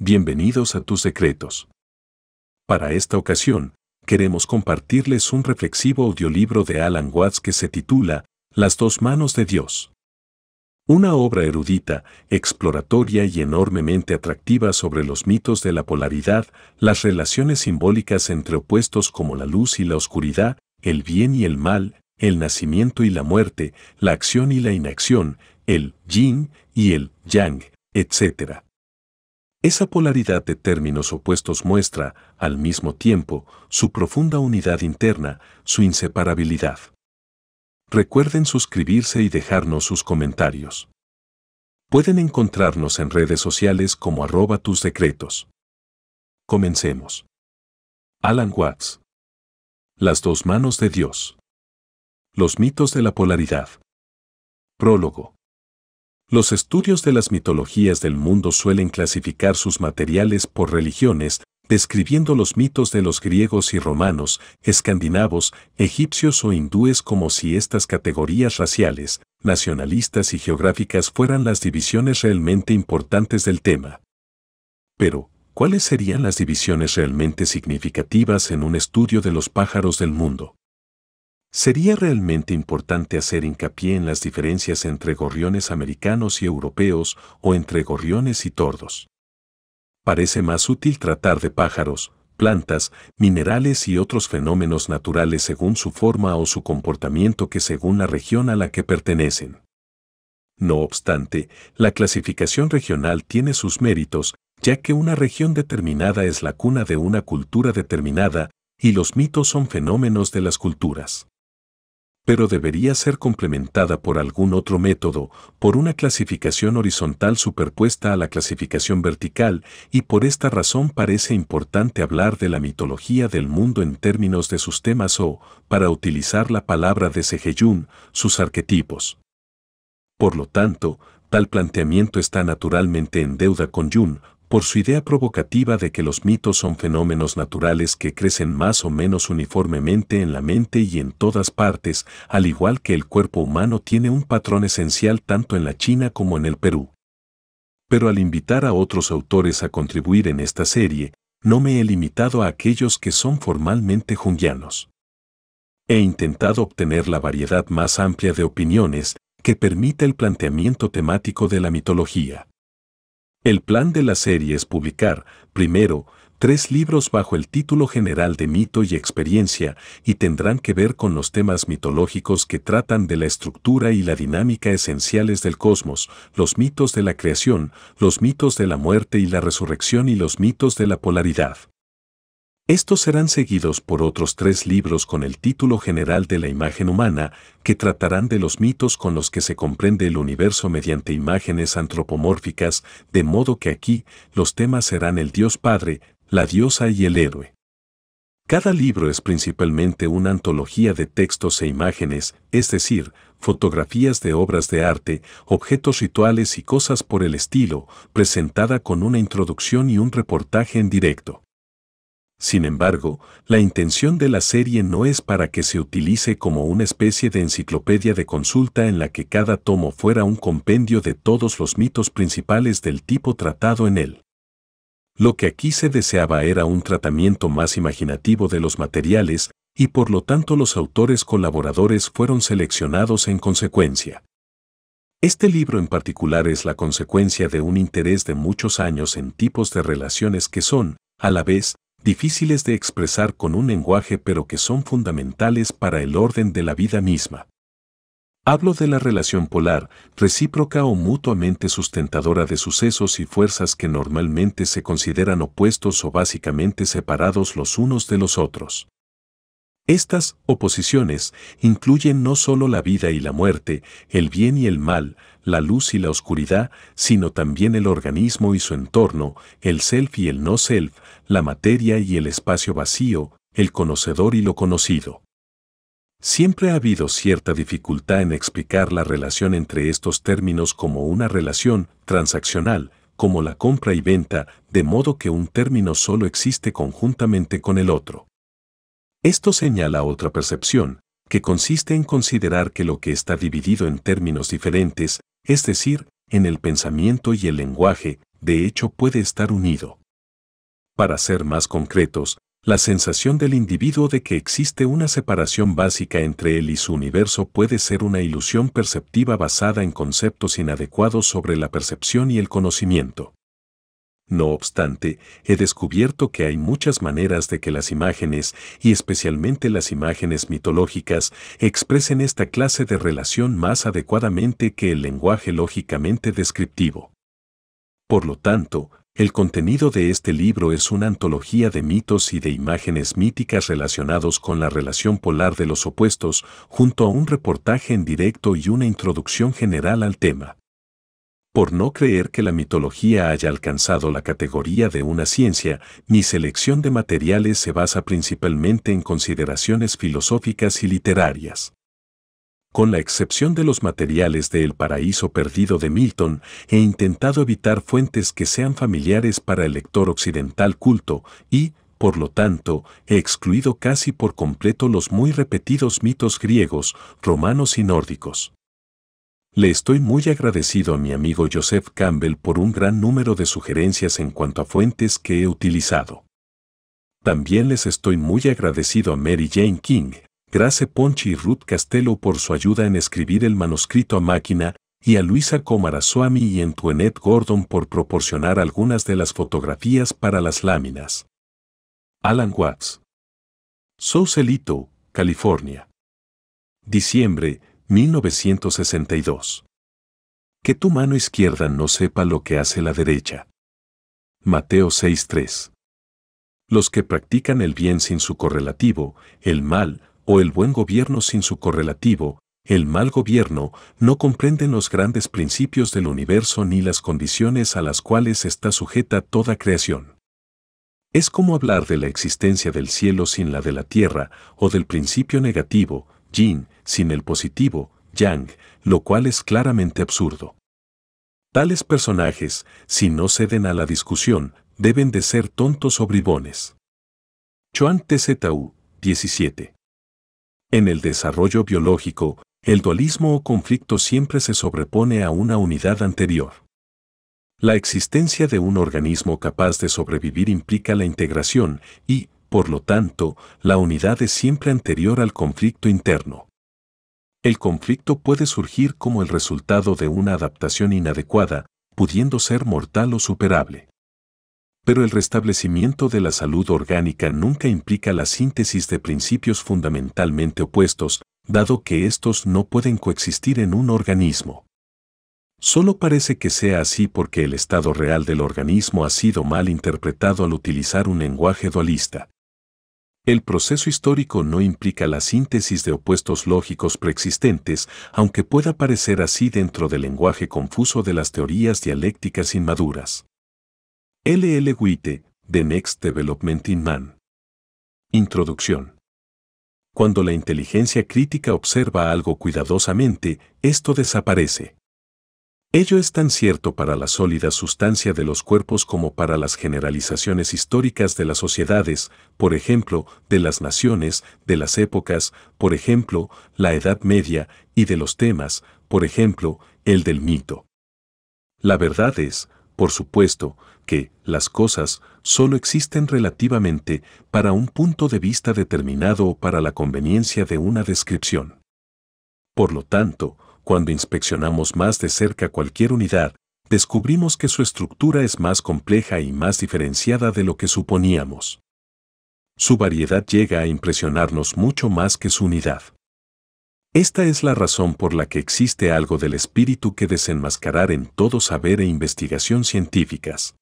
Bienvenidos a tus secretos. Para esta ocasión, queremos compartirles un reflexivo audiolibro de Alan Watts que se titula Las dos manos de Dios. Una obra erudita, exploratoria y enormemente atractiva sobre los mitos de la polaridad, las relaciones simbólicas entre opuestos como la luz y la oscuridad, el bien y el mal, el nacimiento y la muerte, la acción y la inacción, el yin y el yang, etc. Esa polaridad de términos opuestos muestra, al mismo tiempo, su profunda unidad interna, su inseparabilidad. Recuerden suscribirse y dejarnos sus comentarios. Pueden encontrarnos en redes sociales como arroba tus decretos. Comencemos. Alan Watts. Las dos manos de Dios. Los mitos de la polaridad. Prólogo. Los estudios de las mitologías del mundo suelen clasificar sus materiales por religiones, describiendo los mitos de los griegos y romanos, escandinavos, egipcios o hindúes como si estas categorías raciales, nacionalistas y geográficas fueran las divisiones realmente importantes del tema. Pero, ¿cuáles serían las divisiones realmente significativas en un estudio de los pájaros del mundo? Sería realmente importante hacer hincapié en las diferencias entre gorriones americanos y europeos o entre gorriones y tordos. Parece más útil tratar de pájaros, plantas, minerales y otros fenómenos naturales según su forma o su comportamiento que según la región a la que pertenecen. No obstante, la clasificación regional tiene sus méritos, ya que una región determinada es la cuna de una cultura determinada, y los mitos son fenómenos de las culturas pero debería ser complementada por algún otro método, por una clasificación horizontal superpuesta a la clasificación vertical, y por esta razón parece importante hablar de la mitología del mundo en términos de sus temas o, para utilizar la palabra de Segeyun, sus arquetipos. Por lo tanto, tal planteamiento está naturalmente en deuda con Yun, por su idea provocativa de que los mitos son fenómenos naturales que crecen más o menos uniformemente en la mente y en todas partes, al igual que el cuerpo humano tiene un patrón esencial tanto en la China como en el Perú. Pero al invitar a otros autores a contribuir en esta serie, no me he limitado a aquellos que son formalmente jungianos. He intentado obtener la variedad más amplia de opiniones que permite el planteamiento temático de la mitología. El plan de la serie es publicar, primero, tres libros bajo el título general de Mito y Experiencia y tendrán que ver con los temas mitológicos que tratan de la estructura y la dinámica esenciales del cosmos, los mitos de la creación, los mitos de la muerte y la resurrección y los mitos de la polaridad. Estos serán seguidos por otros tres libros con el título general de la imagen humana, que tratarán de los mitos con los que se comprende el universo mediante imágenes antropomórficas, de modo que aquí los temas serán el Dios Padre, la diosa y el héroe. Cada libro es principalmente una antología de textos e imágenes, es decir, fotografías de obras de arte, objetos rituales y cosas por el estilo, presentada con una introducción y un reportaje en directo. Sin embargo, la intención de la serie no es para que se utilice como una especie de enciclopedia de consulta en la que cada tomo fuera un compendio de todos los mitos principales del tipo tratado en él. Lo que aquí se deseaba era un tratamiento más imaginativo de los materiales, y por lo tanto los autores colaboradores fueron seleccionados en consecuencia. Este libro en particular es la consecuencia de un interés de muchos años en tipos de relaciones que son, a la vez, difíciles de expresar con un lenguaje pero que son fundamentales para el orden de la vida misma. Hablo de la relación polar, recíproca o mutuamente sustentadora de sucesos y fuerzas que normalmente se consideran opuestos o básicamente separados los unos de los otros. Estas oposiciones incluyen no solo la vida y la muerte, el bien y el mal, la luz y la oscuridad, sino también el organismo y su entorno, el self y el no self, la materia y el espacio vacío, el conocedor y lo conocido. Siempre ha habido cierta dificultad en explicar la relación entre estos términos como una relación transaccional, como la compra y venta, de modo que un término solo existe conjuntamente con el otro. Esto señala otra percepción, que consiste en considerar que lo que está dividido en términos diferentes, es decir, en el pensamiento y el lenguaje, de hecho puede estar unido. Para ser más concretos, la sensación del individuo de que existe una separación básica entre él y su universo puede ser una ilusión perceptiva basada en conceptos inadecuados sobre la percepción y el conocimiento. No obstante, he descubierto que hay muchas maneras de que las imágenes, y especialmente las imágenes mitológicas, expresen esta clase de relación más adecuadamente que el lenguaje lógicamente descriptivo. Por lo tanto, el contenido de este libro es una antología de mitos y de imágenes míticas relacionados con la relación polar de los opuestos, junto a un reportaje en directo y una introducción general al tema. Por no creer que la mitología haya alcanzado la categoría de una ciencia, mi selección de materiales se basa principalmente en consideraciones filosóficas y literarias con la excepción de los materiales de El Paraíso Perdido de Milton, he intentado evitar fuentes que sean familiares para el lector occidental culto y, por lo tanto, he excluido casi por completo los muy repetidos mitos griegos, romanos y nórdicos. Le estoy muy agradecido a mi amigo Joseph Campbell por un gran número de sugerencias en cuanto a fuentes que he utilizado. También les estoy muy agradecido a Mary Jane King, Grace Ponchi y Ruth Castello por su ayuda en escribir el manuscrito a máquina y a Luisa Comaraswamy y Antoinette Gordon por proporcionar algunas de las fotografías para las láminas. Alan Watts. Saucelito, California. Diciembre 1962. Que tu mano izquierda no sepa lo que hace la derecha. Mateo 6.3. Los que practican el bien sin su correlativo, el mal, o el buen gobierno sin su correlativo, el mal gobierno, no comprenden los grandes principios del universo ni las condiciones a las cuales está sujeta toda creación. Es como hablar de la existencia del cielo sin la de la tierra, o del principio negativo, yin, sin el positivo, yang, lo cual es claramente absurdo. Tales personajes, si no ceden a la discusión, deben de ser tontos o bribones. Chuan TZU, 17. En el desarrollo biológico, el dualismo o conflicto siempre se sobrepone a una unidad anterior. La existencia de un organismo capaz de sobrevivir implica la integración y, por lo tanto, la unidad es siempre anterior al conflicto interno. El conflicto puede surgir como el resultado de una adaptación inadecuada, pudiendo ser mortal o superable pero el restablecimiento de la salud orgánica nunca implica la síntesis de principios fundamentalmente opuestos, dado que estos no pueden coexistir en un organismo. Solo parece que sea así porque el estado real del organismo ha sido mal interpretado al utilizar un lenguaje dualista. El proceso histórico no implica la síntesis de opuestos lógicos preexistentes, aunque pueda parecer así dentro del lenguaje confuso de las teorías dialécticas inmaduras. L. Witte, The Next Development in Man. Introducción. Cuando la inteligencia crítica observa algo cuidadosamente, esto desaparece. Ello es tan cierto para la sólida sustancia de los cuerpos como para las generalizaciones históricas de las sociedades, por ejemplo, de las naciones, de las épocas, por ejemplo, la Edad Media, y de los temas, por ejemplo, el del mito. La verdad es, por supuesto que las cosas solo existen relativamente para un punto de vista determinado o para la conveniencia de una descripción. Por lo tanto, cuando inspeccionamos más de cerca cualquier unidad, descubrimos que su estructura es más compleja y más diferenciada de lo que suponíamos. Su variedad llega a impresionarnos mucho más que su unidad. Esta es la razón por la que existe algo del espíritu que desenmascarar en todo saber e investigación científicas.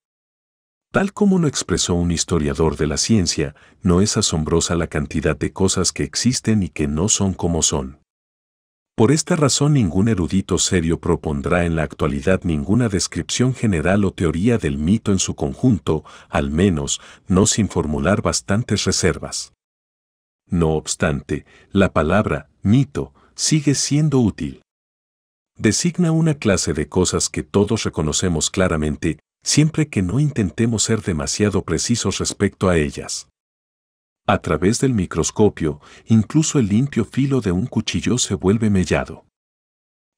Tal como lo expresó un historiador de la ciencia, no es asombrosa la cantidad de cosas que existen y que no son como son. Por esta razón ningún erudito serio propondrá en la actualidad ninguna descripción general o teoría del mito en su conjunto, al menos no sin formular bastantes reservas. No obstante, la palabra mito sigue siendo útil. Designa una clase de cosas que todos reconocemos claramente, siempre que no intentemos ser demasiado precisos respecto a ellas. A través del microscopio, incluso el limpio filo de un cuchillo se vuelve mellado.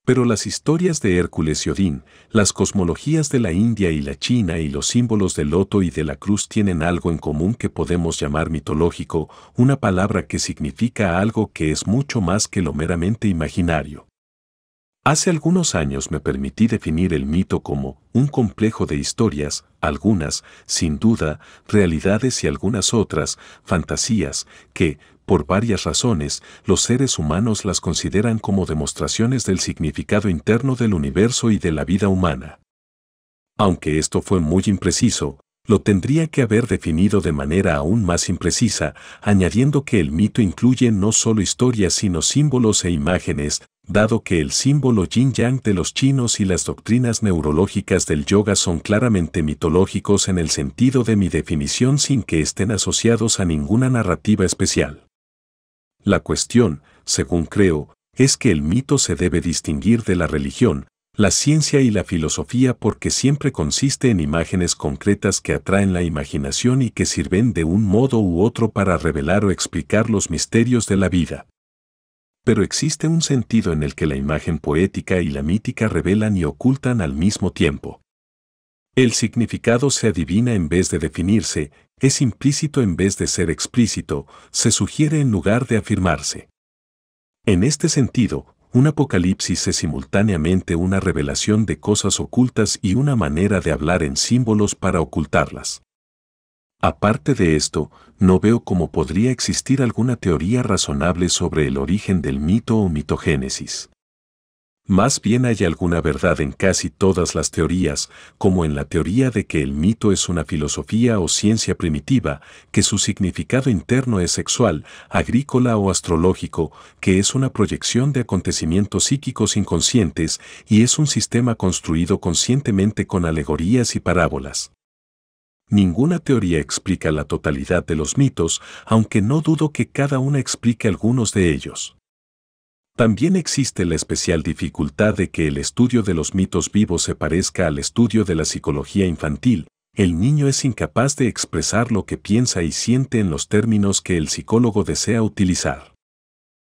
Pero las historias de Hércules y Odín, las cosmologías de la India y la China y los símbolos del loto y de la cruz tienen algo en común que podemos llamar mitológico, una palabra que significa algo que es mucho más que lo meramente imaginario. Hace algunos años me permití definir el mito como un complejo de historias, algunas, sin duda, realidades y algunas otras, fantasías, que, por varias razones, los seres humanos las consideran como demostraciones del significado interno del universo y de la vida humana. Aunque esto fue muy impreciso, lo tendría que haber definido de manera aún más imprecisa, añadiendo que el mito incluye no solo historias sino símbolos e imágenes, dado que el símbolo yin-yang de los chinos y las doctrinas neurológicas del yoga son claramente mitológicos en el sentido de mi definición sin que estén asociados a ninguna narrativa especial. La cuestión, según creo, es que el mito se debe distinguir de la religión, la ciencia y la filosofía porque siempre consiste en imágenes concretas que atraen la imaginación y que sirven de un modo u otro para revelar o explicar los misterios de la vida. Pero existe un sentido en el que la imagen poética y la mítica revelan y ocultan al mismo tiempo. El significado se adivina en vez de definirse, es implícito en vez de ser explícito, se sugiere en lugar de afirmarse. En este sentido, un apocalipsis es simultáneamente una revelación de cosas ocultas y una manera de hablar en símbolos para ocultarlas. Aparte de esto, no veo cómo podría existir alguna teoría razonable sobre el origen del mito o mitogénesis. Más bien hay alguna verdad en casi todas las teorías, como en la teoría de que el mito es una filosofía o ciencia primitiva, que su significado interno es sexual, agrícola o astrológico, que es una proyección de acontecimientos psíquicos inconscientes y es un sistema construido conscientemente con alegorías y parábolas. Ninguna teoría explica la totalidad de los mitos, aunque no dudo que cada una explique algunos de ellos. También existe la especial dificultad de que el estudio de los mitos vivos se parezca al estudio de la psicología infantil. El niño es incapaz de expresar lo que piensa y siente en los términos que el psicólogo desea utilizar.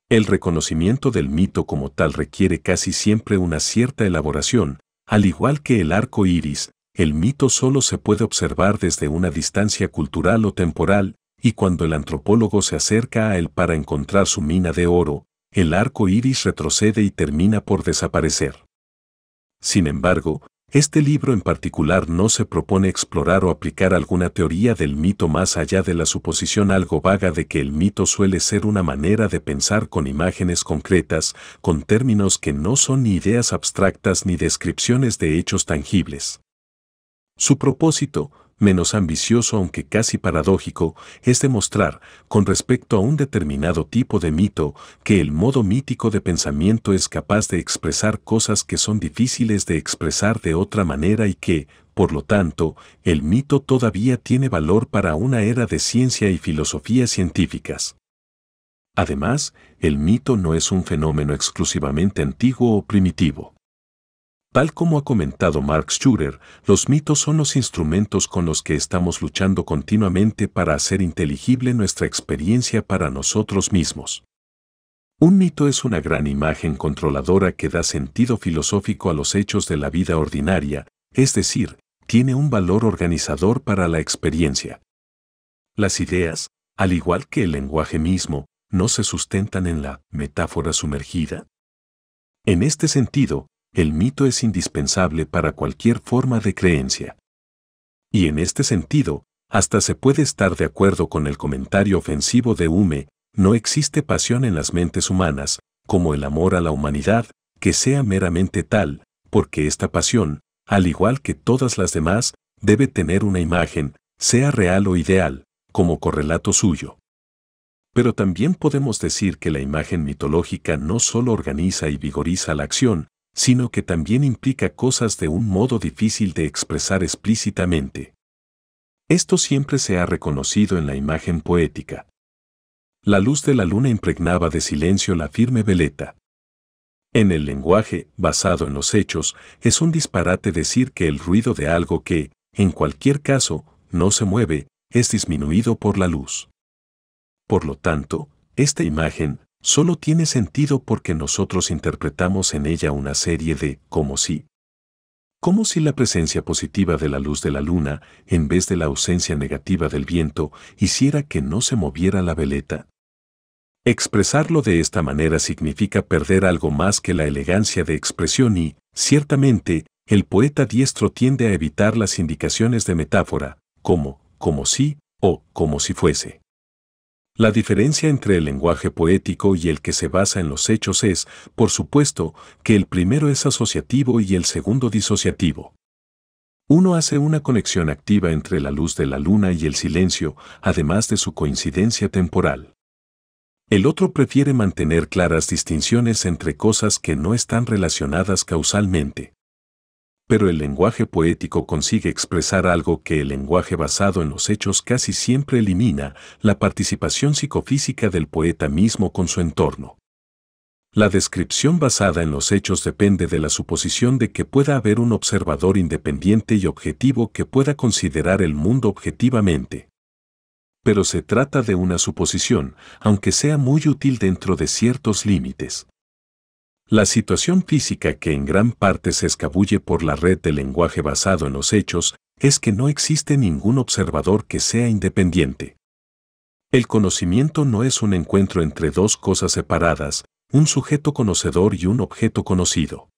El reconocimiento del mito como tal requiere casi siempre una cierta elaboración, al igual que el arco iris, el mito solo se puede observar desde una distancia cultural o temporal, y cuando el antropólogo se acerca a él para encontrar su mina de oro, el arco iris retrocede y termina por desaparecer. Sin embargo, este libro en particular no se propone explorar o aplicar alguna teoría del mito más allá de la suposición algo vaga de que el mito suele ser una manera de pensar con imágenes concretas, con términos que no son ni ideas abstractas ni descripciones de hechos tangibles. Su propósito, menos ambicioso aunque casi paradójico, es demostrar, con respecto a un determinado tipo de mito, que el modo mítico de pensamiento es capaz de expresar cosas que son difíciles de expresar de otra manera y que, por lo tanto, el mito todavía tiene valor para una era de ciencia y filosofía científicas. Además, el mito no es un fenómeno exclusivamente antiguo o primitivo. Tal como ha comentado Marx Schurer, los mitos son los instrumentos con los que estamos luchando continuamente para hacer inteligible nuestra experiencia para nosotros mismos. Un mito es una gran imagen controladora que da sentido filosófico a los hechos de la vida ordinaria, es decir, tiene un valor organizador para la experiencia. Las ideas, al igual que el lenguaje mismo, no se sustentan en la metáfora sumergida. En este sentido, el mito es indispensable para cualquier forma de creencia. Y en este sentido, hasta se puede estar de acuerdo con el comentario ofensivo de Hume, no existe pasión en las mentes humanas, como el amor a la humanidad, que sea meramente tal, porque esta pasión, al igual que todas las demás, debe tener una imagen, sea real o ideal, como correlato suyo. Pero también podemos decir que la imagen mitológica no solo organiza y vigoriza la acción, sino que también implica cosas de un modo difícil de expresar explícitamente. Esto siempre se ha reconocido en la imagen poética. La luz de la luna impregnaba de silencio la firme veleta. En el lenguaje, basado en los hechos, es un disparate decir que el ruido de algo que, en cualquier caso, no se mueve, es disminuido por la luz. Por lo tanto, esta imagen, solo tiene sentido porque nosotros interpretamos en ella una serie de como si. Como si la presencia positiva de la luz de la luna, en vez de la ausencia negativa del viento, hiciera que no se moviera la veleta. Expresarlo de esta manera significa perder algo más que la elegancia de expresión y, ciertamente, el poeta diestro tiende a evitar las indicaciones de metáfora, como, como si, o como si fuese. La diferencia entre el lenguaje poético y el que se basa en los hechos es, por supuesto, que el primero es asociativo y el segundo disociativo. Uno hace una conexión activa entre la luz de la luna y el silencio, además de su coincidencia temporal. El otro prefiere mantener claras distinciones entre cosas que no están relacionadas causalmente pero el lenguaje poético consigue expresar algo que el lenguaje basado en los hechos casi siempre elimina, la participación psicofísica del poeta mismo con su entorno. La descripción basada en los hechos depende de la suposición de que pueda haber un observador independiente y objetivo que pueda considerar el mundo objetivamente. Pero se trata de una suposición, aunque sea muy útil dentro de ciertos límites. La situación física que en gran parte se escabulle por la red de lenguaje basado en los hechos es que no existe ningún observador que sea independiente. El conocimiento no es un encuentro entre dos cosas separadas, un sujeto conocedor y un objeto conocido.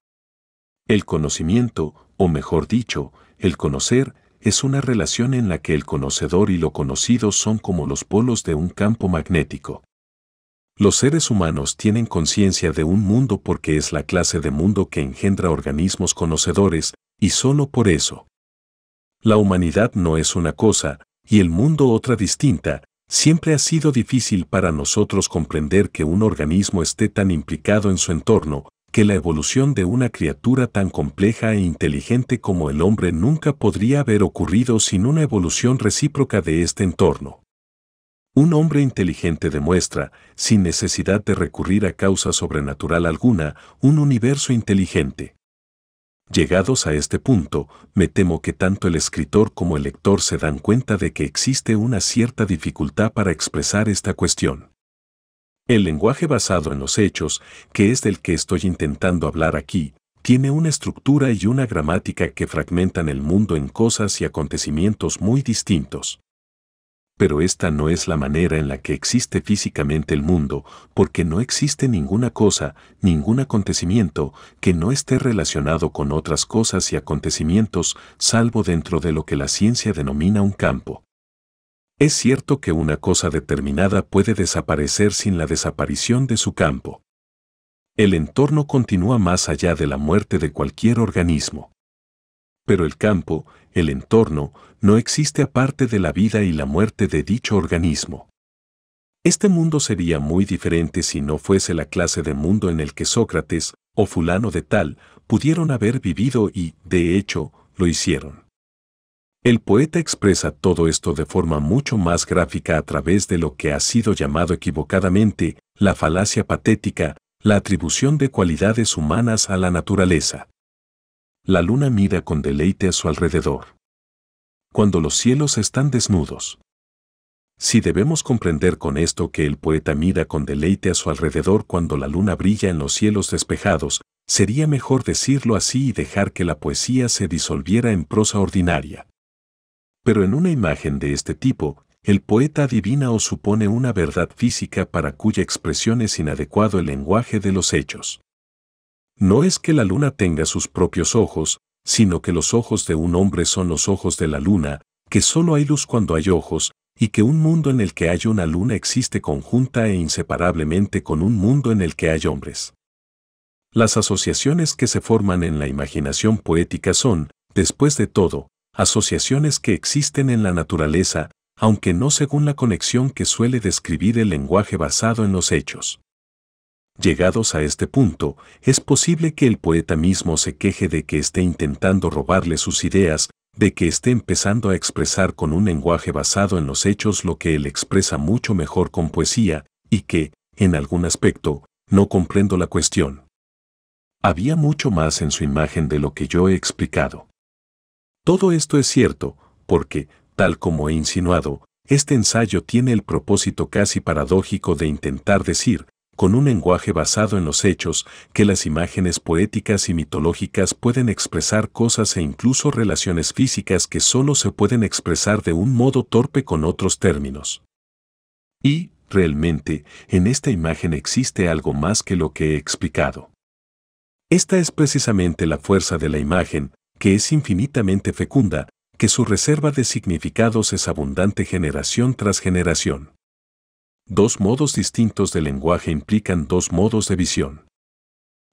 El conocimiento, o mejor dicho, el conocer, es una relación en la que el conocedor y lo conocido son como los polos de un campo magnético. Los seres humanos tienen conciencia de un mundo porque es la clase de mundo que engendra organismos conocedores, y solo por eso. La humanidad no es una cosa, y el mundo otra distinta, siempre ha sido difícil para nosotros comprender que un organismo esté tan implicado en su entorno, que la evolución de una criatura tan compleja e inteligente como el hombre nunca podría haber ocurrido sin una evolución recíproca de este entorno. Un hombre inteligente demuestra, sin necesidad de recurrir a causa sobrenatural alguna, un universo inteligente. Llegados a este punto, me temo que tanto el escritor como el lector se dan cuenta de que existe una cierta dificultad para expresar esta cuestión. El lenguaje basado en los hechos, que es del que estoy intentando hablar aquí, tiene una estructura y una gramática que fragmentan el mundo en cosas y acontecimientos muy distintos pero esta no es la manera en la que existe físicamente el mundo, porque no existe ninguna cosa, ningún acontecimiento, que no esté relacionado con otras cosas y acontecimientos, salvo dentro de lo que la ciencia denomina un campo. Es cierto que una cosa determinada puede desaparecer sin la desaparición de su campo. El entorno continúa más allá de la muerte de cualquier organismo. Pero el campo, el entorno, no existe aparte de la vida y la muerte de dicho organismo. Este mundo sería muy diferente si no fuese la clase de mundo en el que Sócrates, o fulano de tal, pudieron haber vivido y, de hecho, lo hicieron. El poeta expresa todo esto de forma mucho más gráfica a través de lo que ha sido llamado equivocadamente la falacia patética, la atribución de cualidades humanas a la naturaleza la luna mira con deleite a su alrededor. Cuando los cielos están desnudos. Si debemos comprender con esto que el poeta mira con deleite a su alrededor cuando la luna brilla en los cielos despejados, sería mejor decirlo así y dejar que la poesía se disolviera en prosa ordinaria. Pero en una imagen de este tipo, el poeta adivina o supone una verdad física para cuya expresión es inadecuado el lenguaje de los hechos. No es que la luna tenga sus propios ojos, sino que los ojos de un hombre son los ojos de la luna, que solo hay luz cuando hay ojos, y que un mundo en el que hay una luna existe conjunta e inseparablemente con un mundo en el que hay hombres. Las asociaciones que se forman en la imaginación poética son, después de todo, asociaciones que existen en la naturaleza, aunque no según la conexión que suele describir el lenguaje basado en los hechos. Llegados a este punto, es posible que el poeta mismo se queje de que esté intentando robarle sus ideas, de que esté empezando a expresar con un lenguaje basado en los hechos lo que él expresa mucho mejor con poesía, y que, en algún aspecto, no comprendo la cuestión. Había mucho más en su imagen de lo que yo he explicado. Todo esto es cierto, porque, tal como he insinuado, este ensayo tiene el propósito casi paradójico de intentar decir, con un lenguaje basado en los hechos, que las imágenes poéticas y mitológicas pueden expresar cosas e incluso relaciones físicas que solo se pueden expresar de un modo torpe con otros términos. Y, realmente, en esta imagen existe algo más que lo que he explicado. Esta es precisamente la fuerza de la imagen, que es infinitamente fecunda, que su reserva de significados es abundante generación tras generación dos modos distintos de lenguaje implican dos modos de visión.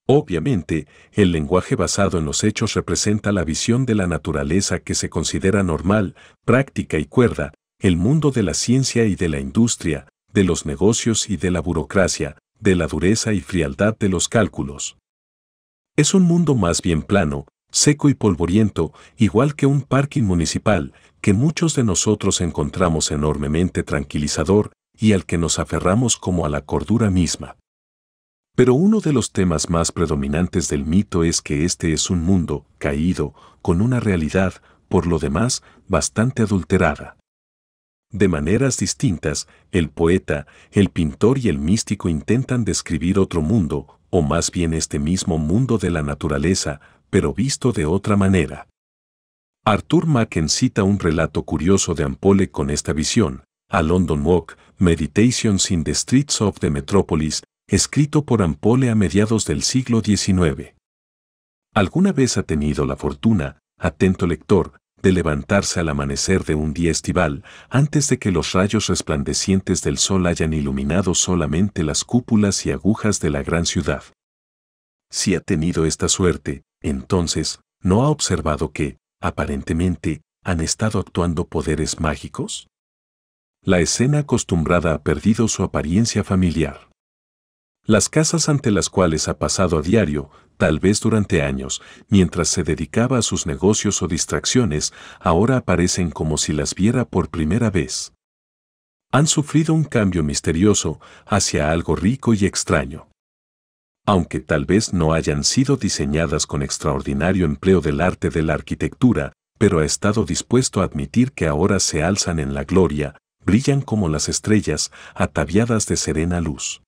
Obviamente, el lenguaje basado en los hechos representa la visión de la naturaleza que se considera normal, práctica y cuerda, el mundo de la ciencia y de la industria, de los negocios y de la burocracia, de la dureza y frialdad de los cálculos. Es un mundo más bien plano, seco y polvoriento, igual que un parking municipal, que muchos de nosotros encontramos enormemente tranquilizador, y al que nos aferramos como a la cordura misma. Pero uno de los temas más predominantes del mito es que este es un mundo caído, con una realidad, por lo demás, bastante adulterada. De maneras distintas, el poeta, el pintor y el místico intentan describir otro mundo, o más bien este mismo mundo de la naturaleza, pero visto de otra manera. Arthur Macken cita un relato curioso de Ampole con esta visión, a London Walk, Meditations in the Streets of the Metropolis, escrito por Ampole a mediados del siglo XIX. ¿Alguna vez ha tenido la fortuna, atento lector, de levantarse al amanecer de un día estival, antes de que los rayos resplandecientes del sol hayan iluminado solamente las cúpulas y agujas de la gran ciudad? Si ha tenido esta suerte, entonces, ¿no ha observado que, aparentemente, han estado actuando poderes mágicos? la escena acostumbrada ha perdido su apariencia familiar. Las casas ante las cuales ha pasado a diario, tal vez durante años, mientras se dedicaba a sus negocios o distracciones, ahora aparecen como si las viera por primera vez. Han sufrido un cambio misterioso hacia algo rico y extraño. Aunque tal vez no hayan sido diseñadas con extraordinario empleo del arte de la arquitectura, pero ha estado dispuesto a admitir que ahora se alzan en la gloria, brillan como las estrellas ataviadas de serena luz.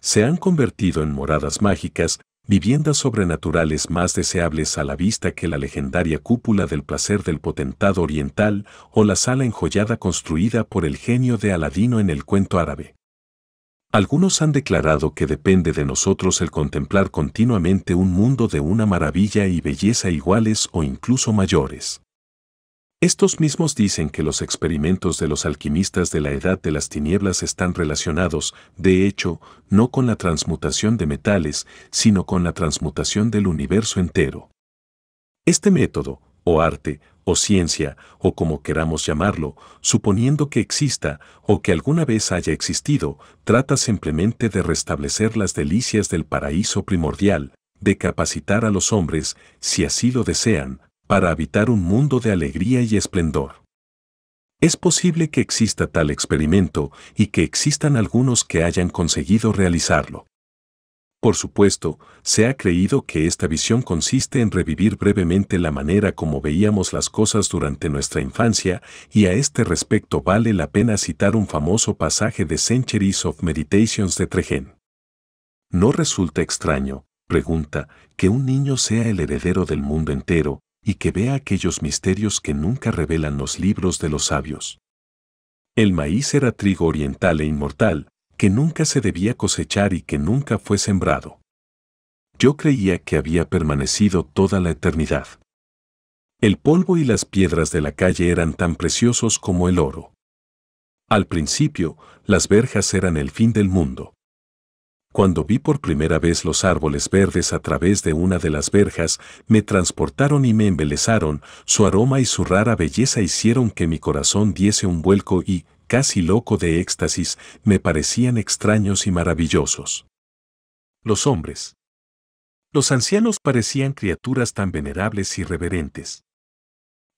Se han convertido en moradas mágicas, viviendas sobrenaturales más deseables a la vista que la legendaria cúpula del placer del potentado oriental o la sala enjollada construida por el genio de Aladino en el cuento árabe. Algunos han declarado que depende de nosotros el contemplar continuamente un mundo de una maravilla y belleza iguales o incluso mayores. Estos mismos dicen que los experimentos de los alquimistas de la Edad de las Tinieblas están relacionados, de hecho, no con la transmutación de metales, sino con la transmutación del universo entero. Este método, o arte, o ciencia, o como queramos llamarlo, suponiendo que exista o que alguna vez haya existido, trata simplemente de restablecer las delicias del paraíso primordial, de capacitar a los hombres, si así lo desean, para habitar un mundo de alegría y esplendor. Es posible que exista tal experimento y que existan algunos que hayan conseguido realizarlo. Por supuesto, se ha creído que esta visión consiste en revivir brevemente la manera como veíamos las cosas durante nuestra infancia, y a este respecto vale la pena citar un famoso pasaje de Centuries of Meditations de Tregen. ¿No resulta extraño, pregunta, que un niño sea el heredero del mundo entero, y que vea aquellos misterios que nunca revelan los libros de los sabios. El maíz era trigo oriental e inmortal, que nunca se debía cosechar y que nunca fue sembrado. Yo creía que había permanecido toda la eternidad. El polvo y las piedras de la calle eran tan preciosos como el oro. Al principio, las verjas eran el fin del mundo. Cuando vi por primera vez los árboles verdes a través de una de las verjas, me transportaron y me embelesaron, su aroma y su rara belleza hicieron que mi corazón diese un vuelco y, casi loco de éxtasis, me parecían extraños y maravillosos. Los hombres. Los ancianos parecían criaturas tan venerables y reverentes.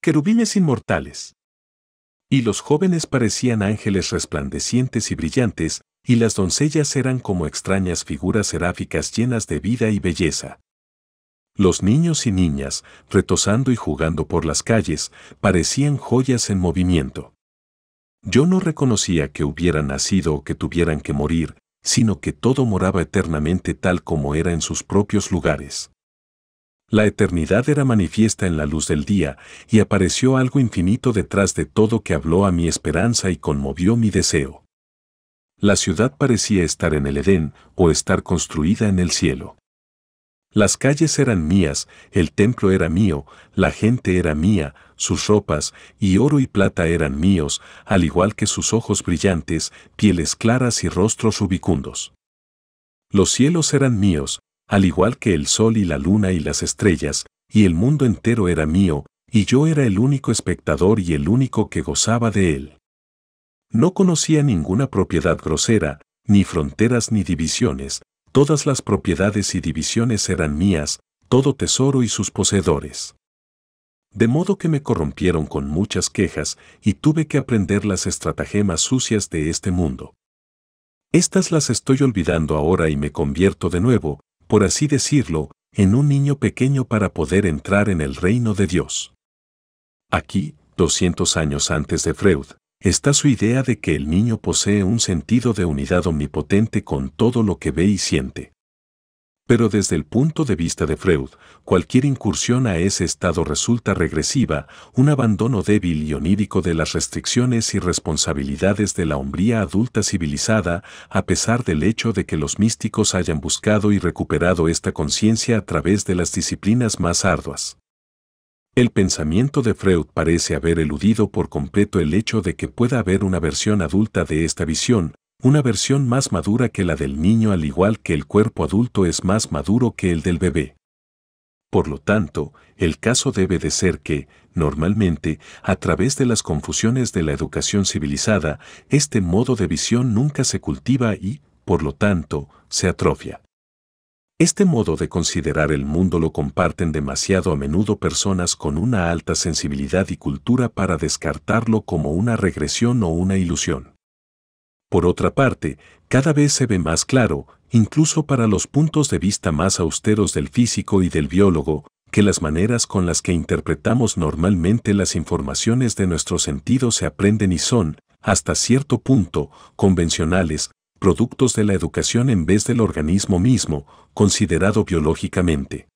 Querubines inmortales. Y los jóvenes parecían ángeles resplandecientes y brillantes, y las doncellas eran como extrañas figuras seráficas llenas de vida y belleza. Los niños y niñas, retosando y jugando por las calles, parecían joyas en movimiento. Yo no reconocía que hubieran nacido o que tuvieran que morir, sino que todo moraba eternamente tal como era en sus propios lugares. La eternidad era manifiesta en la luz del día, y apareció algo infinito detrás de todo que habló a mi esperanza y conmovió mi deseo. La ciudad parecía estar en el Edén o estar construida en el cielo. Las calles eran mías, el templo era mío, la gente era mía, sus ropas y oro y plata eran míos, al igual que sus ojos brillantes, pieles claras y rostros rubicundos. Los cielos eran míos, al igual que el sol y la luna y las estrellas, y el mundo entero era mío, y yo era el único espectador y el único que gozaba de él. No conocía ninguna propiedad grosera, ni fronteras ni divisiones, todas las propiedades y divisiones eran mías, todo tesoro y sus poseedores. De modo que me corrompieron con muchas quejas y tuve que aprender las estratagemas sucias de este mundo. Estas las estoy olvidando ahora y me convierto de nuevo, por así decirlo, en un niño pequeño para poder entrar en el reino de Dios. Aquí, 200 años antes de Freud, está su idea de que el niño posee un sentido de unidad omnipotente con todo lo que ve y siente. Pero desde el punto de vista de Freud, cualquier incursión a ese estado resulta regresiva, un abandono débil y onírico de las restricciones y responsabilidades de la hombría adulta civilizada, a pesar del hecho de que los místicos hayan buscado y recuperado esta conciencia a través de las disciplinas más arduas. El pensamiento de Freud parece haber eludido por completo el hecho de que pueda haber una versión adulta de esta visión, una versión más madura que la del niño al igual que el cuerpo adulto es más maduro que el del bebé. Por lo tanto, el caso debe de ser que, normalmente, a través de las confusiones de la educación civilizada, este modo de visión nunca se cultiva y, por lo tanto, se atrofia. Este modo de considerar el mundo lo comparten demasiado a menudo personas con una alta sensibilidad y cultura para descartarlo como una regresión o una ilusión. Por otra parte, cada vez se ve más claro, incluso para los puntos de vista más austeros del físico y del biólogo, que las maneras con las que interpretamos normalmente las informaciones de nuestro sentido se aprenden y son, hasta cierto punto, convencionales, productos de la educación en vez del organismo mismo, considerado biológicamente.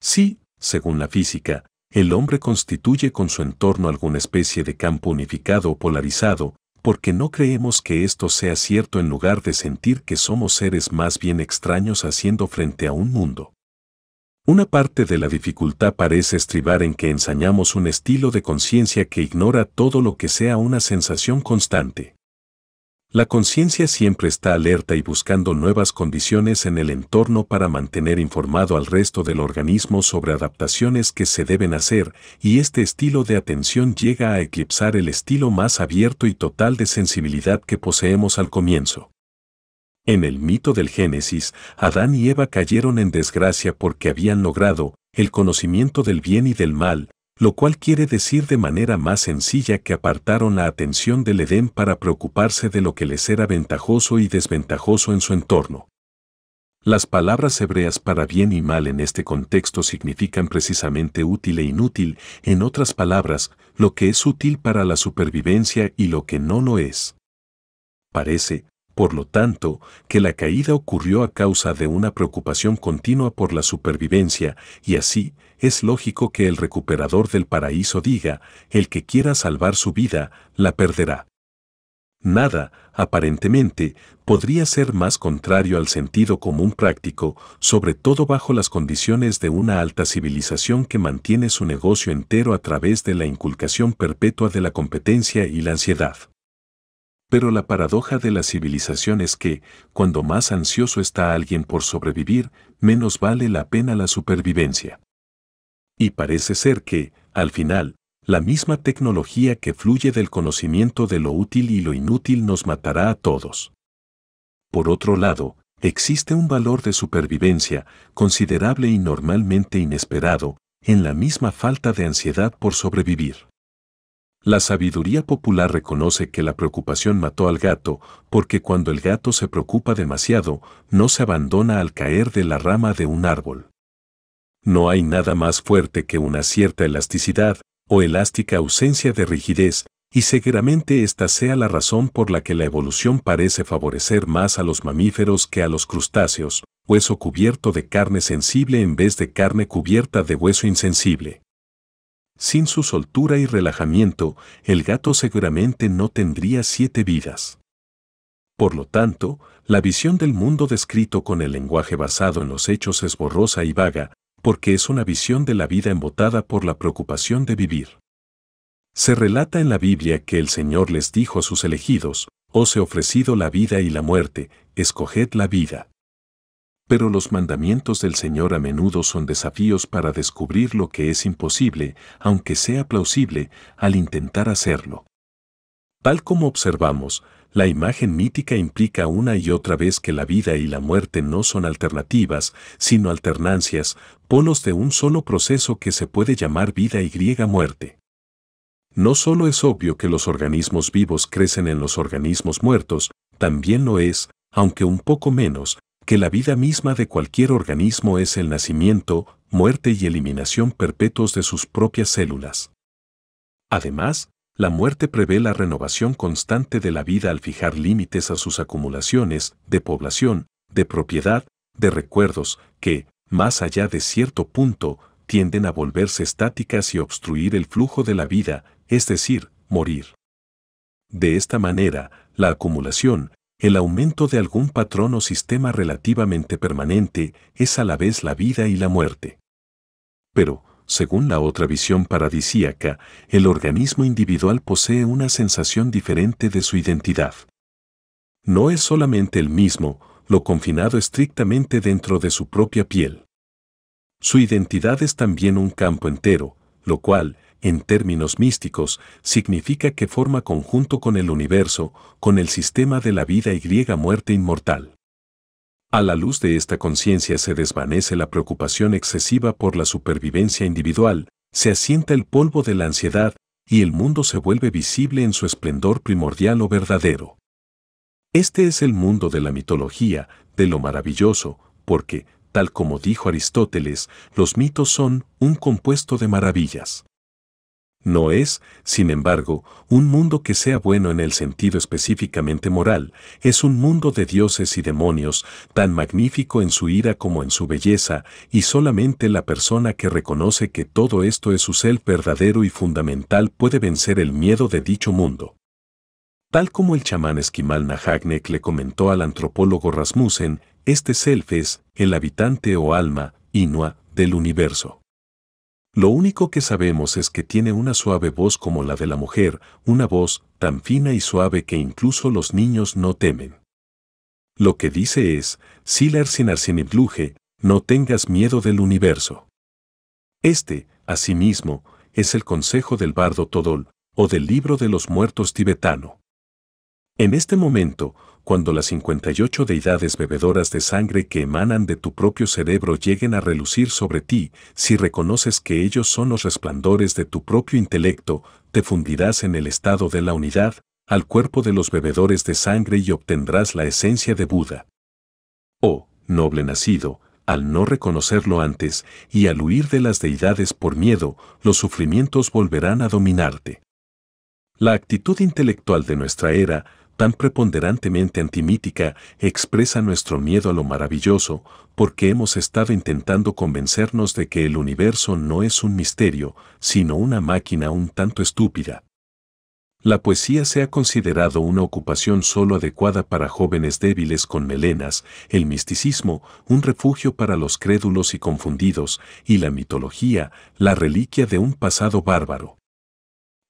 Sí, según la física, el hombre constituye con su entorno alguna especie de campo unificado o polarizado, porque no creemos que esto sea cierto en lugar de sentir que somos seres más bien extraños haciendo frente a un mundo. Una parte de la dificultad parece estribar en que ensañamos un estilo de conciencia que ignora todo lo que sea una sensación constante. La conciencia siempre está alerta y buscando nuevas condiciones en el entorno para mantener informado al resto del organismo sobre adaptaciones que se deben hacer y este estilo de atención llega a eclipsar el estilo más abierto y total de sensibilidad que poseemos al comienzo. En el mito del Génesis, Adán y Eva cayeron en desgracia porque habían logrado el conocimiento del bien y del mal, lo cual quiere decir de manera más sencilla que apartaron la atención del Edén para preocuparse de lo que les era ventajoso y desventajoso en su entorno. Las palabras hebreas para bien y mal en este contexto significan precisamente útil e inútil, en otras palabras, lo que es útil para la supervivencia y lo que no lo es. Parece, por lo tanto, que la caída ocurrió a causa de una preocupación continua por la supervivencia, y así, es lógico que el recuperador del paraíso diga, el que quiera salvar su vida, la perderá. Nada, aparentemente, podría ser más contrario al sentido común práctico, sobre todo bajo las condiciones de una alta civilización que mantiene su negocio entero a través de la inculcación perpetua de la competencia y la ansiedad. Pero la paradoja de la civilización es que, cuando más ansioso está alguien por sobrevivir, menos vale la pena la supervivencia. Y parece ser que, al final, la misma tecnología que fluye del conocimiento de lo útil y lo inútil nos matará a todos. Por otro lado, existe un valor de supervivencia considerable y normalmente inesperado en la misma falta de ansiedad por sobrevivir. La sabiduría popular reconoce que la preocupación mató al gato, porque cuando el gato se preocupa demasiado, no se abandona al caer de la rama de un árbol. No hay nada más fuerte que una cierta elasticidad o elástica ausencia de rigidez, y seguramente esta sea la razón por la que la evolución parece favorecer más a los mamíferos que a los crustáceos, hueso cubierto de carne sensible en vez de carne cubierta de hueso insensible. Sin su soltura y relajamiento, el gato seguramente no tendría siete vidas. Por lo tanto, la visión del mundo descrito con el lenguaje basado en los hechos es borrosa y vaga, porque es una visión de la vida embotada por la preocupación de vivir. Se relata en la Biblia que el Señor les dijo a sus elegidos, os he ofrecido la vida y la muerte, escoged la vida. Pero los mandamientos del Señor a menudo son desafíos para descubrir lo que es imposible, aunque sea plausible, al intentar hacerlo. Tal como observamos, la imagen mítica implica una y otra vez que la vida y la muerte no son alternativas, sino alternancias, polos de un solo proceso que se puede llamar vida y griega muerte. No solo es obvio que los organismos vivos crecen en los organismos muertos, también lo es, aunque un poco menos, que la vida misma de cualquier organismo es el nacimiento, muerte y eliminación perpetuos de sus propias células. Además, la muerte prevé la renovación constante de la vida al fijar límites a sus acumulaciones de población, de propiedad, de recuerdos, que, más allá de cierto punto, tienden a volverse estáticas y obstruir el flujo de la vida, es decir, morir. De esta manera, la acumulación, el aumento de algún patrón o sistema relativamente permanente es a la vez la vida y la muerte. Pero, según la otra visión paradisíaca, el organismo individual posee una sensación diferente de su identidad. No es solamente el mismo, lo confinado estrictamente dentro de su propia piel. Su identidad es también un campo entero, lo cual, en términos místicos, significa que forma conjunto con el universo, con el sistema de la vida y griega muerte inmortal. A la luz de esta conciencia se desvanece la preocupación excesiva por la supervivencia individual, se asienta el polvo de la ansiedad y el mundo se vuelve visible en su esplendor primordial o verdadero. Este es el mundo de la mitología, de lo maravilloso, porque, tal como dijo Aristóteles, los mitos son un compuesto de maravillas. No es, sin embargo, un mundo que sea bueno en el sentido específicamente moral, es un mundo de dioses y demonios, tan magnífico en su ira como en su belleza, y solamente la persona que reconoce que todo esto es su ser verdadero y fundamental puede vencer el miedo de dicho mundo. Tal como el chamán esquimal Nahagnek le comentó al antropólogo Rasmussen, este self es el habitante o alma, Inua, del universo. Lo único que sabemos es que tiene una suave voz como la de la mujer, una voz tan fina y suave que incluso los niños no temen. Lo que dice es, Siler sin influje, no tengas miedo del universo. Este, asimismo, es el consejo del bardo Todol, o del libro de los muertos tibetano. En este momento, cuando las 58 deidades bebedoras de sangre que emanan de tu propio cerebro lleguen a relucir sobre ti, si reconoces que ellos son los resplandores de tu propio intelecto, te fundirás en el estado de la unidad, al cuerpo de los bebedores de sangre y obtendrás la esencia de Buda. Oh, noble nacido, al no reconocerlo antes y al huir de las deidades por miedo, los sufrimientos volverán a dominarte. La actitud intelectual de nuestra era tan preponderantemente antimítica, expresa nuestro miedo a lo maravilloso, porque hemos estado intentando convencernos de que el universo no es un misterio, sino una máquina un tanto estúpida. La poesía se ha considerado una ocupación solo adecuada para jóvenes débiles con melenas, el misticismo, un refugio para los crédulos y confundidos, y la mitología, la reliquia de un pasado bárbaro.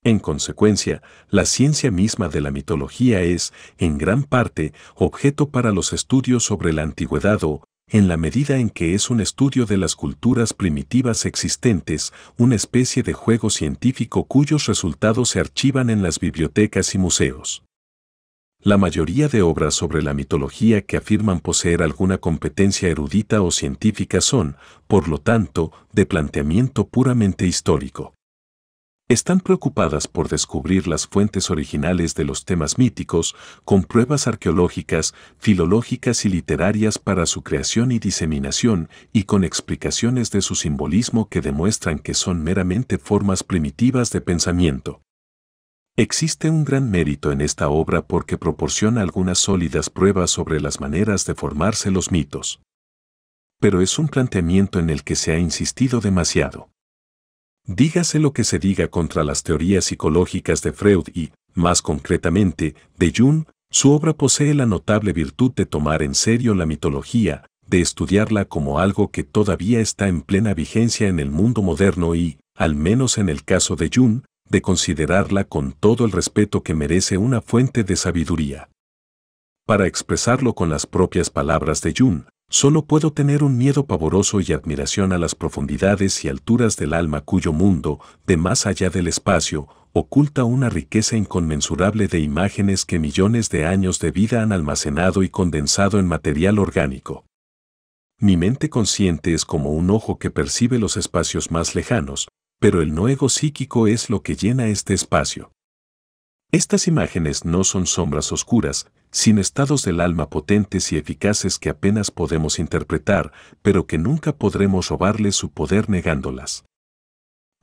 En consecuencia, la ciencia misma de la mitología es, en gran parte, objeto para los estudios sobre la antigüedad o, en la medida en que es un estudio de las culturas primitivas existentes, una especie de juego científico cuyos resultados se archivan en las bibliotecas y museos. La mayoría de obras sobre la mitología que afirman poseer alguna competencia erudita o científica son, por lo tanto, de planteamiento puramente histórico. Están preocupadas por descubrir las fuentes originales de los temas míticos con pruebas arqueológicas, filológicas y literarias para su creación y diseminación y con explicaciones de su simbolismo que demuestran que son meramente formas primitivas de pensamiento. Existe un gran mérito en esta obra porque proporciona algunas sólidas pruebas sobre las maneras de formarse los mitos. Pero es un planteamiento en el que se ha insistido demasiado. Dígase lo que se diga contra las teorías psicológicas de Freud y, más concretamente, de Jung, su obra posee la notable virtud de tomar en serio la mitología, de estudiarla como algo que todavía está en plena vigencia en el mundo moderno y, al menos en el caso de Jung, de considerarla con todo el respeto que merece una fuente de sabiduría. Para expresarlo con las propias palabras de Jung, Solo puedo tener un miedo pavoroso y admiración a las profundidades y alturas del alma cuyo mundo, de más allá del espacio, oculta una riqueza inconmensurable de imágenes que millones de años de vida han almacenado y condensado en material orgánico. Mi mente consciente es como un ojo que percibe los espacios más lejanos, pero el no ego psíquico es lo que llena este espacio. Estas imágenes no son sombras oscuras, sin estados del alma potentes y eficaces que apenas podemos interpretar, pero que nunca podremos robarle su poder negándolas.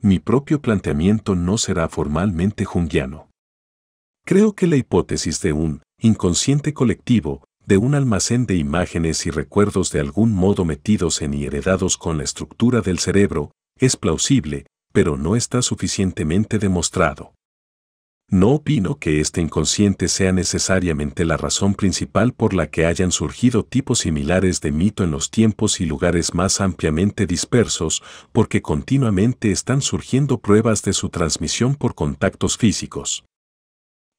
Mi propio planteamiento no será formalmente junguiano. Creo que la hipótesis de un inconsciente colectivo, de un almacén de imágenes y recuerdos de algún modo metidos en y heredados con la estructura del cerebro, es plausible, pero no está suficientemente demostrado. No opino que este inconsciente sea necesariamente la razón principal por la que hayan surgido tipos similares de mito en los tiempos y lugares más ampliamente dispersos, porque continuamente están surgiendo pruebas de su transmisión por contactos físicos.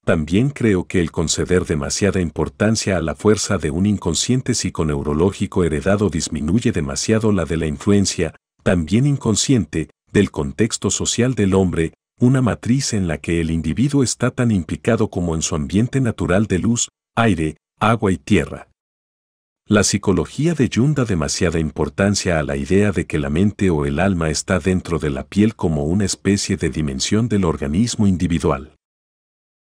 También creo que el conceder demasiada importancia a la fuerza de un inconsciente psiconeurológico heredado disminuye demasiado la de la influencia, también inconsciente, del contexto social del hombre, una matriz en la que el individuo está tan implicado como en su ambiente natural de luz, aire, agua y tierra. La psicología de Jung da demasiada importancia a la idea de que la mente o el alma está dentro de la piel como una especie de dimensión del organismo individual.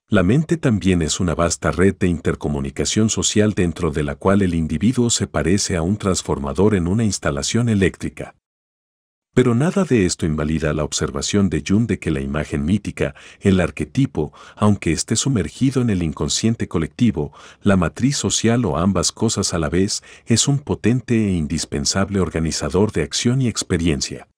La mente también es una vasta red de intercomunicación social dentro de la cual el individuo se parece a un transformador en una instalación eléctrica. Pero nada de esto invalida la observación de Jung de que la imagen mítica, el arquetipo, aunque esté sumergido en el inconsciente colectivo, la matriz social o ambas cosas a la vez, es un potente e indispensable organizador de acción y experiencia.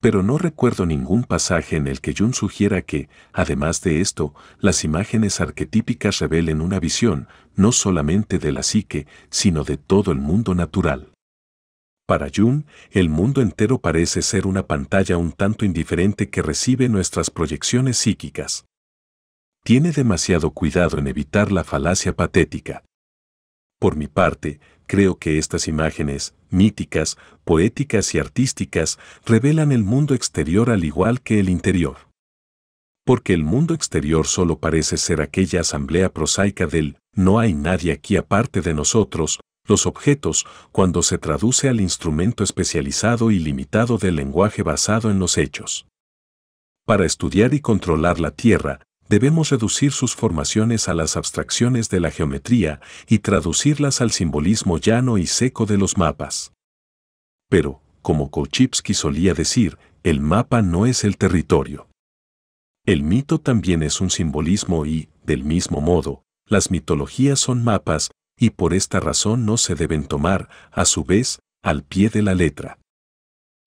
Pero no recuerdo ningún pasaje en el que Jung sugiera que, además de esto, las imágenes arquetípicas revelen una visión, no solamente de la psique, sino de todo el mundo natural. Para Jung, el mundo entero parece ser una pantalla un tanto indiferente que recibe nuestras proyecciones psíquicas. Tiene demasiado cuidado en evitar la falacia patética. Por mi parte, creo que estas imágenes, míticas, poéticas y artísticas, revelan el mundo exterior al igual que el interior. Porque el mundo exterior solo parece ser aquella asamblea prosaica del no hay nadie aquí aparte de nosotros, los objetos cuando se traduce al instrumento especializado y limitado del lenguaje basado en los hechos. Para estudiar y controlar la Tierra, debemos reducir sus formaciones a las abstracciones de la geometría y traducirlas al simbolismo llano y seco de los mapas. Pero, como Kouchipsky solía decir, el mapa no es el territorio. El mito también es un simbolismo y, del mismo modo, las mitologías son mapas y por esta razón no se deben tomar, a su vez, al pie de la letra.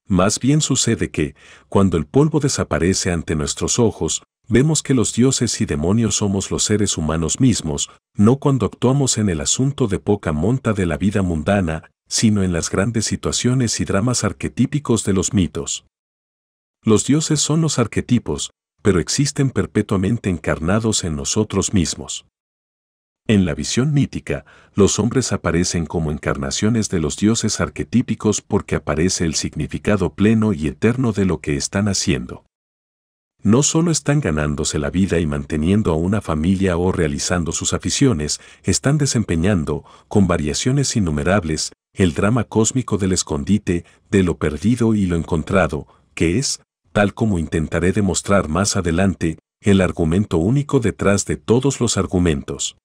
Más bien sucede que, cuando el polvo desaparece ante nuestros ojos, vemos que los dioses y demonios somos los seres humanos mismos, no cuando actuamos en el asunto de poca monta de la vida mundana, sino en las grandes situaciones y dramas arquetípicos de los mitos. Los dioses son los arquetipos, pero existen perpetuamente encarnados en nosotros mismos. En la visión mítica, los hombres aparecen como encarnaciones de los dioses arquetípicos porque aparece el significado pleno y eterno de lo que están haciendo. No solo están ganándose la vida y manteniendo a una familia o realizando sus aficiones, están desempeñando, con variaciones innumerables, el drama cósmico del escondite, de lo perdido y lo encontrado, que es, tal como intentaré demostrar más adelante, el argumento único detrás de todos los argumentos.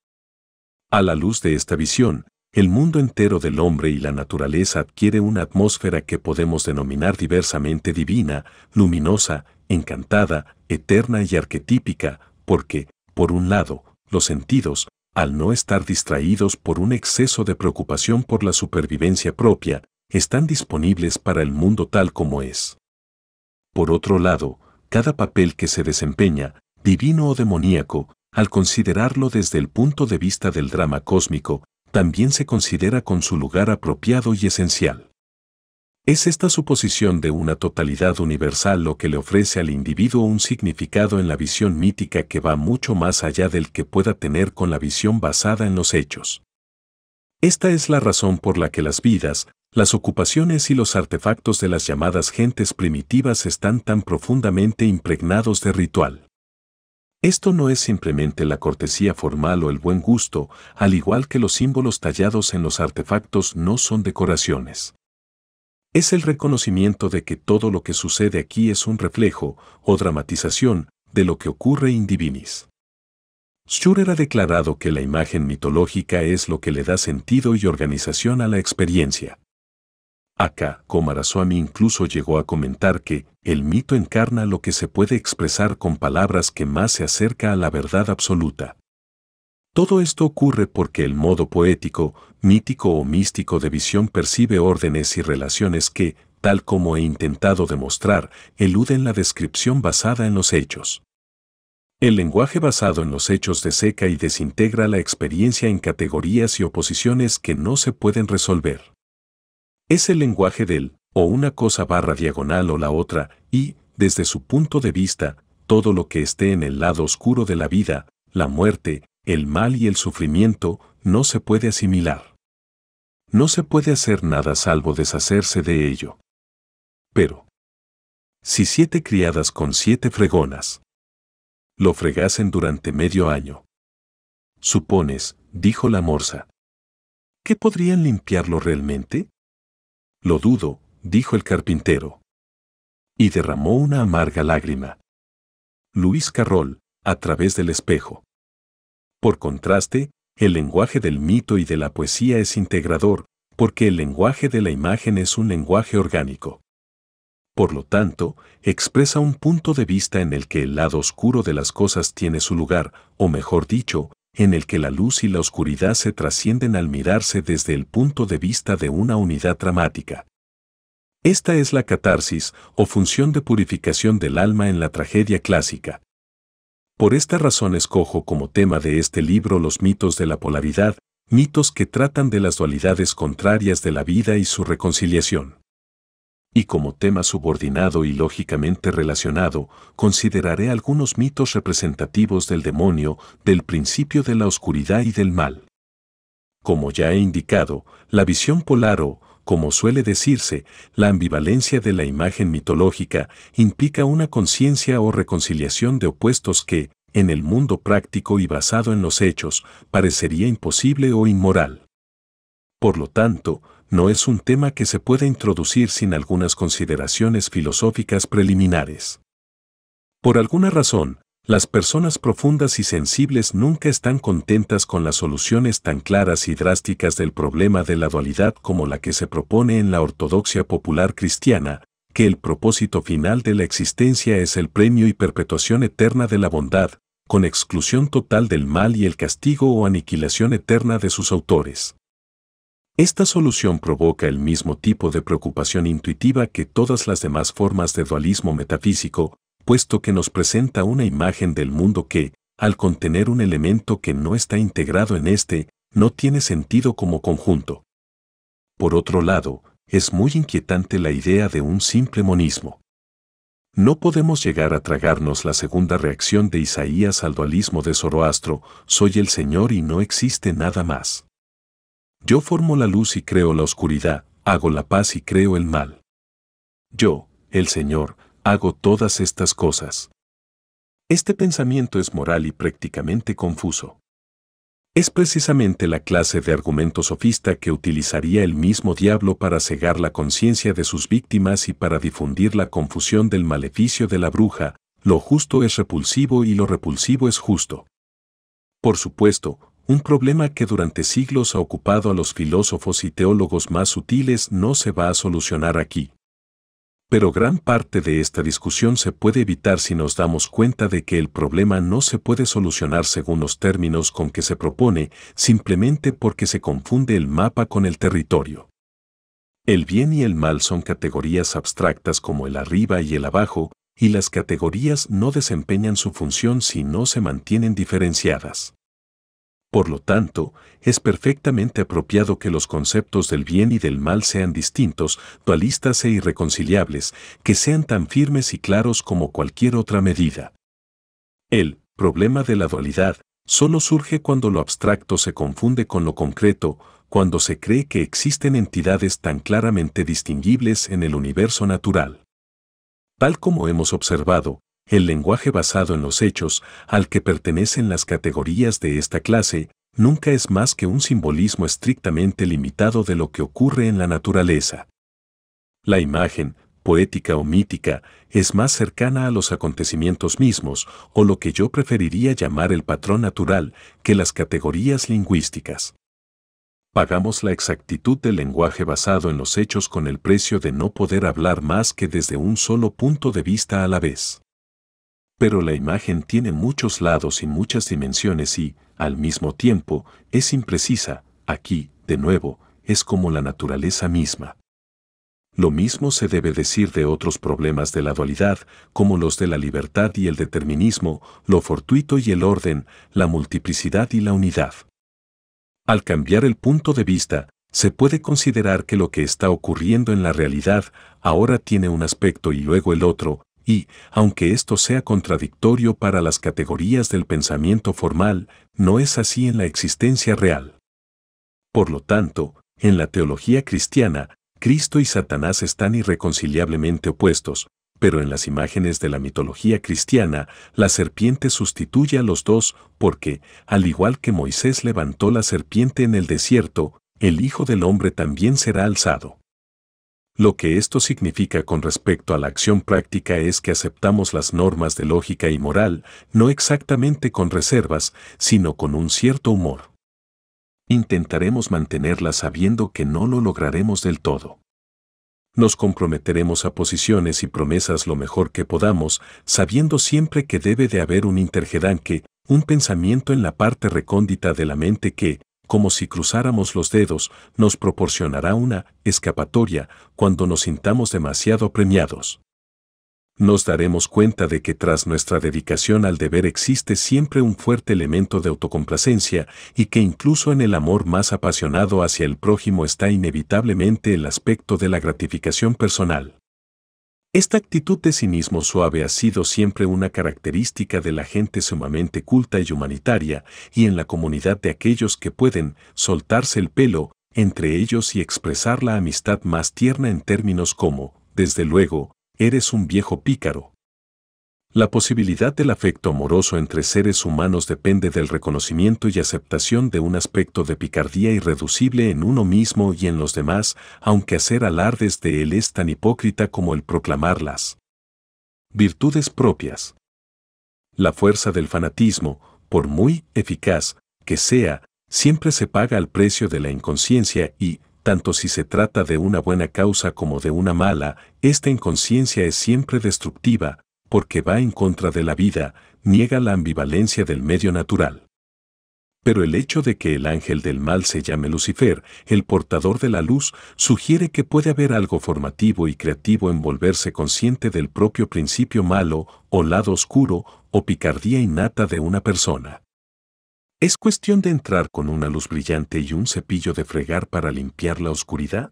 A la luz de esta visión, el mundo entero del hombre y la naturaleza adquiere una atmósfera que podemos denominar diversamente divina, luminosa, encantada, eterna y arquetípica, porque, por un lado, los sentidos, al no estar distraídos por un exceso de preocupación por la supervivencia propia, están disponibles para el mundo tal como es. Por otro lado, cada papel que se desempeña, divino o demoníaco, al considerarlo desde el punto de vista del drama cósmico, también se considera con su lugar apropiado y esencial. Es esta suposición de una totalidad universal lo que le ofrece al individuo un significado en la visión mítica que va mucho más allá del que pueda tener con la visión basada en los hechos. Esta es la razón por la que las vidas, las ocupaciones y los artefactos de las llamadas gentes primitivas están tan profundamente impregnados de ritual. Esto no es simplemente la cortesía formal o el buen gusto, al igual que los símbolos tallados en los artefactos no son decoraciones. Es el reconocimiento de que todo lo que sucede aquí es un reflejo o dramatización de lo que ocurre in divinis. Schurer ha declarado que la imagen mitológica es lo que le da sentido y organización a la experiencia. Acá, Komaraswamy incluso llegó a comentar que el mito encarna lo que se puede expresar con palabras que más se acerca a la verdad absoluta. Todo esto ocurre porque el modo poético, mítico o místico de visión percibe órdenes y relaciones que, tal como he intentado demostrar, eluden la descripción basada en los hechos. El lenguaje basado en los hechos deseca y desintegra la experiencia en categorías y oposiciones que no se pueden resolver. Es el lenguaje del, o una cosa barra diagonal o la otra, y, desde su punto de vista, todo lo que esté en el lado oscuro de la vida, la muerte, el mal y el sufrimiento, no se puede asimilar. No se puede hacer nada salvo deshacerse de ello. Pero, si siete criadas con siete fregonas lo fregasen durante medio año, supones, dijo la morsa, ¿qué podrían limpiarlo realmente? Lo dudo, dijo el carpintero. Y derramó una amarga lágrima. Luis Carroll, a través del espejo. Por contraste, el lenguaje del mito y de la poesía es integrador, porque el lenguaje de la imagen es un lenguaje orgánico. Por lo tanto, expresa un punto de vista en el que el lado oscuro de las cosas tiene su lugar, o mejor dicho, en el que la luz y la oscuridad se trascienden al mirarse desde el punto de vista de una unidad dramática. Esta es la catarsis o función de purificación del alma en la tragedia clásica. Por esta razón escojo como tema de este libro los mitos de la polaridad, mitos que tratan de las dualidades contrarias de la vida y su reconciliación y como tema subordinado y lógicamente relacionado, consideraré algunos mitos representativos del demonio, del principio de la oscuridad y del mal. Como ya he indicado, la visión polar o, como suele decirse, la ambivalencia de la imagen mitológica implica una conciencia o reconciliación de opuestos que, en el mundo práctico y basado en los hechos, parecería imposible o inmoral. Por lo tanto, no es un tema que se pueda introducir sin algunas consideraciones filosóficas preliminares. Por alguna razón, las personas profundas y sensibles nunca están contentas con las soluciones tan claras y drásticas del problema de la dualidad como la que se propone en la ortodoxia popular cristiana, que el propósito final de la existencia es el premio y perpetuación eterna de la bondad, con exclusión total del mal y el castigo o aniquilación eterna de sus autores. Esta solución provoca el mismo tipo de preocupación intuitiva que todas las demás formas de dualismo metafísico, puesto que nos presenta una imagen del mundo que, al contener un elemento que no está integrado en este, no tiene sentido como conjunto. Por otro lado, es muy inquietante la idea de un simple monismo. No podemos llegar a tragarnos la segunda reacción de Isaías al dualismo de Zoroastro, soy el Señor y no existe nada más. Yo formo la luz y creo la oscuridad, hago la paz y creo el mal. Yo, el Señor, hago todas estas cosas. Este pensamiento es moral y prácticamente confuso. Es precisamente la clase de argumento sofista que utilizaría el mismo diablo para cegar la conciencia de sus víctimas y para difundir la confusión del maleficio de la bruja, lo justo es repulsivo y lo repulsivo es justo. Por supuesto, un problema que durante siglos ha ocupado a los filósofos y teólogos más sutiles no se va a solucionar aquí. Pero gran parte de esta discusión se puede evitar si nos damos cuenta de que el problema no se puede solucionar según los términos con que se propone, simplemente porque se confunde el mapa con el territorio. El bien y el mal son categorías abstractas como el arriba y el abajo, y las categorías no desempeñan su función si no se mantienen diferenciadas. Por lo tanto, es perfectamente apropiado que los conceptos del bien y del mal sean distintos, dualistas e irreconciliables, que sean tan firmes y claros como cualquier otra medida. El problema de la dualidad solo surge cuando lo abstracto se confunde con lo concreto, cuando se cree que existen entidades tan claramente distinguibles en el universo natural. Tal como hemos observado, el lenguaje basado en los hechos, al que pertenecen las categorías de esta clase, nunca es más que un simbolismo estrictamente limitado de lo que ocurre en la naturaleza. La imagen, poética o mítica, es más cercana a los acontecimientos mismos, o lo que yo preferiría llamar el patrón natural, que las categorías lingüísticas. Pagamos la exactitud del lenguaje basado en los hechos con el precio de no poder hablar más que desde un solo punto de vista a la vez. Pero la imagen tiene muchos lados y muchas dimensiones y, al mismo tiempo, es imprecisa. Aquí, de nuevo, es como la naturaleza misma. Lo mismo se debe decir de otros problemas de la dualidad, como los de la libertad y el determinismo, lo fortuito y el orden, la multiplicidad y la unidad. Al cambiar el punto de vista, se puede considerar que lo que está ocurriendo en la realidad ahora tiene un aspecto y luego el otro, y, aunque esto sea contradictorio para las categorías del pensamiento formal, no es así en la existencia real. Por lo tanto, en la teología cristiana, Cristo y Satanás están irreconciliablemente opuestos, pero en las imágenes de la mitología cristiana, la serpiente sustituye a los dos porque, al igual que Moisés levantó la serpiente en el desierto, el Hijo del Hombre también será alzado. Lo que esto significa con respecto a la acción práctica es que aceptamos las normas de lógica y moral, no exactamente con reservas, sino con un cierto humor. Intentaremos mantenerlas sabiendo que no lo lograremos del todo. Nos comprometeremos a posiciones y promesas lo mejor que podamos, sabiendo siempre que debe de haber un interjedanque, un pensamiento en la parte recóndita de la mente que, como si cruzáramos los dedos, nos proporcionará una escapatoria cuando nos sintamos demasiado premiados. Nos daremos cuenta de que tras nuestra dedicación al deber existe siempre un fuerte elemento de autocomplacencia y que incluso en el amor más apasionado hacia el prójimo está inevitablemente el aspecto de la gratificación personal. Esta actitud de cinismo suave ha sido siempre una característica de la gente sumamente culta y humanitaria y en la comunidad de aquellos que pueden soltarse el pelo entre ellos y expresar la amistad más tierna en términos como, desde luego, eres un viejo pícaro, la posibilidad del afecto amoroso entre seres humanos depende del reconocimiento y aceptación de un aspecto de picardía irreducible en uno mismo y en los demás, aunque hacer alardes de él es tan hipócrita como el proclamarlas. Virtudes propias. La fuerza del fanatismo, por muy eficaz que sea, siempre se paga al precio de la inconsciencia y, tanto si se trata de una buena causa como de una mala, esta inconsciencia es siempre destructiva, porque va en contra de la vida, niega la ambivalencia del medio natural. Pero el hecho de que el ángel del mal se llame Lucifer, el portador de la luz, sugiere que puede haber algo formativo y creativo en volverse consciente del propio principio malo, o lado oscuro, o picardía innata de una persona. ¿Es cuestión de entrar con una luz brillante y un cepillo de fregar para limpiar la oscuridad?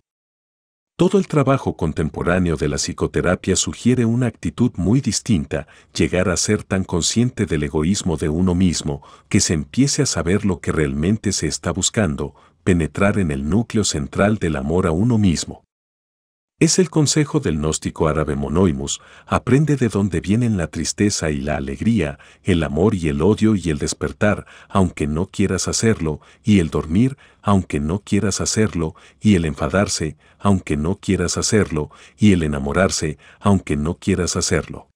Todo el trabajo contemporáneo de la psicoterapia sugiere una actitud muy distinta, llegar a ser tan consciente del egoísmo de uno mismo que se empiece a saber lo que realmente se está buscando, penetrar en el núcleo central del amor a uno mismo. Es el consejo del gnóstico árabe Monoimus, aprende de dónde vienen la tristeza y la alegría, el amor y el odio y el despertar, aunque no quieras hacerlo, y el dormir, aunque no quieras hacerlo, y el enfadarse, aunque no quieras hacerlo, y el enamorarse, aunque no quieras hacerlo.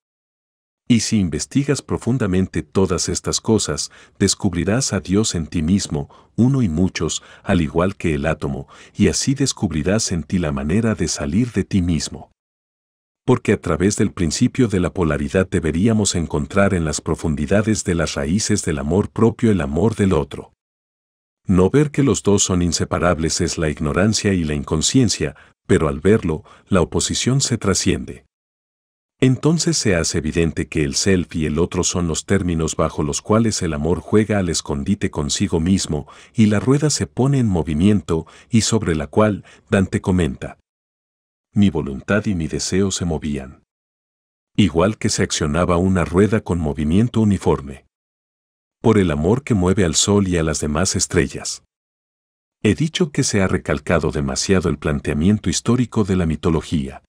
Y si investigas profundamente todas estas cosas, descubrirás a Dios en ti mismo, uno y muchos, al igual que el átomo, y así descubrirás en ti la manera de salir de ti mismo. Porque a través del principio de la polaridad deberíamos encontrar en las profundidades de las raíces del amor propio el amor del otro. No ver que los dos son inseparables es la ignorancia y la inconsciencia, pero al verlo, la oposición se trasciende. Entonces se hace evidente que el self y el otro son los términos bajo los cuales el amor juega al escondite consigo mismo y la rueda se pone en movimiento y sobre la cual Dante comenta. Mi voluntad y mi deseo se movían. Igual que se accionaba una rueda con movimiento uniforme. Por el amor que mueve al sol y a las demás estrellas. He dicho que se ha recalcado demasiado el planteamiento histórico de la mitología.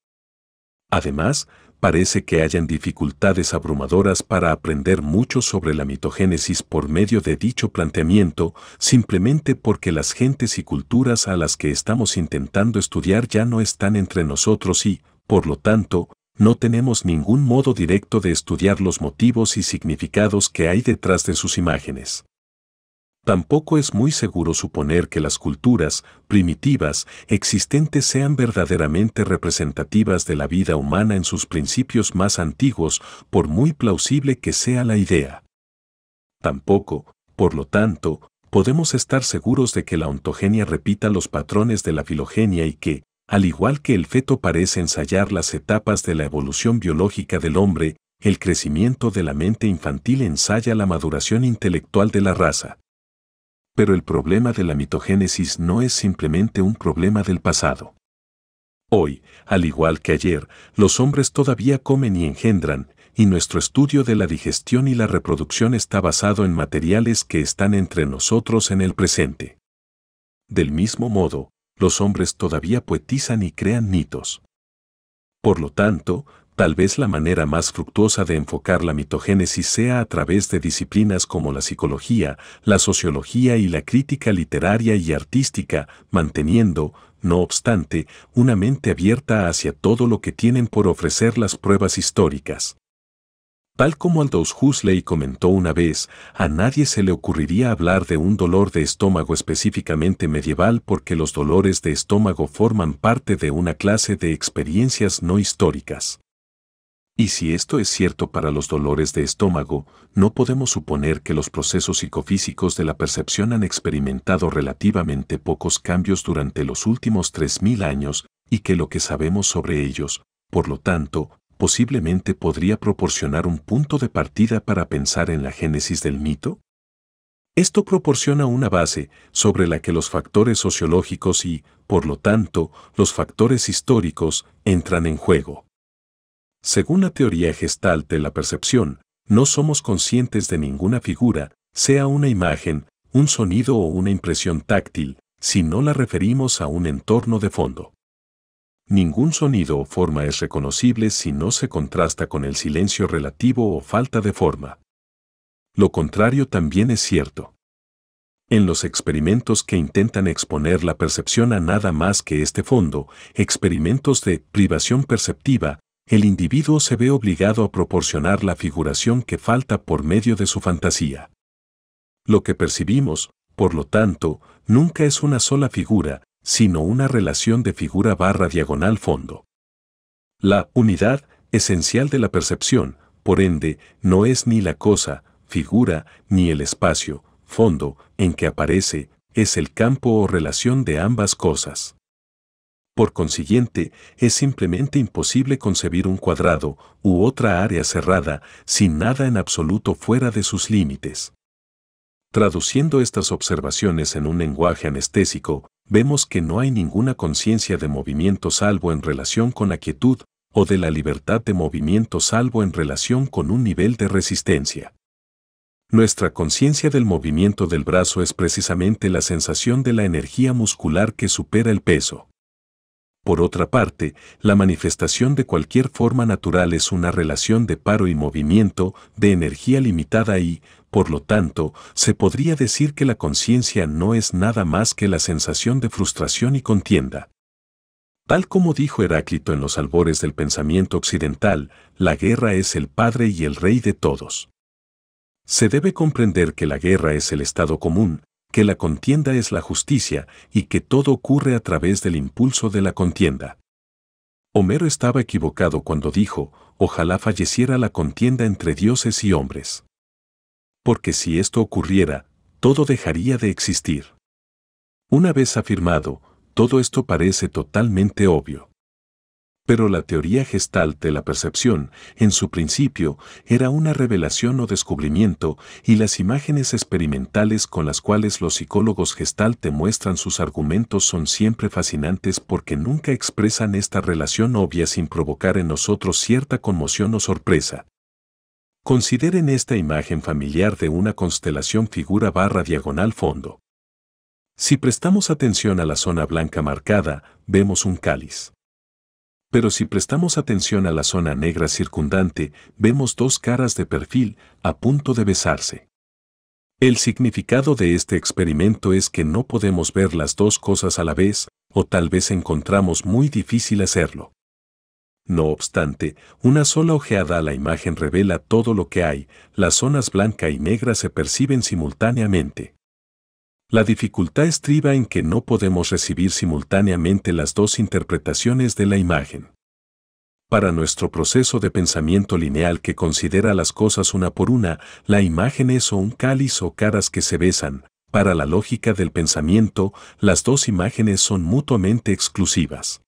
Además, parece que hayan dificultades abrumadoras para aprender mucho sobre la mitogénesis por medio de dicho planteamiento, simplemente porque las gentes y culturas a las que estamos intentando estudiar ya no están entre nosotros y, por lo tanto, no tenemos ningún modo directo de estudiar los motivos y significados que hay detrás de sus imágenes. Tampoco es muy seguro suponer que las culturas primitivas existentes sean verdaderamente representativas de la vida humana en sus principios más antiguos, por muy plausible que sea la idea. Tampoco, por lo tanto, podemos estar seguros de que la ontogenia repita los patrones de la filogenia y que, al igual que el feto parece ensayar las etapas de la evolución biológica del hombre, el crecimiento de la mente infantil ensaya la maduración intelectual de la raza pero el problema de la mitogénesis no es simplemente un problema del pasado. Hoy, al igual que ayer, los hombres todavía comen y engendran, y nuestro estudio de la digestión y la reproducción está basado en materiales que están entre nosotros en el presente. Del mismo modo, los hombres todavía poetizan y crean mitos. Por lo tanto, Tal vez la manera más fructuosa de enfocar la mitogénesis sea a través de disciplinas como la psicología, la sociología y la crítica literaria y artística, manteniendo, no obstante, una mente abierta hacia todo lo que tienen por ofrecer las pruebas históricas. Tal como Aldous Husley comentó una vez, a nadie se le ocurriría hablar de un dolor de estómago específicamente medieval porque los dolores de estómago forman parte de una clase de experiencias no históricas. Y si esto es cierto para los dolores de estómago, no podemos suponer que los procesos psicofísicos de la percepción han experimentado relativamente pocos cambios durante los últimos 3.000 años y que lo que sabemos sobre ellos, por lo tanto, posiblemente podría proporcionar un punto de partida para pensar en la génesis del mito? Esto proporciona una base sobre la que los factores sociológicos y, por lo tanto, los factores históricos entran en juego. Según la teoría gestal de la percepción, no somos conscientes de ninguna figura, sea una imagen, un sonido o una impresión táctil, si no la referimos a un entorno de fondo. Ningún sonido o forma es reconocible si no se contrasta con el silencio relativo o falta de forma. Lo contrario también es cierto. En los experimentos que intentan exponer la percepción a nada más que este fondo, experimentos de privación perceptiva, el individuo se ve obligado a proporcionar la figuración que falta por medio de su fantasía. Lo que percibimos, por lo tanto, nunca es una sola figura, sino una relación de figura barra diagonal fondo. La unidad esencial de la percepción, por ende, no es ni la cosa, figura, ni el espacio, fondo, en que aparece, es el campo o relación de ambas cosas. Por consiguiente, es simplemente imposible concebir un cuadrado u otra área cerrada sin nada en absoluto fuera de sus límites. Traduciendo estas observaciones en un lenguaje anestésico, vemos que no hay ninguna conciencia de movimiento salvo en relación con la quietud, o de la libertad de movimiento salvo en relación con un nivel de resistencia. Nuestra conciencia del movimiento del brazo es precisamente la sensación de la energía muscular que supera el peso. Por otra parte, la manifestación de cualquier forma natural es una relación de paro y movimiento, de energía limitada y, por lo tanto, se podría decir que la conciencia no es nada más que la sensación de frustración y contienda. Tal como dijo Heráclito en los albores del pensamiento occidental, la guerra es el padre y el rey de todos. Se debe comprender que la guerra es el estado común, que la contienda es la justicia y que todo ocurre a través del impulso de la contienda. Homero estaba equivocado cuando dijo, ojalá falleciera la contienda entre dioses y hombres. Porque si esto ocurriera, todo dejaría de existir. Una vez afirmado, todo esto parece totalmente obvio pero la teoría gestal de la percepción, en su principio, era una revelación o descubrimiento, y las imágenes experimentales con las cuales los psicólogos te muestran sus argumentos son siempre fascinantes porque nunca expresan esta relación obvia sin provocar en nosotros cierta conmoción o sorpresa. Consideren esta imagen familiar de una constelación figura barra diagonal fondo. Si prestamos atención a la zona blanca marcada, vemos un cáliz. Pero si prestamos atención a la zona negra circundante, vemos dos caras de perfil a punto de besarse. El significado de este experimento es que no podemos ver las dos cosas a la vez, o tal vez encontramos muy difícil hacerlo. No obstante, una sola ojeada a la imagen revela todo lo que hay, las zonas blanca y negra se perciben simultáneamente. La dificultad estriba en que no podemos recibir simultáneamente las dos interpretaciones de la imagen. Para nuestro proceso de pensamiento lineal que considera las cosas una por una, la imagen es o un cáliz o caras que se besan. Para la lógica del pensamiento, las dos imágenes son mutuamente exclusivas.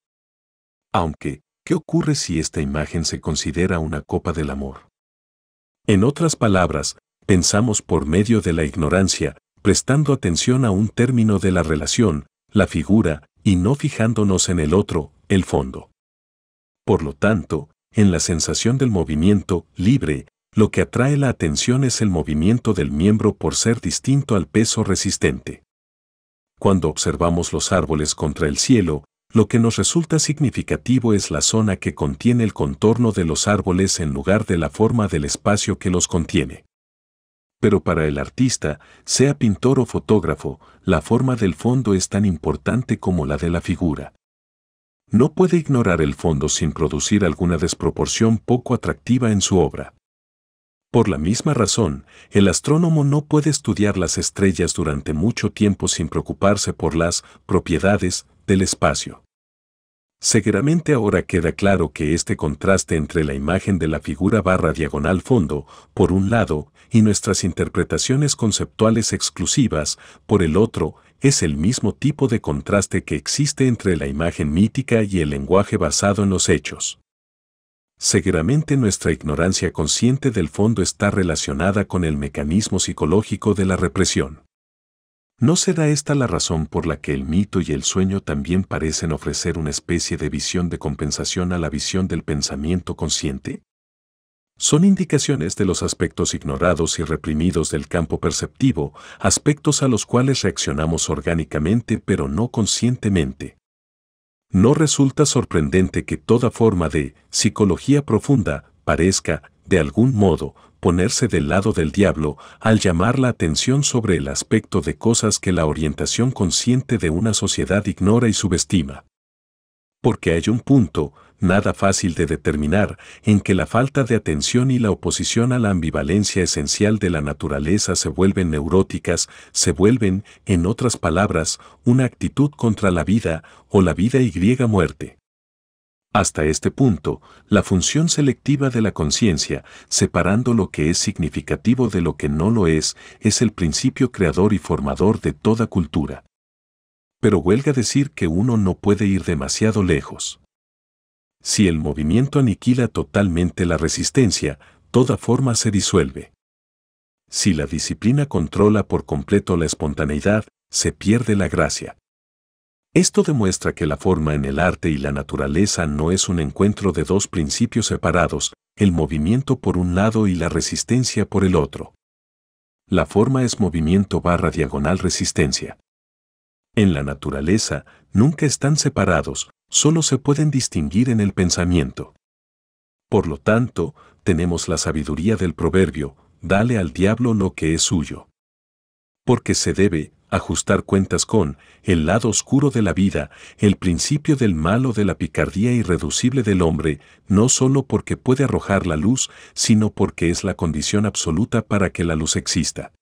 Aunque, ¿qué ocurre si esta imagen se considera una copa del amor? En otras palabras, pensamos por medio de la ignorancia, prestando atención a un término de la relación, la figura, y no fijándonos en el otro, el fondo. Por lo tanto, en la sensación del movimiento libre, lo que atrae la atención es el movimiento del miembro por ser distinto al peso resistente. Cuando observamos los árboles contra el cielo, lo que nos resulta significativo es la zona que contiene el contorno de los árboles en lugar de la forma del espacio que los contiene. Pero para el artista, sea pintor o fotógrafo, la forma del fondo es tan importante como la de la figura. No puede ignorar el fondo sin producir alguna desproporción poco atractiva en su obra. Por la misma razón, el astrónomo no puede estudiar las estrellas durante mucho tiempo sin preocuparse por las propiedades del espacio. Seguramente ahora queda claro que este contraste entre la imagen de la figura barra diagonal fondo, por un lado, y nuestras interpretaciones conceptuales exclusivas, por el otro, es el mismo tipo de contraste que existe entre la imagen mítica y el lenguaje basado en los hechos. Seguramente nuestra ignorancia consciente del fondo está relacionada con el mecanismo psicológico de la represión. ¿No será esta la razón por la que el mito y el sueño también parecen ofrecer una especie de visión de compensación a la visión del pensamiento consciente? Son indicaciones de los aspectos ignorados y reprimidos del campo perceptivo, aspectos a los cuales reaccionamos orgánicamente pero no conscientemente. No resulta sorprendente que toda forma de psicología profunda parezca, de algún modo, ponerse del lado del diablo al llamar la atención sobre el aspecto de cosas que la orientación consciente de una sociedad ignora y subestima. Porque hay un punto, nada fácil de determinar, en que la falta de atención y la oposición a la ambivalencia esencial de la naturaleza se vuelven neuróticas, se vuelven, en otras palabras, una actitud contra la vida o la vida y griega muerte. Hasta este punto, la función selectiva de la conciencia, separando lo que es significativo de lo que no lo es, es el principio creador y formador de toda cultura. Pero huelga decir que uno no puede ir demasiado lejos. Si el movimiento aniquila totalmente la resistencia, toda forma se disuelve. Si la disciplina controla por completo la espontaneidad, se pierde la gracia. Esto demuestra que la forma en el arte y la naturaleza no es un encuentro de dos principios separados, el movimiento por un lado y la resistencia por el otro. La forma es movimiento barra diagonal resistencia. En la naturaleza, nunca están separados, solo se pueden distinguir en el pensamiento. Por lo tanto, tenemos la sabiduría del proverbio, dale al diablo lo que es suyo. Porque se debe, ajustar cuentas con el lado oscuro de la vida, el principio del mal o de la picardía irreducible del hombre, no solo porque puede arrojar la luz, sino porque es la condición absoluta para que la luz exista.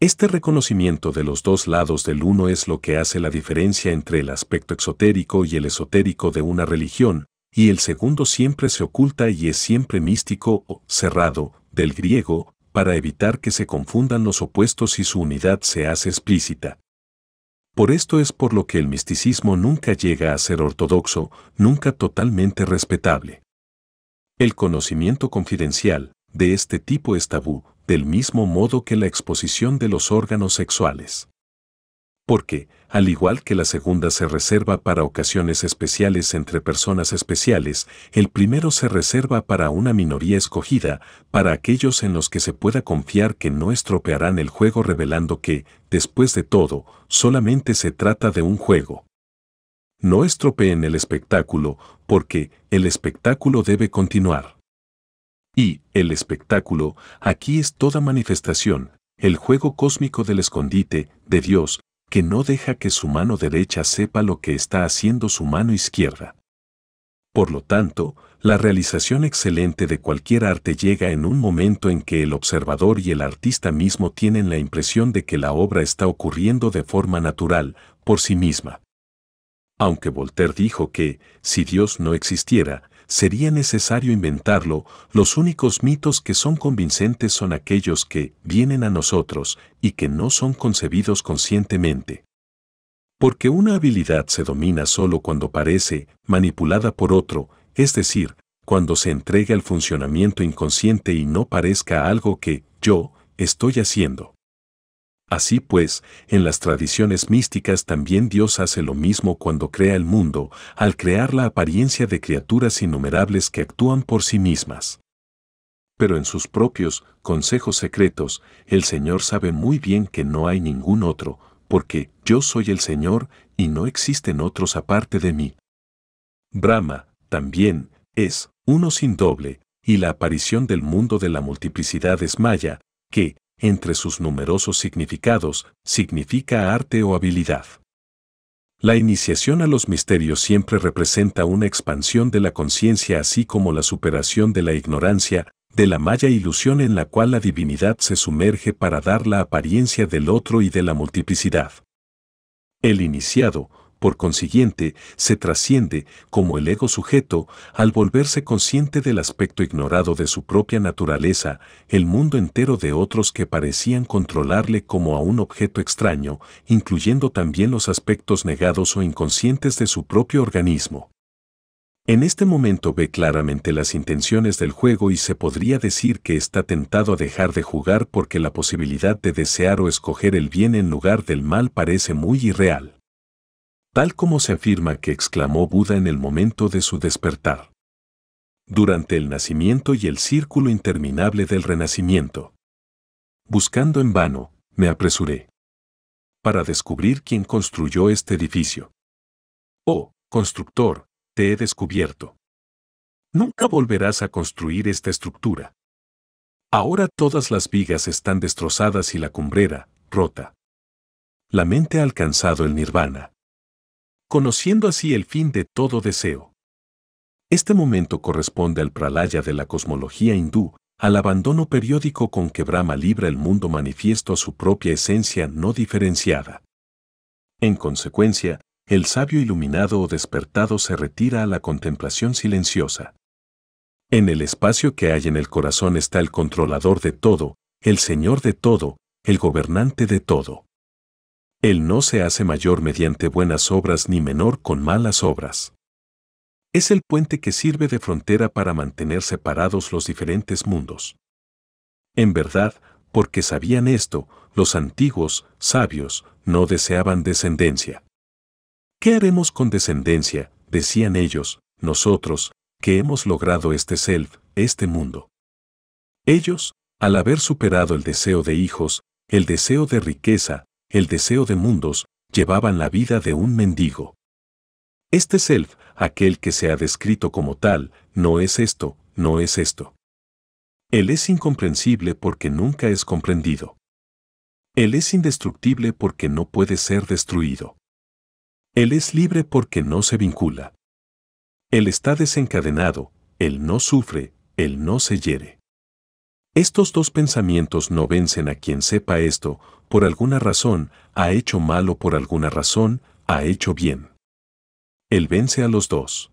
Este reconocimiento de los dos lados del uno es lo que hace la diferencia entre el aspecto exotérico y el esotérico de una religión, y el segundo siempre se oculta y es siempre místico o cerrado, del griego, para evitar que se confundan los opuestos y su unidad se hace explícita. Por esto es por lo que el misticismo nunca llega a ser ortodoxo, nunca totalmente respetable. El conocimiento confidencial de este tipo es tabú, del mismo modo que la exposición de los órganos sexuales porque, al igual que la segunda se reserva para ocasiones especiales entre personas especiales, el primero se reserva para una minoría escogida, para aquellos en los que se pueda confiar que no estropearán el juego revelando que, después de todo, solamente se trata de un juego. No estropeen el espectáculo, porque el espectáculo debe continuar. Y, el espectáculo, aquí es toda manifestación, el juego cósmico del escondite, de Dios, que no deja que su mano derecha sepa lo que está haciendo su mano izquierda. Por lo tanto, la realización excelente de cualquier arte llega en un momento en que el observador y el artista mismo tienen la impresión de que la obra está ocurriendo de forma natural, por sí misma. Aunque Voltaire dijo que, si Dios no existiera, sería necesario inventarlo, los únicos mitos que son convincentes son aquellos que vienen a nosotros y que no son concebidos conscientemente. Porque una habilidad se domina solo cuando parece manipulada por otro, es decir, cuando se entrega al funcionamiento inconsciente y no parezca algo que yo estoy haciendo. Así pues, en las tradiciones místicas también Dios hace lo mismo cuando crea el mundo, al crear la apariencia de criaturas innumerables que actúan por sí mismas. Pero en sus propios consejos secretos, el Señor sabe muy bien que no hay ningún otro, porque yo soy el Señor y no existen otros aparte de mí. Brahma, también, es uno sin doble, y la aparición del mundo de la multiplicidad es Maya, que, entre sus numerosos significados, significa arte o habilidad. La iniciación a los misterios siempre representa una expansión de la conciencia así como la superación de la ignorancia, de la malla ilusión en la cual la divinidad se sumerge para dar la apariencia del otro y de la multiplicidad. El iniciado, por consiguiente, se trasciende, como el ego sujeto, al volverse consciente del aspecto ignorado de su propia naturaleza, el mundo entero de otros que parecían controlarle como a un objeto extraño, incluyendo también los aspectos negados o inconscientes de su propio organismo. En este momento ve claramente las intenciones del juego y se podría decir que está tentado a dejar de jugar porque la posibilidad de desear o escoger el bien en lugar del mal parece muy irreal tal como se afirma que exclamó Buda en el momento de su despertar. Durante el nacimiento y el círculo interminable del renacimiento. Buscando en vano, me apresuré. Para descubrir quién construyó este edificio. Oh, constructor, te he descubierto. Nunca volverás a construir esta estructura. Ahora todas las vigas están destrozadas y la cumbrera, rota. La mente ha alcanzado el nirvana conociendo así el fin de todo deseo. Este momento corresponde al pralaya de la cosmología hindú, al abandono periódico con que Brahma libra el mundo manifiesto a su propia esencia no diferenciada. En consecuencia, el sabio iluminado o despertado se retira a la contemplación silenciosa. En el espacio que hay en el corazón está el controlador de todo, el señor de todo, el gobernante de todo. Él no se hace mayor mediante buenas obras ni menor con malas obras. Es el puente que sirve de frontera para mantener separados los diferentes mundos. En verdad, porque sabían esto, los antiguos, sabios, no deseaban descendencia. ¿Qué haremos con descendencia? decían ellos, nosotros, que hemos logrado este self, este mundo. Ellos, al haber superado el deseo de hijos, el deseo de riqueza, el deseo de mundos, llevaban la vida de un mendigo. Este self, aquel que se ha descrito como tal, no es esto, no es esto. Él es incomprensible porque nunca es comprendido. Él es indestructible porque no puede ser destruido. Él es libre porque no se vincula. Él está desencadenado, él no sufre, él no se hiere. Estos dos pensamientos no vencen a quien sepa esto, por alguna razón, ha hecho mal o por alguna razón, ha hecho bien. Él vence a los dos.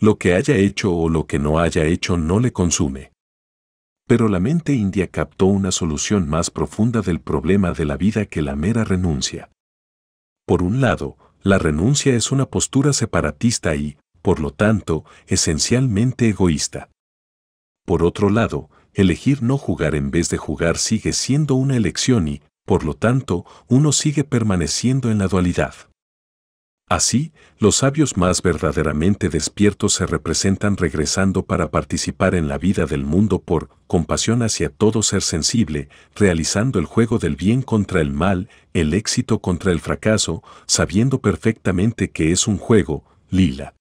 Lo que haya hecho o lo que no haya hecho no le consume. Pero la mente india captó una solución más profunda del problema de la vida que la mera renuncia. Por un lado, la renuncia es una postura separatista y, por lo tanto, esencialmente egoísta. Por otro lado, elegir no jugar en vez de jugar sigue siendo una elección y, por lo tanto, uno sigue permaneciendo en la dualidad. Así, los sabios más verdaderamente despiertos se representan regresando para participar en la vida del mundo por compasión hacia todo ser sensible, realizando el juego del bien contra el mal, el éxito contra el fracaso, sabiendo perfectamente que es un juego, lila.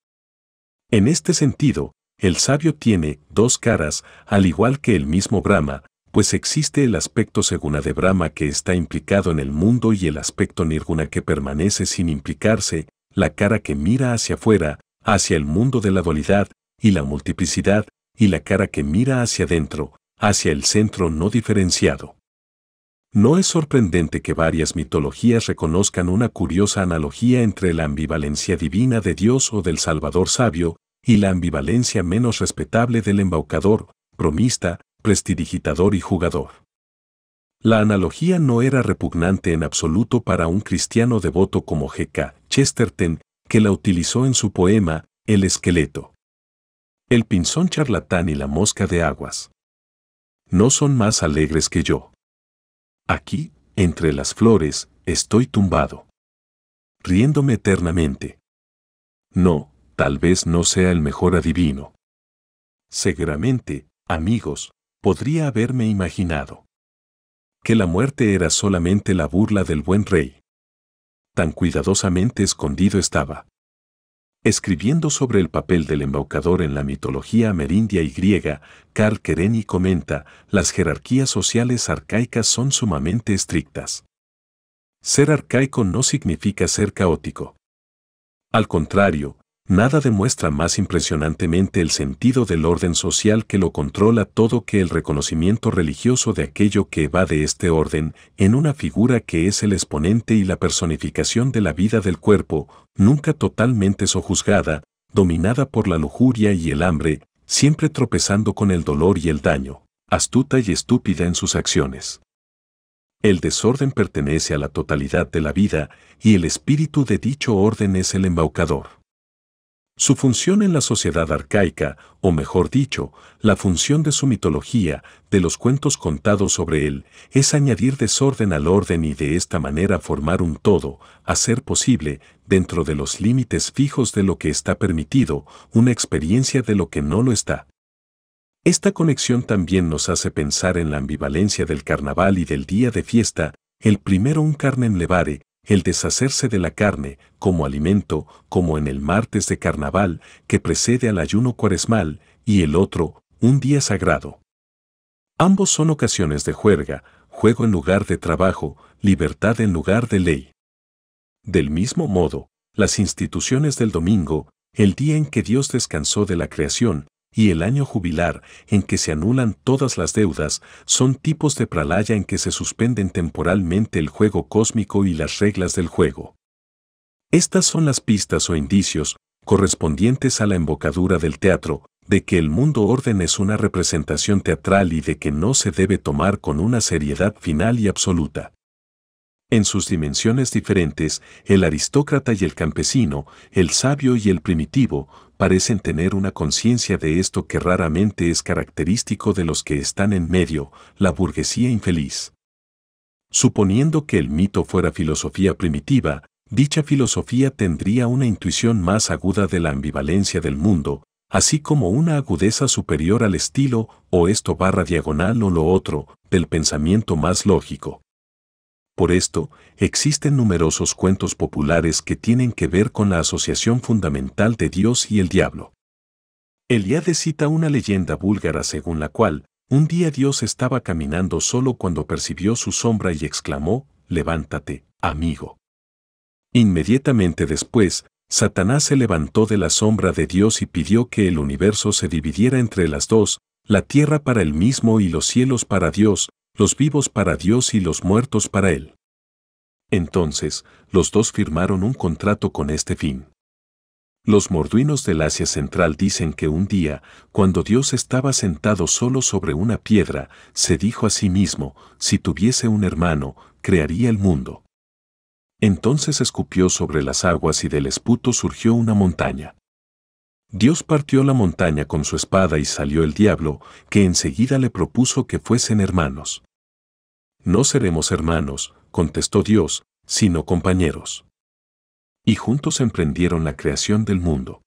En este sentido, el sabio tiene dos caras, al igual que el mismo Brahma, pues existe el aspecto seguna de Brahma que está implicado en el mundo y el aspecto nirguna que permanece sin implicarse, la cara que mira hacia afuera, hacia el mundo de la dualidad y la multiplicidad, y la cara que mira hacia adentro, hacia el centro no diferenciado. No es sorprendente que varias mitologías reconozcan una curiosa analogía entre la ambivalencia divina de Dios o del Salvador sabio y la ambivalencia menos respetable del embaucador, promista, prestidigitador y jugador. La analogía no era repugnante en absoluto para un cristiano devoto como G.K. Chesterton, que la utilizó en su poema El esqueleto. El pinzón charlatán y la mosca de aguas. No son más alegres que yo. Aquí, entre las flores, estoy tumbado. Riéndome eternamente. No, tal vez no sea el mejor adivino. Seguramente, amigos, podría haberme imaginado que la muerte era solamente la burla del buen rey. Tan cuidadosamente escondido estaba. Escribiendo sobre el papel del embaucador en la mitología amerindia y griega, Karl Kereni comenta, las jerarquías sociales arcaicas son sumamente estrictas. Ser arcaico no significa ser caótico. Al contrario, nada demuestra más impresionantemente el sentido del orden social que lo controla todo que el reconocimiento religioso de aquello que va de este orden en una figura que es el exponente y la personificación de la vida del cuerpo, nunca totalmente sojuzgada, dominada por la lujuria y el hambre, siempre tropezando con el dolor y el daño, astuta y estúpida en sus acciones. El desorden pertenece a la totalidad de la vida y el espíritu de dicho orden es el embaucador. Su función en la sociedad arcaica, o mejor dicho, la función de su mitología, de los cuentos contados sobre él, es añadir desorden al orden y de esta manera formar un todo, hacer posible, dentro de los límites fijos de lo que está permitido, una experiencia de lo que no lo está. Esta conexión también nos hace pensar en la ambivalencia del carnaval y del día de fiesta, el primero un en levare, el deshacerse de la carne como alimento, como en el martes de carnaval que precede al ayuno cuaresmal, y el otro, un día sagrado. Ambos son ocasiones de juerga, juego en lugar de trabajo, libertad en lugar de ley. Del mismo modo, las instituciones del domingo, el día en que Dios descansó de la creación, y el año jubilar, en que se anulan todas las deudas, son tipos de pralaya en que se suspenden temporalmente el juego cósmico y las reglas del juego. Estas son las pistas o indicios, correspondientes a la embocadura del teatro, de que el mundo orden es una representación teatral y de que no se debe tomar con una seriedad final y absoluta. En sus dimensiones diferentes, el aristócrata y el campesino, el sabio y el primitivo, parecen tener una conciencia de esto que raramente es característico de los que están en medio, la burguesía infeliz. Suponiendo que el mito fuera filosofía primitiva, dicha filosofía tendría una intuición más aguda de la ambivalencia del mundo, así como una agudeza superior al estilo, o esto barra diagonal o lo otro, del pensamiento más lógico. Por esto, existen numerosos cuentos populares que tienen que ver con la asociación fundamental de Dios y el diablo. Eliade cita una leyenda búlgara según la cual, un día Dios estaba caminando solo cuando percibió su sombra y exclamó, Levántate, amigo. Inmediatamente después, Satanás se levantó de la sombra de Dios y pidió que el universo se dividiera entre las dos, la tierra para el mismo y los cielos para Dios, los vivos para Dios y los muertos para Él. Entonces, los dos firmaron un contrato con este fin. Los morduinos del Asia Central dicen que un día, cuando Dios estaba sentado solo sobre una piedra, se dijo a sí mismo, si tuviese un hermano, crearía el mundo. Entonces escupió sobre las aguas y del esputo surgió una montaña. Dios partió la montaña con su espada y salió el diablo, que enseguida le propuso que fuesen hermanos. No seremos hermanos, contestó Dios, sino compañeros. Y juntos emprendieron la creación del mundo.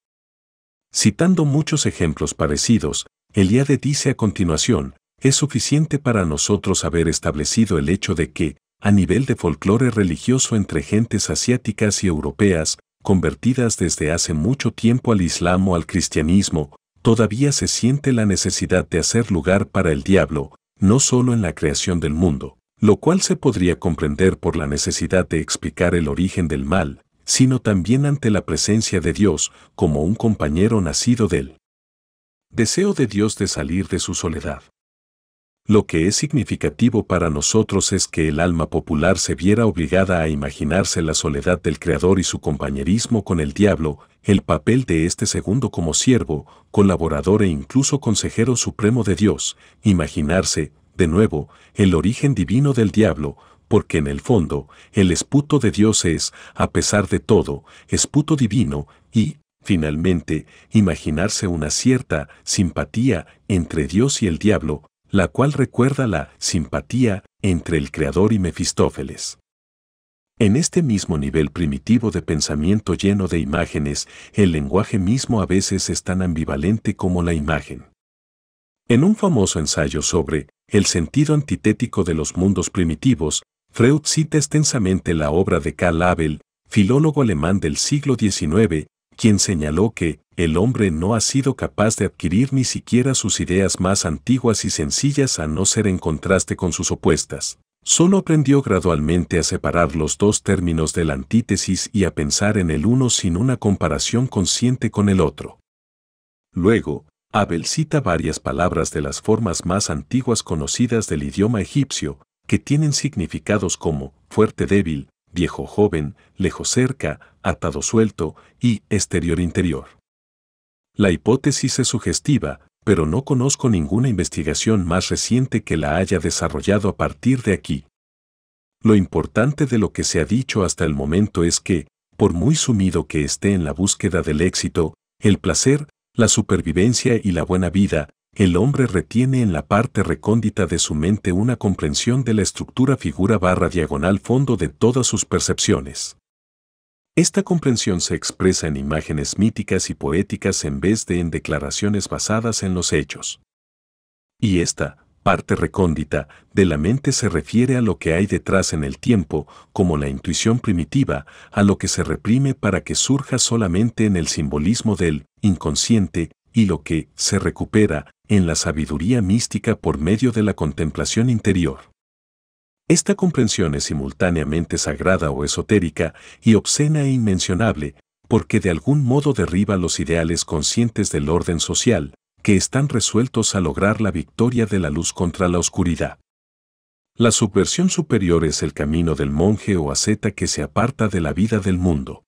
Citando muchos ejemplos parecidos, Eliade dice a continuación, es suficiente para nosotros haber establecido el hecho de que, a nivel de folclore religioso entre gentes asiáticas y europeas, convertidas desde hace mucho tiempo al Islam o al cristianismo, todavía se siente la necesidad de hacer lugar para el diablo, no solo en la creación del mundo, lo cual se podría comprender por la necesidad de explicar el origen del mal, sino también ante la presencia de Dios como un compañero nacido de él. deseo de Dios de salir de su soledad. Lo que es significativo para nosotros es que el alma popular se viera obligada a imaginarse la soledad del Creador y su compañerismo con el diablo, el papel de este segundo como siervo, colaborador e incluso consejero supremo de Dios, imaginarse, de nuevo, el origen divino del diablo, porque en el fondo, el esputo de Dios es, a pesar de todo, esputo divino, y, finalmente, imaginarse una cierta simpatía entre Dios y el diablo, la cual recuerda la simpatía entre el creador y Mefistófeles. En este mismo nivel primitivo de pensamiento lleno de imágenes, el lenguaje mismo a veces es tan ambivalente como la imagen. En un famoso ensayo sobre el sentido antitético de los mundos primitivos, Freud cita extensamente la obra de Karl Abel, filólogo alemán del siglo XIX, quien señaló que el hombre no ha sido capaz de adquirir ni siquiera sus ideas más antiguas y sencillas a no ser en contraste con sus opuestas. Solo aprendió gradualmente a separar los dos términos de la antítesis y a pensar en el uno sin una comparación consciente con el otro. Luego, Abel cita varias palabras de las formas más antiguas conocidas del idioma egipcio, que tienen significados como fuerte débil, viejo joven, lejos cerca, atado suelto y exterior interior. La hipótesis es sugestiva, pero no conozco ninguna investigación más reciente que la haya desarrollado a partir de aquí. Lo importante de lo que se ha dicho hasta el momento es que, por muy sumido que esté en la búsqueda del éxito, el placer, la supervivencia y la buena vida, el hombre retiene en la parte recóndita de su mente una comprensión de la estructura figura barra diagonal fondo de todas sus percepciones. Esta comprensión se expresa en imágenes míticas y poéticas en vez de en declaraciones basadas en los hechos. Y esta parte recóndita de la mente se refiere a lo que hay detrás en el tiempo, como la intuición primitiva, a lo que se reprime para que surja solamente en el simbolismo del inconsciente y lo que se recupera en la sabiduría mística por medio de la contemplación interior. Esta comprensión es simultáneamente sagrada o esotérica y obscena e inmencionable, porque de algún modo derriba los ideales conscientes del orden social, que están resueltos a lograr la victoria de la luz contra la oscuridad. La subversión superior es el camino del monje o asceta que se aparta de la vida del mundo.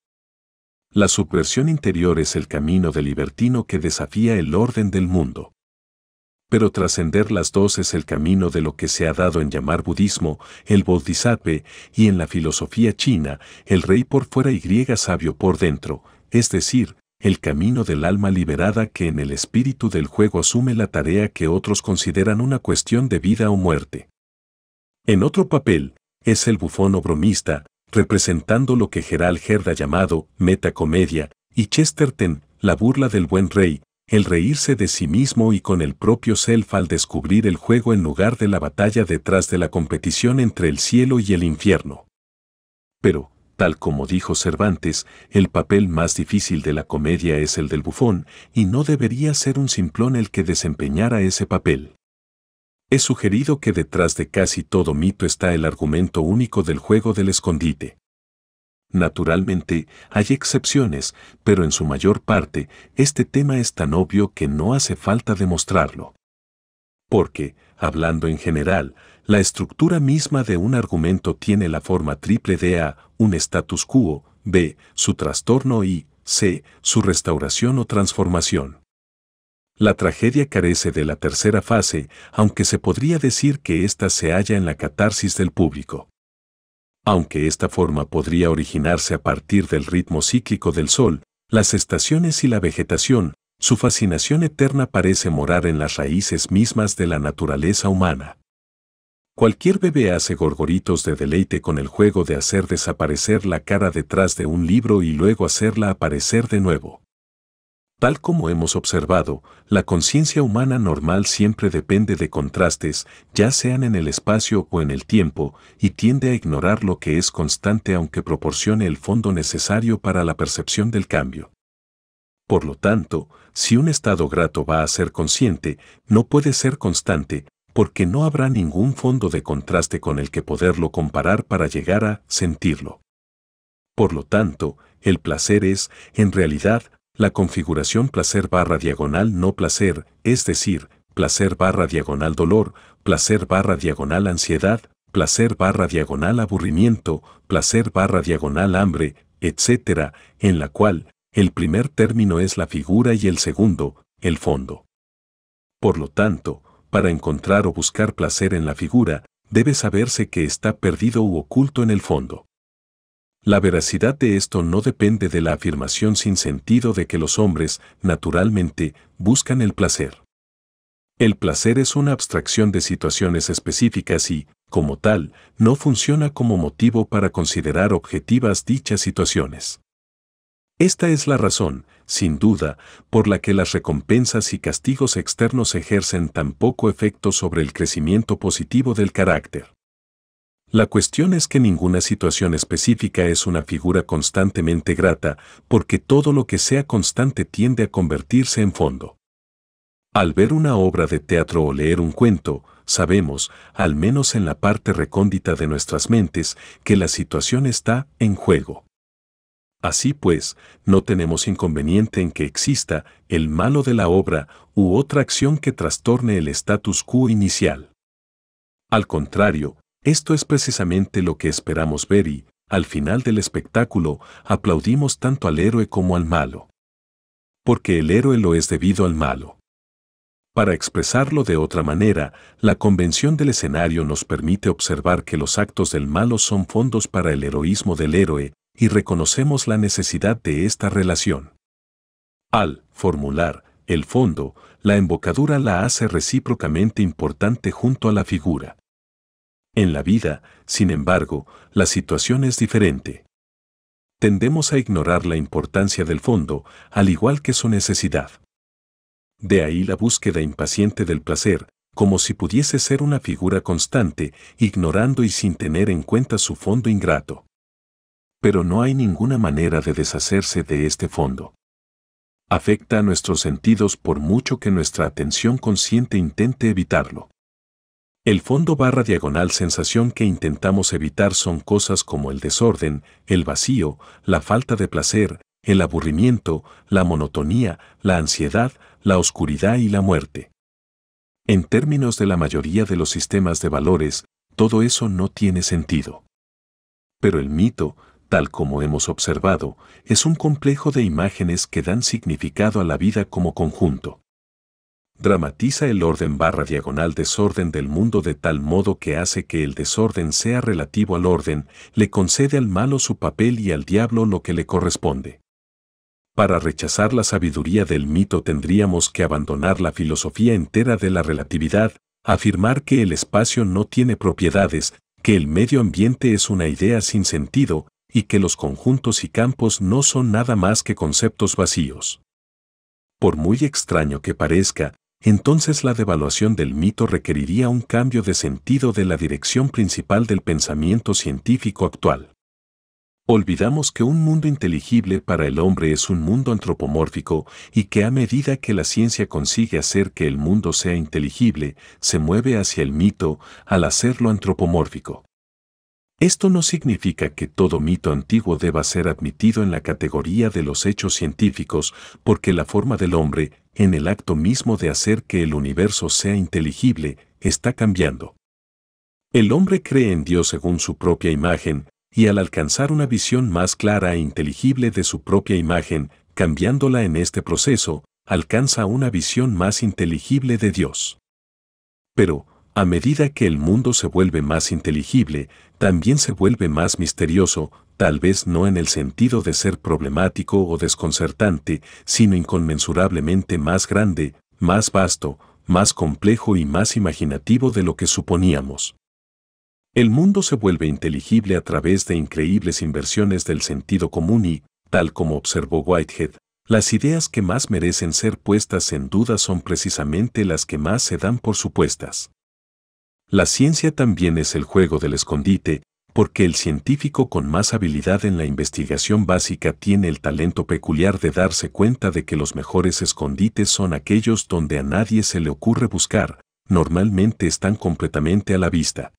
La subversión interior es el camino del libertino que desafía el orden del mundo pero trascender las dos es el camino de lo que se ha dado en llamar budismo, el bodhisattva, y en la filosofía china, el rey por fuera y griega sabio por dentro, es decir, el camino del alma liberada que en el espíritu del juego asume la tarea que otros consideran una cuestión de vida o muerte. En otro papel, es el bufón o bromista, representando lo que Gerald Herda llamado metacomedia, y Chesterton, la burla del buen rey, el reírse de sí mismo y con el propio self al descubrir el juego en lugar de la batalla detrás de la competición entre el cielo y el infierno. Pero, tal como dijo Cervantes, el papel más difícil de la comedia es el del bufón, y no debería ser un simplón el que desempeñara ese papel. He sugerido que detrás de casi todo mito está el argumento único del juego del escondite. Naturalmente, hay excepciones, pero en su mayor parte, este tema es tan obvio que no hace falta demostrarlo. Porque, hablando en general, la estructura misma de un argumento tiene la forma triple de A, un status quo, B, su trastorno y C, su restauración o transformación. La tragedia carece de la tercera fase, aunque se podría decir que ésta se halla en la catarsis del público. Aunque esta forma podría originarse a partir del ritmo cíclico del Sol, las estaciones y la vegetación, su fascinación eterna parece morar en las raíces mismas de la naturaleza humana. Cualquier bebé hace gorgoritos de deleite con el juego de hacer desaparecer la cara detrás de un libro y luego hacerla aparecer de nuevo. Tal como hemos observado, la conciencia humana normal siempre depende de contrastes, ya sean en el espacio o en el tiempo, y tiende a ignorar lo que es constante aunque proporcione el fondo necesario para la percepción del cambio. Por lo tanto, si un estado grato va a ser consciente, no puede ser constante, porque no habrá ningún fondo de contraste con el que poderlo comparar para llegar a sentirlo. Por lo tanto, el placer es, en realidad, la configuración placer barra diagonal no placer, es decir, placer barra diagonal dolor, placer barra diagonal ansiedad, placer barra diagonal aburrimiento, placer barra diagonal hambre, etc., en la cual el primer término es la figura y el segundo, el fondo. Por lo tanto, para encontrar o buscar placer en la figura, debe saberse que está perdido u oculto en el fondo. La veracidad de esto no depende de la afirmación sin sentido de que los hombres, naturalmente, buscan el placer. El placer es una abstracción de situaciones específicas y, como tal, no funciona como motivo para considerar objetivas dichas situaciones. Esta es la razón, sin duda, por la que las recompensas y castigos externos ejercen tan poco efecto sobre el crecimiento positivo del carácter. La cuestión es que ninguna situación específica es una figura constantemente grata, porque todo lo que sea constante tiende a convertirse en fondo. Al ver una obra de teatro o leer un cuento, sabemos, al menos en la parte recóndita de nuestras mentes, que la situación está en juego. Así pues, no tenemos inconveniente en que exista el malo de la obra u otra acción que trastorne el status quo inicial. Al contrario, esto es precisamente lo que esperamos ver y, al final del espectáculo, aplaudimos tanto al héroe como al malo. Porque el héroe lo es debido al malo. Para expresarlo de otra manera, la convención del escenario nos permite observar que los actos del malo son fondos para el heroísmo del héroe y reconocemos la necesidad de esta relación. Al formular el fondo, la embocadura la hace recíprocamente importante junto a la figura. En la vida, sin embargo, la situación es diferente. Tendemos a ignorar la importancia del fondo, al igual que su necesidad. De ahí la búsqueda impaciente del placer, como si pudiese ser una figura constante, ignorando y sin tener en cuenta su fondo ingrato. Pero no hay ninguna manera de deshacerse de este fondo. Afecta a nuestros sentidos por mucho que nuestra atención consciente intente evitarlo. El fondo barra diagonal sensación que intentamos evitar son cosas como el desorden, el vacío, la falta de placer, el aburrimiento, la monotonía, la ansiedad, la oscuridad y la muerte. En términos de la mayoría de los sistemas de valores, todo eso no tiene sentido. Pero el mito, tal como hemos observado, es un complejo de imágenes que dan significado a la vida como conjunto dramatiza el orden barra diagonal desorden del mundo de tal modo que hace que el desorden sea relativo al orden, le concede al malo su papel y al diablo lo que le corresponde. Para rechazar la sabiduría del mito tendríamos que abandonar la filosofía entera de la relatividad, afirmar que el espacio no tiene propiedades, que el medio ambiente es una idea sin sentido, y que los conjuntos y campos no son nada más que conceptos vacíos. Por muy extraño que parezca, entonces la devaluación del mito requeriría un cambio de sentido de la dirección principal del pensamiento científico actual. Olvidamos que un mundo inteligible para el hombre es un mundo antropomórfico y que a medida que la ciencia consigue hacer que el mundo sea inteligible, se mueve hacia el mito al hacerlo antropomórfico. Esto no significa que todo mito antiguo deba ser admitido en la categoría de los hechos científicos, porque la forma del hombre, en el acto mismo de hacer que el universo sea inteligible, está cambiando. El hombre cree en Dios según su propia imagen, y al alcanzar una visión más clara e inteligible de su propia imagen, cambiándola en este proceso, alcanza una visión más inteligible de Dios. Pero, a medida que el mundo se vuelve más inteligible, también se vuelve más misterioso, tal vez no en el sentido de ser problemático o desconcertante, sino inconmensurablemente más grande, más vasto, más complejo y más imaginativo de lo que suponíamos. El mundo se vuelve inteligible a través de increíbles inversiones del sentido común y, tal como observó Whitehead, las ideas que más merecen ser puestas en duda son precisamente las que más se dan por supuestas. La ciencia también es el juego del escondite, porque el científico con más habilidad en la investigación básica tiene el talento peculiar de darse cuenta de que los mejores escondites son aquellos donde a nadie se le ocurre buscar, normalmente están completamente a la vista.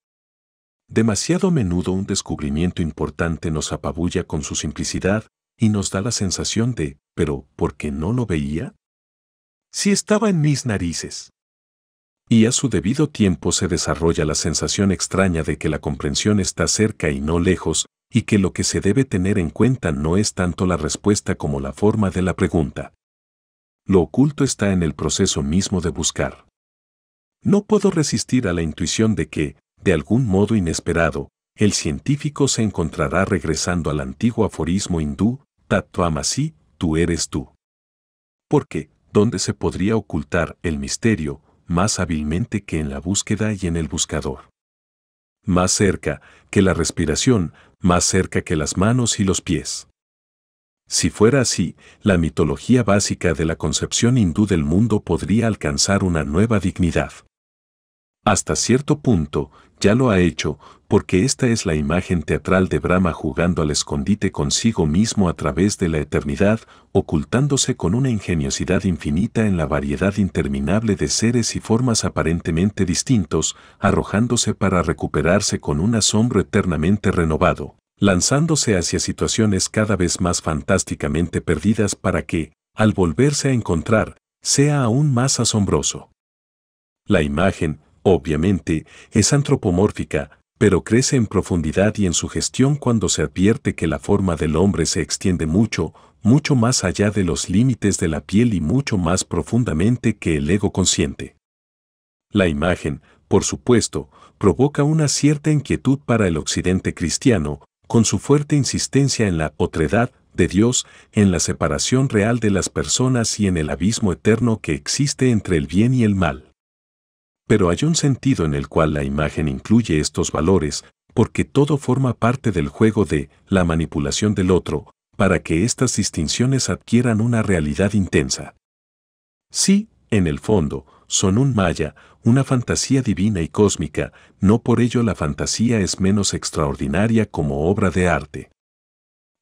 Demasiado a menudo un descubrimiento importante nos apabulla con su simplicidad y nos da la sensación de, pero, ¿por qué no lo veía? Si estaba en mis narices y a su debido tiempo se desarrolla la sensación extraña de que la comprensión está cerca y no lejos, y que lo que se debe tener en cuenta no es tanto la respuesta como la forma de la pregunta. Lo oculto está en el proceso mismo de buscar. No puedo resistir a la intuición de que, de algún modo inesperado, el científico se encontrará regresando al antiguo aforismo hindú, Tatuamasi, tú eres tú. Porque, ¿dónde se podría ocultar el misterio, más hábilmente que en la búsqueda y en el buscador. Más cerca que la respiración, más cerca que las manos y los pies. Si fuera así, la mitología básica de la concepción hindú del mundo podría alcanzar una nueva dignidad. Hasta cierto punto, ya lo ha hecho, porque esta es la imagen teatral de Brahma jugando al escondite consigo mismo a través de la eternidad, ocultándose con una ingeniosidad infinita en la variedad interminable de seres y formas aparentemente distintos, arrojándose para recuperarse con un asombro eternamente renovado, lanzándose hacia situaciones cada vez más fantásticamente perdidas para que, al volverse a encontrar, sea aún más asombroso. La imagen, obviamente, es antropomórfica, pero crece en profundidad y en su gestión cuando se advierte que la forma del hombre se extiende mucho, mucho más allá de los límites de la piel y mucho más profundamente que el ego consciente. La imagen, por supuesto, provoca una cierta inquietud para el occidente cristiano, con su fuerte insistencia en la otredad de Dios, en la separación real de las personas y en el abismo eterno que existe entre el bien y el mal pero hay un sentido en el cual la imagen incluye estos valores, porque todo forma parte del juego de la manipulación del otro, para que estas distinciones adquieran una realidad intensa. Sí, en el fondo, son un maya, una fantasía divina y cósmica, no por ello la fantasía es menos extraordinaria como obra de arte.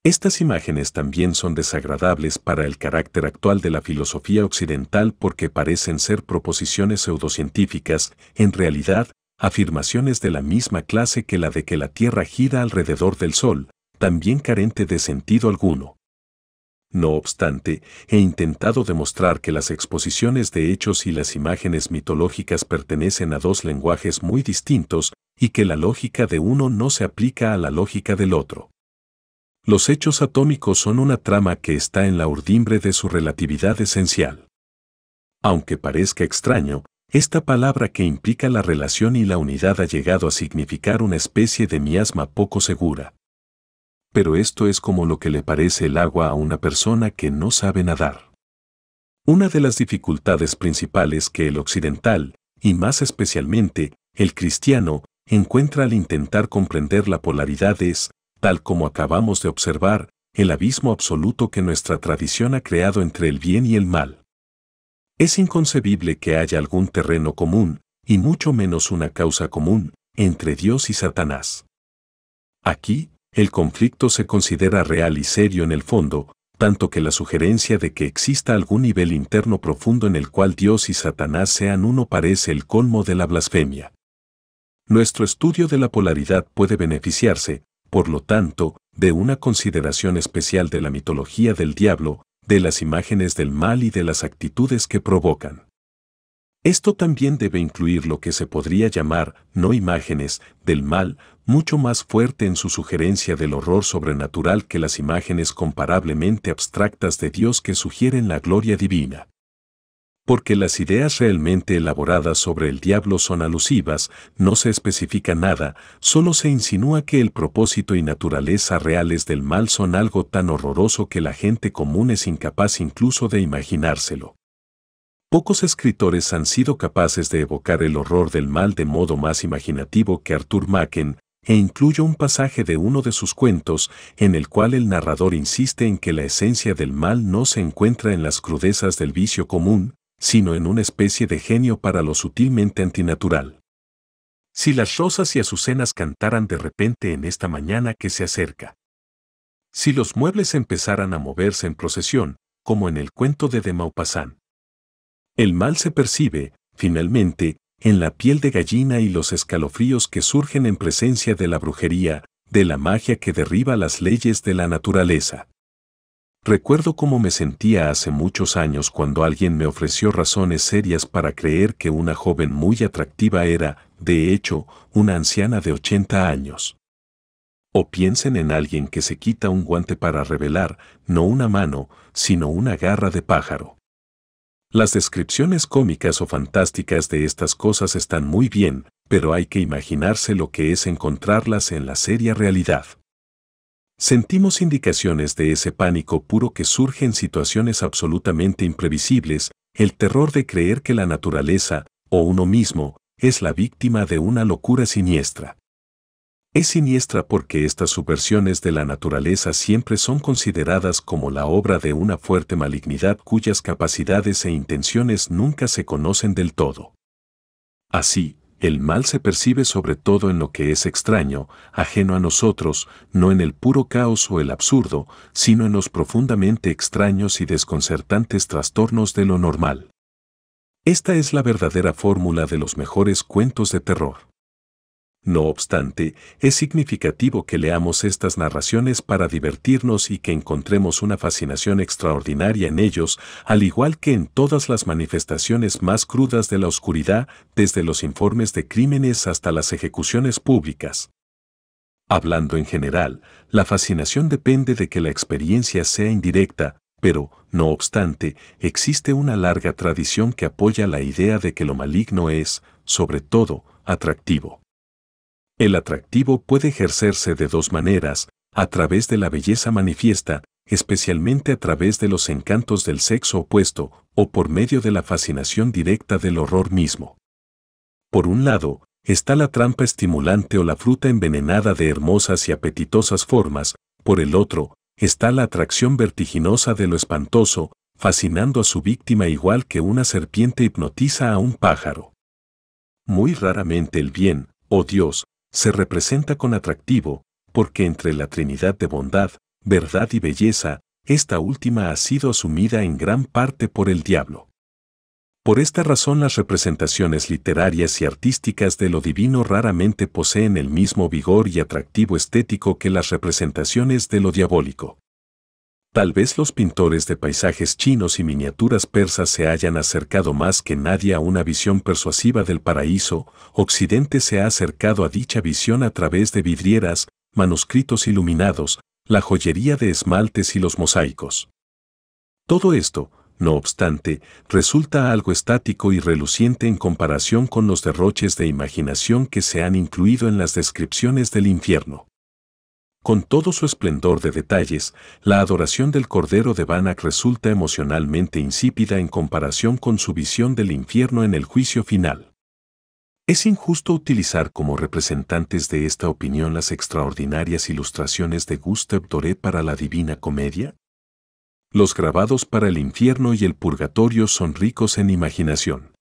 Estas imágenes también son desagradables para el carácter actual de la filosofía occidental porque parecen ser proposiciones pseudocientíficas, en realidad, afirmaciones de la misma clase que la de que la Tierra gira alrededor del Sol, también carente de sentido alguno. No obstante, he intentado demostrar que las exposiciones de hechos y las imágenes mitológicas pertenecen a dos lenguajes muy distintos y que la lógica de uno no se aplica a la lógica del otro. Los hechos atómicos son una trama que está en la urdimbre de su relatividad esencial. Aunque parezca extraño, esta palabra que implica la relación y la unidad ha llegado a significar una especie de miasma poco segura. Pero esto es como lo que le parece el agua a una persona que no sabe nadar. Una de las dificultades principales que el occidental, y más especialmente el cristiano, encuentra al intentar comprender la polaridad es tal como acabamos de observar, el abismo absoluto que nuestra tradición ha creado entre el bien y el mal. Es inconcebible que haya algún terreno común, y mucho menos una causa común, entre Dios y Satanás. Aquí, el conflicto se considera real y serio en el fondo, tanto que la sugerencia de que exista algún nivel interno profundo en el cual Dios y Satanás sean uno parece el colmo de la blasfemia. Nuestro estudio de la polaridad puede beneficiarse, por lo tanto, de una consideración especial de la mitología del diablo, de las imágenes del mal y de las actitudes que provocan. Esto también debe incluir lo que se podría llamar no imágenes del mal, mucho más fuerte en su sugerencia del horror sobrenatural que las imágenes comparablemente abstractas de Dios que sugieren la gloria divina porque las ideas realmente elaboradas sobre el diablo son alusivas, no se especifica nada, solo se insinúa que el propósito y naturaleza reales del mal son algo tan horroroso que la gente común es incapaz incluso de imaginárselo. Pocos escritores han sido capaces de evocar el horror del mal de modo más imaginativo que Arthur Macken, e incluyo un pasaje de uno de sus cuentos en el cual el narrador insiste en que la esencia del mal no se encuentra en las crudezas del vicio común, sino en una especie de genio para lo sutilmente antinatural. Si las rosas y azucenas cantaran de repente en esta mañana que se acerca. Si los muebles empezaran a moverse en procesión, como en el cuento de, de El mal se percibe, finalmente, en la piel de gallina y los escalofríos que surgen en presencia de la brujería, de la magia que derriba las leyes de la naturaleza. Recuerdo cómo me sentía hace muchos años cuando alguien me ofreció razones serias para creer que una joven muy atractiva era, de hecho, una anciana de 80 años. O piensen en alguien que se quita un guante para revelar, no una mano, sino una garra de pájaro. Las descripciones cómicas o fantásticas de estas cosas están muy bien, pero hay que imaginarse lo que es encontrarlas en la seria realidad. Sentimos indicaciones de ese pánico puro que surge en situaciones absolutamente imprevisibles, el terror de creer que la naturaleza, o uno mismo, es la víctima de una locura siniestra. Es siniestra porque estas subversiones de la naturaleza siempre son consideradas como la obra de una fuerte malignidad cuyas capacidades e intenciones nunca se conocen del todo. Así, el mal se percibe sobre todo en lo que es extraño, ajeno a nosotros, no en el puro caos o el absurdo, sino en los profundamente extraños y desconcertantes trastornos de lo normal. Esta es la verdadera fórmula de los mejores cuentos de terror. No obstante, es significativo que leamos estas narraciones para divertirnos y que encontremos una fascinación extraordinaria en ellos, al igual que en todas las manifestaciones más crudas de la oscuridad, desde los informes de crímenes hasta las ejecuciones públicas. Hablando en general, la fascinación depende de que la experiencia sea indirecta, pero, no obstante, existe una larga tradición que apoya la idea de que lo maligno es, sobre todo, atractivo. El atractivo puede ejercerse de dos maneras, a través de la belleza manifiesta, especialmente a través de los encantos del sexo opuesto, o por medio de la fascinación directa del horror mismo. Por un lado, está la trampa estimulante o la fruta envenenada de hermosas y apetitosas formas, por el otro, está la atracción vertiginosa de lo espantoso, fascinando a su víctima igual que una serpiente hipnotiza a un pájaro. Muy raramente el bien, o oh Dios, se representa con atractivo, porque entre la Trinidad de bondad, verdad y belleza, esta última ha sido asumida en gran parte por el diablo. Por esta razón las representaciones literarias y artísticas de lo divino raramente poseen el mismo vigor y atractivo estético que las representaciones de lo diabólico. Tal vez los pintores de paisajes chinos y miniaturas persas se hayan acercado más que nadie a una visión persuasiva del paraíso, Occidente se ha acercado a dicha visión a través de vidrieras, manuscritos iluminados, la joyería de esmaltes y los mosaicos. Todo esto, no obstante, resulta algo estático y reluciente en comparación con los derroches de imaginación que se han incluido en las descripciones del infierno. Con todo su esplendor de detalles, la adoración del Cordero de Banach resulta emocionalmente insípida en comparación con su visión del infierno en el juicio final. Es injusto utilizar como representantes de esta opinión las extraordinarias ilustraciones de Gustave Doré para la Divina Comedia. Los grabados para el infierno y el purgatorio son ricos en imaginación.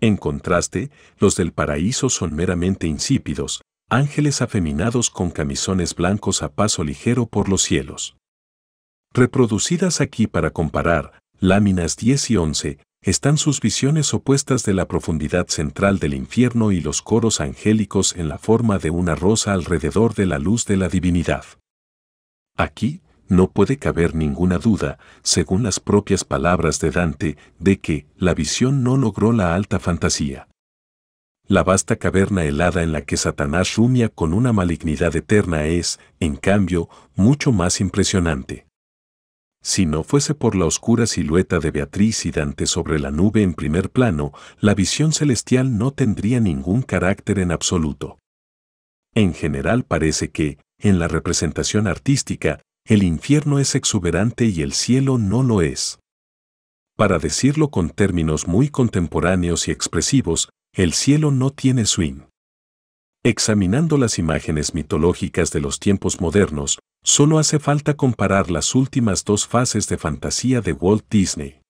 En contraste, los del paraíso son meramente insípidos, ángeles afeminados con camisones blancos a paso ligero por los cielos. Reproducidas aquí para comparar, láminas 10 y 11, están sus visiones opuestas de la profundidad central del infierno y los coros angélicos en la forma de una rosa alrededor de la luz de la divinidad. Aquí, no puede caber ninguna duda, según las propias palabras de Dante, de que la visión no logró la alta fantasía. La vasta caverna helada en la que Satanás rumia con una malignidad eterna es, en cambio, mucho más impresionante. Si no fuese por la oscura silueta de Beatriz y Dante sobre la nube en primer plano, la visión celestial no tendría ningún carácter en absoluto. En general parece que, en la representación artística, el infierno es exuberante y el cielo no lo es. Para decirlo con términos muy contemporáneos y expresivos, el cielo no tiene swing. Examinando las imágenes mitológicas de los tiempos modernos, solo hace falta comparar las últimas dos fases de fantasía de Walt Disney.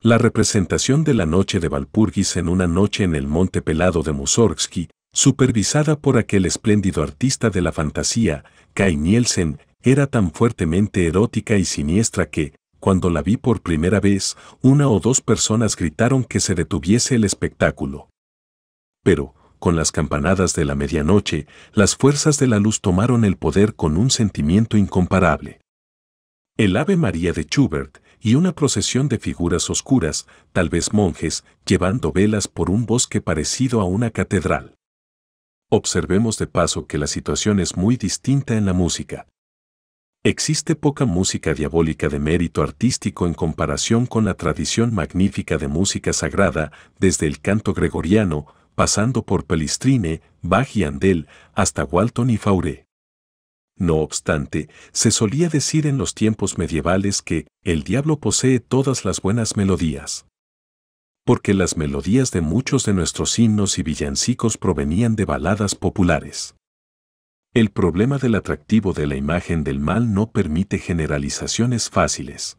La representación de la noche de Valpurgis en una noche en el Monte Pelado de Mussorgsky, supervisada por aquel espléndido artista de la fantasía, Kai Nielsen, era tan fuertemente erótica y siniestra que, cuando la vi por primera vez, una o dos personas gritaron que se detuviese el espectáculo. Pero, con las campanadas de la medianoche, las fuerzas de la luz tomaron el poder con un sentimiento incomparable. El Ave María de Schubert y una procesión de figuras oscuras, tal vez monjes, llevando velas por un bosque parecido a una catedral. Observemos de paso que la situación es muy distinta en la música. Existe poca música diabólica de mérito artístico en comparación con la tradición magnífica de música sagrada, desde el canto gregoriano, pasando por Pelistrine, Bach y Andel, hasta Walton y Fauré. No obstante, se solía decir en los tiempos medievales que el diablo posee todas las buenas melodías. Porque las melodías de muchos de nuestros himnos y villancicos provenían de baladas populares. El problema del atractivo de la imagen del mal no permite generalizaciones fáciles.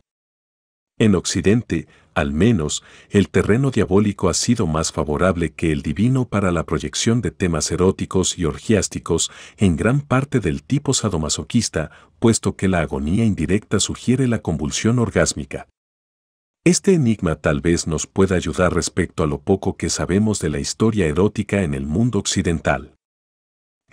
En Occidente, al menos, el terreno diabólico ha sido más favorable que el divino para la proyección de temas eróticos y orgiásticos en gran parte del tipo sadomasoquista, puesto que la agonía indirecta sugiere la convulsión orgásmica. Este enigma tal vez nos pueda ayudar respecto a lo poco que sabemos de la historia erótica en el mundo occidental.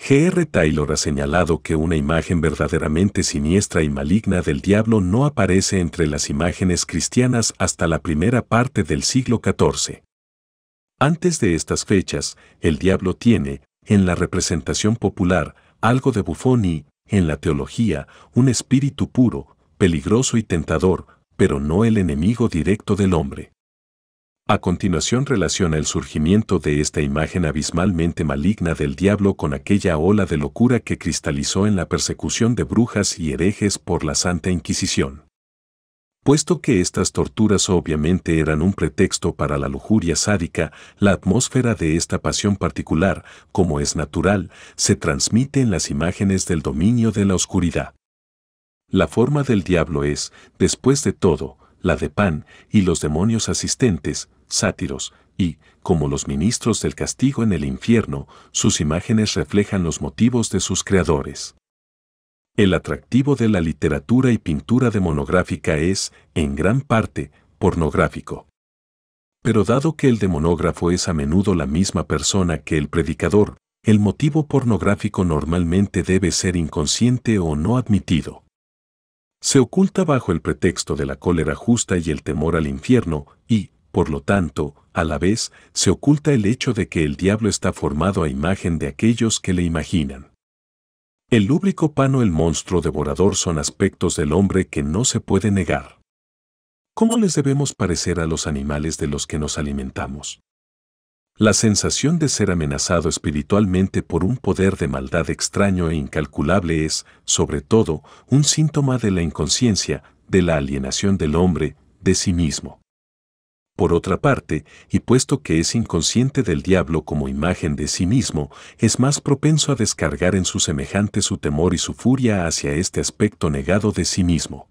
G.R. Taylor ha señalado que una imagen verdaderamente siniestra y maligna del diablo no aparece entre las imágenes cristianas hasta la primera parte del siglo XIV. Antes de estas fechas, el diablo tiene, en la representación popular, algo de bufón y, en la teología, un espíritu puro, peligroso y tentador, pero no el enemigo directo del hombre. A continuación relaciona el surgimiento de esta imagen abismalmente maligna del diablo con aquella ola de locura que cristalizó en la persecución de brujas y herejes por la Santa Inquisición. Puesto que estas torturas obviamente eran un pretexto para la lujuria sádica, la atmósfera de esta pasión particular, como es natural, se transmite en las imágenes del dominio de la oscuridad. La forma del diablo es, después de todo, la de pan y los demonios asistentes, sátiros, y, como los ministros del castigo en el infierno, sus imágenes reflejan los motivos de sus creadores. El atractivo de la literatura y pintura demonográfica es, en gran parte, pornográfico. Pero dado que el demonógrafo es a menudo la misma persona que el predicador, el motivo pornográfico normalmente debe ser inconsciente o no admitido. Se oculta bajo el pretexto de la cólera justa y el temor al infierno, y, por lo tanto, a la vez, se oculta el hecho de que el diablo está formado a imagen de aquellos que le imaginan. El lúbrico pano el monstruo devorador son aspectos del hombre que no se puede negar. ¿Cómo les debemos parecer a los animales de los que nos alimentamos? La sensación de ser amenazado espiritualmente por un poder de maldad extraño e incalculable es, sobre todo, un síntoma de la inconsciencia, de la alienación del hombre, de sí mismo. Por otra parte, y puesto que es inconsciente del diablo como imagen de sí mismo, es más propenso a descargar en su semejante su temor y su furia hacia este aspecto negado de sí mismo.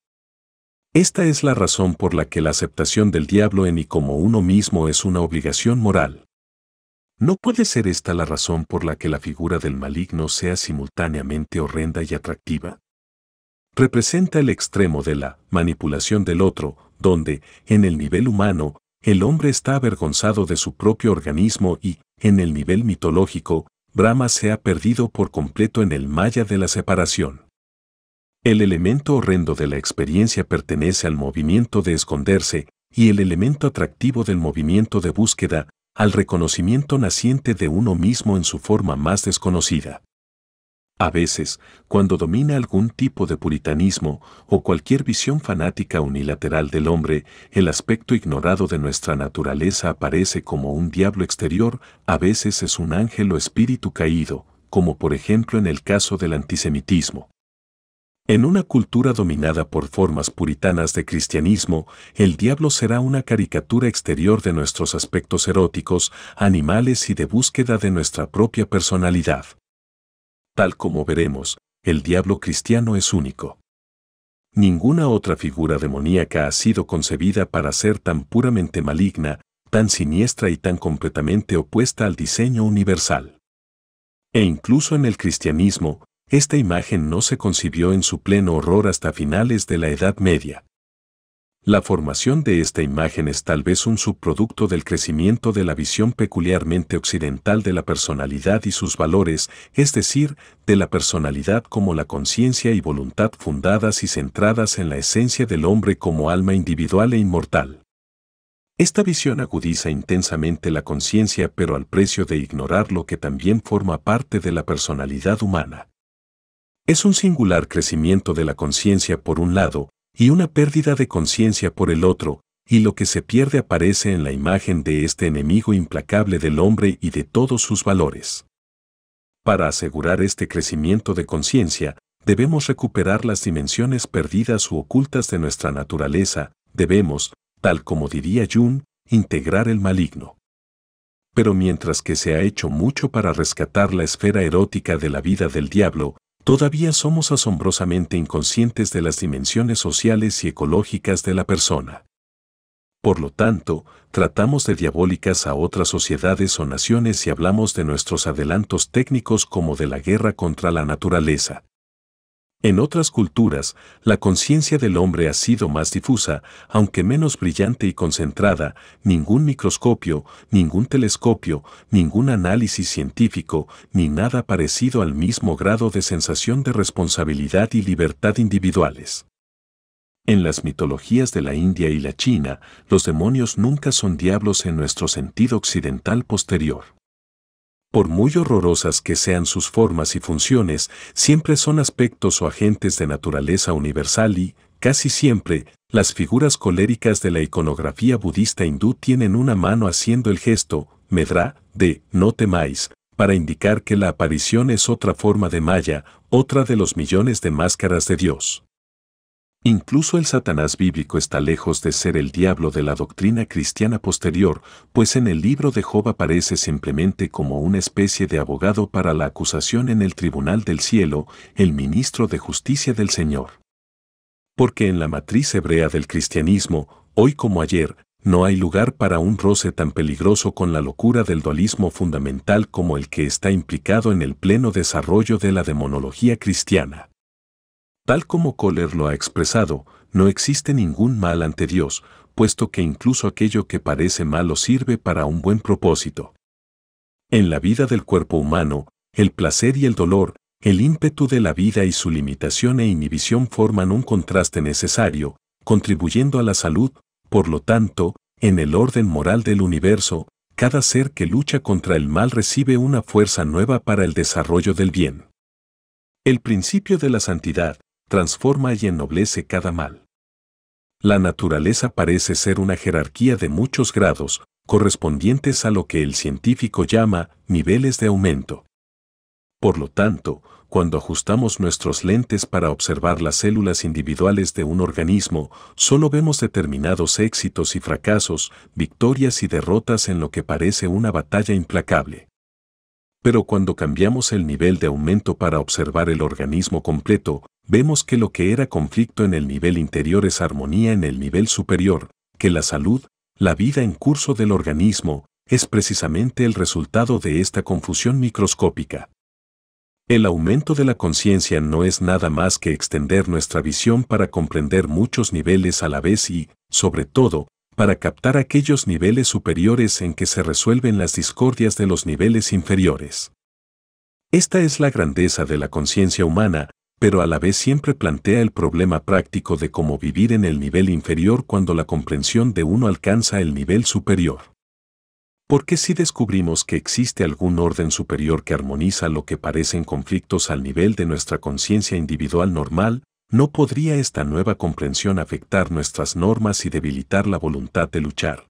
Esta es la razón por la que la aceptación del diablo en y como uno mismo es una obligación moral. ¿No puede ser esta la razón por la que la figura del maligno sea simultáneamente horrenda y atractiva? Representa el extremo de la manipulación del otro, donde, en el nivel humano, el hombre está avergonzado de su propio organismo y, en el nivel mitológico, Brahma se ha perdido por completo en el maya de la separación. El elemento horrendo de la experiencia pertenece al movimiento de esconderse y el elemento atractivo del movimiento de búsqueda al reconocimiento naciente de uno mismo en su forma más desconocida. A veces, cuando domina algún tipo de puritanismo o cualquier visión fanática unilateral del hombre, el aspecto ignorado de nuestra naturaleza aparece como un diablo exterior, a veces es un ángel o espíritu caído, como por ejemplo en el caso del antisemitismo. En una cultura dominada por formas puritanas de cristianismo, el diablo será una caricatura exterior de nuestros aspectos eróticos, animales y de búsqueda de nuestra propia personalidad. Tal como veremos, el diablo cristiano es único. Ninguna otra figura demoníaca ha sido concebida para ser tan puramente maligna, tan siniestra y tan completamente opuesta al diseño universal. E incluso en el cristianismo, esta imagen no se concibió en su pleno horror hasta finales de la Edad Media. La formación de esta imagen es tal vez un subproducto del crecimiento de la visión peculiarmente occidental de la personalidad y sus valores, es decir, de la personalidad como la conciencia y voluntad fundadas y centradas en la esencia del hombre como alma individual e inmortal. Esta visión agudiza intensamente la conciencia pero al precio de ignorar lo que también forma parte de la personalidad humana. Es un singular crecimiento de la conciencia por un lado, y una pérdida de conciencia por el otro, y lo que se pierde aparece en la imagen de este enemigo implacable del hombre y de todos sus valores. Para asegurar este crecimiento de conciencia, debemos recuperar las dimensiones perdidas u ocultas de nuestra naturaleza, debemos, tal como diría Jung, integrar el maligno. Pero mientras que se ha hecho mucho para rescatar la esfera erótica de la vida del diablo, todavía somos asombrosamente inconscientes de las dimensiones sociales y ecológicas de la persona. Por lo tanto, tratamos de diabólicas a otras sociedades o naciones y hablamos de nuestros adelantos técnicos como de la guerra contra la naturaleza, en otras culturas, la conciencia del hombre ha sido más difusa, aunque menos brillante y concentrada, ningún microscopio, ningún telescopio, ningún análisis científico, ni nada parecido al mismo grado de sensación de responsabilidad y libertad individuales. En las mitologías de la India y la China, los demonios nunca son diablos en nuestro sentido occidental posterior por muy horrorosas que sean sus formas y funciones, siempre son aspectos o agentes de naturaleza universal y, casi siempre, las figuras coléricas de la iconografía budista hindú tienen una mano haciendo el gesto, medra, de no temáis, para indicar que la aparición es otra forma de maya, otra de los millones de máscaras de Dios. Incluso el Satanás bíblico está lejos de ser el diablo de la doctrina cristiana posterior, pues en el libro de Job aparece simplemente como una especie de abogado para la acusación en el tribunal del cielo, el ministro de justicia del Señor. Porque en la matriz hebrea del cristianismo, hoy como ayer, no hay lugar para un roce tan peligroso con la locura del dualismo fundamental como el que está implicado en el pleno desarrollo de la demonología cristiana. Tal como Kohler lo ha expresado, no existe ningún mal ante Dios, puesto que incluso aquello que parece malo sirve para un buen propósito. En la vida del cuerpo humano, el placer y el dolor, el ímpetu de la vida y su limitación e inhibición forman un contraste necesario, contribuyendo a la salud, por lo tanto, en el orden moral del universo, cada ser que lucha contra el mal recibe una fuerza nueva para el desarrollo del bien. El principio de la santidad, transforma y ennoblece cada mal. La naturaleza parece ser una jerarquía de muchos grados, correspondientes a lo que el científico llama niveles de aumento. Por lo tanto, cuando ajustamos nuestros lentes para observar las células individuales de un organismo, solo vemos determinados éxitos y fracasos, victorias y derrotas en lo que parece una batalla implacable. Pero cuando cambiamos el nivel de aumento para observar el organismo completo, vemos que lo que era conflicto en el nivel interior es armonía en el nivel superior, que la salud, la vida en curso del organismo, es precisamente el resultado de esta confusión microscópica. El aumento de la conciencia no es nada más que extender nuestra visión para comprender muchos niveles a la vez y, sobre todo, para captar aquellos niveles superiores en que se resuelven las discordias de los niveles inferiores. Esta es la grandeza de la conciencia humana, pero a la vez siempre plantea el problema práctico de cómo vivir en el nivel inferior cuando la comprensión de uno alcanza el nivel superior. Porque si descubrimos que existe algún orden superior que armoniza lo que parecen conflictos al nivel de nuestra conciencia individual normal, no podría esta nueva comprensión afectar nuestras normas y debilitar la voluntad de luchar.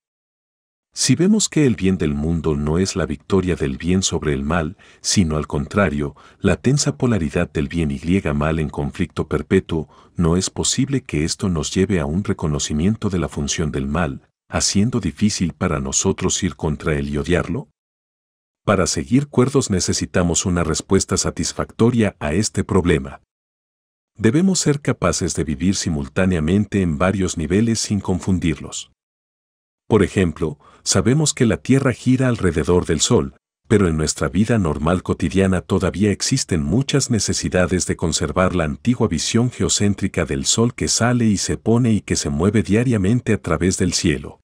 Si vemos que el bien del mundo no es la victoria del bien sobre el mal, sino al contrario, la tensa polaridad del bien y mal en conflicto perpetuo, no es posible que esto nos lleve a un reconocimiento de la función del mal, haciendo difícil para nosotros ir contra él y odiarlo? Para seguir cuerdos necesitamos una respuesta satisfactoria a este problema. Debemos ser capaces de vivir simultáneamente en varios niveles sin confundirlos. Por ejemplo, sabemos que la Tierra gira alrededor del Sol, pero en nuestra vida normal cotidiana todavía existen muchas necesidades de conservar la antigua visión geocéntrica del Sol que sale y se pone y que se mueve diariamente a través del cielo.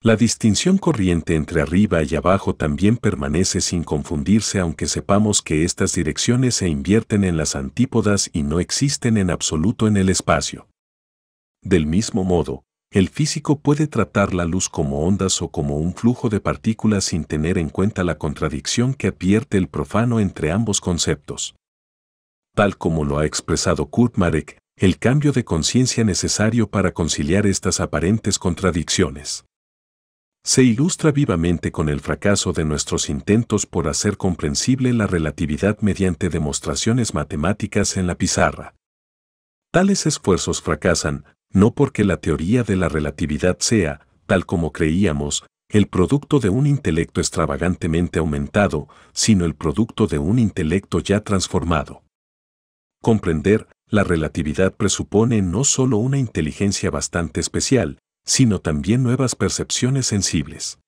La distinción corriente entre arriba y abajo también permanece sin confundirse aunque sepamos que estas direcciones se invierten en las antípodas y no existen en absoluto en el espacio. Del mismo modo, el físico puede tratar la luz como ondas o como un flujo de partículas sin tener en cuenta la contradicción que advierte el profano entre ambos conceptos. Tal como lo ha expresado Kurt Marek, el cambio de conciencia necesario para conciliar estas aparentes contradicciones. Se ilustra vivamente con el fracaso de nuestros intentos por hacer comprensible la relatividad mediante demostraciones matemáticas en la pizarra. Tales esfuerzos fracasan, no porque la teoría de la relatividad sea, tal como creíamos, el producto de un intelecto extravagantemente aumentado, sino el producto de un intelecto ya transformado. Comprender la relatividad presupone no solo una inteligencia bastante especial, sino también nuevas percepciones sensibles.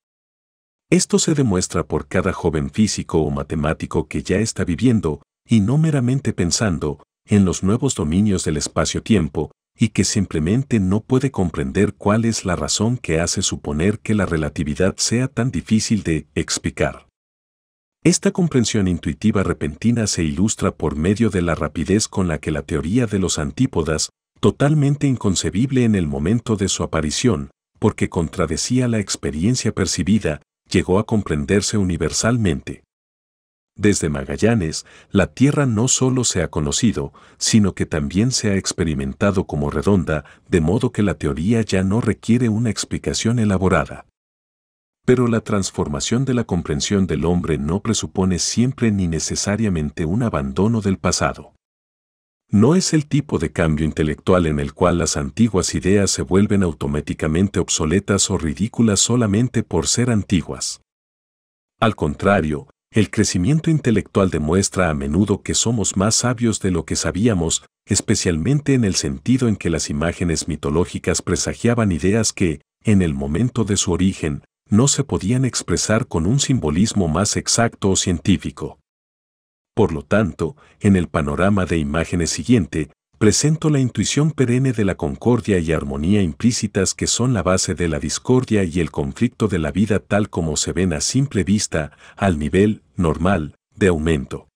Esto se demuestra por cada joven físico o matemático que ya está viviendo, y no meramente pensando, en los nuevos dominios del espacio-tiempo, y que simplemente no puede comprender cuál es la razón que hace suponer que la relatividad sea tan difícil de explicar. Esta comprensión intuitiva repentina se ilustra por medio de la rapidez con la que la teoría de los antípodas, totalmente inconcebible en el momento de su aparición, porque contradecía la experiencia percibida, llegó a comprenderse universalmente. Desde Magallanes, la Tierra no solo se ha conocido, sino que también se ha experimentado como redonda, de modo que la teoría ya no requiere una explicación elaborada. Pero la transformación de la comprensión del hombre no presupone siempre ni necesariamente un abandono del pasado. No es el tipo de cambio intelectual en el cual las antiguas ideas se vuelven automáticamente obsoletas o ridículas solamente por ser antiguas. Al contrario, el crecimiento intelectual demuestra a menudo que somos más sabios de lo que sabíamos, especialmente en el sentido en que las imágenes mitológicas presagiaban ideas que, en el momento de su origen, no se podían expresar con un simbolismo más exacto o científico. Por lo tanto, en el panorama de imágenes siguiente, presento la intuición perenne de la concordia y armonía implícitas que son la base de la discordia y el conflicto de la vida tal como se ven a simple vista, al nivel normal, de aumento.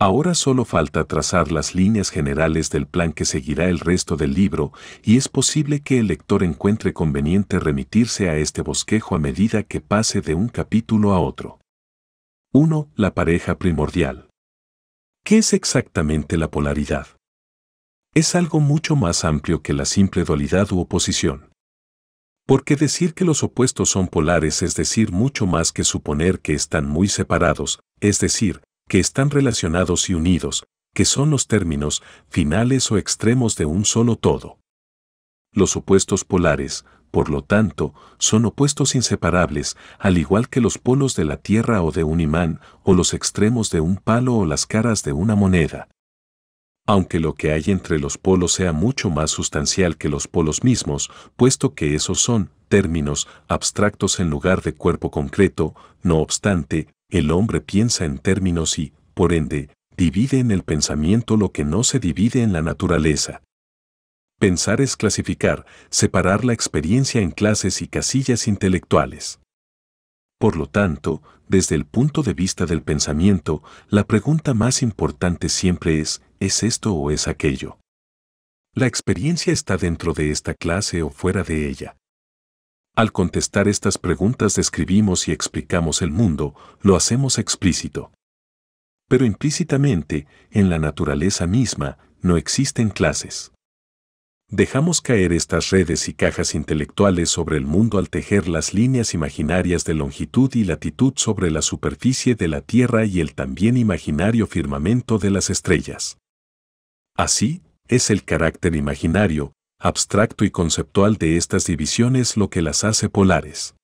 Ahora solo falta trazar las líneas generales del plan que seguirá el resto del libro y es posible que el lector encuentre conveniente remitirse a este bosquejo a medida que pase de un capítulo a otro. 1. La pareja primordial. ¿Qué es exactamente la polaridad? es algo mucho más amplio que la simple dualidad u oposición. Porque decir que los opuestos son polares es decir mucho más que suponer que están muy separados, es decir, que están relacionados y unidos, que son los términos, finales o extremos de un solo todo. Los opuestos polares, por lo tanto, son opuestos inseparables, al igual que los polos de la Tierra o de un imán, o los extremos de un palo o las caras de una moneda aunque lo que hay entre los polos sea mucho más sustancial que los polos mismos, puesto que esos son términos abstractos en lugar de cuerpo concreto, no obstante, el hombre piensa en términos y, por ende, divide en el pensamiento lo que no se divide en la naturaleza. Pensar es clasificar, separar la experiencia en clases y casillas intelectuales. Por lo tanto, desde el punto de vista del pensamiento, la pregunta más importante siempre es, ¿es esto o es aquello? La experiencia está dentro de esta clase o fuera de ella. Al contestar estas preguntas describimos y explicamos el mundo, lo hacemos explícito. Pero implícitamente, en la naturaleza misma, no existen clases dejamos caer estas redes y cajas intelectuales sobre el mundo al tejer las líneas imaginarias de longitud y latitud sobre la superficie de la Tierra y el también imaginario firmamento de las estrellas. Así, es el carácter imaginario, abstracto y conceptual de estas divisiones lo que las hace polares.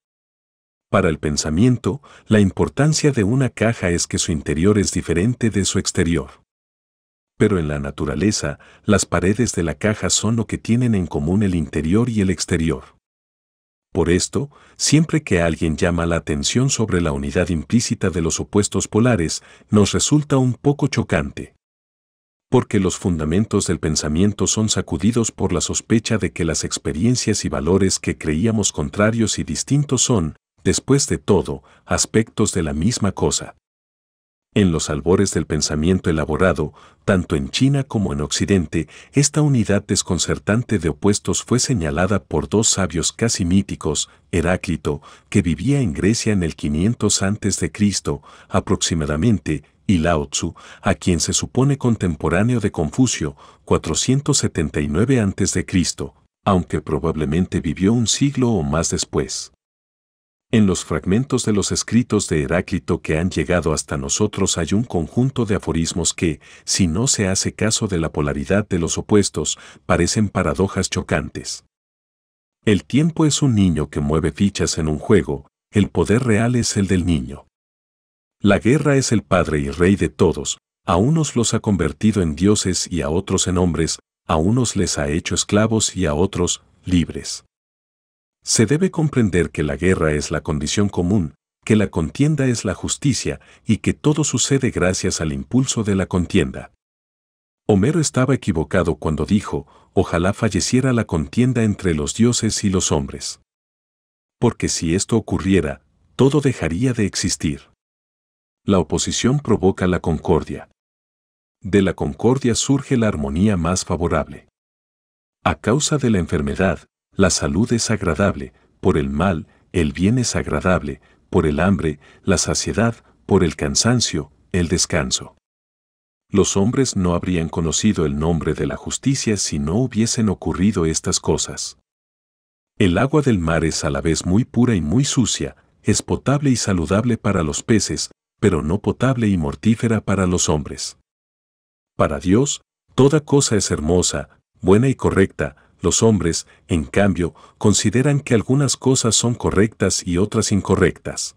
Para el pensamiento, la importancia de una caja es que su interior es diferente de su exterior pero en la naturaleza, las paredes de la caja son lo que tienen en común el interior y el exterior. Por esto, siempre que alguien llama la atención sobre la unidad implícita de los opuestos polares, nos resulta un poco chocante. Porque los fundamentos del pensamiento son sacudidos por la sospecha de que las experiencias y valores que creíamos contrarios y distintos son, después de todo, aspectos de la misma cosa. En los albores del pensamiento elaborado, tanto en China como en Occidente, esta unidad desconcertante de opuestos fue señalada por dos sabios casi míticos, Heráclito, que vivía en Grecia en el 500 a.C., aproximadamente, y Lao Tzu, a quien se supone contemporáneo de Confucio, 479 a.C., aunque probablemente vivió un siglo o más después. En los fragmentos de los escritos de Heráclito que han llegado hasta nosotros hay un conjunto de aforismos que, si no se hace caso de la polaridad de los opuestos, parecen paradojas chocantes. El tiempo es un niño que mueve fichas en un juego, el poder real es el del niño. La guerra es el padre y rey de todos, a unos los ha convertido en dioses y a otros en hombres, a unos les ha hecho esclavos y a otros libres. Se debe comprender que la guerra es la condición común, que la contienda es la justicia y que todo sucede gracias al impulso de la contienda. Homero estaba equivocado cuando dijo, ojalá falleciera la contienda entre los dioses y los hombres. Porque si esto ocurriera, todo dejaría de existir. La oposición provoca la concordia. De la concordia surge la armonía más favorable. A causa de la enfermedad, la salud es agradable, por el mal, el bien es agradable, por el hambre, la saciedad, por el cansancio, el descanso. Los hombres no habrían conocido el nombre de la justicia si no hubiesen ocurrido estas cosas. El agua del mar es a la vez muy pura y muy sucia, es potable y saludable para los peces, pero no potable y mortífera para los hombres. Para Dios, toda cosa es hermosa, buena y correcta, los hombres, en cambio, consideran que algunas cosas son correctas y otras incorrectas.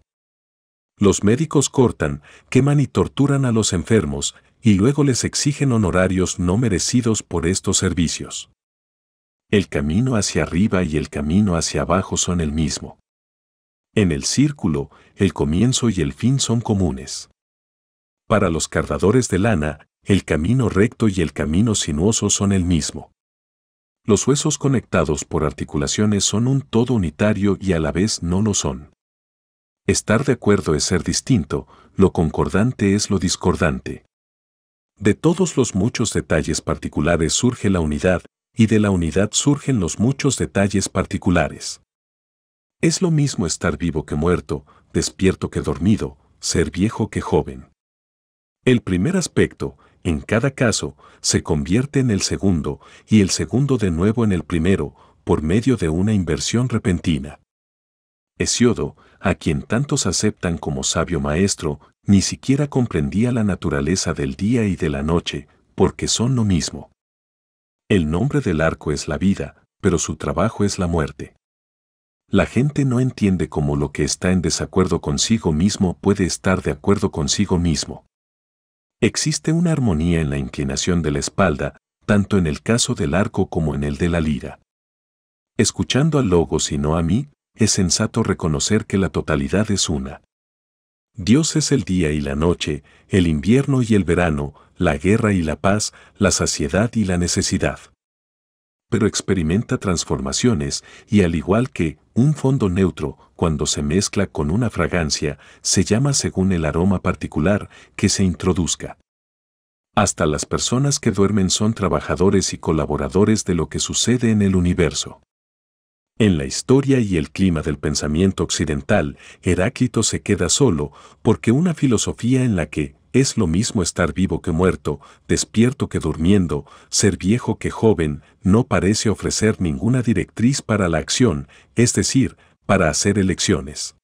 Los médicos cortan, queman y torturan a los enfermos, y luego les exigen honorarios no merecidos por estos servicios. El camino hacia arriba y el camino hacia abajo son el mismo. En el círculo, el comienzo y el fin son comunes. Para los cardadores de lana, el camino recto y el camino sinuoso son el mismo. Los huesos conectados por articulaciones son un todo unitario y a la vez no lo son. Estar de acuerdo es ser distinto, lo concordante es lo discordante. De todos los muchos detalles particulares surge la unidad, y de la unidad surgen los muchos detalles particulares. Es lo mismo estar vivo que muerto, despierto que dormido, ser viejo que joven. El primer aspecto, en cada caso, se convierte en el segundo y el segundo de nuevo en el primero por medio de una inversión repentina. Hesiodo, a quien tantos aceptan como sabio maestro, ni siquiera comprendía la naturaleza del día y de la noche, porque son lo mismo. El nombre del arco es la vida, pero su trabajo es la muerte. La gente no entiende cómo lo que está en desacuerdo consigo mismo puede estar de acuerdo consigo mismo. Existe una armonía en la inclinación de la espalda, tanto en el caso del arco como en el de la lira. Escuchando al Logos y no a mí, es sensato reconocer que la totalidad es una. Dios es el día y la noche, el invierno y el verano, la guerra y la paz, la saciedad y la necesidad pero experimenta transformaciones y al igual que un fondo neutro, cuando se mezcla con una fragancia, se llama según el aroma particular que se introduzca. Hasta las personas que duermen son trabajadores y colaboradores de lo que sucede en el universo. En la historia y el clima del pensamiento occidental, Heráclito se queda solo porque una filosofía en la que es lo mismo estar vivo que muerto, despierto que durmiendo, ser viejo que joven, no parece ofrecer ninguna directriz para la acción, es decir, para hacer elecciones.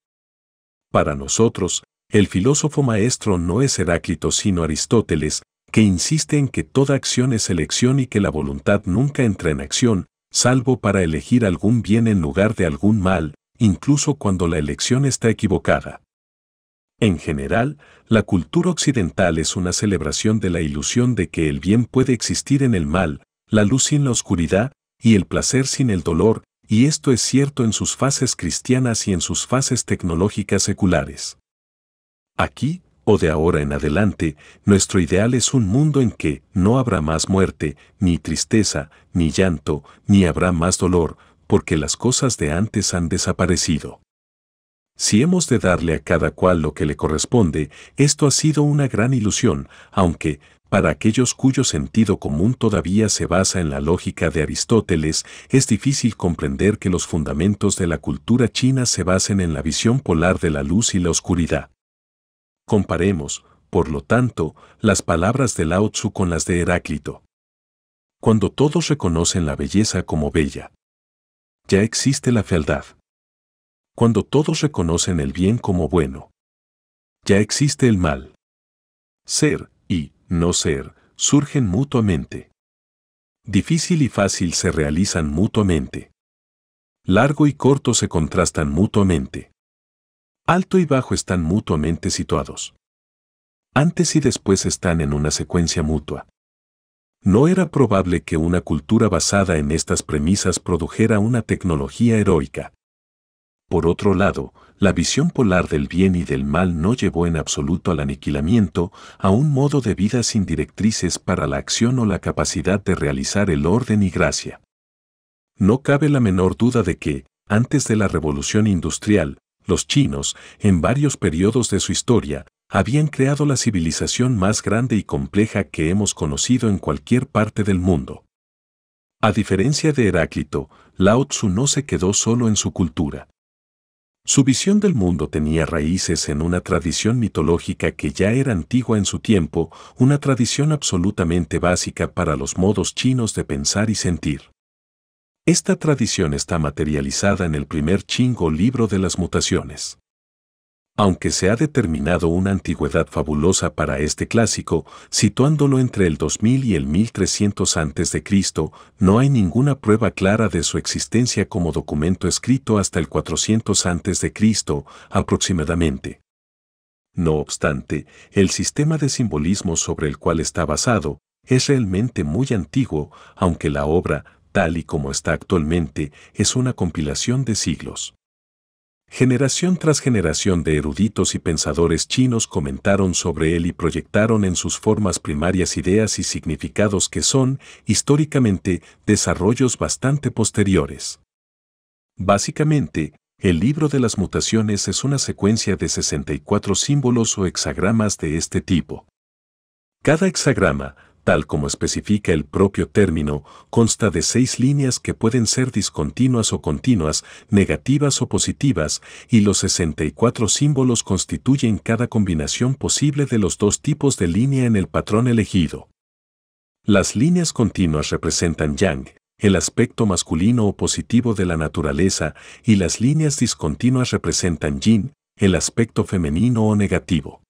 Para nosotros, el filósofo maestro no es Heráclito sino Aristóteles, que insiste en que toda acción es elección y que la voluntad nunca entra en acción, salvo para elegir algún bien en lugar de algún mal, incluso cuando la elección está equivocada. En general, la cultura occidental es una celebración de la ilusión de que el bien puede existir en el mal, la luz sin la oscuridad y el placer sin el dolor, y esto es cierto en sus fases cristianas y en sus fases tecnológicas seculares. Aquí, o de ahora en adelante, nuestro ideal es un mundo en que no habrá más muerte, ni tristeza, ni llanto, ni habrá más dolor, porque las cosas de antes han desaparecido. Si hemos de darle a cada cual lo que le corresponde, esto ha sido una gran ilusión, aunque, para aquellos cuyo sentido común todavía se basa en la lógica de Aristóteles, es difícil comprender que los fundamentos de la cultura china se basen en la visión polar de la luz y la oscuridad. Comparemos, por lo tanto, las palabras de Lao Tzu con las de Heráclito. Cuando todos reconocen la belleza como bella, ya existe la fealdad cuando todos reconocen el bien como bueno. Ya existe el mal. Ser y no ser surgen mutuamente. Difícil y fácil se realizan mutuamente. Largo y corto se contrastan mutuamente. Alto y bajo están mutuamente situados. Antes y después están en una secuencia mutua. No era probable que una cultura basada en estas premisas produjera una tecnología heroica, por otro lado, la visión polar del bien y del mal no llevó en absoluto al aniquilamiento, a un modo de vida sin directrices para la acción o la capacidad de realizar el orden y gracia. No cabe la menor duda de que, antes de la revolución industrial, los chinos, en varios periodos de su historia, habían creado la civilización más grande y compleja que hemos conocido en cualquier parte del mundo. A diferencia de Heráclito, Lao Tzu no se quedó solo en su cultura su visión del mundo tenía raíces en una tradición mitológica que ya era antigua en su tiempo, una tradición absolutamente básica para los modos chinos de pensar y sentir. Esta tradición está materializada en el primer chingo libro de las mutaciones aunque se ha determinado una antigüedad fabulosa para este clásico, situándolo entre el 2000 y el 1300 a.C., no hay ninguna prueba clara de su existencia como documento escrito hasta el 400 a.C., aproximadamente. No obstante, el sistema de simbolismo sobre el cual está basado es realmente muy antiguo, aunque la obra, tal y como está actualmente, es una compilación de siglos. Generación tras generación de eruditos y pensadores chinos comentaron sobre él y proyectaron en sus formas primarias ideas y significados que son, históricamente, desarrollos bastante posteriores. Básicamente, el libro de las mutaciones es una secuencia de 64 símbolos o hexagramas de este tipo. Cada hexagrama tal como especifica el propio término, consta de seis líneas que pueden ser discontinuas o continuas, negativas o positivas, y los 64 símbolos constituyen cada combinación posible de los dos tipos de línea en el patrón elegido. Las líneas continuas representan yang, el aspecto masculino o positivo de la naturaleza, y las líneas discontinuas representan yin, el aspecto femenino o negativo.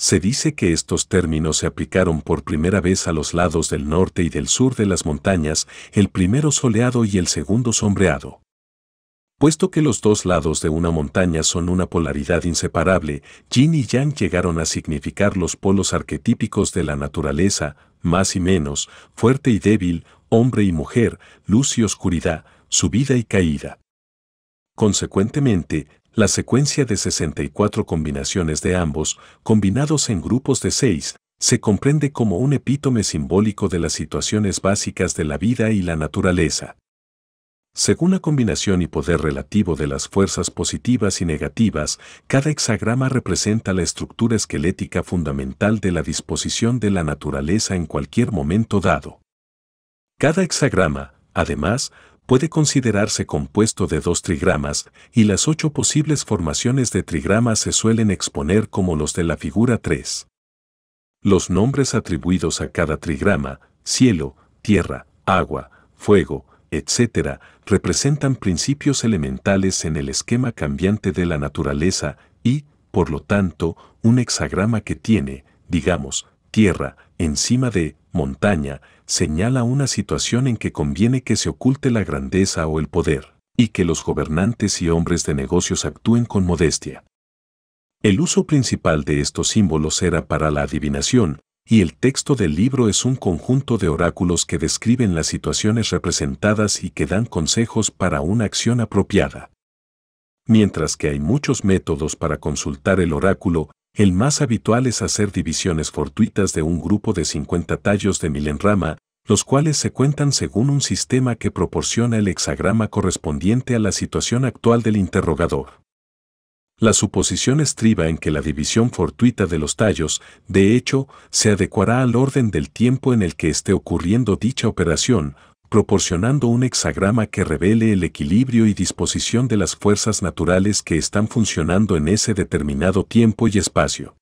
Se dice que estos términos se aplicaron por primera vez a los lados del norte y del sur de las montañas, el primero soleado y el segundo sombreado. Puesto que los dos lados de una montaña son una polaridad inseparable, Yin y Yang llegaron a significar los polos arquetípicos de la naturaleza, más y menos, fuerte y débil, hombre y mujer, luz y oscuridad, subida y caída. Consecuentemente, la secuencia de 64 combinaciones de ambos, combinados en grupos de 6, se comprende como un epítome simbólico de las situaciones básicas de la vida y la naturaleza. Según la combinación y poder relativo de las fuerzas positivas y negativas, cada hexagrama representa la estructura esquelética fundamental de la disposición de la naturaleza en cualquier momento dado. Cada hexagrama, además, puede considerarse compuesto de dos trigramas, y las ocho posibles formaciones de trigramas se suelen exponer como los de la figura 3. Los nombres atribuidos a cada trigrama, cielo, tierra, agua, fuego, etc., representan principios elementales en el esquema cambiante de la naturaleza y, por lo tanto, un hexagrama que tiene, digamos, tierra, encima de, montaña, señala una situación en que conviene que se oculte la grandeza o el poder, y que los gobernantes y hombres de negocios actúen con modestia. El uso principal de estos símbolos era para la adivinación, y el texto del libro es un conjunto de oráculos que describen las situaciones representadas y que dan consejos para una acción apropiada. Mientras que hay muchos métodos para consultar el oráculo, el más habitual es hacer divisiones fortuitas de un grupo de 50 tallos de milenrama, los cuales se cuentan según un sistema que proporciona el hexagrama correspondiente a la situación actual del interrogador. La suposición estriba en que la división fortuita de los tallos, de hecho, se adecuará al orden del tiempo en el que esté ocurriendo dicha operación, proporcionando un hexagrama que revele el equilibrio y disposición de las fuerzas naturales que están funcionando en ese determinado tiempo y espacio.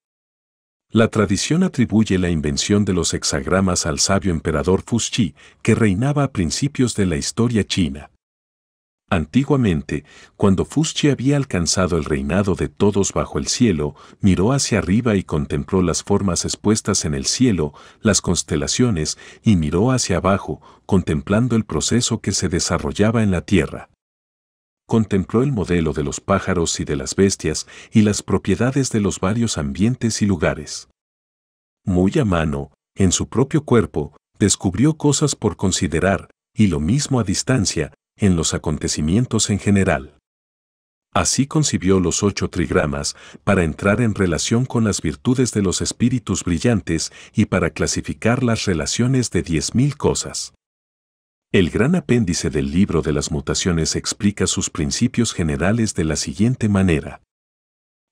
La tradición atribuye la invención de los hexagramas al sabio emperador Fuxi, que reinaba a principios de la historia china. Antiguamente, cuando Fuschi había alcanzado el reinado de todos bajo el cielo, miró hacia arriba y contempló las formas expuestas en el cielo, las constelaciones, y miró hacia abajo, contemplando el proceso que se desarrollaba en la tierra. Contempló el modelo de los pájaros y de las bestias y las propiedades de los varios ambientes y lugares. Muy a mano, en su propio cuerpo, descubrió cosas por considerar, y lo mismo a distancia, en los acontecimientos en general. Así concibió los ocho trigramas para entrar en relación con las virtudes de los espíritus brillantes y para clasificar las relaciones de diez mil cosas. El gran apéndice del libro de las mutaciones explica sus principios generales de la siguiente manera.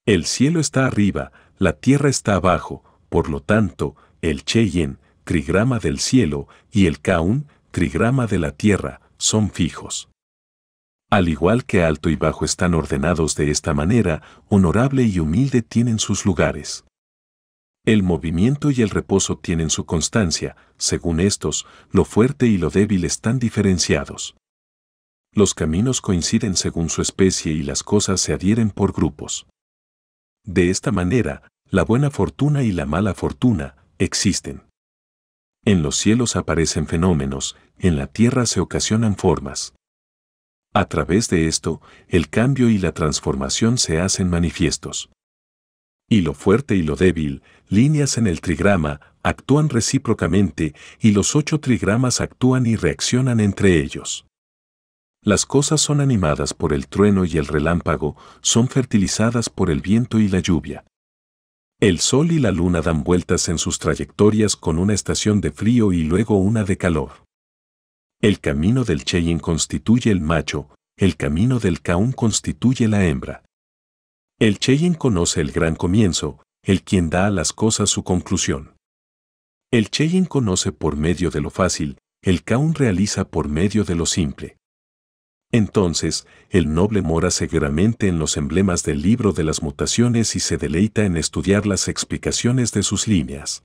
El cielo está arriba, la tierra está abajo, por lo tanto, el Cheyen, trigrama del cielo, y el Kaun, trigrama de la tierra, son fijos. Al igual que alto y bajo están ordenados de esta manera, honorable y humilde tienen sus lugares. El movimiento y el reposo tienen su constancia, según estos, lo fuerte y lo débil están diferenciados. Los caminos coinciden según su especie y las cosas se adhieren por grupos. De esta manera, la buena fortuna y la mala fortuna existen. En los cielos aparecen fenómenos, en la Tierra se ocasionan formas. A través de esto, el cambio y la transformación se hacen manifiestos. Y lo fuerte y lo débil, líneas en el trigrama, actúan recíprocamente y los ocho trigramas actúan y reaccionan entre ellos. Las cosas son animadas por el trueno y el relámpago, son fertilizadas por el viento y la lluvia. El sol y la luna dan vueltas en sus trayectorias con una estación de frío y luego una de calor. El camino del Cheyin constituye el macho, el camino del Kaun constituye la hembra. El Cheyin conoce el gran comienzo, el quien da a las cosas su conclusión. El Cheyin conoce por medio de lo fácil, el Kaun realiza por medio de lo simple. Entonces, el noble mora seguramente en los emblemas del libro de las mutaciones y se deleita en estudiar las explicaciones de sus líneas.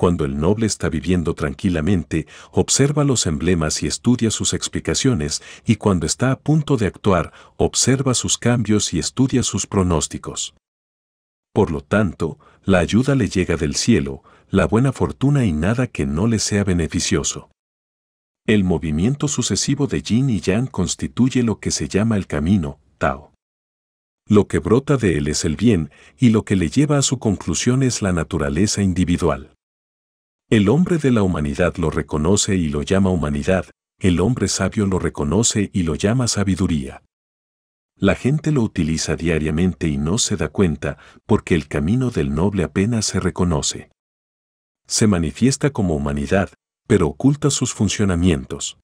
Cuando el noble está viviendo tranquilamente, observa los emblemas y estudia sus explicaciones, y cuando está a punto de actuar, observa sus cambios y estudia sus pronósticos. Por lo tanto, la ayuda le llega del cielo, la buena fortuna y nada que no le sea beneficioso. El movimiento sucesivo de yin y yang constituye lo que se llama el camino, Tao. Lo que brota de él es el bien y lo que le lleva a su conclusión es la naturaleza individual. El hombre de la humanidad lo reconoce y lo llama humanidad, el hombre sabio lo reconoce y lo llama sabiduría. La gente lo utiliza diariamente y no se da cuenta porque el camino del noble apenas se reconoce. Se manifiesta como humanidad, pero oculta sus funcionamientos.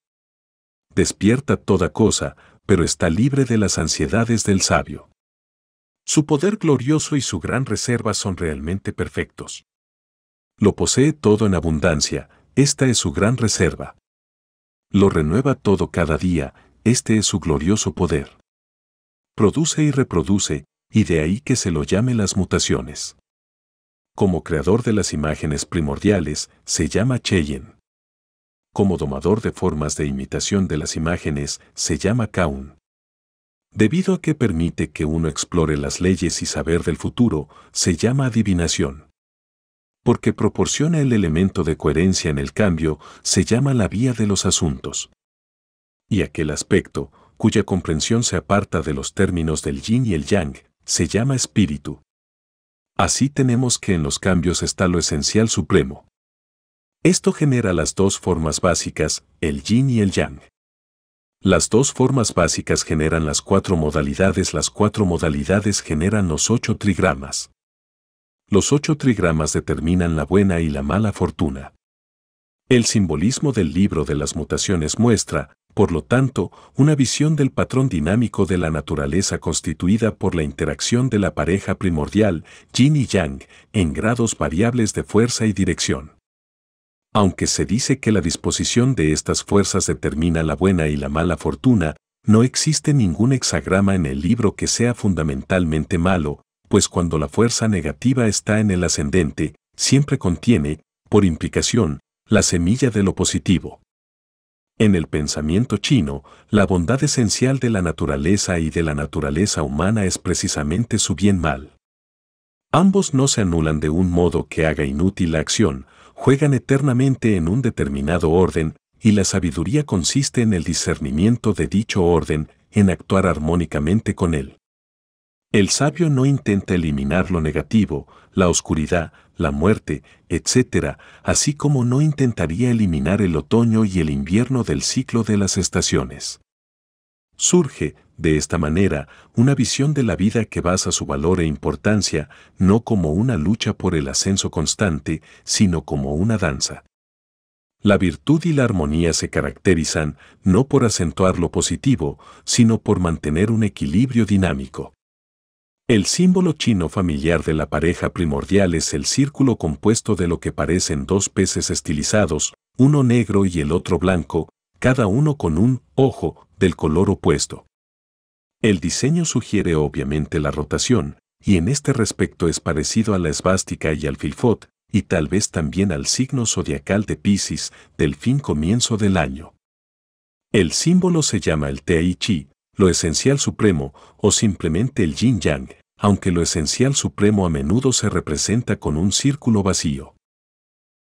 Despierta toda cosa, pero está libre de las ansiedades del sabio. Su poder glorioso y su gran reserva son realmente perfectos. Lo posee todo en abundancia, esta es su gran reserva. Lo renueva todo cada día, este es su glorioso poder. Produce y reproduce, y de ahí que se lo llame las mutaciones. Como creador de las imágenes primordiales, se llama Cheyen. Como domador de formas de imitación de las imágenes, se llama Kaun. Debido a que permite que uno explore las leyes y saber del futuro, se llama adivinación porque proporciona el elemento de coherencia en el cambio, se llama la vía de los asuntos. Y aquel aspecto, cuya comprensión se aparta de los términos del yin y el yang, se llama espíritu. Así tenemos que en los cambios está lo esencial supremo. Esto genera las dos formas básicas, el yin y el yang. Las dos formas básicas generan las cuatro modalidades, las cuatro modalidades generan los ocho trigramas los ocho trigramas determinan la buena y la mala fortuna. El simbolismo del libro de las mutaciones muestra, por lo tanto, una visión del patrón dinámico de la naturaleza constituida por la interacción de la pareja primordial, yin y yang, en grados variables de fuerza y dirección. Aunque se dice que la disposición de estas fuerzas determina la buena y la mala fortuna, no existe ningún hexagrama en el libro que sea fundamentalmente malo, pues cuando la fuerza negativa está en el ascendente, siempre contiene, por implicación, la semilla de lo positivo. En el pensamiento chino, la bondad esencial de la naturaleza y de la naturaleza humana es precisamente su bien mal. Ambos no se anulan de un modo que haga inútil la acción, juegan eternamente en un determinado orden, y la sabiduría consiste en el discernimiento de dicho orden, en actuar armónicamente con él. El sabio no intenta eliminar lo negativo, la oscuridad, la muerte, etc., así como no intentaría eliminar el otoño y el invierno del ciclo de las estaciones. Surge, de esta manera, una visión de la vida que basa su valor e importancia no como una lucha por el ascenso constante, sino como una danza. La virtud y la armonía se caracterizan no por acentuar lo positivo, sino por mantener un equilibrio dinámico. El símbolo chino familiar de la pareja primordial es el círculo compuesto de lo que parecen dos peces estilizados, uno negro y el otro blanco, cada uno con un ojo del color opuesto. El diseño sugiere obviamente la rotación, y en este respecto es parecido a la esvástica y al filfot, y tal vez también al signo zodiacal de Pisces del fin comienzo del año. El símbolo se llama el Tai Chi, lo esencial supremo o simplemente el yin yang, aunque lo esencial supremo a menudo se representa con un círculo vacío.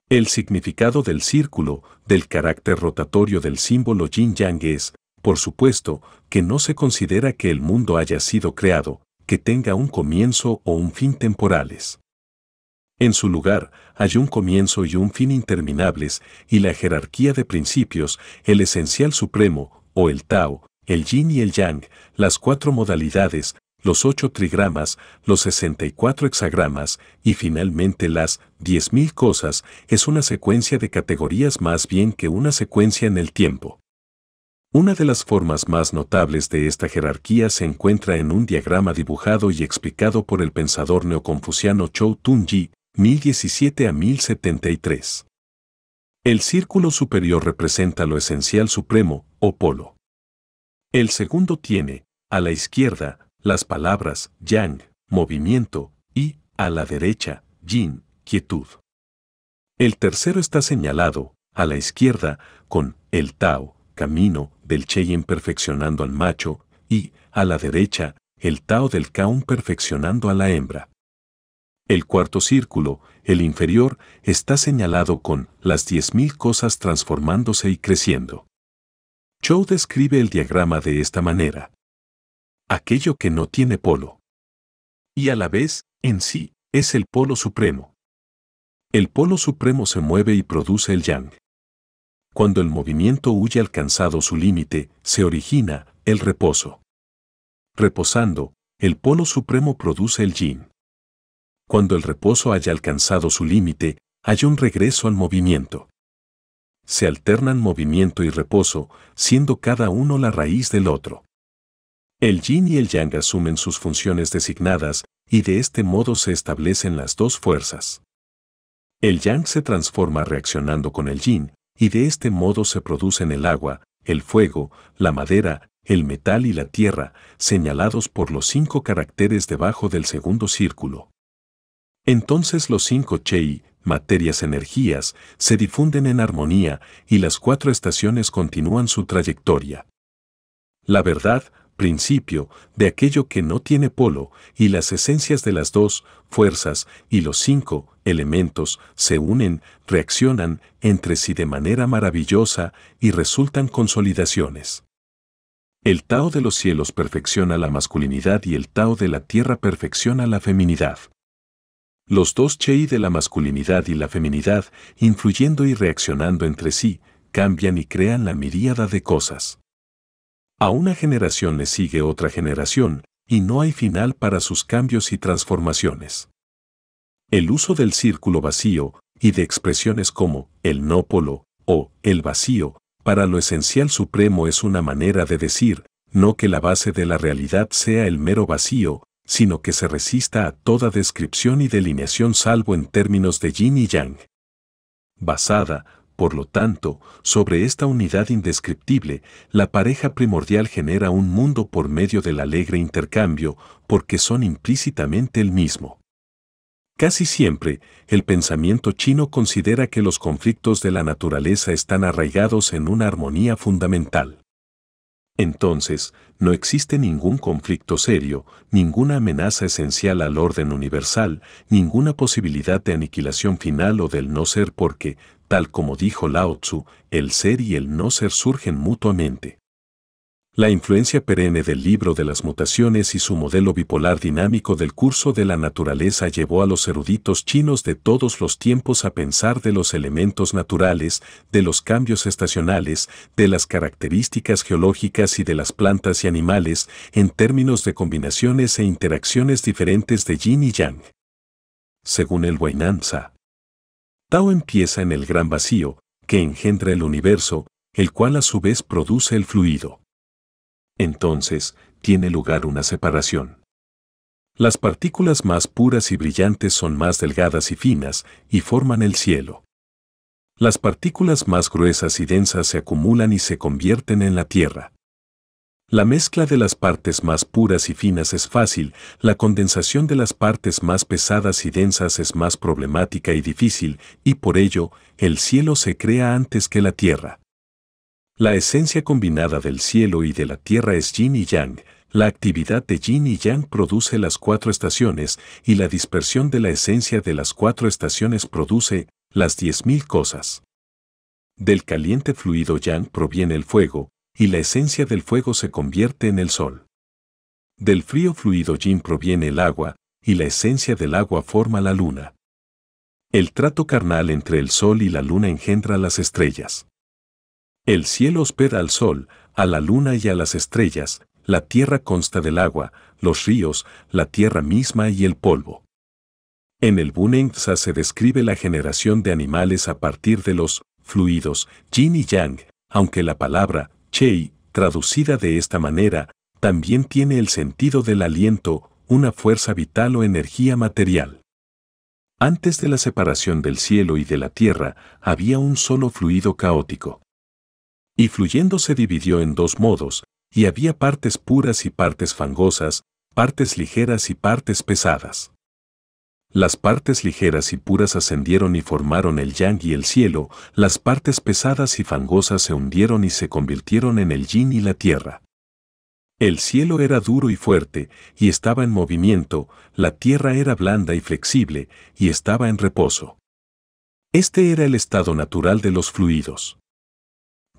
El significado del círculo, del carácter rotatorio del símbolo yin yang es, por supuesto, que no se considera que el mundo haya sido creado, que tenga un comienzo o un fin temporales. En su lugar, hay un comienzo y un fin interminables, y la jerarquía de principios, el esencial supremo, o el Tao, el yin y el yang, las cuatro modalidades, los ocho trigramas, los 64 hexagramas y finalmente las 10.000 cosas es una secuencia de categorías más bien que una secuencia en el tiempo. Una de las formas más notables de esta jerarquía se encuentra en un diagrama dibujado y explicado por el pensador neoconfuciano Chou Tun-ji, 1017 a 1073. El círculo superior representa lo esencial supremo, o polo. El segundo tiene, a la izquierda, las palabras yang, movimiento, y, a la derecha, yin, quietud. El tercero está señalado, a la izquierda, con el Tao, camino, del Cheyen perfeccionando al macho, y, a la derecha, el Tao del Kaun perfeccionando a la hembra. El cuarto círculo, el inferior, está señalado con las diez mil cosas transformándose y creciendo. Chou describe el diagrama de esta manera. Aquello que no tiene polo. Y a la vez, en sí, es el polo supremo. El polo supremo se mueve y produce el yang. Cuando el movimiento huye alcanzado su límite, se origina el reposo. Reposando, el polo supremo produce el yin. Cuando el reposo haya alcanzado su límite, hay un regreso al movimiento se alternan movimiento y reposo, siendo cada uno la raíz del otro. El yin y el yang asumen sus funciones designadas y de este modo se establecen las dos fuerzas. El yang se transforma reaccionando con el yin y de este modo se producen el agua, el fuego, la madera, el metal y la tierra, señalados por los cinco caracteres debajo del segundo círculo. Entonces los cinco chei materias energías, se difunden en armonía y las cuatro estaciones continúan su trayectoria. La verdad, principio, de aquello que no tiene polo, y las esencias de las dos, fuerzas, y los cinco, elementos, se unen, reaccionan entre sí de manera maravillosa y resultan consolidaciones. El Tao de los cielos perfecciona la masculinidad y el Tao de la tierra perfecciona la feminidad. Los dos chei de la masculinidad y la feminidad, influyendo y reaccionando entre sí, cambian y crean la miríada de cosas. A una generación le sigue otra generación, y no hay final para sus cambios y transformaciones. El uso del círculo vacío y de expresiones como el nópolo o el vacío para lo esencial supremo es una manera de decir, no que la base de la realidad sea el mero vacío, sino que se resista a toda descripción y delineación salvo en términos de yin y yang. Basada, por lo tanto, sobre esta unidad indescriptible, la pareja primordial genera un mundo por medio del alegre intercambio, porque son implícitamente el mismo. Casi siempre, el pensamiento chino considera que los conflictos de la naturaleza están arraigados en una armonía fundamental. Entonces, no existe ningún conflicto serio, ninguna amenaza esencial al orden universal, ninguna posibilidad de aniquilación final o del no ser porque, tal como dijo Lao Tzu, el ser y el no ser surgen mutuamente. La influencia perenne del libro de las mutaciones y su modelo bipolar dinámico del curso de la naturaleza llevó a los eruditos chinos de todos los tiempos a pensar de los elementos naturales, de los cambios estacionales, de las características geológicas y de las plantas y animales, en términos de combinaciones e interacciones diferentes de yin y yang. Según el Wainanza, Tao empieza en el gran vacío, que engendra el universo, el cual a su vez produce el fluido entonces tiene lugar una separación. Las partículas más puras y brillantes son más delgadas y finas y forman el cielo. Las partículas más gruesas y densas se acumulan y se convierten en la Tierra. La mezcla de las partes más puras y finas es fácil, la condensación de las partes más pesadas y densas es más problemática y difícil, y por ello, el cielo se crea antes que la Tierra. La esencia combinada del cielo y de la tierra es yin y yang. La actividad de yin y yang produce las cuatro estaciones y la dispersión de la esencia de las cuatro estaciones produce las diez mil cosas. Del caliente fluido yang proviene el fuego, y la esencia del fuego se convierte en el sol. Del frío fluido yin proviene el agua, y la esencia del agua forma la luna. El trato carnal entre el sol y la luna engendra las estrellas. El cielo hospeda al sol, a la luna y a las estrellas, la tierra consta del agua, los ríos, la tierra misma y el polvo. En el Bunengza se describe la generación de animales a partir de los fluidos yin y yang, aunque la palabra chei, traducida de esta manera, también tiene el sentido del aliento, una fuerza vital o energía material. Antes de la separación del cielo y de la tierra, había un solo fluido caótico y fluyendo se dividió en dos modos, y había partes puras y partes fangosas, partes ligeras y partes pesadas. Las partes ligeras y puras ascendieron y formaron el yang y el cielo, las partes pesadas y fangosas se hundieron y se convirtieron en el yin y la tierra. El cielo era duro y fuerte, y estaba en movimiento, la tierra era blanda y flexible, y estaba en reposo. Este era el estado natural de los fluidos.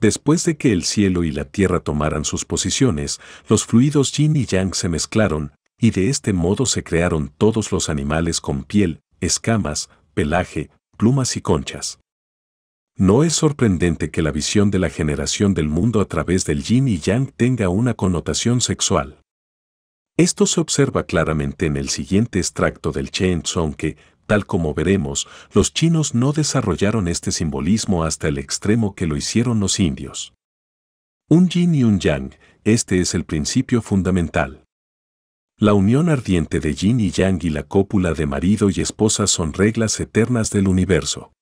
Después de que el cielo y la tierra tomaran sus posiciones, los fluidos yin y yang se mezclaron, y de este modo se crearon todos los animales con piel, escamas, pelaje, plumas y conchas. No es sorprendente que la visión de la generación del mundo a través del yin y yang tenga una connotación sexual. Esto se observa claramente en el siguiente extracto del Chen Song que, Tal como veremos, los chinos no desarrollaron este simbolismo hasta el extremo que lo hicieron los indios. Un yin y un yang, este es el principio fundamental. La unión ardiente de yin y yang y la cópula de marido y esposa son reglas eternas del universo.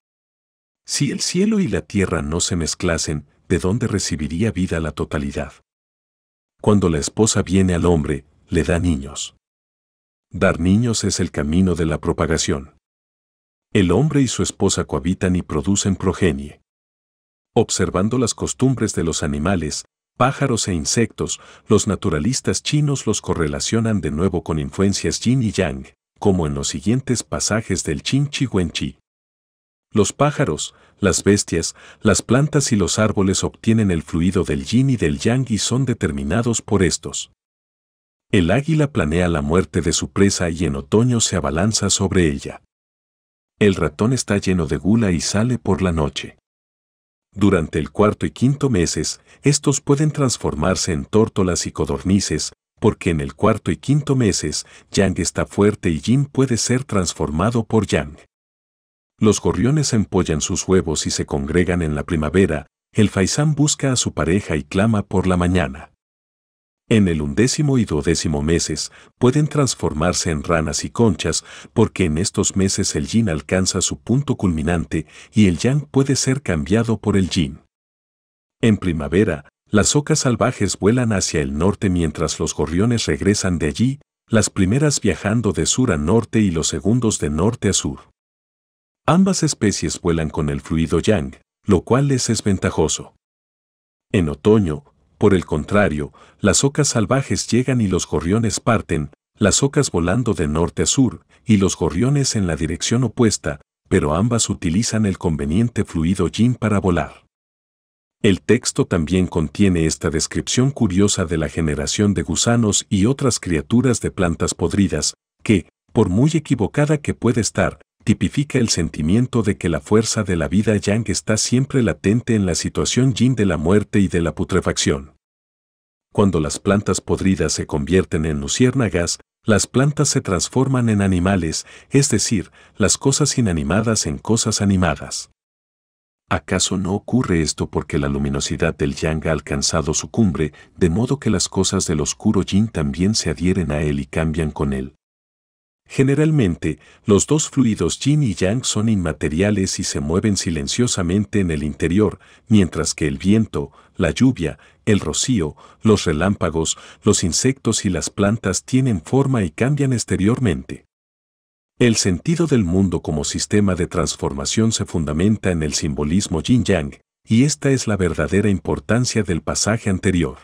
Si el cielo y la tierra no se mezclasen, ¿de dónde recibiría vida la totalidad? Cuando la esposa viene al hombre, le da niños. Dar niños es el camino de la propagación. El hombre y su esposa cohabitan y producen progenie. Observando las costumbres de los animales, pájaros e insectos, los naturalistas chinos los correlacionan de nuevo con influencias yin y yang, como en los siguientes pasajes del Qin Chi Wen Chi. Los pájaros, las bestias, las plantas y los árboles obtienen el fluido del yin y del yang y son determinados por estos. El águila planea la muerte de su presa y en otoño se abalanza sobre ella. El ratón está lleno de gula y sale por la noche. Durante el cuarto y quinto meses, estos pueden transformarse en tórtolas y codornices, porque en el cuarto y quinto meses, Yang está fuerte y Jin puede ser transformado por Yang. Los gorriones empollan sus huevos y se congregan en la primavera, el faisán busca a su pareja y clama por la mañana. En el undécimo y dodécimo meses pueden transformarse en ranas y conchas porque en estos meses el yin alcanza su punto culminante y el yang puede ser cambiado por el yin. En primavera, las ocas salvajes vuelan hacia el norte mientras los gorriones regresan de allí, las primeras viajando de sur a norte y los segundos de norte a sur. Ambas especies vuelan con el fluido yang, lo cual les es ventajoso. En otoño, por el contrario, las ocas salvajes llegan y los gorriones parten, las ocas volando de norte a sur y los gorriones en la dirección opuesta, pero ambas utilizan el conveniente fluido yin para volar. El texto también contiene esta descripción curiosa de la generación de gusanos y otras criaturas de plantas podridas, que, por muy equivocada que puede estar, tipifica el sentimiento de que la fuerza de la vida yang está siempre latente en la situación yin de la muerte y de la putrefacción. Cuando las plantas podridas se convierten en luciérnagas, las plantas se transforman en animales, es decir, las cosas inanimadas en cosas animadas. ¿Acaso no ocurre esto porque la luminosidad del yang ha alcanzado su cumbre, de modo que las cosas del oscuro yin también se adhieren a él y cambian con él? Generalmente, los dos fluidos yin y yang son inmateriales y se mueven silenciosamente en el interior, mientras que el viento, la lluvia, el rocío, los relámpagos, los insectos y las plantas tienen forma y cambian exteriormente. El sentido del mundo como sistema de transformación se fundamenta en el simbolismo yin-yang, y esta es la verdadera importancia del pasaje anterior.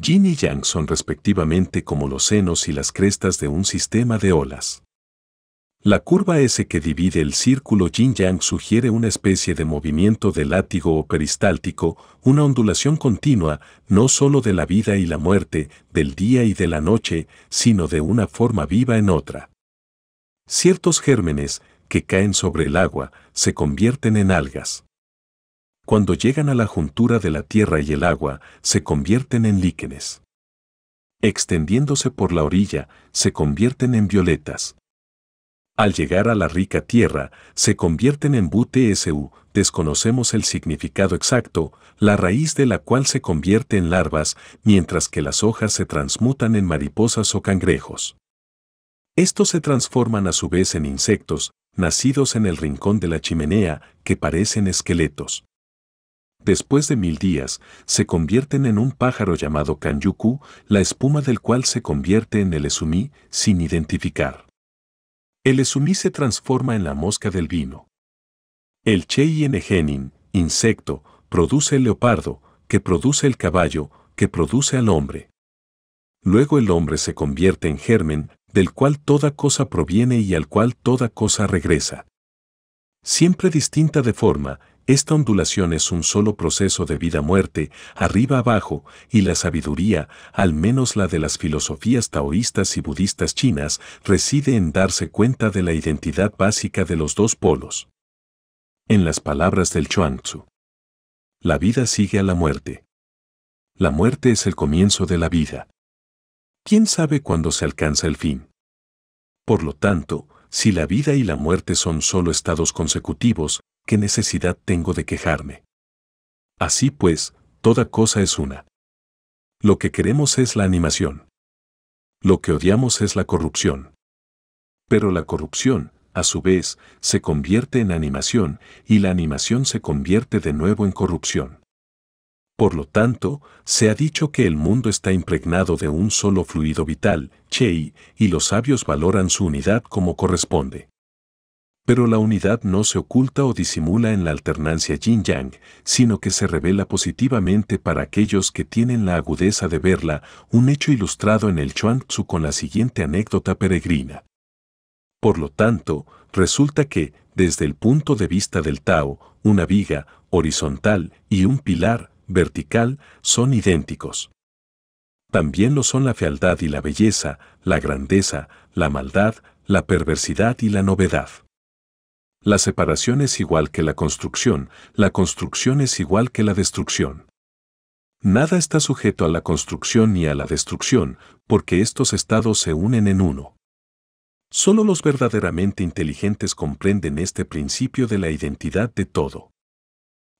Jin y yang son respectivamente como los senos y las crestas de un sistema de olas. La curva S que divide el círculo yin-yang sugiere una especie de movimiento de látigo o peristáltico, una ondulación continua, no sólo de la vida y la muerte, del día y de la noche, sino de una forma viva en otra. Ciertos gérmenes, que caen sobre el agua, se convierten en algas cuando llegan a la juntura de la tierra y el agua, se convierten en líquenes. Extendiéndose por la orilla, se convierten en violetas. Al llegar a la rica tierra, se convierten en butesu, desconocemos el significado exacto, la raíz de la cual se convierte en larvas, mientras que las hojas se transmutan en mariposas o cangrejos. Estos se transforman a su vez en insectos, nacidos en el rincón de la chimenea, que parecen esqueletos después de mil días, se convierten en un pájaro llamado Kanyuku, la espuma del cual se convierte en el esumí sin identificar. El esumí se transforma en la mosca del vino. El Cheyenne insecto, produce el leopardo, que produce el caballo, que produce al hombre. Luego el hombre se convierte en germen, del cual toda cosa proviene y al cual toda cosa regresa. Siempre distinta de forma, esta ondulación es un solo proceso de vida-muerte, arriba-abajo, y la sabiduría, al menos la de las filosofías taoístas y budistas chinas, reside en darse cuenta de la identidad básica de los dos polos. En las palabras del Tzu, la vida sigue a la muerte. La muerte es el comienzo de la vida. ¿Quién sabe cuándo se alcanza el fin? Por lo tanto, si la vida y la muerte son solo estados consecutivos, ¿qué necesidad tengo de quejarme? Así pues, toda cosa es una. Lo que queremos es la animación. Lo que odiamos es la corrupción. Pero la corrupción, a su vez, se convierte en animación y la animación se convierte de nuevo en corrupción. Por lo tanto, se ha dicho que el mundo está impregnado de un solo fluido vital, Chei, y los sabios valoran su unidad como corresponde pero la unidad no se oculta o disimula en la alternancia yin-yang, sino que se revela positivamente para aquellos que tienen la agudeza de verla, un hecho ilustrado en el Chuang Tzu con la siguiente anécdota peregrina. Por lo tanto, resulta que, desde el punto de vista del Tao, una viga, horizontal, y un pilar, vertical, son idénticos. También lo son la fealdad y la belleza, la grandeza, la maldad, la perversidad y la novedad. La separación es igual que la construcción, la construcción es igual que la destrucción. Nada está sujeto a la construcción ni a la destrucción, porque estos estados se unen en uno. Solo los verdaderamente inteligentes comprenden este principio de la identidad de todo.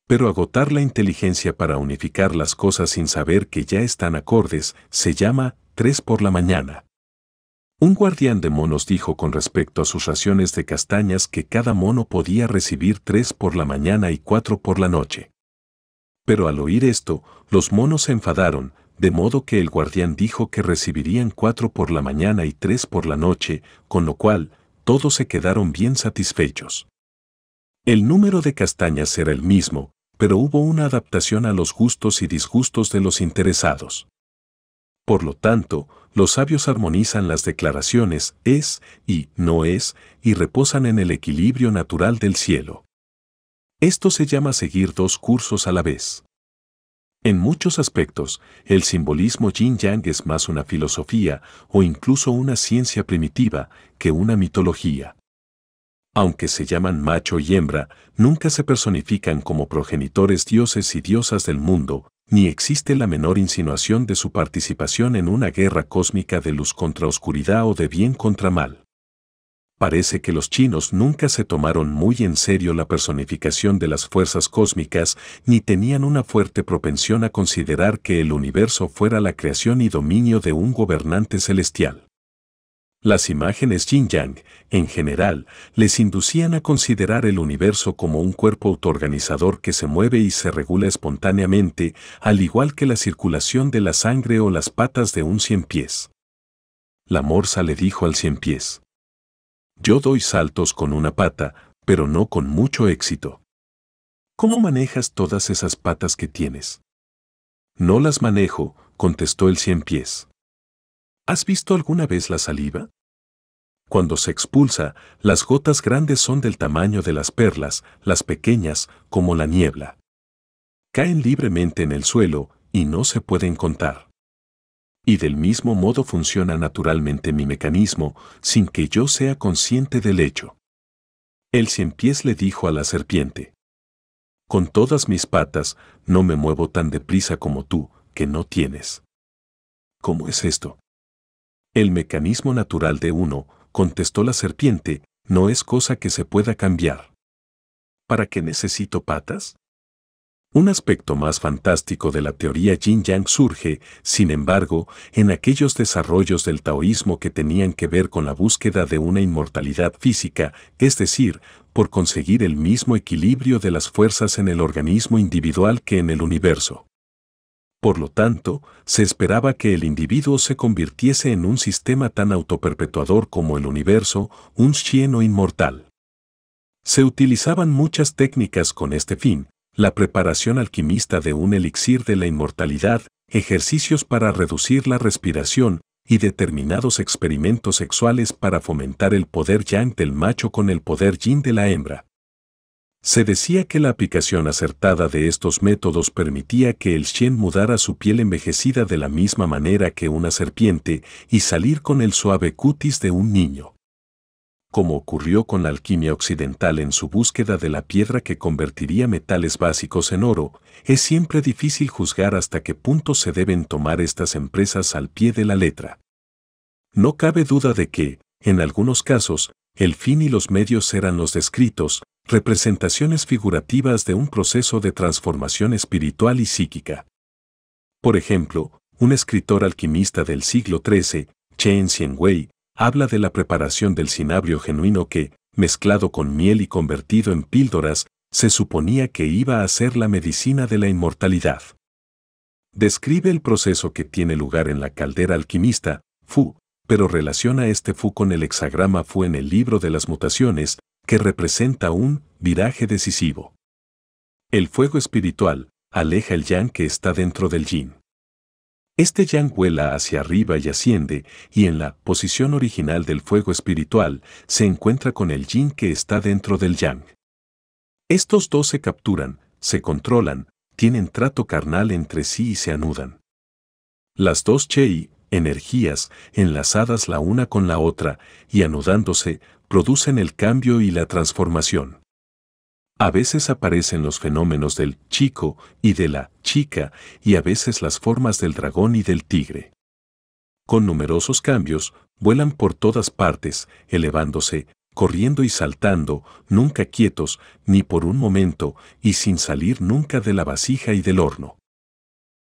Pero agotar la inteligencia para unificar las cosas sin saber que ya están acordes se llama tres por la mañana. Un guardián de monos dijo con respecto a sus raciones de castañas que cada mono podía recibir tres por la mañana y cuatro por la noche. Pero al oír esto, los monos se enfadaron, de modo que el guardián dijo que recibirían cuatro por la mañana y tres por la noche, con lo cual, todos se quedaron bien satisfechos. El número de castañas era el mismo, pero hubo una adaptación a los gustos y disgustos de los interesados. Por lo tanto, los sabios armonizan las declaraciones es y no es y reposan en el equilibrio natural del cielo. Esto se llama seguir dos cursos a la vez. En muchos aspectos, el simbolismo yin-yang es más una filosofía o incluso una ciencia primitiva que una mitología. Aunque se llaman macho y hembra, nunca se personifican como progenitores dioses y diosas del mundo, ni existe la menor insinuación de su participación en una guerra cósmica de luz contra oscuridad o de bien contra mal. Parece que los chinos nunca se tomaron muy en serio la personificación de las fuerzas cósmicas ni tenían una fuerte propensión a considerar que el universo fuera la creación y dominio de un gobernante celestial. Las imágenes yin-yang, en general, les inducían a considerar el universo como un cuerpo autoorganizador que se mueve y se regula espontáneamente, al igual que la circulación de la sangre o las patas de un cien pies. La morsa le dijo al cien pies. Yo doy saltos con una pata, pero no con mucho éxito. ¿Cómo manejas todas esas patas que tienes? No las manejo, contestó el cien pies. ¿Has visto alguna vez la saliva? Cuando se expulsa, las gotas grandes son del tamaño de las perlas, las pequeñas como la niebla. Caen libremente en el suelo y no se pueden contar. Y del mismo modo funciona naturalmente mi mecanismo sin que yo sea consciente del hecho. El cien pies le dijo a la serpiente, Con todas mis patas no me muevo tan deprisa como tú, que no tienes. ¿Cómo es esto? El mecanismo natural de uno, contestó la serpiente, no es cosa que se pueda cambiar. ¿Para qué necesito patas? Un aspecto más fantástico de la teoría yin-yang surge, sin embargo, en aquellos desarrollos del taoísmo que tenían que ver con la búsqueda de una inmortalidad física, es decir, por conseguir el mismo equilibrio de las fuerzas en el organismo individual que en el universo. Por lo tanto, se esperaba que el individuo se convirtiese en un sistema tan autoperpetuador como el universo, un o inmortal. Se utilizaban muchas técnicas con este fin, la preparación alquimista de un elixir de la inmortalidad, ejercicios para reducir la respiración y determinados experimentos sexuales para fomentar el poder yang del macho con el poder yin de la hembra. Se decía que la aplicación acertada de estos métodos permitía que el Shen mudara su piel envejecida de la misma manera que una serpiente y salir con el suave cutis de un niño. Como ocurrió con la alquimia occidental en su búsqueda de la piedra que convertiría metales básicos en oro, es siempre difícil juzgar hasta qué punto se deben tomar estas empresas al pie de la letra. No cabe duda de que, en algunos casos, el fin y los medios eran los descritos, representaciones figurativas de un proceso de transformación espiritual y psíquica. Por ejemplo, un escritor alquimista del siglo XIII, Chen Wei, habla de la preparación del cinabrio genuino que, mezclado con miel y convertido en píldoras, se suponía que iba a ser la medicina de la inmortalidad. Describe el proceso que tiene lugar en la caldera alquimista, Fu, pero relaciona este Fu con el hexagrama Fu en el libro de las mutaciones, que representa un viraje decisivo. El fuego espiritual aleja el yang que está dentro del yin. Este yang vuela hacia arriba y asciende, y en la posición original del fuego espiritual se encuentra con el yin que está dentro del yang. Estos dos se capturan, se controlan, tienen trato carnal entre sí y se anudan. Las dos chei, energías, enlazadas la una con la otra y anudándose, producen el cambio y la transformación. A veces aparecen los fenómenos del chico y de la chica y a veces las formas del dragón y del tigre. Con numerosos cambios, vuelan por todas partes, elevándose, corriendo y saltando, nunca quietos, ni por un momento, y sin salir nunca de la vasija y del horno.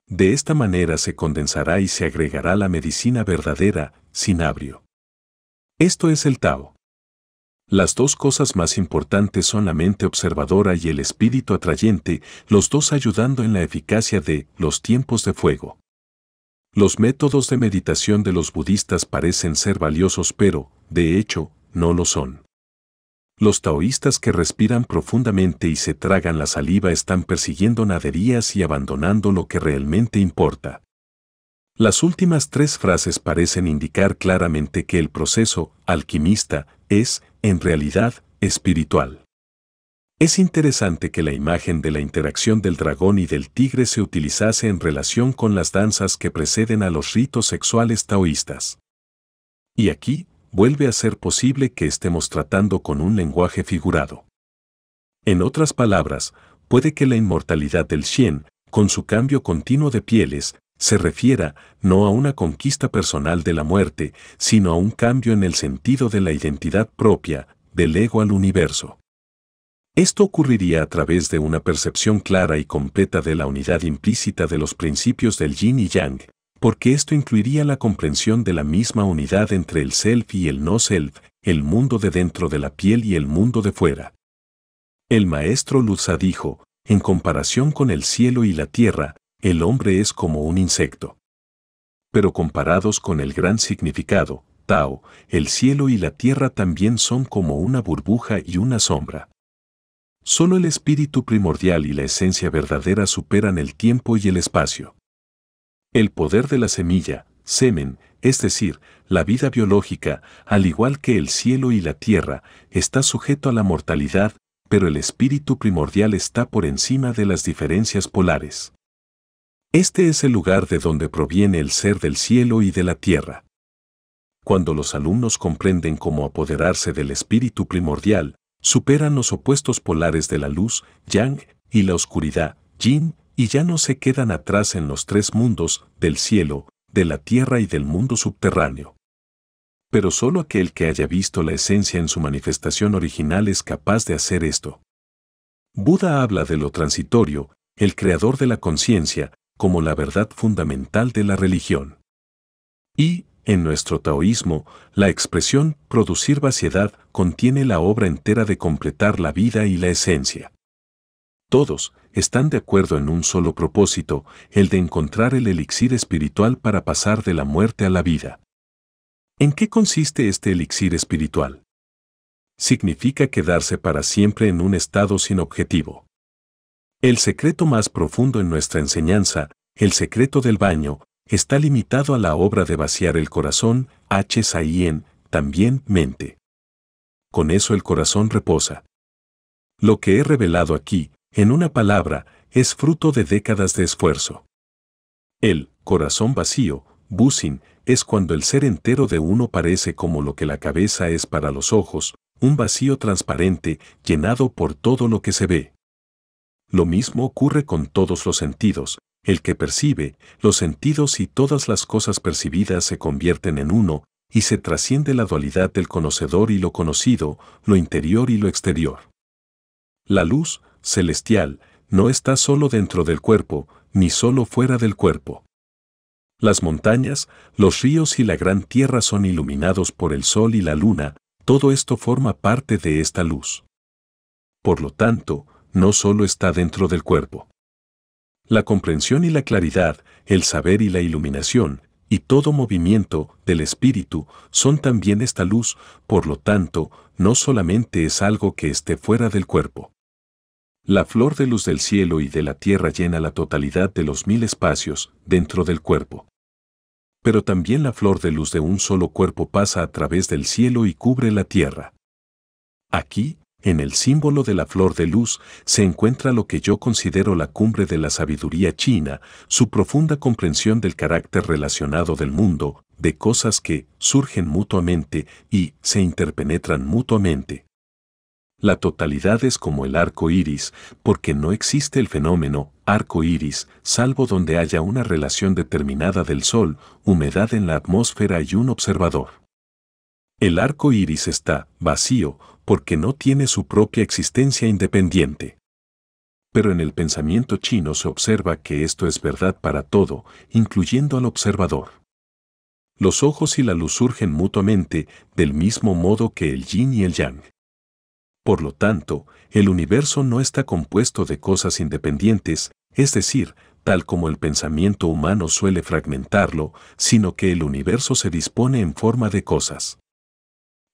De esta manera se condensará y se agregará la medicina verdadera, sin abrio. Esto es el Tao. Las dos cosas más importantes son la mente observadora y el espíritu atrayente, los dos ayudando en la eficacia de los tiempos de fuego. Los métodos de meditación de los budistas parecen ser valiosos pero, de hecho, no lo son. Los taoístas que respiran profundamente y se tragan la saliva están persiguiendo naderías y abandonando lo que realmente importa. Las últimas tres frases parecen indicar claramente que el proceso alquimista es, en realidad, espiritual. Es interesante que la imagen de la interacción del dragón y del tigre se utilizase en relación con las danzas que preceden a los ritos sexuales taoístas. Y aquí, vuelve a ser posible que estemos tratando con un lenguaje figurado. En otras palabras, puede que la inmortalidad del Xien, con su cambio continuo de pieles, se refiera no a una conquista personal de la muerte, sino a un cambio en el sentido de la identidad propia, del ego al universo. Esto ocurriría a través de una percepción clara y completa de la unidad implícita de los principios del yin y yang, porque esto incluiría la comprensión de la misma unidad entre el self y el no self, el mundo de dentro de la piel y el mundo de fuera. El maestro Lutza dijo, en comparación con el cielo y la tierra, el hombre es como un insecto. Pero comparados con el gran significado, Tao, el cielo y la tierra también son como una burbuja y una sombra. Solo el espíritu primordial y la esencia verdadera superan el tiempo y el espacio. El poder de la semilla, semen, es decir, la vida biológica, al igual que el cielo y la tierra, está sujeto a la mortalidad, pero el espíritu primordial está por encima de las diferencias polares. Este es el lugar de donde proviene el ser del cielo y de la tierra. Cuando los alumnos comprenden cómo apoderarse del espíritu primordial, superan los opuestos polares de la luz, yang, y la oscuridad, yin, y ya no se quedan atrás en los tres mundos, del cielo, de la tierra y del mundo subterráneo. Pero solo aquel que haya visto la esencia en su manifestación original es capaz de hacer esto. Buda habla de lo transitorio, el creador de la conciencia, como la verdad fundamental de la religión. Y, en nuestro taoísmo, la expresión producir vaciedad contiene la obra entera de completar la vida y la esencia. Todos están de acuerdo en un solo propósito, el de encontrar el elixir espiritual para pasar de la muerte a la vida. ¿En qué consiste este elixir espiritual? Significa quedarse para siempre en un estado sin objetivo. El secreto más profundo en nuestra enseñanza, el secreto del baño, está limitado a la obra de vaciar el corazón, H. también mente. Con eso el corazón reposa. Lo que he revelado aquí, en una palabra, es fruto de décadas de esfuerzo. El corazón vacío, busin, es cuando el ser entero de uno parece como lo que la cabeza es para los ojos, un vacío transparente llenado por todo lo que se ve. Lo mismo ocurre con todos los sentidos. El que percibe, los sentidos y todas las cosas percibidas se convierten en uno, y se trasciende la dualidad del conocedor y lo conocido, lo interior y lo exterior. La luz, celestial, no está solo dentro del cuerpo, ni solo fuera del cuerpo. Las montañas, los ríos y la gran tierra son iluminados por el sol y la luna, todo esto forma parte de esta luz. Por lo tanto, no solo está dentro del cuerpo. La comprensión y la claridad, el saber y la iluminación, y todo movimiento del espíritu son también esta luz, por lo tanto, no solamente es algo que esté fuera del cuerpo. La flor de luz del cielo y de la tierra llena la totalidad de los mil espacios dentro del cuerpo. Pero también la flor de luz de un solo cuerpo pasa a través del cielo y cubre la tierra. Aquí, en el símbolo de la flor de luz se encuentra lo que yo considero la cumbre de la sabiduría china, su profunda comprensión del carácter relacionado del mundo, de cosas que surgen mutuamente y se interpenetran mutuamente. La totalidad es como el arco iris, porque no existe el fenómeno arco iris, salvo donde haya una relación determinada del sol, humedad en la atmósfera y un observador. El arco iris está vacío, porque no tiene su propia existencia independiente. Pero en el pensamiento chino se observa que esto es verdad para todo, incluyendo al observador. Los ojos y la luz surgen mutuamente, del mismo modo que el yin y el yang. Por lo tanto, el universo no está compuesto de cosas independientes, es decir, tal como el pensamiento humano suele fragmentarlo, sino que el universo se dispone en forma de cosas.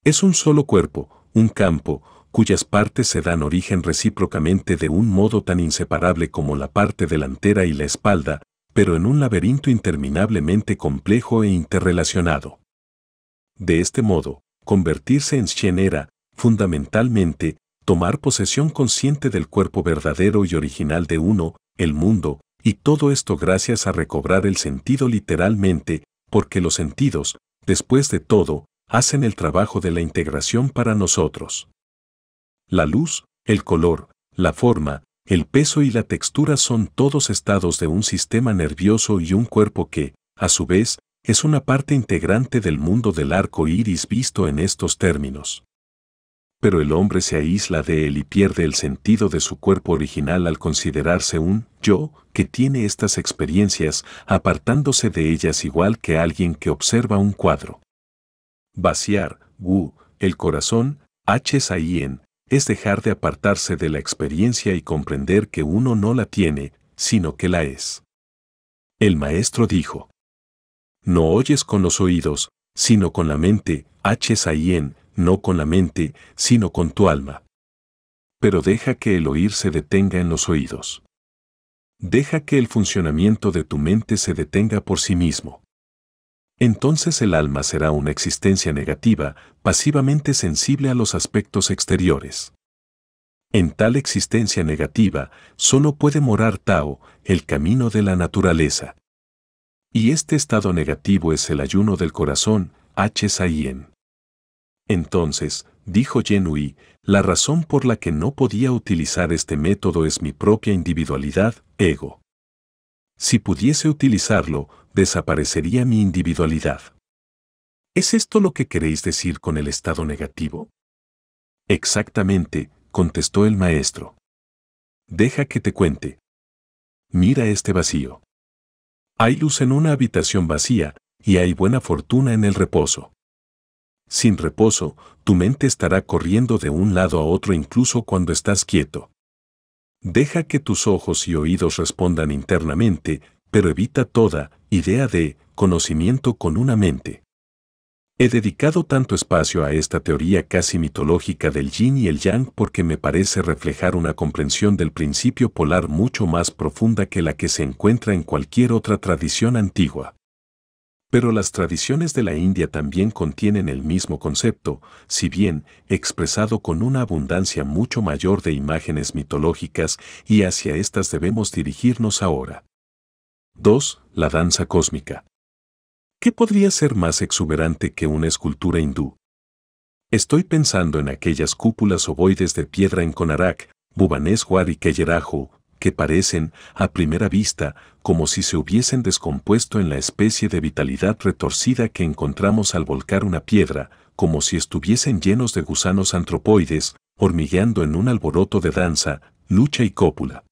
Es un solo cuerpo, un campo, cuyas partes se dan origen recíprocamente de un modo tan inseparable como la parte delantera y la espalda, pero en un laberinto interminablemente complejo e interrelacionado. De este modo, convertirse en Shen era, fundamentalmente, tomar posesión consciente del cuerpo verdadero y original de uno, el mundo, y todo esto gracias a recobrar el sentido literalmente, porque los sentidos, después de todo, hacen el trabajo de la integración para nosotros. La luz, el color, la forma, el peso y la textura son todos estados de un sistema nervioso y un cuerpo que, a su vez, es una parte integrante del mundo del arco iris visto en estos términos. Pero el hombre se aísla de él y pierde el sentido de su cuerpo original al considerarse un yo que tiene estas experiencias, apartándose de ellas igual que alguien que observa un cuadro. Vaciar, Wu, el corazón, H. es dejar de apartarse de la experiencia y comprender que uno no la tiene, sino que la es. El maestro dijo, No oyes con los oídos, sino con la mente, H. no con la mente, sino con tu alma. Pero deja que el oír se detenga en los oídos. Deja que el funcionamiento de tu mente se detenga por sí mismo entonces el alma será una existencia negativa, pasivamente sensible a los aspectos exteriores. En tal existencia negativa solo puede morar Tao, el camino de la naturaleza. Y este estado negativo es el ayuno del corazón, H. Saien. Entonces, dijo Yenui, la razón por la que no podía utilizar este método es mi propia individualidad, ego. Si pudiese utilizarlo, desaparecería mi individualidad. ¿Es esto lo que queréis decir con el estado negativo? Exactamente, contestó el maestro. Deja que te cuente. Mira este vacío. Hay luz en una habitación vacía, y hay buena fortuna en el reposo. Sin reposo, tu mente estará corriendo de un lado a otro incluso cuando estás quieto. Deja que tus ojos y oídos respondan internamente, pero evita toda idea de conocimiento con una mente. He dedicado tanto espacio a esta teoría casi mitológica del yin y el yang porque me parece reflejar una comprensión del principio polar mucho más profunda que la que se encuentra en cualquier otra tradición antigua. Pero las tradiciones de la India también contienen el mismo concepto, si bien expresado con una abundancia mucho mayor de imágenes mitológicas y hacia estas debemos dirigirnos ahora. 2. La danza cósmica. ¿Qué podría ser más exuberante que una escultura hindú? Estoy pensando en aquellas cúpulas ovoides de piedra en Konarak, Bhubaneswar y Keyeraju, que parecen, a primera vista, como si se hubiesen descompuesto en la especie de vitalidad retorcida que encontramos al volcar una piedra, como si estuviesen llenos de gusanos antropoides, hormigueando en un alboroto de danza, lucha y cópula.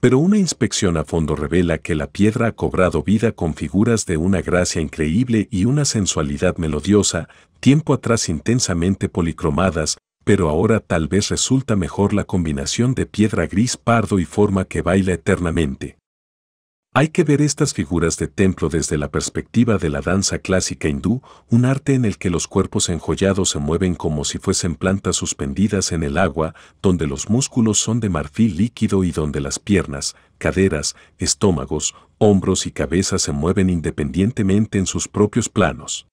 Pero una inspección a fondo revela que la piedra ha cobrado vida con figuras de una gracia increíble y una sensualidad melodiosa, tiempo atrás intensamente policromadas, pero ahora tal vez resulta mejor la combinación de piedra gris pardo y forma que baila eternamente. Hay que ver estas figuras de templo desde la perspectiva de la danza clásica hindú, un arte en el que los cuerpos enjollados se mueven como si fuesen plantas suspendidas en el agua, donde los músculos son de marfil líquido y donde las piernas, caderas, estómagos, hombros y cabeza se mueven independientemente en sus propios planos.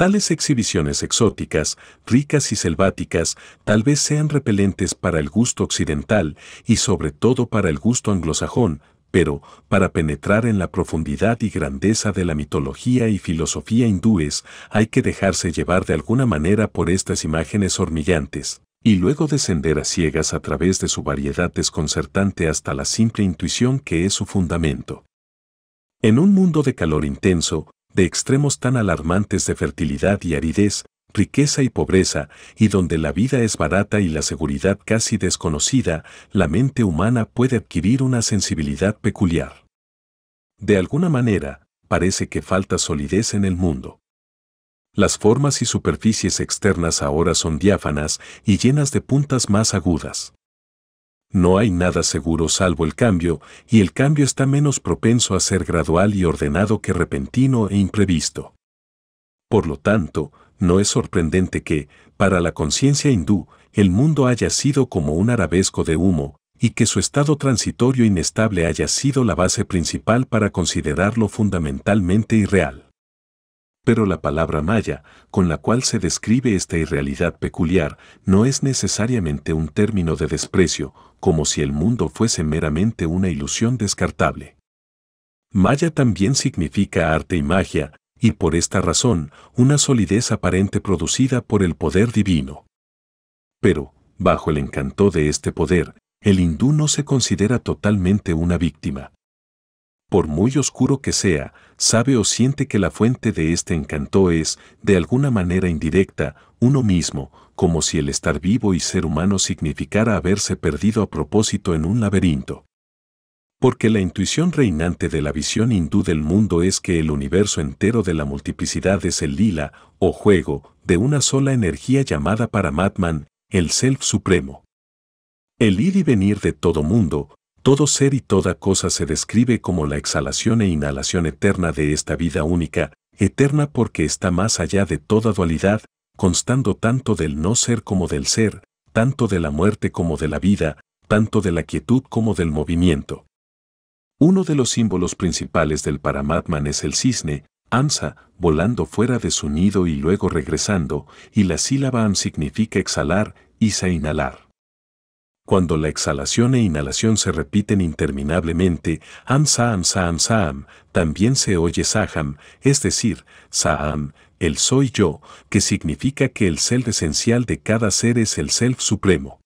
Tales exhibiciones exóticas, ricas y selváticas, tal vez sean repelentes para el gusto occidental y sobre todo para el gusto anglosajón, pero, para penetrar en la profundidad y grandeza de la mitología y filosofía hindúes, hay que dejarse llevar de alguna manera por estas imágenes hormillantes, y luego descender a ciegas a través de su variedad desconcertante hasta la simple intuición que es su fundamento. En un mundo de calor intenso, de extremos tan alarmantes de fertilidad y aridez, riqueza y pobreza, y donde la vida es barata y la seguridad casi desconocida, la mente humana puede adquirir una sensibilidad peculiar. De alguna manera, parece que falta solidez en el mundo. Las formas y superficies externas ahora son diáfanas y llenas de puntas más agudas. No hay nada seguro salvo el cambio, y el cambio está menos propenso a ser gradual y ordenado que repentino e imprevisto. Por lo tanto, no es sorprendente que, para la conciencia hindú, el mundo haya sido como un arabesco de humo, y que su estado transitorio inestable haya sido la base principal para considerarlo fundamentalmente irreal pero la palabra maya, con la cual se describe esta irrealidad peculiar, no es necesariamente un término de desprecio, como si el mundo fuese meramente una ilusión descartable. Maya también significa arte y magia, y por esta razón, una solidez aparente producida por el poder divino. Pero, bajo el encanto de este poder, el hindú no se considera totalmente una víctima. Por muy oscuro que sea, sabe o siente que la fuente de este encanto es, de alguna manera indirecta, uno mismo, como si el estar vivo y ser humano significara haberse perdido a propósito en un laberinto. Porque la intuición reinante de la visión hindú del mundo es que el universo entero de la multiplicidad es el lila, o juego, de una sola energía llamada para Madman, el Self Supremo. El ir y venir de todo mundo, todo ser y toda cosa se describe como la exhalación e inhalación eterna de esta vida única, eterna porque está más allá de toda dualidad, constando tanto del no ser como del ser, tanto de la muerte como de la vida, tanto de la quietud como del movimiento. Uno de los símbolos principales del Paramatman es el cisne, ANSA, volando fuera de su nido y luego regresando, y la sílaba Am significa exhalar, y se inhalar. Cuando la exhalación e inhalación se repiten interminablemente, am saam saam saam, también se oye saham, es decir, Saham, el soy yo, que significa que el self esencial de cada ser es el self supremo.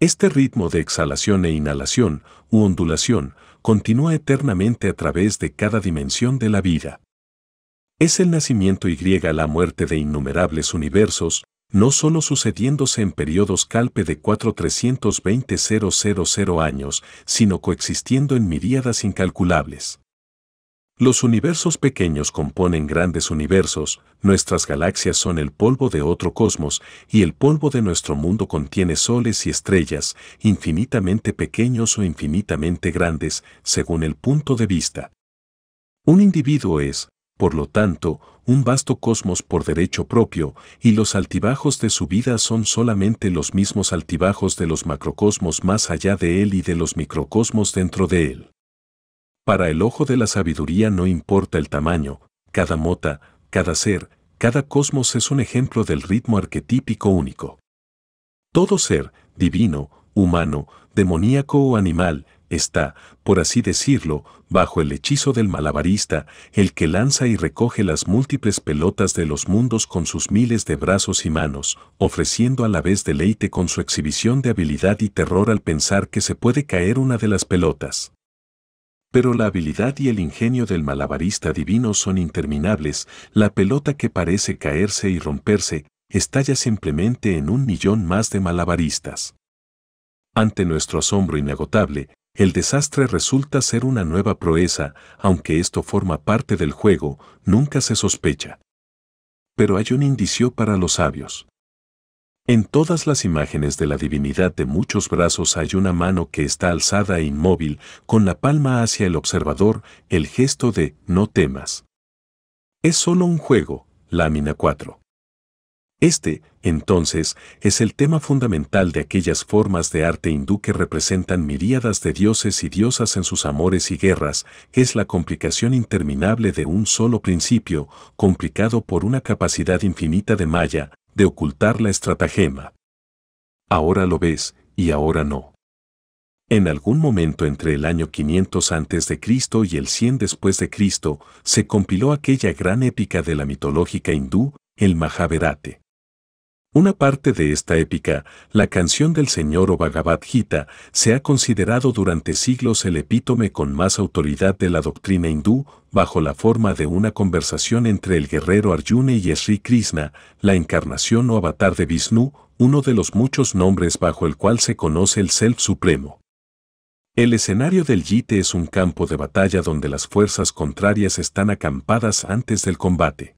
Este ritmo de exhalación e inhalación, u ondulación, continúa eternamente a través de cada dimensión de la vida. Es el nacimiento y la muerte de innumerables universos, no solo sucediéndose en periodos calpe de 4,320,000 años, sino coexistiendo en miríadas incalculables. Los universos pequeños componen grandes universos, nuestras galaxias son el polvo de otro cosmos, y el polvo de nuestro mundo contiene soles y estrellas, infinitamente pequeños o infinitamente grandes, según el punto de vista. Un individuo es, por lo tanto, un vasto cosmos por derecho propio, y los altibajos de su vida son solamente los mismos altibajos de los macrocosmos más allá de él y de los microcosmos dentro de él. Para el ojo de la sabiduría no importa el tamaño, cada mota, cada ser, cada cosmos es un ejemplo del ritmo arquetípico único. Todo ser, divino, humano, demoníaco o animal, está, por así decirlo, bajo el hechizo del malabarista, el que lanza y recoge las múltiples pelotas de los mundos con sus miles de brazos y manos, ofreciendo a la vez deleite con su exhibición de habilidad y terror al pensar que se puede caer una de las pelotas. Pero la habilidad y el ingenio del malabarista divino son interminables, la pelota que parece caerse y romperse, estalla simplemente en un millón más de malabaristas. Ante nuestro asombro inagotable, el desastre resulta ser una nueva proeza, aunque esto forma parte del juego, nunca se sospecha. Pero hay un indicio para los sabios. En todas las imágenes de la divinidad de muchos brazos hay una mano que está alzada e inmóvil, con la palma hacia el observador, el gesto de no temas. Es solo un juego, lámina 4. Este, entonces, es el tema fundamental de aquellas formas de arte hindú que representan miríadas de dioses y diosas en sus amores y guerras, es la complicación interminable de un solo principio, complicado por una capacidad infinita de Maya, de ocultar la estratagema. Ahora lo ves, y ahora no. En algún momento entre el año 500 a.C. y el 100 después de Cristo, se compiló aquella gran épica de la mitológica hindú, el Mahabharata. Una parte de esta épica, la canción del Señor o Bhagavad Gita, se ha considerado durante siglos el epítome con más autoridad de la doctrina hindú, bajo la forma de una conversación entre el guerrero Arjuna y Sri Krishna, la encarnación o avatar de Vishnu, uno de los muchos nombres bajo el cual se conoce el Self Supremo. El escenario del Yite es un campo de batalla donde las fuerzas contrarias están acampadas antes del combate.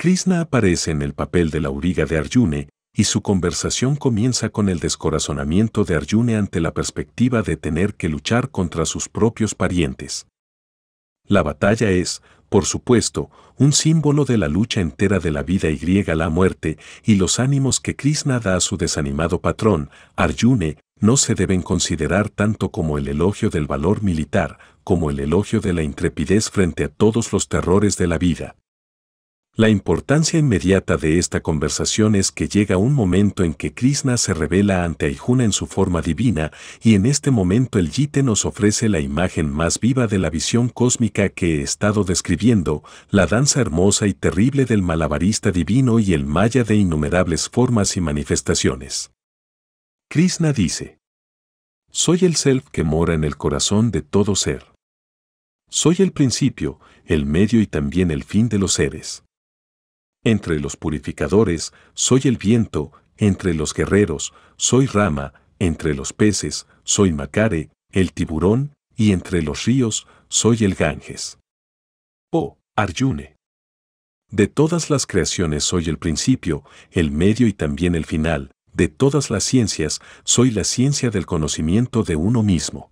Krishna aparece en el papel de la auriga de Arjuna, y su conversación comienza con el descorazonamiento de Arjuna ante la perspectiva de tener que luchar contra sus propios parientes. La batalla es, por supuesto, un símbolo de la lucha entera de la vida y griega la muerte y los ánimos que Krishna da a su desanimado patrón, Arjuna, no se deben considerar tanto como el elogio del valor militar, como el elogio de la intrepidez frente a todos los terrores de la vida. La importancia inmediata de esta conversación es que llega un momento en que Krishna se revela ante Aijuna en su forma divina y en este momento el Yite nos ofrece la imagen más viva de la visión cósmica que he estado describiendo, la danza hermosa y terrible del malabarista divino y el maya de innumerables formas y manifestaciones. Krishna dice, Soy el self que mora en el corazón de todo ser. Soy el principio, el medio y también el fin de los seres. Entre los purificadores, soy el viento, entre los guerreros, soy rama, entre los peces, soy macare, el tiburón, y entre los ríos, soy el Ganges. Oh, Aryune. De todas las creaciones soy el principio, el medio y también el final, de todas las ciencias soy la ciencia del conocimiento de uno mismo.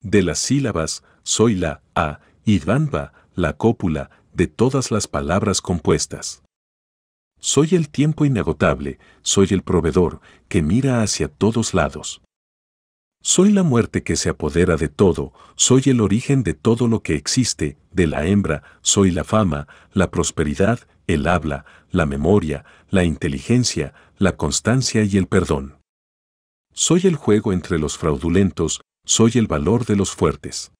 De las sílabas soy la A, y vanva, la cópula, de todas las palabras compuestas. Soy el tiempo inagotable, soy el proveedor que mira hacia todos lados. Soy la muerte que se apodera de todo, soy el origen de todo lo que existe, de la hembra, soy la fama, la prosperidad, el habla, la memoria, la inteligencia, la constancia y el perdón. Soy el juego entre los fraudulentos, soy el valor de los fuertes.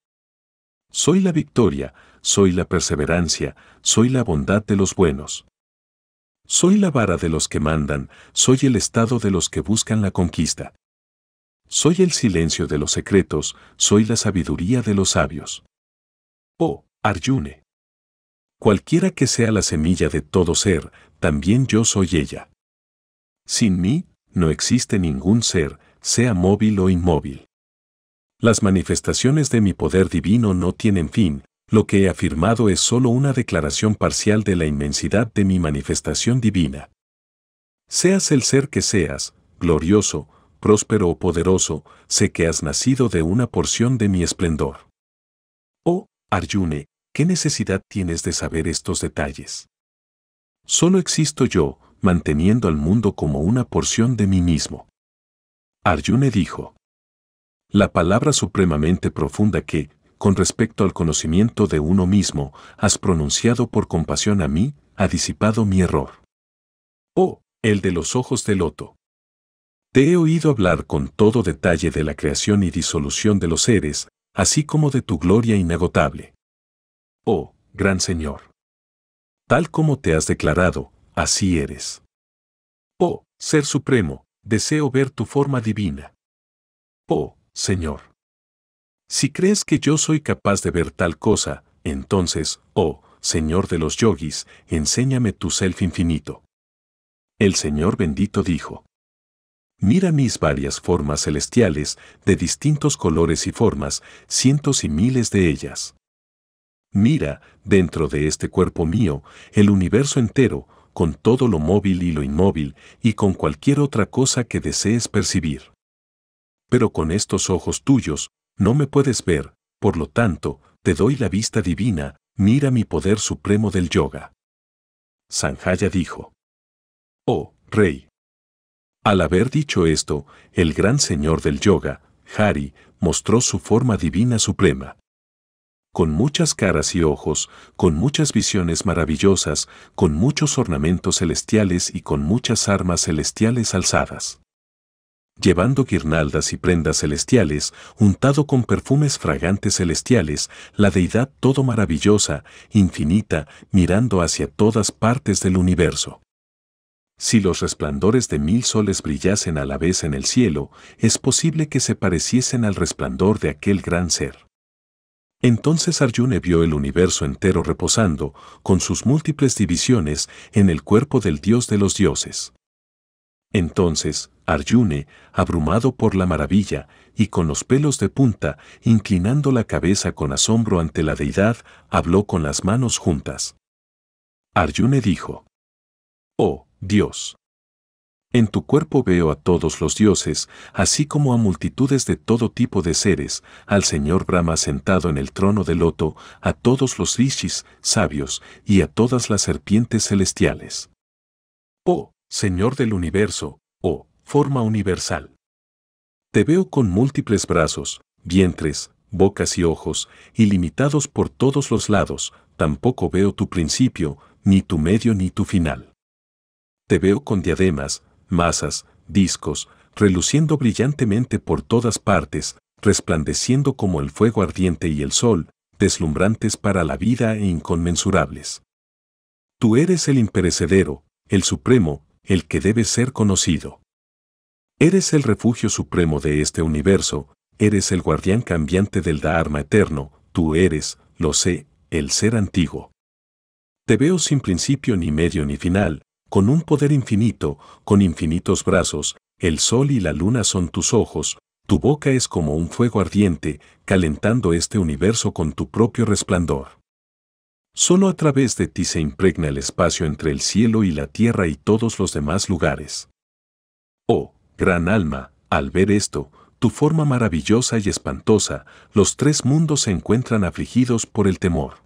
Soy la victoria, soy la perseverancia, soy la bondad de los buenos. Soy la vara de los que mandan, soy el estado de los que buscan la conquista. Soy el silencio de los secretos, soy la sabiduría de los sabios. Oh, Arjune. Cualquiera que sea la semilla de todo ser, también yo soy ella. Sin mí, no existe ningún ser, sea móvil o inmóvil. Las manifestaciones de mi poder divino no tienen fin, lo que he afirmado es solo una declaración parcial de la inmensidad de mi manifestación divina. Seas el ser que seas, glorioso, próspero o poderoso, sé que has nacido de una porción de mi esplendor. Oh, Arjuna, ¿qué necesidad tienes de saber estos detalles? Solo existo yo, manteniendo al mundo como una porción de mí mismo. Arjuna dijo. La palabra supremamente profunda que, con respecto al conocimiento de uno mismo, has pronunciado por compasión a mí, ha disipado mi error. Oh, el de los ojos de loto. Te he oído hablar con todo detalle de la creación y disolución de los seres, así como de tu gloria inagotable. Oh, gran Señor. Tal como te has declarado, así eres. Oh, Ser Supremo, deseo ver tu forma divina. Oh, Señor. Si crees que yo soy capaz de ver tal cosa, entonces, oh, Señor de los yogis, enséñame tu self infinito. El Señor bendito dijo, Mira mis varias formas celestiales, de distintos colores y formas, cientos y miles de ellas. Mira, dentro de este cuerpo mío, el universo entero, con todo lo móvil y lo inmóvil, y con cualquier otra cosa que desees percibir. Pero con estos ojos tuyos, no me puedes ver, por lo tanto, te doy la vista divina, mira mi poder supremo del yoga. Sanjaya dijo. Oh, rey. Al haber dicho esto, el gran señor del yoga, Hari, mostró su forma divina suprema. Con muchas caras y ojos, con muchas visiones maravillosas, con muchos ornamentos celestiales y con muchas armas celestiales alzadas llevando guirnaldas y prendas celestiales, untado con perfumes fragantes celestiales, la deidad todo maravillosa, infinita, mirando hacia todas partes del universo. Si los resplandores de mil soles brillasen a la vez en el cielo, es posible que se pareciesen al resplandor de aquel gran ser. Entonces Arjune vio el universo entero reposando, con sus múltiples divisiones, en el cuerpo del dios de los dioses. Entonces, Arjune, abrumado por la maravilla y con los pelos de punta, inclinando la cabeza con asombro ante la deidad, habló con las manos juntas. Arjune dijo, Oh, Dios. En tu cuerpo veo a todos los dioses, así como a multitudes de todo tipo de seres, al señor Brahma sentado en el trono de loto, a todos los rishis, sabios, y a todas las serpientes celestiales. Oh, Señor del universo, o forma universal. Te veo con múltiples brazos, vientres, bocas y ojos, ilimitados por todos los lados, tampoco veo tu principio, ni tu medio ni tu final. Te veo con diademas, masas, discos, reluciendo brillantemente por todas partes, resplandeciendo como el fuego ardiente y el sol, deslumbrantes para la vida e inconmensurables. Tú eres el imperecedero, el supremo, el que debe ser conocido. Eres el refugio supremo de este universo, eres el guardián cambiante del Dharma eterno, tú eres, lo sé, el ser antiguo. Te veo sin principio ni medio ni final, con un poder infinito, con infinitos brazos, el sol y la luna son tus ojos, tu boca es como un fuego ardiente, calentando este universo con tu propio resplandor. Solo a través de ti se impregna el espacio entre el cielo y la tierra y todos los demás lugares. Oh, gran alma, al ver esto, tu forma maravillosa y espantosa, los tres mundos se encuentran afligidos por el temor.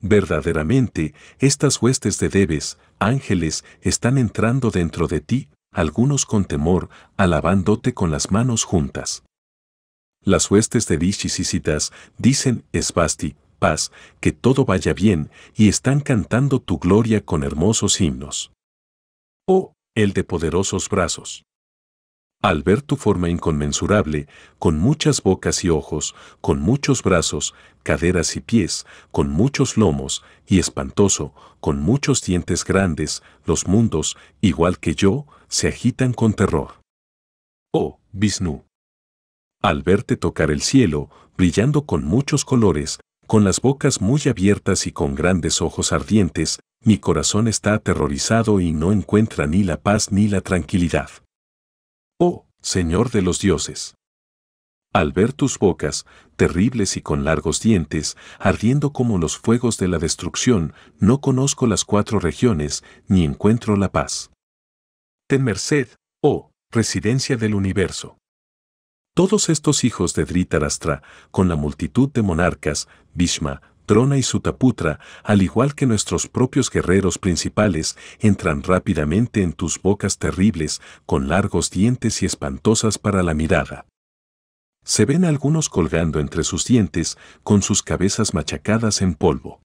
Verdaderamente, estas huestes de debes, ángeles, están entrando dentro de ti, algunos con temor, alabándote con las manos juntas. Las huestes de Rishis y dicen, paz, que todo vaya bien, y están cantando tu gloria con hermosos himnos. Oh, el de poderosos brazos. Al ver tu forma inconmensurable, con muchas bocas y ojos, con muchos brazos, caderas y pies, con muchos lomos, y espantoso, con muchos dientes grandes, los mundos, igual que yo, se agitan con terror. Oh, Vishnu. Al verte tocar el cielo, brillando con muchos colores, con las bocas muy abiertas y con grandes ojos ardientes, mi corazón está aterrorizado y no encuentra ni la paz ni la tranquilidad. Oh, Señor de los dioses. Al ver tus bocas, terribles y con largos dientes, ardiendo como los fuegos de la destrucción, no conozco las cuatro regiones, ni encuentro la paz. Ten merced, oh, residencia del universo. Todos estos hijos de Dhritarastra, con la multitud de monarcas, Bhishma, Drona y Sutaputra, al igual que nuestros propios guerreros principales, entran rápidamente en tus bocas terribles, con largos dientes y espantosas para la mirada. Se ven algunos colgando entre sus dientes, con sus cabezas machacadas en polvo.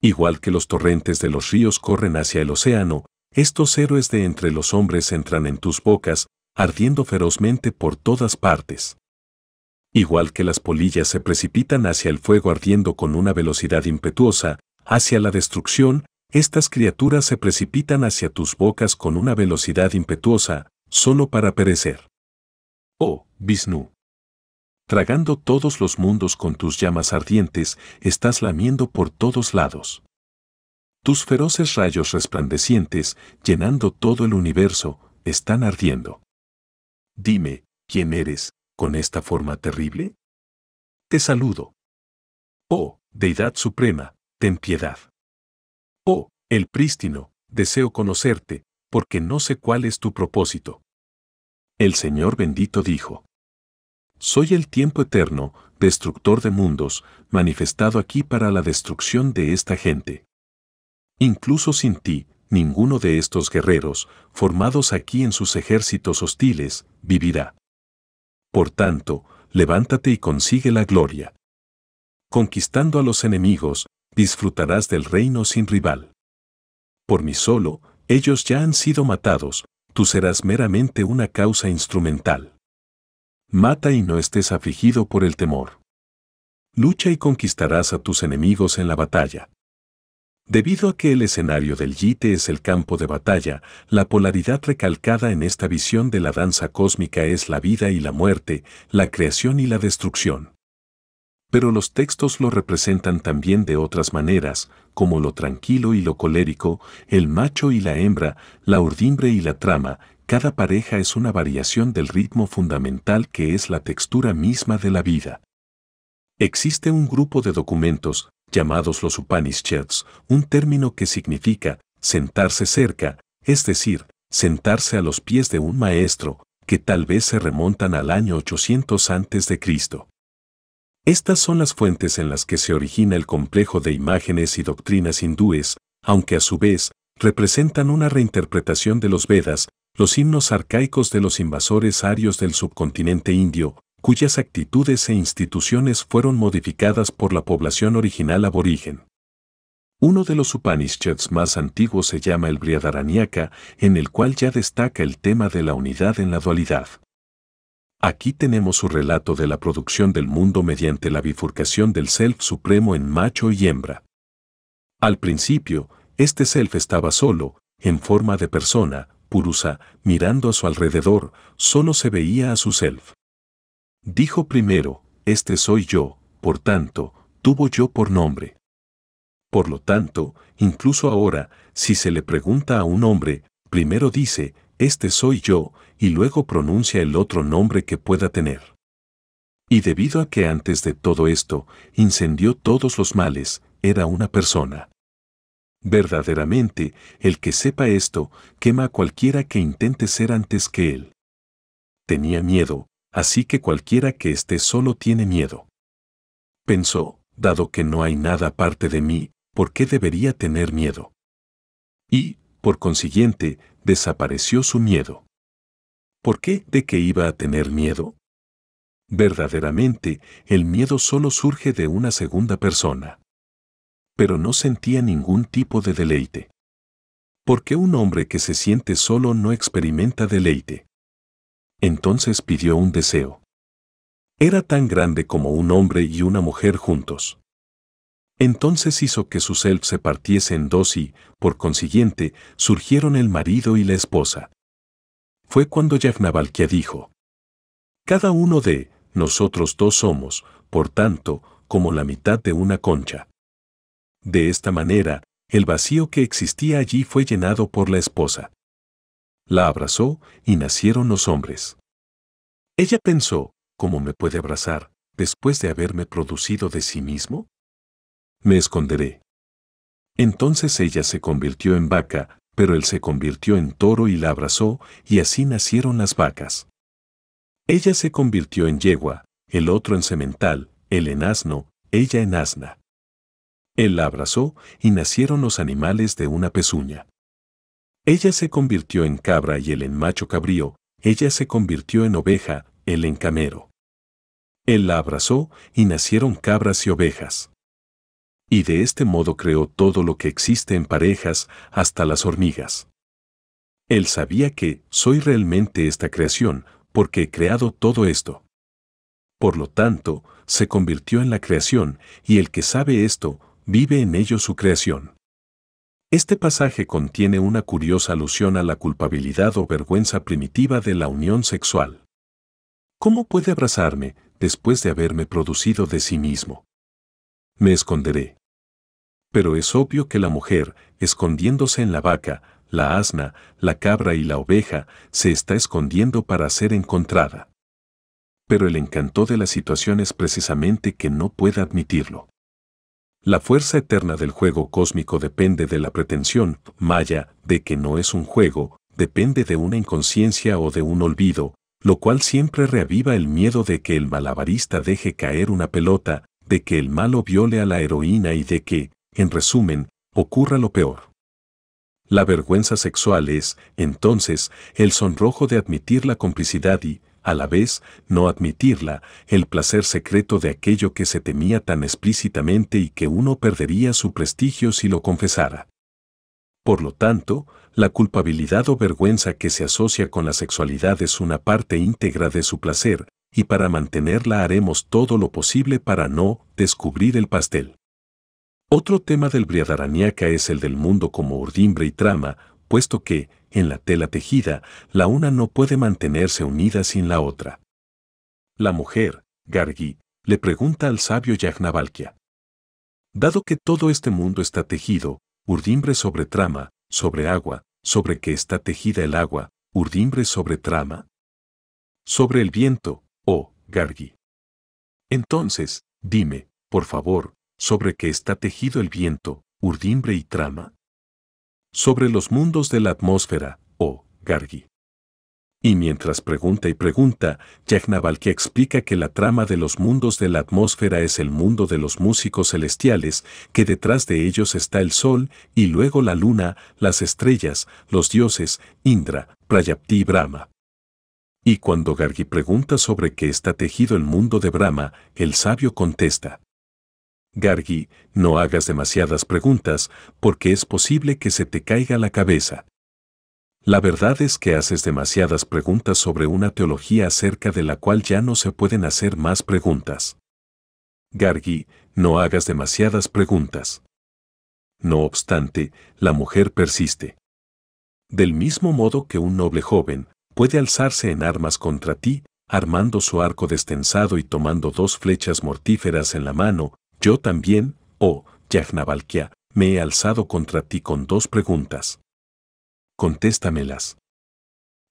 Igual que los torrentes de los ríos corren hacia el océano, estos héroes de entre los hombres entran en tus bocas, ardiendo ferozmente por todas partes. Igual que las polillas se precipitan hacia el fuego ardiendo con una velocidad impetuosa, hacia la destrucción, estas criaturas se precipitan hacia tus bocas con una velocidad impetuosa, solo para perecer. Oh, Vishnu. Tragando todos los mundos con tus llamas ardientes, estás lamiendo por todos lados. Tus feroces rayos resplandecientes, llenando todo el universo, están ardiendo. Dime, ¿quién eres, con esta forma terrible? Te saludo. Oh, Deidad Suprema, ten piedad. Oh, el prístino, deseo conocerte, porque no sé cuál es tu propósito. El Señor bendito dijo. Soy el tiempo eterno, destructor de mundos, manifestado aquí para la destrucción de esta gente. Incluso sin ti, ninguno de estos guerreros, formados aquí en sus ejércitos hostiles, vivirá. Por tanto, levántate y consigue la gloria. Conquistando a los enemigos, disfrutarás del reino sin rival. Por mí solo, ellos ya han sido matados, tú serás meramente una causa instrumental. Mata y no estés afligido por el temor. Lucha y conquistarás a tus enemigos en la batalla. Debido a que el escenario del yite es el campo de batalla, la polaridad recalcada en esta visión de la danza cósmica es la vida y la muerte, la creación y la destrucción. Pero los textos lo representan también de otras maneras, como lo tranquilo y lo colérico, el macho y la hembra, la urdimbre y la trama, cada pareja es una variación del ritmo fundamental que es la textura misma de la vida. Existe un grupo de documentos, llamados los Upanishads, un término que significa sentarse cerca, es decir, sentarse a los pies de un maestro, que tal vez se remontan al año 800 a.C. Estas son las fuentes en las que se origina el complejo de imágenes y doctrinas hindúes, aunque a su vez representan una reinterpretación de los Vedas, los himnos arcaicos de los invasores arios del subcontinente indio, cuyas actitudes e instituciones fueron modificadas por la población original aborigen. Uno de los Upanishads más antiguos se llama el Brihadaranyaka, en el cual ya destaca el tema de la unidad en la dualidad. Aquí tenemos su relato de la producción del mundo mediante la bifurcación del Self Supremo en macho y hembra. Al principio, este Self estaba solo, en forma de persona, Purusa, mirando a su alrededor, solo se veía a su Self. Dijo primero, Este soy yo, por tanto, tuvo yo por nombre. Por lo tanto, incluso ahora, si se le pregunta a un hombre, primero dice, Este soy yo, y luego pronuncia el otro nombre que pueda tener. Y debido a que antes de todo esto, incendió todos los males, era una persona. Verdaderamente, el que sepa esto, quema a cualquiera que intente ser antes que él. Tenía miedo, así que cualquiera que esté solo tiene miedo. Pensó, dado que no hay nada aparte de mí, ¿por qué debería tener miedo? Y, por consiguiente, desapareció su miedo. ¿Por qué de que iba a tener miedo? Verdaderamente, el miedo solo surge de una segunda persona. Pero no sentía ningún tipo de deleite. ¿Por qué un hombre que se siente solo no experimenta deleite. Entonces pidió un deseo. Era tan grande como un hombre y una mujer juntos. Entonces hizo que su self se partiese en dos y, por consiguiente, surgieron el marido y la esposa. Fue cuando yavnavalkia dijo, Cada uno de nosotros dos somos, por tanto, como la mitad de una concha. De esta manera, el vacío que existía allí fue llenado por la esposa. La abrazó y nacieron los hombres. Ella pensó, ¿cómo me puede abrazar después de haberme producido de sí mismo? Me esconderé. Entonces ella se convirtió en vaca, pero él se convirtió en toro y la abrazó, y así nacieron las vacas. Ella se convirtió en yegua, el otro en semental, él en asno, ella en asna. Él la abrazó y nacieron los animales de una pezuña. Ella se convirtió en cabra y él en macho cabrío, ella se convirtió en oveja, él en camero. Él la abrazó y nacieron cabras y ovejas. Y de este modo creó todo lo que existe en parejas, hasta las hormigas. Él sabía que soy realmente esta creación, porque he creado todo esto. Por lo tanto, se convirtió en la creación, y el que sabe esto, vive en ello su creación. Este pasaje contiene una curiosa alusión a la culpabilidad o vergüenza primitiva de la unión sexual. ¿Cómo puede abrazarme después de haberme producido de sí mismo? Me esconderé. Pero es obvio que la mujer, escondiéndose en la vaca, la asna, la cabra y la oveja, se está escondiendo para ser encontrada. Pero el encanto de la situación es precisamente que no pueda admitirlo. La fuerza eterna del juego cósmico depende de la pretensión, maya, de que no es un juego, depende de una inconsciencia o de un olvido, lo cual siempre reaviva el miedo de que el malabarista deje caer una pelota, de que el malo viole a la heroína y de que, en resumen, ocurra lo peor. La vergüenza sexual es, entonces, el sonrojo de admitir la complicidad y, a la vez, no admitirla, el placer secreto de aquello que se temía tan explícitamente y que uno perdería su prestigio si lo confesara. Por lo tanto, la culpabilidad o vergüenza que se asocia con la sexualidad es una parte íntegra de su placer, y para mantenerla haremos todo lo posible para no descubrir el pastel. Otro tema del briadaraniaca es el del mundo como urdimbre y trama, puesto que, en la tela tejida, la una no puede mantenerse unida sin la otra. La mujer, Gargi, le pregunta al sabio Yajnavalkya. Dado que todo este mundo está tejido, urdimbre sobre trama, sobre agua, sobre que está tejida el agua, urdimbre sobre trama, sobre el viento, oh, Gargi. Entonces, dime, por favor, sobre que está tejido el viento, urdimbre y trama sobre los mundos de la atmósfera, o Gargi. Y mientras pregunta y pregunta, Yajnavalkya explica que la trama de los mundos de la atmósfera es el mundo de los músicos celestiales, que detrás de ellos está el sol y luego la luna, las estrellas, los dioses, Indra, Prayapti y Brahma. Y cuando Gargi pregunta sobre qué está tejido el mundo de Brahma, el sabio contesta. Gargi, no hagas demasiadas preguntas porque es posible que se te caiga la cabeza. La verdad es que haces demasiadas preguntas sobre una teología acerca de la cual ya no se pueden hacer más preguntas. Gargi, no hagas demasiadas preguntas. No obstante, la mujer persiste. Del mismo modo que un noble joven puede alzarse en armas contra ti, armando su arco destensado y tomando dos flechas mortíferas en la mano, yo también, oh, Yajnavalkya, me he alzado contra ti con dos preguntas. Contéstamelas.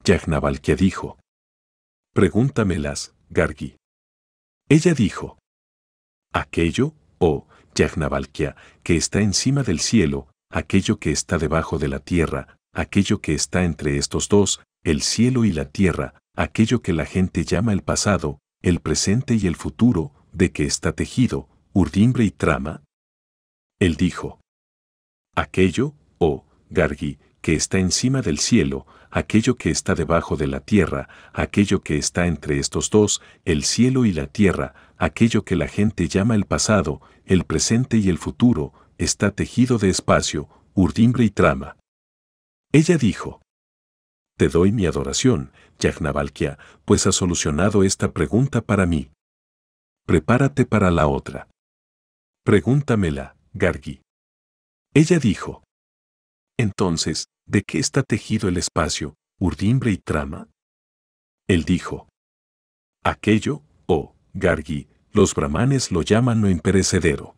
Yajnavalkya dijo. Pregúntamelas, Gargi. Ella dijo. Aquello, oh, Yajnavalkya, que está encima del cielo, aquello que está debajo de la tierra, aquello que está entre estos dos, el cielo y la tierra, aquello que la gente llama el pasado, el presente y el futuro, de que está tejido, urdimbre y trama? Él dijo, aquello, oh, Gargi, que está encima del cielo, aquello que está debajo de la tierra, aquello que está entre estos dos, el cielo y la tierra, aquello que la gente llama el pasado, el presente y el futuro, está tejido de espacio, urdimbre y trama. Ella dijo, Te doy mi adoración, Yagnavalkia, pues has solucionado esta pregunta para mí. Prepárate para la otra. Pregúntamela, Gargi. Ella dijo. Entonces, ¿de qué está tejido el espacio, urdimbre y trama? Él dijo. Aquello, oh, Gargi, los brahmanes lo llaman lo imperecedero.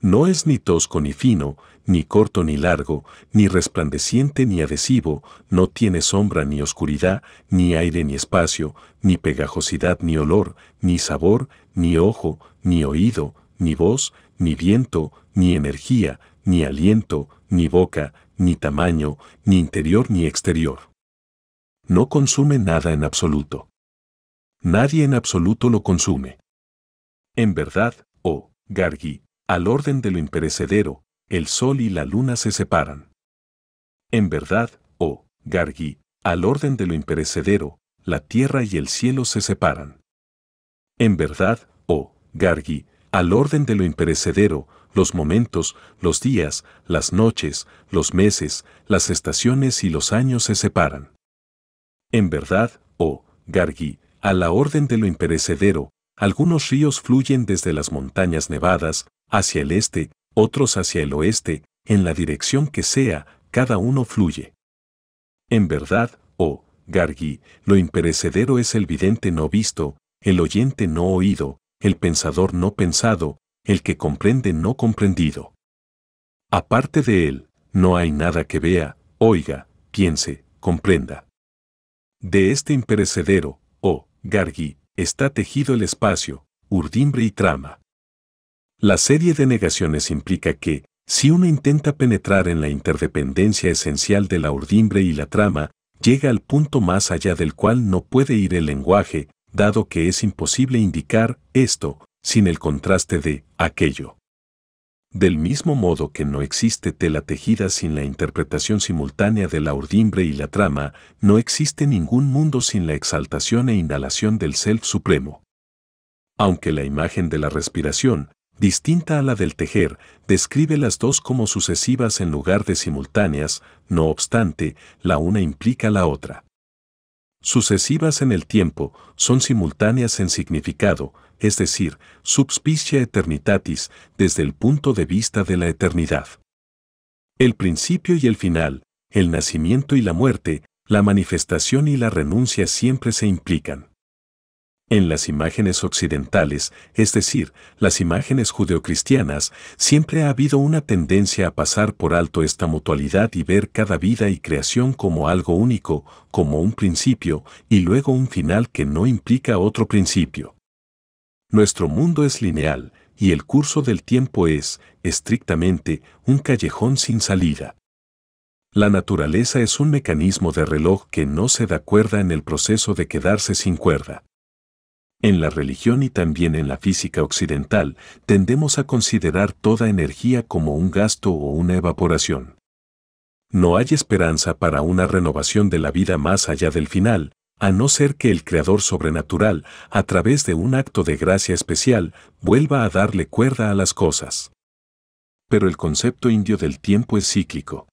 No es ni tosco ni fino, ni corto ni largo, ni resplandeciente ni adhesivo, no tiene sombra ni oscuridad, ni aire ni espacio, ni pegajosidad ni olor, ni sabor, ni ojo, ni oído, ni voz, ni viento, ni energía, ni aliento, ni boca, ni tamaño, ni interior ni exterior. No consume nada en absoluto. Nadie en absoluto lo consume. En verdad, oh, Gargi, al orden de lo imperecedero, el sol y la luna se separan. En verdad, oh, Gargi, al orden de lo imperecedero, la tierra y el cielo se separan. En verdad, oh, Gargi, al orden de lo imperecedero, los momentos, los días, las noches, los meses, las estaciones y los años se separan. En verdad, oh, Gargi, a la orden de lo imperecedero, algunos ríos fluyen desde las montañas nevadas, hacia el este, otros hacia el oeste, en la dirección que sea, cada uno fluye. En verdad, oh, Gargi, lo imperecedero es el vidente no visto, el oyente no oído, el pensador no pensado, el que comprende no comprendido. Aparte de él, no hay nada que vea, oiga, piense, comprenda. De este imperecedero, o oh, Gargi, está tejido el espacio, urdimbre y trama. La serie de negaciones implica que, si uno intenta penetrar en la interdependencia esencial de la urdimbre y la trama, llega al punto más allá del cual no puede ir el lenguaje, dado que es imposible indicar esto sin el contraste de aquello. Del mismo modo que no existe tela tejida sin la interpretación simultánea de la urdimbre y la trama, no existe ningún mundo sin la exaltación e inhalación del Self Supremo. Aunque la imagen de la respiración, distinta a la del tejer, describe las dos como sucesivas en lugar de simultáneas, no obstante, la una implica la otra sucesivas en el tiempo, son simultáneas en significado, es decir, subspicia eternitatis, desde el punto de vista de la eternidad. El principio y el final, el nacimiento y la muerte, la manifestación y la renuncia siempre se implican. En las imágenes occidentales, es decir, las imágenes judeocristianas, siempre ha habido una tendencia a pasar por alto esta mutualidad y ver cada vida y creación como algo único, como un principio, y luego un final que no implica otro principio. Nuestro mundo es lineal, y el curso del tiempo es, estrictamente, un callejón sin salida. La naturaleza es un mecanismo de reloj que no se da cuerda en el proceso de quedarse sin cuerda. En la religión y también en la física occidental tendemos a considerar toda energía como un gasto o una evaporación. No hay esperanza para una renovación de la vida más allá del final, a no ser que el Creador sobrenatural, a través de un acto de gracia especial, vuelva a darle cuerda a las cosas. Pero el concepto indio del tiempo es cíclico.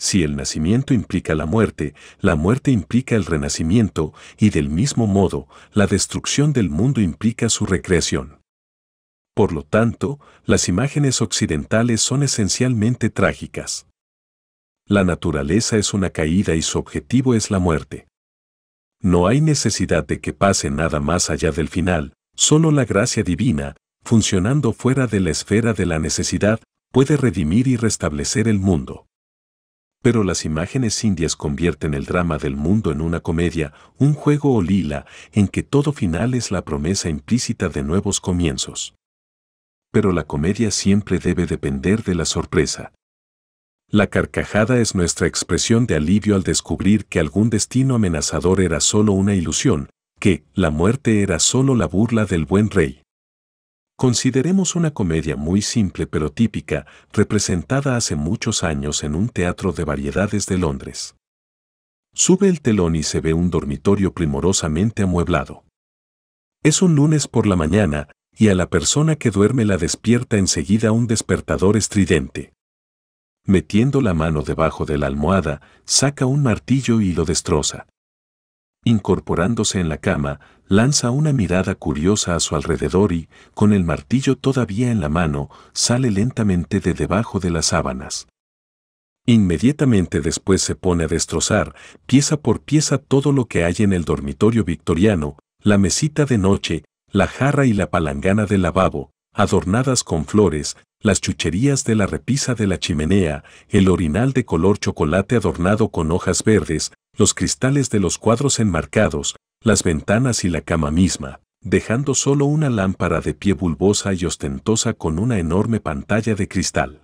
Si el nacimiento implica la muerte, la muerte implica el renacimiento y del mismo modo, la destrucción del mundo implica su recreación. Por lo tanto, las imágenes occidentales son esencialmente trágicas. La naturaleza es una caída y su objetivo es la muerte. No hay necesidad de que pase nada más allá del final, solo la gracia divina, funcionando fuera de la esfera de la necesidad, puede redimir y restablecer el mundo pero las imágenes indias convierten el drama del mundo en una comedia, un juego o lila, en que todo final es la promesa implícita de nuevos comienzos. Pero la comedia siempre debe depender de la sorpresa. La carcajada es nuestra expresión de alivio al descubrir que algún destino amenazador era solo una ilusión, que la muerte era solo la burla del buen rey. Consideremos una comedia muy simple pero típica, representada hace muchos años en un teatro de variedades de Londres. Sube el telón y se ve un dormitorio primorosamente amueblado. Es un lunes por la mañana, y a la persona que duerme la despierta enseguida un despertador estridente. Metiendo la mano debajo de la almohada, saca un martillo y lo destroza. Incorporándose en la cama, lanza una mirada curiosa a su alrededor y, con el martillo todavía en la mano, sale lentamente de debajo de las sábanas. Inmediatamente después se pone a destrozar, pieza por pieza, todo lo que hay en el dormitorio victoriano, la mesita de noche, la jarra y la palangana del lavabo, adornadas con flores, las chucherías de la repisa de la chimenea, el orinal de color chocolate adornado con hojas verdes, los cristales de los cuadros enmarcados, las ventanas y la cama misma, dejando solo una lámpara de pie bulbosa y ostentosa con una enorme pantalla de cristal.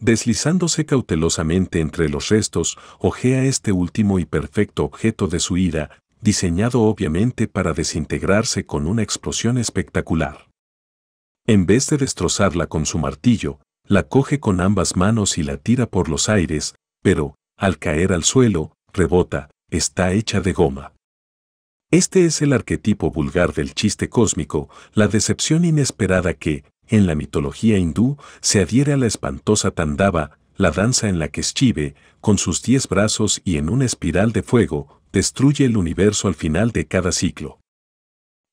Deslizándose cautelosamente entre los restos, ojea este último y perfecto objeto de su ira, diseñado obviamente para desintegrarse con una explosión espectacular. En vez de destrozarla con su martillo, la coge con ambas manos y la tira por los aires, pero, al caer al suelo, rebota, está hecha de goma. Este es el arquetipo vulgar del chiste cósmico, la decepción inesperada que, en la mitología hindú, se adhiere a la espantosa Tandava, la danza en la que Shiva, con sus diez brazos y en una espiral de fuego, destruye el universo al final de cada ciclo.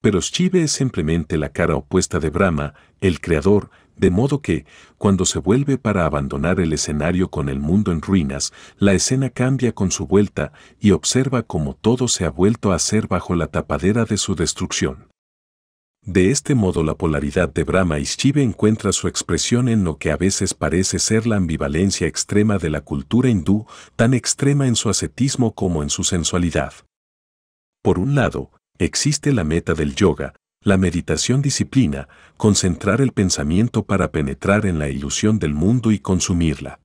Pero Shiva es simplemente la cara opuesta de Brahma, el creador, de modo que, cuando se vuelve para abandonar el escenario con el mundo en ruinas, la escena cambia con su vuelta y observa cómo todo se ha vuelto a hacer bajo la tapadera de su destrucción. De este modo la polaridad de Brahma y Shiva encuentra su expresión en lo que a veces parece ser la ambivalencia extrema de la cultura hindú, tan extrema en su ascetismo como en su sensualidad. Por un lado, existe la meta del yoga, la meditación disciplina concentrar el pensamiento para penetrar en la ilusión del mundo y consumirla.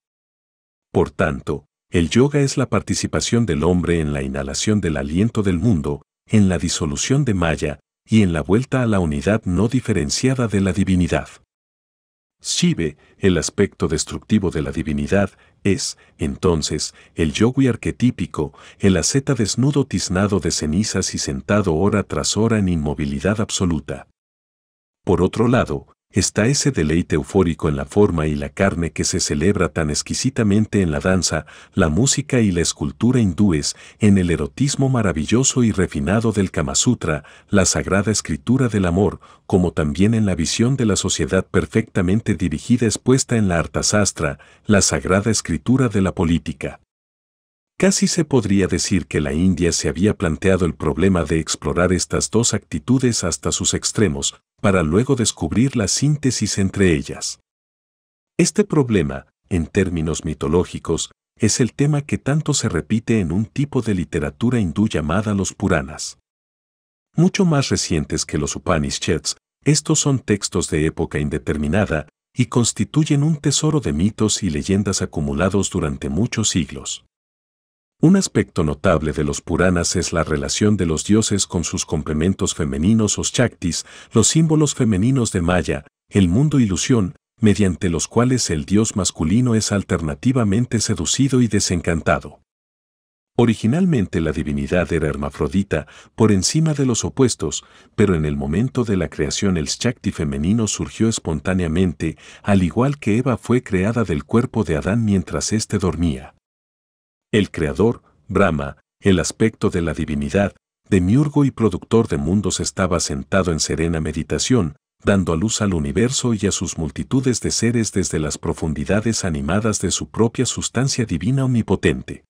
Por tanto, el yoga es la participación del hombre en la inhalación del aliento del mundo, en la disolución de Maya y en la vuelta a la unidad no diferenciada de la divinidad. Shive, el aspecto destructivo de la divinidad, es, entonces, el yogui arquetípico, el aseta desnudo tiznado de cenizas y sentado hora tras hora en inmovilidad absoluta. Por otro lado, está ese deleite eufórico en la forma y la carne que se celebra tan exquisitamente en la danza, la música y la escultura hindúes, en el erotismo maravilloso y refinado del Kama Sutra, la sagrada escritura del amor, como también en la visión de la sociedad perfectamente dirigida expuesta en la Sastra, la sagrada escritura de la política. Casi se podría decir que la India se había planteado el problema de explorar estas dos actitudes hasta sus extremos, para luego descubrir la síntesis entre ellas. Este problema, en términos mitológicos, es el tema que tanto se repite en un tipo de literatura hindú llamada los Puranas. Mucho más recientes que los Upanishads, estos son textos de época indeterminada y constituyen un tesoro de mitos y leyendas acumulados durante muchos siglos. Un aspecto notable de los Puranas es la relación de los dioses con sus complementos femeninos o Shaktis, los símbolos femeninos de Maya, el mundo ilusión, mediante los cuales el dios masculino es alternativamente seducido y desencantado. Originalmente la divinidad era hermafrodita, por encima de los opuestos, pero en el momento de la creación el Shakti femenino surgió espontáneamente, al igual que Eva fue creada del cuerpo de Adán mientras éste dormía el creador, Brahma, el aspecto de la divinidad, demiurgo y productor de mundos estaba sentado en serena meditación, dando a luz al universo y a sus multitudes de seres desde las profundidades animadas de su propia sustancia divina omnipotente.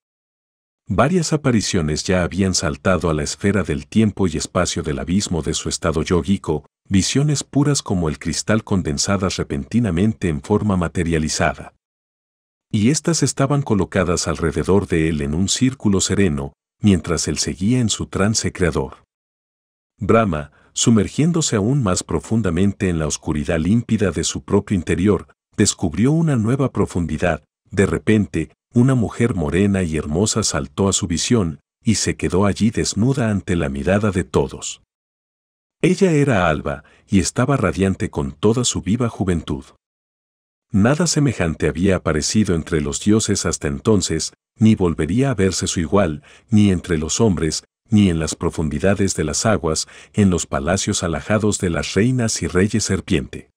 Varias apariciones ya habían saltado a la esfera del tiempo y espacio del abismo de su estado yogico, visiones puras como el cristal condensadas repentinamente en forma materializada y éstas estaban colocadas alrededor de él en un círculo sereno, mientras él seguía en su trance creador. Brahma, sumergiéndose aún más profundamente en la oscuridad límpida de su propio interior, descubrió una nueva profundidad. De repente, una mujer morena y hermosa saltó a su visión y se quedó allí desnuda ante la mirada de todos. Ella era Alba y estaba radiante con toda su viva juventud. Nada semejante había aparecido entre los dioses hasta entonces, ni volvería a verse su igual, ni entre los hombres, ni en las profundidades de las aguas, en los palacios alajados de las reinas y reyes serpiente.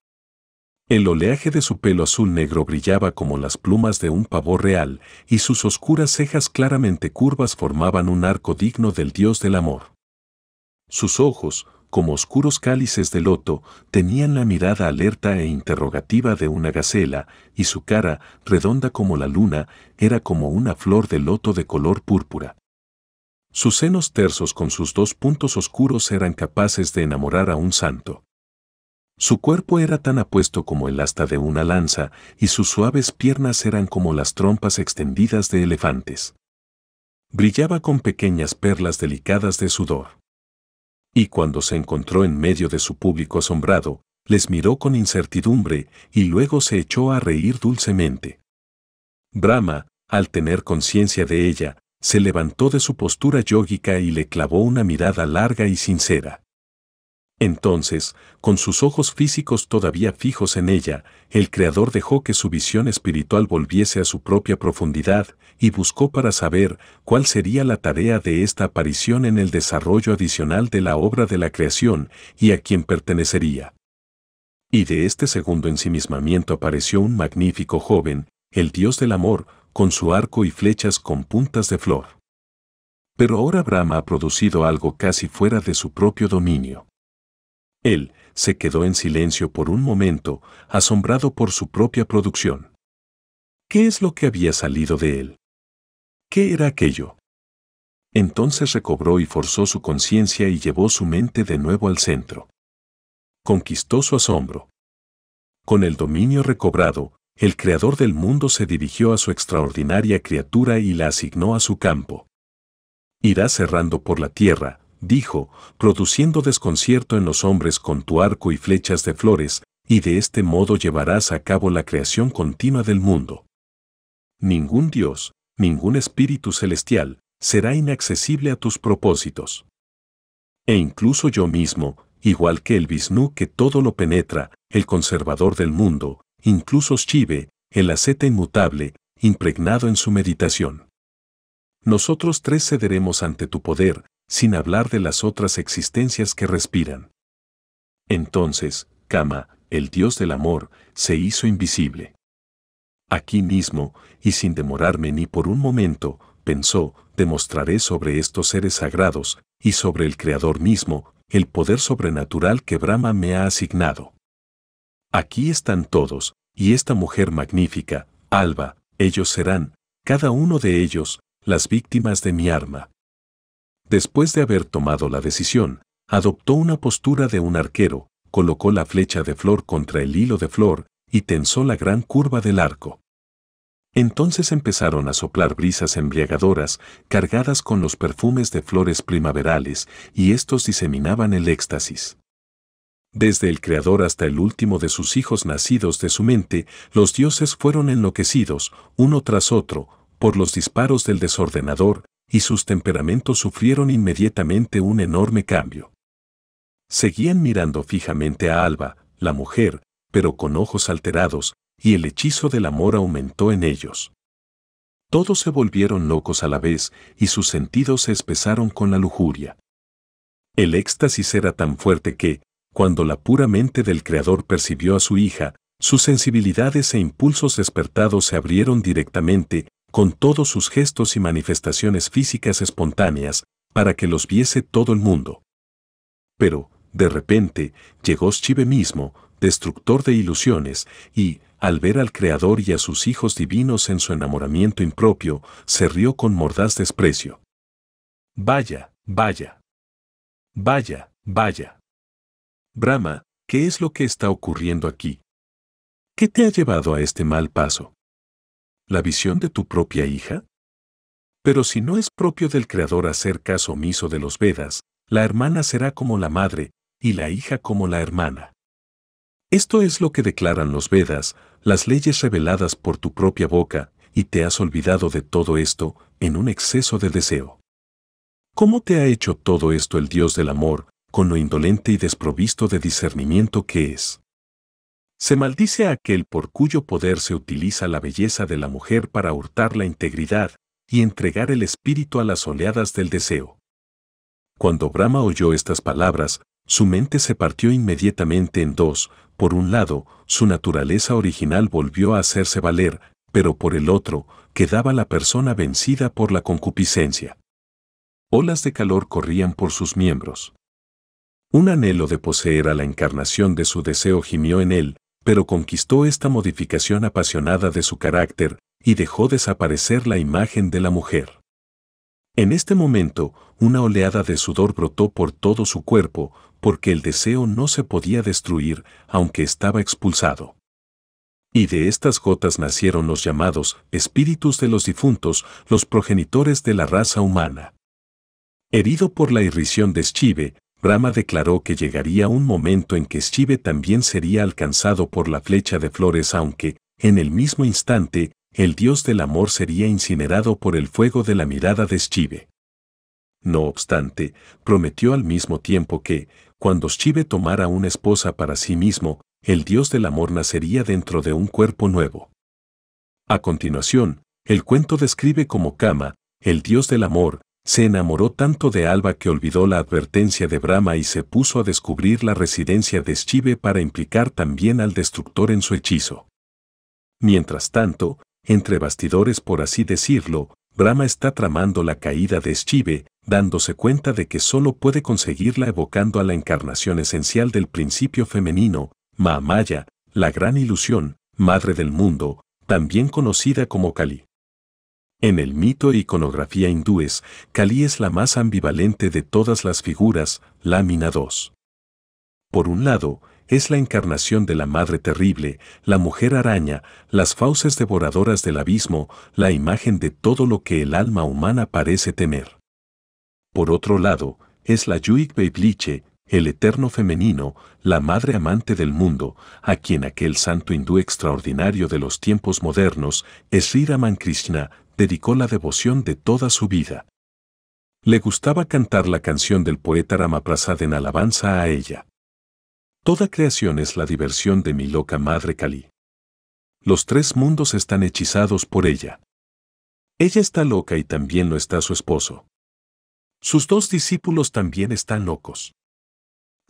El oleaje de su pelo azul negro brillaba como las plumas de un pavor real, y sus oscuras cejas claramente curvas formaban un arco digno del dios del amor. Sus ojos, como oscuros cálices de loto, tenían la mirada alerta e interrogativa de una gacela, y su cara, redonda como la luna, era como una flor de loto de color púrpura. Sus senos tersos con sus dos puntos oscuros eran capaces de enamorar a un santo. Su cuerpo era tan apuesto como el asta de una lanza, y sus suaves piernas eran como las trompas extendidas de elefantes. Brillaba con pequeñas perlas delicadas de sudor y cuando se encontró en medio de su público asombrado, les miró con incertidumbre y luego se echó a reír dulcemente. Brahma, al tener conciencia de ella, se levantó de su postura yógica y le clavó una mirada larga y sincera. Entonces, con sus ojos físicos todavía fijos en ella, el Creador dejó que su visión espiritual volviese a su propia profundidad y buscó para saber cuál sería la tarea de esta aparición en el desarrollo adicional de la obra de la creación y a quién pertenecería. Y de este segundo ensimismamiento apareció un magnífico joven, el dios del amor, con su arco y flechas con puntas de flor. Pero ahora Brahma ha producido algo casi fuera de su propio dominio. Él se quedó en silencio por un momento, asombrado por su propia producción. ¿Qué es lo que había salido de él? ¿Qué era aquello? Entonces recobró y forzó su conciencia y llevó su mente de nuevo al centro. Conquistó su asombro. Con el dominio recobrado, el creador del mundo se dirigió a su extraordinaria criatura y la asignó a su campo. Irá cerrando por la tierra, dijo, produciendo desconcierto en los hombres con tu arco y flechas de flores, y de este modo llevarás a cabo la creación continua del mundo. Ningún Dios, ningún espíritu celestial, será inaccesible a tus propósitos. E incluso yo mismo, igual que el Vishnu que todo lo penetra, el conservador del mundo, incluso Shive, el aceta inmutable, impregnado en su meditación. Nosotros tres cederemos ante tu poder, sin hablar de las otras existencias que respiran. Entonces, Kama, el dios del amor, se hizo invisible. Aquí mismo, y sin demorarme ni por un momento, pensó, demostraré sobre estos seres sagrados, y sobre el Creador mismo, el poder sobrenatural que Brahma me ha asignado. Aquí están todos, y esta mujer magnífica, Alba, ellos serán, cada uno de ellos, las víctimas de mi arma. Después de haber tomado la decisión, adoptó una postura de un arquero, colocó la flecha de flor contra el hilo de flor y tensó la gran curva del arco. Entonces empezaron a soplar brisas embriagadoras cargadas con los perfumes de flores primaverales y estos diseminaban el éxtasis. Desde el Creador hasta el último de sus hijos nacidos de su mente, los dioses fueron enloquecidos, uno tras otro, por los disparos del desordenador, y sus temperamentos sufrieron inmediatamente un enorme cambio. Seguían mirando fijamente a Alba, la mujer, pero con ojos alterados, y el hechizo del amor aumentó en ellos. Todos se volvieron locos a la vez y sus sentidos se espesaron con la lujuria. El éxtasis era tan fuerte que, cuando la pura mente del Creador percibió a su hija, sus sensibilidades e impulsos despertados se abrieron directamente con todos sus gestos y manifestaciones físicas espontáneas, para que los viese todo el mundo. Pero, de repente, llegó Shive mismo, destructor de ilusiones, y, al ver al Creador y a sus hijos divinos en su enamoramiento impropio, se rió con mordaz desprecio. Vaya, vaya. Vaya, vaya. Brahma, ¿qué es lo que está ocurriendo aquí? ¿Qué te ha llevado a este mal paso? la visión de tu propia hija? Pero si no es propio del Creador hacer caso omiso de los Vedas, la hermana será como la madre y la hija como la hermana. Esto es lo que declaran los Vedas, las leyes reveladas por tu propia boca, y te has olvidado de todo esto en un exceso de deseo. ¿Cómo te ha hecho todo esto el Dios del amor, con lo indolente y desprovisto de discernimiento que es? Se maldice a aquel por cuyo poder se utiliza la belleza de la mujer para hurtar la integridad y entregar el espíritu a las oleadas del deseo. Cuando Brahma oyó estas palabras, su mente se partió inmediatamente en dos, por un lado, su naturaleza original volvió a hacerse valer, pero por el otro, quedaba la persona vencida por la concupiscencia. Olas de calor corrían por sus miembros. Un anhelo de poseer a la encarnación de su deseo gimió en él, pero conquistó esta modificación apasionada de su carácter y dejó desaparecer la imagen de la mujer. En este momento, una oleada de sudor brotó por todo su cuerpo, porque el deseo no se podía destruir, aunque estaba expulsado. Y de estas gotas nacieron los llamados espíritus de los difuntos, los progenitores de la raza humana. Herido por la irrisión de Eschive, Brahma declaró que llegaría un momento en que Shive también sería alcanzado por la flecha de flores aunque, en el mismo instante, el dios del amor sería incinerado por el fuego de la mirada de Shive. No obstante, prometió al mismo tiempo que, cuando Shive tomara una esposa para sí mismo, el dios del amor nacería dentro de un cuerpo nuevo. A continuación, el cuento describe como Kama, el dios del amor, se enamoró tanto de Alba que olvidó la advertencia de Brahma y se puso a descubrir la residencia de Eschive para implicar también al destructor en su hechizo. Mientras tanto, entre bastidores por así decirlo, Brahma está tramando la caída de Eschive, dándose cuenta de que solo puede conseguirla evocando a la encarnación esencial del principio femenino, Mahamaya, la gran ilusión, madre del mundo, también conocida como Kali. En el mito e iconografía hindúes, Kali es la más ambivalente de todas las figuras, lámina 2. Por un lado, es la encarnación de la Madre Terrible, la Mujer Araña, las fauces devoradoras del abismo, la imagen de todo lo que el alma humana parece temer. Por otro lado, es la Yuik Beibliche, el eterno femenino, la madre amante del mundo, a quien aquel santo hindú extraordinario de los tiempos modernos, es Krishna, dedicó la devoción de toda su vida. Le gustaba cantar la canción del poeta Ramaprasad en alabanza a ella. Toda creación es la diversión de mi loca madre Kali. Los tres mundos están hechizados por ella. Ella está loca y también lo está su esposo. Sus dos discípulos también están locos.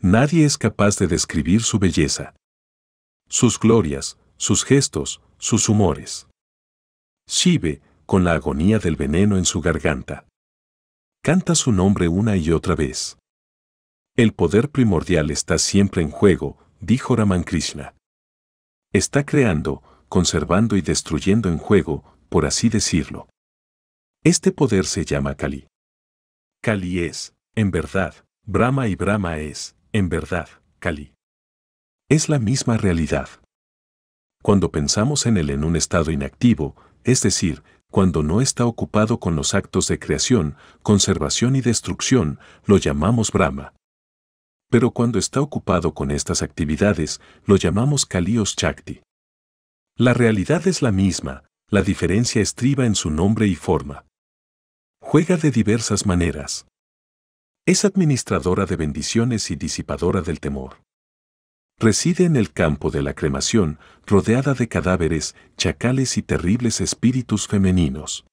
Nadie es capaz de describir su belleza. Sus glorias, sus gestos, sus humores. Shive, con la agonía del veneno en su garganta. Canta su nombre una y otra vez. El poder primordial está siempre en juego, dijo Ramankrishna. Está creando, conservando y destruyendo en juego, por así decirlo. Este poder se llama Kali. Kali es, en verdad, Brahma y Brahma es, en verdad, Kali. Es la misma realidad. Cuando pensamos en él en un estado inactivo, es decir, cuando no está ocupado con los actos de creación, conservación y destrucción, lo llamamos Brahma. Pero cuando está ocupado con estas actividades, lo llamamos Kalios Chakti. La realidad es la misma, la diferencia estriba en su nombre y forma. Juega de diversas maneras. Es administradora de bendiciones y disipadora del temor. Reside en el campo de la cremación, rodeada de cadáveres, chacales y terribles espíritus femeninos.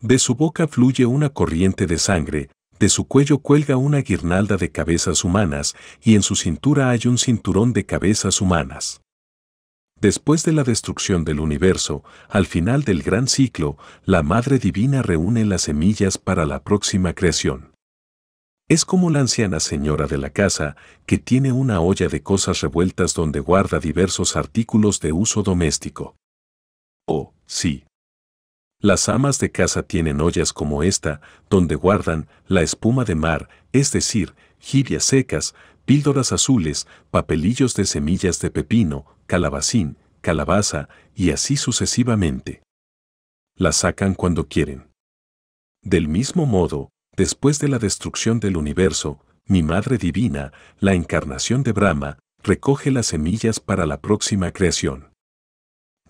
De su boca fluye una corriente de sangre, de su cuello cuelga una guirnalda de cabezas humanas y en su cintura hay un cinturón de cabezas humanas. Después de la destrucción del universo, al final del gran ciclo, la Madre Divina reúne las semillas para la próxima creación. Es como la anciana señora de la casa, que tiene una olla de cosas revueltas donde guarda diversos artículos de uso doméstico. Oh, sí. Las amas de casa tienen ollas como esta, donde guardan la espuma de mar, es decir, girias secas, píldoras azules, papelillos de semillas de pepino, calabacín, calabaza, y así sucesivamente. Las sacan cuando quieren. Del mismo modo, después de la destrucción del universo, mi Madre Divina, la encarnación de Brahma, recoge las semillas para la próxima creación.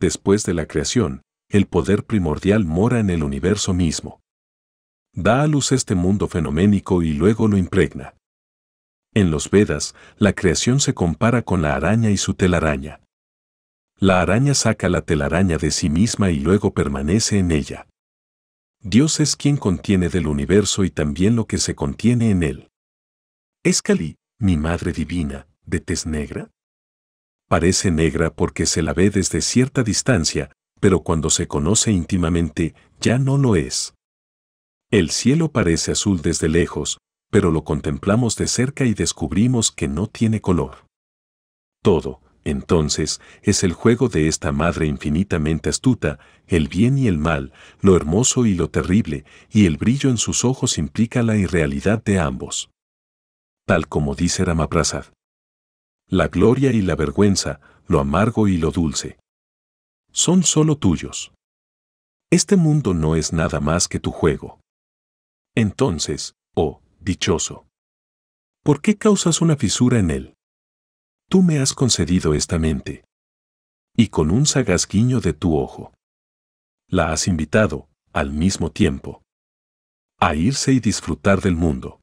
Después de la creación, el poder primordial mora en el universo mismo. Da a luz este mundo fenoménico y luego lo impregna. En los Vedas, la creación se compara con la araña y su telaraña. La araña saca la telaraña de sí misma y luego permanece en ella. Dios es quien contiene del universo y también lo que se contiene en él. ¿Es Cali, mi madre divina, de tez negra? Parece negra porque se la ve desde cierta distancia, pero cuando se conoce íntimamente, ya no lo es. El cielo parece azul desde lejos, pero lo contemplamos de cerca y descubrimos que no tiene color. Todo, entonces, es el juego de esta madre infinitamente astuta, el bien y el mal, lo hermoso y lo terrible, y el brillo en sus ojos implica la irrealidad de ambos. Tal como dice Ramaprasad. La gloria y la vergüenza, lo amargo y lo dulce. Son solo tuyos. Este mundo no es nada más que tu juego. Entonces, oh, dichoso. ¿Por qué causas una fisura en él? tú me has concedido esta mente. Y con un sagaz guiño de tu ojo. La has invitado, al mismo tiempo, a irse y disfrutar del mundo.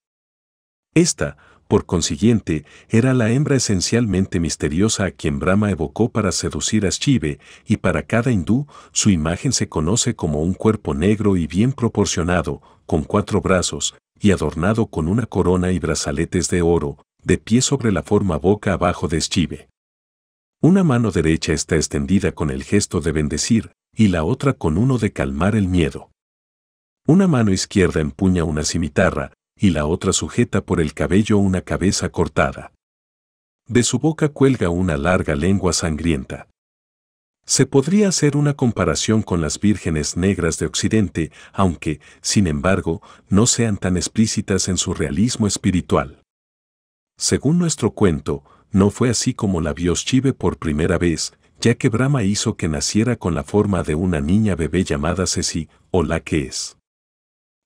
Esta, por consiguiente, era la hembra esencialmente misteriosa a quien Brahma evocó para seducir a Shiva, y para cada hindú su imagen se conoce como un cuerpo negro y bien proporcionado, con cuatro brazos, y adornado con una corona y brazaletes de oro, de pie sobre la forma boca abajo de Eschive. Una mano derecha está extendida con el gesto de bendecir y la otra con uno de calmar el miedo. Una mano izquierda empuña una cimitarra y la otra sujeta por el cabello una cabeza cortada. De su boca cuelga una larga lengua sangrienta. Se podría hacer una comparación con las vírgenes negras de Occidente, aunque, sin embargo, no sean tan explícitas en su realismo espiritual. Según nuestro cuento, no fue así como la vio Shive por primera vez, ya que Brahma hizo que naciera con la forma de una niña bebé llamada Ceci, o la que es.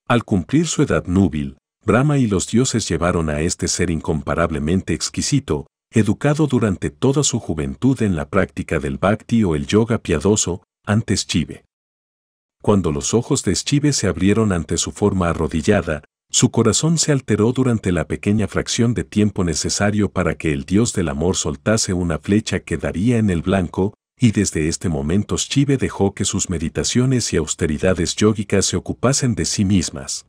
Al cumplir su edad núbil, Brahma y los dioses llevaron a este ser incomparablemente exquisito, educado durante toda su juventud en la práctica del bhakti o el yoga piadoso, antes Chive. Cuando los ojos de Shive se abrieron ante su forma arrodillada, su corazón se alteró durante la pequeña fracción de tiempo necesario para que el dios del amor soltase una flecha que daría en el blanco, y desde este momento Shive dejó que sus meditaciones y austeridades yógicas se ocupasen de sí mismas.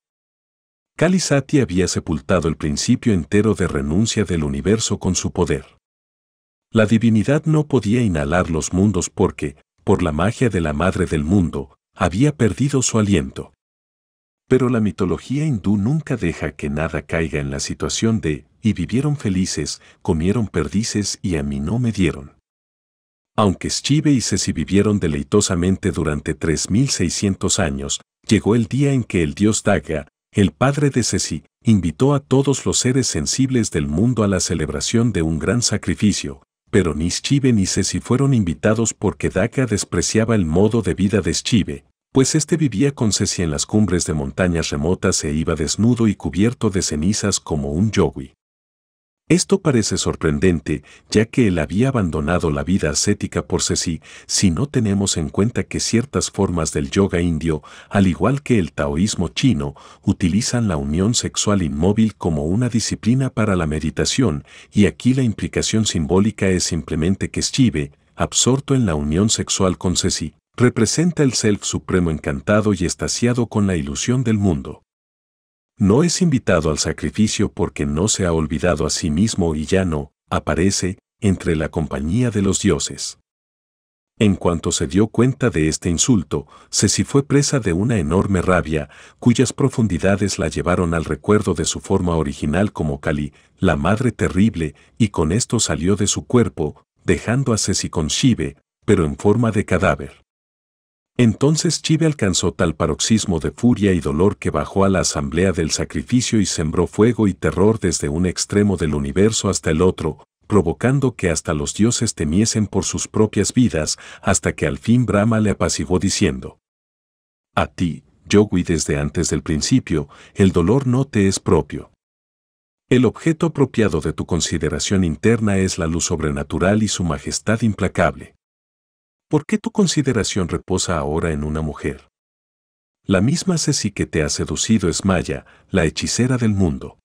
Kalisati había sepultado el principio entero de renuncia del universo con su poder. La divinidad no podía inhalar los mundos porque, por la magia de la madre del mundo, había perdido su aliento. Pero la mitología hindú nunca deja que nada caiga en la situación de, y vivieron felices, comieron perdices y a mí no me dieron. Aunque Schive y Ceci vivieron deleitosamente durante 3600 años, llegó el día en que el dios Daga, el padre de Ceci, invitó a todos los seres sensibles del mundo a la celebración de un gran sacrificio, pero ni Schive ni Ceci fueron invitados porque Daka despreciaba el modo de vida de Schive, pues éste vivía con Ceci en las cumbres de montañas remotas e iba desnudo y cubierto de cenizas como un yogui. Esto parece sorprendente, ya que él había abandonado la vida ascética por Ceci, si no tenemos en cuenta que ciertas formas del yoga indio, al igual que el taoísmo chino, utilizan la unión sexual inmóvil como una disciplina para la meditación, y aquí la implicación simbólica es simplemente que Shive, absorto en la unión sexual con Ceci, representa el Self Supremo encantado y estaciado con la ilusión del mundo. No es invitado al sacrificio porque no se ha olvidado a sí mismo y ya no, aparece, entre la compañía de los dioses. En cuanto se dio cuenta de este insulto, Ceci fue presa de una enorme rabia, cuyas profundidades la llevaron al recuerdo de su forma original como Kali, la madre terrible, y con esto salió de su cuerpo, dejando a Ceci con Shive, pero en forma de cadáver. Entonces Chive alcanzó tal paroxismo de furia y dolor que bajó a la asamblea del sacrificio y sembró fuego y terror desde un extremo del universo hasta el otro, provocando que hasta los dioses temiesen por sus propias vidas, hasta que al fin Brahma le apaciguó diciendo, A ti, Yogui desde antes del principio, el dolor no te es propio. El objeto apropiado de tu consideración interna es la luz sobrenatural y su majestad implacable. ¿Por qué tu consideración reposa ahora en una mujer? La misma Ceci que te ha seducido es Maya, la hechicera del mundo.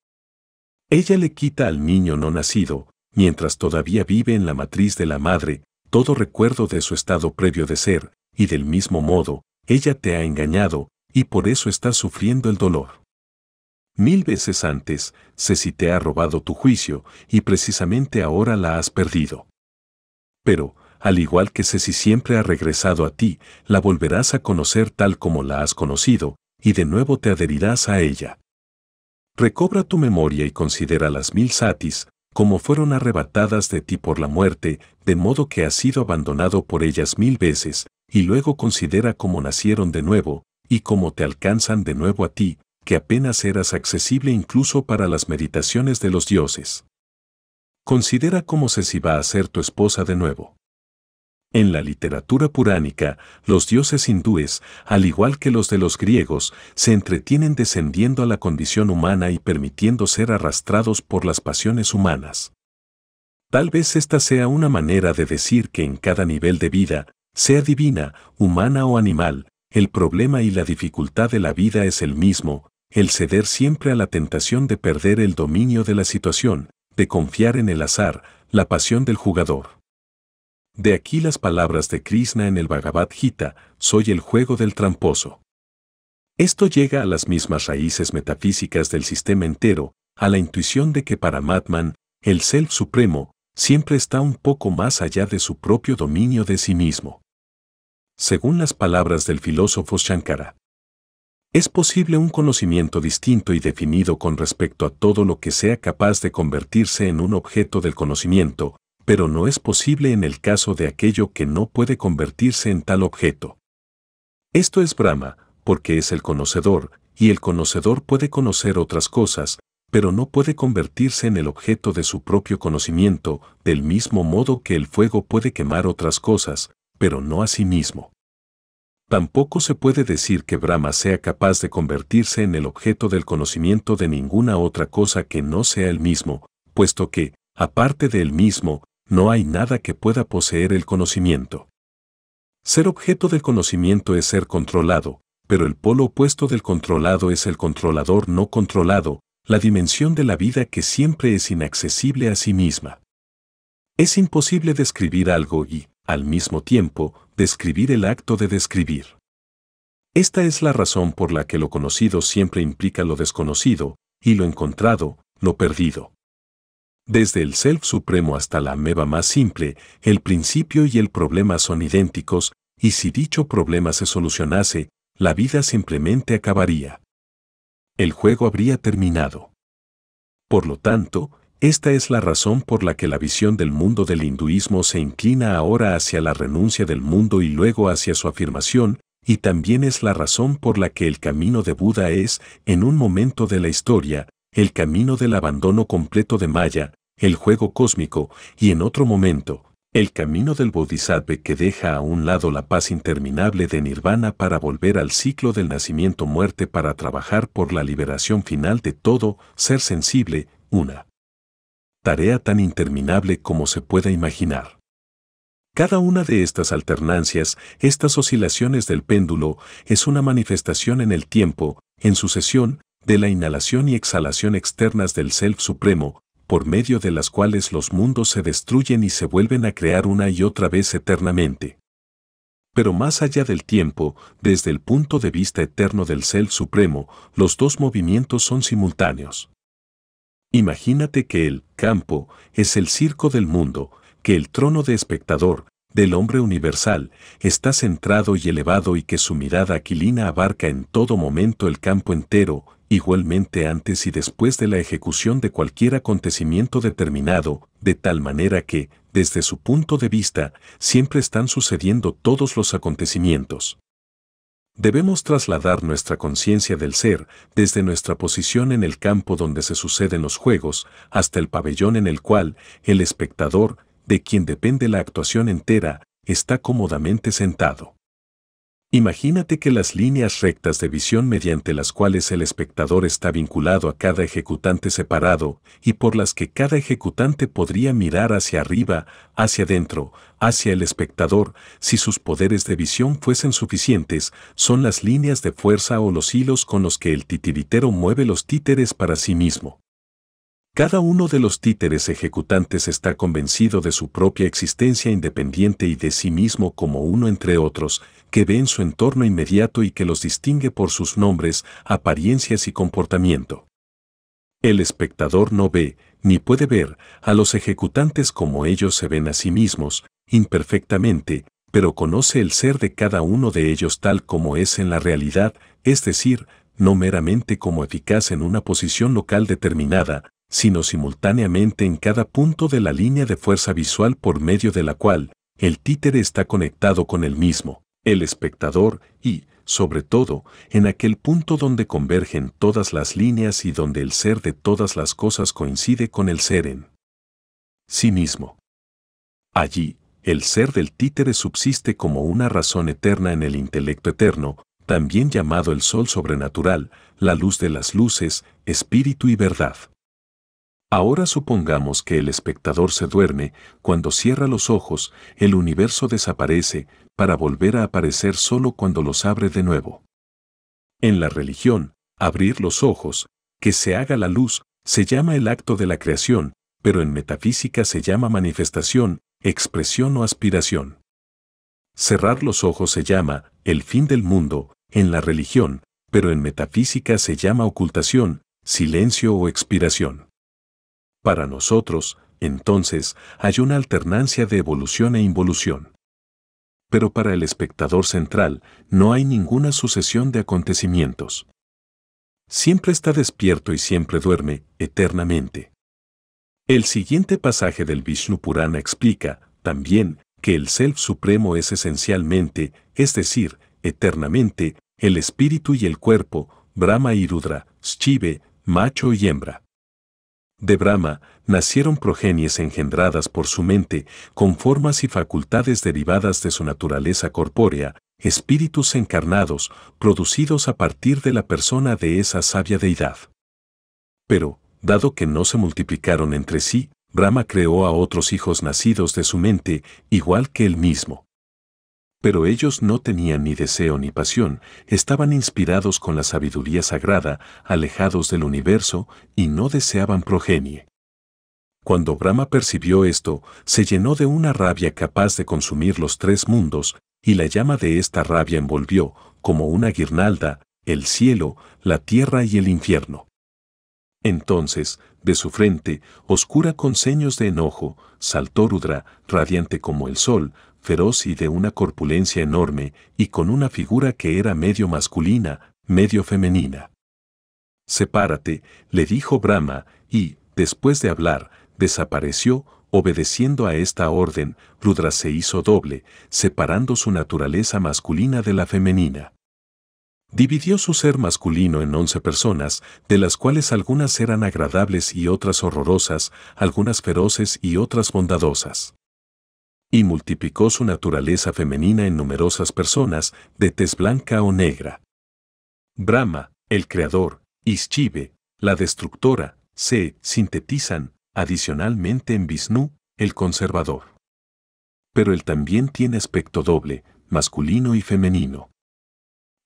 Ella le quita al niño no nacido, mientras todavía vive en la matriz de la madre, todo recuerdo de su estado previo de ser, y del mismo modo, ella te ha engañado, y por eso estás sufriendo el dolor. Mil veces antes, Ceci te ha robado tu juicio, y precisamente ahora la has perdido. Pero, al igual que Ceci siempre ha regresado a ti, la volverás a conocer tal como la has conocido, y de nuevo te adherirás a ella. Recobra tu memoria y considera las mil satis, como fueron arrebatadas de ti por la muerte, de modo que has sido abandonado por ellas mil veces, y luego considera cómo nacieron de nuevo, y cómo te alcanzan de nuevo a ti, que apenas eras accesible incluso para las meditaciones de los dioses. Considera cómo Ceci va a ser tu esposa de nuevo. En la literatura puránica, los dioses hindúes, al igual que los de los griegos, se entretienen descendiendo a la condición humana y permitiendo ser arrastrados por las pasiones humanas. Tal vez esta sea una manera de decir que en cada nivel de vida, sea divina, humana o animal, el problema y la dificultad de la vida es el mismo, el ceder siempre a la tentación de perder el dominio de la situación, de confiar en el azar, la pasión del jugador. De aquí las palabras de Krishna en el Bhagavad Gita, soy el juego del tramposo. Esto llega a las mismas raíces metafísicas del sistema entero, a la intuición de que para Madman, el Self Supremo, siempre está un poco más allá de su propio dominio de sí mismo. Según las palabras del filósofo Shankara, es posible un conocimiento distinto y definido con respecto a todo lo que sea capaz de convertirse en un objeto del conocimiento, pero no es posible en el caso de aquello que no puede convertirse en tal objeto. Esto es Brahma, porque es el conocedor, y el conocedor puede conocer otras cosas, pero no puede convertirse en el objeto de su propio conocimiento, del mismo modo que el fuego puede quemar otras cosas, pero no a sí mismo. Tampoco se puede decir que Brahma sea capaz de convertirse en el objeto del conocimiento de ninguna otra cosa que no sea el mismo, puesto que, aparte de mismo, no hay nada que pueda poseer el conocimiento. Ser objeto del conocimiento es ser controlado, pero el polo opuesto del controlado es el controlador no controlado, la dimensión de la vida que siempre es inaccesible a sí misma. Es imposible describir algo y, al mismo tiempo, describir el acto de describir. Esta es la razón por la que lo conocido siempre implica lo desconocido, y lo encontrado, lo perdido. Desde el self supremo hasta la ameba más simple, el principio y el problema son idénticos, y si dicho problema se solucionase, la vida simplemente acabaría. El juego habría terminado. Por lo tanto, esta es la razón por la que la visión del mundo del hinduismo se inclina ahora hacia la renuncia del mundo y luego hacia su afirmación, y también es la razón por la que el camino de Buda es, en un momento de la historia, el camino del abandono completo de Maya, el juego cósmico, y en otro momento, el camino del Bodhisattva que deja a un lado la paz interminable de Nirvana para volver al ciclo del nacimiento-muerte para trabajar por la liberación final de todo ser sensible, una tarea tan interminable como se pueda imaginar. Cada una de estas alternancias, estas oscilaciones del péndulo, es una manifestación en el tiempo, en sucesión, de la inhalación y exhalación externas del Self Supremo, por medio de las cuales los mundos se destruyen y se vuelven a crear una y otra vez eternamente. Pero más allá del tiempo, desde el punto de vista eterno del Self Supremo, los dos movimientos son simultáneos. Imagínate que el campo es el circo del mundo, que el trono de espectador, del hombre universal, está centrado y elevado y que su mirada aquilina abarca en todo momento el campo entero, igualmente antes y después de la ejecución de cualquier acontecimiento determinado, de tal manera que, desde su punto de vista, siempre están sucediendo todos los acontecimientos. Debemos trasladar nuestra conciencia del ser desde nuestra posición en el campo donde se suceden los juegos hasta el pabellón en el cual el espectador, de quien depende la actuación entera, está cómodamente sentado. Imagínate que las líneas rectas de visión mediante las cuales el espectador está vinculado a cada ejecutante separado y por las que cada ejecutante podría mirar hacia arriba, hacia adentro, hacia el espectador, si sus poderes de visión fuesen suficientes, son las líneas de fuerza o los hilos con los que el titiritero mueve los títeres para sí mismo. Cada uno de los títeres ejecutantes está convencido de su propia existencia independiente y de sí mismo como uno entre otros, que ve en su entorno inmediato y que los distingue por sus nombres, apariencias y comportamiento. El espectador no ve, ni puede ver, a los ejecutantes como ellos se ven a sí mismos, imperfectamente, pero conoce el ser de cada uno de ellos tal como es en la realidad, es decir, no meramente como eficaz en una posición local determinada, sino simultáneamente en cada punto de la línea de fuerza visual por medio de la cual el títere está conectado con el mismo, el espectador y, sobre todo, en aquel punto donde convergen todas las líneas y donde el ser de todas las cosas coincide con el ser en sí mismo. Allí, el ser del títere subsiste como una razón eterna en el intelecto eterno, también llamado el sol sobrenatural, la luz de las luces, espíritu y verdad. Ahora supongamos que el espectador se duerme, cuando cierra los ojos, el universo desaparece, para volver a aparecer solo cuando los abre de nuevo. En la religión, abrir los ojos, que se haga la luz, se llama el acto de la creación, pero en metafísica se llama manifestación, expresión o aspiración. Cerrar los ojos se llama el fin del mundo, en la religión, pero en metafísica se llama ocultación, silencio o expiración. Para nosotros, entonces, hay una alternancia de evolución e involución. Pero para el espectador central no hay ninguna sucesión de acontecimientos. Siempre está despierto y siempre duerme, eternamente. El siguiente pasaje del Vishnu Purana explica, también, que el Self Supremo es esencialmente, es decir, eternamente, el espíritu y el cuerpo, Brahma y Rudra, Shive, macho y hembra. De Brahma nacieron progenies engendradas por su mente, con formas y facultades derivadas de su naturaleza corpórea, espíritus encarnados, producidos a partir de la persona de esa sabia deidad. Pero, dado que no se multiplicaron entre sí, Brahma creó a otros hijos nacidos de su mente, igual que él mismo. Pero ellos no tenían ni deseo ni pasión, estaban inspirados con la sabiduría sagrada, alejados del universo, y no deseaban progenie. Cuando Brahma percibió esto, se llenó de una rabia capaz de consumir los tres mundos, y la llama de esta rabia envolvió, como una guirnalda, el cielo, la tierra y el infierno. Entonces, de su frente, oscura con seños de enojo, saltó Rudra, radiante como el sol, feroz y de una corpulencia enorme, y con una figura que era medio masculina, medio femenina. Sepárate, le dijo Brahma, y, después de hablar, desapareció, obedeciendo a esta orden, Rudra se hizo doble, separando su naturaleza masculina de la femenina. Dividió su ser masculino en once personas, de las cuales algunas eran agradables y otras horrorosas, algunas feroces y otras bondadosas y multiplicó su naturaleza femenina en numerosas personas de tez blanca o negra. Brahma, el creador, y la destructora, se sintetizan adicionalmente en Vishnu, el conservador. Pero él también tiene aspecto doble, masculino y femenino.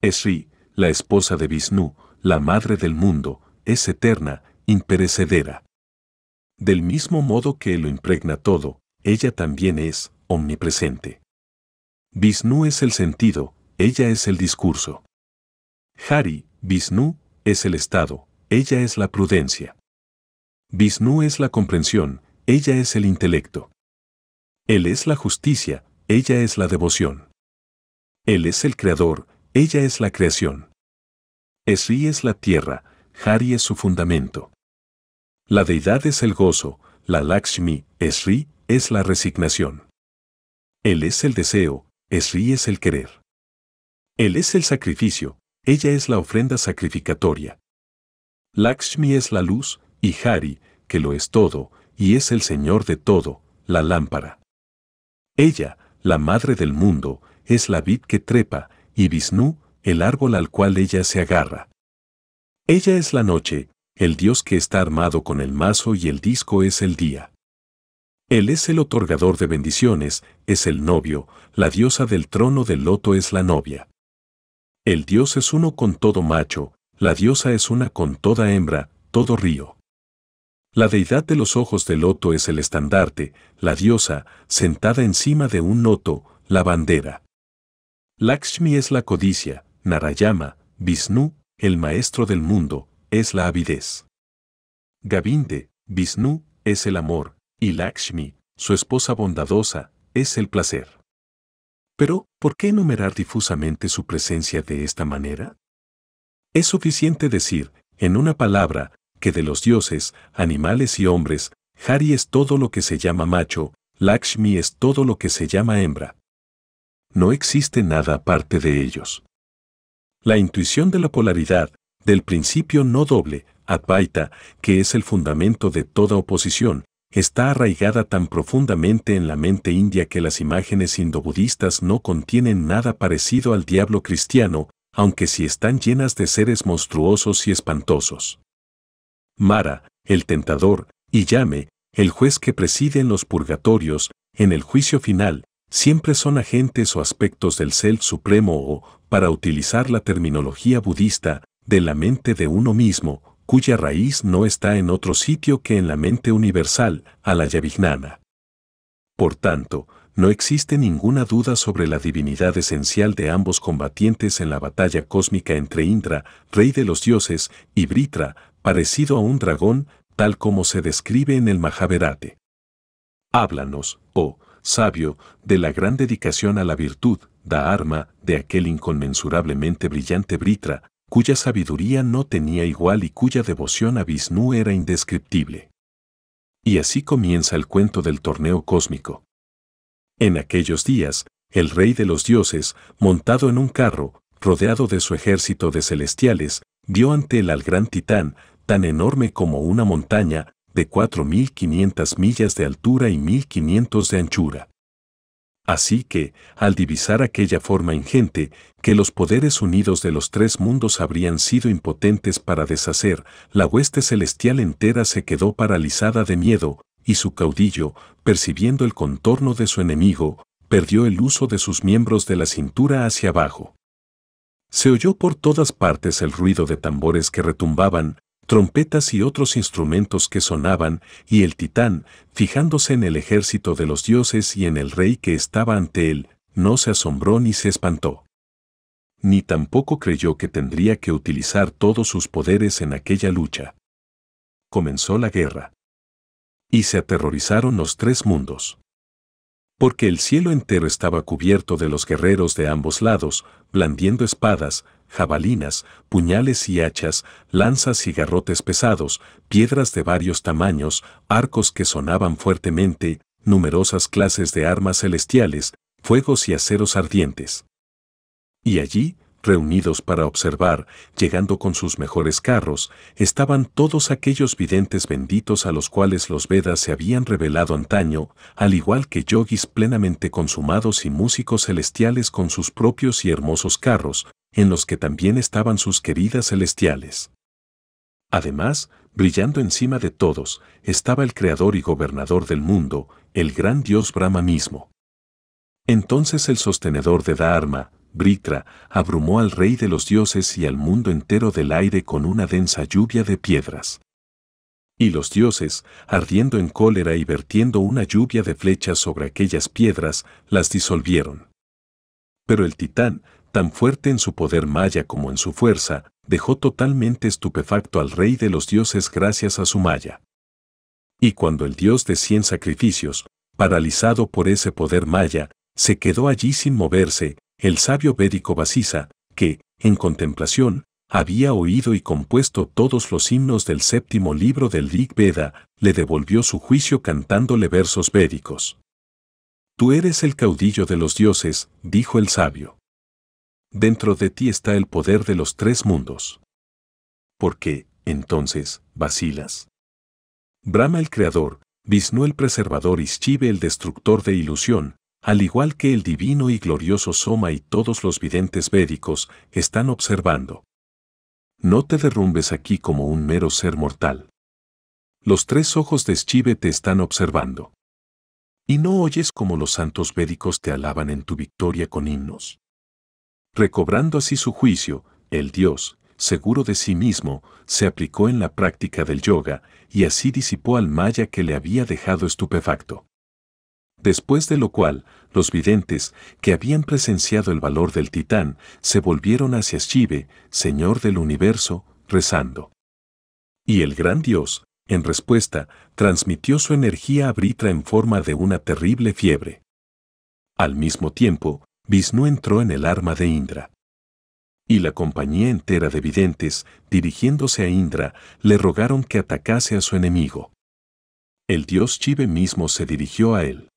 Esri, la esposa de Vishnu, la madre del mundo, es eterna, imperecedera. Del mismo modo que lo impregna todo, ella también es, omnipresente. Vishnu es el sentido, ella es el discurso. Hari, Vishnu, es el estado, ella es la prudencia. Vishnu es la comprensión, ella es el intelecto. Él es la justicia, ella es la devoción. Él es el creador, ella es la creación. Esri es la tierra, Hari es su fundamento. La deidad es el gozo, la Lakshmi, Esri, es la resignación. Él es el deseo, Esri es el querer. Él es el sacrificio, ella es la ofrenda sacrificatoria. Lakshmi es la luz, y Hari, que lo es todo, y es el Señor de todo, la lámpara. Ella, la madre del mundo, es la vid que trepa, y Vishnu, el árbol al cual ella se agarra. Ella es la noche, el dios que está armado con el mazo y el disco es el día. Él es el otorgador de bendiciones, es el novio, la diosa del trono del loto es la novia. El dios es uno con todo macho, la diosa es una con toda hembra, todo río. La deidad de los ojos del loto es el estandarte, la diosa, sentada encima de un loto, la bandera. Lakshmi es la codicia, Narayama, Vishnu, el maestro del mundo, es la avidez. Gavinde, Vishnu, es el amor, y Lakshmi, su esposa bondadosa, es el placer. Pero, ¿por qué enumerar difusamente su presencia de esta manera? Es suficiente decir, en una palabra, que de los dioses, animales y hombres, Hari es todo lo que se llama macho, Lakshmi es todo lo que se llama hembra. No existe nada aparte de ellos. La intuición de la polaridad, del principio no doble, Advaita, que es el fundamento de toda oposición, está arraigada tan profundamente en la mente india que las imágenes indobudistas no contienen nada parecido al diablo cristiano, aunque sí están llenas de seres monstruosos y espantosos. Mara, el tentador, y Yame, el juez que preside en los purgatorios, en el juicio final, siempre son agentes o aspectos del Self Supremo o, para utilizar la terminología budista, de la mente de uno mismo, cuya raíz no está en otro sitio que en la mente universal, a la Yavignana. Por tanto, no existe ninguna duda sobre la divinidad esencial de ambos combatientes en la batalla cósmica entre Indra, rey de los dioses, y Britra, parecido a un dragón, tal como se describe en el Mahabharate. Háblanos, oh, sabio, de la gran dedicación a la virtud, da arma, de aquel inconmensurablemente brillante Britra, cuya sabiduría no tenía igual y cuya devoción a Vishnu era indescriptible. Y así comienza el cuento del torneo cósmico. En aquellos días, el rey de los dioses, montado en un carro, rodeado de su ejército de celestiales, dio ante él al gran titán, tan enorme como una montaña, de 4.500 millas de altura y 1.500 de anchura. Así que, al divisar aquella forma ingente, que los poderes unidos de los tres mundos habrían sido impotentes para deshacer, la hueste celestial entera se quedó paralizada de miedo, y su caudillo, percibiendo el contorno de su enemigo, perdió el uso de sus miembros de la cintura hacia abajo. Se oyó por todas partes el ruido de tambores que retumbaban, trompetas y otros instrumentos que sonaban, y el titán, fijándose en el ejército de los dioses y en el rey que estaba ante él, no se asombró ni se espantó. Ni tampoco creyó que tendría que utilizar todos sus poderes en aquella lucha. Comenzó la guerra. Y se aterrorizaron los tres mundos. Porque el cielo entero estaba cubierto de los guerreros de ambos lados, blandiendo espadas, jabalinas, puñales y hachas, lanzas y garrotes pesados, piedras de varios tamaños, arcos que sonaban fuertemente, numerosas clases de armas celestiales, fuegos y aceros ardientes. Y allí, reunidos para observar, llegando con sus mejores carros, estaban todos aquellos videntes benditos a los cuales los Vedas se habían revelado antaño, al igual que yogis plenamente consumados y músicos celestiales con sus propios y hermosos carros, en los que también estaban sus queridas celestiales. Además, brillando encima de todos, estaba el creador y gobernador del mundo, el gran dios Brahma mismo. Entonces el sostenedor de Dharma, Britra, abrumó al rey de los dioses y al mundo entero del aire con una densa lluvia de piedras. Y los dioses, ardiendo en cólera y vertiendo una lluvia de flechas sobre aquellas piedras, las disolvieron. Pero el titán, tan fuerte en su poder maya como en su fuerza, dejó totalmente estupefacto al rey de los dioses gracias a su maya. Y cuando el dios de cien sacrificios, paralizado por ese poder maya, se quedó allí sin moverse, el sabio védico Basisa, que, en contemplación, había oído y compuesto todos los himnos del séptimo libro del Rig Veda, le devolvió su juicio cantándole versos védicos. Tú eres el caudillo de los dioses, dijo el sabio dentro de ti está el poder de los tres mundos. ¿Por qué, entonces, vacilas? Brahma el creador, Vishnu el preservador y Shiva el destructor de ilusión, al igual que el divino y glorioso Soma y todos los videntes védicos, están observando. No te derrumbes aquí como un mero ser mortal. Los tres ojos de Shiva te están observando. Y no oyes como los santos védicos te alaban en tu victoria con himnos. Recobrando así su juicio, el Dios, seguro de sí mismo, se aplicó en la práctica del yoga y así disipó al maya que le había dejado estupefacto. Después de lo cual, los videntes, que habían presenciado el valor del titán, se volvieron hacia Shive, Señor del universo, rezando. Y el gran Dios, en respuesta, transmitió su energía a Britra en forma de una terrible fiebre. Al mismo tiempo, Vishnu entró en el arma de Indra. Y la compañía entera de videntes, dirigiéndose a Indra, le rogaron que atacase a su enemigo. El dios Chive mismo se dirigió a él.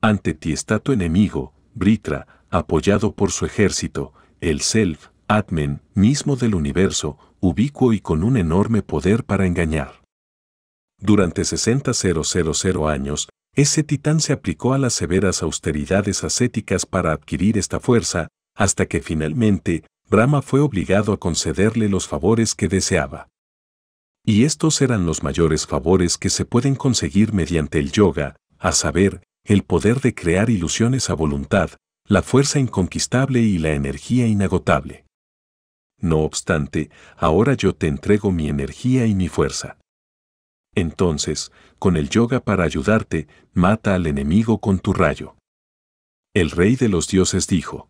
Ante ti está tu enemigo, Britra, apoyado por su ejército, el Self, Atmen, mismo del universo, ubicuo y con un enorme poder para engañar. Durante 60.000 años, ese titán se aplicó a las severas austeridades ascéticas para adquirir esta fuerza, hasta que finalmente Brahma fue obligado a concederle los favores que deseaba. Y estos eran los mayores favores que se pueden conseguir mediante el yoga, a saber, el poder de crear ilusiones a voluntad, la fuerza inconquistable y la energía inagotable. No obstante, ahora yo te entrego mi energía y mi fuerza. Entonces, con el yoga para ayudarte, mata al enemigo con tu rayo. El rey de los dioses dijo,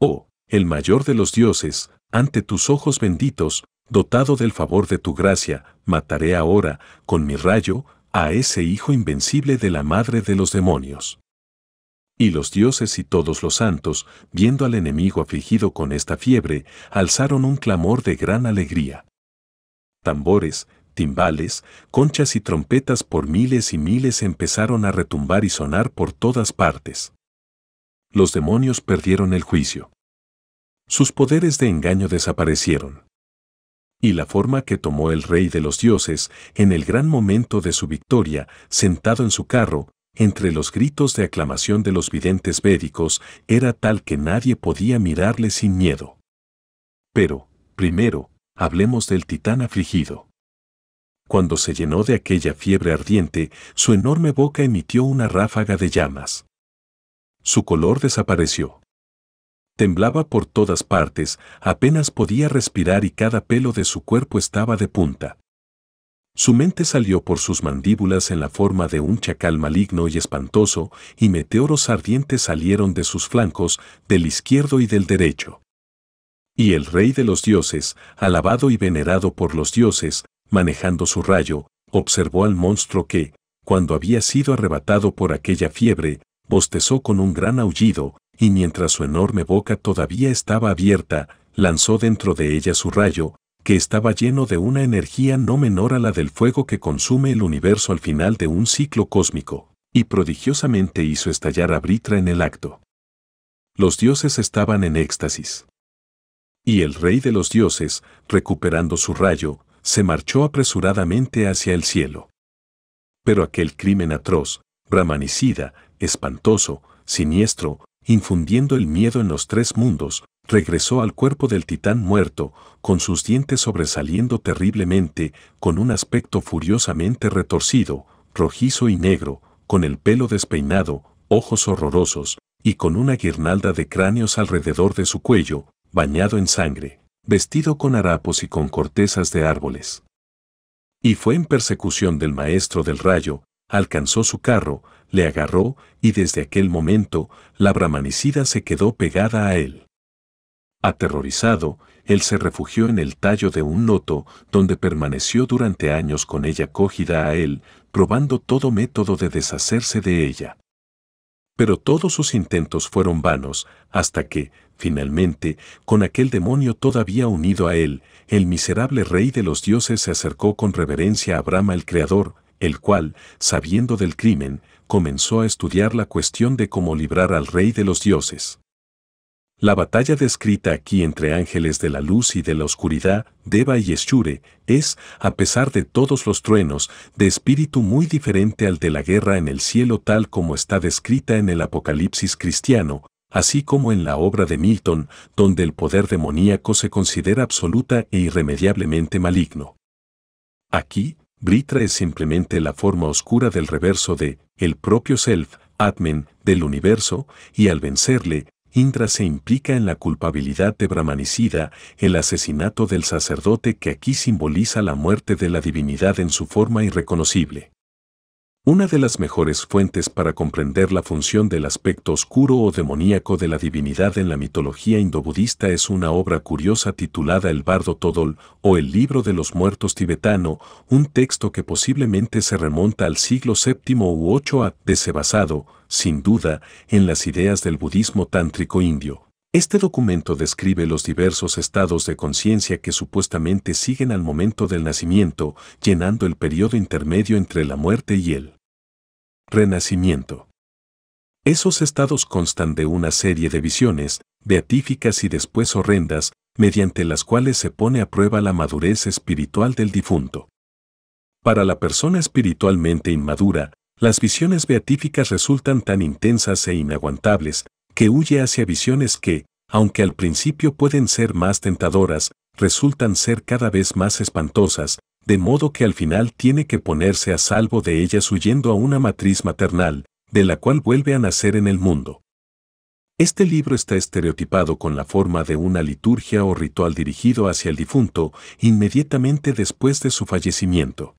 Oh, el mayor de los dioses, ante tus ojos benditos, dotado del favor de tu gracia, mataré ahora, con mi rayo, a ese hijo invencible de la madre de los demonios. Y los dioses y todos los santos, viendo al enemigo afligido con esta fiebre, alzaron un clamor de gran alegría. Tambores, timbales, conchas y trompetas por miles y miles empezaron a retumbar y sonar por todas partes. Los demonios perdieron el juicio. Sus poderes de engaño desaparecieron. Y la forma que tomó el rey de los dioses en el gran momento de su victoria, sentado en su carro, entre los gritos de aclamación de los videntes védicos, era tal que nadie podía mirarle sin miedo. Pero, primero, hablemos del titán afligido. Cuando se llenó de aquella fiebre ardiente, su enorme boca emitió una ráfaga de llamas. Su color desapareció. Temblaba por todas partes, apenas podía respirar y cada pelo de su cuerpo estaba de punta. Su mente salió por sus mandíbulas en la forma de un chacal maligno y espantoso, y meteoros ardientes salieron de sus flancos, del izquierdo y del derecho. Y el rey de los dioses, alabado y venerado por los dioses, manejando su rayo, observó al monstruo que, cuando había sido arrebatado por aquella fiebre, bostezó con un gran aullido, y mientras su enorme boca todavía estaba abierta, lanzó dentro de ella su rayo, que estaba lleno de una energía no menor a la del fuego que consume el universo al final de un ciclo cósmico, y prodigiosamente hizo estallar a Britra en el acto. Los dioses estaban en éxtasis. Y el rey de los dioses, recuperando su rayo, se marchó apresuradamente hacia el cielo. Pero aquel crimen atroz, brahmanicida, espantoso, siniestro, infundiendo el miedo en los tres mundos, regresó al cuerpo del titán muerto, con sus dientes sobresaliendo terriblemente, con un aspecto furiosamente retorcido, rojizo y negro, con el pelo despeinado, ojos horrorosos, y con una guirnalda de cráneos alrededor de su cuello, bañado en sangre vestido con harapos y con cortezas de árboles. Y fue en persecución del maestro del rayo, alcanzó su carro, le agarró, y desde aquel momento, la brahmanicida se quedó pegada a él. Aterrorizado, él se refugió en el tallo de un noto, donde permaneció durante años con ella cogida a él, probando todo método de deshacerse de ella. Pero todos sus intentos fueron vanos, hasta que, finalmente, con aquel demonio todavía unido a él, el miserable rey de los dioses se acercó con reverencia a Brahma el Creador, el cual, sabiendo del crimen, comenzó a estudiar la cuestión de cómo librar al rey de los dioses. La batalla descrita aquí entre ángeles de la luz y de la oscuridad, Deva y Eschure, es, a pesar de todos los truenos, de espíritu muy diferente al de la guerra en el cielo tal como está descrita en el Apocalipsis cristiano, así como en la obra de Milton, donde el poder demoníaco se considera absoluta e irremediablemente maligno. Aquí, Britra es simplemente la forma oscura del reverso de, el propio Self, Atmen, del universo, y al vencerle, Indra se implica en la culpabilidad de Brahmanicida, el asesinato del sacerdote que aquí simboliza la muerte de la divinidad en su forma irreconocible. Una de las mejores fuentes para comprender la función del aspecto oscuro o demoníaco de la divinidad en la mitología indobudista es una obra curiosa titulada El Bardo Todol o El Libro de los Muertos tibetano, un texto que posiblemente se remonta al siglo VII u VIII a, basado, sin duda, en las ideas del budismo tántrico indio. Este documento describe los diversos estados de conciencia que supuestamente siguen al momento del nacimiento, llenando el periodo intermedio entre la muerte y él renacimiento. Esos estados constan de una serie de visiones, beatíficas y después horrendas, mediante las cuales se pone a prueba la madurez espiritual del difunto. Para la persona espiritualmente inmadura, las visiones beatíficas resultan tan intensas e inaguantables que huye hacia visiones que, aunque al principio pueden ser más tentadoras, resultan ser cada vez más espantosas, de modo que al final tiene que ponerse a salvo de ellas huyendo a una matriz maternal, de la cual vuelve a nacer en el mundo. Este libro está estereotipado con la forma de una liturgia o ritual dirigido hacia el difunto inmediatamente después de su fallecimiento.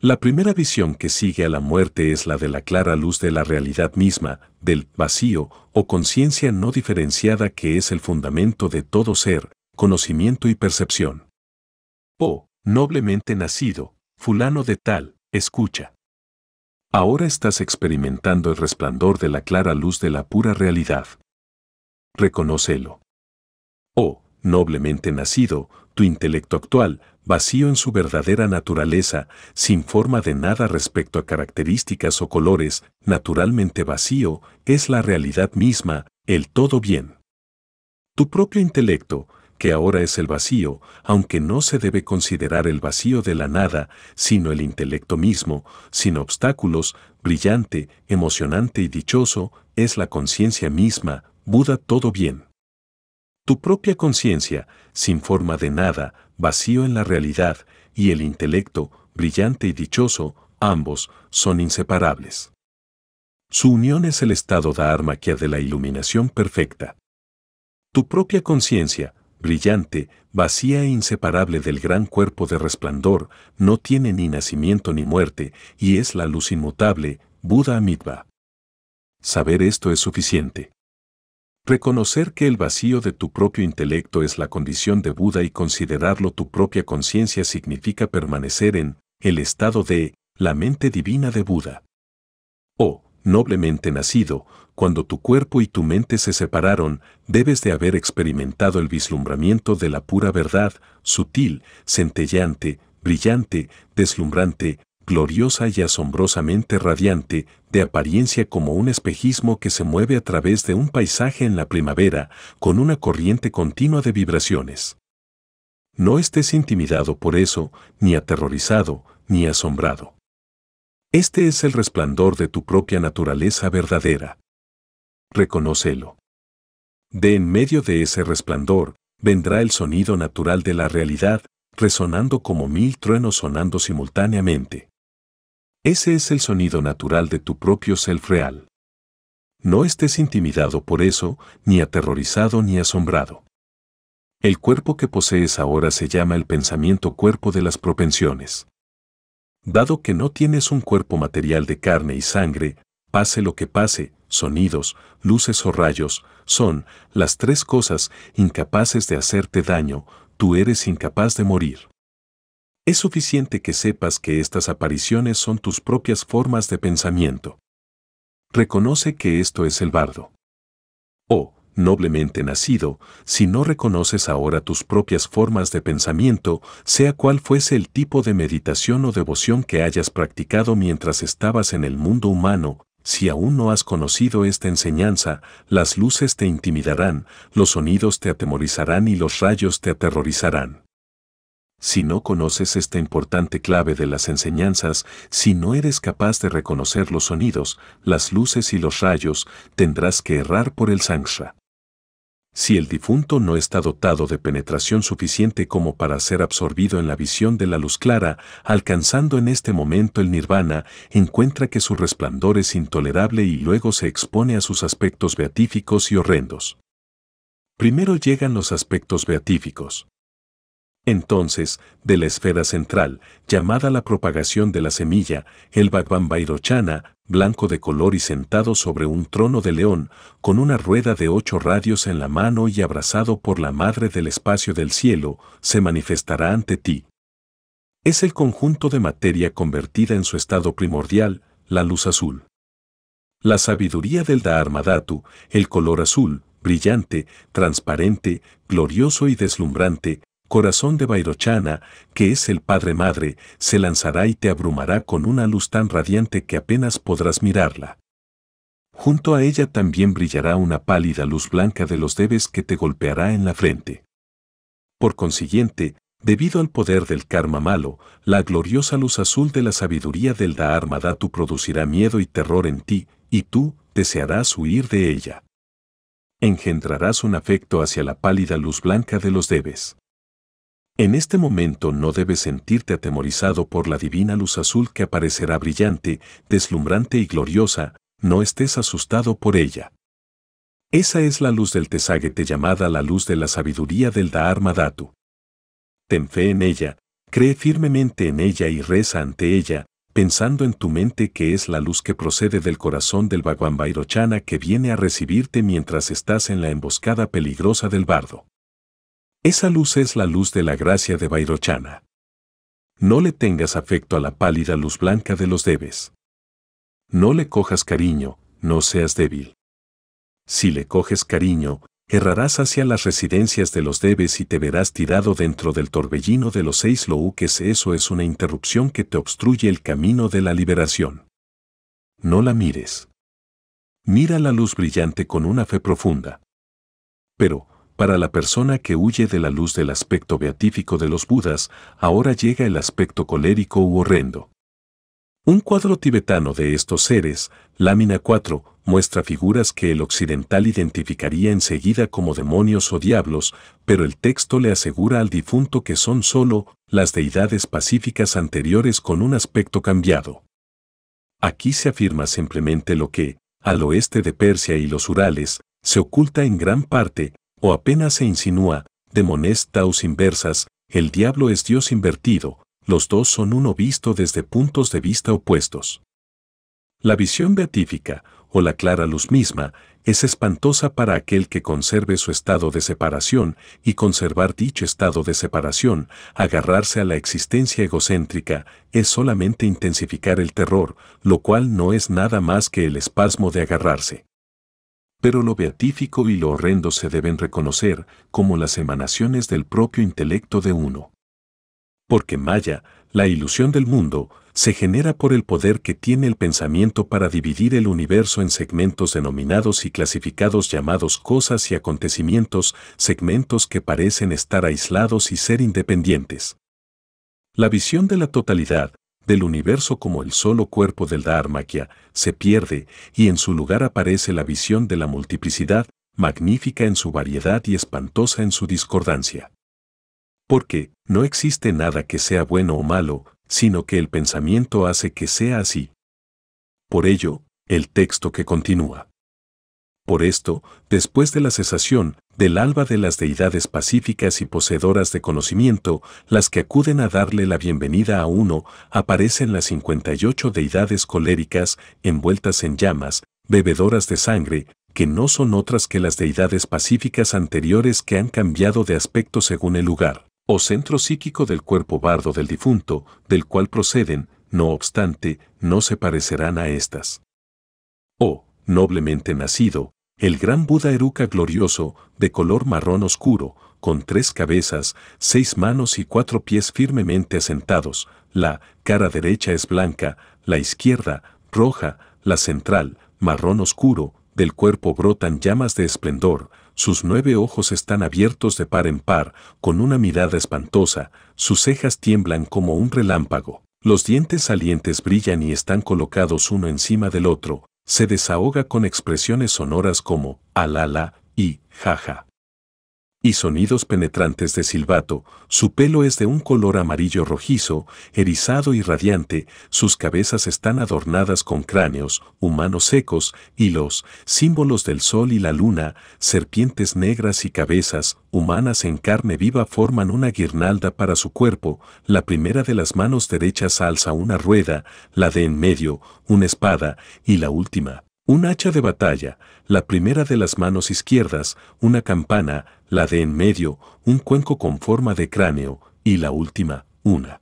La primera visión que sigue a la muerte es la de la clara luz de la realidad misma, del vacío o conciencia no diferenciada que es el fundamento de todo ser, conocimiento y percepción. O, noblemente nacido, fulano de tal, escucha. Ahora estás experimentando el resplandor de la clara luz de la pura realidad. Reconócelo. Oh, noblemente nacido, tu intelecto actual, vacío en su verdadera naturaleza, sin forma de nada respecto a características o colores, naturalmente vacío, es la realidad misma, el todo bien. Tu propio intelecto, que ahora es el vacío, aunque no se debe considerar el vacío de la nada, sino el intelecto mismo, sin obstáculos, brillante, emocionante y dichoso, es la conciencia misma, Buda todo bien. Tu propia conciencia, sin forma de nada, vacío en la realidad, y el intelecto, brillante y dichoso, ambos son inseparables. Su unión es el estado armaquia de la iluminación perfecta. Tu propia conciencia, brillante, vacía e inseparable del gran cuerpo de resplandor, no tiene ni nacimiento ni muerte, y es la luz inmutable, Buda Amitva. Saber esto es suficiente. Reconocer que el vacío de tu propio intelecto es la condición de Buda y considerarlo tu propia conciencia significa permanecer en el estado de la mente divina de Buda. Oh, noblemente nacido, cuando tu cuerpo y tu mente se separaron, debes de haber experimentado el vislumbramiento de la pura verdad, sutil, centelleante, brillante, deslumbrante, gloriosa y asombrosamente radiante, de apariencia como un espejismo que se mueve a través de un paisaje en la primavera, con una corriente continua de vibraciones. No estés intimidado por eso, ni aterrorizado, ni asombrado. Este es el resplandor de tu propia naturaleza verdadera reconócelo. De en medio de ese resplandor, vendrá el sonido natural de la realidad, resonando como mil truenos sonando simultáneamente. Ese es el sonido natural de tu propio self real. No estés intimidado por eso, ni aterrorizado ni asombrado. El cuerpo que posees ahora se llama el pensamiento cuerpo de las propensiones. Dado que no tienes un cuerpo material de carne y sangre, pase lo que pase, sonidos, luces o rayos, son las tres cosas incapaces de hacerte daño, tú eres incapaz de morir. Es suficiente que sepas que estas apariciones son tus propias formas de pensamiento. Reconoce que esto es el bardo. Oh, noblemente nacido, si no reconoces ahora tus propias formas de pensamiento, sea cual fuese el tipo de meditación o devoción que hayas practicado mientras estabas en el mundo humano, si aún no has conocido esta enseñanza, las luces te intimidarán, los sonidos te atemorizarán y los rayos te aterrorizarán. Si no conoces esta importante clave de las enseñanzas, si no eres capaz de reconocer los sonidos, las luces y los rayos, tendrás que errar por el Sangsha si el difunto no está dotado de penetración suficiente como para ser absorbido en la visión de la luz clara, alcanzando en este momento el nirvana, encuentra que su resplandor es intolerable y luego se expone a sus aspectos beatíficos y horrendos. Primero llegan los aspectos beatíficos. Entonces, de la esfera central, llamada la propagación de la semilla, el Bhagwan Vairochana, blanco de color y sentado sobre un trono de león, con una rueda de ocho radios en la mano y abrazado por la Madre del Espacio del Cielo, se manifestará ante ti. Es el conjunto de materia convertida en su estado primordial, la luz azul. La sabiduría del Dharmadhatu, el color azul, brillante, transparente, glorioso y deslumbrante, corazón de Bairochana, que es el Padre Madre, se lanzará y te abrumará con una luz tan radiante que apenas podrás mirarla. Junto a ella también brillará una pálida luz blanca de los debes que te golpeará en la frente. Por consiguiente, debido al poder del karma malo, la gloriosa luz azul de la sabiduría del Datu producirá miedo y terror en ti, y tú desearás huir de ella. Engendrarás un afecto hacia la pálida luz blanca de los debes. En este momento no debes sentirte atemorizado por la divina luz azul que aparecerá brillante, deslumbrante y gloriosa, no estés asustado por ella. Esa es la luz del Tesagete llamada la luz de la sabiduría del Dharma Datu. Ten fe en ella, cree firmemente en ella y reza ante ella, pensando en tu mente que es la luz que procede del corazón del Bhagwan Bairochana que viene a recibirte mientras estás en la emboscada peligrosa del bardo. Esa luz es la luz de la gracia de Vairochana. No le tengas afecto a la pálida luz blanca de los debes. No le cojas cariño, no seas débil. Si le coges cariño, errarás hacia las residencias de los debes y te verás tirado dentro del torbellino de los seis louques. Eso es una interrupción que te obstruye el camino de la liberación. No la mires. Mira la luz brillante con una fe profunda. Pero, para la persona que huye de la luz del aspecto beatífico de los Budas, ahora llega el aspecto colérico u horrendo. Un cuadro tibetano de estos seres, lámina 4, muestra figuras que el occidental identificaría enseguida como demonios o diablos, pero el texto le asegura al difunto que son solo las deidades pacíficas anteriores con un aspecto cambiado. Aquí se afirma simplemente lo que, al oeste de Persia y los Urales, se oculta en gran parte, o apenas se insinúa, demones taus inversas, el diablo es Dios invertido, los dos son uno visto desde puntos de vista opuestos. La visión beatífica, o la clara luz misma, es espantosa para aquel que conserve su estado de separación, y conservar dicho estado de separación, agarrarse a la existencia egocéntrica, es solamente intensificar el terror, lo cual no es nada más que el espasmo de agarrarse pero lo beatífico y lo horrendo se deben reconocer como las emanaciones del propio intelecto de uno. Porque Maya, la ilusión del mundo, se genera por el poder que tiene el pensamiento para dividir el universo en segmentos denominados y clasificados llamados cosas y acontecimientos, segmentos que parecen estar aislados y ser independientes. La visión de la totalidad, del universo como el solo cuerpo del Dharmaquia, se pierde y en su lugar aparece la visión de la multiplicidad, magnífica en su variedad y espantosa en su discordancia. Porque no existe nada que sea bueno o malo, sino que el pensamiento hace que sea así. Por ello, el texto que continúa. Por esto, después de la cesación, del alba de las deidades pacíficas y poseedoras de conocimiento, las que acuden a darle la bienvenida a uno, aparecen las 58 deidades coléricas, envueltas en llamas, bebedoras de sangre, que no son otras que las deidades pacíficas anteriores que han cambiado de aspecto según el lugar, o centro psíquico del cuerpo bardo del difunto, del cual proceden, no obstante, no se parecerán a estas. O, noblemente nacido, el gran Buda Eruka glorioso, de color marrón oscuro, con tres cabezas, seis manos y cuatro pies firmemente asentados, la cara derecha es blanca, la izquierda, roja, la central, marrón oscuro, del cuerpo brotan llamas de esplendor, sus nueve ojos están abiertos de par en par, con una mirada espantosa, sus cejas tiemblan como un relámpago, los dientes salientes brillan y están colocados uno encima del otro, se desahoga con expresiones sonoras como alala ah, y jaja y sonidos penetrantes de silbato, su pelo es de un color amarillo rojizo, erizado y radiante, sus cabezas están adornadas con cráneos, humanos secos, y los símbolos del sol y la luna, serpientes negras y cabezas, humanas en carne viva forman una guirnalda para su cuerpo, la primera de las manos derechas alza una rueda, la de en medio, una espada, y la última, un hacha de batalla, la primera de las manos izquierdas, una campana, la de en medio, un cuenco con forma de cráneo, y la última, una.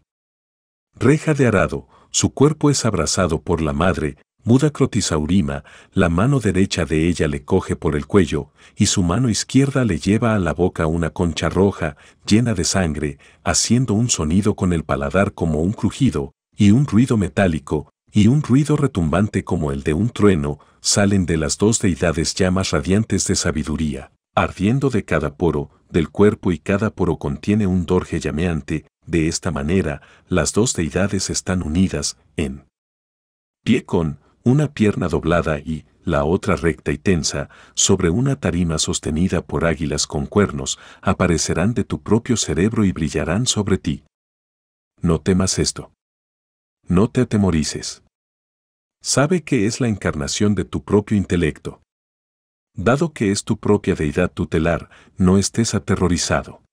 Reja de arado, su cuerpo es abrazado por la madre, Muda Crotisaurima, la mano derecha de ella le coge por el cuello, y su mano izquierda le lleva a la boca una concha roja, llena de sangre, haciendo un sonido con el paladar como un crujido, y un ruido metálico, y un ruido retumbante como el de un trueno, salen de las dos deidades llamas radiantes de sabiduría, ardiendo de cada poro del cuerpo y cada poro contiene un dorje llameante, de esta manera, las dos deidades están unidas, en pie con, una pierna doblada y, la otra recta y tensa, sobre una tarima sostenida por águilas con cuernos, aparecerán de tu propio cerebro y brillarán sobre ti. No temas esto. No te atemorices sabe que es la encarnación de tu propio intelecto. Dado que es tu propia deidad tutelar, no estés aterrorizado.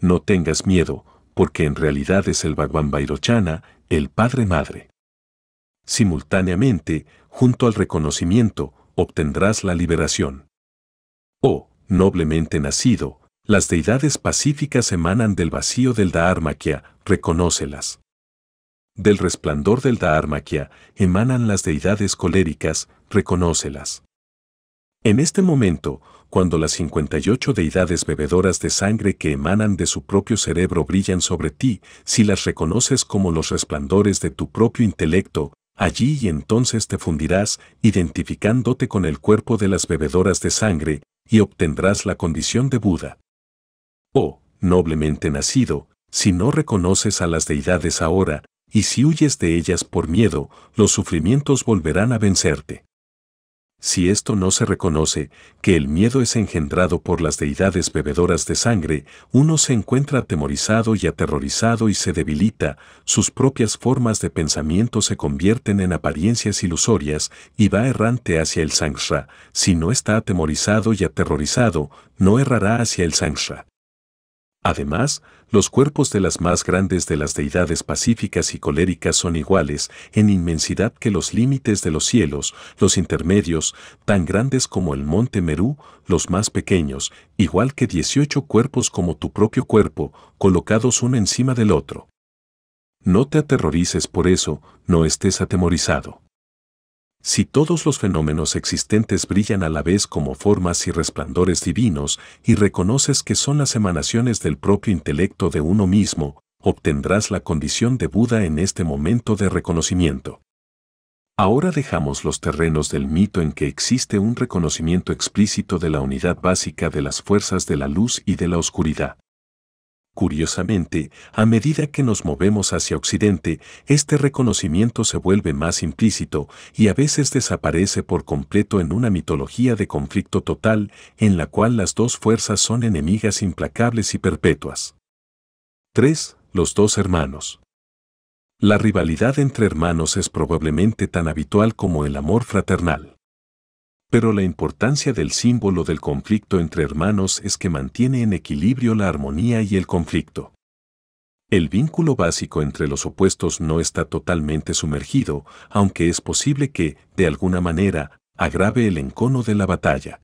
No tengas miedo, porque en realidad es el Bhagwan Bhairochana, el Padre Madre. Simultáneamente, junto al reconocimiento, obtendrás la liberación. Oh, noblemente nacido, las deidades pacíficas emanan del vacío del Dharmaquia, reconócelas. Del resplandor del dharmakya, emanan las deidades coléricas, reconócelas. En este momento, cuando las 58 deidades bebedoras de sangre que emanan de su propio cerebro brillan sobre ti, si las reconoces como los resplandores de tu propio intelecto, allí y entonces te fundirás, identificándote con el cuerpo de las bebedoras de sangre, y obtendrás la condición de Buda. Oh, noblemente nacido, si no reconoces a las deidades ahora, y si huyes de ellas por miedo, los sufrimientos volverán a vencerte. Si esto no se reconoce, que el miedo es engendrado por las deidades bebedoras de sangre, uno se encuentra atemorizado y aterrorizado y se debilita, sus propias formas de pensamiento se convierten en apariencias ilusorias y va errante hacia el Sangsha. Si no está atemorizado y aterrorizado, no errará hacia el Sangsha. Además, los cuerpos de las más grandes de las deidades pacíficas y coléricas son iguales en inmensidad que los límites de los cielos, los intermedios, tan grandes como el monte Merú, los más pequeños, igual que 18 cuerpos como tu propio cuerpo, colocados uno encima del otro. No te aterrorices por eso, no estés atemorizado. Si todos los fenómenos existentes brillan a la vez como formas y resplandores divinos y reconoces que son las emanaciones del propio intelecto de uno mismo, obtendrás la condición de Buda en este momento de reconocimiento. Ahora dejamos los terrenos del mito en que existe un reconocimiento explícito de la unidad básica de las fuerzas de la luz y de la oscuridad. Curiosamente, a medida que nos movemos hacia Occidente, este reconocimiento se vuelve más implícito y a veces desaparece por completo en una mitología de conflicto total en la cual las dos fuerzas son enemigas implacables y perpetuas. 3. Los dos hermanos. La rivalidad entre hermanos es probablemente tan habitual como el amor fraternal pero la importancia del símbolo del conflicto entre hermanos es que mantiene en equilibrio la armonía y el conflicto. El vínculo básico entre los opuestos no está totalmente sumergido, aunque es posible que, de alguna manera, agrave el encono de la batalla.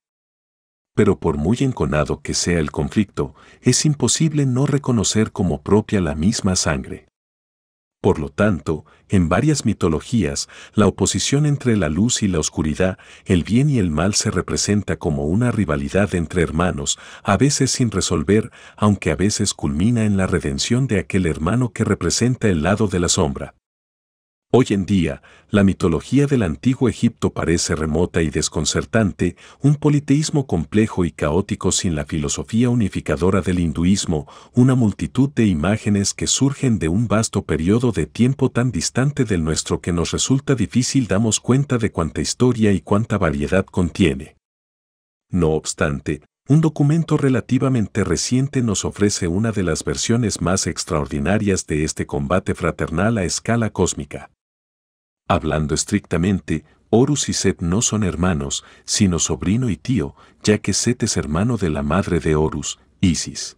Pero por muy enconado que sea el conflicto, es imposible no reconocer como propia la misma sangre. Por lo tanto, en varias mitologías, la oposición entre la luz y la oscuridad, el bien y el mal se representa como una rivalidad entre hermanos, a veces sin resolver, aunque a veces culmina en la redención de aquel hermano que representa el lado de la sombra. Hoy en día, la mitología del antiguo Egipto parece remota y desconcertante, un politeísmo complejo y caótico sin la filosofía unificadora del hinduismo, una multitud de imágenes que surgen de un vasto periodo de tiempo tan distante del nuestro que nos resulta difícil damos cuenta de cuánta historia y cuánta variedad contiene. No obstante, un documento relativamente reciente nos ofrece una de las versiones más extraordinarias de este combate fraternal a escala cósmica. Hablando estrictamente, Horus y Set no son hermanos, sino sobrino y tío, ya que Set es hermano de la madre de Horus, Isis.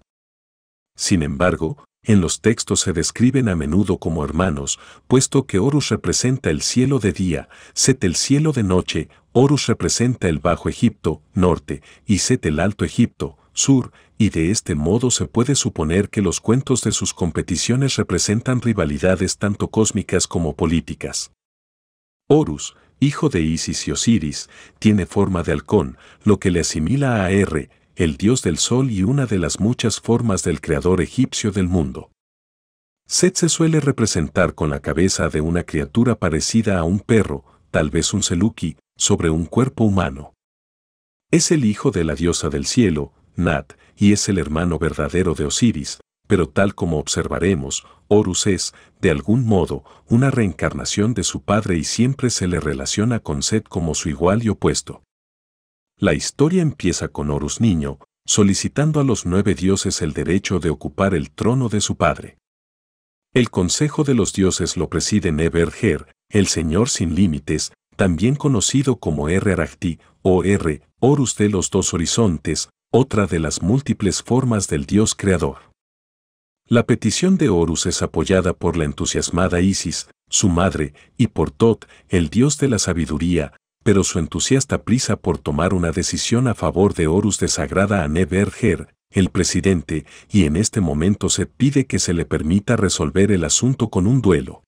Sin embargo, en los textos se describen a menudo como hermanos, puesto que Horus representa el cielo de día, Set el cielo de noche, Horus representa el Bajo Egipto, norte, y Set el Alto Egipto, sur, y de este modo se puede suponer que los cuentos de sus competiciones representan rivalidades tanto cósmicas como políticas. Horus, hijo de Isis y Osiris, tiene forma de halcón, lo que le asimila a R, el dios del sol y una de las muchas formas del creador egipcio del mundo. Set se suele representar con la cabeza de una criatura parecida a un perro, tal vez un seluki, sobre un cuerpo humano. Es el hijo de la diosa del cielo, Nat, y es el hermano verdadero de Osiris, pero tal como observaremos, Horus es, de algún modo, una reencarnación de su padre y siempre se le relaciona con Set como su igual y opuesto. La historia empieza con Horus niño, solicitando a los nueve dioses el derecho de ocupar el trono de su padre. El Consejo de los Dioses lo preside Neberger, el Señor sin Límites, también conocido como r Arachti, o R, Horus de los Dos Horizontes, otra de las múltiples formas del Dios Creador. La petición de Horus es apoyada por la entusiasmada Isis, su madre, y por Tot, el dios de la sabiduría, pero su entusiasta prisa por tomar una decisión a favor de Horus desagrada a Neberger, el presidente, y en este momento se pide que se le permita resolver el asunto con un duelo.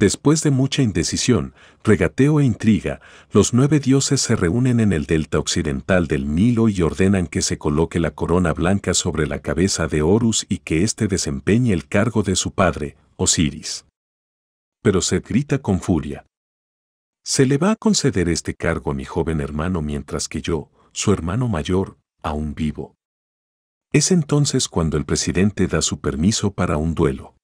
Después de mucha indecisión, regateo e intriga, los nueve dioses se reúnen en el delta occidental del Nilo y ordenan que se coloque la corona blanca sobre la cabeza de Horus y que éste desempeñe el cargo de su padre, Osiris. Pero se grita con furia. Se le va a conceder este cargo a mi joven hermano mientras que yo, su hermano mayor, aún vivo. Es entonces cuando el presidente da su permiso para un duelo.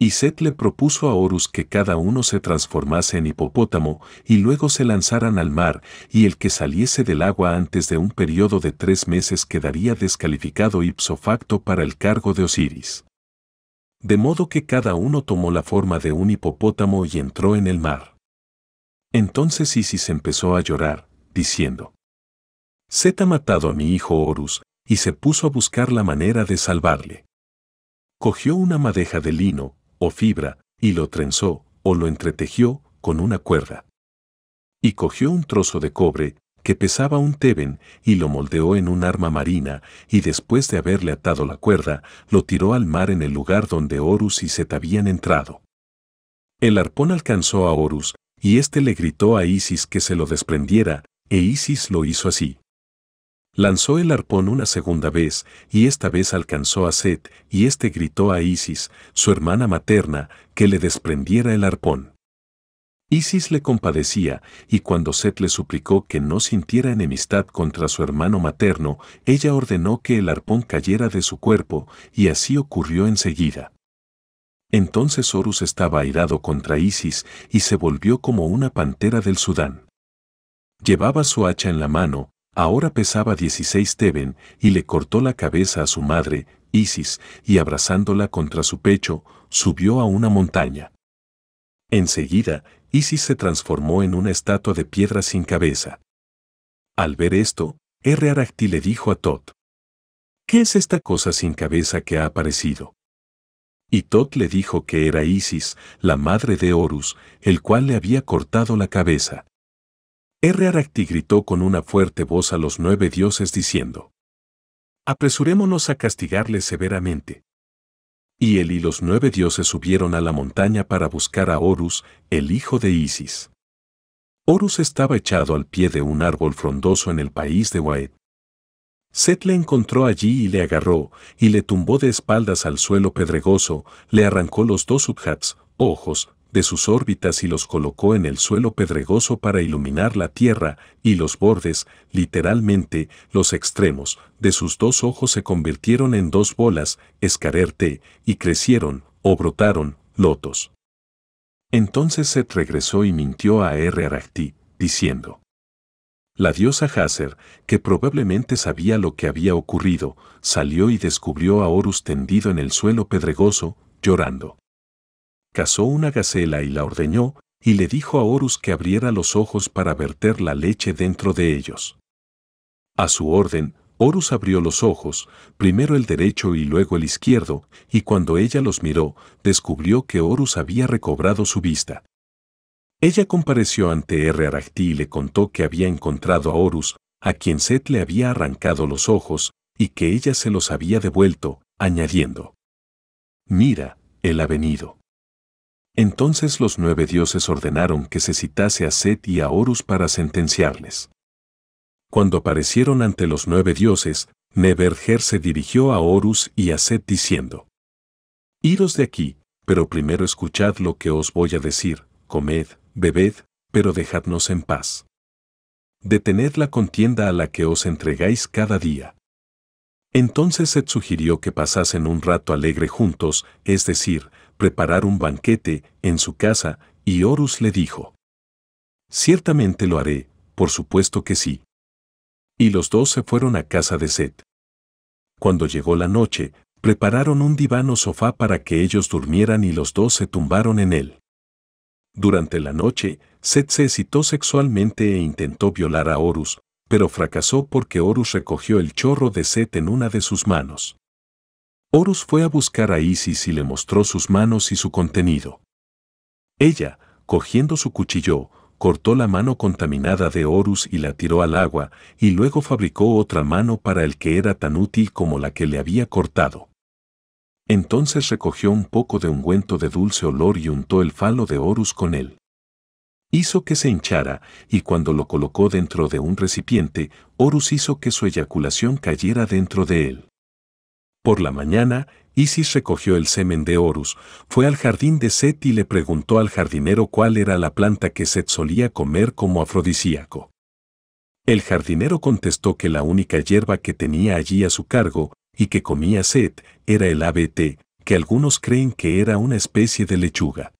Y Set le propuso a Horus que cada uno se transformase en hipopótamo y luego se lanzaran al mar, y el que saliese del agua antes de un periodo de tres meses quedaría descalificado ipso facto para el cargo de Osiris. De modo que cada uno tomó la forma de un hipopótamo y entró en el mar. Entonces Isis empezó a llorar, diciendo, Set ha matado a mi hijo Horus, y se puso a buscar la manera de salvarle. Cogió una madeja de lino, o fibra, y lo trenzó, o lo entretejió, con una cuerda. Y cogió un trozo de cobre, que pesaba un teben, y lo moldeó en un arma marina, y después de haberle atado la cuerda, lo tiró al mar en el lugar donde Horus y Set habían entrado. El arpón alcanzó a Horus, y éste le gritó a Isis que se lo desprendiera, e Isis lo hizo así. Lanzó el arpón una segunda vez, y esta vez alcanzó a Set, y este gritó a Isis, su hermana materna, que le desprendiera el arpón. Isis le compadecía, y cuando Set le suplicó que no sintiera enemistad contra su hermano materno, ella ordenó que el arpón cayera de su cuerpo, y así ocurrió enseguida. Entonces Horus estaba airado contra Isis y se volvió como una pantera del Sudán. Llevaba su hacha en la mano, ahora pesaba 16 teben, y le cortó la cabeza a su madre, Isis, y abrazándola contra su pecho, subió a una montaña. Enseguida, Isis se transformó en una estatua de piedra sin cabeza. Al ver esto, R. Aracti le dijo a Tot, ¿Qué es esta cosa sin cabeza que ha aparecido? Y Tot le dijo que era Isis, la madre de Horus, el cual le había cortado la cabeza. Aracti gritó con una fuerte voz a los nueve dioses diciendo, Apresurémonos a castigarle severamente. Y él y los nueve dioses subieron a la montaña para buscar a Horus, el hijo de Isis. Horus estaba echado al pie de un árbol frondoso en el país de Waed. Set le encontró allí y le agarró, y le tumbó de espaldas al suelo pedregoso, le arrancó los dos subhats, ojos, de sus órbitas y los colocó en el suelo pedregoso para iluminar la Tierra, y los bordes, literalmente, los extremos, de sus dos ojos se convirtieron en dos bolas, escarerte, y crecieron, o brotaron, lotos. Entonces Set regresó y mintió a R. Arachti, diciendo, la diosa Hazer, que probablemente sabía lo que había ocurrido, salió y descubrió a Horus tendido en el suelo pedregoso, llorando cazó una gacela y la ordeñó, y le dijo a Horus que abriera los ojos para verter la leche dentro de ellos. A su orden, Horus abrió los ojos, primero el derecho y luego el izquierdo, y cuando ella los miró, descubrió que Horus había recobrado su vista. Ella compareció ante R. Aracti y le contó que había encontrado a Horus, a quien Set le había arrancado los ojos, y que ella se los había devuelto, añadiendo, Mira, él ha venido. Entonces los nueve dioses ordenaron que se citase a Set y a Horus para sentenciarles. Cuando aparecieron ante los nueve dioses, neverger se dirigió a Horus y a Set diciendo, Iros de aquí, pero primero escuchad lo que os voy a decir, comed, bebed, pero dejadnos en paz. Detened la contienda a la que os entregáis cada día. Entonces Set sugirió que pasasen un rato alegre juntos, es decir, preparar un banquete en su casa, y Horus le dijo, Ciertamente lo haré, por supuesto que sí. Y los dos se fueron a casa de Set. Cuando llegó la noche, prepararon un divano sofá para que ellos durmieran y los dos se tumbaron en él. Durante la noche, Set se excitó sexualmente e intentó violar a Horus, pero fracasó porque Horus recogió el chorro de Set en una de sus manos. Horus fue a buscar a Isis y le mostró sus manos y su contenido. Ella, cogiendo su cuchillo, cortó la mano contaminada de Horus y la tiró al agua, y luego fabricó otra mano para el que era tan útil como la que le había cortado. Entonces recogió un poco de ungüento de dulce olor y untó el falo de Horus con él. Hizo que se hinchara, y cuando lo colocó dentro de un recipiente, Horus hizo que su eyaculación cayera dentro de él. Por la mañana, Isis recogió el semen de Horus, fue al jardín de Set y le preguntó al jardinero cuál era la planta que Set solía comer como afrodisíaco. El jardinero contestó que la única hierba que tenía allí a su cargo y que comía Set era el ABT, que algunos creen que era una especie de lechuga.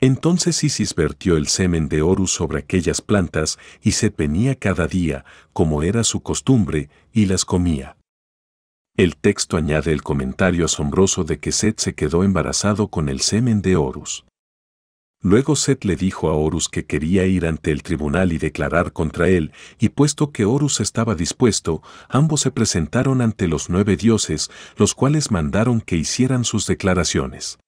Entonces Isis vertió el semen de Horus sobre aquellas plantas y Set venía cada día, como era su costumbre, y las comía. El texto añade el comentario asombroso de que Set se quedó embarazado con el semen de Horus. Luego Set le dijo a Horus que quería ir ante el tribunal y declarar contra él, y puesto que Horus estaba dispuesto, ambos se presentaron ante los nueve dioses, los cuales mandaron que hicieran sus declaraciones.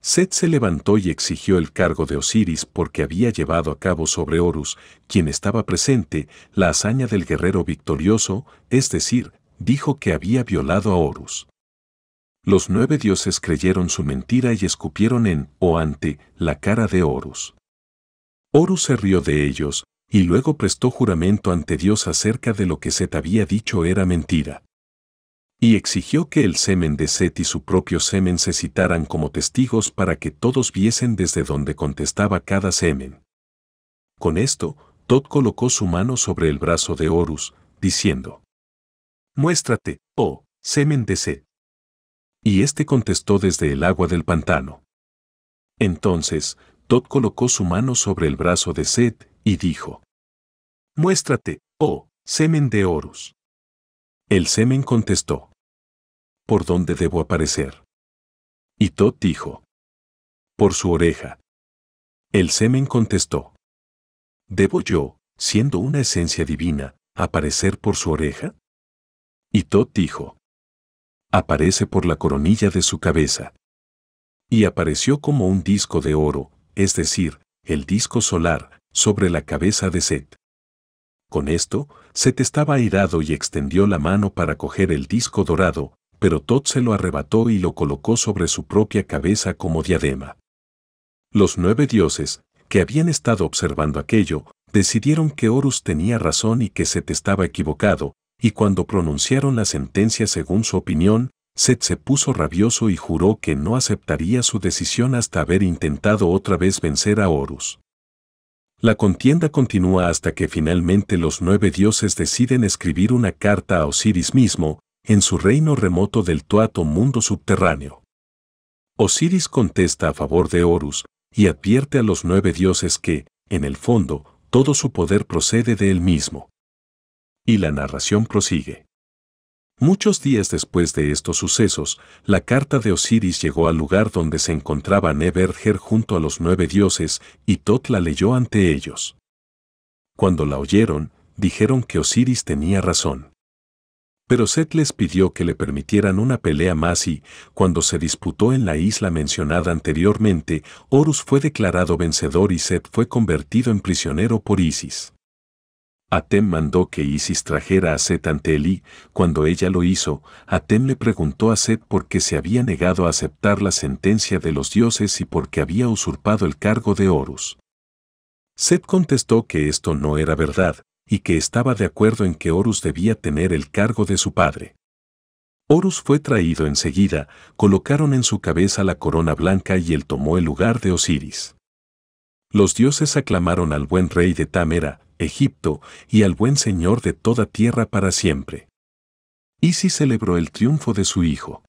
Set se levantó y exigió el cargo de Osiris porque había llevado a cabo sobre Horus, quien estaba presente, la hazaña del guerrero victorioso, es decir, dijo que había violado a Horus. Los nueve dioses creyeron su mentira y escupieron en, o ante, la cara de Horus. Horus se rió de ellos, y luego prestó juramento ante Dios acerca de lo que Set había dicho era mentira. Y exigió que el semen de Set y su propio semen se citaran como testigos para que todos viesen desde donde contestaba cada semen. Con esto, Tod colocó su mano sobre el brazo de Horus, diciendo, Muéstrate, oh, semen de sed. Y éste contestó desde el agua del pantano. Entonces, Tod colocó su mano sobre el brazo de Seth y dijo, Muéstrate, oh, semen de Horus. El semen contestó, ¿Por dónde debo aparecer? Y Tot dijo, Por su oreja. El semen contestó, ¿Debo yo, siendo una esencia divina, aparecer por su oreja? Y Tot dijo, aparece por la coronilla de su cabeza. Y apareció como un disco de oro, es decir, el disco solar, sobre la cabeza de Set. Con esto, Set estaba airado y extendió la mano para coger el disco dorado, pero Tot se lo arrebató y lo colocó sobre su propia cabeza como diadema. Los nueve dioses, que habían estado observando aquello, decidieron que Horus tenía razón y que Set estaba equivocado, y cuando pronunciaron la sentencia según su opinión, Set se puso rabioso y juró que no aceptaría su decisión hasta haber intentado otra vez vencer a Horus. La contienda continúa hasta que finalmente los nueve dioses deciden escribir una carta a Osiris mismo, en su reino remoto del Tuato mundo subterráneo. Osiris contesta a favor de Horus, y advierte a los nueve dioses que, en el fondo, todo su poder procede de él mismo. Y la narración prosigue. Muchos días después de estos sucesos, la carta de Osiris llegó al lugar donde se encontraba Neverger junto a los nueve dioses, y Tot la leyó ante ellos. Cuando la oyeron, dijeron que Osiris tenía razón. Pero Set les pidió que le permitieran una pelea más y, cuando se disputó en la isla mencionada anteriormente, Horus fue declarado vencedor y Set fue convertido en prisionero por Isis. Atem mandó que Isis trajera a Set ante Elí. Cuando ella lo hizo, Atem le preguntó a Set por qué se había negado a aceptar la sentencia de los dioses y por qué había usurpado el cargo de Horus. Set contestó que esto no era verdad y que estaba de acuerdo en que Horus debía tener el cargo de su padre. Horus fue traído enseguida, colocaron en su cabeza la corona blanca y él tomó el lugar de Osiris. Los dioses aclamaron al buen rey de Támera, Egipto y al buen Señor de toda tierra para siempre. Isis celebró el triunfo de su hijo.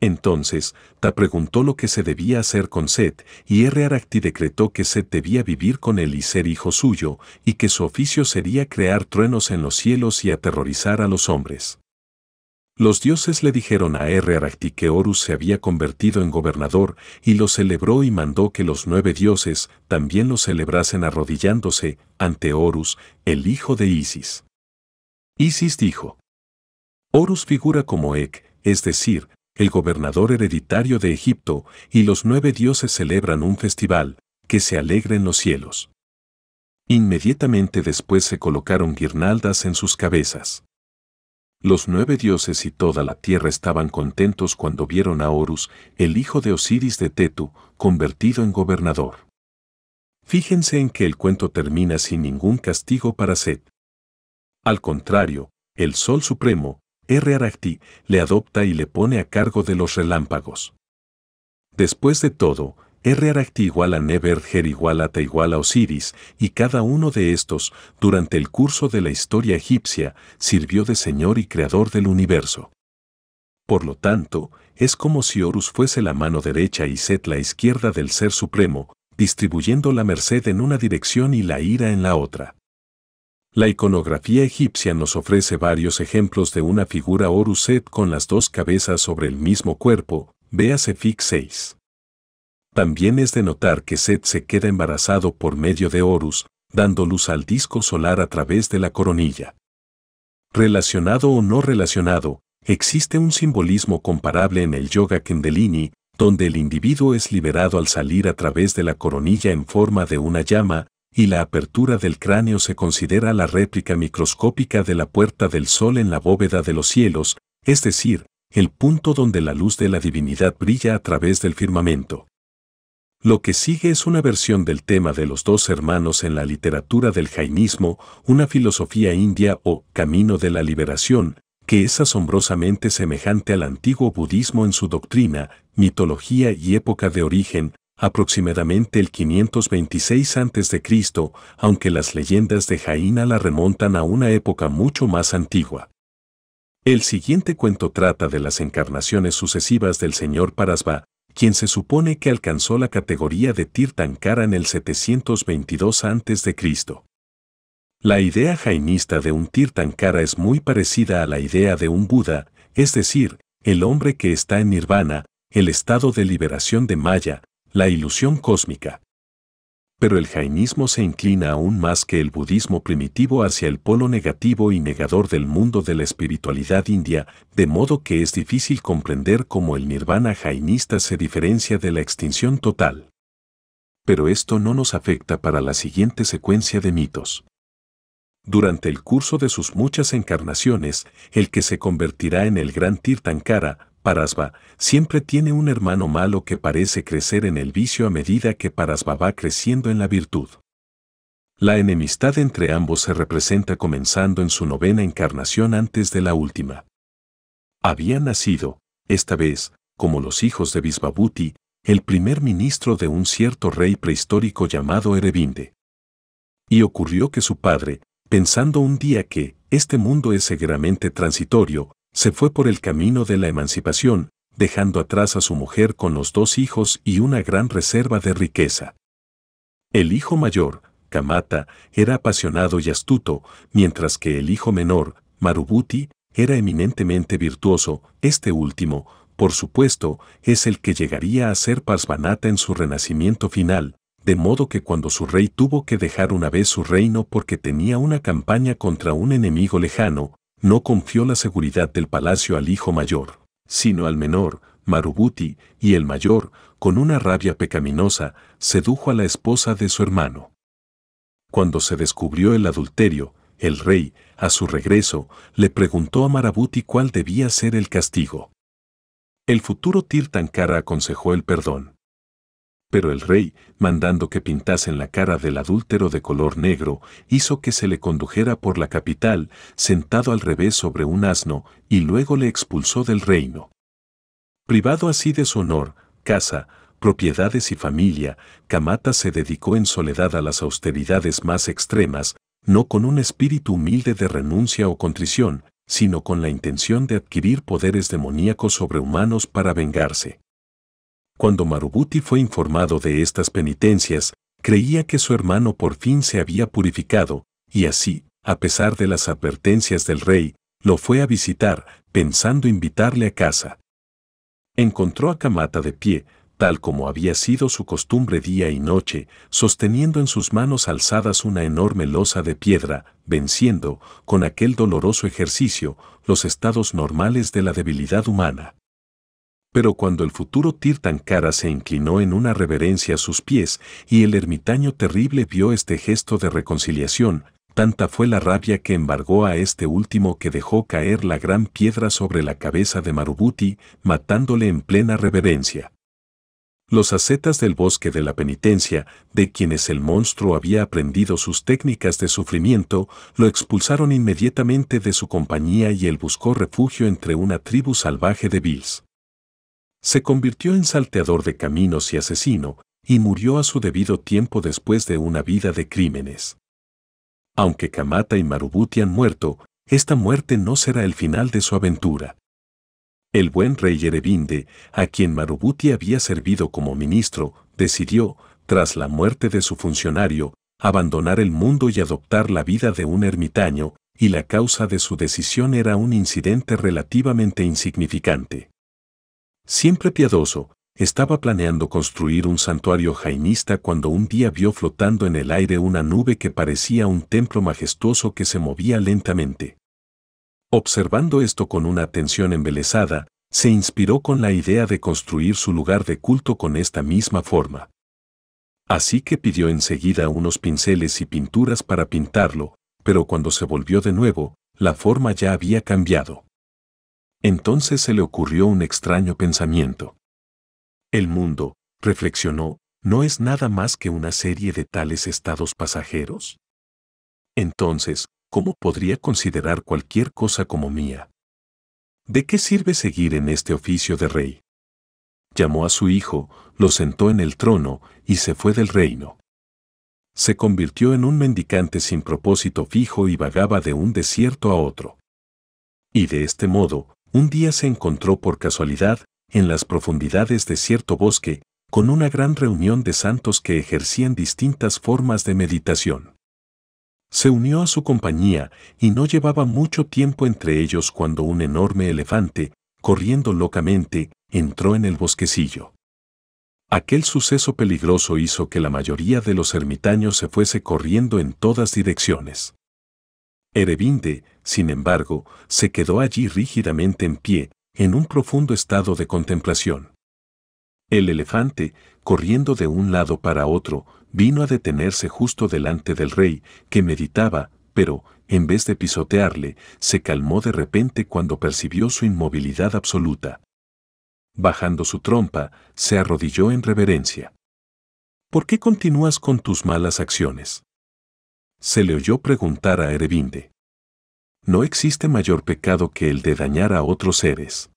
Entonces, Ta preguntó lo que se debía hacer con Set, y R. Aracti decretó que Set debía vivir con él y ser hijo suyo, y que su oficio sería crear truenos en los cielos y aterrorizar a los hombres. Los dioses le dijeron a Aracti que Horus se había convertido en gobernador y lo celebró y mandó que los nueve dioses también lo celebrasen arrodillándose ante Horus, el hijo de Isis. Isis dijo, Horus figura como Ek, es decir, el gobernador hereditario de Egipto, y los nueve dioses celebran un festival, que se alegre en los cielos. Inmediatamente después se colocaron guirnaldas en sus cabezas. Los nueve dioses y toda la tierra estaban contentos cuando vieron a Horus, el hijo de Osiris de Tetu, convertido en gobernador. Fíjense en que el cuento termina sin ningún castigo para Set. Al contrario, el Sol Supremo, R. Aracti, le adopta y le pone a cargo de los relámpagos. Después de todo, R igual a Neverger igual a Ta igual a Osiris, y cada uno de estos, durante el curso de la historia egipcia, sirvió de señor y creador del universo. Por lo tanto, es como si Horus fuese la mano derecha y Set la izquierda del Ser Supremo, distribuyendo la merced en una dirección y la ira en la otra. La iconografía egipcia nos ofrece varios ejemplos de una figura Horus-Set con las dos cabezas sobre el mismo cuerpo, véase Fig 6. También es de notar que Set se queda embarazado por medio de Horus, dando luz al disco solar a través de la coronilla. Relacionado o no relacionado, existe un simbolismo comparable en el yoga kundalini, donde el individuo es liberado al salir a través de la coronilla en forma de una llama, y la apertura del cráneo se considera la réplica microscópica de la puerta del sol en la bóveda de los cielos, es decir, el punto donde la luz de la divinidad brilla a través del firmamento. Lo que sigue es una versión del tema de los dos hermanos en la literatura del jainismo, una filosofía india o camino de la liberación, que es asombrosamente semejante al antiguo budismo en su doctrina, mitología y época de origen, aproximadamente el 526 a.C., aunque las leyendas de Jaina la remontan a una época mucho más antigua. El siguiente cuento trata de las encarnaciones sucesivas del señor Parasva, quien se supone que alcanzó la categoría de Tirtankara en el 722 a.C. La idea jainista de un Tirtankara es muy parecida a la idea de un Buda, es decir, el hombre que está en nirvana, el estado de liberación de Maya, la ilusión cósmica pero el jainismo se inclina aún más que el budismo primitivo hacia el polo negativo y negador del mundo de la espiritualidad india, de modo que es difícil comprender cómo el nirvana jainista se diferencia de la extinción total. Pero esto no nos afecta para la siguiente secuencia de mitos. Durante el curso de sus muchas encarnaciones, el que se convertirá en el gran Tirtankara, Parasba siempre tiene un hermano malo que parece crecer en el vicio a medida que Parasba va creciendo en la virtud. La enemistad entre ambos se representa comenzando en su novena encarnación antes de la última. Había nacido, esta vez, como los hijos de Visvabuti, el primer ministro de un cierto rey prehistórico llamado Erebinde. Y ocurrió que su padre, pensando un día que este mundo es seguramente transitorio, se fue por el camino de la emancipación, dejando atrás a su mujer con los dos hijos y una gran reserva de riqueza. El hijo mayor, Kamata, era apasionado y astuto, mientras que el hijo menor, Marubuti, era eminentemente virtuoso, este último, por supuesto, es el que llegaría a ser Parsvanata en su renacimiento final, de modo que cuando su rey tuvo que dejar una vez su reino porque tenía una campaña contra un enemigo lejano, no confió la seguridad del palacio al hijo mayor, sino al menor, Marubuti, y el mayor, con una rabia pecaminosa, sedujo a la esposa de su hermano. Cuando se descubrió el adulterio, el rey, a su regreso, le preguntó a Marabuti cuál debía ser el castigo. El futuro Tirtankara aconsejó el perdón. Pero el rey, mandando que pintasen la cara del adúltero de color negro, hizo que se le condujera por la capital, sentado al revés sobre un asno, y luego le expulsó del reino. Privado así de su honor, casa, propiedades y familia, Camata se dedicó en soledad a las austeridades más extremas, no con un espíritu humilde de renuncia o contrición, sino con la intención de adquirir poderes demoníacos sobre humanos para vengarse. Cuando Marubuti fue informado de estas penitencias, creía que su hermano por fin se había purificado, y así, a pesar de las advertencias del rey, lo fue a visitar, pensando invitarle a casa. Encontró a Kamata de pie, tal como había sido su costumbre día y noche, sosteniendo en sus manos alzadas una enorme losa de piedra, venciendo, con aquel doloroso ejercicio, los estados normales de la debilidad humana. Pero cuando el futuro Tirtankara se inclinó en una reverencia a sus pies y el ermitaño terrible vio este gesto de reconciliación, tanta fue la rabia que embargó a este último que dejó caer la gran piedra sobre la cabeza de Marubuti, matándole en plena reverencia. Los ascetas del bosque de la penitencia, de quienes el monstruo había aprendido sus técnicas de sufrimiento, lo expulsaron inmediatamente de su compañía y él buscó refugio entre una tribu salvaje de Bills. Se convirtió en salteador de caminos y asesino, y murió a su debido tiempo después de una vida de crímenes. Aunque Kamata y Marubuti han muerto, esta muerte no será el final de su aventura. El buen rey Erevinde, a quien Marubuti había servido como ministro, decidió, tras la muerte de su funcionario, abandonar el mundo y adoptar la vida de un ermitaño, y la causa de su decisión era un incidente relativamente insignificante. Siempre piadoso, estaba planeando construir un santuario jainista cuando un día vio flotando en el aire una nube que parecía un templo majestuoso que se movía lentamente. Observando esto con una atención embelesada, se inspiró con la idea de construir su lugar de culto con esta misma forma. Así que pidió enseguida unos pinceles y pinturas para pintarlo, pero cuando se volvió de nuevo, la forma ya había cambiado. Entonces se le ocurrió un extraño pensamiento. El mundo, reflexionó, no es nada más que una serie de tales estados pasajeros. Entonces, ¿cómo podría considerar cualquier cosa como mía? ¿De qué sirve seguir en este oficio de rey? Llamó a su hijo, lo sentó en el trono y se fue del reino. Se convirtió en un mendicante sin propósito fijo y vagaba de un desierto a otro. Y de este modo, un día se encontró por casualidad, en las profundidades de cierto bosque, con una gran reunión de santos que ejercían distintas formas de meditación. Se unió a su compañía y no llevaba mucho tiempo entre ellos cuando un enorme elefante, corriendo locamente, entró en el bosquecillo. Aquel suceso peligroso hizo que la mayoría de los ermitaños se fuese corriendo en todas direcciones. Erevinde, sin embargo, se quedó allí rígidamente en pie, en un profundo estado de contemplación. El elefante, corriendo de un lado para otro, vino a detenerse justo delante del rey, que meditaba, pero, en vez de pisotearle, se calmó de repente cuando percibió su inmovilidad absoluta. Bajando su trompa, se arrodilló en reverencia. ¿Por qué continúas con tus malas acciones? se le oyó preguntar a Erevinde. No existe mayor pecado que el de dañar a otros seres.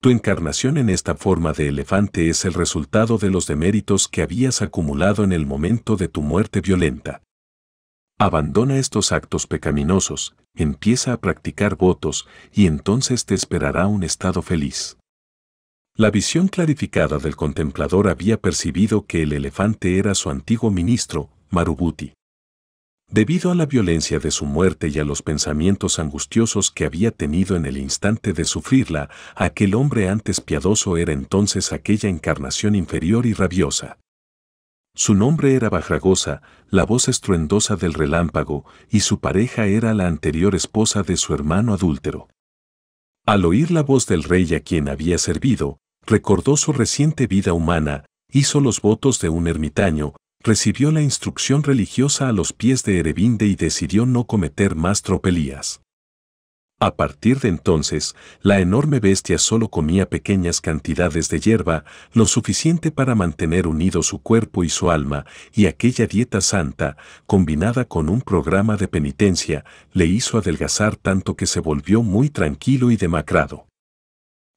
Tu encarnación en esta forma de elefante es el resultado de los deméritos que habías acumulado en el momento de tu muerte violenta. Abandona estos actos pecaminosos, empieza a practicar votos y entonces te esperará un estado feliz. La visión clarificada del contemplador había percibido que el elefante era su antiguo ministro, Marubuti. Debido a la violencia de su muerte y a los pensamientos angustiosos que había tenido en el instante de sufrirla, aquel hombre antes piadoso era entonces aquella encarnación inferior y rabiosa. Su nombre era Bajragosa, la voz estruendosa del relámpago, y su pareja era la anterior esposa de su hermano adúltero. Al oír la voz del rey a quien había servido, recordó su reciente vida humana, hizo los votos de un ermitaño, recibió la instrucción religiosa a los pies de Erebinde y decidió no cometer más tropelías. A partir de entonces, la enorme bestia solo comía pequeñas cantidades de hierba, lo suficiente para mantener unido su cuerpo y su alma, y aquella dieta santa, combinada con un programa de penitencia, le hizo adelgazar tanto que se volvió muy tranquilo y demacrado.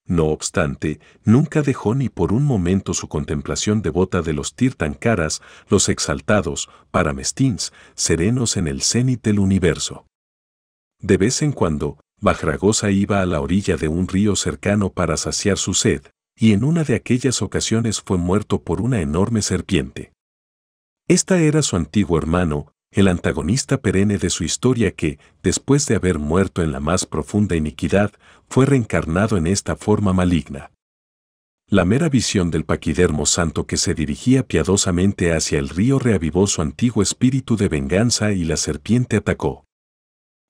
No obstante, nunca dejó ni por un momento su contemplación devota de los tirtankaras, los exaltados, paramestins, serenos en el cenit del universo. De vez en cuando, Bajragosa iba a la orilla de un río cercano para saciar su sed, y en una de aquellas ocasiones fue muerto por una enorme serpiente. Esta era su antiguo hermano, el antagonista perenne de su historia que, después de haber muerto en la más profunda iniquidad, fue reencarnado en esta forma maligna. La mera visión del paquidermo santo que se dirigía piadosamente hacia el río reavivó su antiguo espíritu de venganza y la serpiente atacó.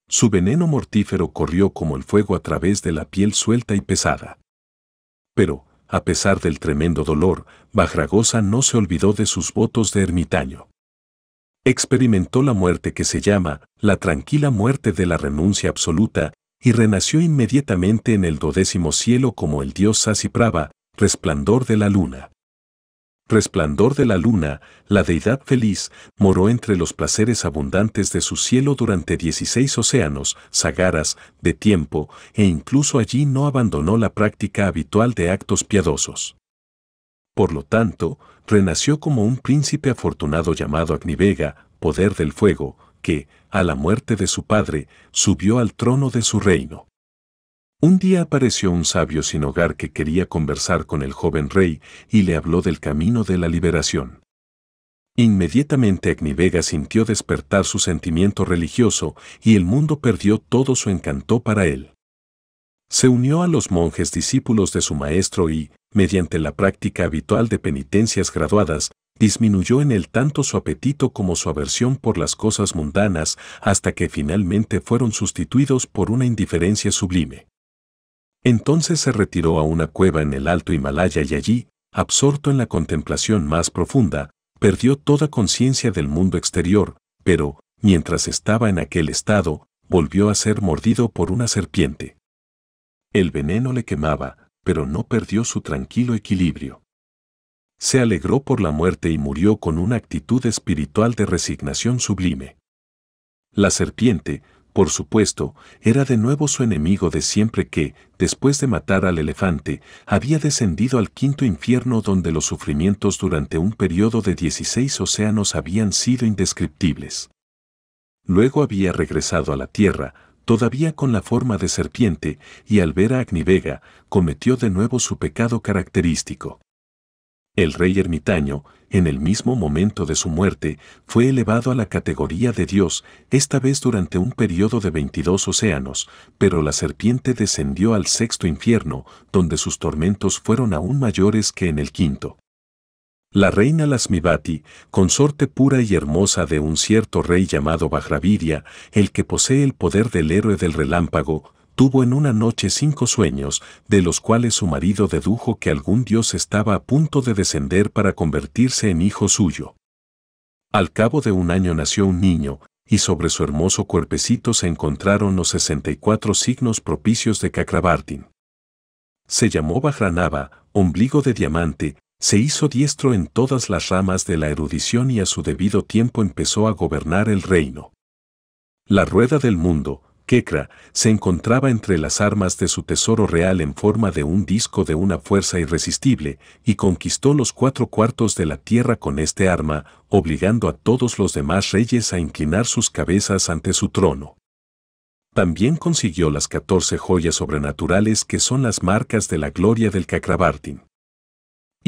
Su veneno mortífero corrió como el fuego a través de la piel suelta y pesada. Pero, a pesar del tremendo dolor, Bajragosa no se olvidó de sus votos de ermitaño experimentó la muerte que se llama la tranquila muerte de la renuncia absoluta y renació inmediatamente en el dodécimo cielo como el dios Sasiprava, resplandor de la luna. Resplandor de la luna, la deidad feliz, moró entre los placeres abundantes de su cielo durante 16 océanos, sagaras, de tiempo, e incluso allí no abandonó la práctica habitual de actos piadosos. Por lo tanto, renació como un príncipe afortunado llamado Agnivega, poder del fuego, que, a la muerte de su padre, subió al trono de su reino. Un día apareció un sabio sin hogar que quería conversar con el joven rey y le habló del camino de la liberación. Inmediatamente Agnivega sintió despertar su sentimiento religioso y el mundo perdió todo su encanto para él. Se unió a los monjes discípulos de su maestro y, mediante la práctica habitual de penitencias graduadas, disminuyó en él tanto su apetito como su aversión por las cosas mundanas hasta que finalmente fueron sustituidos por una indiferencia sublime. Entonces se retiró a una cueva en el alto Himalaya y allí, absorto en la contemplación más profunda, perdió toda conciencia del mundo exterior, pero, mientras estaba en aquel estado, volvió a ser mordido por una serpiente. El veneno le quemaba, pero no perdió su tranquilo equilibrio. Se alegró por la muerte y murió con una actitud espiritual de resignación sublime. La serpiente, por supuesto, era de nuevo su enemigo de siempre que, después de matar al elefante, había descendido al quinto infierno donde los sufrimientos durante un periodo de 16 océanos habían sido indescriptibles. Luego había regresado a la tierra, todavía con la forma de serpiente, y al ver a Agnivega, cometió de nuevo su pecado característico. El rey ermitaño, en el mismo momento de su muerte, fue elevado a la categoría de Dios, esta vez durante un periodo de 22 océanos, pero la serpiente descendió al sexto infierno, donde sus tormentos fueron aún mayores que en el quinto. La reina Lasmibati, consorte pura y hermosa de un cierto rey llamado Bajraviria, el que posee el poder del héroe del relámpago, tuvo en una noche cinco sueños, de los cuales su marido dedujo que algún dios estaba a punto de descender para convertirse en hijo suyo. Al cabo de un año nació un niño, y sobre su hermoso cuerpecito se encontraron los 64 signos propicios de Cakrabartin. Se llamó Bajranava, ombligo de diamante, se hizo diestro en todas las ramas de la erudición y a su debido tiempo empezó a gobernar el reino. La rueda del mundo, Kekra, se encontraba entre las armas de su tesoro real en forma de un disco de una fuerza irresistible, y conquistó los cuatro cuartos de la tierra con este arma, obligando a todos los demás reyes a inclinar sus cabezas ante su trono. También consiguió las catorce joyas sobrenaturales que son las marcas de la gloria del Kakrabartin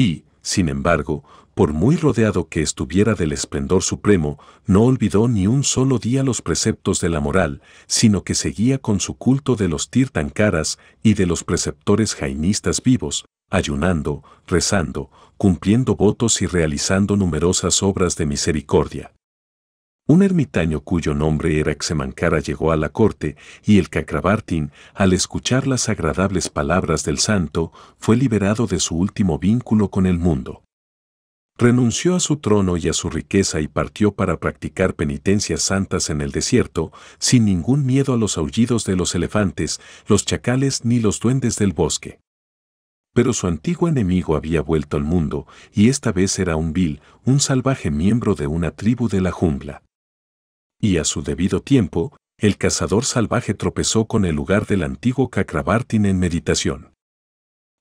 y, sin embargo, por muy rodeado que estuviera del esplendor supremo, no olvidó ni un solo día los preceptos de la moral, sino que seguía con su culto de los tirtankaras y de los preceptores jainistas vivos, ayunando, rezando, cumpliendo votos y realizando numerosas obras de misericordia. Un ermitaño cuyo nombre era Xemancara llegó a la corte y el Cacrabartín, al escuchar las agradables palabras del santo, fue liberado de su último vínculo con el mundo. Renunció a su trono y a su riqueza y partió para practicar penitencias santas en el desierto, sin ningún miedo a los aullidos de los elefantes, los chacales ni los duendes del bosque. Pero su antiguo enemigo había vuelto al mundo, y esta vez era un vil, un salvaje miembro de una tribu de la jungla y a su debido tiempo, el cazador salvaje tropezó con el lugar del antiguo Cakrabartin en meditación.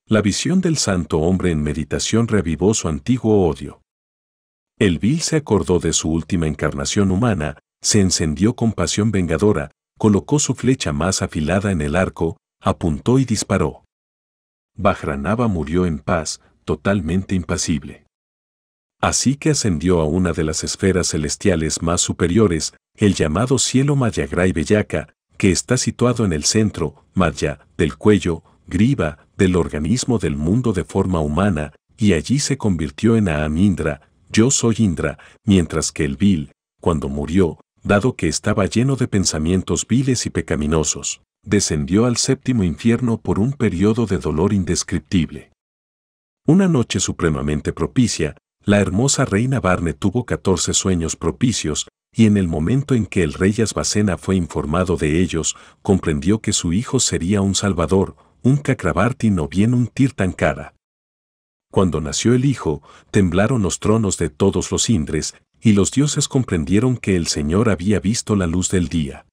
La visión del santo hombre en meditación revivó su antiguo odio. El vil se acordó de su última encarnación humana, se encendió con pasión vengadora, colocó su flecha más afilada en el arco, apuntó y disparó. Bajranava murió en paz, totalmente impasible. Así que ascendió a una de las esferas celestiales más superiores, el llamado cielo Mayagray Bellaca, que está situado en el centro, maya del cuello, griva, del organismo del mundo de forma humana, y allí se convirtió en Aam Indra, yo soy Indra, mientras que el vil, cuando murió, dado que estaba lleno de pensamientos viles y pecaminosos, descendió al séptimo infierno por un periodo de dolor indescriptible. Una noche supremamente propicia, la hermosa reina Barne tuvo 14 sueños propicios, y en el momento en que el rey Asbacena fue informado de ellos, comprendió que su hijo sería un salvador, un Cacrabartin o bien un Tirtankara. Cuando nació el hijo, temblaron los tronos de todos los Indres, y los dioses comprendieron que el Señor había visto la luz del día.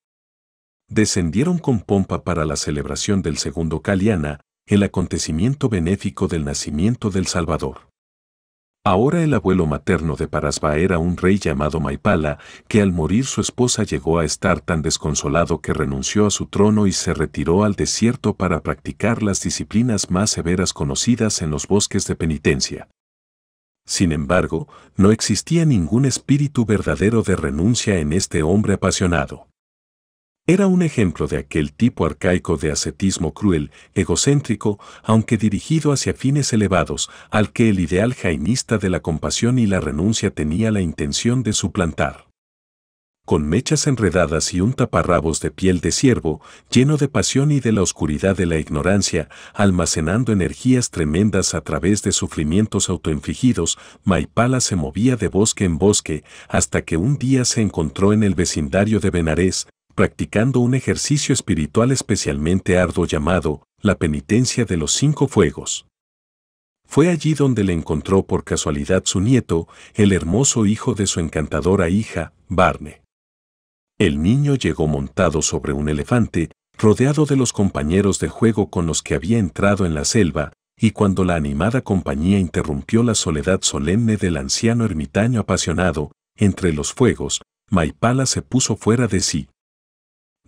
Descendieron con pompa para la celebración del segundo Kaliana, el acontecimiento benéfico del nacimiento del Salvador. Ahora el abuelo materno de Parasva era un rey llamado Maipala, que al morir su esposa llegó a estar tan desconsolado que renunció a su trono y se retiró al desierto para practicar las disciplinas más severas conocidas en los bosques de penitencia. Sin embargo, no existía ningún espíritu verdadero de renuncia en este hombre apasionado. Era un ejemplo de aquel tipo arcaico de ascetismo cruel, egocéntrico, aunque dirigido hacia fines elevados, al que el ideal jainista de la compasión y la renuncia tenía la intención de suplantar. Con mechas enredadas y un taparrabos de piel de ciervo, lleno de pasión y de la oscuridad de la ignorancia, almacenando energías tremendas a través de sufrimientos autoinfligidos, Maipala se movía de bosque en bosque, hasta que un día se encontró en el vecindario de Benarés, practicando un ejercicio espiritual especialmente arduo llamado la penitencia de los cinco fuegos. Fue allí donde le encontró por casualidad su nieto, el hermoso hijo de su encantadora hija, Barne. El niño llegó montado sobre un elefante, rodeado de los compañeros de juego con los que había entrado en la selva, y cuando la animada compañía interrumpió la soledad solemne del anciano ermitaño apasionado, entre los fuegos, Maipala se puso fuera de sí,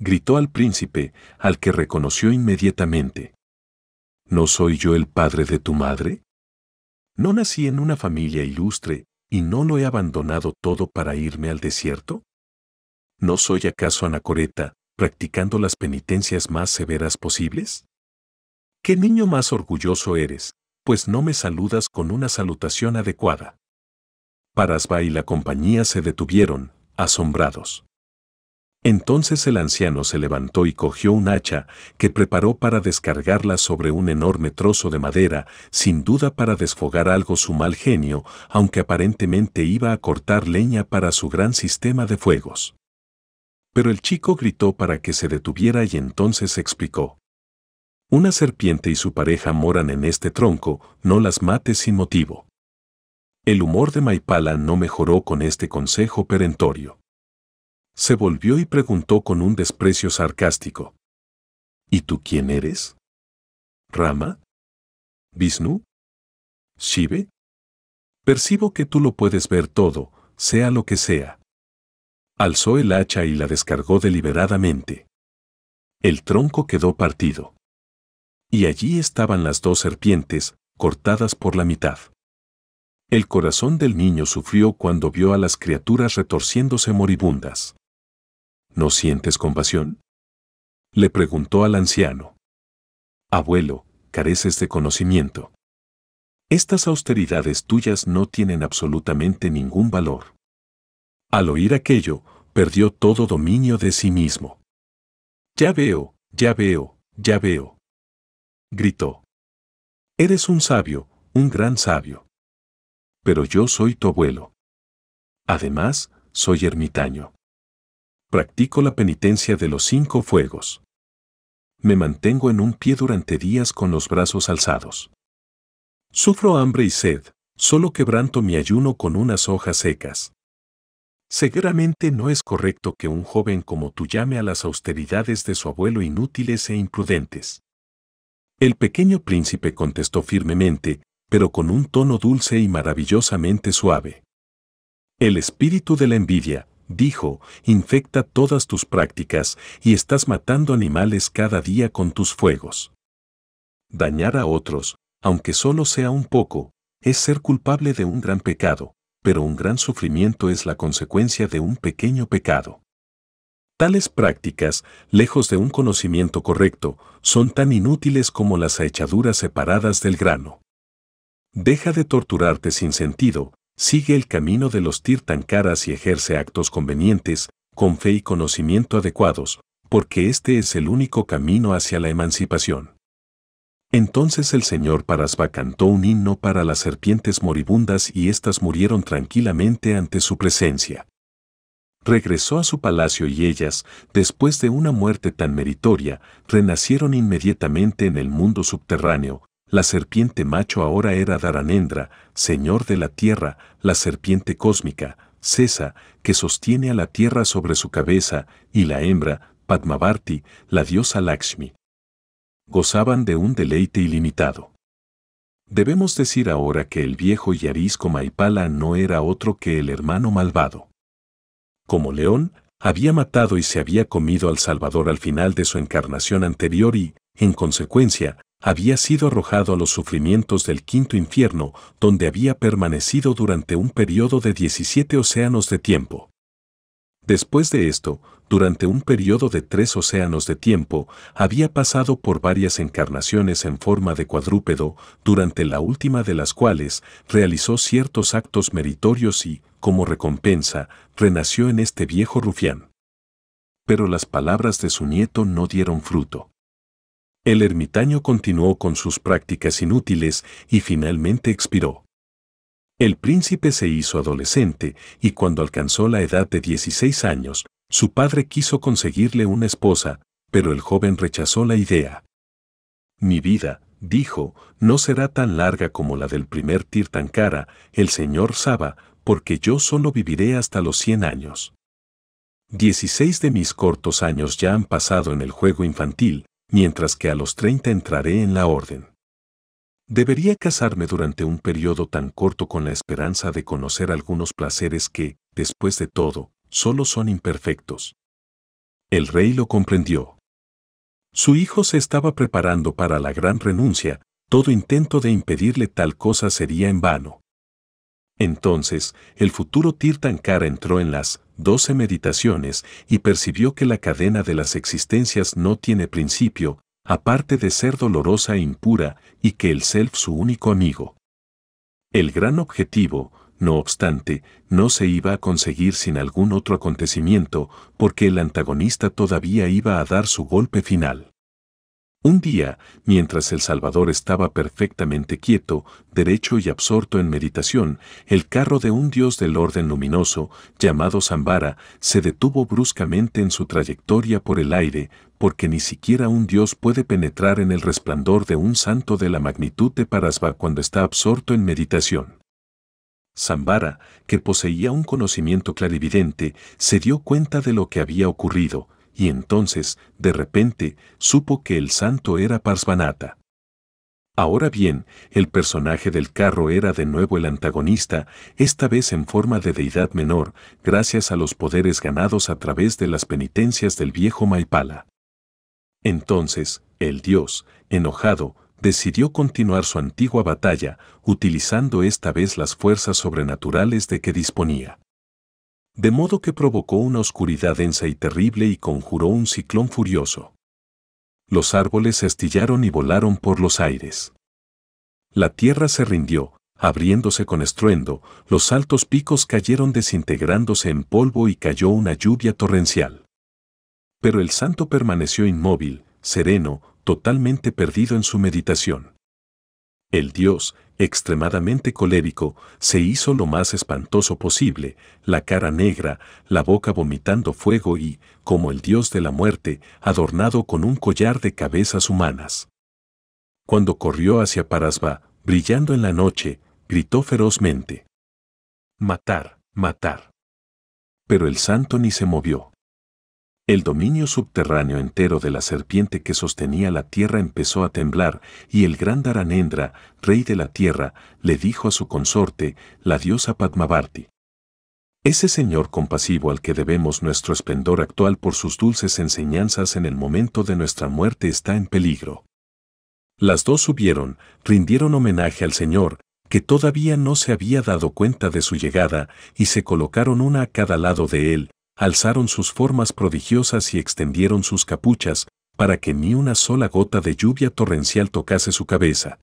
gritó al príncipe, al que reconoció inmediatamente. ¿No soy yo el padre de tu madre? ¿No nací en una familia ilustre y no lo he abandonado todo para irme al desierto? ¿No soy acaso anacoreta, practicando las penitencias más severas posibles? ¿Qué niño más orgulloso eres, pues no me saludas con una salutación adecuada? Parasba y la compañía se detuvieron, asombrados. Entonces el anciano se levantó y cogió un hacha, que preparó para descargarla sobre un enorme trozo de madera, sin duda para desfogar algo su mal genio, aunque aparentemente iba a cortar leña para su gran sistema de fuegos. Pero el chico gritó para que se detuviera y entonces explicó. Una serpiente y su pareja moran en este tronco, no las mates sin motivo. El humor de Maipala no mejoró con este consejo perentorio. Se volvió y preguntó con un desprecio sarcástico. ¿Y tú quién eres? ¿Rama? ¿Vishnu? ¿Shive? Percibo que tú lo puedes ver todo, sea lo que sea. Alzó el hacha y la descargó deliberadamente. El tronco quedó partido. Y allí estaban las dos serpientes, cortadas por la mitad. El corazón del niño sufrió cuando vio a las criaturas retorciéndose moribundas. ¿no sientes compasión? Le preguntó al anciano. Abuelo, careces de conocimiento. Estas austeridades tuyas no tienen absolutamente ningún valor. Al oír aquello, perdió todo dominio de sí mismo. Ya veo, ya veo, ya veo. Gritó. Eres un sabio, un gran sabio. Pero yo soy tu abuelo. Además, soy ermitaño. Practico la penitencia de los cinco fuegos. Me mantengo en un pie durante días con los brazos alzados. Sufro hambre y sed, solo quebranto mi ayuno con unas hojas secas. Seguramente no es correcto que un joven como tú llame a las austeridades de su abuelo inútiles e imprudentes. El pequeño príncipe contestó firmemente, pero con un tono dulce y maravillosamente suave. El espíritu de la envidia, dijo, infecta todas tus prácticas y estás matando animales cada día con tus fuegos. Dañar a otros, aunque solo sea un poco, es ser culpable de un gran pecado, pero un gran sufrimiento es la consecuencia de un pequeño pecado. Tales prácticas, lejos de un conocimiento correcto, son tan inútiles como las ahechaduras separadas del grano. Deja de torturarte sin sentido, Sigue el camino de los tirtankaras y ejerce actos convenientes, con fe y conocimiento adecuados, porque este es el único camino hacia la emancipación. Entonces el señor Parasva cantó un himno para las serpientes moribundas y éstas murieron tranquilamente ante su presencia. Regresó a su palacio y ellas, después de una muerte tan meritoria, renacieron inmediatamente en el mundo subterráneo, la serpiente macho ahora era Daranendra, señor de la tierra, la serpiente cósmica, Cesa, que sostiene a la tierra sobre su cabeza, y la hembra, Padmavarti, la diosa Lakshmi. Gozaban de un deleite ilimitado. Debemos decir ahora que el viejo Yarisco Maipala no era otro que el hermano malvado. Como león, había matado y se había comido al Salvador al final de su encarnación anterior y, en consecuencia, había sido arrojado a los sufrimientos del quinto infierno, donde había permanecido durante un periodo de 17 océanos de tiempo. Después de esto, durante un periodo de tres océanos de tiempo, había pasado por varias encarnaciones en forma de cuadrúpedo, durante la última de las cuales realizó ciertos actos meritorios y, como recompensa, renació en este viejo rufián. Pero las palabras de su nieto no dieron fruto. El ermitaño continuó con sus prácticas inútiles y finalmente expiró. El príncipe se hizo adolescente y cuando alcanzó la edad de 16 años, su padre quiso conseguirle una esposa, pero el joven rechazó la idea. Mi vida, dijo, no será tan larga como la del primer cara, el señor Saba, porque yo solo viviré hasta los 100 años. 16 de mis cortos años ya han pasado en el juego infantil, mientras que a los 30 entraré en la orden. Debería casarme durante un periodo tan corto con la esperanza de conocer algunos placeres que, después de todo, solo son imperfectos. El rey lo comprendió. Su hijo se estaba preparando para la gran renuncia, todo intento de impedirle tal cosa sería en vano. Entonces, el futuro Tirtankara entró en las doce meditaciones y percibió que la cadena de las existencias no tiene principio, aparte de ser dolorosa e impura, y que el self su único amigo. El gran objetivo, no obstante, no se iba a conseguir sin algún otro acontecimiento, porque el antagonista todavía iba a dar su golpe final. Un día, mientras el Salvador estaba perfectamente quieto, derecho y absorto en meditación, el carro de un dios del orden luminoso, llamado Zambara, se detuvo bruscamente en su trayectoria por el aire, porque ni siquiera un dios puede penetrar en el resplandor de un santo de la magnitud de Parasva cuando está absorto en meditación. Zambara, que poseía un conocimiento clarividente, se dio cuenta de lo que había ocurrido, y entonces, de repente, supo que el santo era Parsvanata. Ahora bien, el personaje del carro era de nuevo el antagonista, esta vez en forma de deidad menor, gracias a los poderes ganados a través de las penitencias del viejo Maipala. Entonces, el dios, enojado, decidió continuar su antigua batalla, utilizando esta vez las fuerzas sobrenaturales de que disponía de modo que provocó una oscuridad densa y terrible y conjuró un ciclón furioso. Los árboles estillaron y volaron por los aires. La tierra se rindió, abriéndose con estruendo, los altos picos cayeron desintegrándose en polvo y cayó una lluvia torrencial. Pero el santo permaneció inmóvil, sereno, totalmente perdido en su meditación. El Dios, extremadamente colérico, se hizo lo más espantoso posible, la cara negra, la boca vomitando fuego y, como el dios de la muerte, adornado con un collar de cabezas humanas. Cuando corrió hacia Parasba, brillando en la noche, gritó ferozmente. Matar, matar. Pero el santo ni se movió. El dominio subterráneo entero de la serpiente que sostenía la tierra empezó a temblar, y el gran Dharanendra, rey de la tierra, le dijo a su consorte, la diosa Padmavarti. Ese señor compasivo al que debemos nuestro esplendor actual por sus dulces enseñanzas en el momento de nuestra muerte está en peligro. Las dos subieron, rindieron homenaje al señor, que todavía no se había dado cuenta de su llegada, y se colocaron una a cada lado de él, alzaron sus formas prodigiosas y extendieron sus capuchas para que ni una sola gota de lluvia torrencial tocase su cabeza.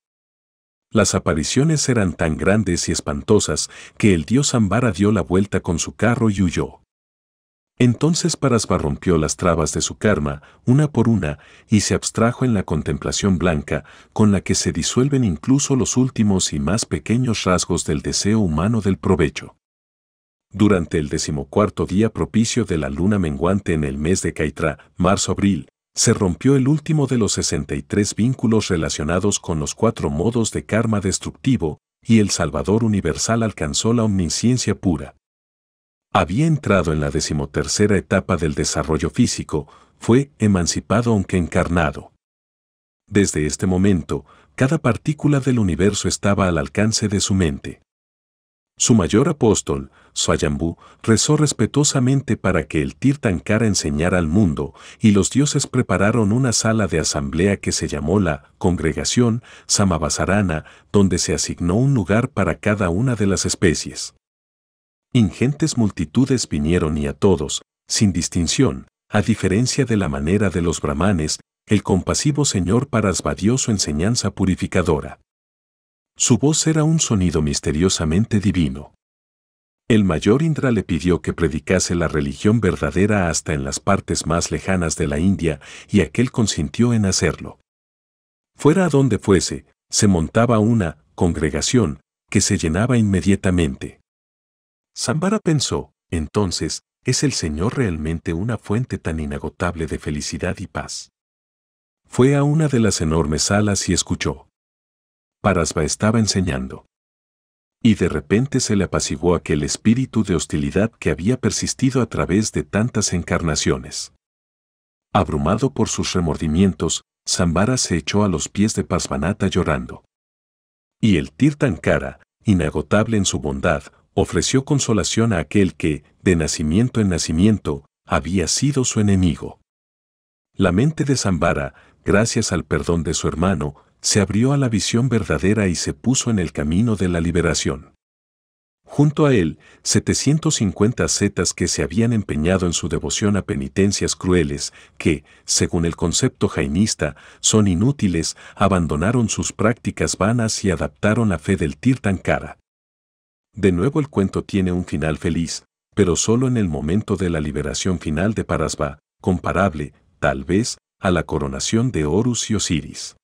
Las apariciones eran tan grandes y espantosas que el dios Ambara dio la vuelta con su carro y huyó. Entonces Parasva rompió las trabas de su karma, una por una, y se abstrajo en la contemplación blanca, con la que se disuelven incluso los últimos y más pequeños rasgos del deseo humano del provecho durante el decimocuarto día propicio de la luna menguante en el mes de Caitra, marzo-abril, se rompió el último de los 63 vínculos relacionados con los cuatro modos de karma destructivo, y el Salvador Universal alcanzó la omnisciencia pura. Había entrado en la decimotercera etapa del desarrollo físico, fue emancipado aunque encarnado. Desde este momento, cada partícula del universo estaba al alcance de su mente. Su mayor apóstol, Swayambhu, rezó respetuosamente para que el Tirthankara enseñara al mundo, y los dioses prepararon una sala de asamblea que se llamó la Congregación Samavasarana, donde se asignó un lugar para cada una de las especies. Ingentes multitudes vinieron y a todos, sin distinción, a diferencia de la manera de los brahmanes, el compasivo Señor Parasvadió su enseñanza purificadora. Su voz era un sonido misteriosamente divino. El mayor Indra le pidió que predicase la religión verdadera hasta en las partes más lejanas de la India y aquel consintió en hacerlo. Fuera a donde fuese, se montaba una congregación que se llenaba inmediatamente. Zambara pensó, entonces, ¿es el Señor realmente una fuente tan inagotable de felicidad y paz? Fue a una de las enormes salas y escuchó. Parasva estaba enseñando. Y de repente se le apaciguó aquel espíritu de hostilidad que había persistido a través de tantas encarnaciones. Abrumado por sus remordimientos, Zambara se echó a los pies de Pasvanata llorando. Y el Tirtankara, inagotable en su bondad, ofreció consolación a aquel que, de nacimiento en nacimiento, había sido su enemigo. La mente de Zambara, gracias al perdón de su hermano, se abrió a la visión verdadera y se puso en el camino de la liberación. Junto a él, 750 setas que se habían empeñado en su devoción a penitencias crueles, que, según el concepto jainista, son inútiles, abandonaron sus prácticas vanas y adaptaron la fe del Tirtankara. De nuevo el cuento tiene un final feliz, pero solo en el momento de la liberación final de Parasva, comparable, tal vez, a la coronación de Horus y Osiris.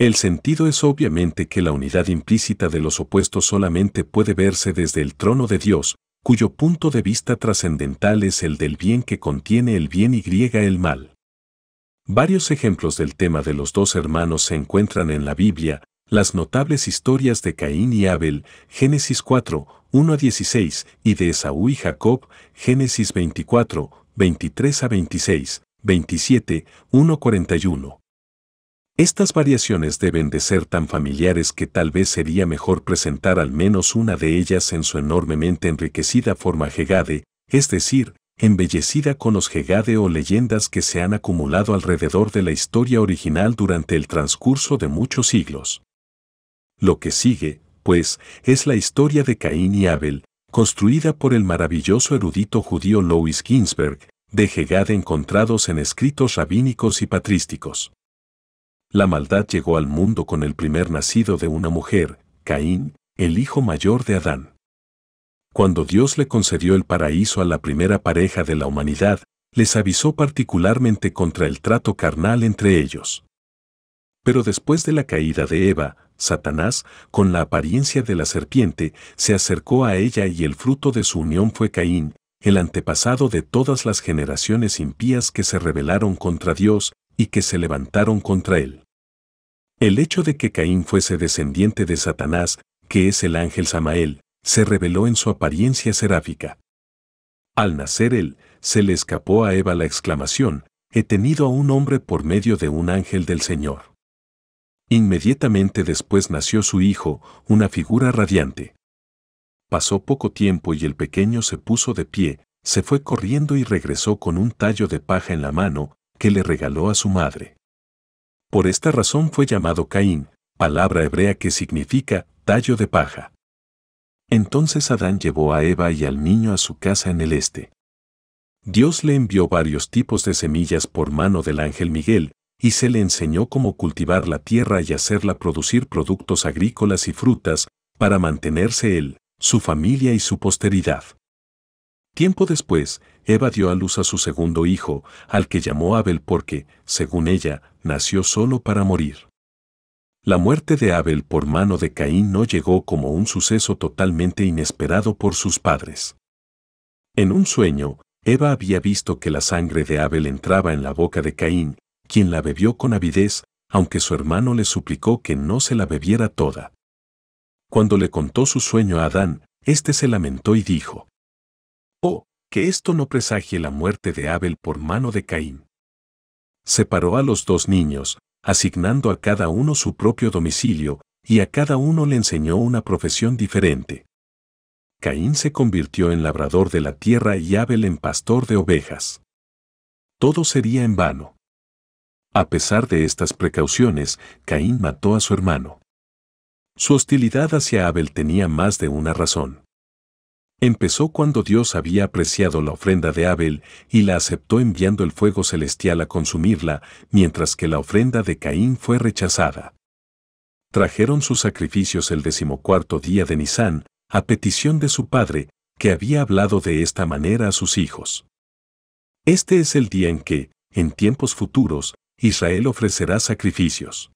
El sentido es obviamente que la unidad implícita de los opuestos solamente puede verse desde el trono de Dios, cuyo punto de vista trascendental es el del bien que contiene el bien y griega el mal. Varios ejemplos del tema de los dos hermanos se encuentran en la Biblia, las notables historias de Caín y Abel, Génesis 4, 1 a 16, y de Esaú y Jacob, Génesis 24, 23 a 26, 27, 1 a 41. Estas variaciones deben de ser tan familiares que tal vez sería mejor presentar al menos una de ellas en su enormemente enriquecida forma jegade, es decir, embellecida con los Hegade o leyendas que se han acumulado alrededor de la historia original durante el transcurso de muchos siglos. Lo que sigue, pues, es la historia de Caín y Abel, construida por el maravilloso erudito judío Louis Ginsberg, de Hegade encontrados en escritos rabínicos y patrísticos. La maldad llegó al mundo con el primer nacido de una mujer, Caín, el hijo mayor de Adán. Cuando Dios le concedió el paraíso a la primera pareja de la humanidad, les avisó particularmente contra el trato carnal entre ellos. Pero después de la caída de Eva, Satanás, con la apariencia de la serpiente, se acercó a ella y el fruto de su unión fue Caín, el antepasado de todas las generaciones impías que se rebelaron contra Dios y que se levantaron contra él. El hecho de que Caín fuese descendiente de Satanás, que es el ángel Samael, se reveló en su apariencia seráfica. Al nacer él, se le escapó a Eva la exclamación, he tenido a un hombre por medio de un ángel del Señor. Inmediatamente después nació su hijo, una figura radiante. Pasó poco tiempo y el pequeño se puso de pie, se fue corriendo y regresó con un tallo de paja en la mano, que le regaló a su madre. Por esta razón fue llamado Caín, palabra hebrea que significa tallo de paja. Entonces Adán llevó a Eva y al niño a su casa en el este. Dios le envió varios tipos de semillas por mano del ángel Miguel, y se le enseñó cómo cultivar la tierra y hacerla producir productos agrícolas y frutas, para mantenerse él, su familia y su posteridad. Tiempo después, Eva dio a luz a su segundo hijo, al que llamó Abel porque, según ella, nació solo para morir. La muerte de Abel por mano de Caín no llegó como un suceso totalmente inesperado por sus padres. En un sueño, Eva había visto que la sangre de Abel entraba en la boca de Caín, quien la bebió con avidez, aunque su hermano le suplicó que no se la bebiera toda. Cuando le contó su sueño a Adán, éste se lamentó y dijo, Oh, que esto no presagie la muerte de Abel por mano de Caín. Separó a los dos niños, asignando a cada uno su propio domicilio, y a cada uno le enseñó una profesión diferente. Caín se convirtió en labrador de la tierra y Abel en pastor de ovejas. Todo sería en vano. A pesar de estas precauciones, Caín mató a su hermano. Su hostilidad hacia Abel tenía más de una razón empezó cuando Dios había apreciado la ofrenda de Abel y la aceptó enviando el fuego celestial a consumirla, mientras que la ofrenda de Caín fue rechazada. Trajeron sus sacrificios el decimocuarto día de Nisán, a petición de su padre, que había hablado de esta manera a sus hijos. Este es el día en que, en tiempos futuros, Israel ofrecerá sacrificios.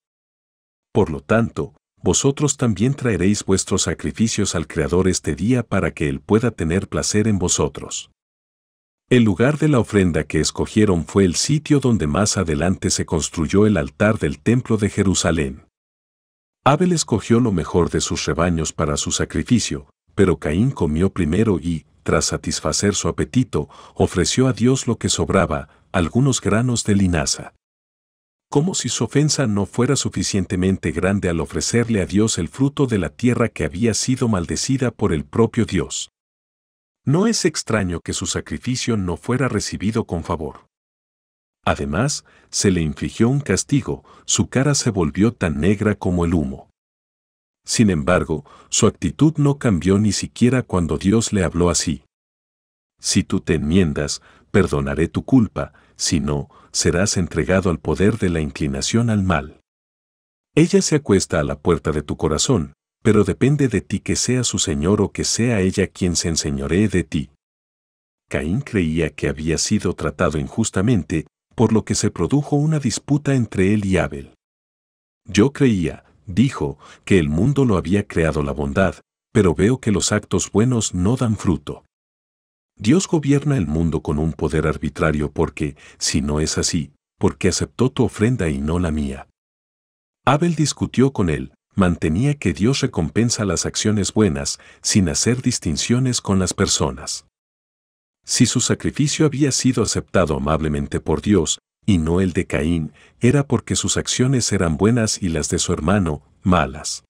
Por lo tanto, vosotros también traeréis vuestros sacrificios al Creador este día para que Él pueda tener placer en vosotros. El lugar de la ofrenda que escogieron fue el sitio donde más adelante se construyó el altar del templo de Jerusalén. Abel escogió lo mejor de sus rebaños para su sacrificio, pero Caín comió primero y, tras satisfacer su apetito, ofreció a Dios lo que sobraba, algunos granos de linaza como si su ofensa no fuera suficientemente grande al ofrecerle a Dios el fruto de la tierra que había sido maldecida por el propio Dios. No es extraño que su sacrificio no fuera recibido con favor. Además, se le infligió un castigo, su cara se volvió tan negra como el humo. Sin embargo, su actitud no cambió ni siquiera cuando Dios le habló así. Si tú te enmiendas, perdonaré tu culpa, si no, serás entregado al poder de la inclinación al mal. Ella se acuesta a la puerta de tu corazón, pero depende de ti que sea su señor o que sea ella quien se enseñoree de ti. Caín creía que había sido tratado injustamente, por lo que se produjo una disputa entre él y Abel. Yo creía, dijo, que el mundo lo había creado la bondad, pero veo que los actos buenos no dan fruto. Dios gobierna el mundo con un poder arbitrario porque, si no es así, porque aceptó tu ofrenda y no la mía. Abel discutió con él, mantenía que Dios recompensa las acciones buenas sin hacer distinciones con las personas. Si su sacrificio había sido aceptado amablemente por Dios, y no el de Caín, era porque sus acciones eran buenas y las de su hermano, malas.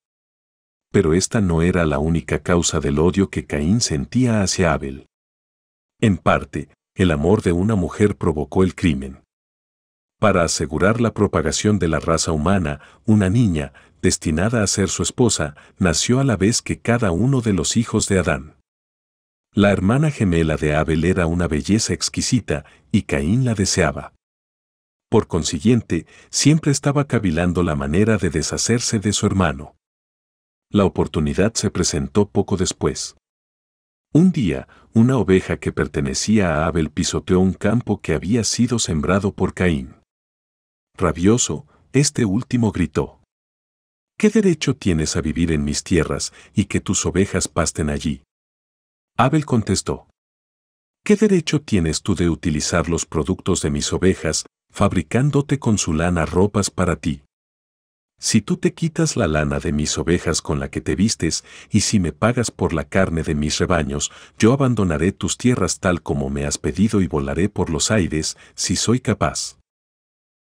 Pero esta no era la única causa del odio que Caín sentía hacia Abel en parte, el amor de una mujer provocó el crimen. Para asegurar la propagación de la raza humana, una niña, destinada a ser su esposa, nació a la vez que cada uno de los hijos de Adán. La hermana gemela de Abel era una belleza exquisita y Caín la deseaba. Por consiguiente, siempre estaba cavilando la manera de deshacerse de su hermano. La oportunidad se presentó poco después. Un día, una oveja que pertenecía a Abel pisoteó un campo que había sido sembrado por Caín. Rabioso, este último gritó. ¿Qué derecho tienes a vivir en mis tierras y que tus ovejas pasten allí? Abel contestó. ¿Qué derecho tienes tú de utilizar los productos de mis ovejas, fabricándote con su lana ropas para ti? Si tú te quitas la lana de mis ovejas con la que te vistes, y si me pagas por la carne de mis rebaños, yo abandonaré tus tierras tal como me has pedido y volaré por los aires, si soy capaz.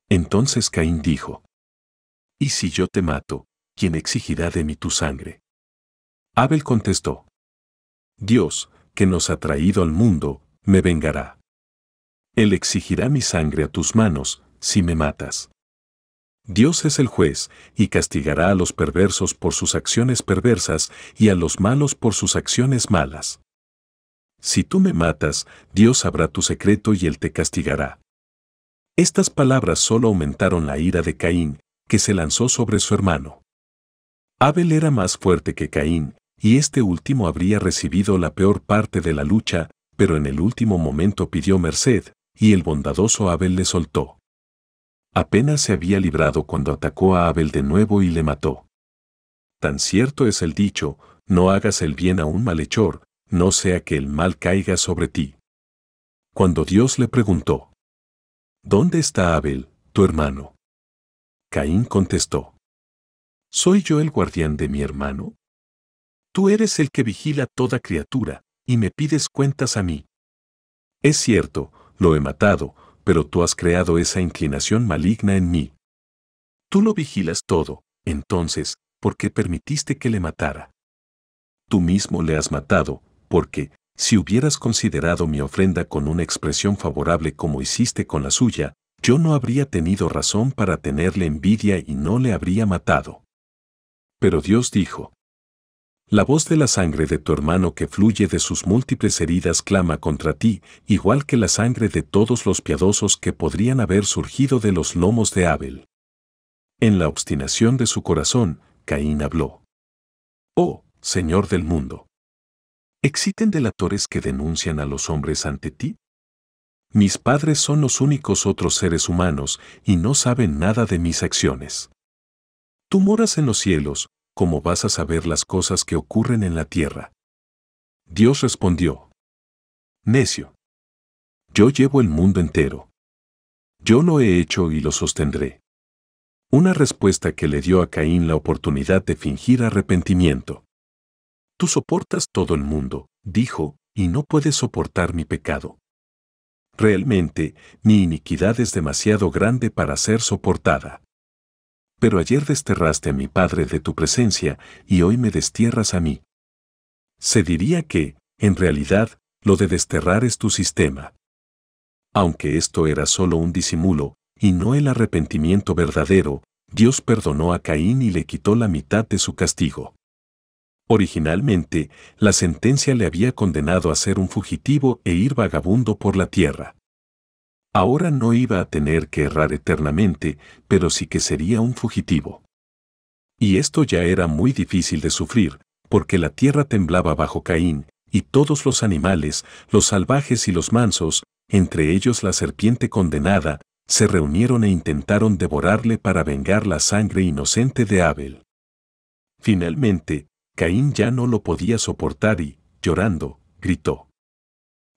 Entonces Caín dijo, ¿Y si yo te mato, quién exigirá de mí tu sangre? Abel contestó, Dios, que nos ha traído al mundo, me vengará. Él exigirá mi sangre a tus manos, si me matas. Dios es el juez, y castigará a los perversos por sus acciones perversas y a los malos por sus acciones malas. Si tú me matas, Dios sabrá tu secreto y Él te castigará. Estas palabras solo aumentaron la ira de Caín, que se lanzó sobre su hermano. Abel era más fuerte que Caín, y este último habría recibido la peor parte de la lucha, pero en el último momento pidió merced, y el bondadoso Abel le soltó. Apenas se había librado cuando atacó a Abel de nuevo y le mató. Tan cierto es el dicho, no hagas el bien a un malhechor, no sea que el mal caiga sobre ti. Cuando Dios le preguntó, ¿Dónde está Abel, tu hermano? Caín contestó, ¿Soy yo el guardián de mi hermano? Tú eres el que vigila toda criatura, y me pides cuentas a mí. Es cierto, lo he matado, pero tú has creado esa inclinación maligna en mí. Tú lo vigilas todo, entonces, ¿por qué permitiste que le matara? Tú mismo le has matado, porque, si hubieras considerado mi ofrenda con una expresión favorable como hiciste con la suya, yo no habría tenido razón para tenerle envidia y no le habría matado. Pero Dios dijo, la voz de la sangre de tu hermano que fluye de sus múltiples heridas clama contra ti, igual que la sangre de todos los piadosos que podrían haber surgido de los lomos de Abel. En la obstinación de su corazón, Caín habló. Oh, Señor del mundo. ¿Existen delatores que denuncian a los hombres ante ti? Mis padres son los únicos otros seres humanos y no saben nada de mis acciones. Tú moras en los cielos, ¿cómo vas a saber las cosas que ocurren en la tierra? Dios respondió, Necio, yo llevo el mundo entero. Yo lo he hecho y lo sostendré. Una respuesta que le dio a Caín la oportunidad de fingir arrepentimiento. Tú soportas todo el mundo, dijo, y no puedes soportar mi pecado. Realmente, mi iniquidad es demasiado grande para ser soportada pero ayer desterraste a mi padre de tu presencia y hoy me destierras a mí. Se diría que, en realidad, lo de desterrar es tu sistema. Aunque esto era solo un disimulo, y no el arrepentimiento verdadero, Dios perdonó a Caín y le quitó la mitad de su castigo. Originalmente, la sentencia le había condenado a ser un fugitivo e ir vagabundo por la tierra. Ahora no iba a tener que errar eternamente, pero sí que sería un fugitivo. Y esto ya era muy difícil de sufrir, porque la tierra temblaba bajo Caín, y todos los animales, los salvajes y los mansos, entre ellos la serpiente condenada, se reunieron e intentaron devorarle para vengar la sangre inocente de Abel. Finalmente, Caín ya no lo podía soportar y, llorando, gritó.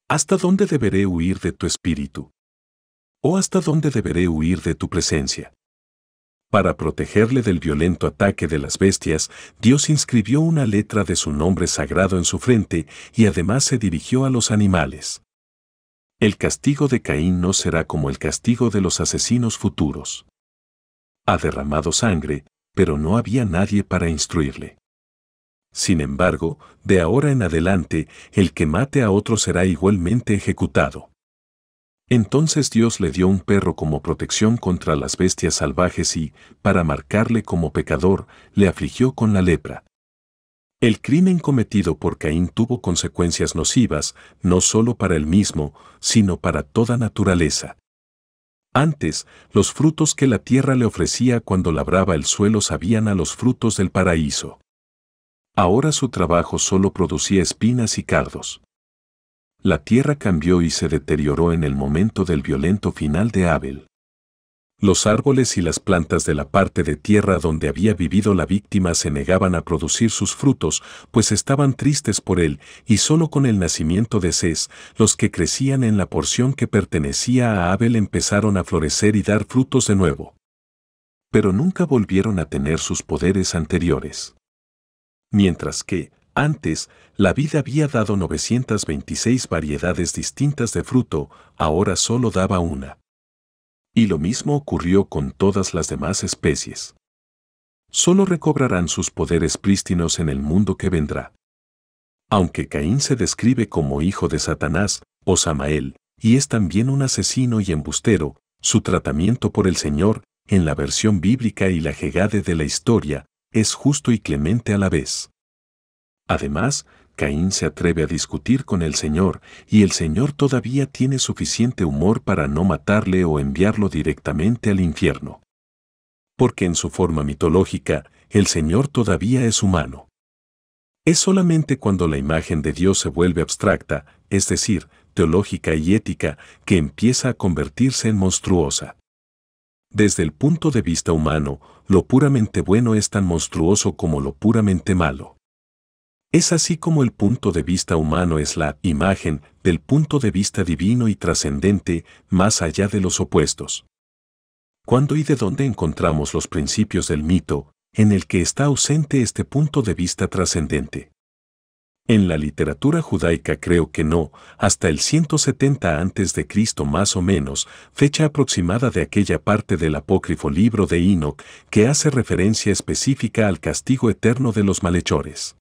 ¿Hasta dónde deberé huir de tu espíritu? ¿O hasta dónde deberé huir de tu presencia? Para protegerle del violento ataque de las bestias, Dios inscribió una letra de su nombre sagrado en su frente y además se dirigió a los animales. El castigo de Caín no será como el castigo de los asesinos futuros. Ha derramado sangre, pero no había nadie para instruirle. Sin embargo, de ahora en adelante, el que mate a otro será igualmente ejecutado. Entonces Dios le dio un perro como protección contra las bestias salvajes y, para marcarle como pecador, le afligió con la lepra. El crimen cometido por Caín tuvo consecuencias nocivas, no solo para él mismo, sino para toda naturaleza. Antes, los frutos que la tierra le ofrecía cuando labraba el suelo sabían a los frutos del paraíso. Ahora su trabajo solo producía espinas y cardos la tierra cambió y se deterioró en el momento del violento final de Abel. Los árboles y las plantas de la parte de tierra donde había vivido la víctima se negaban a producir sus frutos, pues estaban tristes por él, y solo con el nacimiento de Cés, los que crecían en la porción que pertenecía a Abel empezaron a florecer y dar frutos de nuevo. Pero nunca volvieron a tener sus poderes anteriores. Mientras que, antes, la vida había dado 926 variedades distintas de fruto, ahora solo daba una. Y lo mismo ocurrió con todas las demás especies. Solo recobrarán sus poderes prístinos en el mundo que vendrá. Aunque Caín se describe como hijo de Satanás, o Samael, y es también un asesino y embustero, su tratamiento por el Señor, en la versión bíblica y la jegade de la historia, es justo y clemente a la vez. Además, Caín se atreve a discutir con el Señor y el Señor todavía tiene suficiente humor para no matarle o enviarlo directamente al infierno. Porque en su forma mitológica, el Señor todavía es humano. Es solamente cuando la imagen de Dios se vuelve abstracta, es decir, teológica y ética, que empieza a convertirse en monstruosa. Desde el punto de vista humano, lo puramente bueno es tan monstruoso como lo puramente malo. Es así como el punto de vista humano es la imagen del punto de vista divino y trascendente más allá de los opuestos. ¿Cuándo y de dónde encontramos los principios del mito, en el que está ausente este punto de vista trascendente? En la literatura judaica creo que no, hasta el 170 a.C. más o menos, fecha aproximada de aquella parte del apócrifo libro de Enoch que hace referencia específica al castigo eterno de los malhechores.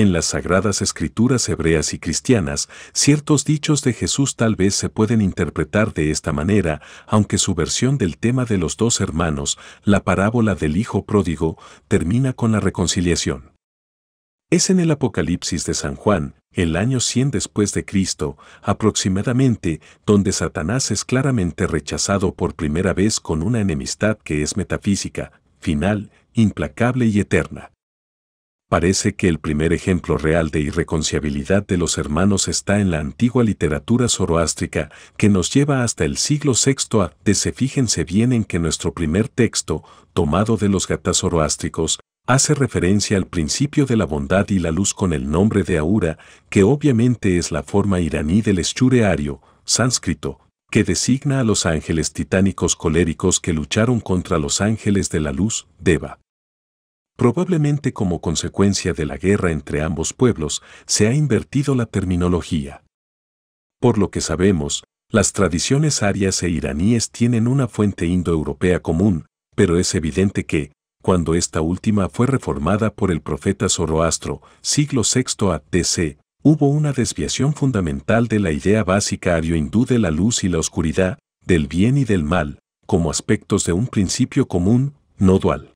En las sagradas escrituras hebreas y cristianas, ciertos dichos de Jesús tal vez se pueden interpretar de esta manera, aunque su versión del tema de los dos hermanos, la parábola del Hijo pródigo, termina con la reconciliación. Es en el Apocalipsis de San Juan, el año 100 después de Cristo, aproximadamente, donde Satanás es claramente rechazado por primera vez con una enemistad que es metafísica, final, implacable y eterna parece que el primer ejemplo real de irreconciliabilidad de los hermanos está en la antigua literatura zoroástrica, que nos lleva hasta el siglo VI se Fíjense bien en que nuestro primer texto, tomado de los gatas zoroástricos, hace referencia al principio de la bondad y la luz con el nombre de Aura, que obviamente es la forma iraní del eschureario, sánscrito, que designa a los ángeles titánicos coléricos que lucharon contra los ángeles de la luz, Deva. Probablemente como consecuencia de la guerra entre ambos pueblos, se ha invertido la terminología. Por lo que sabemos, las tradiciones arias e iraníes tienen una fuente indoeuropea común, pero es evidente que, cuando esta última fue reformada por el profeta Zoroastro, siglo VI a.C., hubo una desviación fundamental de la idea básica ario-hindú de la luz y la oscuridad, del bien y del mal, como aspectos de un principio común, no dual.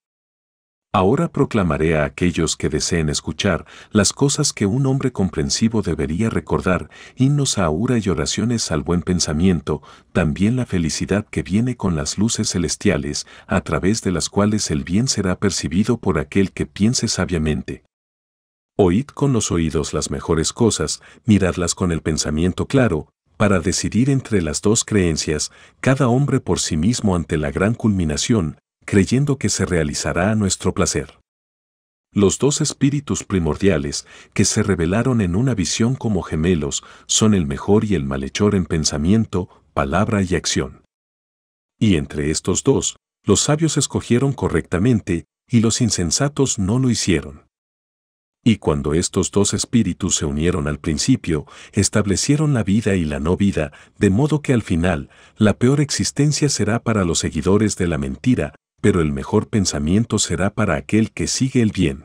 Ahora proclamaré a aquellos que deseen escuchar las cosas que un hombre comprensivo debería recordar, himnos a aura y oraciones al buen pensamiento, también la felicidad que viene con las luces celestiales, a través de las cuales el bien será percibido por aquel que piense sabiamente. Oíd con los oídos las mejores cosas, miradlas con el pensamiento claro, para decidir entre las dos creencias, cada hombre por sí mismo ante la gran culminación, creyendo que se realizará a nuestro placer. Los dos espíritus primordiales que se revelaron en una visión como gemelos son el mejor y el malhechor en pensamiento, palabra y acción. Y entre estos dos, los sabios escogieron correctamente y los insensatos no lo hicieron. Y cuando estos dos espíritus se unieron al principio, establecieron la vida y la no vida, de modo que al final, la peor existencia será para los seguidores de la mentira, pero el mejor pensamiento será para aquel que sigue el bien.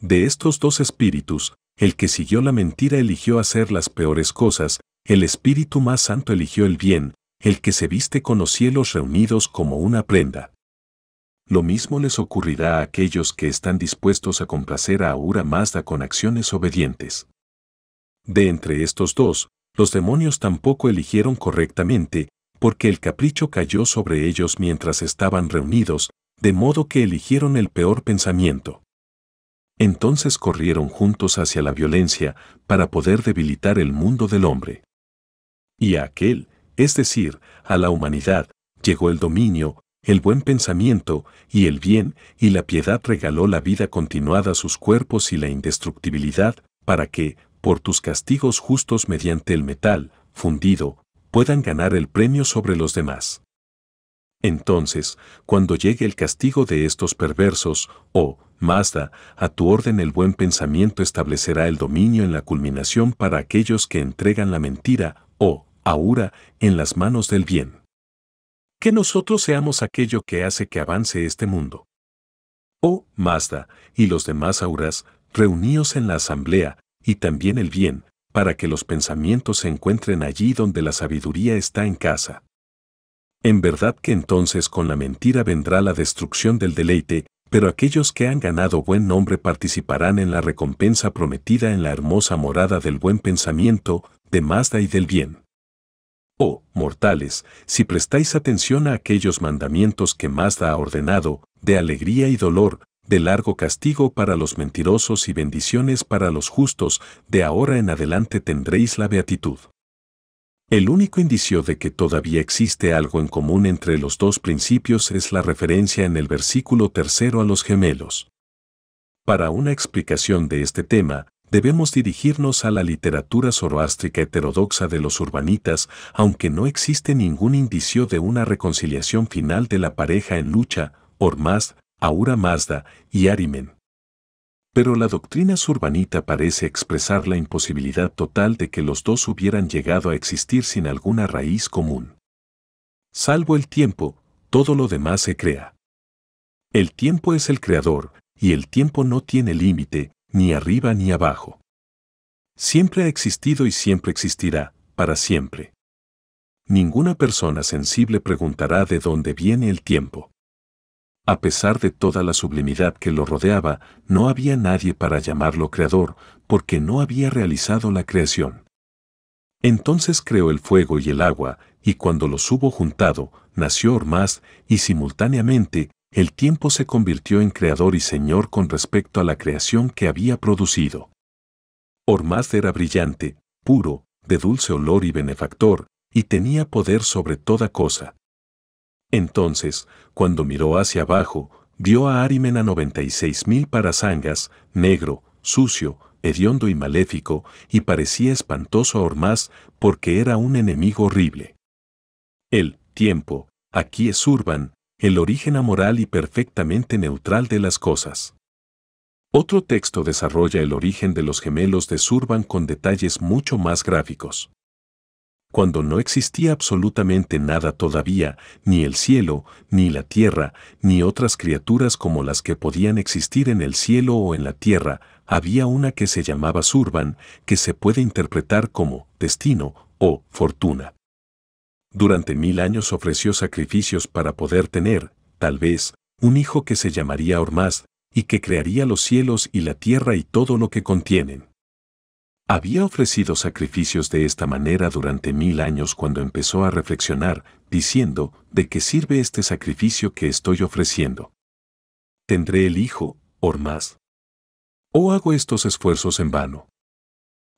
De estos dos espíritus, el que siguió la mentira eligió hacer las peores cosas, el espíritu más santo eligió el bien, el que se viste con los cielos reunidos como una prenda. Lo mismo les ocurrirá a aquellos que están dispuestos a complacer a Aura Mazda con acciones obedientes. De entre estos dos, los demonios tampoco eligieron correctamente, porque el capricho cayó sobre ellos mientras estaban reunidos, de modo que eligieron el peor pensamiento. Entonces corrieron juntos hacia la violencia para poder debilitar el mundo del hombre. Y a aquel, es decir, a la humanidad, llegó el dominio, el buen pensamiento, y el bien, y la piedad regaló la vida continuada a sus cuerpos y la indestructibilidad, para que, por tus castigos justos mediante el metal, fundido, puedan ganar el premio sobre los demás. Entonces, cuando llegue el castigo de estos perversos, oh, Mazda, a tu orden el buen pensamiento establecerá el dominio en la culminación para aquellos que entregan la mentira, oh, Aura, en las manos del bien. Que nosotros seamos aquello que hace que avance este mundo. Oh, Mazda, y los demás auras, reuníos en la asamblea, y también el bien, para que los pensamientos se encuentren allí donde la sabiduría está en casa. En verdad que entonces con la mentira vendrá la destrucción del deleite, pero aquellos que han ganado buen nombre participarán en la recompensa prometida en la hermosa morada del buen pensamiento, de Mazda y del bien. Oh, mortales, si prestáis atención a aquellos mandamientos que Mazda ha ordenado, de alegría y dolor, de largo castigo para los mentirosos y bendiciones para los justos, de ahora en adelante tendréis la beatitud. El único indicio de que todavía existe algo en común entre los dos principios es la referencia en el versículo tercero a los gemelos. Para una explicación de este tema, debemos dirigirnos a la literatura zoroástrica heterodoxa de los urbanitas, aunque no existe ningún indicio de una reconciliación final de la pareja en lucha, por más Aura Mazda y Arimen. Pero la doctrina surbanita parece expresar la imposibilidad total de que los dos hubieran llegado a existir sin alguna raíz común. Salvo el tiempo, todo lo demás se crea. El tiempo es el creador, y el tiempo no tiene límite, ni arriba ni abajo. Siempre ha existido y siempre existirá, para siempre. Ninguna persona sensible preguntará de dónde viene el tiempo. A pesar de toda la sublimidad que lo rodeaba, no había nadie para llamarlo creador, porque no había realizado la creación. Entonces creó el fuego y el agua, y cuando los hubo juntado, nació Ormaz, y simultáneamente, el tiempo se convirtió en creador y señor con respecto a la creación que había producido. Ormaz era brillante, puro, de dulce olor y benefactor, y tenía poder sobre toda cosa. Entonces, cuando miró hacia abajo, vio a Arimen a 96.000 parasangas, negro, sucio, hediondo y maléfico, y parecía espantoso a Ormaz porque era un enemigo horrible. El tiempo, aquí es Urban, el origen amoral y perfectamente neutral de las cosas. Otro texto desarrolla el origen de los gemelos de Surban con detalles mucho más gráficos cuando no existía absolutamente nada todavía, ni el cielo, ni la tierra, ni otras criaturas como las que podían existir en el cielo o en la tierra, había una que se llamaba Surban, que se puede interpretar como destino o fortuna. Durante mil años ofreció sacrificios para poder tener, tal vez, un hijo que se llamaría Ormaz, y que crearía los cielos y la tierra y todo lo que contienen. Había ofrecido sacrificios de esta manera durante mil años cuando empezó a reflexionar, diciendo, ¿de qué sirve este sacrificio que estoy ofreciendo? ¿Tendré el hijo, Ormás? ¿O hago estos esfuerzos en vano?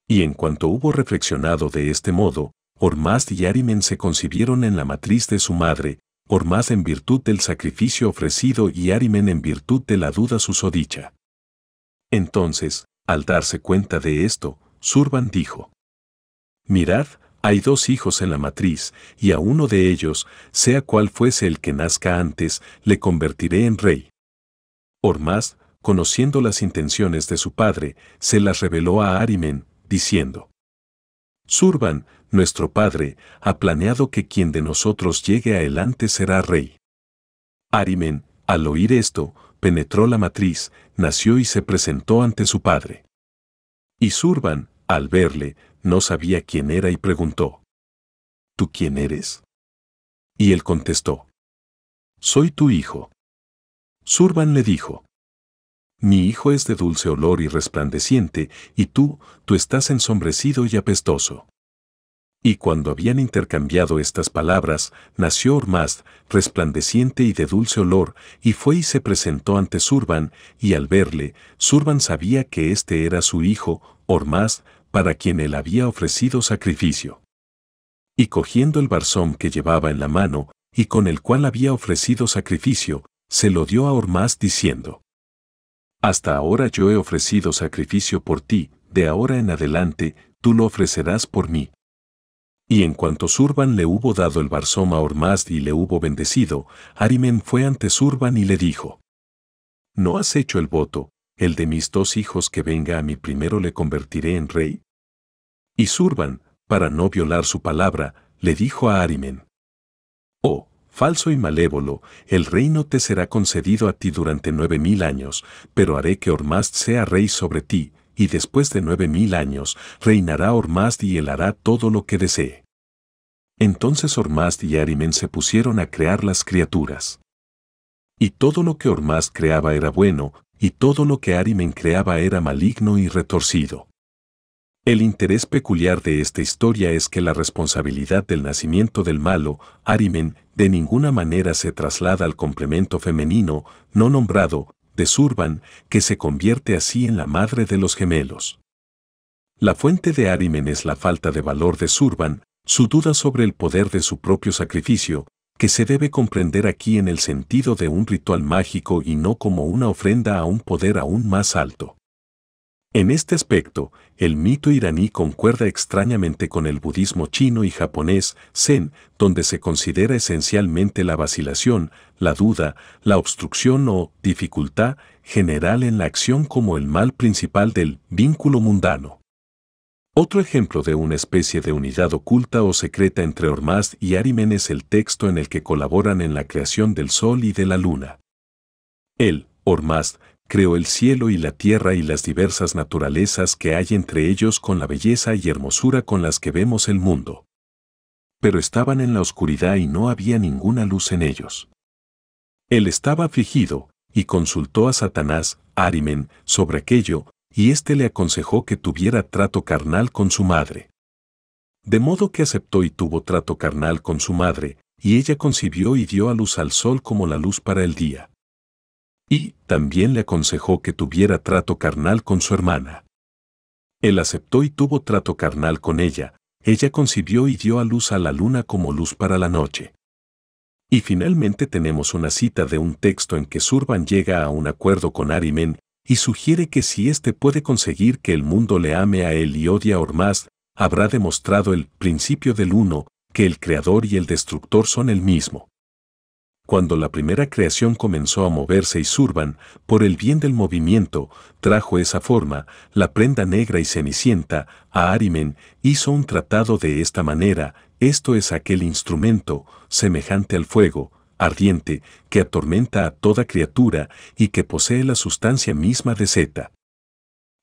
Y en cuanto hubo reflexionado de este modo, Ormaz y Arimen se concibieron en la matriz de su madre, Ormás en virtud del sacrificio ofrecido y Arimen en virtud de la duda susodicha. Entonces, al darse cuenta de esto, Surban dijo, Mirad, hay dos hijos en la matriz, y a uno de ellos, sea cual fuese el que nazca antes, le convertiré en rey. Ormaz, conociendo las intenciones de su padre, se las reveló a Arimen, diciendo, Surban, nuestro padre, ha planeado que quien de nosotros llegue adelante será rey. Arimen, al oír esto, penetró la matriz, nació y se presentó ante su padre. Y Surban, al verle, no sabía quién era y preguntó, ¿Tú quién eres? Y él contestó, Soy tu hijo. Surban le dijo, Mi hijo es de dulce olor y resplandeciente, y tú, tú estás ensombrecido y apestoso. Y cuando habían intercambiado estas palabras, nació Ormaz, resplandeciente y de dulce olor, y fue y se presentó ante Surban, y al verle, Surban sabía que este era su hijo, Ormaz, para quien él había ofrecido sacrificio. Y cogiendo el barzón que llevaba en la mano, y con el cual había ofrecido sacrificio, se lo dio a Ormaz diciendo, Hasta ahora yo he ofrecido sacrificio por ti, de ahora en adelante, tú lo ofrecerás por mí, y en cuanto Surban le hubo dado el barzoma a Ormazd y le hubo bendecido, Arimen fue ante Surban y le dijo, ¿No has hecho el voto, el de mis dos hijos que venga a mí primero le convertiré en rey? Y Surban, para no violar su palabra, le dijo a Arimen, Oh, falso y malévolo, el reino te será concedido a ti durante nueve mil años, pero haré que Ormazd sea rey sobre ti, y después de nueve mil años reinará Ormazd y él hará todo lo que desee. Entonces Ormazd y Arimen se pusieron a crear las criaturas. Y todo lo que Ormazd creaba era bueno, y todo lo que Arimen creaba era maligno y retorcido. El interés peculiar de esta historia es que la responsabilidad del nacimiento del malo, Arimen, de ninguna manera se traslada al complemento femenino, no nombrado, de Surban, que se convierte así en la madre de los gemelos. La fuente de Arimen es la falta de valor de Surban, su duda sobre el poder de su propio sacrificio, que se debe comprender aquí en el sentido de un ritual mágico y no como una ofrenda a un poder aún más alto. En este aspecto, el mito iraní concuerda extrañamente con el budismo chino y japonés, Zen, donde se considera esencialmente la vacilación, la duda, la obstrucción o dificultad general en la acción como el mal principal del vínculo mundano. Otro ejemplo de una especie de unidad oculta o secreta entre Ormaz y Arimen es el texto en el que colaboran en la creación del Sol y de la Luna. El Ormaz, creó el cielo y la tierra y las diversas naturalezas que hay entre ellos con la belleza y hermosura con las que vemos el mundo. Pero estaban en la oscuridad y no había ninguna luz en ellos. Él estaba afligido, y consultó a Satanás, Arimen, sobre aquello, y éste le aconsejó que tuviera trato carnal con su madre. De modo que aceptó y tuvo trato carnal con su madre, y ella concibió y dio a luz al sol como la luz para el día y también le aconsejó que tuviera trato carnal con su hermana. Él aceptó y tuvo trato carnal con ella, ella concibió y dio a luz a la luna como luz para la noche. Y finalmente tenemos una cita de un texto en que Surban llega a un acuerdo con Arimen y sugiere que si éste puede conseguir que el mundo le ame a él y odia a habrá demostrado el principio del uno, que el creador y el destructor son el mismo cuando la primera creación comenzó a moverse y Surban, por el bien del movimiento, trajo esa forma, la prenda negra y cenicienta, a Arimen, hizo un tratado de esta manera, esto es aquel instrumento, semejante al fuego, ardiente, que atormenta a toda criatura y que posee la sustancia misma de Zeta.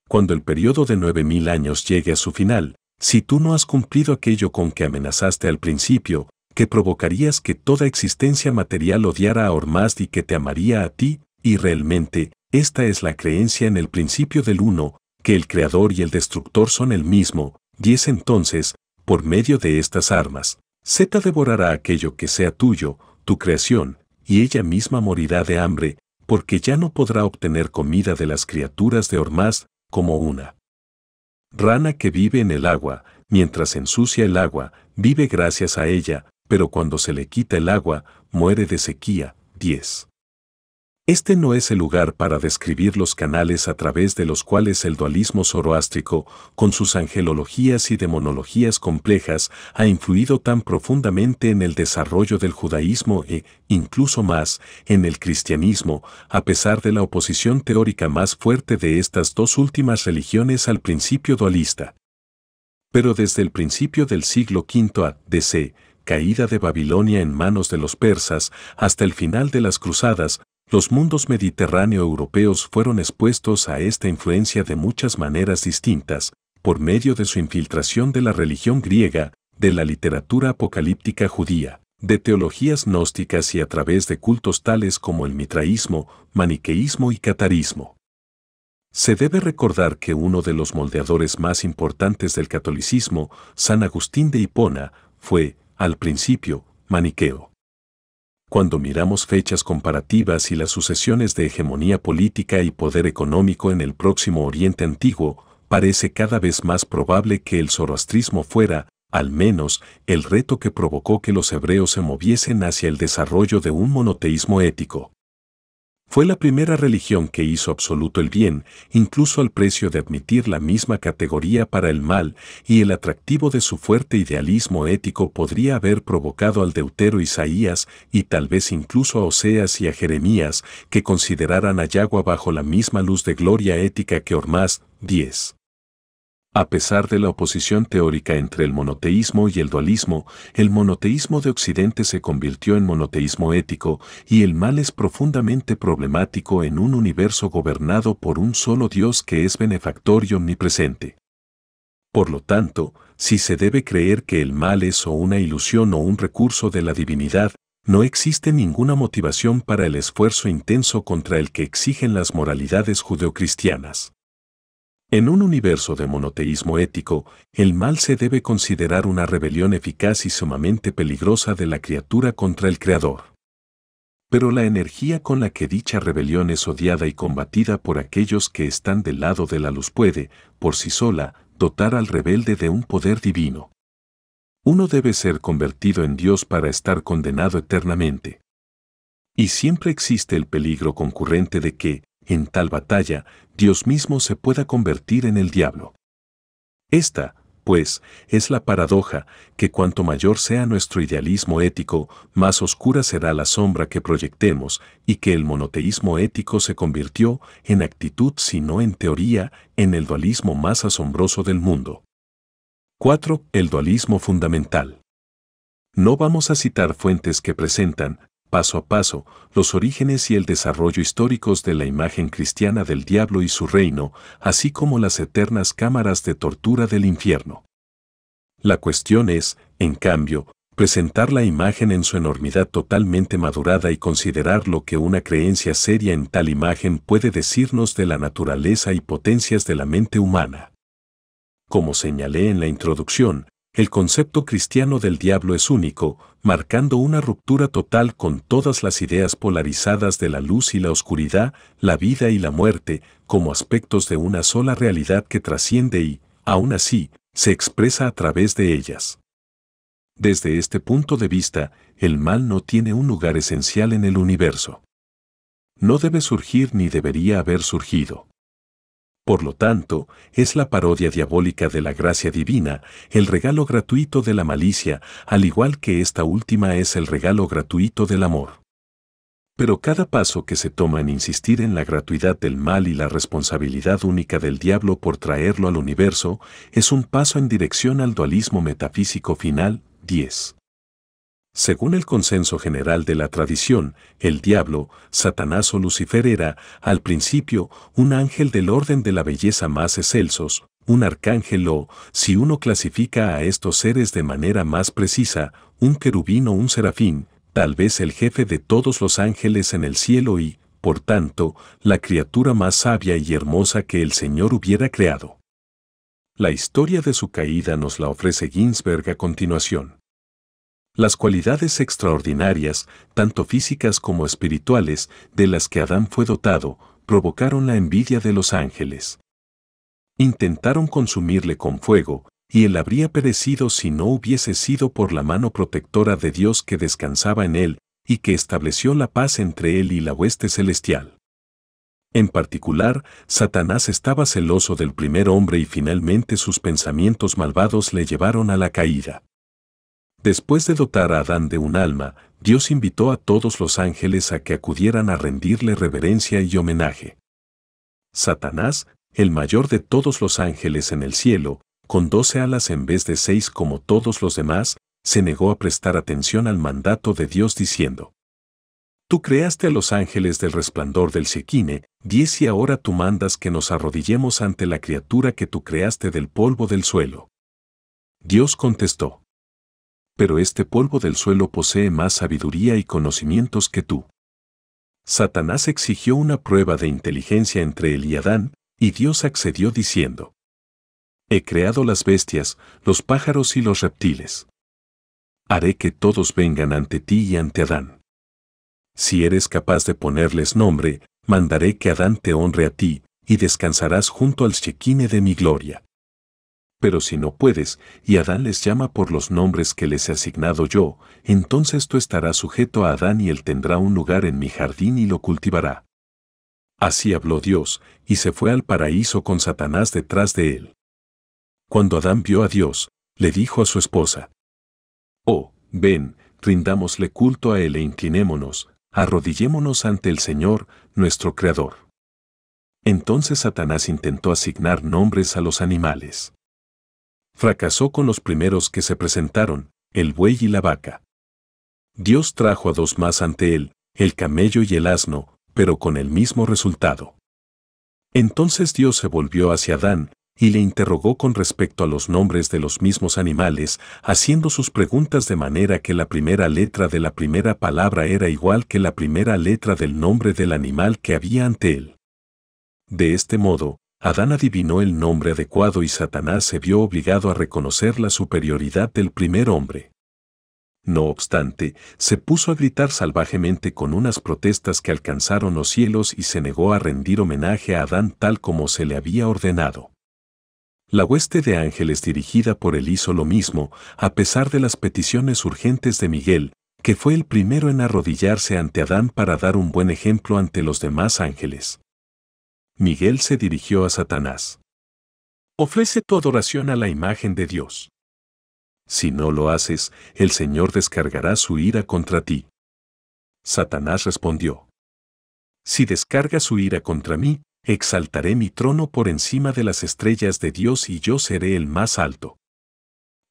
Cuando el periodo de nueve mil años llegue a su final, si tú no has cumplido aquello con que amenazaste al principio, que provocarías que toda existencia material odiara a Ormazd y que te amaría a ti, y realmente, esta es la creencia en el principio del uno, que el creador y el destructor son el mismo, y es entonces, por medio de estas armas, Zeta devorará aquello que sea tuyo, tu creación, y ella misma morirá de hambre, porque ya no podrá obtener comida de las criaturas de Ormaz como una. Rana que vive en el agua, mientras ensucia el agua, vive gracias a ella, pero cuando se le quita el agua, muere de sequía. 10. Este no es el lugar para describir los canales a través de los cuales el dualismo zoroástrico, con sus angelologías y demonologías complejas, ha influido tan profundamente en el desarrollo del judaísmo e, incluso más, en el cristianismo, a pesar de la oposición teórica más fuerte de estas dos últimas religiones al principio dualista. Pero desde el principio del siglo V DC, caída de Babilonia en manos de los persas, hasta el final de las cruzadas, los mundos mediterráneo-europeos fueron expuestos a esta influencia de muchas maneras distintas, por medio de su infiltración de la religión griega, de la literatura apocalíptica judía, de teologías gnósticas y a través de cultos tales como el mitraísmo, maniqueísmo y catarismo. Se debe recordar que uno de los moldeadores más importantes del catolicismo, San Agustín de Hipona, fue, al principio, maniqueo. Cuando miramos fechas comparativas y las sucesiones de hegemonía política y poder económico en el próximo Oriente Antiguo, parece cada vez más probable que el zoroastrismo fuera, al menos, el reto que provocó que los hebreos se moviesen hacia el desarrollo de un monoteísmo ético. Fue la primera religión que hizo absoluto el bien, incluso al precio de admitir la misma categoría para el mal, y el atractivo de su fuerte idealismo ético podría haber provocado al deutero Isaías y tal vez incluso a Oseas y a Jeremías que consideraran a Yagua bajo la misma luz de gloria ética que Ormaz 10. A pesar de la oposición teórica entre el monoteísmo y el dualismo, el monoteísmo de Occidente se convirtió en monoteísmo ético y el mal es profundamente problemático en un universo gobernado por un solo Dios que es benefactor y omnipresente. Por lo tanto, si se debe creer que el mal es o una ilusión o un recurso de la divinidad, no existe ninguna motivación para el esfuerzo intenso contra el que exigen las moralidades judeocristianas. En un universo de monoteísmo ético, el mal se debe considerar una rebelión eficaz y sumamente peligrosa de la criatura contra el Creador. Pero la energía con la que dicha rebelión es odiada y combatida por aquellos que están del lado de la luz puede, por sí sola, dotar al rebelde de un poder divino. Uno debe ser convertido en Dios para estar condenado eternamente. Y siempre existe el peligro concurrente de que, en tal batalla Dios mismo se pueda convertir en el diablo. Esta, pues, es la paradoja, que cuanto mayor sea nuestro idealismo ético, más oscura será la sombra que proyectemos y que el monoteísmo ético se convirtió en actitud sino en teoría, en el dualismo más asombroso del mundo. 4. El dualismo fundamental. No vamos a citar fuentes que presentan, paso a paso, los orígenes y el desarrollo históricos de la imagen cristiana del diablo y su reino, así como las eternas cámaras de tortura del infierno. La cuestión es, en cambio, presentar la imagen en su enormidad totalmente madurada y considerar lo que una creencia seria en tal imagen puede decirnos de la naturaleza y potencias de la mente humana. Como señalé en la introducción, el concepto cristiano del diablo es único, marcando una ruptura total con todas las ideas polarizadas de la luz y la oscuridad, la vida y la muerte, como aspectos de una sola realidad que trasciende y, aún así, se expresa a través de ellas. Desde este punto de vista, el mal no tiene un lugar esencial en el universo. No debe surgir ni debería haber surgido. Por lo tanto, es la parodia diabólica de la gracia divina, el regalo gratuito de la malicia, al igual que esta última es el regalo gratuito del amor. Pero cada paso que se toma en insistir en la gratuidad del mal y la responsabilidad única del diablo por traerlo al universo, es un paso en dirección al dualismo metafísico final 10. Según el consenso general de la tradición, el diablo, Satanás o Lucifer era, al principio, un ángel del orden de la belleza más excelsos, un arcángel o, si uno clasifica a estos seres de manera más precisa, un querubín o un serafín, tal vez el jefe de todos los ángeles en el cielo y, por tanto, la criatura más sabia y hermosa que el Señor hubiera creado. La historia de su caída nos la ofrece Ginsberg a continuación. Las cualidades extraordinarias, tanto físicas como espirituales, de las que Adán fue dotado, provocaron la envidia de los ángeles. Intentaron consumirle con fuego, y él habría perecido si no hubiese sido por la mano protectora de Dios que descansaba en él y que estableció la paz entre él y la hueste celestial. En particular, Satanás estaba celoso del primer hombre y finalmente sus pensamientos malvados le llevaron a la caída. Después de dotar a Adán de un alma, Dios invitó a todos los ángeles a que acudieran a rendirle reverencia y homenaje. Satanás, el mayor de todos los ángeles en el cielo, con doce alas en vez de seis como todos los demás, se negó a prestar atención al mandato de Dios diciendo, Tú creaste a los ángeles del resplandor del Sequine, diez y ahora tú mandas que nos arrodillemos ante la criatura que tú creaste del polvo del suelo. Dios contestó, pero este polvo del suelo posee más sabiduría y conocimientos que tú. Satanás exigió una prueba de inteligencia entre él y Adán, y Dios accedió diciendo, He creado las bestias, los pájaros y los reptiles. Haré que todos vengan ante ti y ante Adán. Si eres capaz de ponerles nombre, mandaré que Adán te honre a ti, y descansarás junto al Shekine de mi gloria. Pero si no puedes, y Adán les llama por los nombres que les he asignado yo, entonces tú estarás sujeto a Adán y él tendrá un lugar en mi jardín y lo cultivará. Así habló Dios, y se fue al paraíso con Satanás detrás de él. Cuando Adán vio a Dios, le dijo a su esposa, Oh, ven, rindámosle culto a él e inclinémonos, arrodillémonos ante el Señor, nuestro Creador. Entonces Satanás intentó asignar nombres a los animales. Fracasó con los primeros que se presentaron, el buey y la vaca. Dios trajo a dos más ante él, el camello y el asno, pero con el mismo resultado. Entonces Dios se volvió hacia Adán, y le interrogó con respecto a los nombres de los mismos animales, haciendo sus preguntas de manera que la primera letra de la primera palabra era igual que la primera letra del nombre del animal que había ante él. De este modo, Adán adivinó el nombre adecuado y Satanás se vio obligado a reconocer la superioridad del primer hombre. No obstante, se puso a gritar salvajemente con unas protestas que alcanzaron los cielos y se negó a rendir homenaje a Adán tal como se le había ordenado. La hueste de ángeles dirigida por él hizo lo mismo, a pesar de las peticiones urgentes de Miguel, que fue el primero en arrodillarse ante Adán para dar un buen ejemplo ante los demás ángeles. Miguel se dirigió a Satanás. Ofrece tu adoración a la imagen de Dios. Si no lo haces, el Señor descargará su ira contra ti. Satanás respondió. Si descarga su ira contra mí, exaltaré mi trono por encima de las estrellas de Dios y yo seré el más alto.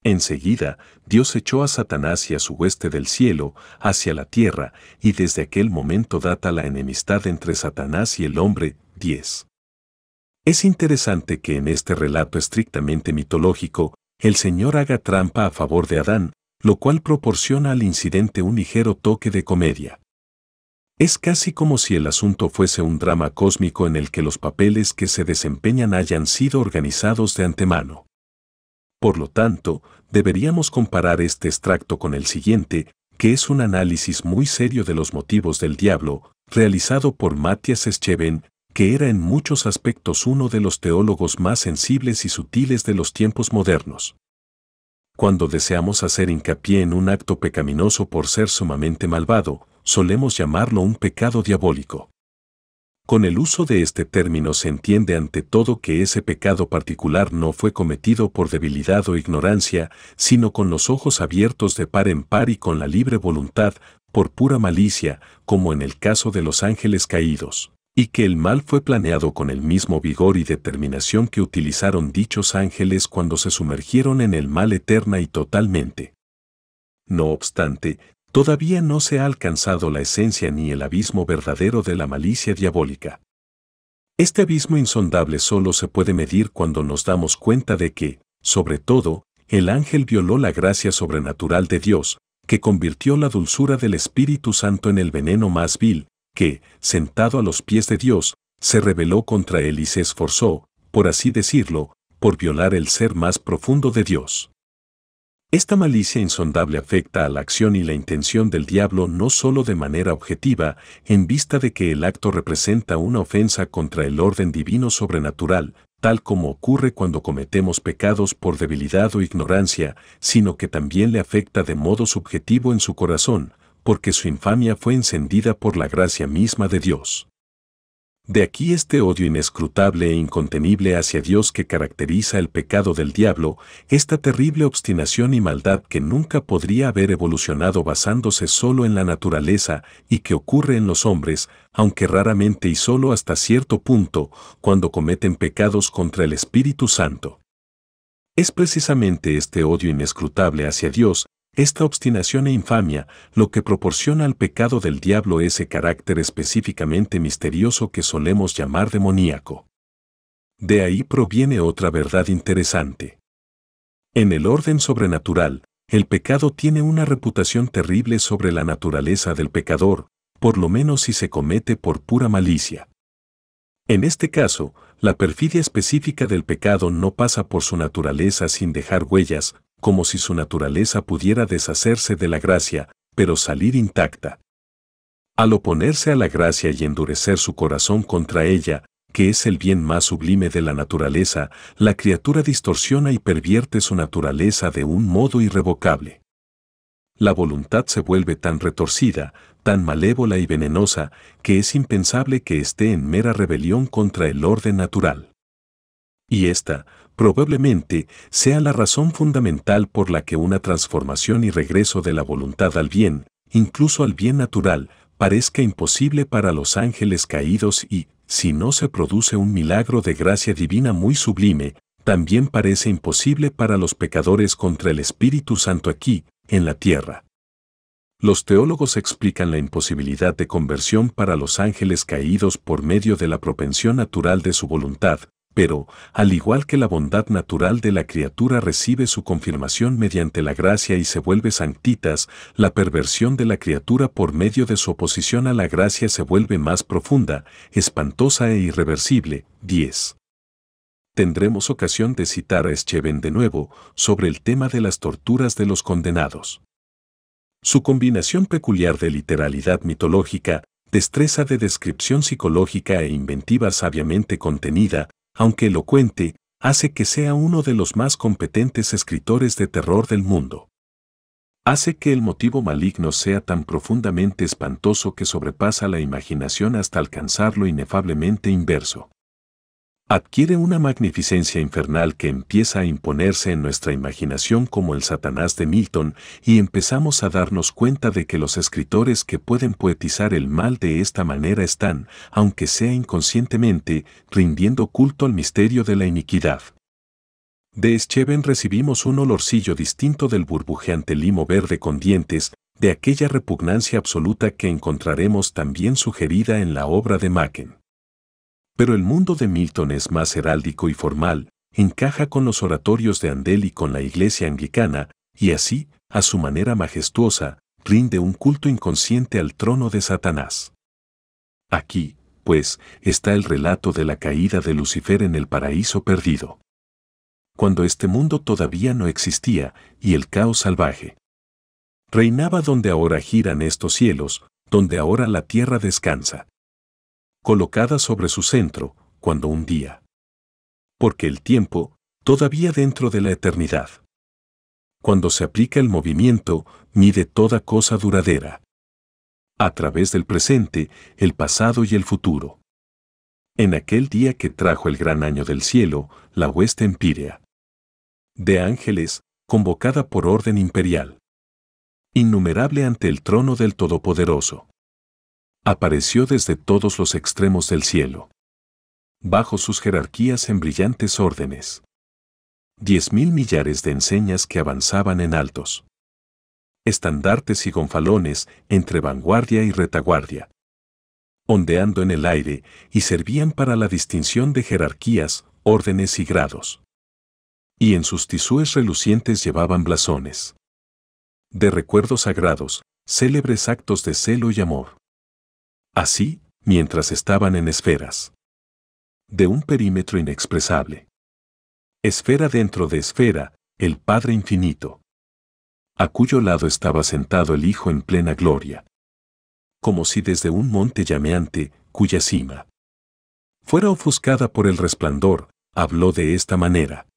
Enseguida, Dios echó a Satanás y a su hueste del cielo, hacia la tierra, y desde aquel momento data la enemistad entre Satanás y el hombre, 10. Es interesante que en este relato estrictamente mitológico, el Señor haga trampa a favor de Adán, lo cual proporciona al incidente un ligero toque de comedia. Es casi como si el asunto fuese un drama cósmico en el que los papeles que se desempeñan hayan sido organizados de antemano. Por lo tanto, deberíamos comparar este extracto con el siguiente, que es un análisis muy serio de los motivos del diablo, realizado por Matthias Scheven, que era en muchos aspectos uno de los teólogos más sensibles y sutiles de los tiempos modernos. Cuando deseamos hacer hincapié en un acto pecaminoso por ser sumamente malvado, solemos llamarlo un pecado diabólico. Con el uso de este término se entiende ante todo que ese pecado particular no fue cometido por debilidad o ignorancia, sino con los ojos abiertos de par en par y con la libre voluntad, por pura malicia, como en el caso de los ángeles caídos y que el mal fue planeado con el mismo vigor y determinación que utilizaron dichos ángeles cuando se sumergieron en el mal eterna y totalmente. No obstante, todavía no se ha alcanzado la esencia ni el abismo verdadero de la malicia diabólica. Este abismo insondable solo se puede medir cuando nos damos cuenta de que, sobre todo, el ángel violó la gracia sobrenatural de Dios, que convirtió la dulzura del Espíritu Santo en el veneno más vil, que, sentado a los pies de Dios, se rebeló contra él y se esforzó, por así decirlo, por violar el ser más profundo de Dios. Esta malicia insondable afecta a la acción y la intención del diablo no sólo de manera objetiva, en vista de que el acto representa una ofensa contra el orden divino sobrenatural, tal como ocurre cuando cometemos pecados por debilidad o ignorancia, sino que también le afecta de modo subjetivo en su corazón, porque su infamia fue encendida por la gracia misma de Dios. De aquí este odio inescrutable e incontenible hacia Dios que caracteriza el pecado del diablo, esta terrible obstinación y maldad que nunca podría haber evolucionado basándose solo en la naturaleza y que ocurre en los hombres, aunque raramente y solo hasta cierto punto, cuando cometen pecados contra el Espíritu Santo. Es precisamente este odio inescrutable hacia Dios esta obstinación e infamia lo que proporciona al pecado del diablo ese carácter específicamente misterioso que solemos llamar demoníaco. De ahí proviene otra verdad interesante. En el orden sobrenatural, el pecado tiene una reputación terrible sobre la naturaleza del pecador, por lo menos si se comete por pura malicia. En este caso, la perfidia específica del pecado no pasa por su naturaleza sin dejar huellas, como si su naturaleza pudiera deshacerse de la gracia, pero salir intacta. Al oponerse a la gracia y endurecer su corazón contra ella, que es el bien más sublime de la naturaleza, la criatura distorsiona y pervierte su naturaleza de un modo irrevocable. La voluntad se vuelve tan retorcida, tan malévola y venenosa, que es impensable que esté en mera rebelión contra el orden natural. Y esta, probablemente sea la razón fundamental por la que una transformación y regreso de la voluntad al bien, incluso al bien natural, parezca imposible para los ángeles caídos y, si no se produce un milagro de gracia divina muy sublime, también parece imposible para los pecadores contra el Espíritu Santo aquí, en la tierra. Los teólogos explican la imposibilidad de conversión para los ángeles caídos por medio de la propensión natural de su voluntad, pero, al igual que la bondad natural de la criatura recibe su confirmación mediante la gracia y se vuelve santitas, la perversión de la criatura por medio de su oposición a la gracia se vuelve más profunda, espantosa e irreversible. 10. Tendremos ocasión de citar a Escheven de nuevo sobre el tema de las torturas de los condenados. Su combinación peculiar de literalidad mitológica, destreza de descripción psicológica e inventiva sabiamente contenida, aunque elocuente, hace que sea uno de los más competentes escritores de terror del mundo. Hace que el motivo maligno sea tan profundamente espantoso que sobrepasa la imaginación hasta alcanzar lo inefablemente inverso adquiere una magnificencia infernal que empieza a imponerse en nuestra imaginación como el Satanás de Milton y empezamos a darnos cuenta de que los escritores que pueden poetizar el mal de esta manera están, aunque sea inconscientemente, rindiendo culto al misterio de la iniquidad. De Escheven recibimos un olorcillo distinto del burbujeante limo verde con dientes, de aquella repugnancia absoluta que encontraremos también sugerida en la obra de Macken. Pero el mundo de Milton es más heráldico y formal, encaja con los oratorios de Andel y con la iglesia anglicana, y así, a su manera majestuosa, rinde un culto inconsciente al trono de Satanás. Aquí, pues, está el relato de la caída de Lucifer en el paraíso perdido. Cuando este mundo todavía no existía y el caos salvaje reinaba donde ahora giran estos cielos, donde ahora la tierra descansa colocada sobre su centro, cuando un día. Porque el tiempo, todavía dentro de la eternidad. Cuando se aplica el movimiento, mide toda cosa duradera. A través del presente, el pasado y el futuro. En aquel día que trajo el gran año del cielo, la hueste empírea. De ángeles, convocada por orden imperial. Innumerable ante el trono del Todopoderoso apareció desde todos los extremos del cielo. Bajo sus jerarquías en brillantes órdenes. Diez mil millares de enseñas que avanzaban en altos. Estandartes y gonfalones entre vanguardia y retaguardia. Ondeando en el aire y servían para la distinción de jerarquías, órdenes y grados. Y en sus tisúes relucientes llevaban blasones. De recuerdos sagrados, célebres actos de celo y amor Así, mientras estaban en esferas. De un perímetro inexpresable. Esfera dentro de esfera, el Padre Infinito. A cuyo lado estaba sentado el Hijo en plena gloria. Como si desde un monte llameante, cuya cima fuera ofuscada por el resplandor, habló de esta manera.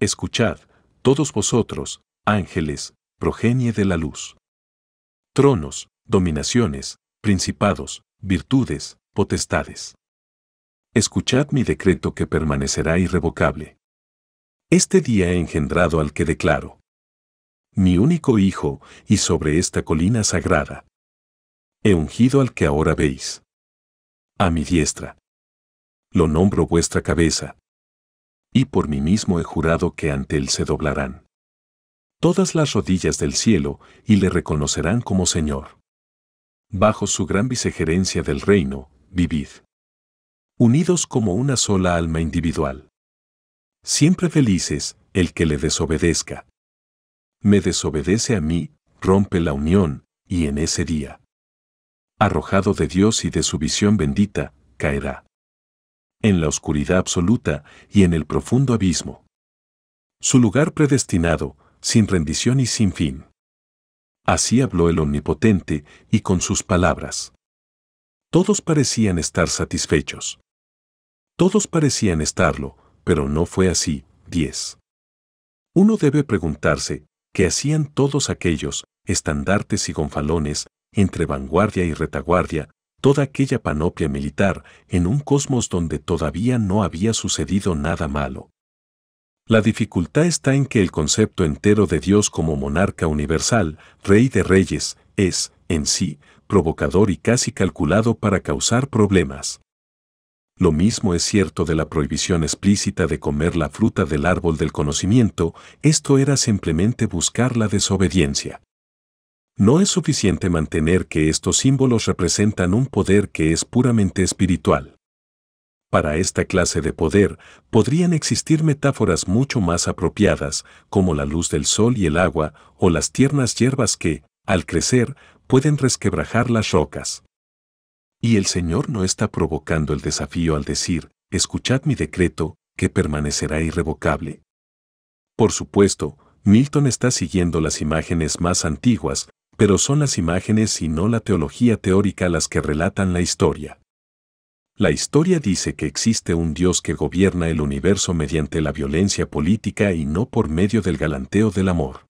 Escuchad, todos vosotros, ángeles, progenie de la luz. Tronos, dominaciones, principados, virtudes, potestades. Escuchad mi decreto que permanecerá irrevocable. Este día he engendrado al que declaro. Mi único hijo, y sobre esta colina sagrada. He ungido al que ahora veis. A mi diestra. Lo nombro vuestra cabeza. Y por mí mismo he jurado que ante él se doblarán todas las rodillas del cielo y le reconocerán como Señor bajo su gran vicegerencia del reino, vivid. Unidos como una sola alma individual. Siempre felices, el que le desobedezca. Me desobedece a mí, rompe la unión, y en ese día, arrojado de Dios y de su visión bendita, caerá. En la oscuridad absoluta y en el profundo abismo. Su lugar predestinado, sin rendición y sin fin. Así habló el Omnipotente, y con sus palabras. Todos parecían estar satisfechos. Todos parecían estarlo, pero no fue así. 10. Uno debe preguntarse, ¿qué hacían todos aquellos, estandartes y gonfalones, entre vanguardia y retaguardia, toda aquella panoplia militar, en un cosmos donde todavía no había sucedido nada malo? La dificultad está en que el concepto entero de Dios como monarca universal, rey de reyes, es, en sí, provocador y casi calculado para causar problemas. Lo mismo es cierto de la prohibición explícita de comer la fruta del árbol del conocimiento, esto era simplemente buscar la desobediencia. No es suficiente mantener que estos símbolos representan un poder que es puramente espiritual. Para esta clase de poder podrían existir metáforas mucho más apropiadas, como la luz del sol y el agua, o las tiernas hierbas que, al crecer, pueden resquebrajar las rocas. Y el Señor no está provocando el desafío al decir, escuchad mi decreto, que permanecerá irrevocable. Por supuesto, Milton está siguiendo las imágenes más antiguas, pero son las imágenes y no la teología teórica las que relatan la historia. La historia dice que existe un Dios que gobierna el universo mediante la violencia política y no por medio del galanteo del amor.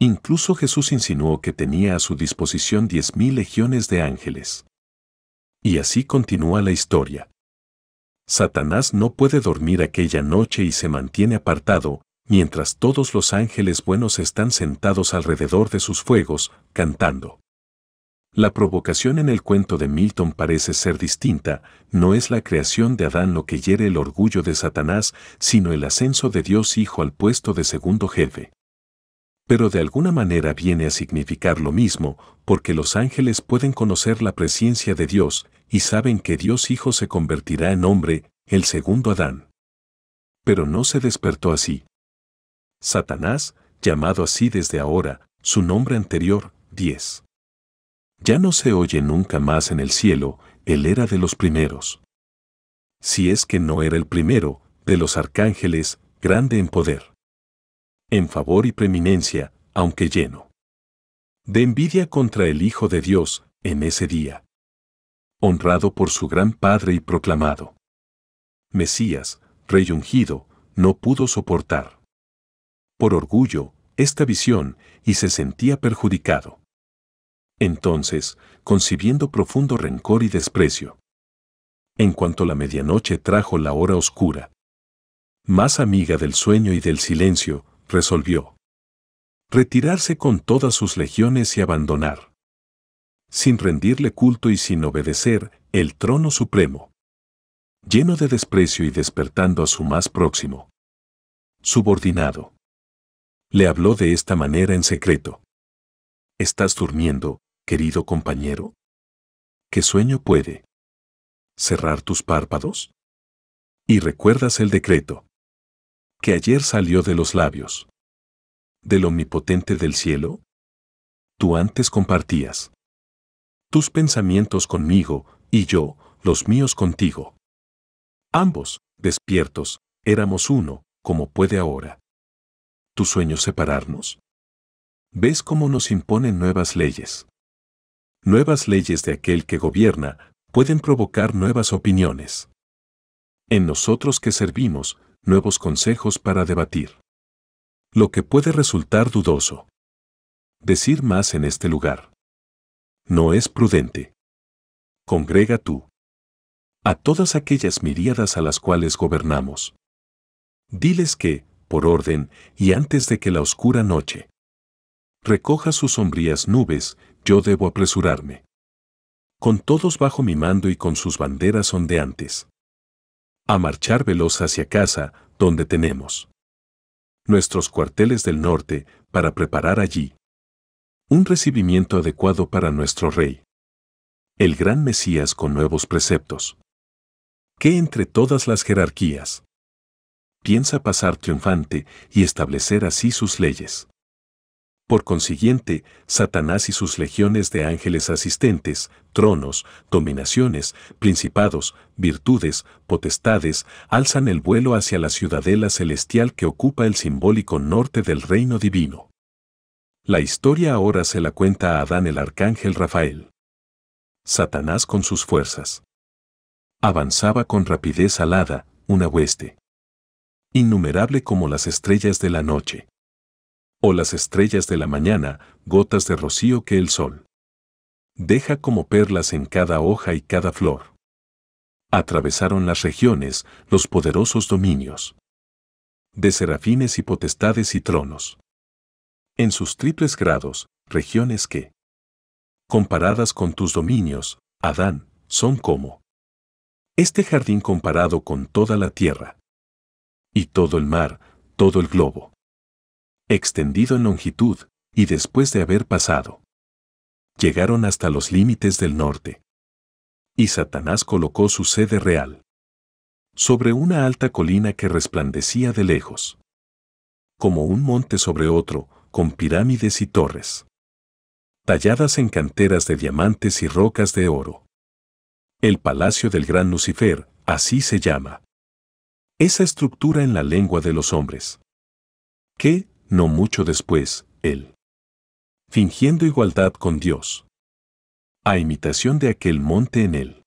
Incluso Jesús insinuó que tenía a su disposición diez mil legiones de ángeles. Y así continúa la historia. Satanás no puede dormir aquella noche y se mantiene apartado, mientras todos los ángeles buenos están sentados alrededor de sus fuegos, cantando. La provocación en el cuento de Milton parece ser distinta, no es la creación de Adán lo que hiere el orgullo de Satanás, sino el ascenso de Dios Hijo al puesto de segundo jefe. Pero de alguna manera viene a significar lo mismo, porque los ángeles pueden conocer la presencia de Dios, y saben que Dios Hijo se convertirá en hombre, el segundo Adán. Pero no se despertó así. Satanás, llamado así desde ahora, su nombre anterior, 10 ya no se oye nunca más en el cielo, él era de los primeros. Si es que no era el primero, de los arcángeles, grande en poder. En favor y preeminencia, aunque lleno. De envidia contra el Hijo de Dios, en ese día. Honrado por su gran Padre y proclamado. Mesías, Rey ungido, no pudo soportar. Por orgullo, esta visión, y se sentía perjudicado entonces, concibiendo profundo rencor y desprecio. En cuanto la medianoche trajo la hora oscura, más amiga del sueño y del silencio, resolvió retirarse con todas sus legiones y abandonar, sin rendirle culto y sin obedecer, el trono supremo, lleno de desprecio y despertando a su más próximo, subordinado. Le habló de esta manera en secreto. Estás durmiendo, querido compañero? ¿Qué sueño puede? ¿Cerrar tus párpados? Y recuerdas el decreto que ayer salió de los labios del omnipotente del cielo. Tú antes compartías tus pensamientos conmigo y yo los míos contigo. Ambos, despiertos, éramos uno, como puede ahora. ¿Tu sueño separarnos? ¿Ves cómo nos imponen nuevas leyes? nuevas leyes de aquel que gobierna pueden provocar nuevas opiniones. En nosotros que servimos, nuevos consejos para debatir. Lo que puede resultar dudoso. Decir más en este lugar. No es prudente. Congrega tú. A todas aquellas miríadas a las cuales gobernamos. Diles que, por orden, y antes de que la oscura noche recoja sus sombrías nubes yo debo apresurarme. Con todos bajo mi mando y con sus banderas ondeantes. A marchar veloz hacia casa, donde tenemos nuestros cuarteles del norte, para preparar allí un recibimiento adecuado para nuestro rey. El gran Mesías con nuevos preceptos. Que entre todas las jerarquías piensa pasar triunfante y establecer así sus leyes. Por consiguiente, Satanás y sus legiones de ángeles asistentes, tronos, dominaciones, principados, virtudes, potestades, alzan el vuelo hacia la ciudadela celestial que ocupa el simbólico norte del reino divino. La historia ahora se la cuenta a Adán el arcángel Rafael. Satanás con sus fuerzas. Avanzaba con rapidez alada, una hueste. Innumerable como las estrellas de la noche o las estrellas de la mañana, gotas de rocío que el sol deja como perlas en cada hoja y cada flor. Atravesaron las regiones, los poderosos dominios de serafines y potestades y tronos. En sus triples grados, regiones que, comparadas con tus dominios, Adán, son como este jardín comparado con toda la tierra y todo el mar, todo el globo extendido en longitud, y después de haber pasado, llegaron hasta los límites del norte. Y Satanás colocó su sede real sobre una alta colina que resplandecía de lejos, como un monte sobre otro, con pirámides y torres, talladas en canteras de diamantes y rocas de oro. El palacio del gran Lucifer, así se llama. Esa estructura en la lengua de los hombres. ¿Qué? no mucho después, él. Fingiendo igualdad con Dios. A imitación de aquel monte en él.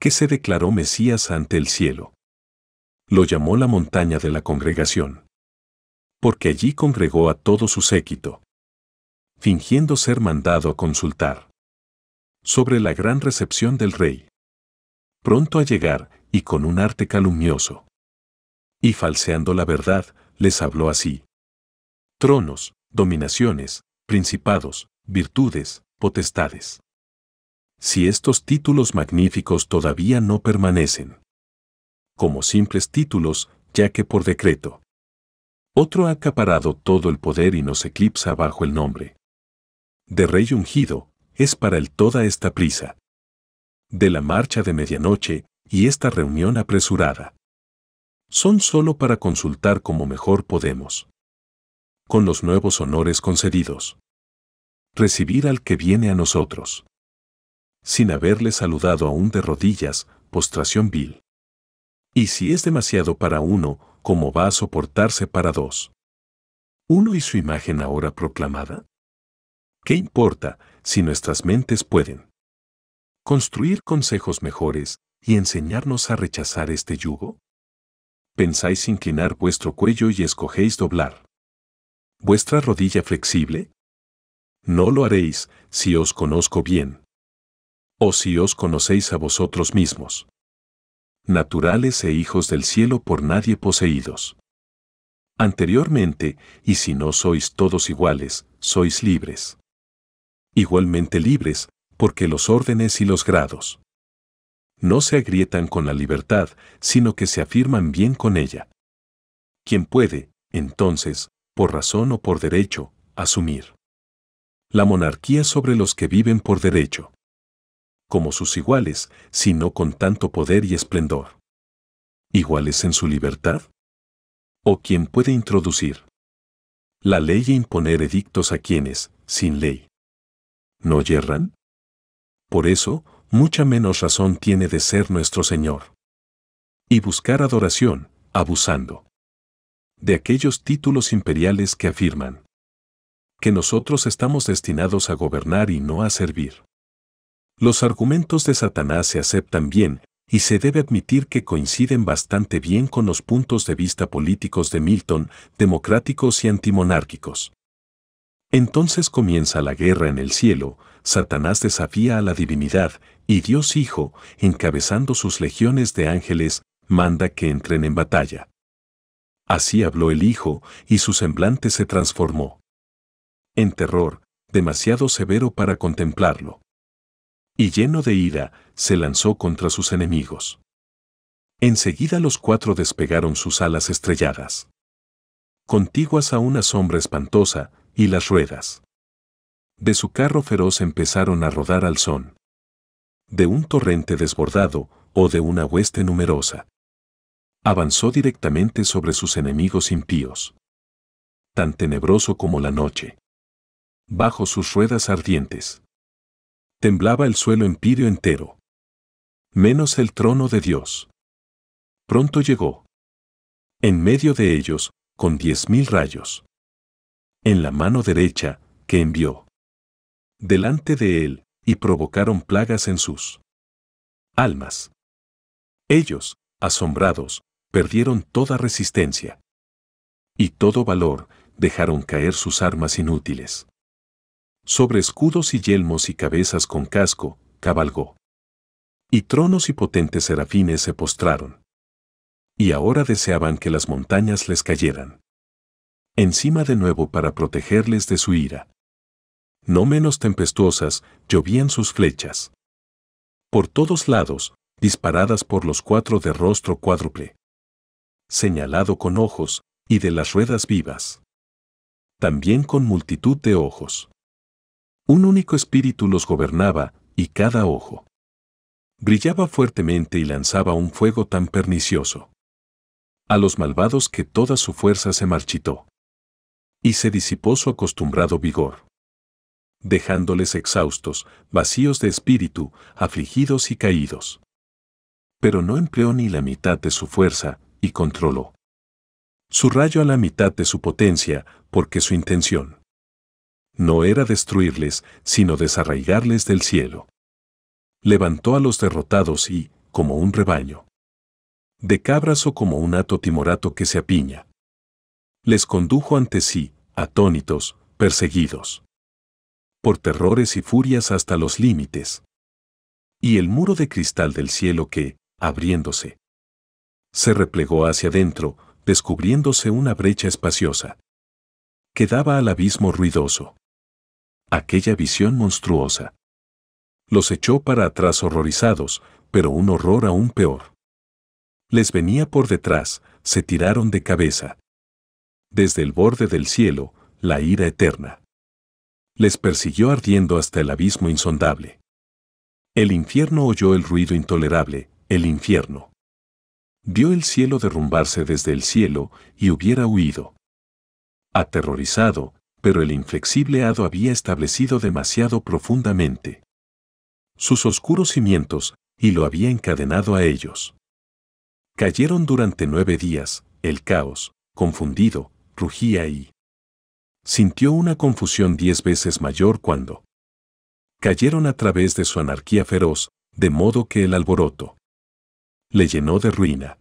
Que se declaró Mesías ante el cielo. Lo llamó la montaña de la congregación. Porque allí congregó a todo su séquito. Fingiendo ser mandado a consultar. Sobre la gran recepción del rey. Pronto a llegar, y con un arte calumnioso. Y falseando la verdad, les habló así tronos, dominaciones, principados, virtudes, potestades. Si estos títulos magníficos todavía no permanecen como simples títulos, ya que por decreto, otro ha acaparado todo el poder y nos eclipsa bajo el nombre de Rey ungido, es para él toda esta prisa de la marcha de medianoche y esta reunión apresurada. Son solo para consultar como mejor podemos con los nuevos honores concedidos. Recibir al que viene a nosotros. Sin haberle saludado aún de rodillas, postración vil. Y si es demasiado para uno, ¿cómo va a soportarse para dos? Uno y su imagen ahora proclamada. ¿Qué importa si nuestras mentes pueden construir consejos mejores y enseñarnos a rechazar este yugo? Pensáis inclinar vuestro cuello y escogéis doblar vuestra rodilla flexible? No lo haréis si os conozco bien. O si os conocéis a vosotros mismos. Naturales e hijos del cielo por nadie poseídos. Anteriormente, y si no sois todos iguales, sois libres. Igualmente libres, porque los órdenes y los grados no se agrietan con la libertad, sino que se afirman bien con ella. Quien puede, entonces, por razón o por derecho, asumir. La monarquía sobre los que viven por derecho. Como sus iguales, sino con tanto poder y esplendor. ¿Iguales en su libertad? ¿O quién puede introducir? La ley e imponer edictos a quienes, sin ley. ¿No yerran? Por eso, mucha menos razón tiene de ser nuestro Señor. Y buscar adoración, abusando de aquellos títulos imperiales que afirman que nosotros estamos destinados a gobernar y no a servir. Los argumentos de Satanás se aceptan bien, y se debe admitir que coinciden bastante bien con los puntos de vista políticos de Milton, democráticos y antimonárquicos. Entonces comienza la guerra en el cielo, Satanás desafía a la divinidad, y Dios Hijo, encabezando sus legiones de ángeles, manda que entren en batalla. Así habló el hijo, y su semblante se transformó. En terror, demasiado severo para contemplarlo. Y lleno de ira, se lanzó contra sus enemigos. Enseguida los cuatro despegaron sus alas estrelladas. Contiguas a una sombra espantosa, y las ruedas. De su carro feroz empezaron a rodar al son. De un torrente desbordado, o de una hueste numerosa avanzó directamente sobre sus enemigos impíos. Tan tenebroso como la noche. Bajo sus ruedas ardientes. Temblaba el suelo empíreo entero. Menos el trono de Dios. Pronto llegó. En medio de ellos, con diez mil rayos. En la mano derecha, que envió. Delante de él, y provocaron plagas en sus almas. Ellos, asombrados, perdieron toda resistencia. Y todo valor, dejaron caer sus armas inútiles. Sobre escudos y yelmos y cabezas con casco, cabalgó. Y tronos y potentes serafines se postraron. Y ahora deseaban que las montañas les cayeran. Encima de nuevo para protegerles de su ira. No menos tempestuosas, llovían sus flechas. Por todos lados, disparadas por los cuatro de rostro cuádruple señalado con ojos, y de las ruedas vivas. También con multitud de ojos. Un único espíritu los gobernaba, y cada ojo brillaba fuertemente y lanzaba un fuego tan pernicioso. A los malvados que toda su fuerza se marchitó. Y se disipó su acostumbrado vigor. Dejándoles exhaustos, vacíos de espíritu, afligidos y caídos. Pero no empleó ni la mitad de su fuerza, y controló. Su rayo a la mitad de su potencia, porque su intención no era destruirles, sino desarraigarles del cielo. Levantó a los derrotados y, como un rebaño, de cabras o como un hato timorato que se apiña, les condujo ante sí, atónitos, perseguidos, por terrores y furias hasta los límites. Y el muro de cristal del cielo que, abriéndose, se replegó hacia adentro, descubriéndose una brecha espaciosa. Quedaba al abismo ruidoso. Aquella visión monstruosa. Los echó para atrás horrorizados, pero un horror aún peor. Les venía por detrás, se tiraron de cabeza. Desde el borde del cielo, la ira eterna. Les persiguió ardiendo hasta el abismo insondable. El infierno oyó el ruido intolerable, el infierno vio el cielo derrumbarse desde el cielo y hubiera huido. Aterrorizado, pero el inflexible hado había establecido demasiado profundamente sus oscuros cimientos y lo había encadenado a ellos. Cayeron durante nueve días, el caos, confundido, rugía y sintió una confusión diez veces mayor cuando cayeron a través de su anarquía feroz, de modo que el alboroto le llenó de ruina.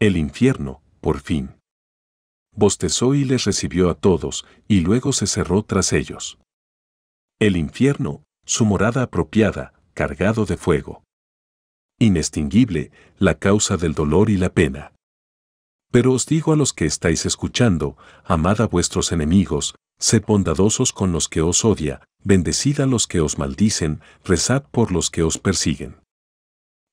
El infierno, por fin. Bostezó y les recibió a todos, y luego se cerró tras ellos. El infierno, su morada apropiada, cargado de fuego. Inextinguible, la causa del dolor y la pena. Pero os digo a los que estáis escuchando, amad a vuestros enemigos, sed bondadosos con los que os odia, bendecid a los que os maldicen, rezad por los que os persiguen.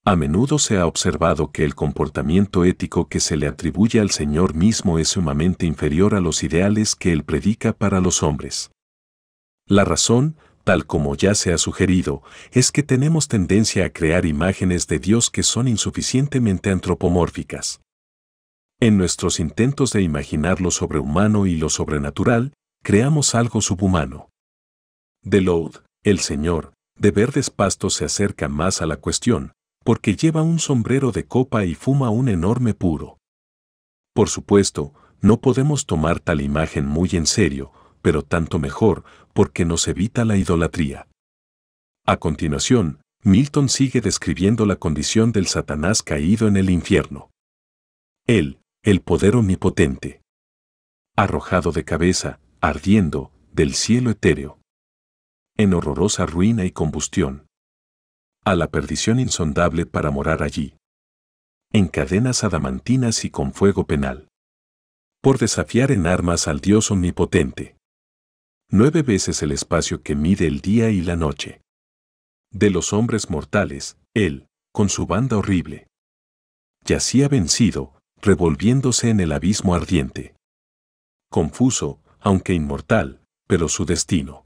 A menudo se ha observado que el comportamiento ético que se le atribuye al Señor mismo es sumamente inferior a los ideales que Él predica para los hombres. La razón, tal como ya se ha sugerido, es que tenemos tendencia a crear imágenes de Dios que son insuficientemente antropomórficas. En nuestros intentos de imaginar lo sobrehumano y lo sobrenatural, creamos algo subhumano. Lord, el Señor, de verdes pastos se acerca más a la cuestión, porque lleva un sombrero de copa y fuma un enorme puro. Por supuesto, no podemos tomar tal imagen muy en serio, pero tanto mejor, porque nos evita la idolatría. A continuación, Milton sigue describiendo la condición del Satanás caído en el infierno. Él, el poder omnipotente. Arrojado de cabeza, ardiendo, del cielo etéreo. En horrorosa ruina y combustión a la perdición insondable para morar allí. En cadenas adamantinas y con fuego penal. Por desafiar en armas al Dios omnipotente. Nueve veces el espacio que mide el día y la noche. De los hombres mortales, él, con su banda horrible. Yacía vencido, revolviéndose en el abismo ardiente. Confuso, aunque inmortal, pero su destino.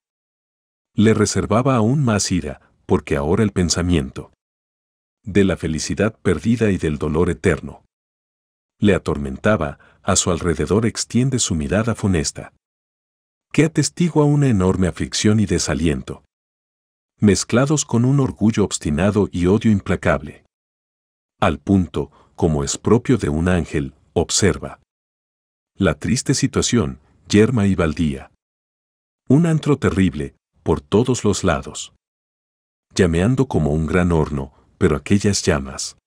Le reservaba aún más ira, porque ahora el pensamiento de la felicidad perdida y del dolor eterno le atormentaba, a su alrededor extiende su mirada funesta, que atestigua una enorme aflicción y desaliento, mezclados con un orgullo obstinado y odio implacable. Al punto, como es propio de un ángel, observa la triste situación, yerma y baldía. Un antro terrible, por todos los lados llameando como un gran horno, pero aquellas llamas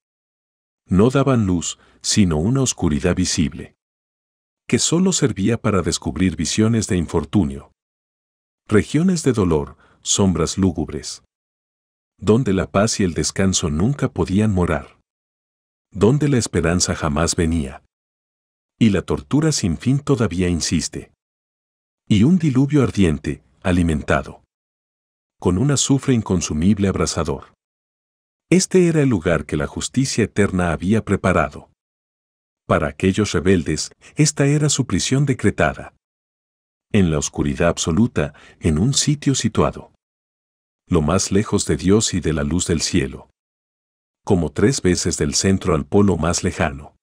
no daban luz, sino una oscuridad visible, que solo servía para descubrir visiones de infortunio, regiones de dolor, sombras lúgubres, donde la paz y el descanso nunca podían morar, donde la esperanza jamás venía, y la tortura sin fin todavía insiste, y un diluvio ardiente, alimentado con un azufre inconsumible abrasador. Este era el lugar que la justicia eterna había preparado. Para aquellos rebeldes, esta era su prisión decretada. En la oscuridad absoluta, en un sitio situado. Lo más lejos de Dios y de la luz del cielo. Como tres veces del centro al polo más lejano.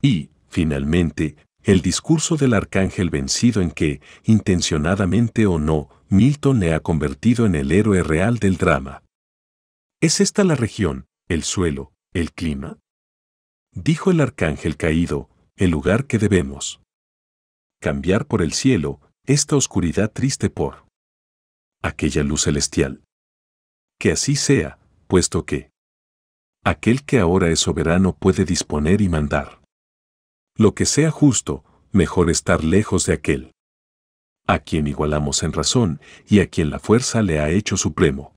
Y, finalmente, el discurso del arcángel vencido en que, intencionadamente o no, Milton le ha convertido en el héroe real del drama. ¿Es esta la región, el suelo, el clima? Dijo el arcángel caído, el lugar que debemos. Cambiar por el cielo, esta oscuridad triste por aquella luz celestial. Que así sea, puesto que aquel que ahora es soberano puede disponer y mandar lo que sea justo, mejor estar lejos de aquel. A quien igualamos en razón y a quien la fuerza le ha hecho supremo.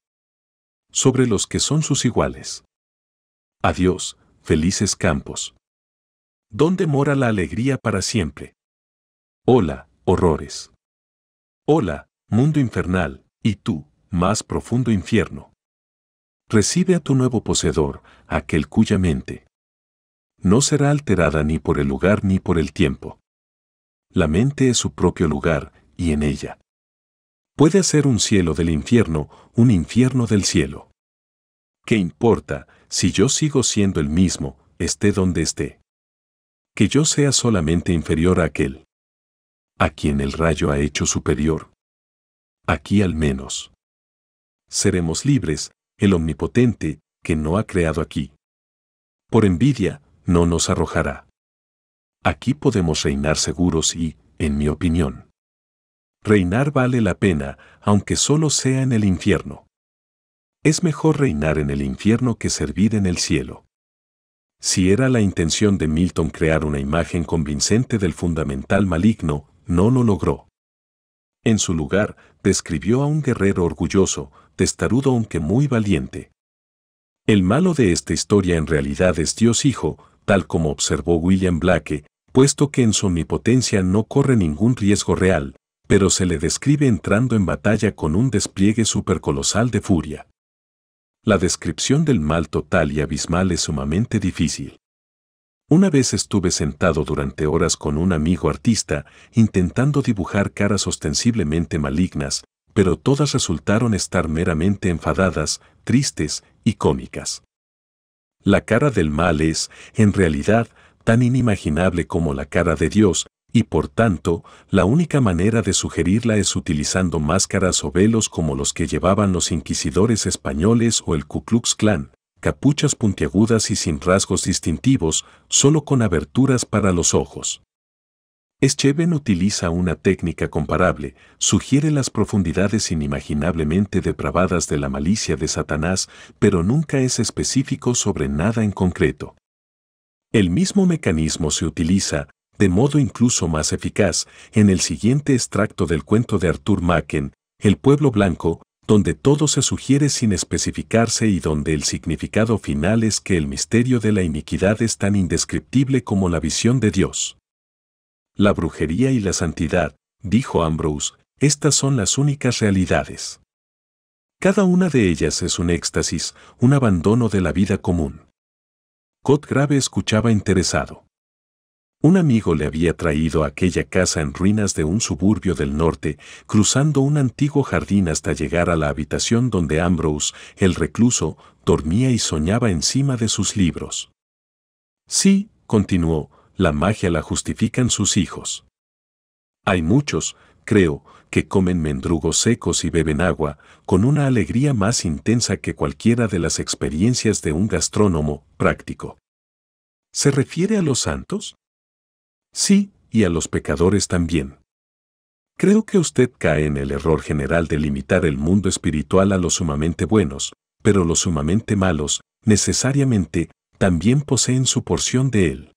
Sobre los que son sus iguales. Adiós, felices campos. ¿Dónde mora la alegría para siempre? Hola, horrores. Hola, mundo infernal, y tú, más profundo infierno. Recibe a tu nuevo poseedor, aquel cuya mente, no será alterada ni por el lugar ni por el tiempo. La mente es su propio lugar, y en ella. Puede hacer un cielo del infierno, un infierno del cielo. ¿Qué importa si yo sigo siendo el mismo, esté donde esté? Que yo sea solamente inferior a aquel. A quien el rayo ha hecho superior. Aquí al menos. Seremos libres, el omnipotente, que no ha creado aquí. Por envidia, no nos arrojará. Aquí podemos reinar seguros y, en mi opinión, reinar vale la pena, aunque solo sea en el infierno. Es mejor reinar en el infierno que servir en el cielo. Si era la intención de Milton crear una imagen convincente del fundamental maligno, no lo logró. En su lugar, describió a un guerrero orgulloso, testarudo aunque muy valiente. El malo de esta historia en realidad es Dios Hijo, tal como observó William Blake, puesto que en su omnipotencia no corre ningún riesgo real, pero se le describe entrando en batalla con un despliegue supercolosal de furia. La descripción del mal total y abismal es sumamente difícil. Una vez estuve sentado durante horas con un amigo artista, intentando dibujar caras ostensiblemente malignas, pero todas resultaron estar meramente enfadadas, tristes y cómicas. La cara del mal es, en realidad, tan inimaginable como la cara de Dios, y por tanto, la única manera de sugerirla es utilizando máscaras o velos como los que llevaban los inquisidores españoles o el Ku Klux Klan, capuchas puntiagudas y sin rasgos distintivos, solo con aberturas para los ojos. Scheven utiliza una técnica comparable, sugiere las profundidades inimaginablemente depravadas de la malicia de Satanás, pero nunca es específico sobre nada en concreto. El mismo mecanismo se utiliza, de modo incluso más eficaz, en el siguiente extracto del cuento de Arthur Macken, El pueblo blanco, donde todo se sugiere sin especificarse y donde el significado final es que el misterio de la iniquidad es tan indescriptible como la visión de Dios la brujería y la santidad, dijo Ambrose, estas son las únicas realidades. Cada una de ellas es un éxtasis, un abandono de la vida común. Cot escuchaba interesado. Un amigo le había traído aquella casa en ruinas de un suburbio del norte, cruzando un antiguo jardín hasta llegar a la habitación donde Ambrose, el recluso, dormía y soñaba encima de sus libros. Sí, continuó, la magia la justifican sus hijos. Hay muchos, creo, que comen mendrugos secos y beben agua, con una alegría más intensa que cualquiera de las experiencias de un gastrónomo práctico. ¿Se refiere a los santos? Sí, y a los pecadores también. Creo que usted cae en el error general de limitar el mundo espiritual a los sumamente buenos, pero los sumamente malos, necesariamente, también poseen su porción de él.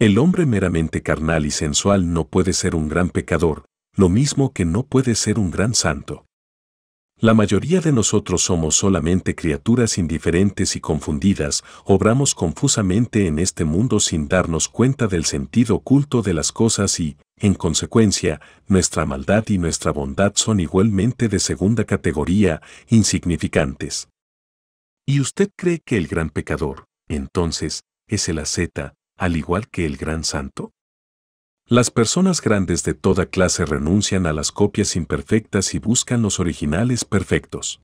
El hombre meramente carnal y sensual no puede ser un gran pecador, lo mismo que no puede ser un gran santo. La mayoría de nosotros somos solamente criaturas indiferentes y confundidas, obramos confusamente en este mundo sin darnos cuenta del sentido oculto de las cosas y, en consecuencia, nuestra maldad y nuestra bondad son igualmente de segunda categoría, insignificantes. Y usted cree que el gran pecador, entonces, es el asceta, al igual que el gran santo? Las personas grandes de toda clase renuncian a las copias imperfectas y buscan los originales perfectos.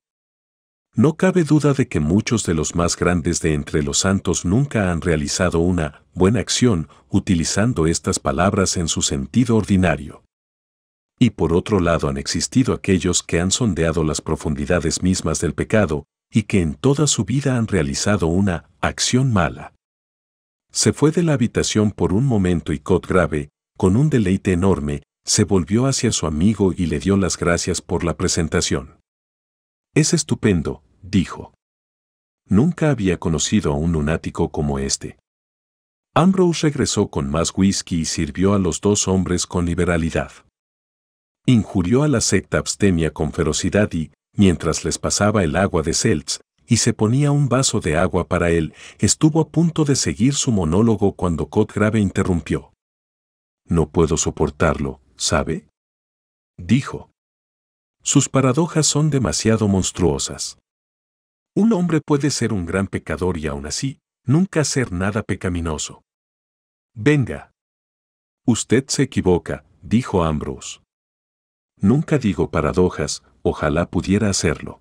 No cabe duda de que muchos de los más grandes de entre los santos nunca han realizado una buena acción utilizando estas palabras en su sentido ordinario. Y por otro lado han existido aquellos que han sondeado las profundidades mismas del pecado y que en toda su vida han realizado una acción mala. Se fue de la habitación por un momento y Cot grave, con un deleite enorme, se volvió hacia su amigo y le dio las gracias por la presentación. Es estupendo, dijo. Nunca había conocido a un lunático como este. Ambrose regresó con más whisky y sirvió a los dos hombres con liberalidad. Injurió a la secta abstemia con ferocidad y, mientras les pasaba el agua de Seltz, y se ponía un vaso de agua para él, estuvo a punto de seguir su monólogo cuando Cotgrave interrumpió. No puedo soportarlo, ¿sabe? Dijo. Sus paradojas son demasiado monstruosas. Un hombre puede ser un gran pecador y aún así, nunca hacer nada pecaminoso. Venga. Usted se equivoca, dijo Ambrose. Nunca digo paradojas, ojalá pudiera hacerlo.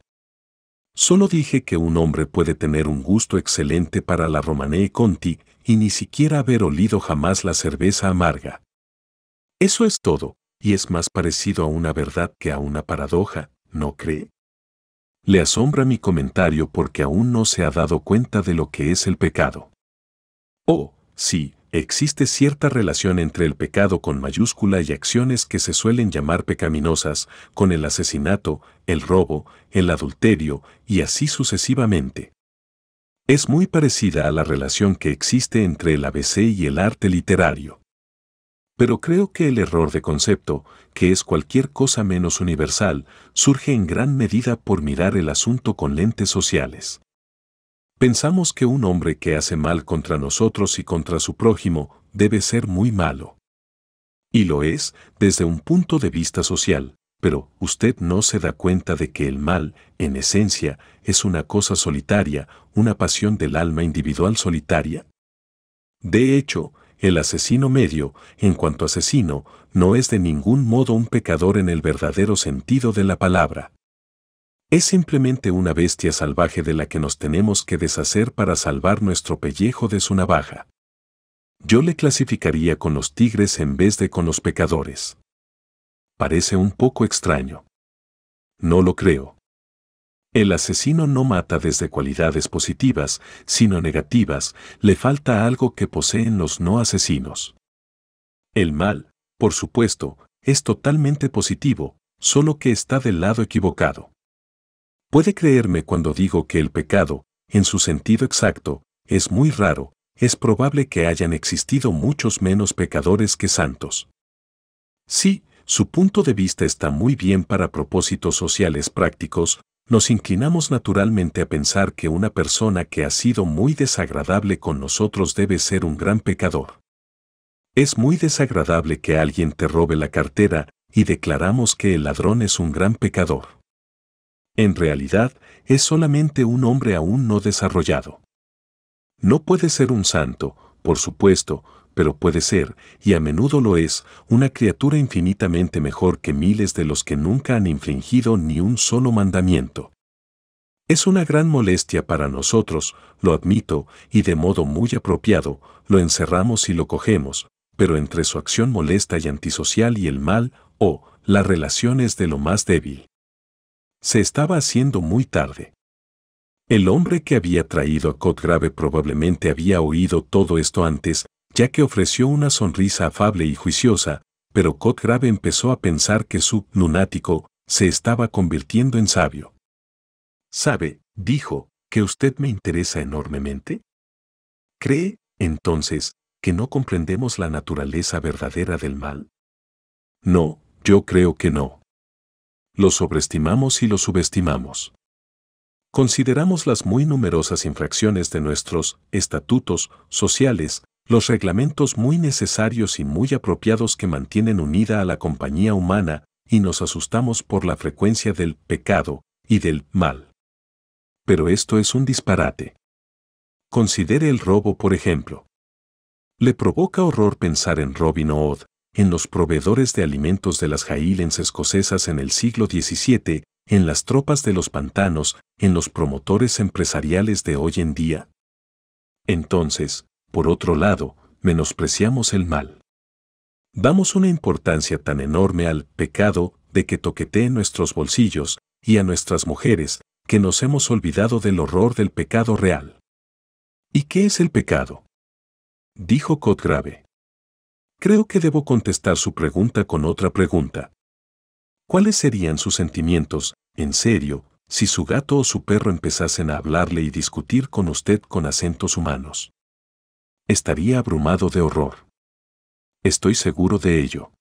Solo dije que un hombre puede tener un gusto excelente para la Romanée Conti y ni siquiera haber olido jamás la cerveza amarga. Eso es todo, y es más parecido a una verdad que a una paradoja, ¿no cree? Le asombra mi comentario porque aún no se ha dado cuenta de lo que es el pecado. Oh, sí, existe cierta relación entre el pecado con mayúscula y acciones que se suelen llamar pecaminosas, con el asesinato, el robo, el adulterio y así sucesivamente. Es muy parecida a la relación que existe entre el ABC y el arte literario. Pero creo que el error de concepto, que es cualquier cosa menos universal, surge en gran medida por mirar el asunto con lentes sociales. Pensamos que un hombre que hace mal contra nosotros y contra su prójimo debe ser muy malo. Y lo es desde un punto de vista social, pero usted no se da cuenta de que el mal, en esencia, es una cosa solitaria, una pasión del alma individual solitaria. De hecho, el asesino medio, en cuanto asesino, no es de ningún modo un pecador en el verdadero sentido de la palabra. Es simplemente una bestia salvaje de la que nos tenemos que deshacer para salvar nuestro pellejo de su navaja. Yo le clasificaría con los tigres en vez de con los pecadores. Parece un poco extraño. No lo creo. El asesino no mata desde cualidades positivas, sino negativas, le falta algo que poseen los no asesinos. El mal, por supuesto, es totalmente positivo, solo que está del lado equivocado. Puede creerme cuando digo que el pecado, en su sentido exacto, es muy raro, es probable que hayan existido muchos menos pecadores que santos. Sí, su punto de vista está muy bien para propósitos sociales prácticos, nos inclinamos naturalmente a pensar que una persona que ha sido muy desagradable con nosotros debe ser un gran pecador. Es muy desagradable que alguien te robe la cartera y declaramos que el ladrón es un gran pecador. En realidad, es solamente un hombre aún no desarrollado. No puede ser un santo, por supuesto, pero puede ser, y a menudo lo es, una criatura infinitamente mejor que miles de los que nunca han infringido ni un solo mandamiento. Es una gran molestia para nosotros, lo admito, y de modo muy apropiado, lo encerramos y lo cogemos, pero entre su acción molesta y antisocial y el mal, o, oh, la relación es de lo más débil. Se estaba haciendo muy tarde. El hombre que había traído a Cotgrave probablemente había oído todo esto antes, ya que ofreció una sonrisa afable y juiciosa, pero Cotgrave empezó a pensar que su lunático se estaba convirtiendo en sabio. ¿Sabe? dijo, que usted me interesa enormemente. ¿Cree, entonces, que no comprendemos la naturaleza verdadera del mal? No, yo creo que no lo sobreestimamos y lo subestimamos. Consideramos las muy numerosas infracciones de nuestros estatutos sociales, los reglamentos muy necesarios y muy apropiados que mantienen unida a la compañía humana, y nos asustamos por la frecuencia del pecado y del mal. Pero esto es un disparate. Considere el robo, por ejemplo. Le provoca horror pensar en Robin Hood, en los proveedores de alimentos de las Highlands escocesas en el siglo XVII, en las tropas de los pantanos, en los promotores empresariales de hoy en día. Entonces, por otro lado, menospreciamos el mal. Damos una importancia tan enorme al pecado de que toquetee nuestros bolsillos y a nuestras mujeres que nos hemos olvidado del horror del pecado real. ¿Y qué es el pecado? Dijo Cotgrave. Creo que debo contestar su pregunta con otra pregunta. ¿Cuáles serían sus sentimientos, en serio, si su gato o su perro empezasen a hablarle y discutir con usted con acentos humanos? Estaría abrumado de horror. Estoy seguro de ello.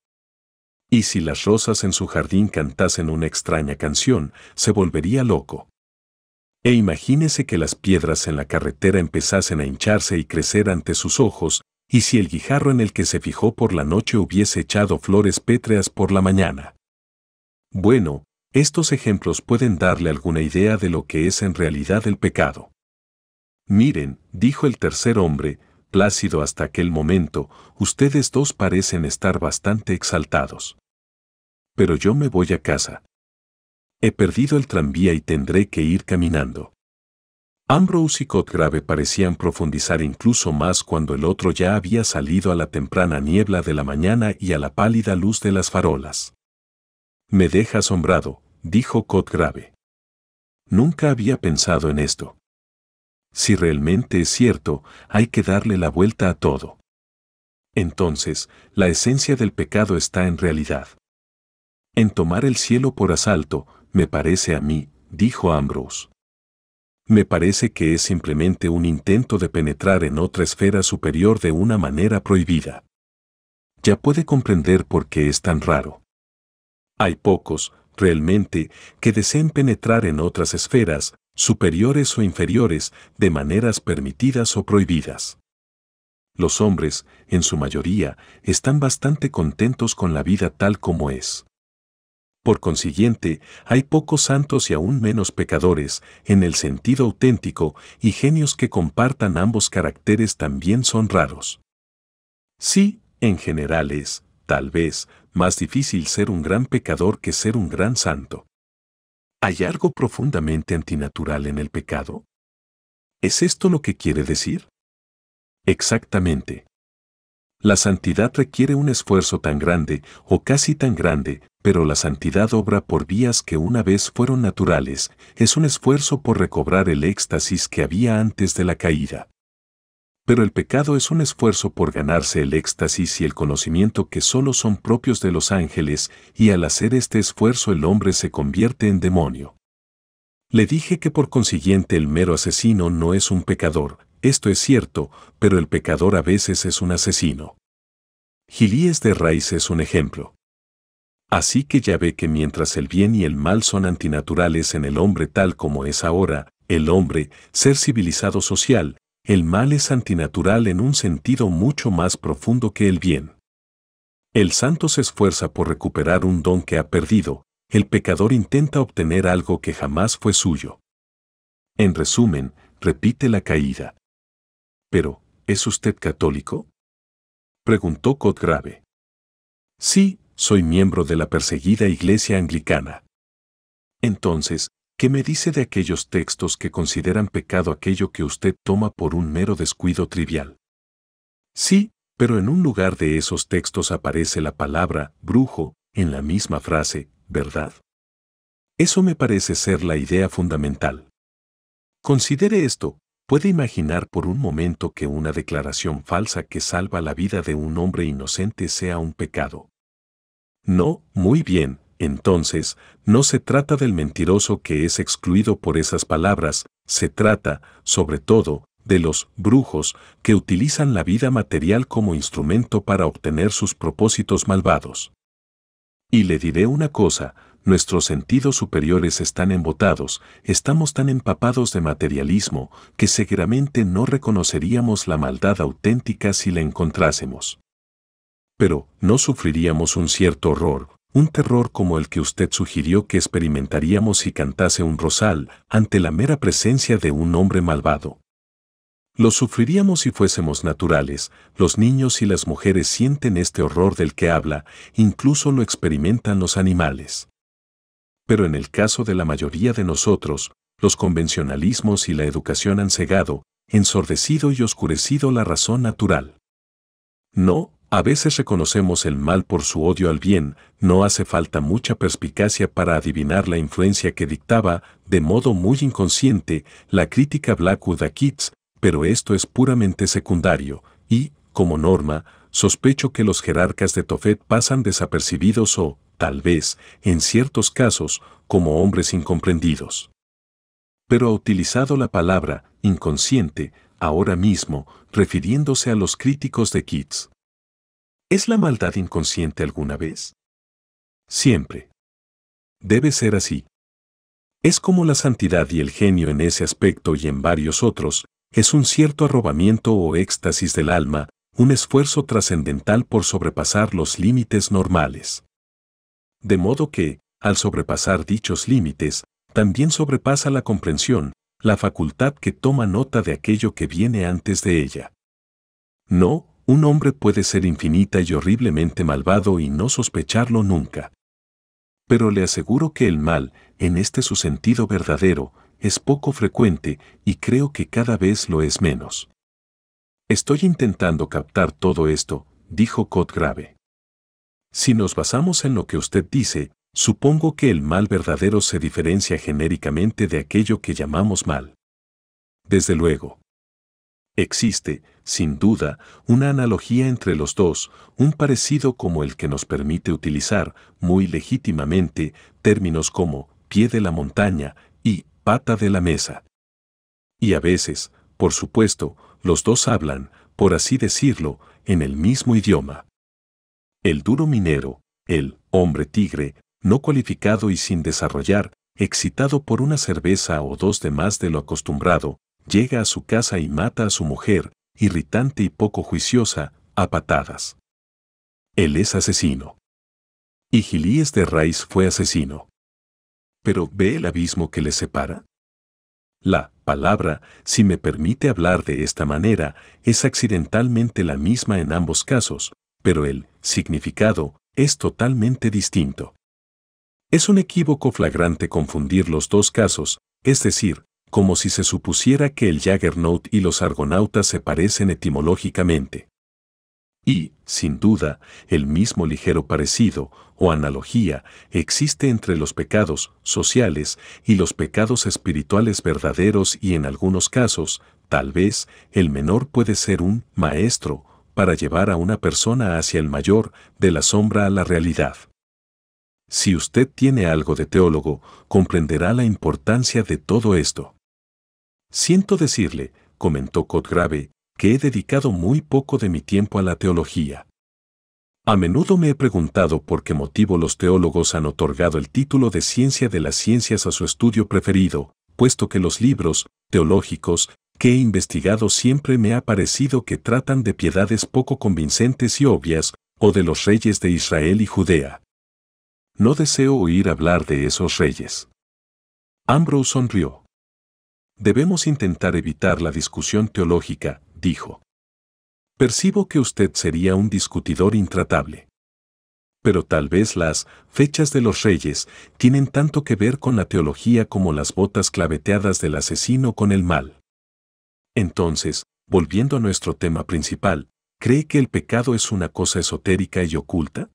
Y si las rosas en su jardín cantasen una extraña canción, se volvería loco. E imagínese que las piedras en la carretera empezasen a hincharse y crecer ante sus ojos, y si el guijarro en el que se fijó por la noche hubiese echado flores pétreas por la mañana. Bueno, estos ejemplos pueden darle alguna idea de lo que es en realidad el pecado. Miren, dijo el tercer hombre, plácido hasta aquel momento, ustedes dos parecen estar bastante exaltados. Pero yo me voy a casa. He perdido el tranvía y tendré que ir caminando. Ambrose y Cotgrave parecían profundizar incluso más cuando el otro ya había salido a la temprana niebla de la mañana y a la pálida luz de las farolas. Me deja asombrado, dijo Cotgrave. Nunca había pensado en esto. Si realmente es cierto, hay que darle la vuelta a todo. Entonces, la esencia del pecado está en realidad. En tomar el cielo por asalto, me parece a mí, dijo Ambrose me parece que es simplemente un intento de penetrar en otra esfera superior de una manera prohibida. Ya puede comprender por qué es tan raro. Hay pocos, realmente, que deseen penetrar en otras esferas, superiores o inferiores, de maneras permitidas o prohibidas. Los hombres, en su mayoría, están bastante contentos con la vida tal como es. Por consiguiente, hay pocos santos y aún menos pecadores, en el sentido auténtico, y genios que compartan ambos caracteres también son raros. Sí, en general es, tal vez, más difícil ser un gran pecador que ser un gran santo. ¿Hay algo profundamente antinatural en el pecado? ¿Es esto lo que quiere decir? Exactamente. La santidad requiere un esfuerzo tan grande, o casi tan grande, pero la santidad obra por vías que una vez fueron naturales, es un esfuerzo por recobrar el éxtasis que había antes de la caída. Pero el pecado es un esfuerzo por ganarse el éxtasis y el conocimiento que solo son propios de los ángeles, y al hacer este esfuerzo el hombre se convierte en demonio. Le dije que por consiguiente el mero asesino no es un pecador, esto es cierto, pero el pecador a veces es un asesino. Gilíes de raíz es un ejemplo. Así que ya ve que mientras el bien y el mal son antinaturales en el hombre tal como es ahora, el hombre, ser civilizado social, el mal es antinatural en un sentido mucho más profundo que el bien. El santo se esfuerza por recuperar un don que ha perdido, el pecador intenta obtener algo que jamás fue suyo. En resumen, repite la caída. Pero, ¿es usted católico? Preguntó Cotgrave. Sí, soy miembro de la perseguida Iglesia Anglicana. Entonces, ¿qué me dice de aquellos textos que consideran pecado aquello que usted toma por un mero descuido trivial? Sí, pero en un lugar de esos textos aparece la palabra brujo en la misma frase, ¿verdad? Eso me parece ser la idea fundamental. Considere esto, ¿Puede imaginar por un momento que una declaración falsa que salva la vida de un hombre inocente sea un pecado? No, muy bien, entonces, no se trata del mentiroso que es excluido por esas palabras, se trata, sobre todo, de los brujos que utilizan la vida material como instrumento para obtener sus propósitos malvados. Y le diré una cosa, nuestros sentidos superiores están embotados, estamos tan empapados de materialismo que seguramente no reconoceríamos la maldad auténtica si la encontrásemos. Pero, ¿no sufriríamos un cierto horror, un terror como el que usted sugirió que experimentaríamos si cantase un rosal ante la mera presencia de un hombre malvado? Lo sufriríamos si fuésemos naturales, los niños y las mujeres sienten este horror del que habla, incluso lo experimentan los animales pero en el caso de la mayoría de nosotros, los convencionalismos y la educación han cegado, ensordecido y oscurecido la razón natural. No, a veces reconocemos el mal por su odio al bien, no hace falta mucha perspicacia para adivinar la influencia que dictaba, de modo muy inconsciente, la crítica Blackwood a Keats, pero esto es puramente secundario, y, como norma, sospecho que los jerarcas de Tofet pasan desapercibidos o, tal vez, en ciertos casos, como hombres incomprendidos. Pero ha utilizado la palabra inconsciente ahora mismo, refiriéndose a los críticos de Keats. ¿Es la maldad inconsciente alguna vez? Siempre. Debe ser así. Es como la santidad y el genio en ese aspecto y en varios otros, es un cierto arrobamiento o éxtasis del alma, un esfuerzo trascendental por sobrepasar los límites normales de modo que, al sobrepasar dichos límites, también sobrepasa la comprensión, la facultad que toma nota de aquello que viene antes de ella. No, un hombre puede ser infinita y horriblemente malvado y no sospecharlo nunca. Pero le aseguro que el mal, en este su sentido verdadero, es poco frecuente y creo que cada vez lo es menos. Estoy intentando captar todo esto, dijo Cot grave. Si nos basamos en lo que usted dice, supongo que el mal verdadero se diferencia genéricamente de aquello que llamamos mal. Desde luego. Existe, sin duda, una analogía entre los dos, un parecido como el que nos permite utilizar, muy legítimamente, términos como pie de la montaña y pata de la mesa. Y a veces, por supuesto, los dos hablan, por así decirlo, en el mismo idioma. El duro minero, el hombre tigre, no cualificado y sin desarrollar, excitado por una cerveza o dos de más de lo acostumbrado, llega a su casa y mata a su mujer, irritante y poco juiciosa, a patadas. Él es asesino. Y Gilíes de Raíz fue asesino. Pero ¿ve el abismo que le separa? La palabra, si me permite hablar de esta manera, es accidentalmente la misma en ambos casos, pero el significado, es totalmente distinto. Es un equívoco flagrante confundir los dos casos, es decir, como si se supusiera que el Jaggernaut y los Argonautas se parecen etimológicamente. Y, sin duda, el mismo ligero parecido o analogía existe entre los pecados sociales y los pecados espirituales verdaderos y en algunos casos, tal vez, el menor puede ser un maestro para llevar a una persona hacia el mayor, de la sombra a la realidad. Si usted tiene algo de teólogo, comprenderá la importancia de todo esto. Siento decirle, comentó Cotgrave, que he dedicado muy poco de mi tiempo a la teología. A menudo me he preguntado por qué motivo los teólogos han otorgado el título de ciencia de las ciencias a su estudio preferido, puesto que los libros teológicos que he investigado siempre me ha parecido que tratan de piedades poco convincentes y obvias, o de los reyes de Israel y Judea. No deseo oír hablar de esos reyes. Ambrose sonrió. Debemos intentar evitar la discusión teológica, dijo. Percibo que usted sería un discutidor intratable. Pero tal vez las fechas de los reyes tienen tanto que ver con la teología como las botas claveteadas del asesino con el mal. Entonces, volviendo a nuestro tema principal, ¿cree que el pecado es una cosa esotérica y oculta?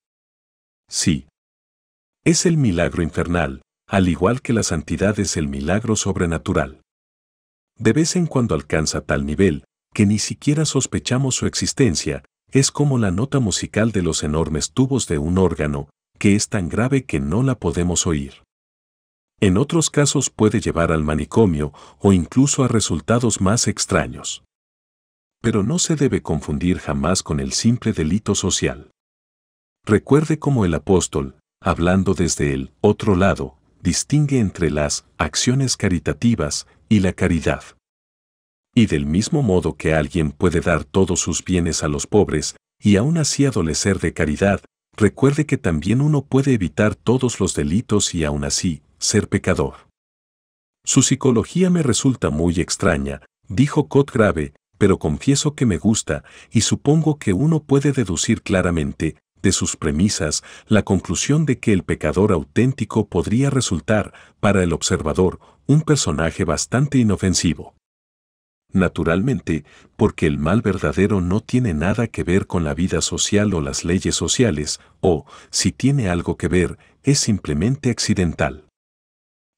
Sí. Es el milagro infernal, al igual que la santidad es el milagro sobrenatural. De vez en cuando alcanza tal nivel, que ni siquiera sospechamos su existencia, es como la nota musical de los enormes tubos de un órgano, que es tan grave que no la podemos oír. En otros casos puede llevar al manicomio o incluso a resultados más extraños. Pero no se debe confundir jamás con el simple delito social. Recuerde cómo el apóstol, hablando desde el otro lado, distingue entre las acciones caritativas y la caridad. Y del mismo modo que alguien puede dar todos sus bienes a los pobres y aún así adolecer de caridad, recuerde que también uno puede evitar todos los delitos y aún así ser pecador. Su psicología me resulta muy extraña, dijo Cot grave, pero confieso que me gusta y supongo que uno puede deducir claramente, de sus premisas, la conclusión de que el pecador auténtico podría resultar, para el observador, un personaje bastante inofensivo. Naturalmente, porque el mal verdadero no tiene nada que ver con la vida social o las leyes sociales, o, si tiene algo que ver, es simplemente accidental.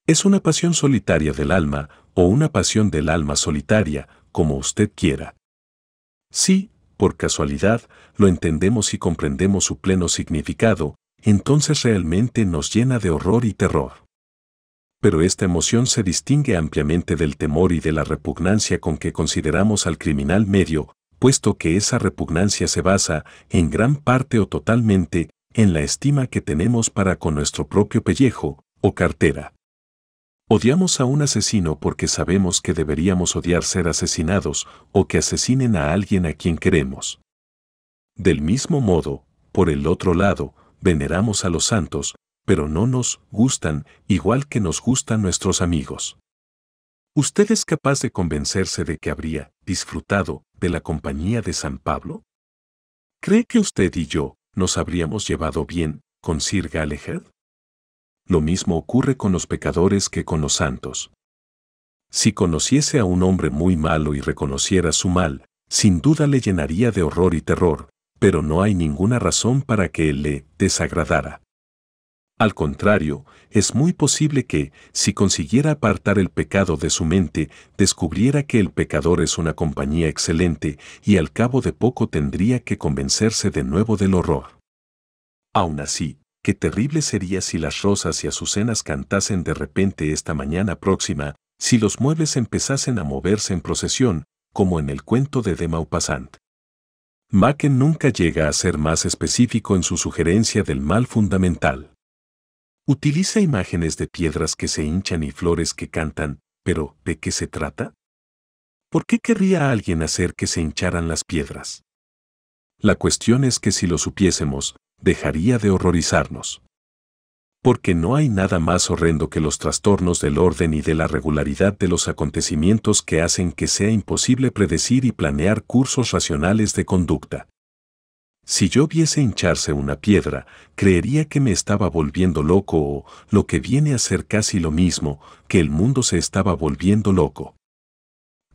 Es una pasión solitaria del alma o una pasión del alma solitaria, como usted quiera. Si, por casualidad, lo entendemos y comprendemos su pleno significado, entonces realmente nos llena de horror y terror. Pero esta emoción se distingue ampliamente del temor y de la repugnancia con que consideramos al criminal medio, puesto que esa repugnancia se basa, en gran parte o totalmente, en la estima que tenemos para con nuestro propio pellejo o cartera. Odiamos a un asesino porque sabemos que deberíamos odiar ser asesinados o que asesinen a alguien a quien queremos. Del mismo modo, por el otro lado, veneramos a los santos, pero no nos gustan igual que nos gustan nuestros amigos. ¿Usted es capaz de convencerse de que habría disfrutado de la compañía de San Pablo? ¿Cree que usted y yo nos habríamos llevado bien con Sir Gallagher? lo mismo ocurre con los pecadores que con los santos. Si conociese a un hombre muy malo y reconociera su mal, sin duda le llenaría de horror y terror, pero no hay ninguna razón para que le desagradara. Al contrario, es muy posible que, si consiguiera apartar el pecado de su mente, descubriera que el pecador es una compañía excelente y al cabo de poco tendría que convencerse de nuevo del horror. Aún así, Qué terrible sería si las rosas y azucenas cantasen de repente esta mañana próxima, si los muebles empezasen a moverse en procesión, como en el cuento de de Maupassant. Macken nunca llega a ser más específico en su sugerencia del mal fundamental. Utiliza imágenes de piedras que se hinchan y flores que cantan, pero ¿de qué se trata? ¿Por qué querría alguien hacer que se hincharan las piedras? La cuestión es que si lo supiésemos, dejaría de horrorizarnos. Porque no hay nada más horrendo que los trastornos del orden y de la regularidad de los acontecimientos que hacen que sea imposible predecir y planear cursos racionales de conducta. Si yo viese hincharse una piedra, creería que me estaba volviendo loco o, lo que viene a ser casi lo mismo, que el mundo se estaba volviendo loco.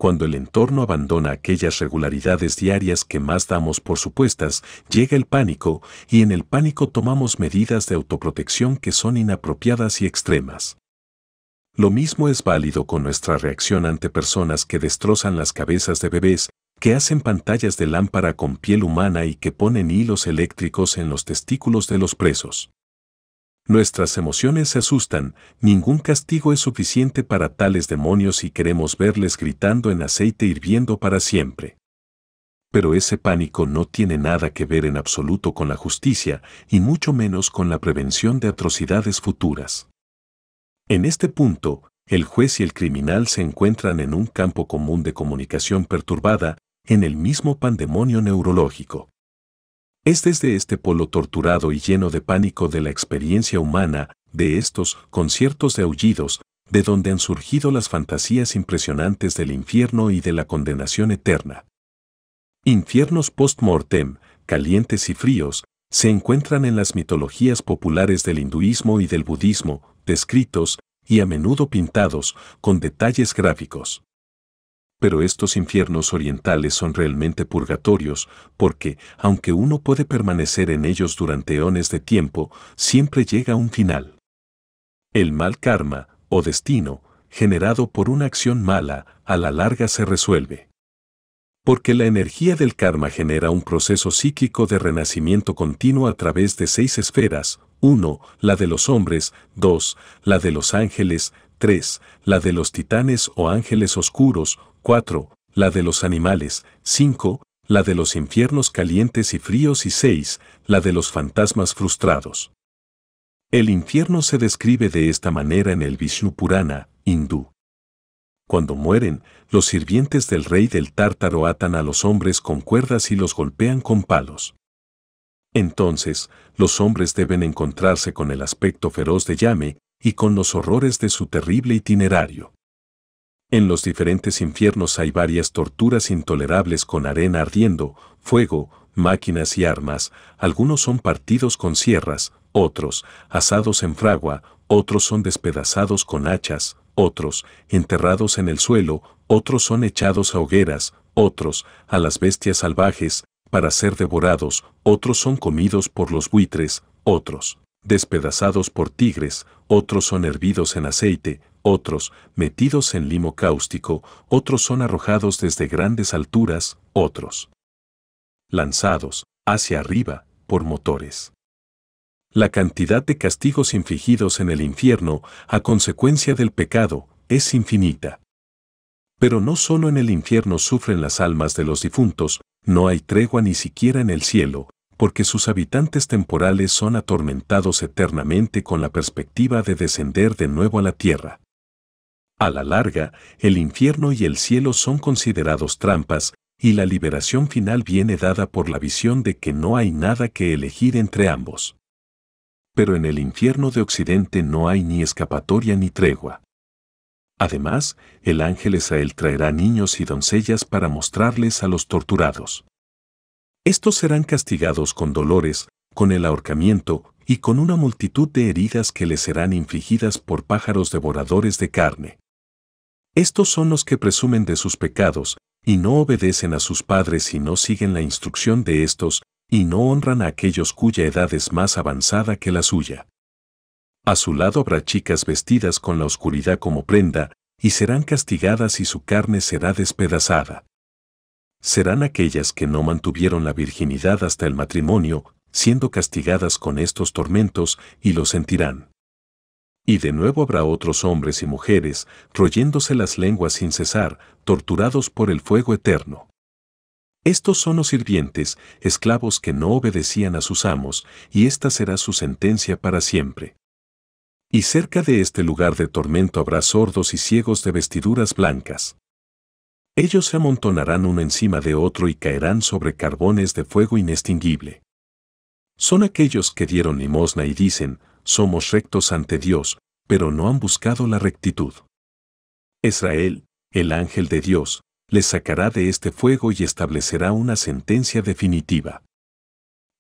Cuando el entorno abandona aquellas regularidades diarias que más damos por supuestas, llega el pánico y en el pánico tomamos medidas de autoprotección que son inapropiadas y extremas. Lo mismo es válido con nuestra reacción ante personas que destrozan las cabezas de bebés, que hacen pantallas de lámpara con piel humana y que ponen hilos eléctricos en los testículos de los presos. Nuestras emociones se asustan, ningún castigo es suficiente para tales demonios y queremos verles gritando en aceite hirviendo para siempre. Pero ese pánico no tiene nada que ver en absoluto con la justicia y mucho menos con la prevención de atrocidades futuras. En este punto, el juez y el criminal se encuentran en un campo común de comunicación perturbada, en el mismo pandemonio neurológico. Es desde este polo torturado y lleno de pánico de la experiencia humana, de estos conciertos de aullidos, de donde han surgido las fantasías impresionantes del infierno y de la condenación eterna. Infiernos post-mortem, calientes y fríos, se encuentran en las mitologías populares del hinduismo y del budismo, descritos, y a menudo pintados, con detalles gráficos pero estos infiernos orientales son realmente purgatorios, porque, aunque uno puede permanecer en ellos durante eones de tiempo, siempre llega a un final. El mal karma, o destino, generado por una acción mala, a la larga se resuelve. Porque la energía del karma genera un proceso psíquico de renacimiento continuo a través de seis esferas, 1. La de los hombres, 2. La de los ángeles, 3. La de los titanes o ángeles oscuros, 4. La de los animales. 5. La de los infiernos calientes y fríos y 6. La de los fantasmas frustrados. El infierno se describe de esta manera en el Vishnu Purana, hindú. Cuando mueren, los sirvientes del rey del tártaro atan a los hombres con cuerdas y los golpean con palos. Entonces, los hombres deben encontrarse con el aspecto feroz de Yame y con los horrores de su terrible itinerario. En los diferentes infiernos hay varias torturas intolerables con arena ardiendo, fuego, máquinas y armas, algunos son partidos con sierras, otros, asados en fragua, otros son despedazados con hachas, otros, enterrados en el suelo, otros son echados a hogueras, otros, a las bestias salvajes, para ser devorados, otros son comidos por los buitres, otros, despedazados por tigres, otros son hervidos en aceite, otros, metidos en limo cáustico, otros son arrojados desde grandes alturas, otros lanzados, hacia arriba, por motores. La cantidad de castigos infligidos en el infierno a consecuencia del pecado es infinita. Pero no solo en el infierno sufren las almas de los difuntos, no hay tregua ni siquiera en el cielo, porque sus habitantes temporales son atormentados eternamente con la perspectiva de descender de nuevo a la tierra. A la larga, el infierno y el cielo son considerados trampas, y la liberación final viene dada por la visión de que no hay nada que elegir entre ambos. Pero en el infierno de Occidente no hay ni escapatoria ni tregua. Además, el ángel Esael traerá niños y doncellas para mostrarles a los torturados. Estos serán castigados con dolores, con el ahorcamiento y con una multitud de heridas que les serán infligidas por pájaros devoradores de carne. Estos son los que presumen de sus pecados, y no obedecen a sus padres y no siguen la instrucción de estos, y no honran a aquellos cuya edad es más avanzada que la suya. A su lado habrá chicas vestidas con la oscuridad como prenda, y serán castigadas y su carne será despedazada. Serán aquellas que no mantuvieron la virginidad hasta el matrimonio, siendo castigadas con estos tormentos, y lo sentirán. Y de nuevo habrá otros hombres y mujeres, royéndose las lenguas sin cesar, torturados por el fuego eterno. Estos son los sirvientes, esclavos que no obedecían a sus amos, y esta será su sentencia para siempre. Y cerca de este lugar de tormento habrá sordos y ciegos de vestiduras blancas. Ellos se amontonarán uno encima de otro y caerán sobre carbones de fuego inextinguible. Son aquellos que dieron limosna y dicen, somos rectos ante Dios, pero no han buscado la rectitud. Israel, el ángel de Dios, les sacará de este fuego y establecerá una sentencia definitiva.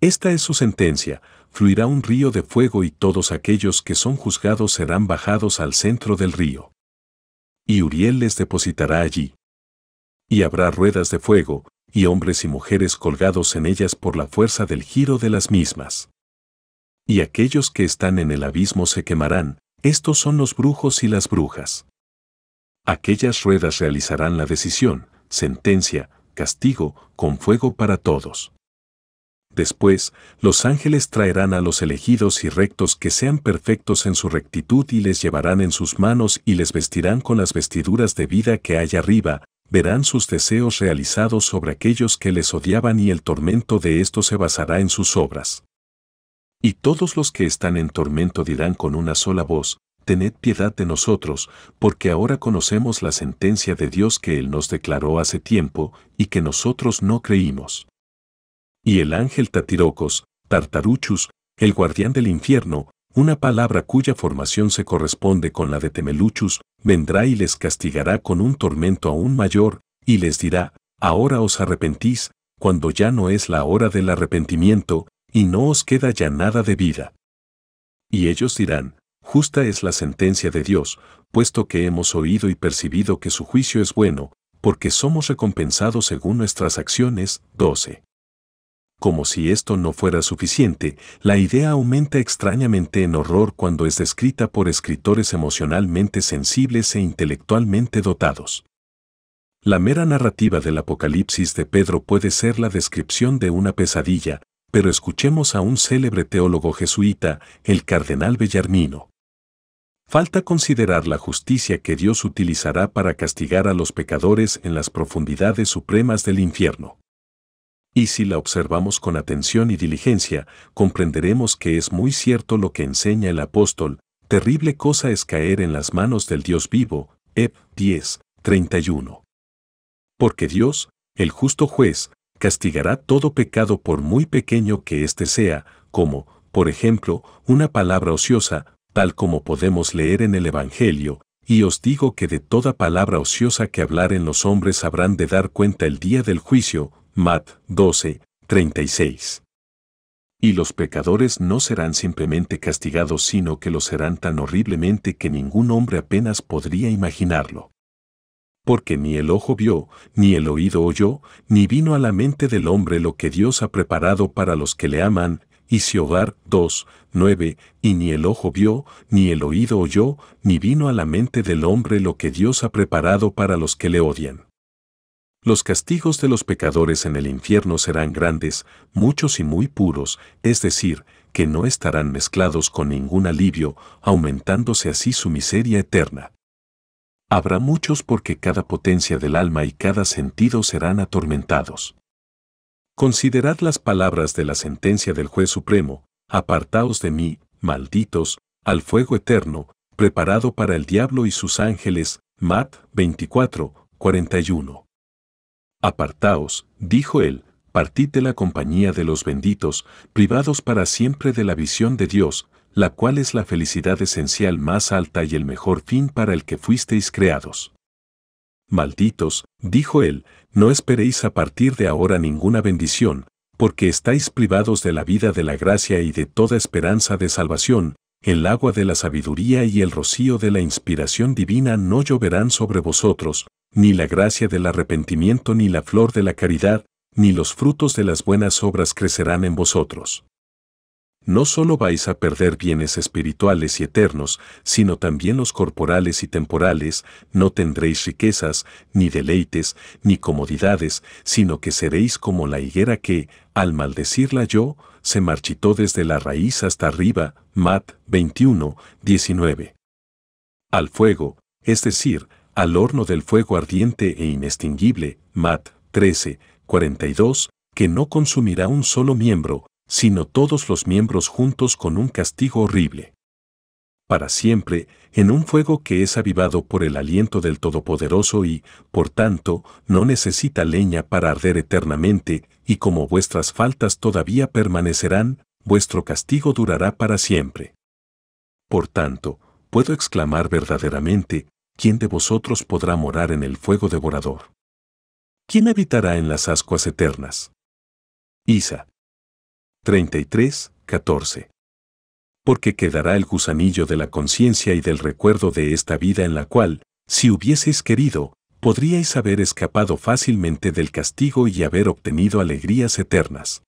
Esta es su sentencia, fluirá un río de fuego y todos aquellos que son juzgados serán bajados al centro del río. Y Uriel les depositará allí. Y habrá ruedas de fuego, y hombres y mujeres colgados en ellas por la fuerza del giro de las mismas y aquellos que están en el abismo se quemarán, estos son los brujos y las brujas. Aquellas ruedas realizarán la decisión, sentencia, castigo, con fuego para todos. Después, los ángeles traerán a los elegidos y rectos que sean perfectos en su rectitud y les llevarán en sus manos y les vestirán con las vestiduras de vida que hay arriba, verán sus deseos realizados sobre aquellos que les odiaban y el tormento de esto se basará en sus obras. Y todos los que están en tormento dirán con una sola voz, Tened piedad de nosotros, porque ahora conocemos la sentencia de Dios que Él nos declaró hace tiempo y que nosotros no creímos. Y el ángel Tatirocos, Tartaruchus, el guardián del infierno, una palabra cuya formación se corresponde con la de Temeluchus, vendrá y les castigará con un tormento aún mayor, y les dirá, ahora os arrepentís, cuando ya no es la hora del arrepentimiento, y no os queda ya nada de vida. Y ellos dirán, justa es la sentencia de Dios, puesto que hemos oído y percibido que su juicio es bueno, porque somos recompensados según nuestras acciones. 12. Como si esto no fuera suficiente, la idea aumenta extrañamente en horror cuando es descrita por escritores emocionalmente sensibles e intelectualmente dotados. La mera narrativa del Apocalipsis de Pedro puede ser la descripción de una pesadilla, pero escuchemos a un célebre teólogo jesuita, el cardenal Bellarmino. Falta considerar la justicia que Dios utilizará para castigar a los pecadores en las profundidades supremas del infierno. Y si la observamos con atención y diligencia, comprenderemos que es muy cierto lo que enseña el apóstol, terrible cosa es caer en las manos del Dios vivo, Ep 10, 31. Porque Dios, el justo juez, castigará todo pecado por muy pequeño que éste sea, como, por ejemplo, una palabra ociosa, tal como podemos leer en el Evangelio, y os digo que de toda palabra ociosa que hablar en los hombres habrán de dar cuenta el día del juicio. Mat 12, 36. Y los pecadores no serán simplemente castigados, sino que lo serán tan horriblemente que ningún hombre apenas podría imaginarlo porque ni el ojo vio, ni el oído oyó, ni vino a la mente del hombre lo que Dios ha preparado para los que le aman, y si hogar 2, 9, y ni el ojo vio, ni el oído oyó, ni vino a la mente del hombre lo que Dios ha preparado para los que le odian. Los castigos de los pecadores en el infierno serán grandes, muchos y muy puros, es decir, que no estarán mezclados con ningún alivio, aumentándose así su miseria eterna. Habrá muchos porque cada potencia del alma y cada sentido serán atormentados. Considerad las palabras de la sentencia del juez supremo, apartaos de mí, malditos, al fuego eterno, preparado para el diablo y sus ángeles, Mat 24, 41. Apartaos, dijo él, partid de la compañía de los benditos, privados para siempre de la visión de Dios, la cual es la felicidad esencial más alta y el mejor fin para el que fuisteis creados. Malditos, dijo él, no esperéis a partir de ahora ninguna bendición, porque estáis privados de la vida de la gracia y de toda esperanza de salvación, el agua de la sabiduría y el rocío de la inspiración divina no lloverán sobre vosotros, ni la gracia del arrepentimiento ni la flor de la caridad, ni los frutos de las buenas obras crecerán en vosotros no solo vais a perder bienes espirituales y eternos, sino también los corporales y temporales, no tendréis riquezas, ni deleites, ni comodidades, sino que seréis como la higuera que, al maldecirla yo, se marchitó desde la raíz hasta arriba, Mat 21, 19. Al fuego, es decir, al horno del fuego ardiente e inextinguible, Mat 13, 42, que no consumirá un solo miembro, sino todos los miembros juntos con un castigo horrible. Para siempre, en un fuego que es avivado por el aliento del Todopoderoso y, por tanto, no necesita leña para arder eternamente, y como vuestras faltas todavía permanecerán, vuestro castigo durará para siempre. Por tanto, puedo exclamar verdaderamente, ¿quién de vosotros podrá morar en el fuego devorador? ¿Quién habitará en las ascuas eternas? Isa 33, 14. Porque quedará el gusanillo de la conciencia y del recuerdo de esta vida en la cual, si hubieseis querido, podríais haber escapado fácilmente del castigo y haber obtenido alegrías eternas.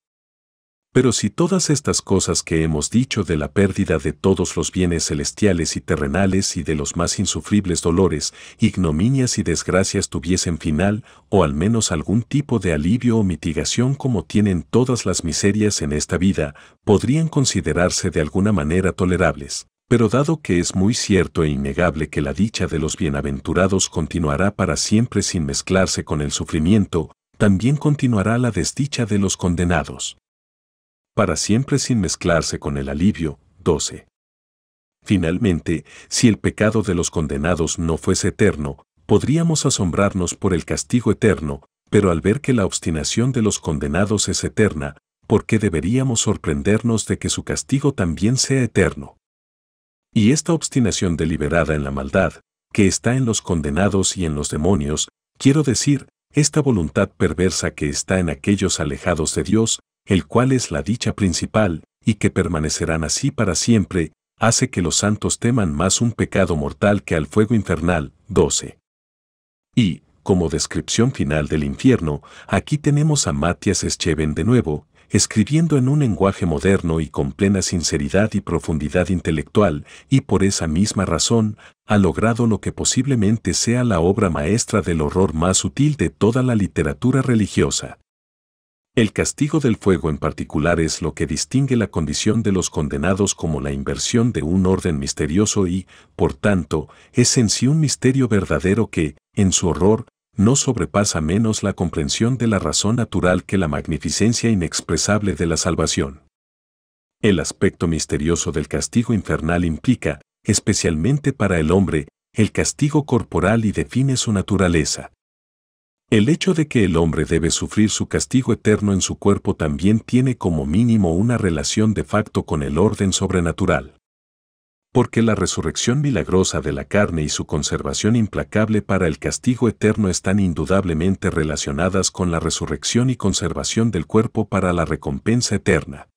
Pero si todas estas cosas que hemos dicho de la pérdida de todos los bienes celestiales y terrenales y de los más insufribles dolores, ignominias y desgracias tuviesen final o al menos algún tipo de alivio o mitigación como tienen todas las miserias en esta vida, podrían considerarse de alguna manera tolerables. Pero dado que es muy cierto e innegable que la dicha de los bienaventurados continuará para siempre sin mezclarse con el sufrimiento, también continuará la desdicha de los condenados para siempre sin mezclarse con el alivio. 12. Finalmente, si el pecado de los condenados no fuese eterno, podríamos asombrarnos por el castigo eterno, pero al ver que la obstinación de los condenados es eterna, ¿por qué deberíamos sorprendernos de que su castigo también sea eterno? Y esta obstinación deliberada en la maldad, que está en los condenados y en los demonios, quiero decir, esta voluntad perversa que está en aquellos alejados de Dios, el cual es la dicha principal, y que permanecerán así para siempre, hace que los santos teman más un pecado mortal que al fuego infernal. 12. Y, como descripción final del infierno, aquí tenemos a Matthias Escheven de nuevo, escribiendo en un lenguaje moderno y con plena sinceridad y profundidad intelectual, y por esa misma razón, ha logrado lo que posiblemente sea la obra maestra del horror más sutil de toda la literatura religiosa. El castigo del fuego en particular es lo que distingue la condición de los condenados como la inversión de un orden misterioso y, por tanto, es en sí un misterio verdadero que, en su horror, no sobrepasa menos la comprensión de la razón natural que la magnificencia inexpresable de la salvación. El aspecto misterioso del castigo infernal implica, especialmente para el hombre, el castigo corporal y define su naturaleza. El hecho de que el hombre debe sufrir su castigo eterno en su cuerpo también tiene como mínimo una relación de facto con el orden sobrenatural. Porque la resurrección milagrosa de la carne y su conservación implacable para el castigo eterno están indudablemente relacionadas con la resurrección y conservación del cuerpo para la recompensa eterna.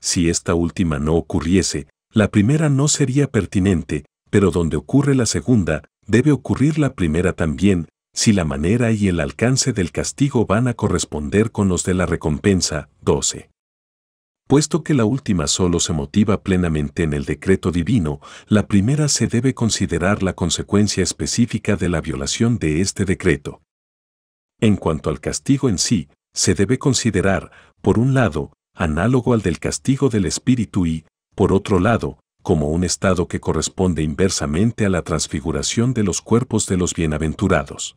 Si esta última no ocurriese, la primera no sería pertinente, pero donde ocurre la segunda, debe ocurrir la primera también, si la manera y el alcance del castigo van a corresponder con los de la recompensa. 12. Puesto que la última solo se motiva plenamente en el decreto divino, la primera se debe considerar la consecuencia específica de la violación de este decreto. En cuanto al castigo en sí, se debe considerar, por un lado, análogo al del castigo del espíritu y, por otro lado, como un estado que corresponde inversamente a la transfiguración de los cuerpos de los bienaventurados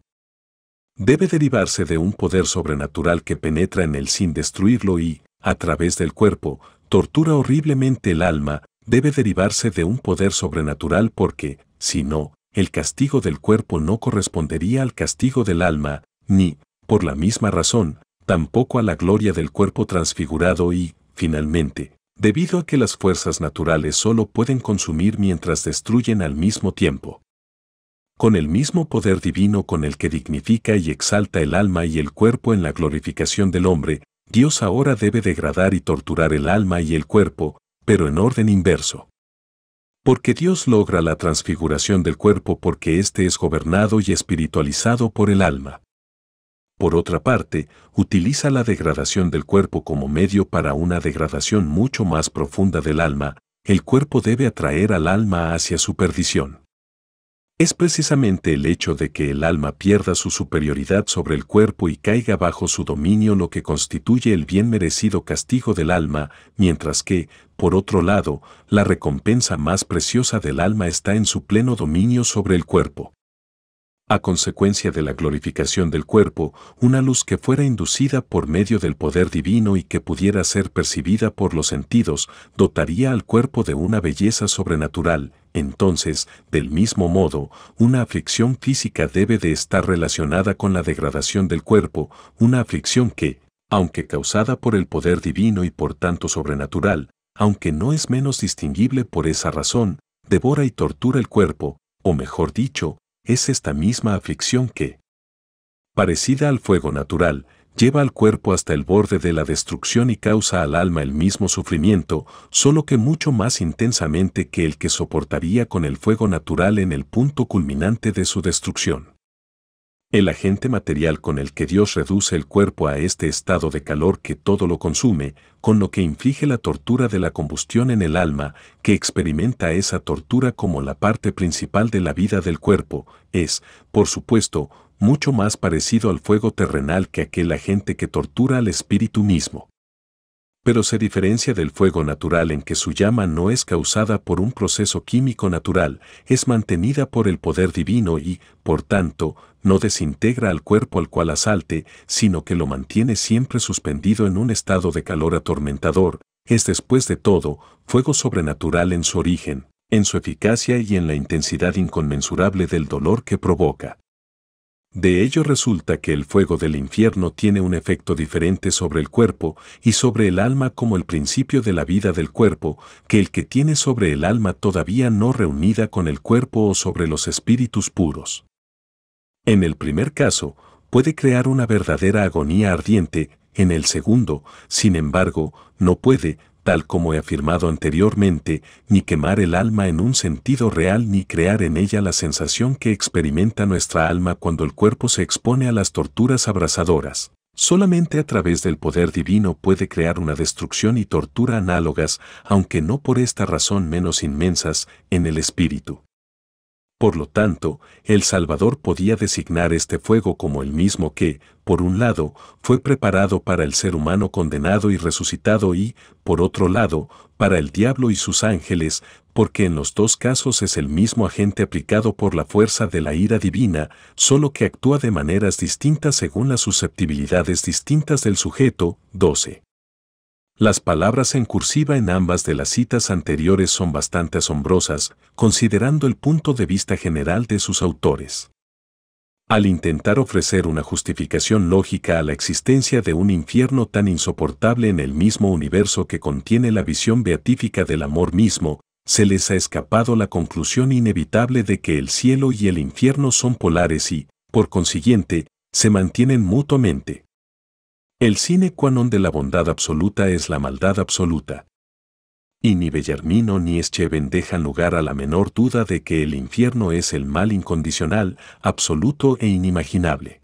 debe derivarse de un poder sobrenatural que penetra en él sin destruirlo y, a través del cuerpo, tortura horriblemente el alma, debe derivarse de un poder sobrenatural porque, si no, el castigo del cuerpo no correspondería al castigo del alma, ni, por la misma razón, tampoco a la gloria del cuerpo transfigurado y, finalmente, debido a que las fuerzas naturales solo pueden consumir mientras destruyen al mismo tiempo con el mismo poder divino con el que dignifica y exalta el alma y el cuerpo en la glorificación del hombre, Dios ahora debe degradar y torturar el alma y el cuerpo, pero en orden inverso. Porque Dios logra la transfiguración del cuerpo porque éste es gobernado y espiritualizado por el alma. Por otra parte, utiliza la degradación del cuerpo como medio para una degradación mucho más profunda del alma, el cuerpo debe atraer al alma hacia su perdición es precisamente el hecho de que el alma pierda su superioridad sobre el cuerpo y caiga bajo su dominio lo que constituye el bien merecido castigo del alma, mientras que, por otro lado, la recompensa más preciosa del alma está en su pleno dominio sobre el cuerpo a consecuencia de la glorificación del cuerpo, una luz que fuera inducida por medio del poder divino y que pudiera ser percibida por los sentidos, dotaría al cuerpo de una belleza sobrenatural. Entonces, del mismo modo, una aflicción física debe de estar relacionada con la degradación del cuerpo, una aflicción que, aunque causada por el poder divino y por tanto sobrenatural, aunque no es menos distinguible por esa razón, devora y tortura el cuerpo, o mejor dicho, es esta misma aflicción que, parecida al fuego natural, lleva al cuerpo hasta el borde de la destrucción y causa al alma el mismo sufrimiento, solo que mucho más intensamente que el que soportaría con el fuego natural en el punto culminante de su destrucción. El agente material con el que Dios reduce el cuerpo a este estado de calor que todo lo consume, con lo que inflige la tortura de la combustión en el alma, que experimenta esa tortura como la parte principal de la vida del cuerpo, es, por supuesto, mucho más parecido al fuego terrenal que aquel agente que tortura al espíritu mismo pero se diferencia del fuego natural en que su llama no es causada por un proceso químico natural, es mantenida por el poder divino y, por tanto, no desintegra al cuerpo al cual asalte, sino que lo mantiene siempre suspendido en un estado de calor atormentador, es después de todo, fuego sobrenatural en su origen, en su eficacia y en la intensidad inconmensurable del dolor que provoca. De ello resulta que el fuego del infierno tiene un efecto diferente sobre el cuerpo y sobre el alma como el principio de la vida del cuerpo que el que tiene sobre el alma todavía no reunida con el cuerpo o sobre los espíritus puros. En el primer caso, puede crear una verdadera agonía ardiente, en el segundo, sin embargo, no puede, tal como he afirmado anteriormente, ni quemar el alma en un sentido real ni crear en ella la sensación que experimenta nuestra alma cuando el cuerpo se expone a las torturas abrasadoras. Solamente a través del poder divino puede crear una destrucción y tortura análogas, aunque no por esta razón menos inmensas, en el espíritu. Por lo tanto, el Salvador podía designar este fuego como el mismo que, por un lado, fue preparado para el ser humano condenado y resucitado y, por otro lado, para el diablo y sus ángeles, porque en los dos casos es el mismo agente aplicado por la fuerza de la ira divina, solo que actúa de maneras distintas según las susceptibilidades distintas del sujeto. 12. Las palabras en cursiva en ambas de las citas anteriores son bastante asombrosas, considerando el punto de vista general de sus autores. Al intentar ofrecer una justificación lógica a la existencia de un infierno tan insoportable en el mismo universo que contiene la visión beatífica del amor mismo, se les ha escapado la conclusión inevitable de que el cielo y el infierno son polares y, por consiguiente, se mantienen mutuamente. El cine qua non de la bondad absoluta es la maldad absoluta. Y ni Bellarmino ni Escheven dejan lugar a la menor duda de que el infierno es el mal incondicional, absoluto e inimaginable.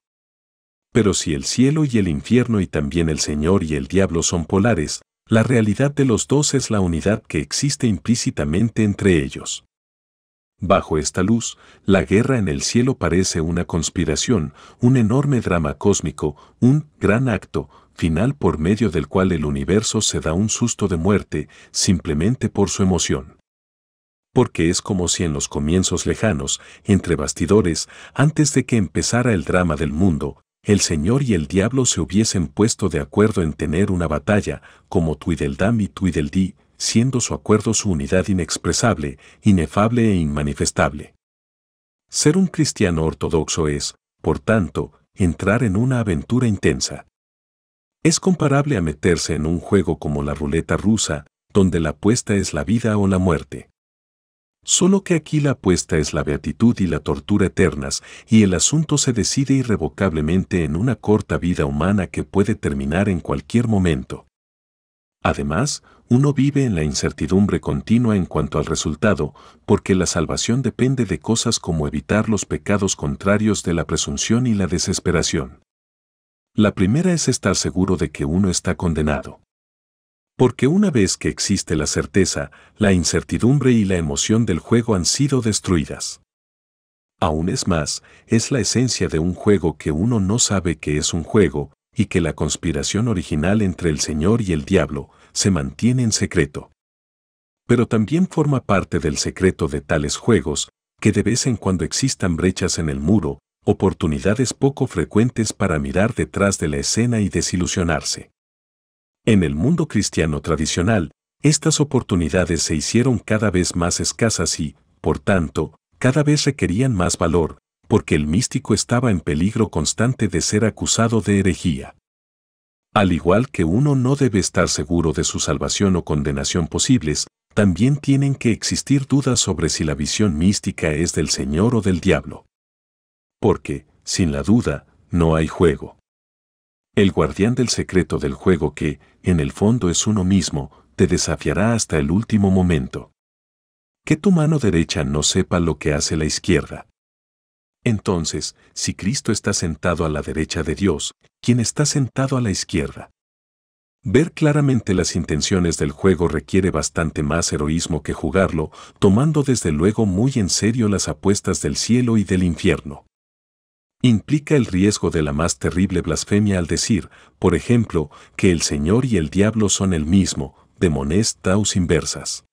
Pero si el cielo y el infierno y también el Señor y el diablo son polares, la realidad de los dos es la unidad que existe implícitamente entre ellos. Bajo esta luz, la guerra en el cielo parece una conspiración, un enorme drama cósmico, un gran acto, final por medio del cual el universo se da un susto de muerte simplemente por su emoción. Porque es como si en los comienzos lejanos, entre bastidores, antes de que empezara el drama del mundo, el Señor y el diablo se hubiesen puesto de acuerdo en tener una batalla, como Tweedledam y Tweedledee, siendo su acuerdo su unidad inexpresable, inefable e inmanifestable. Ser un cristiano ortodoxo es, por tanto, entrar en una aventura intensa. Es comparable a meterse en un juego como la ruleta rusa, donde la apuesta es la vida o la muerte. Solo que aquí la apuesta es la beatitud y la tortura eternas, y el asunto se decide irrevocablemente en una corta vida humana que puede terminar en cualquier momento. Además, uno vive en la incertidumbre continua en cuanto al resultado, porque la salvación depende de cosas como evitar los pecados contrarios de la presunción y la desesperación. La primera es estar seguro de que uno está condenado. Porque una vez que existe la certeza, la incertidumbre y la emoción del juego han sido destruidas. Aún es más, es la esencia de un juego que uno no sabe que es un juego, y que la conspiración original entre el Señor y el diablo, se mantiene en secreto. Pero también forma parte del secreto de tales juegos que de vez en cuando existan brechas en el muro, oportunidades poco frecuentes para mirar detrás de la escena y desilusionarse. En el mundo cristiano tradicional, estas oportunidades se hicieron cada vez más escasas y, por tanto, cada vez requerían más valor, porque el místico estaba en peligro constante de ser acusado de herejía. Al igual que uno no debe estar seguro de su salvación o condenación posibles, también tienen que existir dudas sobre si la visión mística es del Señor o del diablo. Porque, sin la duda, no hay juego. El guardián del secreto del juego que, en el fondo es uno mismo, te desafiará hasta el último momento. Que tu mano derecha no sepa lo que hace la izquierda. Entonces, si Cristo está sentado a la derecha de Dios, quien está sentado a la izquierda. Ver claramente las intenciones del juego requiere bastante más heroísmo que jugarlo, tomando desde luego muy en serio las apuestas del cielo y del infierno. Implica el riesgo de la más terrible blasfemia al decir, por ejemplo, que el Señor y el diablo son el mismo, demones taus inversas.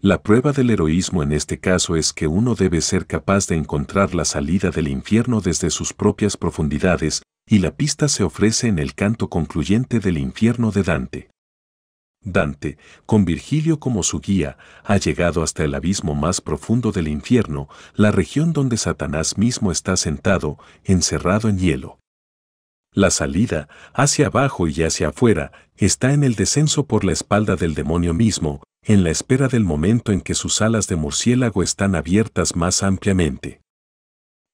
La prueba del heroísmo en este caso es que uno debe ser capaz de encontrar la salida del infierno desde sus propias profundidades, y la pista se ofrece en el canto concluyente del infierno de Dante. Dante, con Virgilio como su guía, ha llegado hasta el abismo más profundo del infierno, la región donde Satanás mismo está sentado, encerrado en hielo. La salida, hacia abajo y hacia afuera, está en el descenso por la espalda del demonio mismo, en la espera del momento en que sus alas de murciélago están abiertas más ampliamente.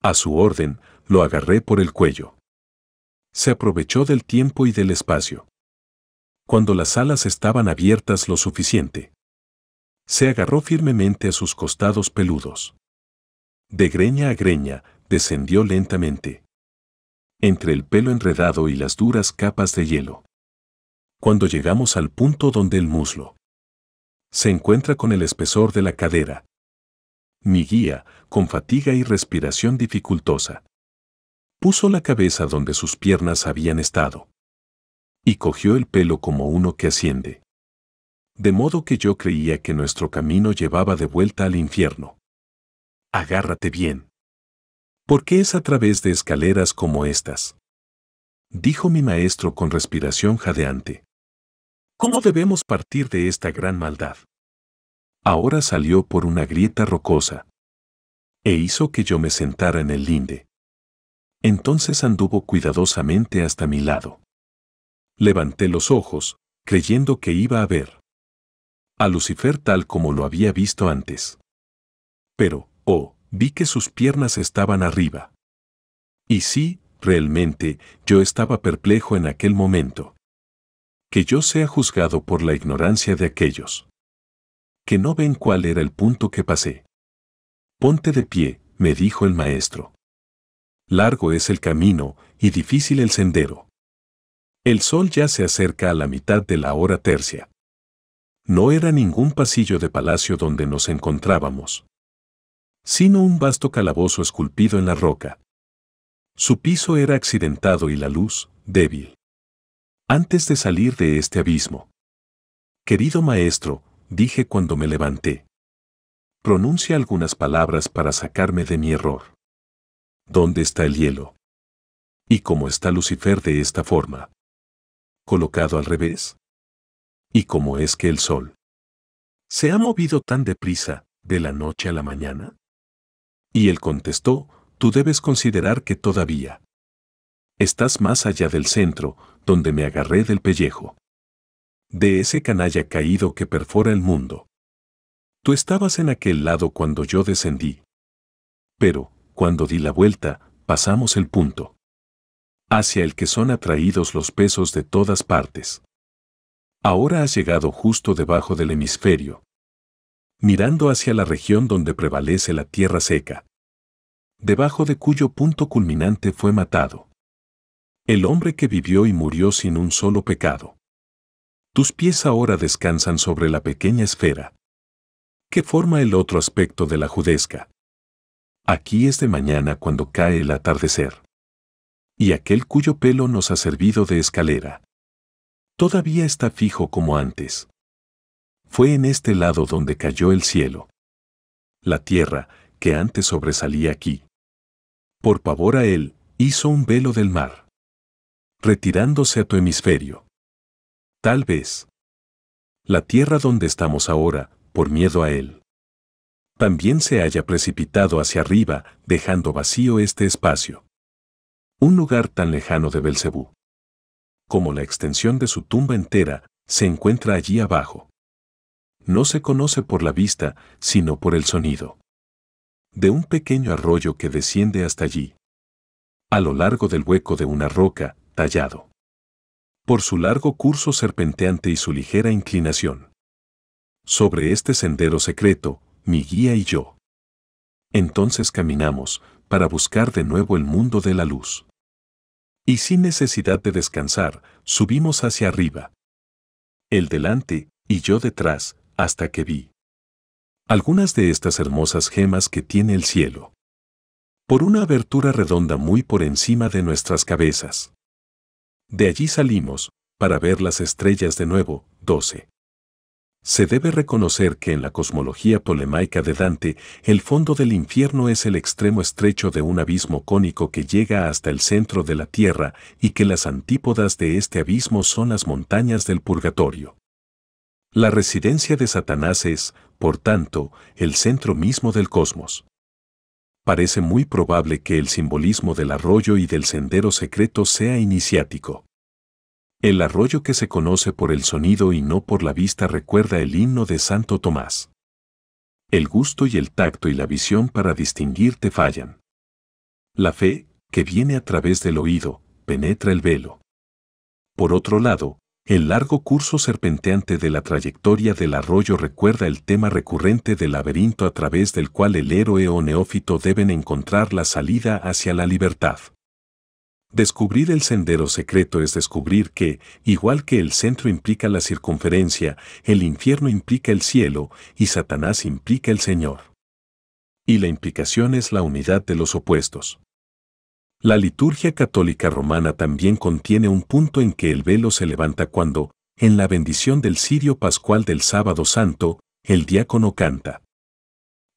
A su orden, lo agarré por el cuello se aprovechó del tiempo y del espacio. Cuando las alas estaban abiertas lo suficiente, se agarró firmemente a sus costados peludos. De greña a greña, descendió lentamente. Entre el pelo enredado y las duras capas de hielo. Cuando llegamos al punto donde el muslo se encuentra con el espesor de la cadera. Mi guía, con fatiga y respiración dificultosa, puso la cabeza donde sus piernas habían estado. Y cogió el pelo como uno que asciende. De modo que yo creía que nuestro camino llevaba de vuelta al infierno. Agárrate bien. Porque es a través de escaleras como estas? Dijo mi maestro con respiración jadeante. ¿Cómo debemos partir de esta gran maldad? Ahora salió por una grieta rocosa. E hizo que yo me sentara en el linde. Entonces anduvo cuidadosamente hasta mi lado. Levanté los ojos, creyendo que iba a ver a Lucifer tal como lo había visto antes. Pero, oh, vi que sus piernas estaban arriba. Y sí, realmente, yo estaba perplejo en aquel momento. Que yo sea juzgado por la ignorancia de aquellos. Que no ven cuál era el punto que pasé. Ponte de pie, me dijo el maestro largo es el camino y difícil el sendero. El sol ya se acerca a la mitad de la hora tercia. No era ningún pasillo de palacio donde nos encontrábamos, sino un vasto calabozo esculpido en la roca. Su piso era accidentado y la luz, débil. Antes de salir de este abismo. Querido maestro, dije cuando me levanté. Pronuncia algunas palabras para sacarme de mi error. ¿Dónde está el hielo? ¿Y cómo está Lucifer de esta forma? ¿Colocado al revés? ¿Y cómo es que el sol? ¿Se ha movido tan deprisa, de la noche a la mañana? Y él contestó, tú debes considerar que todavía estás más allá del centro, donde me agarré del pellejo. De ese canalla caído que perfora el mundo. Tú estabas en aquel lado cuando yo descendí. Pero, cuando di la vuelta, pasamos el punto. Hacia el que son atraídos los pesos de todas partes. Ahora has llegado justo debajo del hemisferio. Mirando hacia la región donde prevalece la tierra seca. Debajo de cuyo punto culminante fue matado. El hombre que vivió y murió sin un solo pecado. Tus pies ahora descansan sobre la pequeña esfera. que forma el otro aspecto de la judesca? Aquí es de mañana cuando cae el atardecer. Y aquel cuyo pelo nos ha servido de escalera. Todavía está fijo como antes. Fue en este lado donde cayó el cielo. La tierra, que antes sobresalía aquí. Por pavor a él, hizo un velo del mar. Retirándose a tu hemisferio. Tal vez. La tierra donde estamos ahora, por miedo a él también se haya precipitado hacia arriba, dejando vacío este espacio. Un lugar tan lejano de Belcebú. Como la extensión de su tumba entera, se encuentra allí abajo. No se conoce por la vista, sino por el sonido. De un pequeño arroyo que desciende hasta allí. A lo largo del hueco de una roca, tallado. Por su largo curso serpenteante y su ligera inclinación. Sobre este sendero secreto, mi guía y yo. Entonces caminamos para buscar de nuevo el mundo de la luz. Y sin necesidad de descansar, subimos hacia arriba. El delante y yo detrás, hasta que vi algunas de estas hermosas gemas que tiene el cielo. Por una abertura redonda muy por encima de nuestras cabezas. De allí salimos, para ver las estrellas de nuevo, 12. Se debe reconocer que en la cosmología polemaica de Dante, el fondo del infierno es el extremo estrecho de un abismo cónico que llega hasta el centro de la tierra y que las antípodas de este abismo son las montañas del purgatorio. La residencia de Satanás es, por tanto, el centro mismo del cosmos. Parece muy probable que el simbolismo del arroyo y del sendero secreto sea iniciático. El arroyo que se conoce por el sonido y no por la vista recuerda el himno de Santo Tomás. El gusto y el tacto y la visión para distinguir te fallan. La fe, que viene a través del oído, penetra el velo. Por otro lado, el largo curso serpenteante de la trayectoria del arroyo recuerda el tema recurrente del laberinto a través del cual el héroe o neófito deben encontrar la salida hacia la libertad. Descubrir el sendero secreto es descubrir que, igual que el centro implica la circunferencia, el infierno implica el cielo y Satanás implica el Señor. Y la implicación es la unidad de los opuestos. La liturgia católica romana también contiene un punto en que el velo se levanta cuando, en la bendición del sirio pascual del sábado santo, el diácono canta.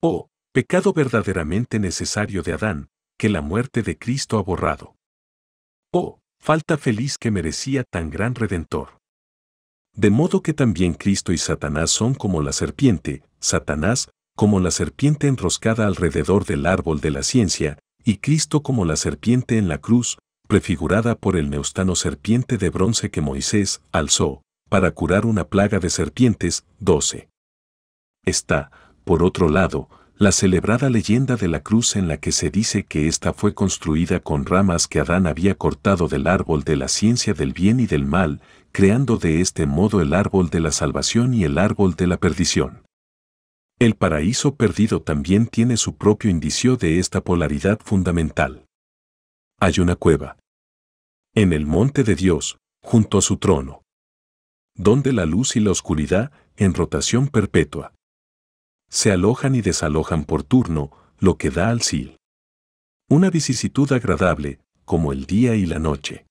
Oh, pecado verdaderamente necesario de Adán, que la muerte de Cristo ha borrado. Oh, falta feliz que merecía tan gran redentor. De modo que también Cristo y Satanás son como la serpiente, Satanás como la serpiente enroscada alrededor del árbol de la ciencia, y Cristo como la serpiente en la cruz, prefigurada por el neustano serpiente de bronce que Moisés alzó, para curar una plaga de serpientes, 12. Está, por otro lado, la celebrada leyenda de la cruz en la que se dice que ésta fue construida con ramas que Adán había cortado del árbol de la ciencia del bien y del mal, creando de este modo el árbol de la salvación y el árbol de la perdición. El paraíso perdido también tiene su propio indicio de esta polaridad fundamental. Hay una cueva. En el monte de Dios, junto a su trono. Donde la luz y la oscuridad, en rotación perpetua se alojan y desalojan por turno, lo que da al SIL. Una vicisitud agradable, como el día y la noche.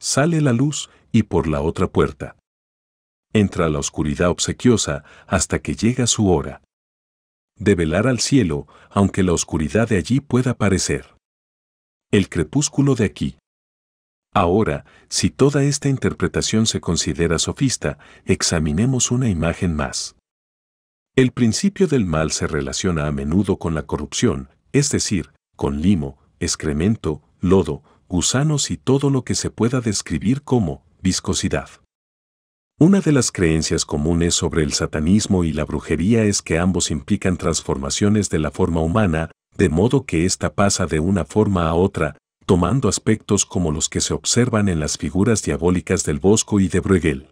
Sale la luz y por la otra puerta. Entra la oscuridad obsequiosa hasta que llega su hora. De velar al cielo, aunque la oscuridad de allí pueda parecer. El crepúsculo de aquí. Ahora, si toda esta interpretación se considera sofista, examinemos una imagen más. El principio del mal se relaciona a menudo con la corrupción, es decir, con limo, excremento, lodo, gusanos y todo lo que se pueda describir como viscosidad. Una de las creencias comunes sobre el satanismo y la brujería es que ambos implican transformaciones de la forma humana, de modo que ésta pasa de una forma a otra, tomando aspectos como los que se observan en las figuras diabólicas del Bosco y de Bruegel.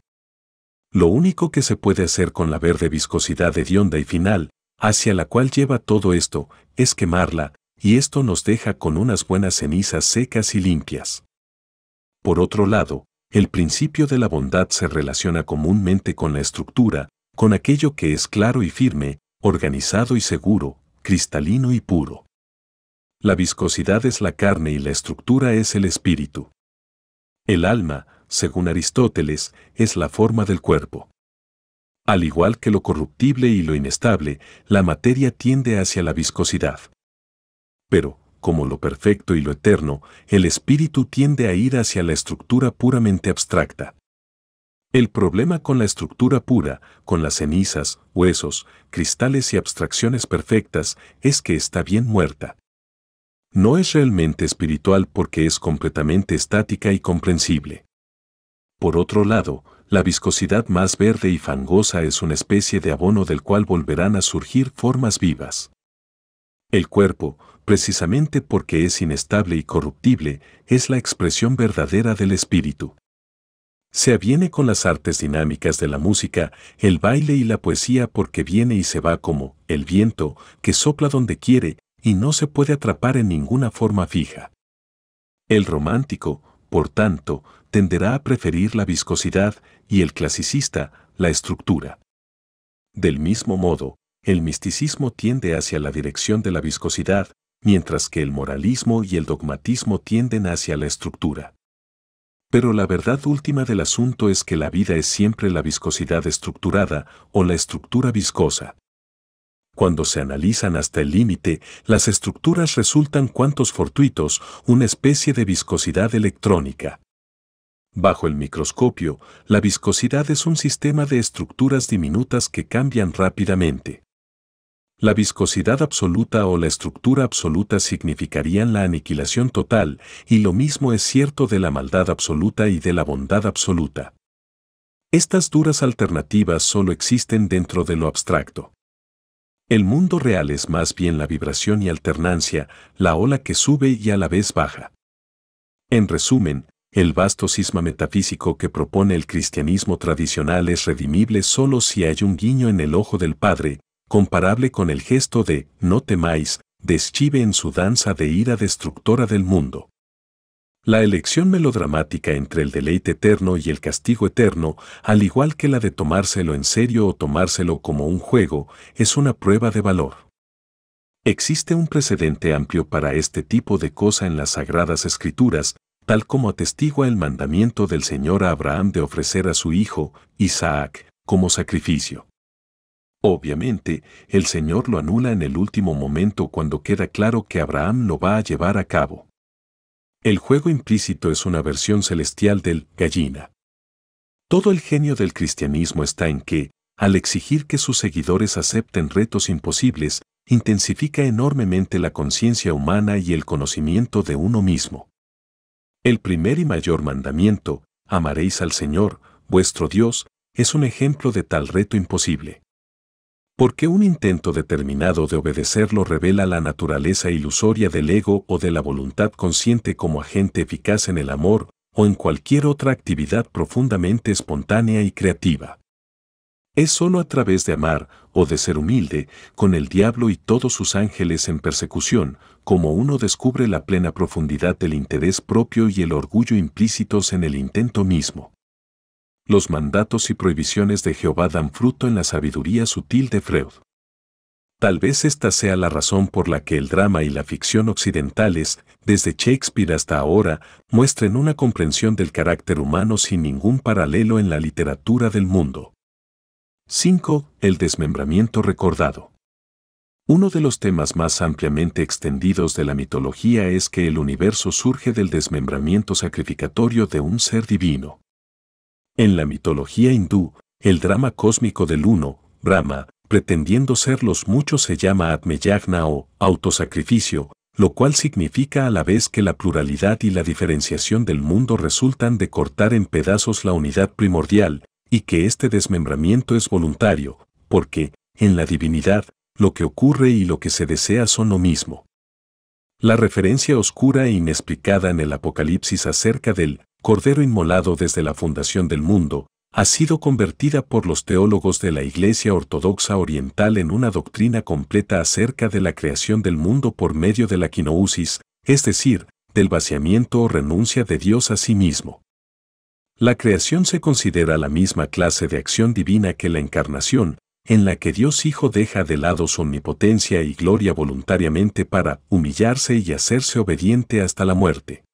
Lo único que se puede hacer con la verde viscosidad hedionda y final, hacia la cual lleva todo esto, es quemarla, y esto nos deja con unas buenas cenizas secas y limpias. Por otro lado, el principio de la bondad se relaciona comúnmente con la estructura, con aquello que es claro y firme, organizado y seguro, cristalino y puro. La viscosidad es la carne y la estructura es el espíritu. El alma, según Aristóteles, es la forma del cuerpo. Al igual que lo corruptible y lo inestable, la materia tiende hacia la viscosidad. Pero, como lo perfecto y lo eterno, el espíritu tiende a ir hacia la estructura puramente abstracta. El problema con la estructura pura, con las cenizas, huesos, cristales y abstracciones perfectas, es que está bien muerta. No es realmente espiritual porque es completamente estática y comprensible. Por otro lado, la viscosidad más verde y fangosa es una especie de abono del cual volverán a surgir formas vivas. El cuerpo, precisamente porque es inestable y corruptible, es la expresión verdadera del espíritu. Se aviene con las artes dinámicas de la música, el baile y la poesía porque viene y se va como el viento, que sopla donde quiere y no se puede atrapar en ninguna forma fija. El romántico, por tanto, tenderá a preferir la viscosidad y el clasicista, la estructura. Del mismo modo, el misticismo tiende hacia la dirección de la viscosidad, mientras que el moralismo y el dogmatismo tienden hacia la estructura. Pero la verdad última del asunto es que la vida es siempre la viscosidad estructurada o la estructura viscosa. Cuando se analizan hasta el límite, las estructuras resultan cuantos fortuitos, una especie de viscosidad electrónica. Bajo el microscopio, la viscosidad es un sistema de estructuras diminutas que cambian rápidamente. La viscosidad absoluta o la estructura absoluta significarían la aniquilación total, y lo mismo es cierto de la maldad absoluta y de la bondad absoluta. Estas duras alternativas solo existen dentro de lo abstracto. El mundo real es más bien la vibración y alternancia, la ola que sube y a la vez baja. En resumen, el vasto cisma metafísico que propone el cristianismo tradicional es redimible solo si hay un guiño en el ojo del Padre, comparable con el gesto de no temáis, deschive en su danza de ira destructora del mundo. La elección melodramática entre el deleite eterno y el castigo eterno, al igual que la de tomárselo en serio o tomárselo como un juego, es una prueba de valor. Existe un precedente amplio para este tipo de cosa en las sagradas escrituras, tal como atestigua el mandamiento del Señor a Abraham de ofrecer a su hijo, Isaac, como sacrificio. Obviamente, el Señor lo anula en el último momento cuando queda claro que Abraham lo va a llevar a cabo. El juego implícito es una versión celestial del gallina. Todo el genio del cristianismo está en que, al exigir que sus seguidores acepten retos imposibles, intensifica enormemente la conciencia humana y el conocimiento de uno mismo. El primer y mayor mandamiento, amaréis al Señor, vuestro Dios, es un ejemplo de tal reto imposible. Porque un intento determinado de obedecerlo revela la naturaleza ilusoria del ego o de la voluntad consciente como agente eficaz en el amor o en cualquier otra actividad profundamente espontánea y creativa. Es sólo a través de amar, o de ser humilde, con el diablo y todos sus ángeles en persecución, como uno descubre la plena profundidad del interés propio y el orgullo implícitos en el intento mismo. Los mandatos y prohibiciones de Jehová dan fruto en la sabiduría sutil de Freud. Tal vez esta sea la razón por la que el drama y la ficción occidentales, desde Shakespeare hasta ahora, muestren una comprensión del carácter humano sin ningún paralelo en la literatura del mundo. 5. El desmembramiento recordado. Uno de los temas más ampliamente extendidos de la mitología es que el universo surge del desmembramiento sacrificatorio de un ser divino. En la mitología hindú, el drama cósmico del Uno, Brahma, pretendiendo ser los muchos se llama Atmeyagna o autosacrificio, lo cual significa a la vez que la pluralidad y la diferenciación del mundo resultan de cortar en pedazos la unidad primordial, y que este desmembramiento es voluntario, porque, en la divinidad, lo que ocurre y lo que se desea son lo mismo. La referencia oscura e inexplicada en el Apocalipsis acerca del Cordero inmolado desde la fundación del mundo, ha sido convertida por los teólogos de la Iglesia Ortodoxa Oriental en una doctrina completa acerca de la creación del mundo por medio de la quinousis, es decir, del vaciamiento o renuncia de Dios a sí mismo. La creación se considera la misma clase de acción divina que la encarnación, en la que Dios Hijo deja de lado su omnipotencia y gloria voluntariamente para humillarse y hacerse obediente hasta la muerte.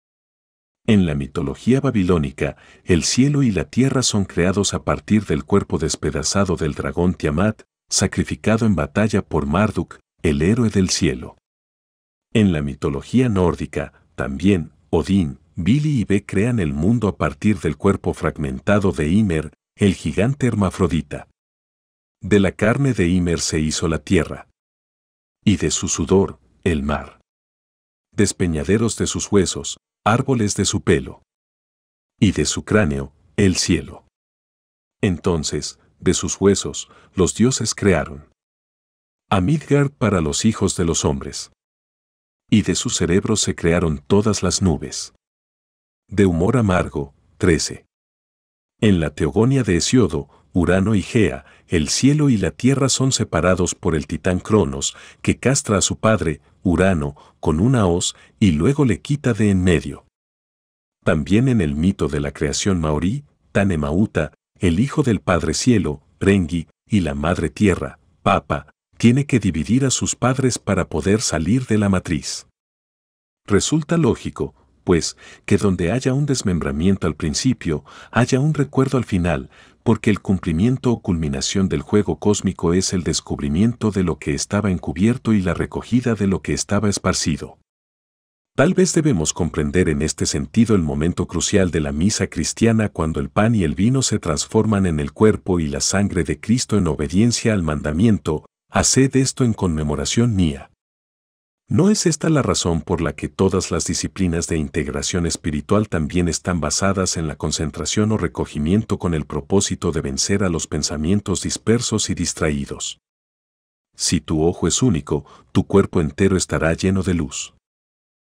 En la mitología babilónica, el cielo y la tierra son creados a partir del cuerpo despedazado del dragón Tiamat, sacrificado en batalla por Marduk, el héroe del cielo. En la mitología nórdica, también, Odín, Billy y B crean el mundo a partir del cuerpo fragmentado de Ymer, el gigante hermafrodita. De la carne de Ymer se hizo la tierra. Y de su sudor, el mar. Despeñaderos de sus huesos, árboles de su pelo. Y de su cráneo, el cielo. Entonces, de sus huesos, los dioses crearon. A Midgard para los hijos de los hombres. Y de su cerebro se crearon todas las nubes de humor amargo, 13. En la Teogonia de Hesiodo, Urano y Gea, el cielo y la tierra son separados por el titán Cronos, que castra a su padre, Urano, con una hoz y luego le quita de en medio. También en el mito de la creación maorí, Tanemauta, el hijo del padre cielo, Rengi, y la madre tierra, Papa, tiene que dividir a sus padres para poder salir de la matriz. Resulta lógico, pues, que donde haya un desmembramiento al principio, haya un recuerdo al final, porque el cumplimiento o culminación del juego cósmico es el descubrimiento de lo que estaba encubierto y la recogida de lo que estaba esparcido. Tal vez debemos comprender en este sentido el momento crucial de la misa cristiana cuando el pan y el vino se transforman en el cuerpo y la sangre de Cristo en obediencia al mandamiento, haced esto en conmemoración mía. ¿No es esta la razón por la que todas las disciplinas de integración espiritual también están basadas en la concentración o recogimiento con el propósito de vencer a los pensamientos dispersos y distraídos? Si tu ojo es único, tu cuerpo entero estará lleno de luz.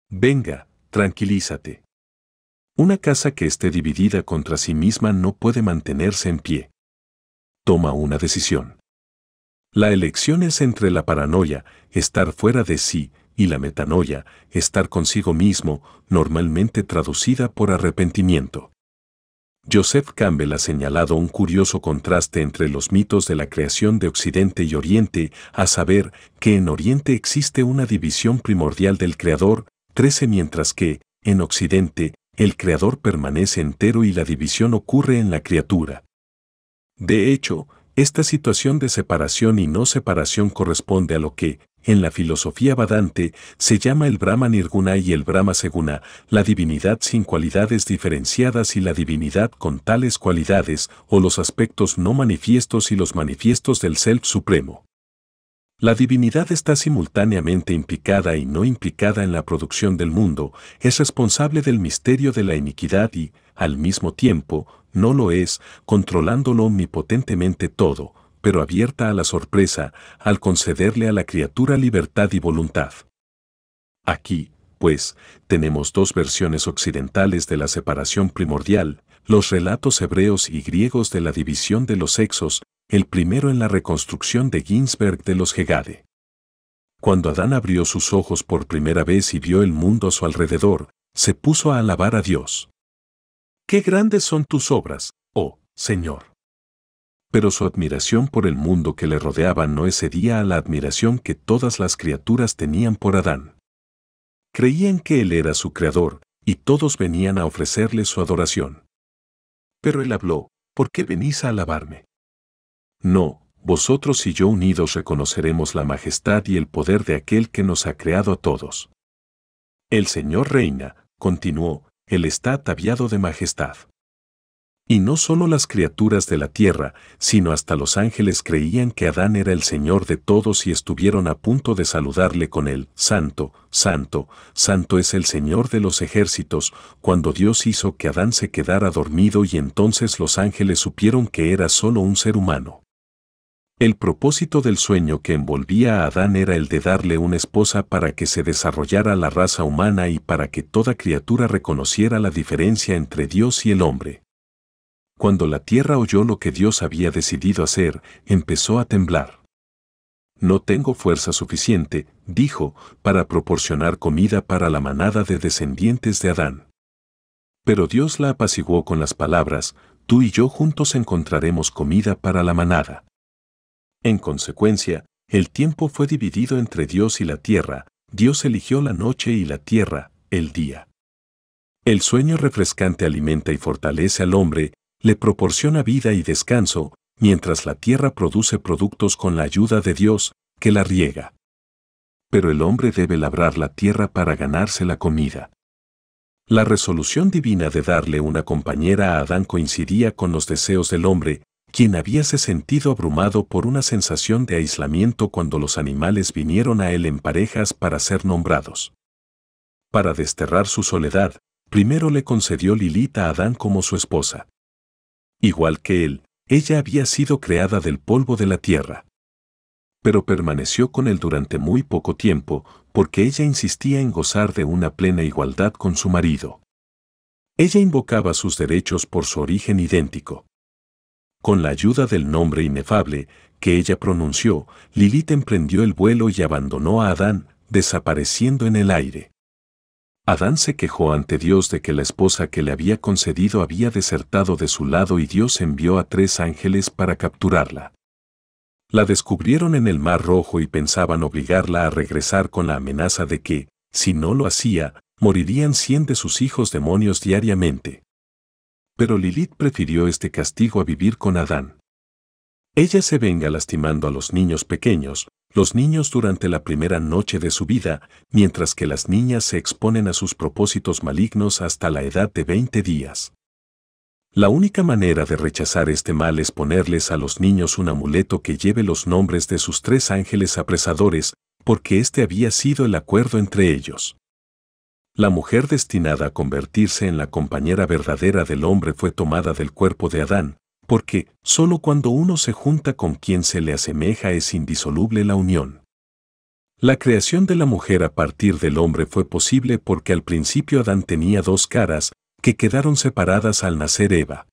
Venga, tranquilízate. Una casa que esté dividida contra sí misma no puede mantenerse en pie. Toma una decisión. La elección es entre la paranoia, estar fuera de sí, y la metanoia, estar consigo mismo, normalmente traducida por arrepentimiento. Joseph Campbell ha señalado un curioso contraste entre los mitos de la creación de Occidente y Oriente, a saber, que en Oriente existe una división primordial del Creador, 13 mientras que, en Occidente, el Creador permanece entero y la división ocurre en la criatura. De hecho, esta situación de separación y no separación corresponde a lo que, en la filosofía vadante se llama el Brahma Nirguna y el Brahma Seguna, la divinidad sin cualidades diferenciadas y la divinidad con tales cualidades o los aspectos no manifiestos y los manifiestos del Self Supremo. La divinidad está simultáneamente implicada y no implicada en la producción del mundo, es responsable del misterio de la iniquidad y, al mismo tiempo, no lo es, controlándolo omnipotentemente todo, pero abierta a la sorpresa al concederle a la criatura libertad y voluntad. Aquí, pues, tenemos dos versiones occidentales de la separación primordial, los relatos hebreos y griegos de la división de los sexos, el primero en la reconstrucción de Ginsberg de los Hegade. Cuando Adán abrió sus ojos por primera vez y vio el mundo a su alrededor, se puso a alabar a Dios. ¡Qué grandes son tus obras, oh Señor! pero su admiración por el mundo que le rodeaba no excedía a la admiración que todas las criaturas tenían por Adán. Creían que él era su creador, y todos venían a ofrecerle su adoración. Pero él habló, ¿por qué venís a alabarme? No, vosotros y yo unidos reconoceremos la majestad y el poder de aquel que nos ha creado a todos. El Señor reina, continuó, Él está ataviado de majestad. Y no solo las criaturas de la tierra, sino hasta los ángeles creían que Adán era el Señor de todos y estuvieron a punto de saludarle con el Santo, Santo, Santo es el Señor de los ejércitos, cuando Dios hizo que Adán se quedara dormido y entonces los ángeles supieron que era solo un ser humano. El propósito del sueño que envolvía a Adán era el de darle una esposa para que se desarrollara la raza humana y para que toda criatura reconociera la diferencia entre Dios y el hombre. Cuando la tierra oyó lo que Dios había decidido hacer, empezó a temblar. No tengo fuerza suficiente, dijo, para proporcionar comida para la manada de descendientes de Adán. Pero Dios la apaciguó con las palabras, tú y yo juntos encontraremos comida para la manada. En consecuencia, el tiempo fue dividido entre Dios y la tierra, Dios eligió la noche y la tierra, el día. El sueño refrescante alimenta y fortalece al hombre, le proporciona vida y descanso, mientras la tierra produce productos con la ayuda de Dios, que la riega. Pero el hombre debe labrar la tierra para ganarse la comida. La resolución divina de darle una compañera a Adán coincidía con los deseos del hombre, quien habíase sentido abrumado por una sensación de aislamiento cuando los animales vinieron a él en parejas para ser nombrados. Para desterrar su soledad, primero le concedió Lilith a Adán como su esposa. Igual que él, ella había sido creada del polvo de la tierra. Pero permaneció con él durante muy poco tiempo porque ella insistía en gozar de una plena igualdad con su marido. Ella invocaba sus derechos por su origen idéntico. Con la ayuda del nombre inefable que ella pronunció, Lilith emprendió el vuelo y abandonó a Adán, desapareciendo en el aire. Adán se quejó ante Dios de que la esposa que le había concedido había desertado de su lado y Dios envió a tres ángeles para capturarla. La descubrieron en el Mar Rojo y pensaban obligarla a regresar con la amenaza de que, si no lo hacía, morirían cien de sus hijos demonios diariamente. Pero Lilith prefirió este castigo a vivir con Adán. Ella se venga lastimando a los niños pequeños, los niños durante la primera noche de su vida, mientras que las niñas se exponen a sus propósitos malignos hasta la edad de 20 días. La única manera de rechazar este mal es ponerles a los niños un amuleto que lleve los nombres de sus tres ángeles apresadores, porque este había sido el acuerdo entre ellos. La mujer destinada a convertirse en la compañera verdadera del hombre fue tomada del cuerpo de Adán, porque solo cuando uno se junta con quien se le asemeja es indisoluble la unión. La creación de la mujer a partir del hombre fue posible porque al principio Adán tenía dos caras, que quedaron separadas al nacer Eva.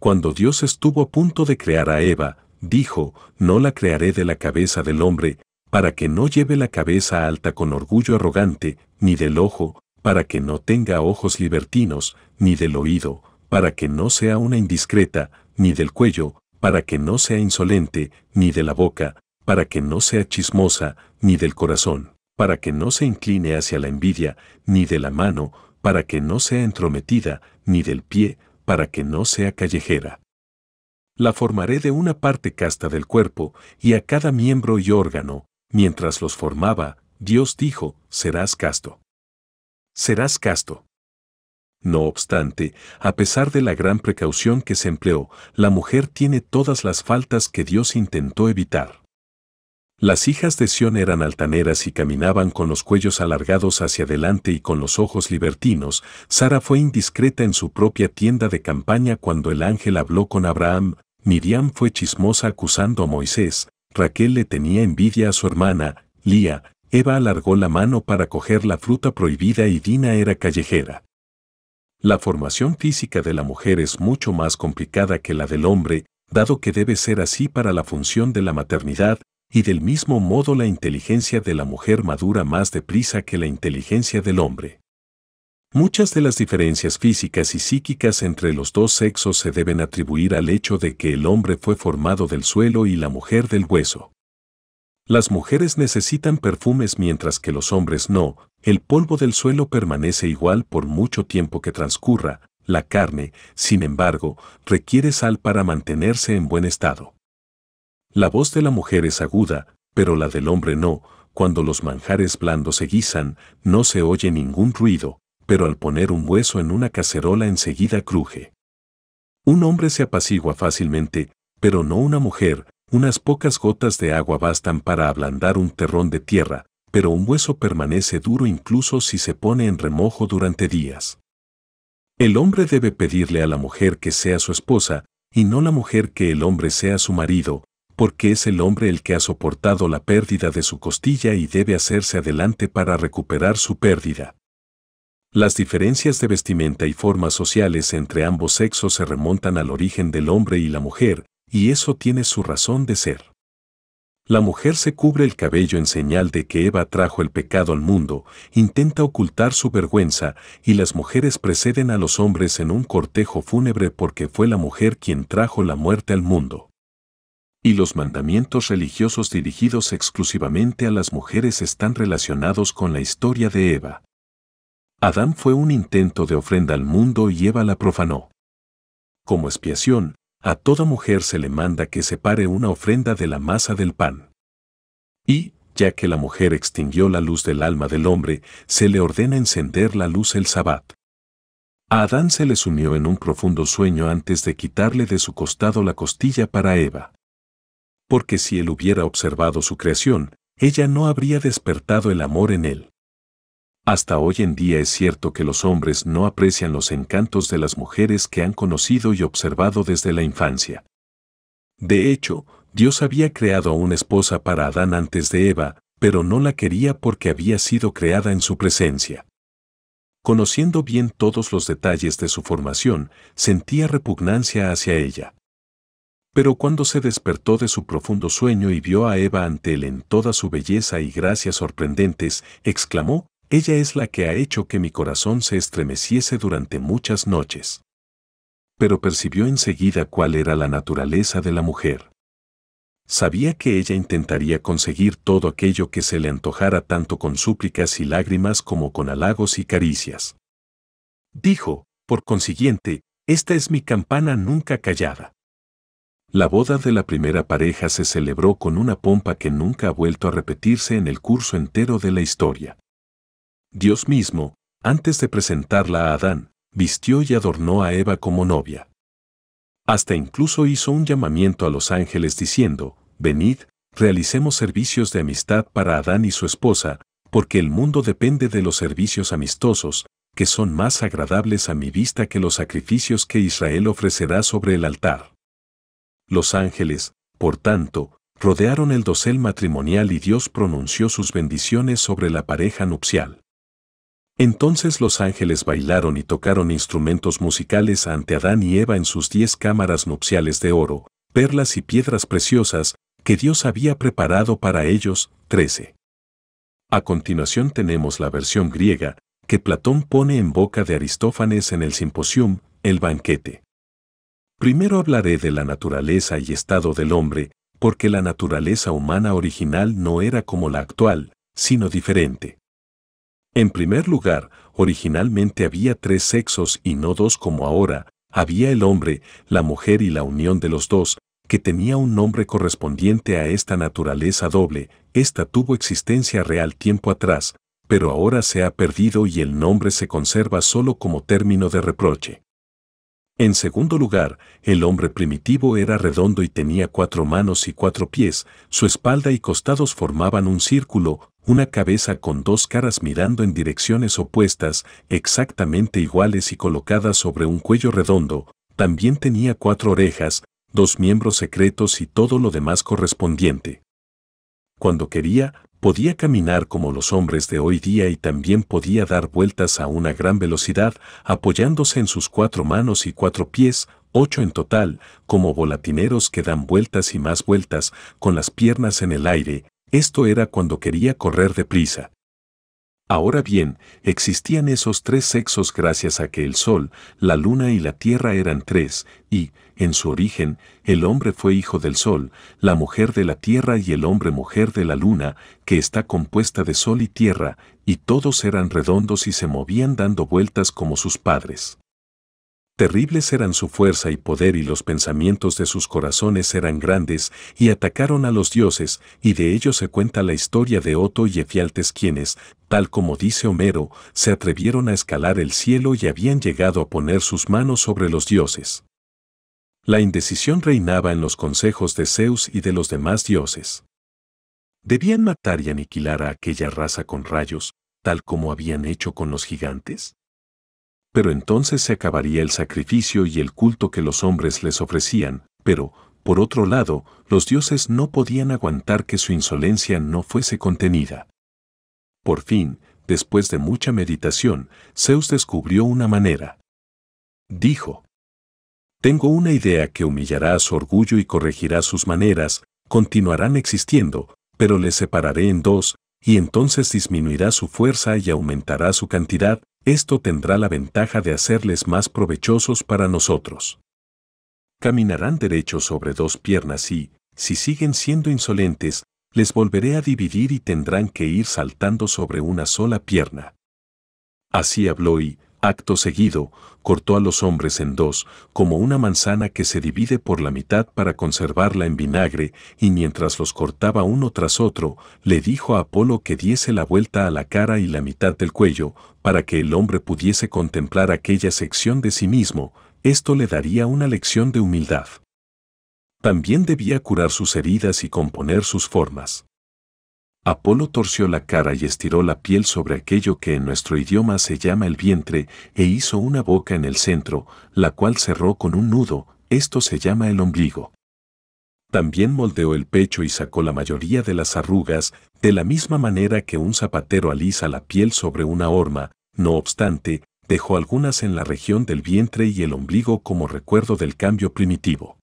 Cuando Dios estuvo a punto de crear a Eva, dijo, no la crearé de la cabeza del hombre, para que no lleve la cabeza alta con orgullo arrogante, ni del ojo, para que no tenga ojos libertinos, ni del oído, para que no sea una indiscreta, ni del cuello, para que no sea insolente, ni de la boca, para que no sea chismosa, ni del corazón, para que no se incline hacia la envidia, ni de la mano, para que no sea entrometida, ni del pie, para que no sea callejera. La formaré de una parte casta del cuerpo, y a cada miembro y órgano, mientras los formaba, Dios dijo, serás casto. Serás casto. No obstante, a pesar de la gran precaución que se empleó, la mujer tiene todas las faltas que Dios intentó evitar. Las hijas de Sión eran altaneras y caminaban con los cuellos alargados hacia adelante y con los ojos libertinos. Sara fue indiscreta en su propia tienda de campaña cuando el ángel habló con Abraham. Miriam fue chismosa acusando a Moisés. Raquel le tenía envidia a su hermana, Lía. Eva alargó la mano para coger la fruta prohibida y Dina era callejera. La formación física de la mujer es mucho más complicada que la del hombre, dado que debe ser así para la función de la maternidad, y del mismo modo la inteligencia de la mujer madura más deprisa que la inteligencia del hombre. Muchas de las diferencias físicas y psíquicas entre los dos sexos se deben atribuir al hecho de que el hombre fue formado del suelo y la mujer del hueso. Las mujeres necesitan perfumes mientras que los hombres no, el polvo del suelo permanece igual por mucho tiempo que transcurra, la carne, sin embargo, requiere sal para mantenerse en buen estado. La voz de la mujer es aguda, pero la del hombre no, cuando los manjares blandos se guisan, no se oye ningún ruido, pero al poner un hueso en una cacerola enseguida cruje. Un hombre se apacigua fácilmente, pero no una mujer, unas pocas gotas de agua bastan para ablandar un terrón de tierra, pero un hueso permanece duro incluso si se pone en remojo durante días. El hombre debe pedirle a la mujer que sea su esposa, y no la mujer que el hombre sea su marido, porque es el hombre el que ha soportado la pérdida de su costilla y debe hacerse adelante para recuperar su pérdida. Las diferencias de vestimenta y formas sociales entre ambos sexos se remontan al origen del hombre y la mujer, y eso tiene su razón de ser. La mujer se cubre el cabello en señal de que Eva trajo el pecado al mundo, intenta ocultar su vergüenza, y las mujeres preceden a los hombres en un cortejo fúnebre porque fue la mujer quien trajo la muerte al mundo. Y los mandamientos religiosos dirigidos exclusivamente a las mujeres están relacionados con la historia de Eva. Adán fue un intento de ofrenda al mundo y Eva la profanó. Como expiación, a toda mujer se le manda que separe una ofrenda de la masa del pan. Y, ya que la mujer extinguió la luz del alma del hombre, se le ordena encender la luz el sabbat. A Adán se les unió en un profundo sueño antes de quitarle de su costado la costilla para Eva. Porque si él hubiera observado su creación, ella no habría despertado el amor en él. Hasta hoy en día es cierto que los hombres no aprecian los encantos de las mujeres que han conocido y observado desde la infancia. De hecho, Dios había creado a una esposa para Adán antes de Eva, pero no la quería porque había sido creada en su presencia. Conociendo bien todos los detalles de su formación, sentía repugnancia hacia ella. Pero cuando se despertó de su profundo sueño y vio a Eva ante él en toda su belleza y gracias sorprendentes, exclamó, ella es la que ha hecho que mi corazón se estremeciese durante muchas noches. Pero percibió enseguida cuál era la naturaleza de la mujer. Sabía que ella intentaría conseguir todo aquello que se le antojara tanto con súplicas y lágrimas como con halagos y caricias. Dijo, por consiguiente, esta es mi campana nunca callada. La boda de la primera pareja se celebró con una pompa que nunca ha vuelto a repetirse en el curso entero de la historia. Dios mismo, antes de presentarla a Adán, vistió y adornó a Eva como novia. Hasta incluso hizo un llamamiento a los ángeles diciendo, venid, realicemos servicios de amistad para Adán y su esposa, porque el mundo depende de los servicios amistosos, que son más agradables a mi vista que los sacrificios que Israel ofrecerá sobre el altar. Los ángeles, por tanto, rodearon el dosel matrimonial y Dios pronunció sus bendiciones sobre la pareja nupcial. Entonces los ángeles bailaron y tocaron instrumentos musicales ante Adán y Eva en sus diez cámaras nupciales de oro, perlas y piedras preciosas que Dios había preparado para ellos, 13. A continuación tenemos la versión griega, que Platón pone en boca de Aristófanes en el Simposium, el banquete. Primero hablaré de la naturaleza y estado del hombre, porque la naturaleza humana original no era como la actual, sino diferente. En primer lugar, originalmente había tres sexos y no dos como ahora, había el hombre, la mujer y la unión de los dos, que tenía un nombre correspondiente a esta naturaleza doble, esta tuvo existencia real tiempo atrás, pero ahora se ha perdido y el nombre se conserva solo como término de reproche. En segundo lugar, el hombre primitivo era redondo y tenía cuatro manos y cuatro pies, su espalda y costados formaban un círculo, una cabeza con dos caras mirando en direcciones opuestas, exactamente iguales y colocadas sobre un cuello redondo, también tenía cuatro orejas, dos miembros secretos y todo lo demás correspondiente. Cuando quería, podía caminar como los hombres de hoy día y también podía dar vueltas a una gran velocidad, apoyándose en sus cuatro manos y cuatro pies, ocho en total, como volatineros que dan vueltas y más vueltas, con las piernas en el aire, esto era cuando quería correr deprisa. Ahora bien, existían esos tres sexos gracias a que el Sol, la Luna y la Tierra eran tres, y, en su origen, el hombre fue hijo del Sol, la mujer de la Tierra y el hombre mujer de la Luna, que está compuesta de Sol y Tierra, y todos eran redondos y se movían dando vueltas como sus padres. Terribles eran su fuerza y poder y los pensamientos de sus corazones eran grandes y atacaron a los dioses y de ellos se cuenta la historia de Oto y Efialtes quienes, tal como dice Homero, se atrevieron a escalar el cielo y habían llegado a poner sus manos sobre los dioses. La indecisión reinaba en los consejos de Zeus y de los demás dioses. ¿Debían matar y aniquilar a aquella raza con rayos, tal como habían hecho con los gigantes? pero entonces se acabaría el sacrificio y el culto que los hombres les ofrecían, pero, por otro lado, los dioses no podían aguantar que su insolencia no fuese contenida. Por fin, después de mucha meditación, Zeus descubrió una manera. Dijo, Tengo una idea que humillará su orgullo y corregirá sus maneras, continuarán existiendo, pero les separaré en dos, y entonces disminuirá su fuerza y aumentará su cantidad, esto tendrá la ventaja de hacerles más provechosos para nosotros. Caminarán derechos sobre dos piernas y, si siguen siendo insolentes, les volveré a dividir y tendrán que ir saltando sobre una sola pierna. Así habló y, acto seguido, cortó a los hombres en dos, como una manzana que se divide por la mitad para conservarla en vinagre, y mientras los cortaba uno tras otro, le dijo a Apolo que diese la vuelta a la cara y la mitad del cuello, para que el hombre pudiese contemplar aquella sección de sí mismo, esto le daría una lección de humildad. También debía curar sus heridas y componer sus formas. Apolo torció la cara y estiró la piel sobre aquello que en nuestro idioma se llama el vientre, e hizo una boca en el centro, la cual cerró con un nudo, esto se llama el ombligo también moldeó el pecho y sacó la mayoría de las arrugas, de la misma manera que un zapatero alisa la piel sobre una horma, no obstante, dejó algunas en la región del vientre y el ombligo como recuerdo del cambio primitivo.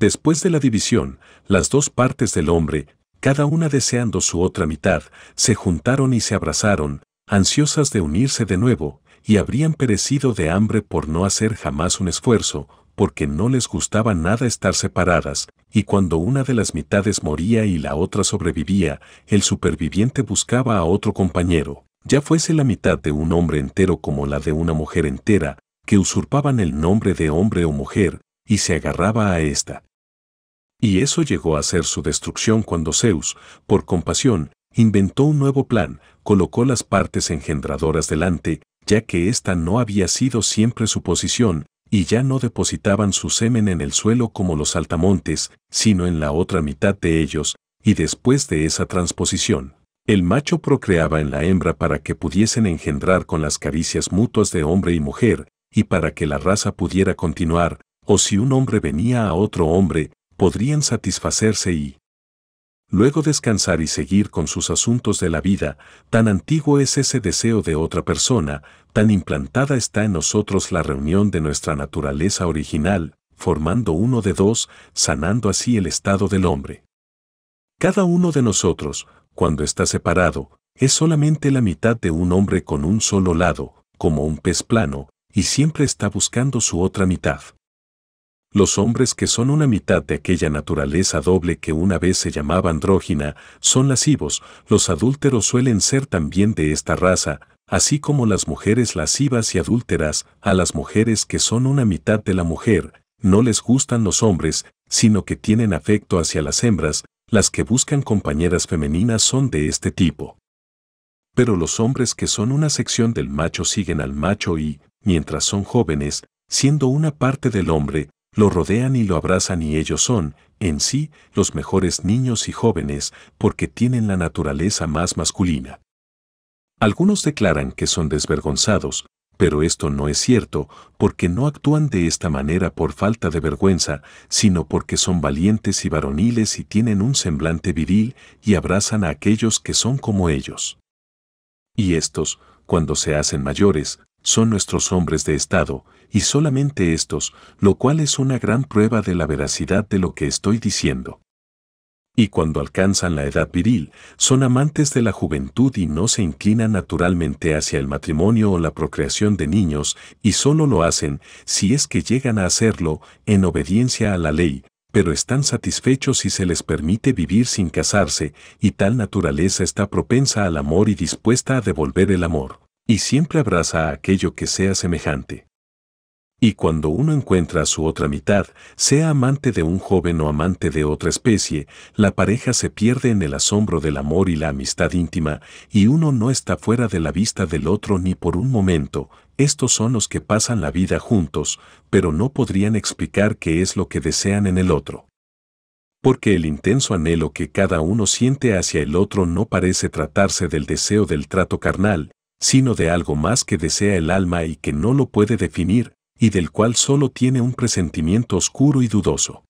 Después de la división, las dos partes del hombre, cada una deseando su otra mitad, se juntaron y se abrazaron, ansiosas de unirse de nuevo, y habrían perecido de hambre por no hacer jamás un esfuerzo, porque no les gustaba nada estar separadas, y cuando una de las mitades moría y la otra sobrevivía, el superviviente buscaba a otro compañero, ya fuese la mitad de un hombre entero como la de una mujer entera, que usurpaban el nombre de hombre o mujer, y se agarraba a ésta. Y eso llegó a ser su destrucción cuando Zeus, por compasión, inventó un nuevo plan, colocó las partes engendradoras delante, ya que ésta no había sido siempre su posición, y ya no depositaban su semen en el suelo como los altamontes, sino en la otra mitad de ellos, y después de esa transposición, el macho procreaba en la hembra para que pudiesen engendrar con las caricias mutuas de hombre y mujer, y para que la raza pudiera continuar, o si un hombre venía a otro hombre, podrían satisfacerse y, luego descansar y seguir con sus asuntos de la vida, tan antiguo es ese deseo de otra persona, tan implantada está en nosotros la reunión de nuestra naturaleza original, formando uno de dos, sanando así el estado del hombre. Cada uno de nosotros, cuando está separado, es solamente la mitad de un hombre con un solo lado, como un pez plano, y siempre está buscando su otra mitad. Los hombres que son una mitad de aquella naturaleza doble que una vez se llamaba andrógina, son lascivos, los adúlteros suelen ser también de esta raza, así como las mujeres lascivas y adúlteras, a las mujeres que son una mitad de la mujer, no les gustan los hombres, sino que tienen afecto hacia las hembras, las que buscan compañeras femeninas son de este tipo. Pero los hombres que son una sección del macho siguen al macho y, mientras son jóvenes, siendo una parte del hombre, lo rodean y lo abrazan y ellos son, en sí, los mejores niños y jóvenes porque tienen la naturaleza más masculina. Algunos declaran que son desvergonzados, pero esto no es cierto porque no actúan de esta manera por falta de vergüenza, sino porque son valientes y varoniles y tienen un semblante viril y abrazan a aquellos que son como ellos. Y estos, cuando se hacen mayores, son nuestros hombres de Estado, y solamente estos, lo cual es una gran prueba de la veracidad de lo que estoy diciendo. Y cuando alcanzan la edad viril, son amantes de la juventud y no se inclinan naturalmente hacia el matrimonio o la procreación de niños, y solo lo hacen, si es que llegan a hacerlo, en obediencia a la ley, pero están satisfechos si se les permite vivir sin casarse, y tal naturaleza está propensa al amor y dispuesta a devolver el amor y siempre abraza a aquello que sea semejante. Y cuando uno encuentra a su otra mitad, sea amante de un joven o amante de otra especie, la pareja se pierde en el asombro del amor y la amistad íntima, y uno no está fuera de la vista del otro ni por un momento, estos son los que pasan la vida juntos, pero no podrían explicar qué es lo que desean en el otro. Porque el intenso anhelo que cada uno siente hacia el otro no parece tratarse del deseo del trato carnal, sino de algo más que desea el alma y que no lo puede definir, y del cual solo tiene un presentimiento oscuro y dudoso.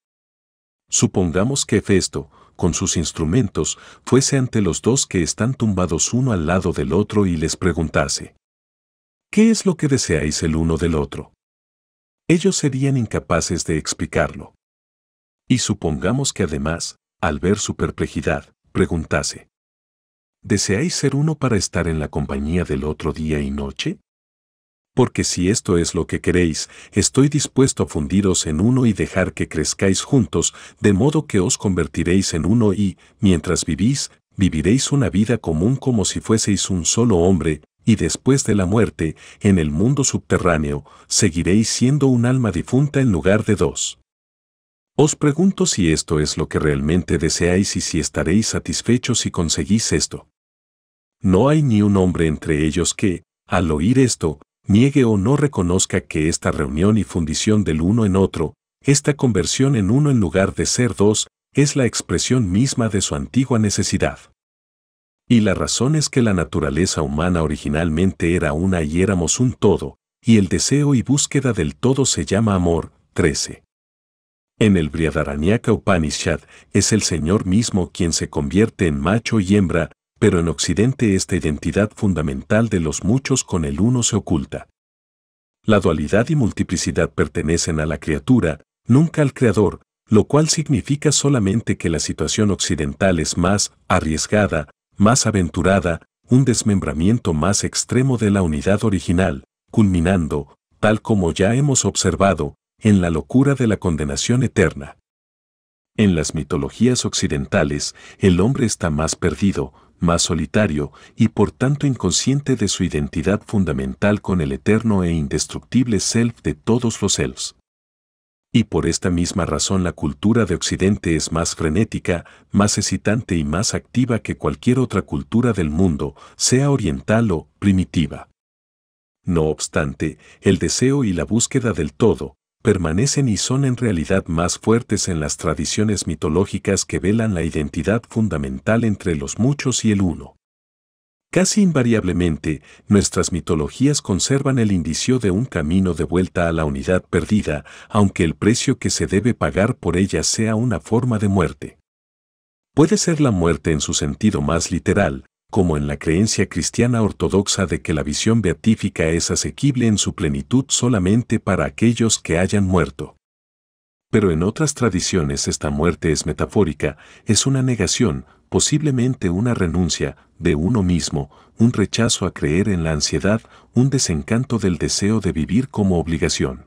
Supongamos que Festo, con sus instrumentos, fuese ante los dos que están tumbados uno al lado del otro y les preguntase, ¿qué es lo que deseáis el uno del otro? Ellos serían incapaces de explicarlo. Y supongamos que además, al ver su perplejidad, preguntase, ¿deseáis ser uno para estar en la compañía del otro día y noche? Porque si esto es lo que queréis, estoy dispuesto a fundiros en uno y dejar que crezcáis juntos, de modo que os convertiréis en uno y, mientras vivís, viviréis una vida común como si fueseis un solo hombre, y después de la muerte, en el mundo subterráneo, seguiréis siendo un alma difunta en lugar de dos. Os pregunto si esto es lo que realmente deseáis y si estaréis satisfechos si conseguís esto no hay ni un hombre entre ellos que, al oír esto, niegue o no reconozca que esta reunión y fundición del uno en otro, esta conversión en uno en lugar de ser dos, es la expresión misma de su antigua necesidad. Y la razón es que la naturaleza humana originalmente era una y éramos un todo, y el deseo y búsqueda del todo se llama amor. 13. En el Brihadaranyaka Upanishad es el Señor mismo quien se convierte en macho y hembra, pero en Occidente esta identidad fundamental de los muchos con el uno se oculta. La dualidad y multiplicidad pertenecen a la criatura, nunca al creador, lo cual significa solamente que la situación occidental es más arriesgada, más aventurada, un desmembramiento más extremo de la unidad original, culminando, tal como ya hemos observado, en la locura de la condenación eterna. En las mitologías occidentales, el hombre está más perdido, más solitario y por tanto inconsciente de su identidad fundamental con el eterno e indestructible self de todos los selves. Y por esta misma razón la cultura de Occidente es más frenética, más excitante y más activa que cualquier otra cultura del mundo, sea oriental o primitiva. No obstante, el deseo y la búsqueda del todo, permanecen y son en realidad más fuertes en las tradiciones mitológicas que velan la identidad fundamental entre los muchos y el uno. Casi invariablemente, nuestras mitologías conservan el indicio de un camino de vuelta a la unidad perdida, aunque el precio que se debe pagar por ella sea una forma de muerte. Puede ser la muerte en su sentido más literal, como en la creencia cristiana ortodoxa de que la visión beatífica es asequible en su plenitud solamente para aquellos que hayan muerto. Pero en otras tradiciones esta muerte es metafórica, es una negación, posiblemente una renuncia, de uno mismo, un rechazo a creer en la ansiedad, un desencanto del deseo de vivir como obligación.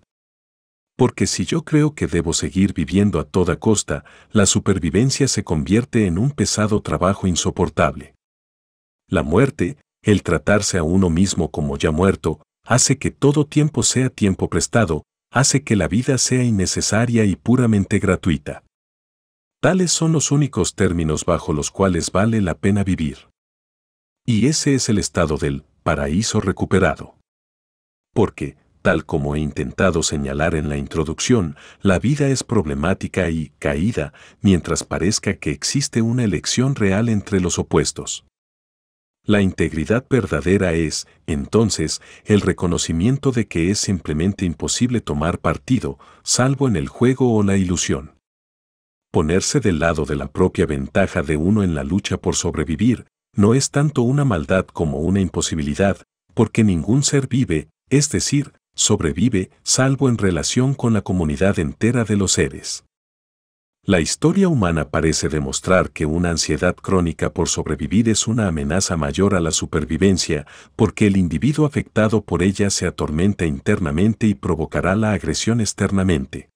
Porque si yo creo que debo seguir viviendo a toda costa, la supervivencia se convierte en un pesado trabajo insoportable. La muerte, el tratarse a uno mismo como ya muerto, hace que todo tiempo sea tiempo prestado, hace que la vida sea innecesaria y puramente gratuita. Tales son los únicos términos bajo los cuales vale la pena vivir. Y ese es el estado del paraíso recuperado. Porque, tal como he intentado señalar en la introducción, la vida es problemática y caída mientras parezca que existe una elección real entre los opuestos. La integridad verdadera es, entonces, el reconocimiento de que es simplemente imposible tomar partido, salvo en el juego o la ilusión. Ponerse del lado de la propia ventaja de uno en la lucha por sobrevivir no es tanto una maldad como una imposibilidad, porque ningún ser vive, es decir, sobrevive, salvo en relación con la comunidad entera de los seres. La historia humana parece demostrar que una ansiedad crónica por sobrevivir es una amenaza mayor a la supervivencia, porque el individuo afectado por ella se atormenta internamente y provocará la agresión externamente.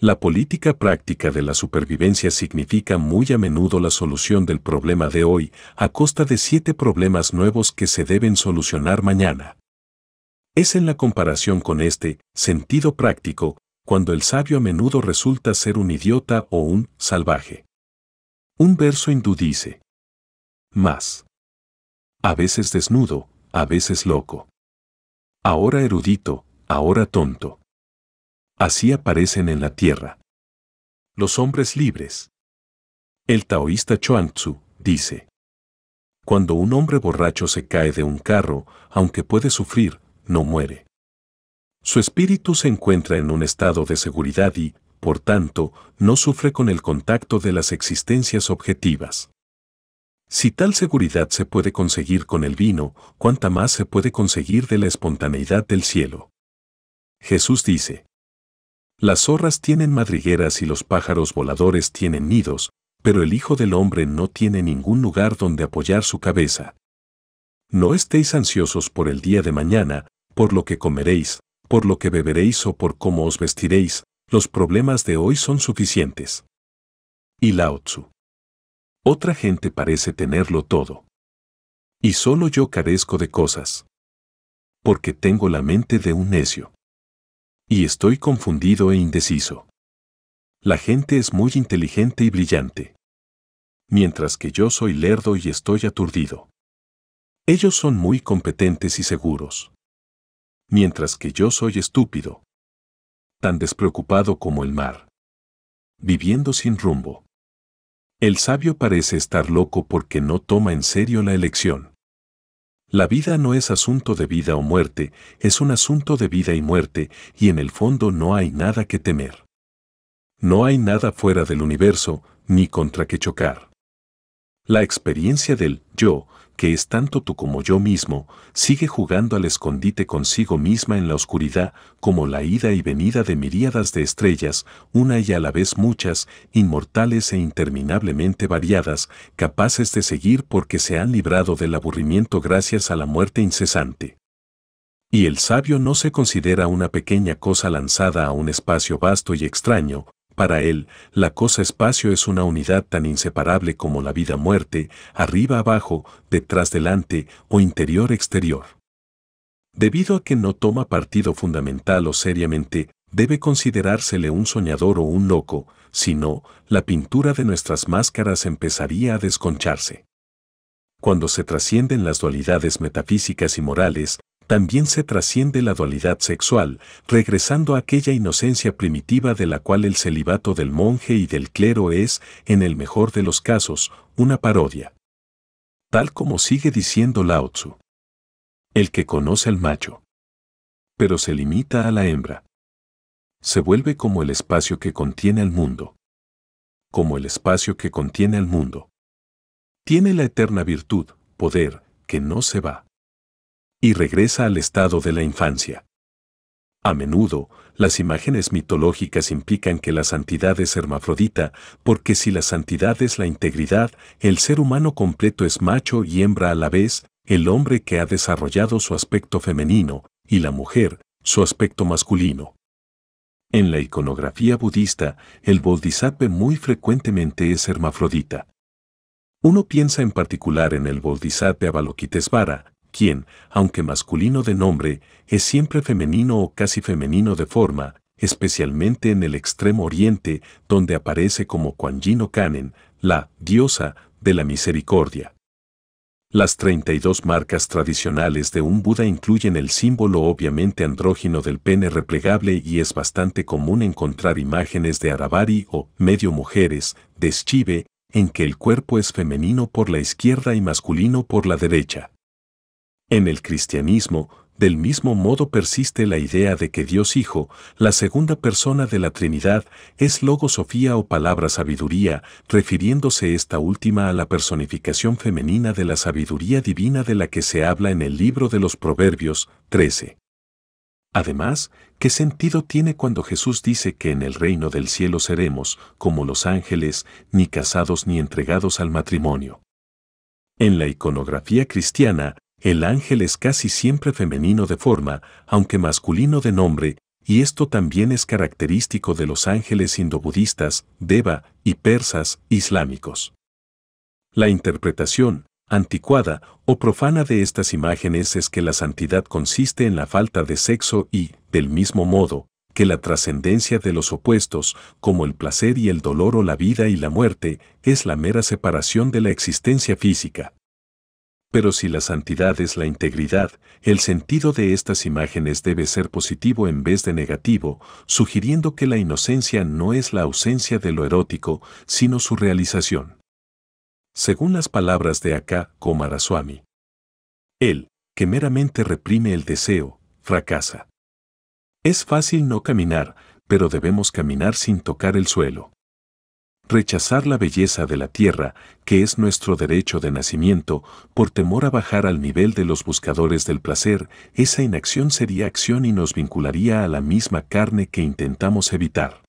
La política práctica de la supervivencia significa muy a menudo la solución del problema de hoy, a costa de siete problemas nuevos que se deben solucionar mañana. Es en la comparación con este sentido práctico cuando el sabio a menudo resulta ser un idiota o un salvaje. Un verso hindú dice, más. A veces desnudo, a veces loco. Ahora erudito, ahora tonto. Así aparecen en la tierra. Los hombres libres. El taoísta Chuang-Tzu dice, Cuando un hombre borracho se cae de un carro, aunque puede sufrir, no muere. Su espíritu se encuentra en un estado de seguridad y, por tanto, no sufre con el contacto de las existencias objetivas. Si tal seguridad se puede conseguir con el vino, cuánta más se puede conseguir de la espontaneidad del cielo. Jesús dice, Las zorras tienen madrigueras y los pájaros voladores tienen nidos, pero el Hijo del Hombre no tiene ningún lugar donde apoyar su cabeza. No estéis ansiosos por el día de mañana, por lo que comeréis, por lo que beberéis o por cómo os vestiréis, los problemas de hoy son suficientes. Y Lao Tzu. Otra gente parece tenerlo todo. Y solo yo carezco de cosas. Porque tengo la mente de un necio. Y estoy confundido e indeciso. La gente es muy inteligente y brillante. Mientras que yo soy lerdo y estoy aturdido. Ellos son muy competentes y seguros mientras que yo soy estúpido. Tan despreocupado como el mar. Viviendo sin rumbo. El sabio parece estar loco porque no toma en serio la elección. La vida no es asunto de vida o muerte, es un asunto de vida y muerte, y en el fondo no hay nada que temer. No hay nada fuera del universo, ni contra que chocar. La experiencia del yo que es tanto tú como yo mismo, sigue jugando al escondite consigo misma en la oscuridad, como la ida y venida de miríadas de estrellas, una y a la vez muchas, inmortales e interminablemente variadas, capaces de seguir porque se han librado del aburrimiento gracias a la muerte incesante. Y el sabio no se considera una pequeña cosa lanzada a un espacio vasto y extraño, para él, la cosa-espacio es una unidad tan inseparable como la vida-muerte, arriba-abajo, detrás-delante o interior-exterior. Debido a que no toma partido fundamental o seriamente, debe considerársele un soñador o un loco, si no, la pintura de nuestras máscaras empezaría a desconcharse. Cuando se trascienden las dualidades metafísicas y morales, también se trasciende la dualidad sexual, regresando a aquella inocencia primitiva de la cual el celibato del monje y del clero es, en el mejor de los casos, una parodia. Tal como sigue diciendo Lao Tzu. El que conoce al macho, pero se limita a la hembra, se vuelve como el espacio que contiene al mundo. Como el espacio que contiene al mundo. Tiene la eterna virtud, poder, que no se va y regresa al estado de la infancia. A menudo, las imágenes mitológicas implican que la santidad es hermafrodita, porque si la santidad es la integridad, el ser humano completo es macho y hembra a la vez, el hombre que ha desarrollado su aspecto femenino, y la mujer, su aspecto masculino. En la iconografía budista, el bodhisattva muy frecuentemente es hermafrodita. Uno piensa en particular en el bodhisattva Avalokitesvara, quien, aunque masculino de nombre, es siempre femenino o casi femenino de forma, especialmente en el Extremo Oriente, donde aparece como Kuan Yin Kanen, la diosa de la misericordia. Las 32 marcas tradicionales de un Buda incluyen el símbolo obviamente andrógino del pene replegable y es bastante común encontrar imágenes de Arabari o medio mujeres, de Shive, en que el cuerpo es femenino por la izquierda y masculino por la derecha. En el cristianismo, del mismo modo persiste la idea de que Dios Hijo, la segunda persona de la Trinidad, es logosofía o palabra sabiduría, refiriéndose esta última a la personificación femenina de la sabiduría divina de la que se habla en el libro de los Proverbios 13. Además, ¿qué sentido tiene cuando Jesús dice que en el reino del cielo seremos, como los ángeles, ni casados ni entregados al matrimonio? En la iconografía cristiana, el ángel es casi siempre femenino de forma, aunque masculino de nombre, y esto también es característico de los ángeles indobudistas, deva y persas islámicos. La interpretación, anticuada o profana de estas imágenes es que la santidad consiste en la falta de sexo y, del mismo modo, que la trascendencia de los opuestos, como el placer y el dolor o la vida y la muerte, es la mera separación de la existencia física pero si la santidad es la integridad, el sentido de estas imágenes debe ser positivo en vez de negativo, sugiriendo que la inocencia no es la ausencia de lo erótico, sino su realización. Según las palabras de Aka Komaraswami, el que meramente reprime el deseo, fracasa. Es fácil no caminar, pero debemos caminar sin tocar el suelo. Rechazar la belleza de la tierra, que es nuestro derecho de nacimiento, por temor a bajar al nivel de los buscadores del placer, esa inacción sería acción y nos vincularía a la misma carne que intentamos evitar.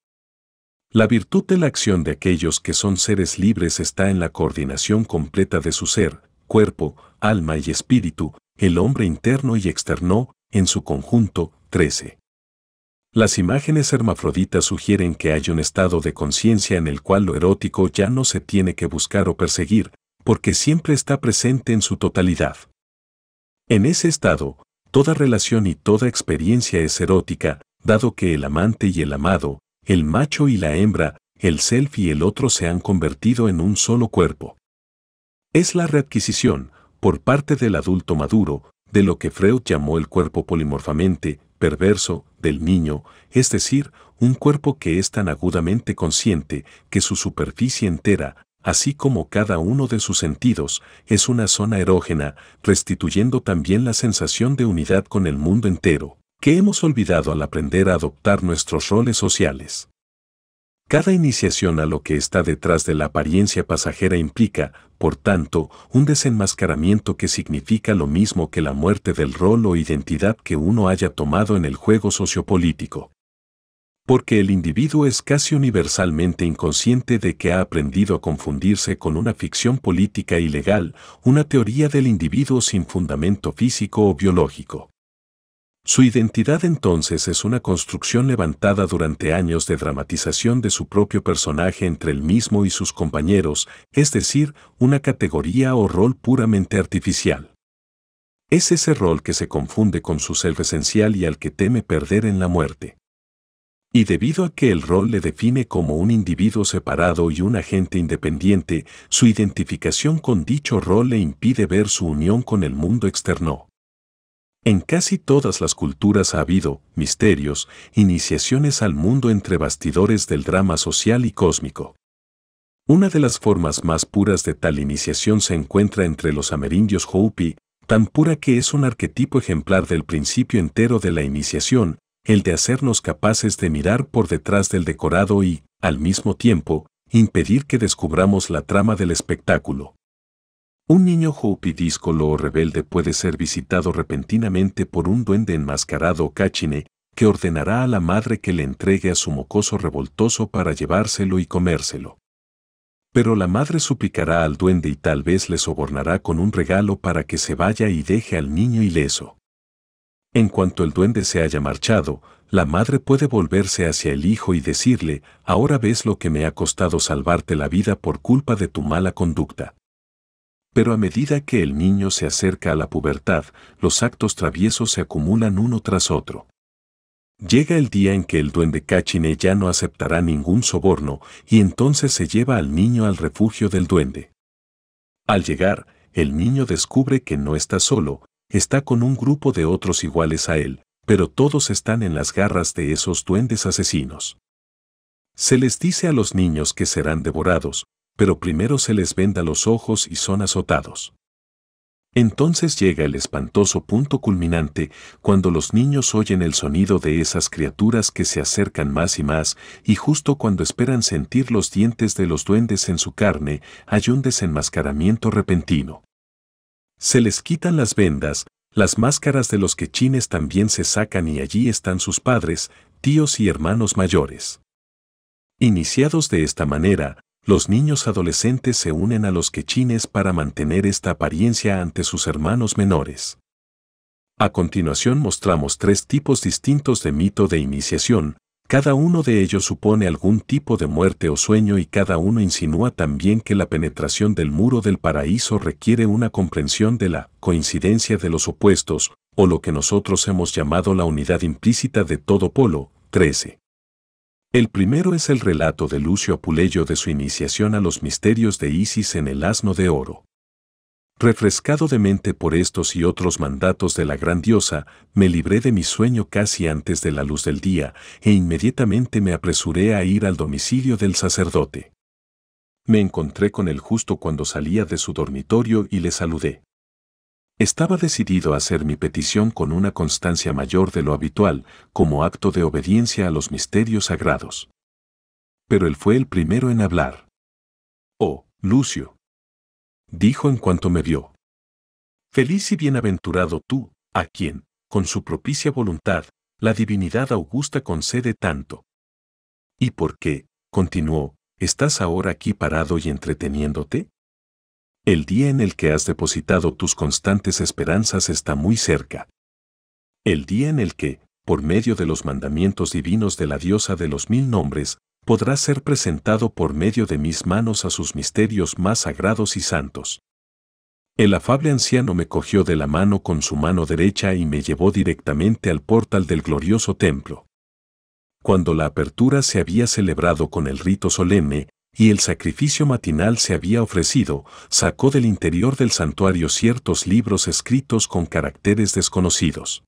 La virtud de la acción de aquellos que son seres libres está en la coordinación completa de su ser, cuerpo, alma y espíritu, el hombre interno y externo, en su conjunto, 13. Las imágenes hermafroditas sugieren que hay un estado de conciencia en el cual lo erótico ya no se tiene que buscar o perseguir, porque siempre está presente en su totalidad. En ese estado, toda relación y toda experiencia es erótica, dado que el amante y el amado, el macho y la hembra, el self y el otro se han convertido en un solo cuerpo. Es la readquisición, por parte del adulto maduro, de lo que Freud llamó el cuerpo polimorfamente, perverso, del niño, es decir, un cuerpo que es tan agudamente consciente que su superficie entera, así como cada uno de sus sentidos, es una zona erógena, restituyendo también la sensación de unidad con el mundo entero, que hemos olvidado al aprender a adoptar nuestros roles sociales. Cada iniciación a lo que está detrás de la apariencia pasajera implica, por tanto, un desenmascaramiento que significa lo mismo que la muerte del rol o identidad que uno haya tomado en el juego sociopolítico. Porque el individuo es casi universalmente inconsciente de que ha aprendido a confundirse con una ficción política y legal, una teoría del individuo sin fundamento físico o biológico. Su identidad entonces es una construcción levantada durante años de dramatización de su propio personaje entre él mismo y sus compañeros, es decir, una categoría o rol puramente artificial. Es ese rol que se confunde con su self esencial y al que teme perder en la muerte. Y debido a que el rol le define como un individuo separado y un agente independiente, su identificación con dicho rol le impide ver su unión con el mundo externo. En casi todas las culturas ha habido misterios, iniciaciones al mundo entre bastidores del drama social y cósmico. Una de las formas más puras de tal iniciación se encuentra entre los amerindios Hopi, tan pura que es un arquetipo ejemplar del principio entero de la iniciación, el de hacernos capaces de mirar por detrás del decorado y, al mismo tiempo, impedir que descubramos la trama del espectáculo. Un niño jupidíscolo o rebelde puede ser visitado repentinamente por un duende enmascarado o cachine que ordenará a la madre que le entregue a su mocoso revoltoso para llevárselo y comérselo. Pero la madre suplicará al duende y tal vez le sobornará con un regalo para que se vaya y deje al niño ileso. En cuanto el duende se haya marchado, la madre puede volverse hacia el hijo y decirle, ahora ves lo que me ha costado salvarte la vida por culpa de tu mala conducta. Pero a medida que el niño se acerca a la pubertad, los actos traviesos se acumulan uno tras otro. Llega el día en que el duende Cachine ya no aceptará ningún soborno y entonces se lleva al niño al refugio del duende. Al llegar, el niño descubre que no está solo, está con un grupo de otros iguales a él, pero todos están en las garras de esos duendes asesinos. Se les dice a los niños que serán devorados, pero primero se les venda los ojos y son azotados. Entonces llega el espantoso punto culminante cuando los niños oyen el sonido de esas criaturas que se acercan más y más y justo cuando esperan sentir los dientes de los duendes en su carne hay un desenmascaramiento repentino. Se les quitan las vendas, las máscaras de los quechines también se sacan y allí están sus padres, tíos y hermanos mayores. Iniciados de esta manera, los niños adolescentes se unen a los quechines para mantener esta apariencia ante sus hermanos menores. A continuación mostramos tres tipos distintos de mito de iniciación, cada uno de ellos supone algún tipo de muerte o sueño y cada uno insinúa también que la penetración del muro del paraíso requiere una comprensión de la coincidencia de los opuestos, o lo que nosotros hemos llamado la unidad implícita de todo polo, 13. El primero es el relato de Lucio Apuleyo de su iniciación a los misterios de Isis en el asno de oro. Refrescado de mente por estos y otros mandatos de la gran diosa, me libré de mi sueño casi antes de la luz del día e inmediatamente me apresuré a ir al domicilio del sacerdote. Me encontré con él justo cuando salía de su dormitorio y le saludé. Estaba decidido a hacer mi petición con una constancia mayor de lo habitual, como acto de obediencia a los misterios sagrados. Pero él fue el primero en hablar. Oh, Lucio. Dijo en cuanto me vio. Feliz y bienaventurado tú, a quien, con su propicia voluntad, la divinidad augusta concede tanto. ¿Y por qué, continuó, estás ahora aquí parado y entreteniéndote? El día en el que has depositado tus constantes esperanzas está muy cerca. El día en el que, por medio de los mandamientos divinos de la diosa de los mil nombres, podrás ser presentado por medio de mis manos a sus misterios más sagrados y santos. El afable anciano me cogió de la mano con su mano derecha y me llevó directamente al portal del glorioso templo. Cuando la apertura se había celebrado con el rito solemne, y el sacrificio matinal se había ofrecido, sacó del interior del santuario ciertos libros escritos con caracteres desconocidos.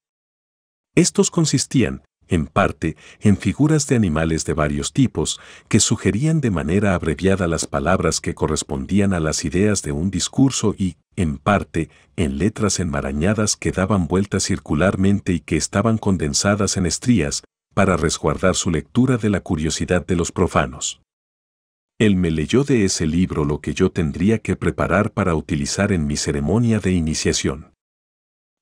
Estos consistían, en parte, en figuras de animales de varios tipos, que sugerían de manera abreviada las palabras que correspondían a las ideas de un discurso y, en parte, en letras enmarañadas que daban vueltas circularmente y que estaban condensadas en estrías, para resguardar su lectura de la curiosidad de los profanos. Él me leyó de ese libro lo que yo tendría que preparar para utilizar en mi ceremonia de iniciación.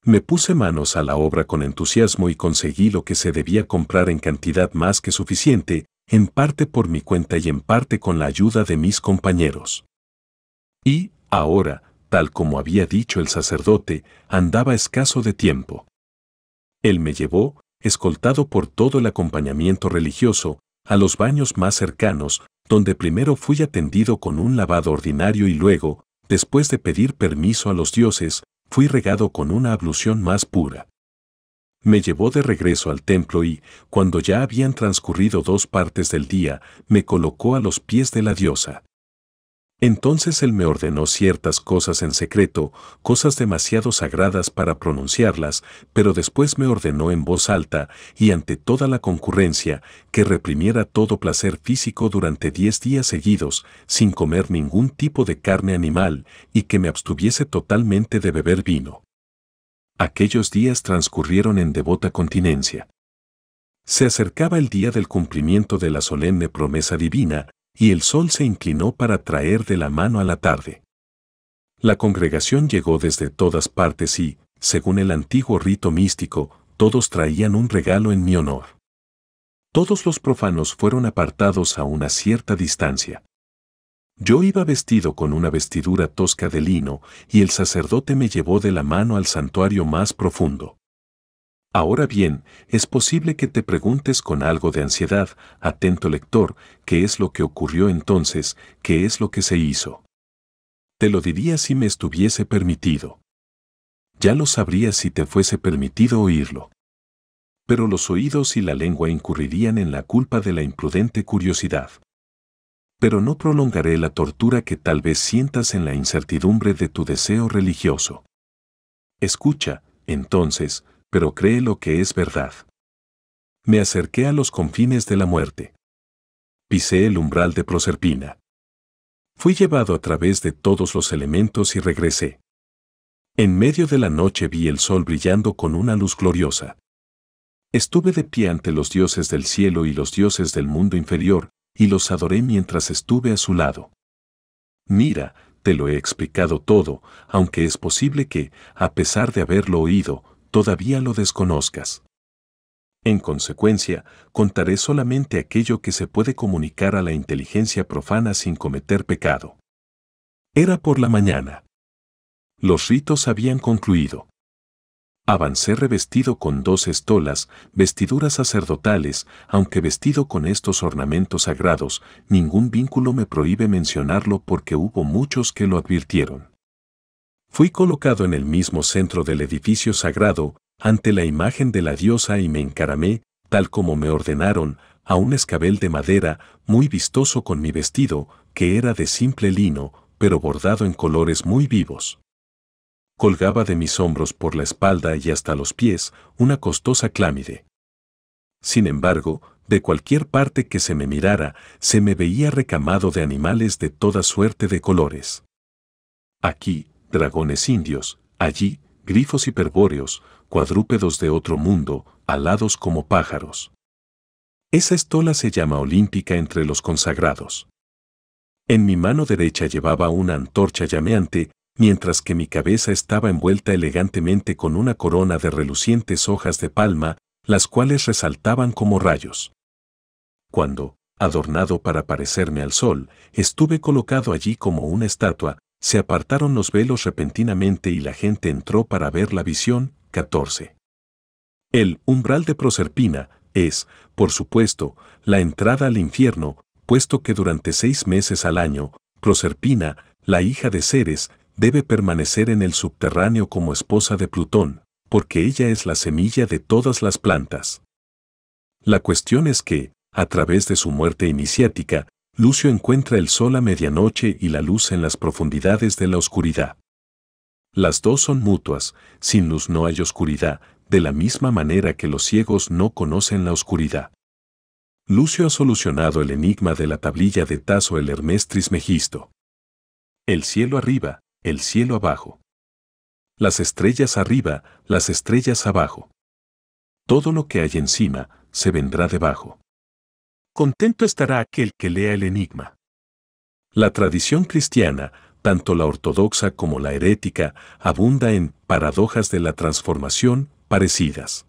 Me puse manos a la obra con entusiasmo y conseguí lo que se debía comprar en cantidad más que suficiente, en parte por mi cuenta y en parte con la ayuda de mis compañeros. Y, ahora, tal como había dicho el sacerdote, andaba escaso de tiempo. Él me llevó, escoltado por todo el acompañamiento religioso, a los baños más cercanos, donde primero fui atendido con un lavado ordinario y luego, después de pedir permiso a los dioses, fui regado con una ablución más pura. Me llevó de regreso al templo y, cuando ya habían transcurrido dos partes del día, me colocó a los pies de la diosa. Entonces él me ordenó ciertas cosas en secreto, cosas demasiado sagradas para pronunciarlas, pero después me ordenó en voz alta y ante toda la concurrencia que reprimiera todo placer físico durante diez días seguidos, sin comer ningún tipo de carne animal y que me abstuviese totalmente de beber vino. Aquellos días transcurrieron en devota continencia. Se acercaba el día del cumplimiento de la solemne promesa divina, y el sol se inclinó para traer de la mano a la tarde. La congregación llegó desde todas partes y, según el antiguo rito místico, todos traían un regalo en mi honor. Todos los profanos fueron apartados a una cierta distancia. Yo iba vestido con una vestidura tosca de lino, y el sacerdote me llevó de la mano al santuario más profundo. Ahora bien, es posible que te preguntes con algo de ansiedad, atento lector, qué es lo que ocurrió entonces, qué es lo que se hizo. Te lo diría si me estuviese permitido. Ya lo sabría si te fuese permitido oírlo. Pero los oídos y la lengua incurrirían en la culpa de la imprudente curiosidad. Pero no prolongaré la tortura que tal vez sientas en la incertidumbre de tu deseo religioso. Escucha, entonces, pero cree lo que es verdad. Me acerqué a los confines de la muerte. Pisé el umbral de Proserpina. Fui llevado a través de todos los elementos y regresé. En medio de la noche vi el sol brillando con una luz gloriosa. Estuve de pie ante los dioses del cielo y los dioses del mundo inferior, y los adoré mientras estuve a su lado. Mira, te lo he explicado todo, aunque es posible que, a pesar de haberlo oído, todavía lo desconozcas. En consecuencia, contaré solamente aquello que se puede comunicar a la inteligencia profana sin cometer pecado. Era por la mañana. Los ritos habían concluido. Avancé revestido con dos estolas, vestiduras sacerdotales, aunque vestido con estos ornamentos sagrados, ningún vínculo me prohíbe mencionarlo porque hubo muchos que lo advirtieron. Fui colocado en el mismo centro del edificio sagrado, ante la imagen de la diosa y me encaramé, tal como me ordenaron, a un escabel de madera muy vistoso con mi vestido, que era de simple lino, pero bordado en colores muy vivos. Colgaba de mis hombros por la espalda y hasta los pies una costosa clámide. Sin embargo, de cualquier parte que se me mirara, se me veía recamado de animales de toda suerte de colores. Aquí, dragones indios, allí, grifos hiperbóreos, cuadrúpedos de otro mundo, alados como pájaros. Esa estola se llama olímpica entre los consagrados. En mi mano derecha llevaba una antorcha llameante, mientras que mi cabeza estaba envuelta elegantemente con una corona de relucientes hojas de palma, las cuales resaltaban como rayos. Cuando, adornado para parecerme al sol, estuve colocado allí como una estatua, se apartaron los velos repentinamente y la gente entró para ver la visión. 14. El umbral de Proserpina es, por supuesto, la entrada al infierno, puesto que durante seis meses al año, Proserpina, la hija de Ceres, debe permanecer en el subterráneo como esposa de Plutón, porque ella es la semilla de todas las plantas. La cuestión es que, a través de su muerte iniciática, Lucio encuentra el sol a medianoche y la luz en las profundidades de la oscuridad. Las dos son mutuas, sin luz no hay oscuridad, de la misma manera que los ciegos no conocen la oscuridad. Lucio ha solucionado el enigma de la tablilla de Tazo el Hermestris Trismegisto. El cielo arriba, el cielo abajo. Las estrellas arriba, las estrellas abajo. Todo lo que hay encima, se vendrá debajo contento estará aquel que lea el enigma. La tradición cristiana, tanto la ortodoxa como la herética, abunda en paradojas de la transformación parecidas.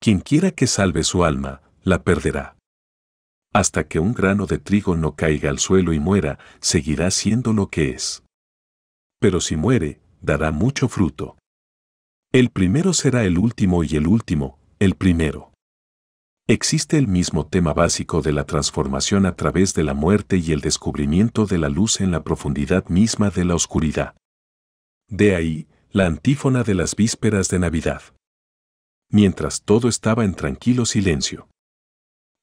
Quien quiera que salve su alma, la perderá. Hasta que un grano de trigo no caiga al suelo y muera, seguirá siendo lo que es. Pero si muere, dará mucho fruto. El primero será el último y el último, el primero existe el mismo tema básico de la transformación a través de la muerte y el descubrimiento de la luz en la profundidad misma de la oscuridad. De ahí, la antífona de las vísperas de Navidad. Mientras todo estaba en tranquilo silencio.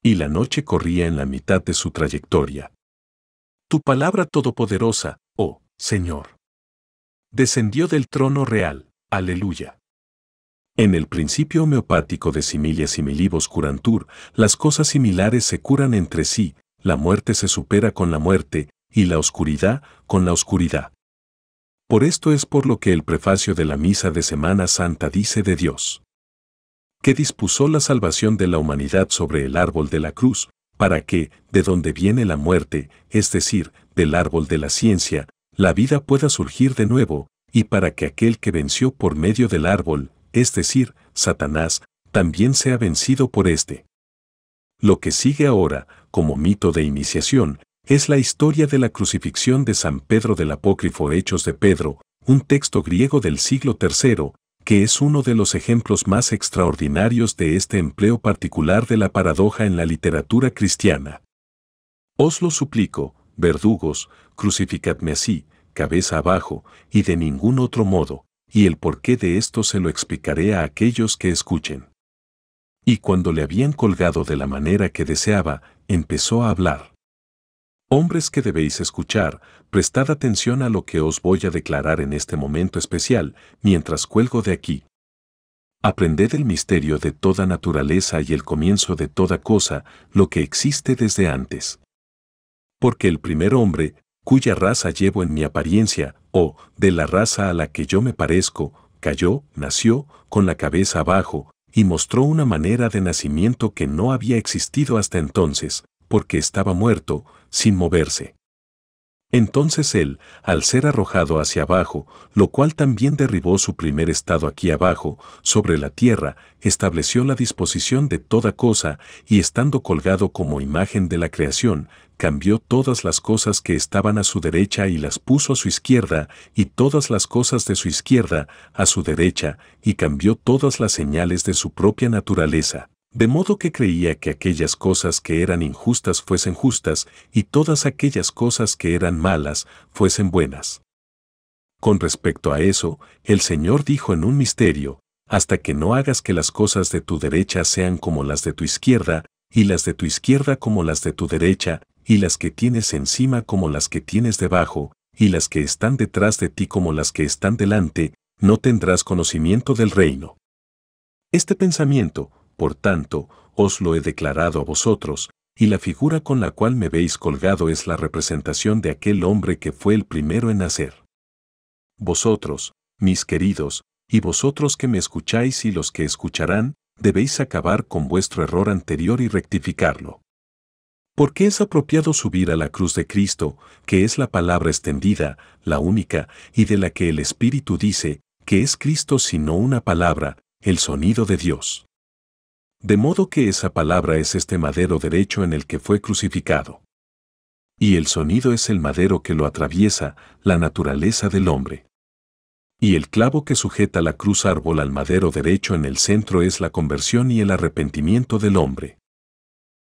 Y la noche corría en la mitad de su trayectoria. Tu palabra todopoderosa, oh Señor. Descendió del trono real, aleluya. En el principio homeopático de similia similibus curantur, las cosas similares se curan entre sí, la muerte se supera con la muerte, y la oscuridad con la oscuridad. Por esto es por lo que el prefacio de la misa de Semana Santa dice de Dios, que dispuso la salvación de la humanidad sobre el árbol de la cruz, para que, de donde viene la muerte, es decir, del árbol de la ciencia, la vida pueda surgir de nuevo, y para que aquel que venció por medio del árbol, es decir, Satanás, también sea vencido por este. Lo que sigue ahora, como mito de iniciación, es la historia de la crucifixión de San Pedro del apócrifo Hechos de Pedro, un texto griego del siglo III, que es uno de los ejemplos más extraordinarios de este empleo particular de la paradoja en la literatura cristiana. Os lo suplico, verdugos, crucificadme así, cabeza abajo, y de ningún otro modo, y el porqué de esto se lo explicaré a aquellos que escuchen. Y cuando le habían colgado de la manera que deseaba, empezó a hablar. Hombres que debéis escuchar, prestad atención a lo que os voy a declarar en este momento especial, mientras cuelgo de aquí. Aprended el misterio de toda naturaleza y el comienzo de toda cosa, lo que existe desde antes. Porque el primer hombre, cuya raza llevo en mi apariencia, de la raza a la que yo me parezco, cayó, nació, con la cabeza abajo, y mostró una manera de nacimiento que no había existido hasta entonces, porque estaba muerto, sin moverse. Entonces él, al ser arrojado hacia abajo, lo cual también derribó su primer estado aquí abajo, sobre la tierra, estableció la disposición de toda cosa, y estando colgado como imagen de la creación, cambió todas las cosas que estaban a su derecha y las puso a su izquierda, y todas las cosas de su izquierda a su derecha, y cambió todas las señales de su propia naturaleza. De modo que creía que aquellas cosas que eran injustas fuesen justas, y todas aquellas cosas que eran malas fuesen buenas. Con respecto a eso, el Señor dijo en un misterio, hasta que no hagas que las cosas de tu derecha sean como las de tu izquierda, y las de tu izquierda como las de tu derecha, y las que tienes encima como las que tienes debajo, y las que están detrás de ti como las que están delante, no tendrás conocimiento del reino. Este pensamiento, por tanto, os lo he declarado a vosotros, y la figura con la cual me veis colgado es la representación de aquel hombre que fue el primero en nacer. Vosotros, mis queridos, y vosotros que me escucháis y los que escucharán, debéis acabar con vuestro error anterior y rectificarlo. Porque es apropiado subir a la cruz de Cristo, que es la palabra extendida, la única, y de la que el Espíritu dice, que es Cristo sino una palabra, el sonido de Dios. De modo que esa palabra es este madero derecho en el que fue crucificado. Y el sonido es el madero que lo atraviesa, la naturaleza del hombre. Y el clavo que sujeta la cruz árbol al madero derecho en el centro es la conversión y el arrepentimiento del hombre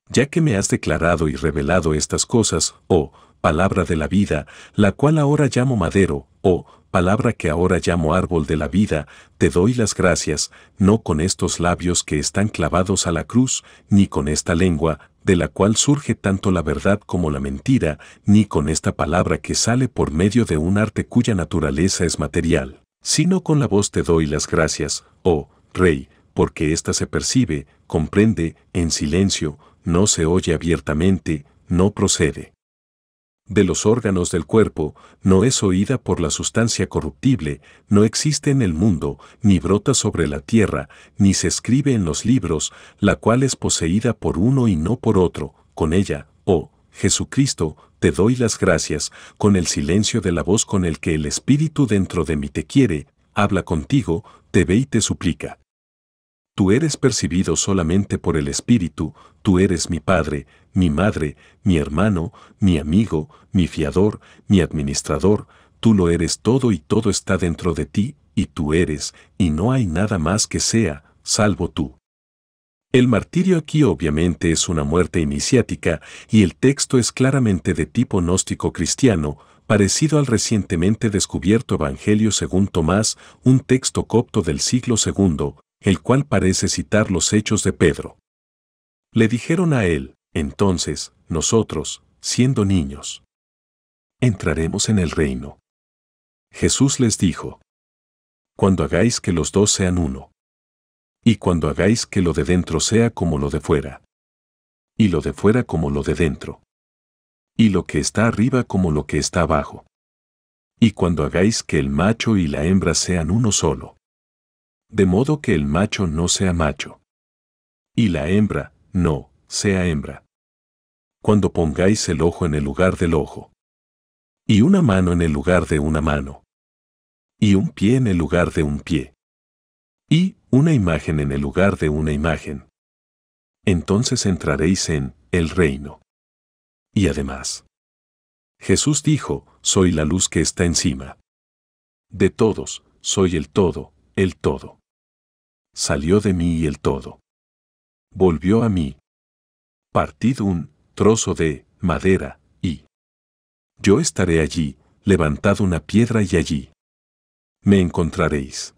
ya que me has declarado y revelado estas cosas, oh, palabra de la vida, la cual ahora llamo madero, oh, palabra que ahora llamo árbol de la vida, te doy las gracias, no con estos labios que están clavados a la cruz, ni con esta lengua, de la cual surge tanto la verdad como la mentira, ni con esta palabra que sale por medio de un arte cuya naturaleza es material, sino con la voz te doy las gracias, oh, Rey, porque ésta se percibe, comprende, en silencio, no se oye abiertamente, no procede. De los órganos del cuerpo, no es oída por la sustancia corruptible, no existe en el mundo, ni brota sobre la tierra, ni se escribe en los libros, la cual es poseída por uno y no por otro, con ella, oh, Jesucristo, te doy las gracias, con el silencio de la voz con el que el Espíritu dentro de mí te quiere, habla contigo, te ve y te suplica. Tú eres percibido solamente por el Espíritu, tú eres mi Padre, mi Madre, mi hermano, mi amigo, mi fiador, mi administrador, tú lo eres todo y todo está dentro de ti, y tú eres, y no hay nada más que sea, salvo tú. El martirio aquí obviamente es una muerte iniciática, y el texto es claramente de tipo gnóstico cristiano, parecido al recientemente descubierto Evangelio según Tomás, un texto copto del siglo II, el cual parece citar los hechos de Pedro. Le dijeron a él, entonces, nosotros, siendo niños, entraremos en el reino. Jesús les dijo, cuando hagáis que los dos sean uno, y cuando hagáis que lo de dentro sea como lo de fuera, y lo de fuera como lo de dentro, y lo que está arriba como lo que está abajo, y cuando hagáis que el macho y la hembra sean uno solo, de modo que el macho no sea macho. Y la hembra, no, sea hembra. Cuando pongáis el ojo en el lugar del ojo. Y una mano en el lugar de una mano. Y un pie en el lugar de un pie. Y una imagen en el lugar de una imagen. Entonces entraréis en el reino. Y además, Jesús dijo, soy la luz que está encima. De todos, soy el todo, el todo salió de mí y el todo. Volvió a mí. Partid un trozo de madera, y yo estaré allí, levantad una piedra y allí me encontraréis.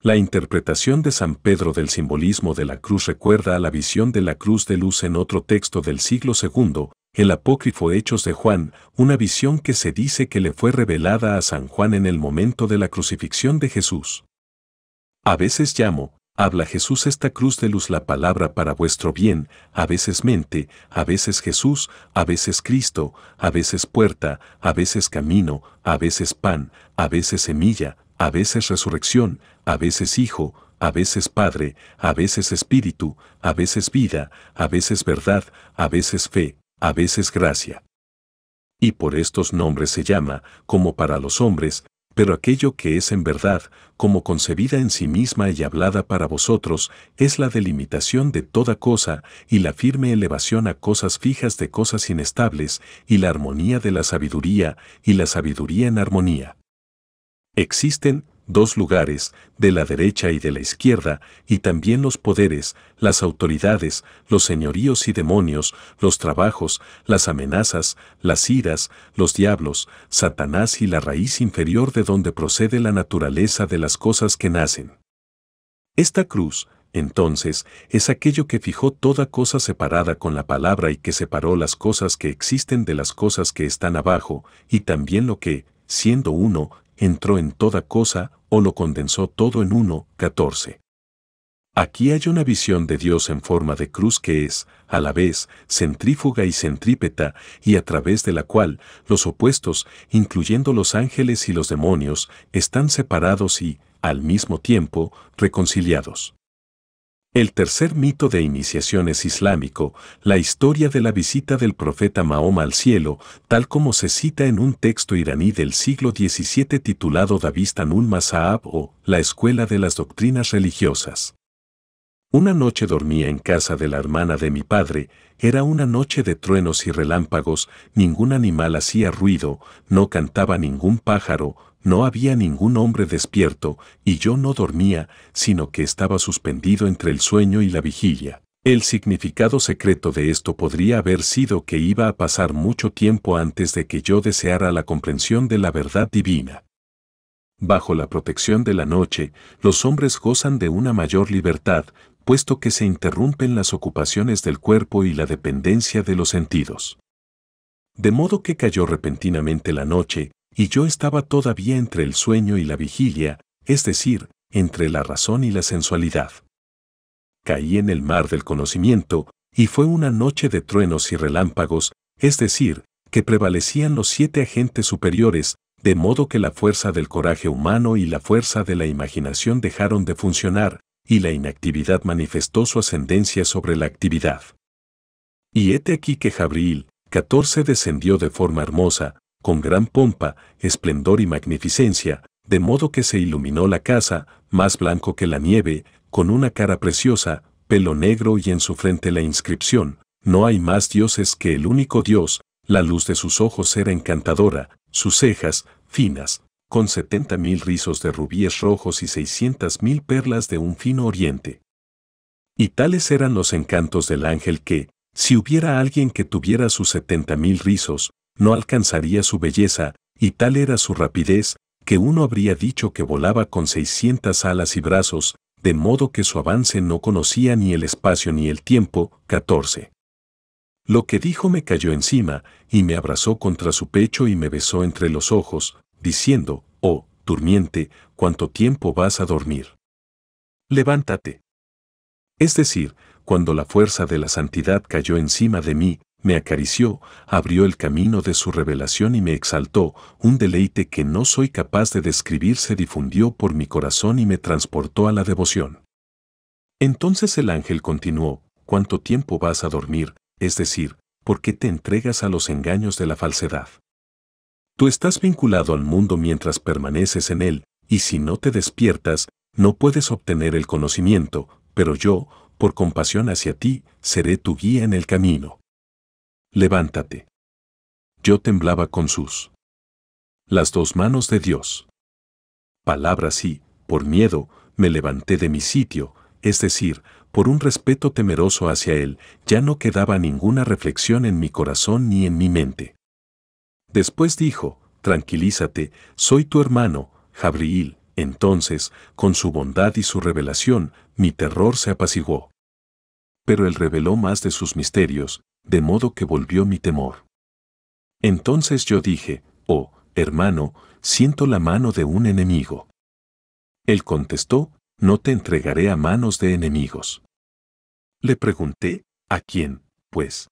La interpretación de San Pedro del simbolismo de la cruz recuerda a la visión de la cruz de luz en otro texto del siglo II, el apócrifo Hechos de Juan, una visión que se dice que le fue revelada a San Juan en el momento de la crucifixión de Jesús. A veces llamo, habla Jesús esta cruz de luz la palabra para vuestro bien, a veces mente, a veces Jesús, a veces Cristo, a veces puerta, a veces camino, a veces pan, a veces semilla, a veces resurrección, a veces hijo, a veces Padre, a veces Espíritu, a veces vida, a veces verdad, a veces fe, a veces gracia. Y por estos nombres se llama, como para los hombres, pero aquello que es en verdad, como concebida en sí misma y hablada para vosotros, es la delimitación de toda cosa y la firme elevación a cosas fijas de cosas inestables y la armonía de la sabiduría y la sabiduría en armonía. Existen dos lugares, de la derecha y de la izquierda, y también los poderes, las autoridades, los señoríos y demonios, los trabajos, las amenazas, las iras, los diablos, Satanás y la raíz inferior de donde procede la naturaleza de las cosas que nacen. Esta cruz, entonces, es aquello que fijó toda cosa separada con la palabra y que separó las cosas que existen de las cosas que están abajo, y también lo que, siendo uno, entró en toda cosa o lo condensó todo en uno, 14. Aquí hay una visión de Dios en forma de cruz que es, a la vez, centrífuga y centrípeta, y a través de la cual los opuestos, incluyendo los ángeles y los demonios, están separados y, al mismo tiempo, reconciliados. El tercer mito de iniciación es islámico, la historia de la visita del profeta Mahoma al cielo, tal como se cita en un texto iraní del siglo XVII titulado Davistanun Masaab o La Escuela de las Doctrinas Religiosas. Una noche dormía en casa de la hermana de mi padre, era una noche de truenos y relámpagos, ningún animal hacía ruido, no cantaba ningún pájaro, no había ningún hombre despierto y yo no dormía, sino que estaba suspendido entre el sueño y la vigilia. El significado secreto de esto podría haber sido que iba a pasar mucho tiempo antes de que yo deseara la comprensión de la verdad divina. Bajo la protección de la noche, los hombres gozan de una mayor libertad, puesto que se interrumpen las ocupaciones del cuerpo y la dependencia de los sentidos. De modo que cayó repentinamente la noche, y yo estaba todavía entre el sueño y la vigilia, es decir, entre la razón y la sensualidad. Caí en el mar del conocimiento, y fue una noche de truenos y relámpagos, es decir, que prevalecían los siete agentes superiores, de modo que la fuerza del coraje humano y la fuerza de la imaginación dejaron de funcionar, y la inactividad manifestó su ascendencia sobre la actividad. Y hete aquí que Jabril, 14 descendió de forma hermosa, con gran pompa, esplendor y magnificencia, de modo que se iluminó la casa, más blanco que la nieve, con una cara preciosa, pelo negro y en su frente la inscripción, no hay más dioses que el único Dios, la luz de sus ojos era encantadora, sus cejas, finas, con setenta mil rizos de rubíes rojos y seiscientas mil perlas de un fino oriente. Y tales eran los encantos del ángel que, si hubiera alguien que tuviera sus setenta mil rizos, no alcanzaría su belleza, y tal era su rapidez, que uno habría dicho que volaba con 600 alas y brazos, de modo que su avance no conocía ni el espacio ni el tiempo. 14. Lo que dijo me cayó encima, y me abrazó contra su pecho y me besó entre los ojos, diciendo, Oh, durmiente, ¿cuánto tiempo vas a dormir? Levántate. Es decir, cuando la fuerza de la santidad cayó encima de mí, me acarició, abrió el camino de su revelación y me exaltó, un deleite que no soy capaz de describir se difundió por mi corazón y me transportó a la devoción. Entonces el ángel continuó, ¿cuánto tiempo vas a dormir? Es decir, ¿por qué te entregas a los engaños de la falsedad? Tú estás vinculado al mundo mientras permaneces en él, y si no te despiertas, no puedes obtener el conocimiento, pero yo, por compasión hacia ti, seré tu guía en el camino levántate. Yo temblaba con sus las dos manos de Dios. Palabras y, por miedo, me levanté de mi sitio, es decir, por un respeto temeroso hacia él, ya no quedaba ninguna reflexión en mi corazón ni en mi mente. Después dijo, Tranquilízate, soy tu hermano, Jabriil. Entonces, con su bondad y su revelación, mi terror se apaciguó. Pero él reveló más de sus misterios, de modo que volvió mi temor. Entonces yo dije, oh, hermano, siento la mano de un enemigo. Él contestó, no te entregaré a manos de enemigos. Le pregunté, ¿a quién, pues?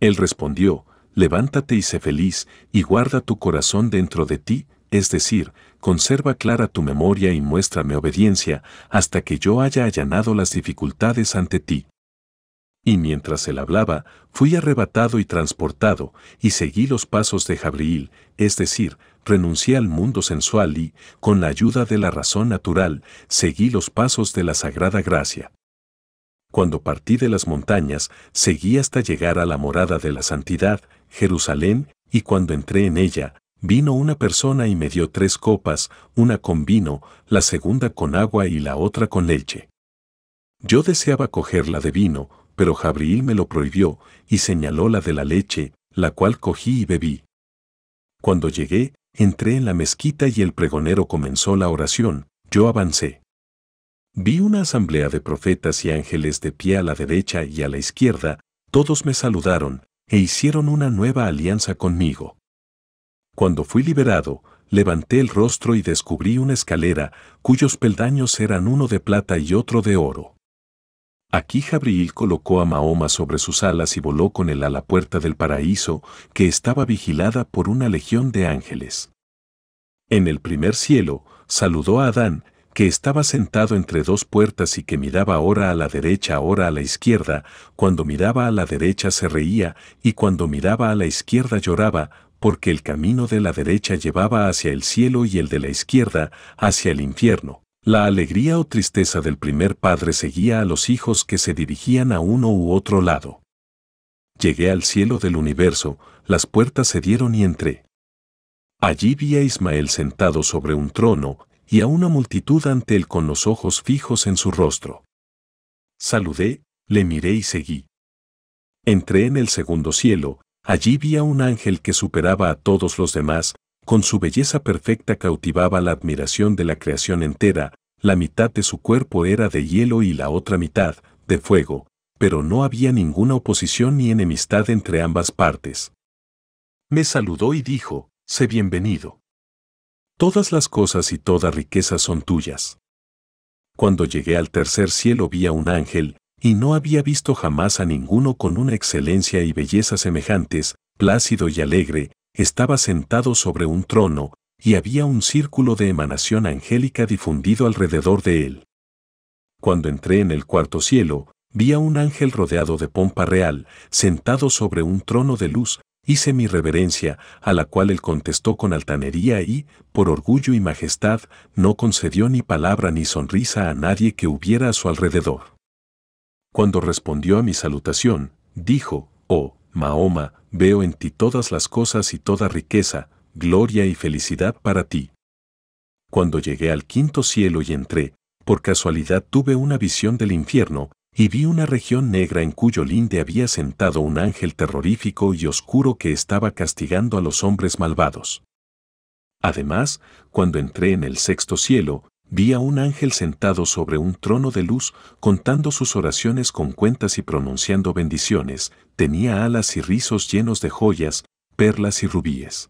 Él respondió, levántate y sé feliz, y guarda tu corazón dentro de ti, es decir, conserva clara tu memoria y muéstrame obediencia, hasta que yo haya allanado las dificultades ante ti. Y mientras él hablaba, fui arrebatado y transportado, y seguí los pasos de Jabril, es decir, renuncié al mundo sensual y, con la ayuda de la razón natural, seguí los pasos de la sagrada gracia. Cuando partí de las montañas, seguí hasta llegar a la morada de la santidad, Jerusalén, y cuando entré en ella, vino una persona y me dio tres copas, una con vino, la segunda con agua y la otra con leche. Yo deseaba cogerla de vino, pero Jabril me lo prohibió, y señaló la de la leche, la cual cogí y bebí. Cuando llegué, entré en la mezquita y el pregonero comenzó la oración, yo avancé. Vi una asamblea de profetas y ángeles de pie a la derecha y a la izquierda, todos me saludaron, e hicieron una nueva alianza conmigo. Cuando fui liberado, levanté el rostro y descubrí una escalera, cuyos peldaños eran uno de plata y otro de oro. Aquí Jabril colocó a Mahoma sobre sus alas y voló con él a la puerta del paraíso, que estaba vigilada por una legión de ángeles. En el primer cielo, saludó a Adán, que estaba sentado entre dos puertas y que miraba ahora a la derecha, ahora a la izquierda, cuando miraba a la derecha se reía, y cuando miraba a la izquierda lloraba, porque el camino de la derecha llevaba hacia el cielo y el de la izquierda hacia el infierno. La alegría o tristeza del primer padre seguía a los hijos que se dirigían a uno u otro lado. Llegué al cielo del universo, las puertas se dieron y entré. Allí vi a Ismael sentado sobre un trono, y a una multitud ante él con los ojos fijos en su rostro. Saludé, le miré y seguí. Entré en el segundo cielo, allí vi a un ángel que superaba a todos los demás, con su belleza perfecta cautivaba la admiración de la creación entera, la mitad de su cuerpo era de hielo y la otra mitad, de fuego, pero no había ninguna oposición ni enemistad entre ambas partes. Me saludó y dijo, sé bienvenido. Todas las cosas y toda riqueza son tuyas. Cuando llegué al tercer cielo vi a un ángel, y no había visto jamás a ninguno con una excelencia y belleza semejantes, plácido y alegre, estaba sentado sobre un trono, y había un círculo de emanación angélica difundido alrededor de él. Cuando entré en el cuarto cielo, vi a un ángel rodeado de pompa real, sentado sobre un trono de luz, hice mi reverencia, a la cual él contestó con altanería y, por orgullo y majestad, no concedió ni palabra ni sonrisa a nadie que hubiera a su alrededor. Cuando respondió a mi salutación, dijo, Oh, Mahoma, veo en ti todas las cosas y toda riqueza, gloria y felicidad para ti. Cuando llegué al quinto cielo y entré, por casualidad tuve una visión del infierno, y vi una región negra en cuyo linde había sentado un ángel terrorífico y oscuro que estaba castigando a los hombres malvados. Además, cuando entré en el sexto cielo, vi a un ángel sentado sobre un trono de luz, contando sus oraciones con cuentas y pronunciando bendiciones, tenía alas y rizos llenos de joyas, perlas y rubíes.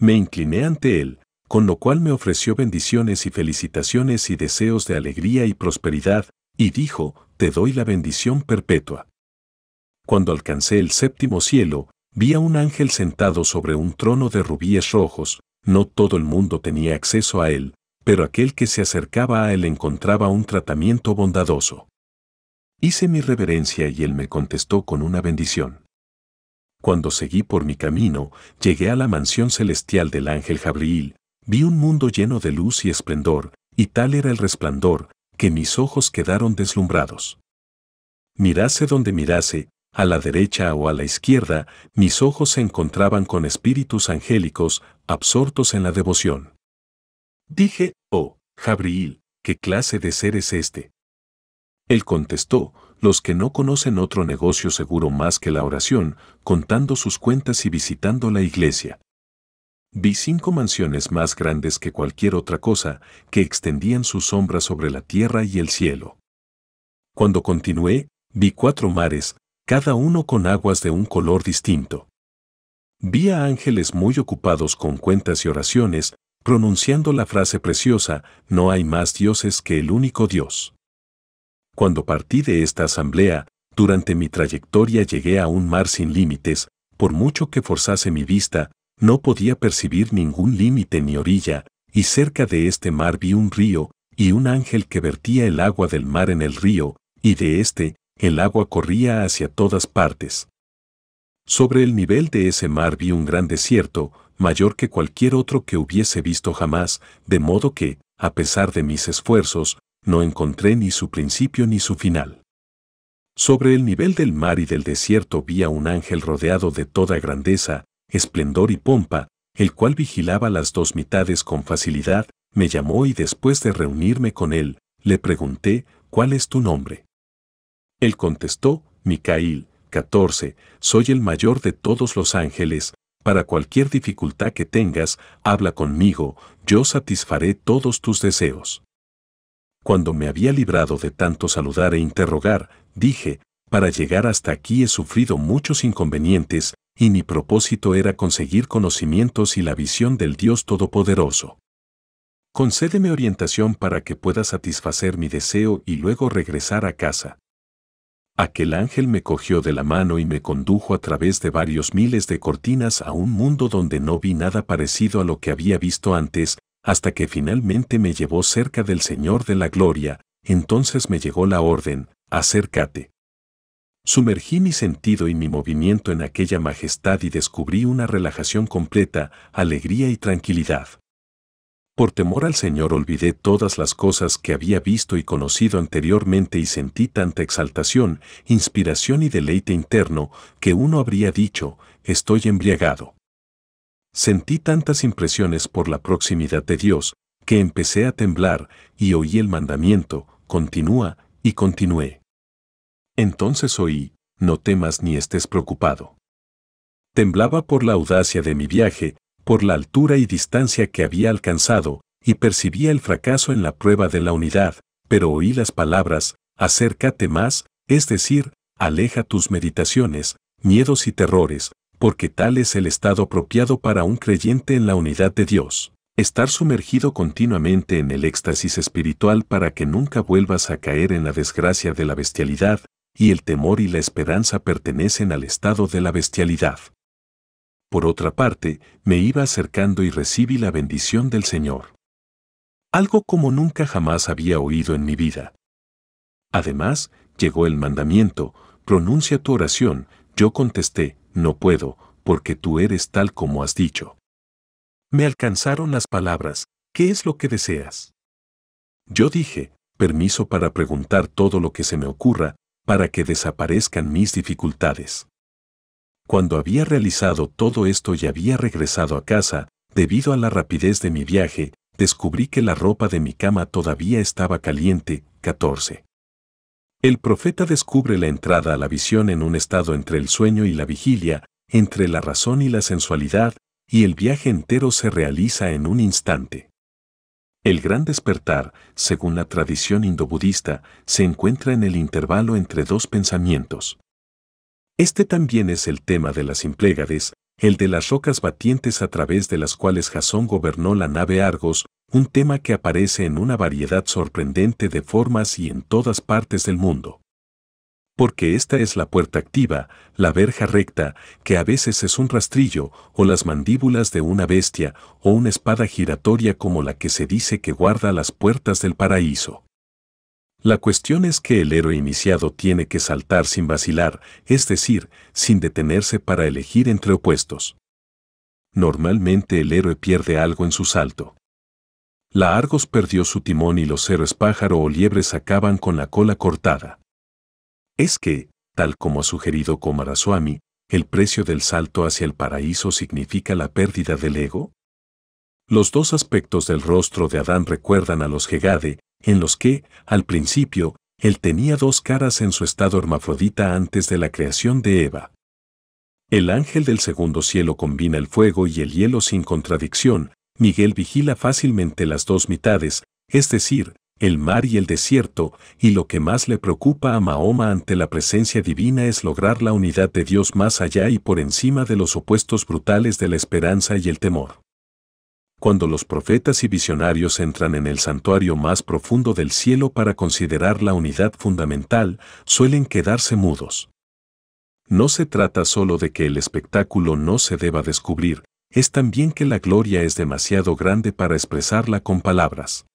Me incliné ante él, con lo cual me ofreció bendiciones y felicitaciones y deseos de alegría y prosperidad, y dijo, Te doy la bendición perpetua. Cuando alcancé el séptimo cielo, vi a un ángel sentado sobre un trono de rubíes rojos, no todo el mundo tenía acceso a él, pero aquel que se acercaba a él encontraba un tratamiento bondadoso. Hice mi reverencia y él me contestó con una bendición. Cuando seguí por mi camino, llegué a la mansión celestial del ángel Jabriil, vi un mundo lleno de luz y esplendor, y tal era el resplandor, que mis ojos quedaron deslumbrados. Mirase donde mirase, a la derecha o a la izquierda, mis ojos se encontraban con espíritus angélicos, absortos en la devoción. Dije, oh, Jabriil, ¿qué clase de ser es este? Él contestó, los que no conocen otro negocio seguro más que la oración, contando sus cuentas y visitando la iglesia. Vi cinco mansiones más grandes que cualquier otra cosa, que extendían su sombra sobre la tierra y el cielo. Cuando continué, vi cuatro mares, cada uno con aguas de un color distinto. Vi a ángeles muy ocupados con cuentas y oraciones, pronunciando la frase preciosa, no hay más dioses que el único Dios. Cuando partí de esta asamblea, durante mi trayectoria llegué a un mar sin límites, por mucho que forzase mi vista, no podía percibir ningún límite ni orilla, y cerca de este mar vi un río, y un ángel que vertía el agua del mar en el río, y de este, el agua corría hacia todas partes. Sobre el nivel de ese mar vi un gran desierto, mayor que cualquier otro que hubiese visto jamás, de modo que, a pesar de mis esfuerzos, no encontré ni su principio ni su final. Sobre el nivel del mar y del desierto vi a un ángel rodeado de toda grandeza, esplendor y pompa, el cual vigilaba las dos mitades con facilidad, me llamó y después de reunirme con él, le pregunté, ¿cuál es tu nombre? Él contestó, Micael, 14, soy el mayor de todos los ángeles, para cualquier dificultad que tengas, habla conmigo, yo satisfaré todos tus deseos. Cuando me había librado de tanto saludar e interrogar, dije, para llegar hasta aquí he sufrido muchos inconvenientes, y mi propósito era conseguir conocimientos y la visión del Dios Todopoderoso. Concédeme orientación para que pueda satisfacer mi deseo y luego regresar a casa. Aquel ángel me cogió de la mano y me condujo a través de varios miles de cortinas a un mundo donde no vi nada parecido a lo que había visto antes, hasta que finalmente me llevó cerca del Señor de la Gloria, entonces me llegó la orden, acércate. Sumergí mi sentido y mi movimiento en aquella majestad y descubrí una relajación completa, alegría y tranquilidad. Por temor al Señor olvidé todas las cosas que había visto y conocido anteriormente y sentí tanta exaltación, inspiración y deleite interno que uno habría dicho, estoy embriagado. Sentí tantas impresiones por la proximidad de Dios, que empecé a temblar y oí el mandamiento, continúa, y continué. Entonces oí, no temas ni estés preocupado. Temblaba por la audacia de mi viaje por la altura y distancia que había alcanzado, y percibía el fracaso en la prueba de la unidad, pero oí las palabras, acércate más, es decir, aleja tus meditaciones, miedos y terrores, porque tal es el estado apropiado para un creyente en la unidad de Dios. Estar sumergido continuamente en el éxtasis espiritual para que nunca vuelvas a caer en la desgracia de la bestialidad, y el temor y la esperanza pertenecen al estado de la bestialidad. Por otra parte, me iba acercando y recibí la bendición del Señor. Algo como nunca jamás había oído en mi vida. Además, llegó el mandamiento, pronuncia tu oración, yo contesté, no puedo, porque tú eres tal como has dicho. Me alcanzaron las palabras, ¿qué es lo que deseas? Yo dije, permiso para preguntar todo lo que se me ocurra, para que desaparezcan mis dificultades. Cuando había realizado todo esto y había regresado a casa, debido a la rapidez de mi viaje, descubrí que la ropa de mi cama todavía estaba caliente. 14. El profeta descubre la entrada a la visión en un estado entre el sueño y la vigilia, entre la razón y la sensualidad, y el viaje entero se realiza en un instante. El gran despertar, según la tradición indobudista, se encuentra en el intervalo entre dos pensamientos. Este también es el tema de las implégades, el de las rocas batientes a través de las cuales Jasón gobernó la nave Argos, un tema que aparece en una variedad sorprendente de formas y en todas partes del mundo. Porque esta es la puerta activa, la verja recta, que a veces es un rastrillo, o las mandíbulas de una bestia, o una espada giratoria como la que se dice que guarda las puertas del paraíso. La cuestión es que el héroe iniciado tiene que saltar sin vacilar, es decir, sin detenerse para elegir entre opuestos. Normalmente el héroe pierde algo en su salto. La Argos perdió su timón y los héroes pájaro o liebres acaban con la cola cortada. Es que, tal como ha sugerido Komaraswami, ¿El precio del salto hacia el paraíso significa la pérdida del ego? Los dos aspectos del rostro de Adán recuerdan a los Gegade, en los que, al principio, él tenía dos caras en su estado hermafrodita antes de la creación de Eva. El ángel del segundo cielo combina el fuego y el hielo sin contradicción, Miguel vigila fácilmente las dos mitades, es decir, el mar y el desierto, y lo que más le preocupa a Mahoma ante la presencia divina es lograr la unidad de Dios más allá y por encima de los opuestos brutales de la esperanza y el temor cuando los profetas y visionarios entran en el santuario más profundo del cielo para considerar la unidad fundamental, suelen quedarse mudos. No se trata solo de que el espectáculo no se deba descubrir, es también que la gloria es demasiado grande para expresarla con palabras.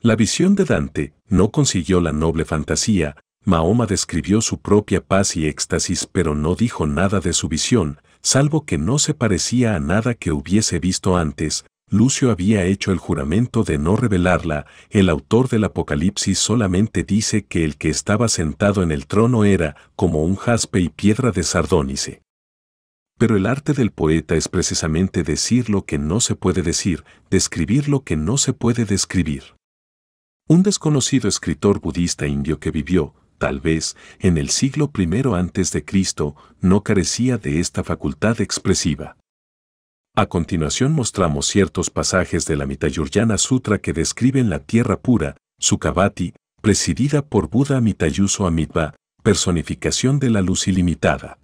La visión de Dante no consiguió la noble fantasía, Mahoma describió su propia paz y éxtasis pero no dijo nada de su visión, salvo que no se parecía a nada que hubiese visto antes, Lucio había hecho el juramento de no revelarla, el autor del Apocalipsis solamente dice que el que estaba sentado en el trono era como un jaspe y piedra de sardónice. Pero el arte del poeta es precisamente decir lo que no se puede decir, describir lo que no se puede describir. Un desconocido escritor budista indio que vivió, tal vez, en el siglo I antes de Cristo, no carecía de esta facultad expresiva. A continuación mostramos ciertos pasajes de la Mitayurjana Sutra que describen la tierra pura, Sukhavati, presidida por Buda Mitayuso Amitva, personificación de la luz ilimitada.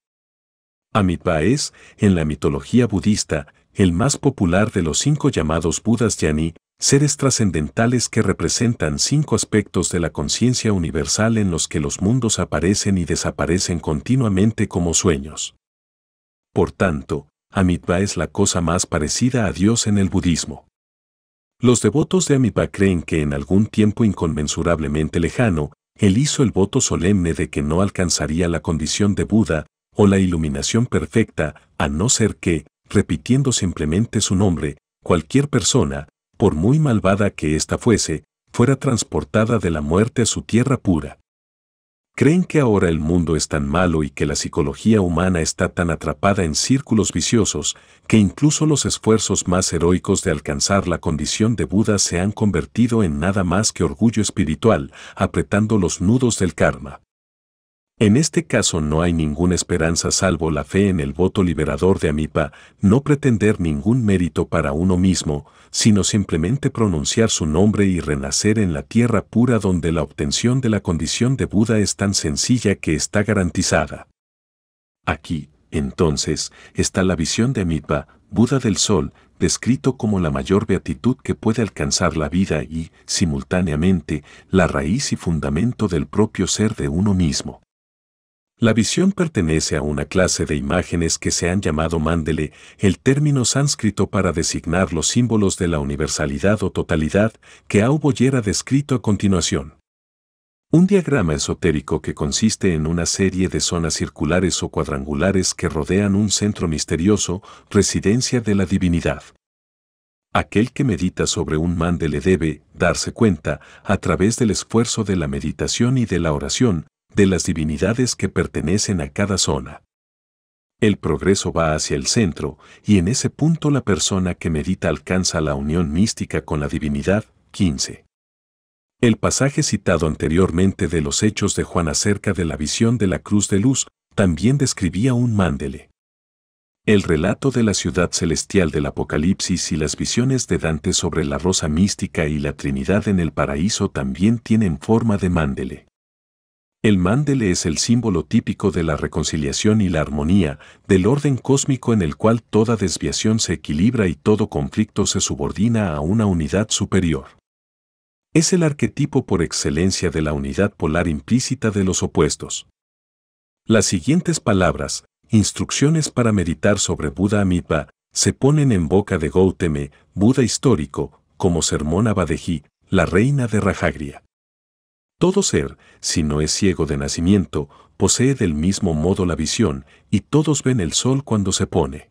Amitva es, en la mitología budista, el más popular de los cinco llamados Budas Jani, seres trascendentales que representan cinco aspectos de la conciencia universal en los que los mundos aparecen y desaparecen continuamente como sueños. Por tanto, Amitva es la cosa más parecida a Dios en el budismo. Los devotos de Amitva creen que en algún tiempo inconmensurablemente lejano, él hizo el voto solemne de que no alcanzaría la condición de Buda o la iluminación perfecta, a no ser que, repitiendo simplemente su nombre, cualquier persona, por muy malvada que ésta fuese, fuera transportada de la muerte a su tierra pura. ¿Creen que ahora el mundo es tan malo y que la psicología humana está tan atrapada en círculos viciosos que incluso los esfuerzos más heroicos de alcanzar la condición de Buda se han convertido en nada más que orgullo espiritual, apretando los nudos del karma? En este caso no hay ninguna esperanza salvo la fe en el voto liberador de Amipa, no pretender ningún mérito para uno mismo, sino simplemente pronunciar su nombre y renacer en la tierra pura donde la obtención de la condición de Buda es tan sencilla que está garantizada. Aquí, entonces, está la visión de Amipa, Buda del Sol, descrito como la mayor beatitud que puede alcanzar la vida y, simultáneamente, la raíz y fundamento del propio ser de uno mismo. La visión pertenece a una clase de imágenes que se han llamado mandele, el término sánscrito para designar los símbolos de la universalidad o totalidad que Auboyer ha descrito a continuación. Un diagrama esotérico que consiste en una serie de zonas circulares o cuadrangulares que rodean un centro misterioso, residencia de la divinidad. Aquel que medita sobre un mandele debe darse cuenta, a través del esfuerzo de la meditación y de la oración, de las divinidades que pertenecen a cada zona. El progreso va hacia el centro y en ese punto la persona que medita alcanza la unión mística con la divinidad. 15. El pasaje citado anteriormente de los hechos de Juan acerca de la visión de la cruz de luz también describía un mándele. El relato de la ciudad celestial del Apocalipsis y las visiones de Dante sobre la rosa mística y la Trinidad en el paraíso también tienen forma de mándele. El mándele es el símbolo típico de la reconciliación y la armonía, del orden cósmico en el cual toda desviación se equilibra y todo conflicto se subordina a una unidad superior. Es el arquetipo por excelencia de la unidad polar implícita de los opuestos. Las siguientes palabras, instrucciones para meditar sobre Buda Amipa, se ponen en boca de Gautame, Buda histórico, como sermón a la reina de Rajagria. Todo ser, si no es ciego de nacimiento, posee del mismo modo la visión y todos ven el sol cuando se pone.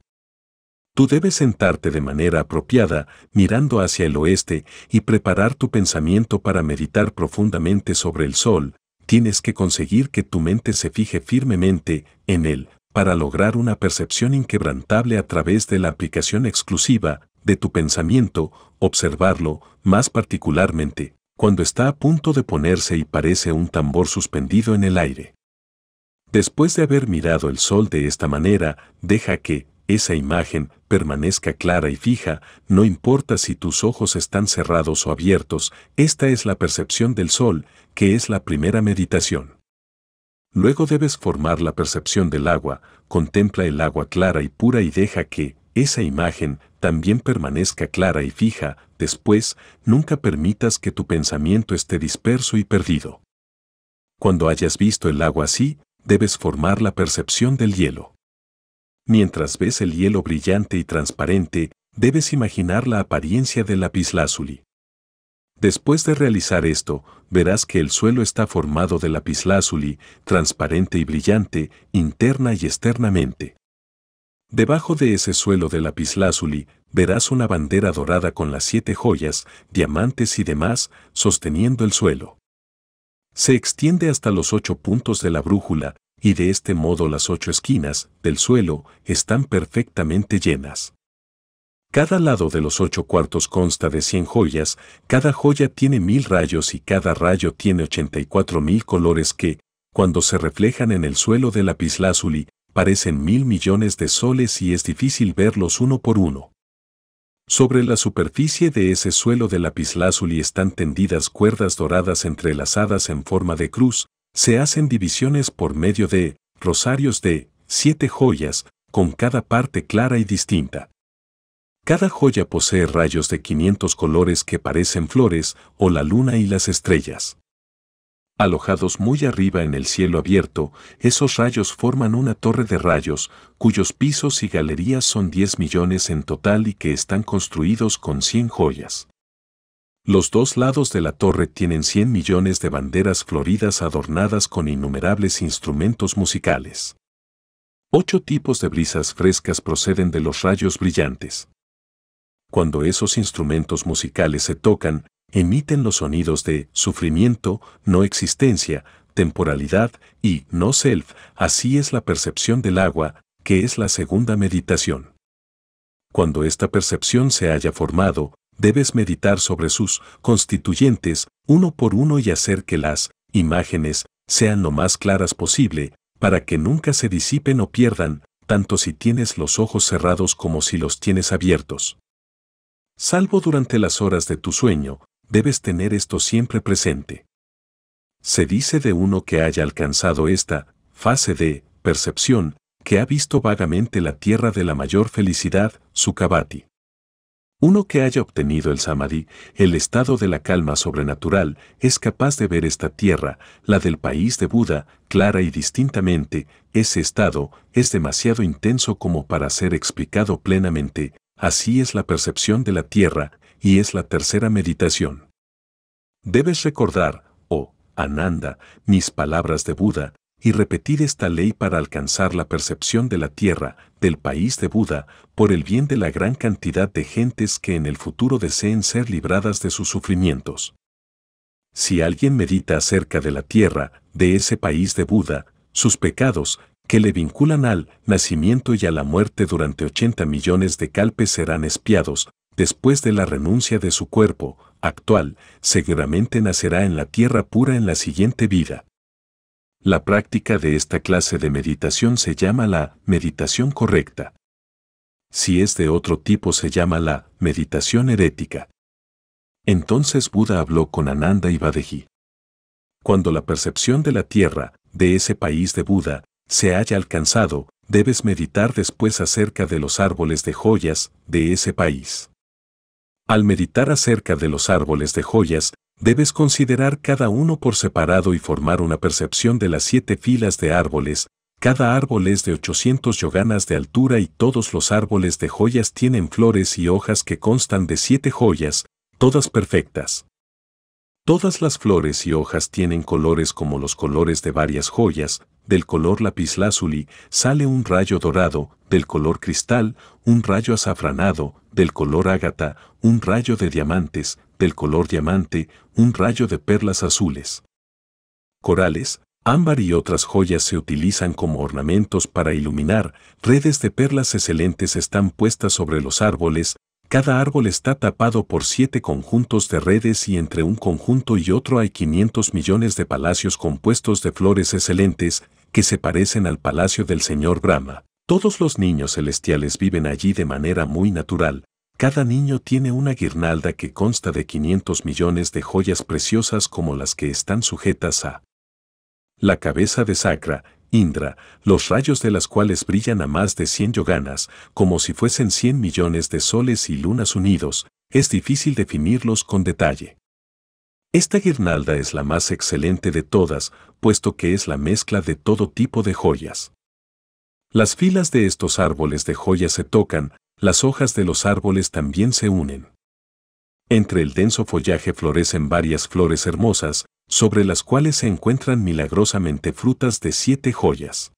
Tú debes sentarte de manera apropiada, mirando hacia el oeste, y preparar tu pensamiento para meditar profundamente sobre el sol. Tienes que conseguir que tu mente se fije firmemente en él para lograr una percepción inquebrantable a través de la aplicación exclusiva de tu pensamiento, observarlo más particularmente, cuando está a punto de ponerse y parece un tambor suspendido en el aire. Después de haber mirado el sol de esta manera, deja que esa imagen permanezca clara y fija, no importa si tus ojos están cerrados o abiertos, esta es la percepción del sol, que es la primera meditación. Luego debes formar la percepción del agua, contempla el agua clara y pura y deja que esa imagen también permanezca clara y fija, después nunca permitas que tu pensamiento esté disperso y perdido. Cuando hayas visto el agua así, debes formar la percepción del hielo. Mientras ves el hielo brillante y transparente, debes imaginar la apariencia del lapislázuli. Después de realizar esto, verás que el suelo está formado de lapislázuli, transparente y brillante, interna y externamente. Debajo de ese suelo de lapislázuli verás una bandera dorada con las siete joyas, diamantes y demás, sosteniendo el suelo. Se extiende hasta los ocho puntos de la brújula, y de este modo las ocho esquinas del suelo están perfectamente llenas. Cada lado de los ocho cuartos consta de cien joyas, cada joya tiene mil rayos y cada rayo tiene ochenta y cuatro mil colores que, cuando se reflejan en el suelo de lapislázuli, parecen mil millones de soles y es difícil verlos uno por uno. Sobre la superficie de ese suelo de lapislázuli están tendidas cuerdas doradas entrelazadas en forma de cruz, se hacen divisiones por medio de rosarios de siete joyas, con cada parte clara y distinta. Cada joya posee rayos de 500 colores que parecen flores o la luna y las estrellas. Alojados muy arriba en el cielo abierto, esos rayos forman una torre de rayos, cuyos pisos y galerías son 10 millones en total y que están construidos con 100 joyas. Los dos lados de la torre tienen 100 millones de banderas floridas adornadas con innumerables instrumentos musicales. Ocho tipos de brisas frescas proceden de los rayos brillantes. Cuando esos instrumentos musicales se tocan, emiten los sonidos de sufrimiento, no existencia, temporalidad y no self. Así es la percepción del agua, que es la segunda meditación. Cuando esta percepción se haya formado, debes meditar sobre sus constituyentes uno por uno y hacer que las imágenes sean lo más claras posible, para que nunca se disipen o pierdan, tanto si tienes los ojos cerrados como si los tienes abiertos. Salvo durante las horas de tu sueño, debes tener esto siempre presente. Se dice de uno que haya alcanzado esta fase de percepción, que ha visto vagamente la tierra de la mayor felicidad, Sukhavati. Uno que haya obtenido el samadhi, el estado de la calma sobrenatural, es capaz de ver esta tierra, la del país de Buda, clara y distintamente, ese estado es demasiado intenso como para ser explicado plenamente, así es la percepción de la tierra, y es la tercera meditación. Debes recordar, oh Ananda, mis palabras de Buda, y repetir esta ley para alcanzar la percepción de la tierra, del país de Buda, por el bien de la gran cantidad de gentes que en el futuro deseen ser libradas de sus sufrimientos. Si alguien medita acerca de la tierra, de ese país de Buda, sus pecados, que le vinculan al nacimiento y a la muerte durante 80 millones de calpes serán espiados, después de la renuncia de su cuerpo actual, seguramente nacerá en la tierra pura en la siguiente vida. La práctica de esta clase de meditación se llama la meditación correcta. Si es de otro tipo se llama la meditación herética. Entonces Buda habló con Ananda y Badeji. Cuando la percepción de la tierra, de ese país de Buda, se haya alcanzado, debes meditar después acerca de los árboles de joyas de ese país. Al meditar acerca de los árboles de joyas, debes considerar cada uno por separado y formar una percepción de las siete filas de árboles. Cada árbol es de 800 yoganas de altura y todos los árboles de joyas tienen flores y hojas que constan de siete joyas, todas perfectas. Todas las flores y hojas tienen colores como los colores de varias joyas, del color lapislázuli sale un rayo dorado, del color cristal un rayo azafranado, del color ágata, un rayo de diamantes, del color diamante, un rayo de perlas azules. Corales, ámbar y otras joyas se utilizan como ornamentos para iluminar, redes de perlas excelentes están puestas sobre los árboles, cada árbol está tapado por siete conjuntos de redes y entre un conjunto y otro hay 500 millones de palacios compuestos de flores excelentes que se parecen al palacio del señor Brahma. Todos los niños celestiales viven allí de manera muy natural. Cada niño tiene una guirnalda que consta de 500 millones de joyas preciosas como las que están sujetas a la cabeza de Sacra, Indra, los rayos de las cuales brillan a más de 100 yoganas, como si fuesen 100 millones de soles y lunas unidos, es difícil definirlos con detalle. Esta guirnalda es la más excelente de todas, puesto que es la mezcla de todo tipo de joyas. Las filas de estos árboles de joya se tocan, las hojas de los árboles también se unen. Entre el denso follaje florecen varias flores hermosas, sobre las cuales se encuentran milagrosamente frutas de siete joyas.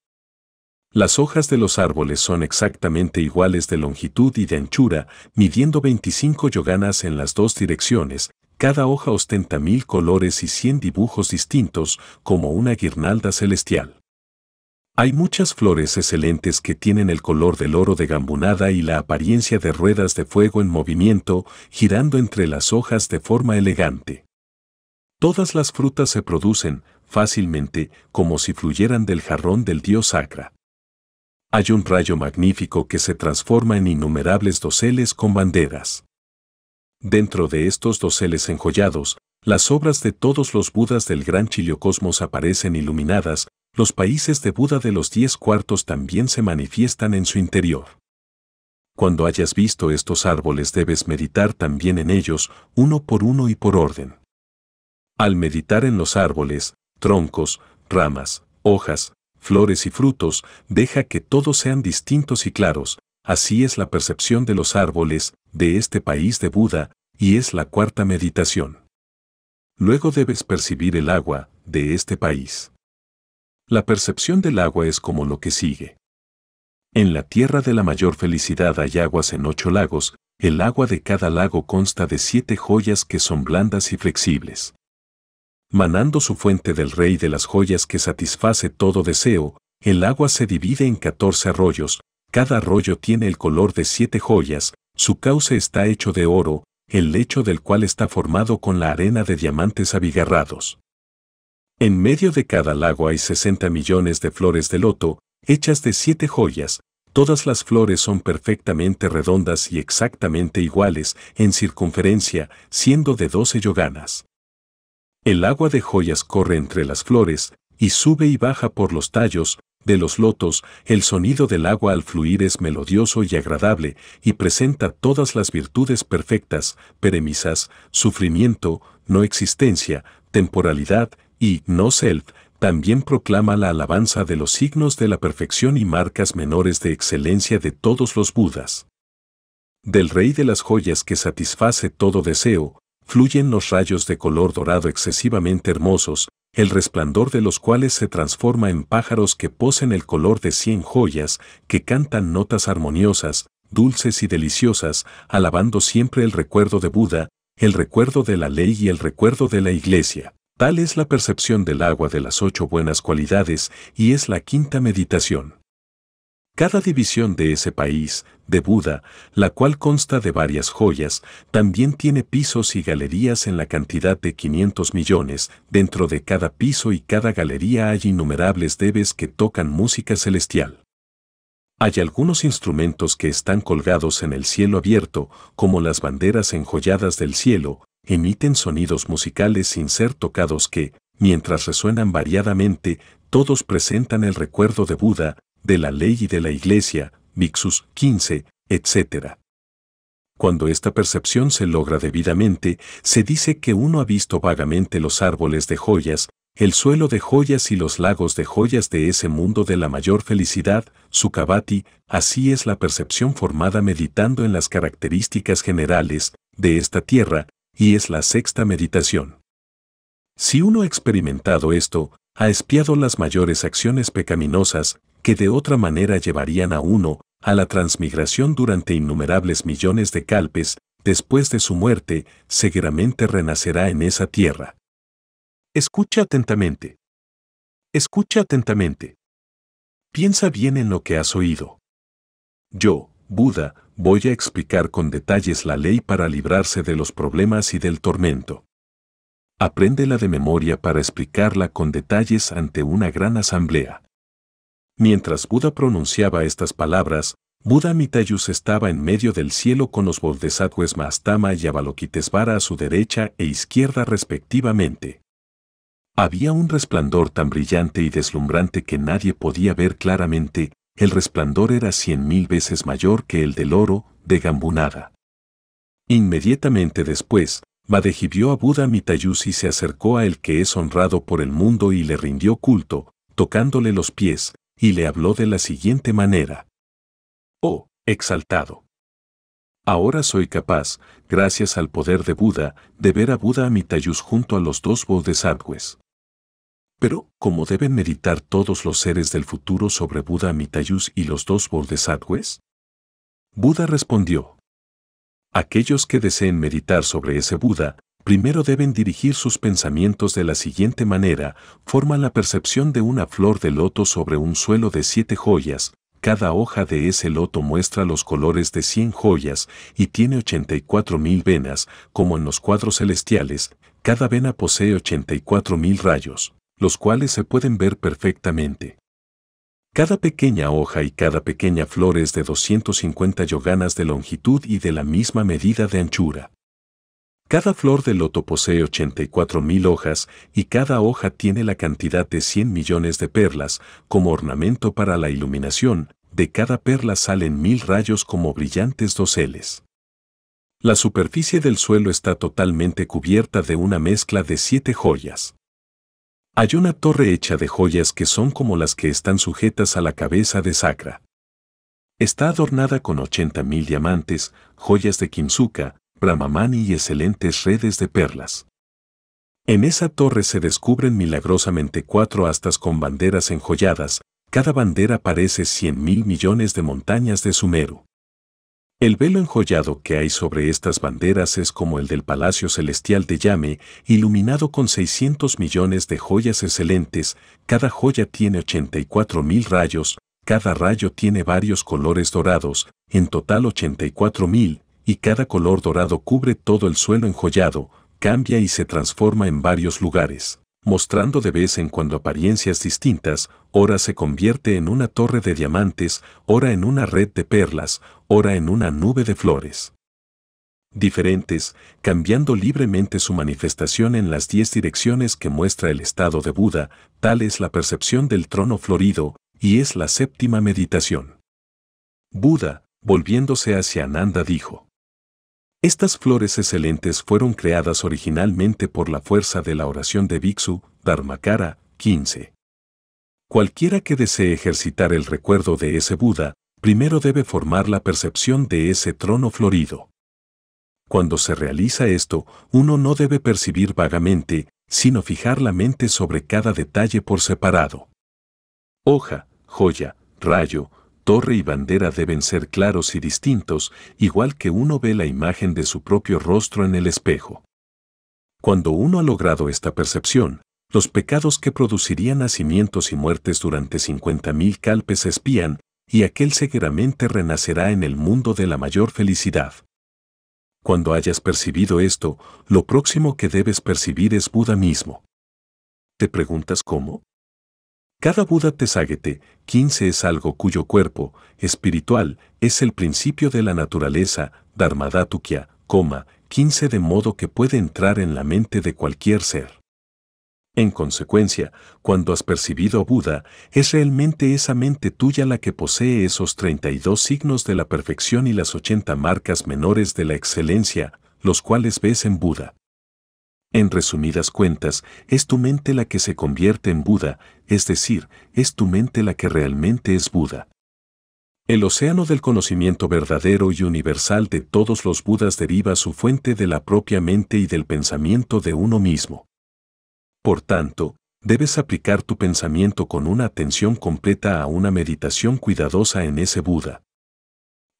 Las hojas de los árboles son exactamente iguales de longitud y de anchura, midiendo 25 yoganas en las dos direcciones. Cada hoja ostenta mil colores y cien dibujos distintos, como una guirnalda celestial. Hay muchas flores excelentes que tienen el color del oro de gambunada y la apariencia de ruedas de fuego en movimiento, girando entre las hojas de forma elegante. Todas las frutas se producen, fácilmente, como si fluyeran del jarrón del dios Sacra. Hay un rayo magnífico que se transforma en innumerables doseles con banderas. Dentro de estos doseles enjollados, las obras de todos los Budas del gran Chiliocosmos aparecen iluminadas, los países de Buda de los diez cuartos también se manifiestan en su interior. Cuando hayas visto estos árboles debes meditar también en ellos, uno por uno y por orden. Al meditar en los árboles, troncos, ramas, hojas, flores y frutos, deja que todos sean distintos y claros, así es la percepción de los árboles, de este país de Buda, y es la cuarta meditación. Luego debes percibir el agua, de este país. La percepción del agua es como lo que sigue. En la tierra de la mayor felicidad hay aguas en ocho lagos, el agua de cada lago consta de siete joyas que son blandas y flexibles. Manando su fuente del rey de las joyas que satisface todo deseo, el agua se divide en catorce arroyos, cada arroyo tiene el color de siete joyas, su cauce está hecho de oro, el lecho del cual está formado con la arena de diamantes abigarrados. En medio de cada lago hay 60 millones de flores de loto, hechas de siete joyas, todas las flores son perfectamente redondas y exactamente iguales en circunferencia, siendo de 12 yoganas. El agua de joyas corre entre las flores, y sube y baja por los tallos, de los lotos, el sonido del agua al fluir es melodioso y agradable, y presenta todas las virtudes perfectas, peremisas, sufrimiento, no existencia, temporalidad, y No Self también proclama la alabanza de los signos de la perfección y marcas menores de excelencia de todos los Budas. Del rey de las joyas que satisface todo deseo, fluyen los rayos de color dorado excesivamente hermosos, el resplandor de los cuales se transforma en pájaros que posen el color de cien joyas, que cantan notas armoniosas, dulces y deliciosas, alabando siempre el recuerdo de Buda, el recuerdo de la ley y el recuerdo de la iglesia. Tal es la percepción del agua de las ocho buenas cualidades y es la quinta meditación. Cada división de ese país, de Buda, la cual consta de varias joyas, también tiene pisos y galerías en la cantidad de 500 millones. Dentro de cada piso y cada galería hay innumerables debes que tocan música celestial. Hay algunos instrumentos que están colgados en el cielo abierto, como las banderas enjolladas del cielo, emiten sonidos musicales sin ser tocados que, mientras resuenan variadamente, todos presentan el recuerdo de Buda, de la ley y de la iglesia, Vixus 15, etc. Cuando esta percepción se logra debidamente, se dice que uno ha visto vagamente los árboles de joyas, el suelo de joyas y los lagos de joyas de ese mundo de la mayor felicidad, Sukhavati, así es la percepción formada meditando en las características generales de esta tierra, y es la sexta meditación. Si uno ha experimentado esto, ha espiado las mayores acciones pecaminosas que de otra manera llevarían a uno a la transmigración durante innumerables millones de calpes, después de su muerte, seguramente renacerá en esa tierra. Escucha atentamente. Escucha atentamente. Piensa bien en lo que has oído. Yo, Buda, voy a explicar con detalles la ley para librarse de los problemas y del tormento. Apréndela de memoria para explicarla con detalles ante una gran asamblea. Mientras Buda pronunciaba estas palabras, Buda Mitayus estaba en medio del cielo con los Bodhisattvas Mastama y Avalokitesvara a su derecha e izquierda respectivamente. Había un resplandor tan brillante y deslumbrante que nadie podía ver claramente, el resplandor era cien mil veces mayor que el del oro, de Gambunada. Inmediatamente después, Badeji vio a Buda Mitayus y se acercó a el que es honrado por el mundo y le rindió culto, tocándole los pies, y le habló de la siguiente manera. Oh, exaltado. Ahora soy capaz, gracias al poder de Buda, de ver a Buda Amitayus junto a los dos bodhisattvas. Pero, ¿cómo deben meditar todos los seres del futuro sobre Buda Amitayus y los dos Bodhisattvas? Buda respondió. Aquellos que deseen meditar sobre ese Buda, primero deben dirigir sus pensamientos de la siguiente manera, forman la percepción de una flor de loto sobre un suelo de siete joyas, cada hoja de ese loto muestra los colores de cien joyas y tiene 84.000 venas, como en los cuadros celestiales, cada vena posee 84.000 rayos los cuales se pueden ver perfectamente. Cada pequeña hoja y cada pequeña flor es de 250 yoganas de longitud y de la misma medida de anchura. Cada flor del loto posee 84.000 hojas y cada hoja tiene la cantidad de 100 millones de perlas como ornamento para la iluminación. De cada perla salen mil rayos como brillantes doseles. La superficie del suelo está totalmente cubierta de una mezcla de siete joyas. Hay una torre hecha de joyas que son como las que están sujetas a la cabeza de Sacra. Está adornada con 80.000 diamantes, joyas de Kimsuka, Brahmamani y excelentes redes de perlas. En esa torre se descubren milagrosamente cuatro astas con banderas enjolladas, cada bandera parece 100.000 millones de montañas de Sumeru. El velo enjollado que hay sobre estas banderas es como el del Palacio Celestial de Yame, iluminado con 600 millones de joyas excelentes, cada joya tiene 84.000 mil rayos, cada rayo tiene varios colores dorados, en total 84.000, mil, y cada color dorado cubre todo el suelo enjollado, cambia y se transforma en varios lugares mostrando de vez en cuando apariencias distintas, ora se convierte en una torre de diamantes, ora en una red de perlas, ora en una nube de flores. Diferentes, cambiando libremente su manifestación en las diez direcciones que muestra el estado de Buda, tal es la percepción del trono florido, y es la séptima meditación. Buda, volviéndose hacia Ananda, dijo, estas flores excelentes fueron creadas originalmente por la fuerza de la oración de Bhiksu, Dharmakara, 15. Cualquiera que desee ejercitar el recuerdo de ese Buda, primero debe formar la percepción de ese trono florido. Cuando se realiza esto, uno no debe percibir vagamente, sino fijar la mente sobre cada detalle por separado. Hoja, joya, rayo, torre y bandera deben ser claros y distintos, igual que uno ve la imagen de su propio rostro en el espejo. Cuando uno ha logrado esta percepción, los pecados que producirían nacimientos y muertes durante 50.000 calpes espían, y aquel seguramente renacerá en el mundo de la mayor felicidad. Cuando hayas percibido esto, lo próximo que debes percibir es Buda mismo. ¿Te preguntas cómo? Cada Buda Tesagete 15 es algo cuyo cuerpo, espiritual, es el principio de la naturaleza, Dharmadatukya, coma, 15 de modo que puede entrar en la mente de cualquier ser. En consecuencia, cuando has percibido a Buda, es realmente esa mente tuya la que posee esos 32 signos de la perfección y las 80 marcas menores de la excelencia, los cuales ves en Buda. En resumidas cuentas, es tu mente la que se convierte en Buda, es decir, es tu mente la que realmente es Buda. El océano del conocimiento verdadero y universal de todos los Budas deriva su fuente de la propia mente y del pensamiento de uno mismo. Por tanto, debes aplicar tu pensamiento con una atención completa a una meditación cuidadosa en ese Buda.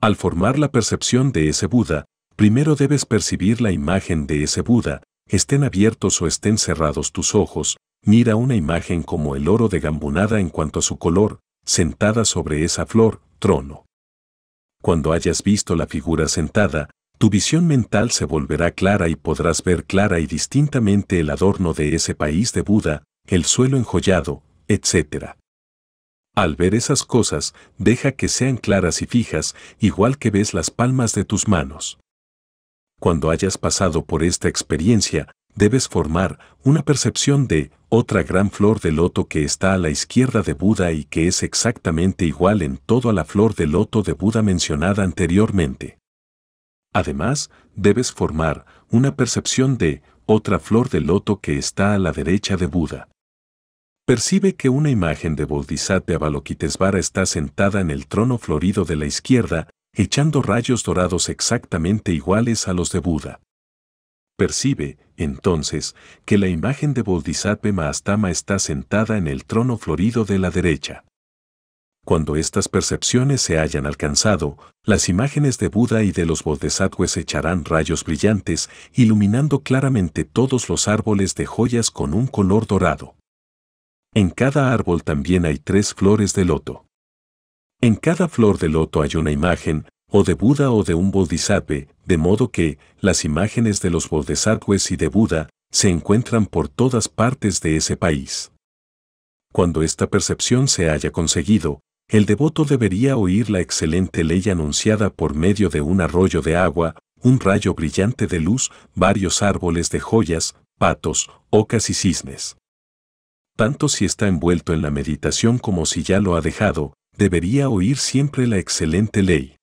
Al formar la percepción de ese Buda, primero debes percibir la imagen de ese Buda, estén abiertos o estén cerrados tus ojos, mira una imagen como el oro de gambunada en cuanto a su color, sentada sobre esa flor, trono. Cuando hayas visto la figura sentada, tu visión mental se volverá clara y podrás ver clara y distintamente el adorno de ese país de Buda, el suelo enjollado, etc. Al ver esas cosas, deja que sean claras y fijas, igual que ves las palmas de tus manos. Cuando hayas pasado por esta experiencia, debes formar una percepción de otra gran flor de loto que está a la izquierda de Buda y que es exactamente igual en todo a la flor de loto de Buda mencionada anteriormente. Además, debes formar una percepción de otra flor de loto que está a la derecha de Buda. Percibe que una imagen de Bodhisattva Avalokitesvara está sentada en el trono florido de la izquierda, echando rayos dorados exactamente iguales a los de Buda. Percibe entonces, que la imagen de Bodhisattva Mahastama está sentada en el trono florido de la derecha. Cuando estas percepciones se hayan alcanzado, las imágenes de Buda y de los bodhisattvas echarán rayos brillantes, iluminando claramente todos los árboles de joyas con un color dorado. En cada árbol también hay tres flores de loto. En cada flor de loto hay una imagen, o de Buda o de un bodhisattva, de modo que las imágenes de los bodhisattvas y de Buda se encuentran por todas partes de ese país. Cuando esta percepción se haya conseguido, el devoto debería oír la excelente ley anunciada por medio de un arroyo de agua, un rayo brillante de luz, varios árboles de joyas, patos, ocas y cisnes. Tanto si está envuelto en la meditación como si ya lo ha dejado, debería oír siempre la excelente ley.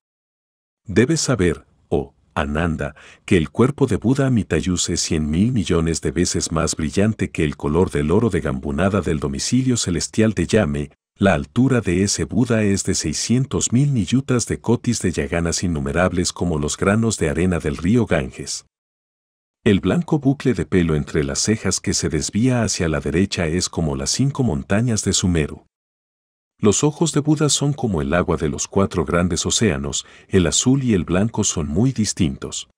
Debes saber, oh Ananda, que el cuerpo de Buda Amitayus es cien mil millones de veces más brillante que el color del oro de gambunada del domicilio celestial de Yame, la altura de ese Buda es de mil niyutas de cotis de yaganas innumerables como los granos de arena del río Ganges. El blanco bucle de pelo entre las cejas que se desvía hacia la derecha es como las cinco montañas de Sumeru. Los ojos de Buda son como el agua de los cuatro grandes océanos, el azul y el blanco son muy distintos.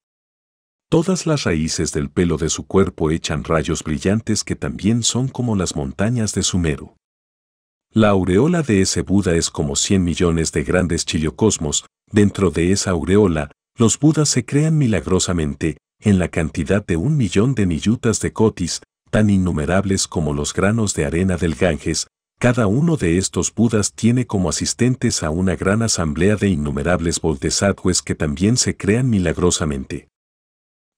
Todas las raíces del pelo de su cuerpo echan rayos brillantes que también son como las montañas de Sumeru. La aureola de ese Buda es como 100 millones de grandes chiliocosmos, dentro de esa aureola, los Budas se crean milagrosamente, en la cantidad de un millón de niyutas de cotis, tan innumerables como los granos de arena del Ganges, cada uno de estos Budas tiene como asistentes a una gran asamblea de innumerables bodhisattvas que también se crean milagrosamente.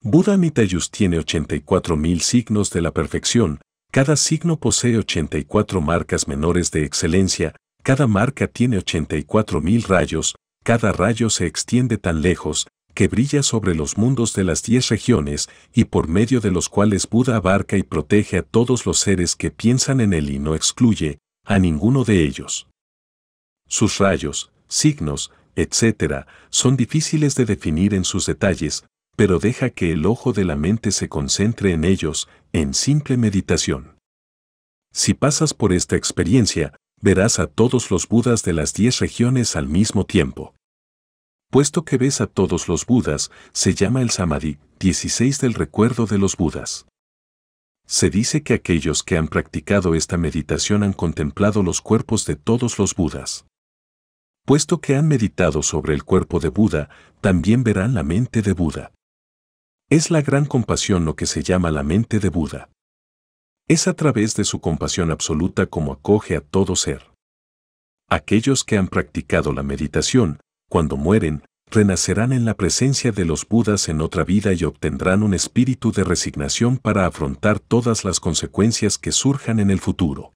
Buda Mitayus tiene 84.000 signos de la perfección, cada signo posee 84 marcas menores de excelencia, cada marca tiene 84.000 rayos, cada rayo se extiende tan lejos, que brilla sobre los mundos de las 10 regiones, y por medio de los cuales Buda abarca y protege a todos los seres que piensan en él y no excluye, a ninguno de ellos. Sus rayos, signos, etc., son difíciles de definir en sus detalles, pero deja que el ojo de la mente se concentre en ellos en simple meditación. Si pasas por esta experiencia, verás a todos los Budas de las diez regiones al mismo tiempo. Puesto que ves a todos los Budas, se llama el Samadhi, 16 del recuerdo de los Budas. Se dice que aquellos que han practicado esta meditación han contemplado los cuerpos de todos los Budas. Puesto que han meditado sobre el cuerpo de Buda, también verán la mente de Buda. Es la gran compasión lo que se llama la mente de Buda. Es a través de su compasión absoluta como acoge a todo ser. Aquellos que han practicado la meditación, cuando mueren, renacerán en la presencia de los Budas en otra vida y obtendrán un espíritu de resignación para afrontar todas las consecuencias que surjan en el futuro.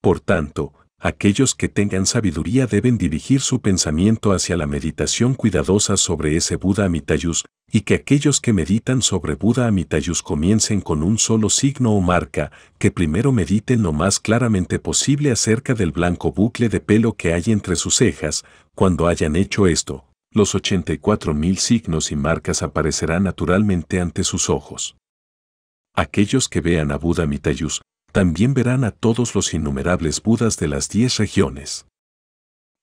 Por tanto, aquellos que tengan sabiduría deben dirigir su pensamiento hacia la meditación cuidadosa sobre ese Buda Amitayus, y que aquellos que meditan sobre Buda Amitayus comiencen con un solo signo o marca, que primero mediten lo más claramente posible acerca del blanco bucle de pelo que hay entre sus cejas, cuando hayan hecho esto, los 84.000 signos y marcas aparecerán naturalmente ante sus ojos. Aquellos que vean a Buda Mitayus también verán a todos los innumerables Budas de las diez regiones.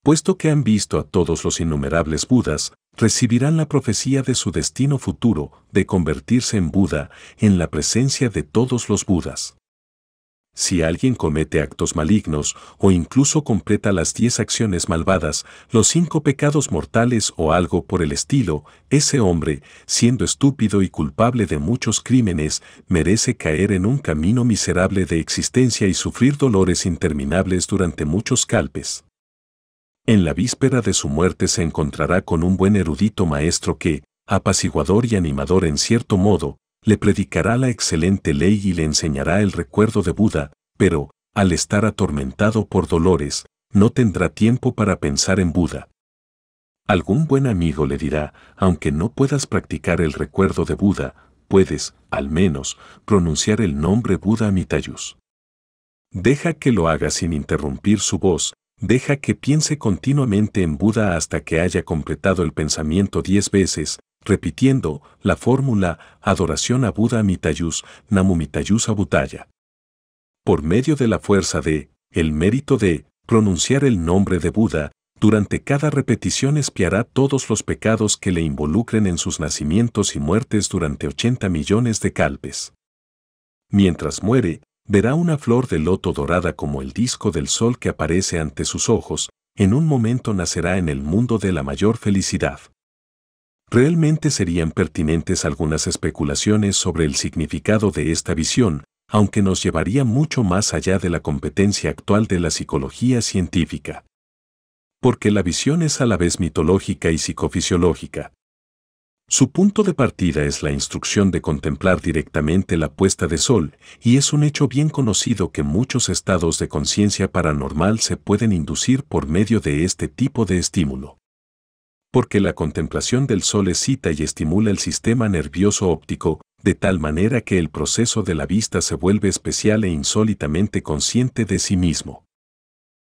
Puesto que han visto a todos los innumerables Budas, recibirán la profecía de su destino futuro de convertirse en Buda en la presencia de todos los Budas. Si alguien comete actos malignos o incluso completa las diez acciones malvadas, los cinco pecados mortales o algo por el estilo, ese hombre, siendo estúpido y culpable de muchos crímenes, merece caer en un camino miserable de existencia y sufrir dolores interminables durante muchos calpes. En la víspera de su muerte se encontrará con un buen erudito maestro que, apaciguador y animador en cierto modo, le predicará la excelente ley y le enseñará el recuerdo de Buda, pero, al estar atormentado por dolores, no tendrá tiempo para pensar en Buda. Algún buen amigo le dirá, aunque no puedas practicar el recuerdo de Buda, puedes, al menos, pronunciar el nombre Buda Mitayus. Deja que lo haga sin interrumpir su voz, deja que piense continuamente en Buda hasta que haya completado el pensamiento diez veces, repitiendo la fórmula Adoración a Buda Mitayus Namu Mitayus Abutaya. Por medio de la fuerza de, el mérito de, pronunciar el nombre de Buda, durante cada repetición espiará todos los pecados que le involucren en sus nacimientos y muertes durante 80 millones de calpes. Mientras muere, verá una flor de loto dorada como el disco del sol que aparece ante sus ojos, en un momento nacerá en el mundo de la mayor felicidad. Realmente serían pertinentes algunas especulaciones sobre el significado de esta visión, aunque nos llevaría mucho más allá de la competencia actual de la psicología científica. Porque la visión es a la vez mitológica y psicofisiológica. Su punto de partida es la instrucción de contemplar directamente la puesta de sol, y es un hecho bien conocido que muchos estados de conciencia paranormal se pueden inducir por medio de este tipo de estímulo porque la contemplación del sol excita y estimula el sistema nervioso óptico, de tal manera que el proceso de la vista se vuelve especial e insólitamente consciente de sí mismo.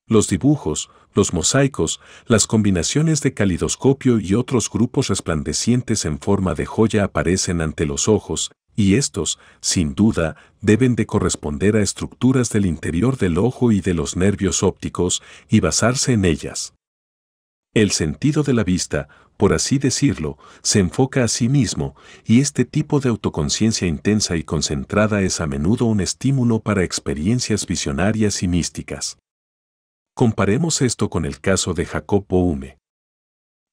Los dibujos, los mosaicos, las combinaciones de calidoscopio y otros grupos resplandecientes en forma de joya aparecen ante los ojos, y estos, sin duda, deben de corresponder a estructuras del interior del ojo y de los nervios ópticos, y basarse en ellas. El sentido de la vista, por así decirlo, se enfoca a sí mismo y este tipo de autoconciencia intensa y concentrada es a menudo un estímulo para experiencias visionarias y místicas. Comparemos esto con el caso de Jacobo Hume.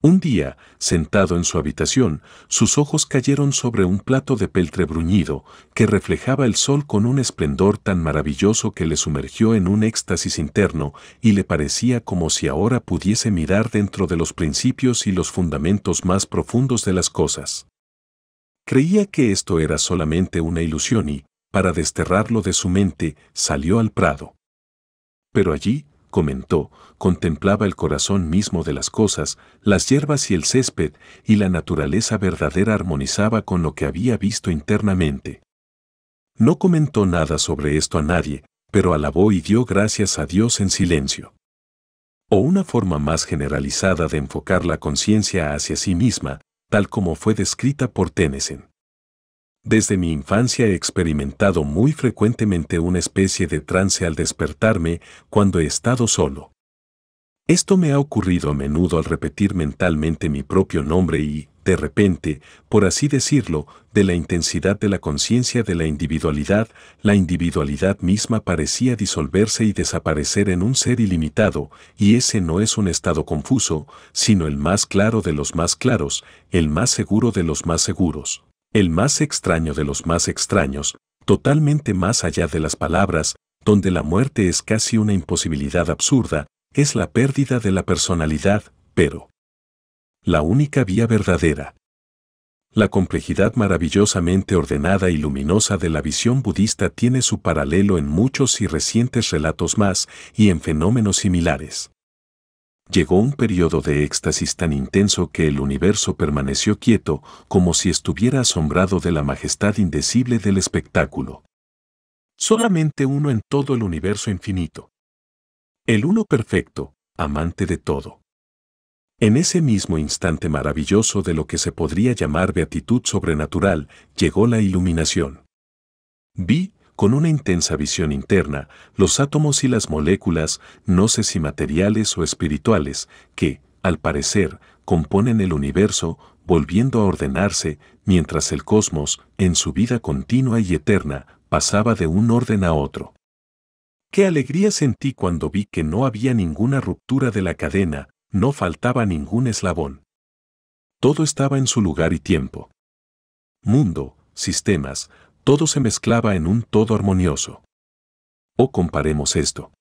Un día, sentado en su habitación, sus ojos cayeron sobre un plato de peltre bruñido que reflejaba el sol con un esplendor tan maravilloso que le sumergió en un éxtasis interno y le parecía como si ahora pudiese mirar dentro de los principios y los fundamentos más profundos de las cosas. Creía que esto era solamente una ilusión y, para desterrarlo de su mente, salió al prado. Pero allí, comentó, contemplaba el corazón mismo de las cosas, las hierbas y el césped, y la naturaleza verdadera armonizaba con lo que había visto internamente. No comentó nada sobre esto a nadie, pero alabó y dio gracias a Dios en silencio. O una forma más generalizada de enfocar la conciencia hacia sí misma, tal como fue descrita por Tennyson. Desde mi infancia he experimentado muy frecuentemente una especie de trance al despertarme cuando he estado solo. Esto me ha ocurrido a menudo al repetir mentalmente mi propio nombre y, de repente, por así decirlo, de la intensidad de la conciencia de la individualidad, la individualidad misma parecía disolverse y desaparecer en un ser ilimitado, y ese no es un estado confuso, sino el más claro de los más claros, el más seguro de los más seguros, el más extraño de los más extraños, totalmente más allá de las palabras, donde la muerte es casi una imposibilidad absurda, es la pérdida de la personalidad, pero la única vía verdadera. La complejidad maravillosamente ordenada y luminosa de la visión budista tiene su paralelo en muchos y recientes relatos más y en fenómenos similares. Llegó un periodo de éxtasis tan intenso que el universo permaneció quieto como si estuviera asombrado de la majestad indecible del espectáculo. Solamente uno en todo el universo infinito el uno perfecto, amante de todo. En ese mismo instante maravilloso de lo que se podría llamar beatitud sobrenatural, llegó la iluminación. Vi, con una intensa visión interna, los átomos y las moléculas, no sé si materiales o espirituales, que, al parecer, componen el universo, volviendo a ordenarse, mientras el cosmos, en su vida continua y eterna, pasaba de un orden a otro. Qué alegría sentí cuando vi que no había ninguna ruptura de la cadena, no faltaba ningún eslabón. Todo estaba en su lugar y tiempo. Mundo, sistemas, todo se mezclaba en un todo armonioso. O oh, comparemos esto.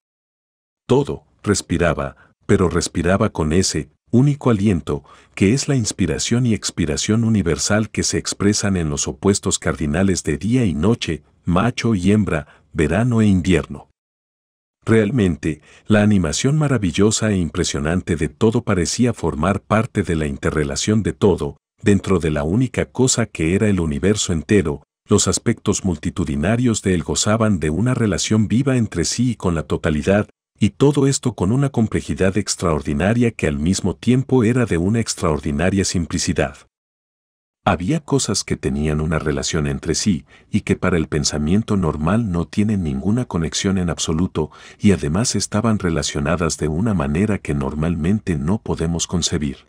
Todo, respiraba, pero respiraba con ese único aliento, que es la inspiración y expiración universal que se expresan en los opuestos cardinales de día y noche, macho y hembra, verano e invierno. Realmente, la animación maravillosa e impresionante de todo parecía formar parte de la interrelación de todo, dentro de la única cosa que era el universo entero, los aspectos multitudinarios de él gozaban de una relación viva entre sí y con la totalidad, y todo esto con una complejidad extraordinaria que al mismo tiempo era de una extraordinaria simplicidad. Había cosas que tenían una relación entre sí y que para el pensamiento normal no tienen ninguna conexión en absoluto y además estaban relacionadas de una manera que normalmente no podemos concebir.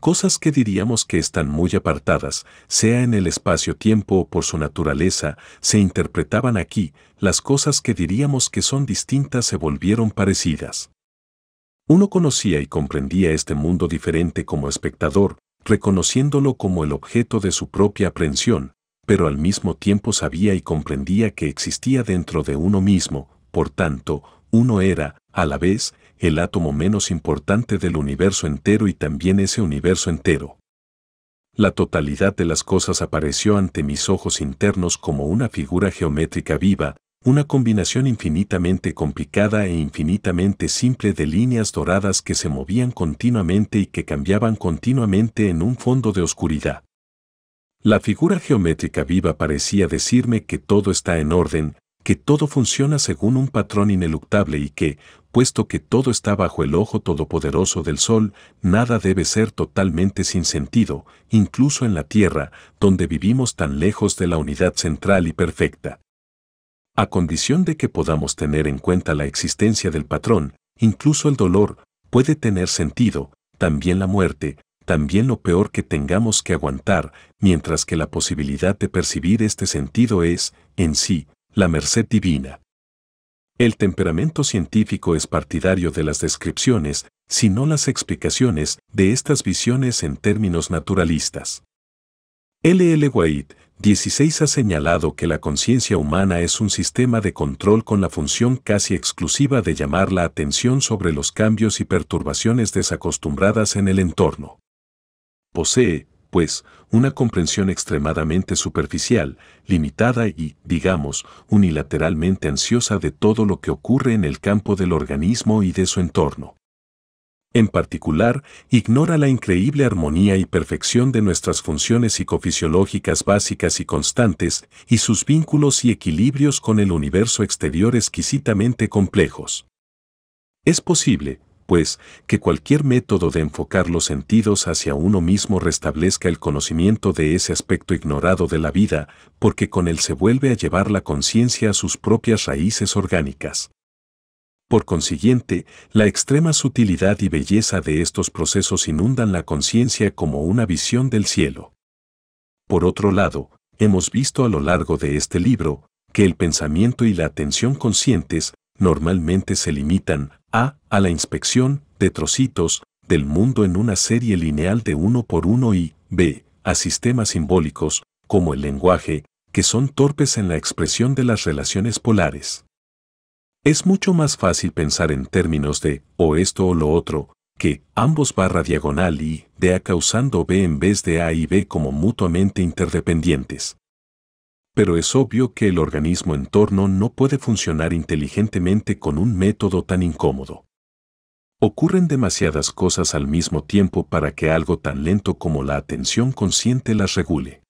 Cosas que diríamos que están muy apartadas, sea en el espacio-tiempo o por su naturaleza, se interpretaban aquí, las cosas que diríamos que son distintas se volvieron parecidas. Uno conocía y comprendía este mundo diferente como espectador, reconociéndolo como el objeto de su propia aprensión, pero al mismo tiempo sabía y comprendía que existía dentro de uno mismo, por tanto, uno era, a la vez, el átomo menos importante del universo entero y también ese universo entero. La totalidad de las cosas apareció ante mis ojos internos como una figura geométrica viva, una combinación infinitamente complicada e infinitamente simple de líneas doradas que se movían continuamente y que cambiaban continuamente en un fondo de oscuridad. La figura geométrica viva parecía decirme que todo está en orden, que todo funciona según un patrón ineluctable y que, puesto que todo está bajo el ojo todopoderoso del Sol, nada debe ser totalmente sin sentido, incluso en la Tierra, donde vivimos tan lejos de la unidad central y perfecta a condición de que podamos tener en cuenta la existencia del patrón, incluso el dolor puede tener sentido, también la muerte, también lo peor que tengamos que aguantar, mientras que la posibilidad de percibir este sentido es, en sí, la merced divina. El temperamento científico es partidario de las descripciones, si no las explicaciones, de estas visiones en términos naturalistas. L. L. White, 16 ha señalado que la conciencia humana es un sistema de control con la función casi exclusiva de llamar la atención sobre los cambios y perturbaciones desacostumbradas en el entorno. Posee, pues, una comprensión extremadamente superficial, limitada y, digamos, unilateralmente ansiosa de todo lo que ocurre en el campo del organismo y de su entorno. En particular, ignora la increíble armonía y perfección de nuestras funciones psicofisiológicas básicas y constantes y sus vínculos y equilibrios con el universo exterior exquisitamente complejos. Es posible, pues, que cualquier método de enfocar los sentidos hacia uno mismo restablezca el conocimiento de ese aspecto ignorado de la vida, porque con él se vuelve a llevar la conciencia a sus propias raíces orgánicas. Por consiguiente, la extrema sutilidad y belleza de estos procesos inundan la conciencia como una visión del cielo. Por otro lado, hemos visto a lo largo de este libro que el pensamiento y la atención conscientes normalmente se limitan a, a la inspección de trocitos del mundo en una serie lineal de uno por uno y b, a sistemas simbólicos, como el lenguaje, que son torpes en la expresión de las relaciones polares. Es mucho más fácil pensar en términos de o esto o lo otro, que ambos barra diagonal y de A causando B en vez de A y B como mutuamente interdependientes. Pero es obvio que el organismo entorno no puede funcionar inteligentemente con un método tan incómodo. Ocurren demasiadas cosas al mismo tiempo para que algo tan lento como la atención consciente las regule.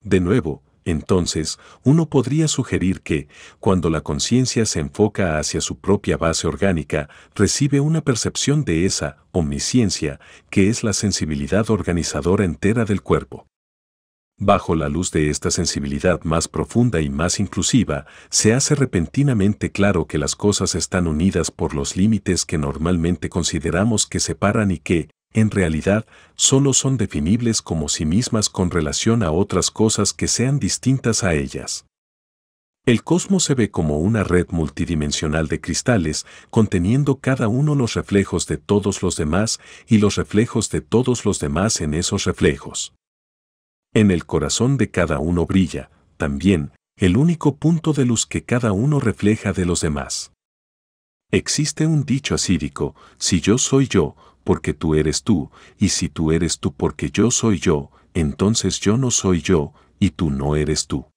De nuevo, entonces, uno podría sugerir que, cuando la conciencia se enfoca hacia su propia base orgánica, recibe una percepción de esa omnisciencia, que es la sensibilidad organizadora entera del cuerpo. Bajo la luz de esta sensibilidad más profunda y más inclusiva, se hace repentinamente claro que las cosas están unidas por los límites que normalmente consideramos que separan y que, en realidad solo son definibles como sí mismas con relación a otras cosas que sean distintas a ellas. El cosmos se ve como una red multidimensional de cristales, conteniendo cada uno los reflejos de todos los demás y los reflejos de todos los demás en esos reflejos. En el corazón de cada uno brilla, también, el único punto de luz que cada uno refleja de los demás. Existe un dicho asídico, si yo soy yo, porque tú eres tú, y si tú eres tú porque yo soy yo, entonces yo no soy yo, y tú no eres tú.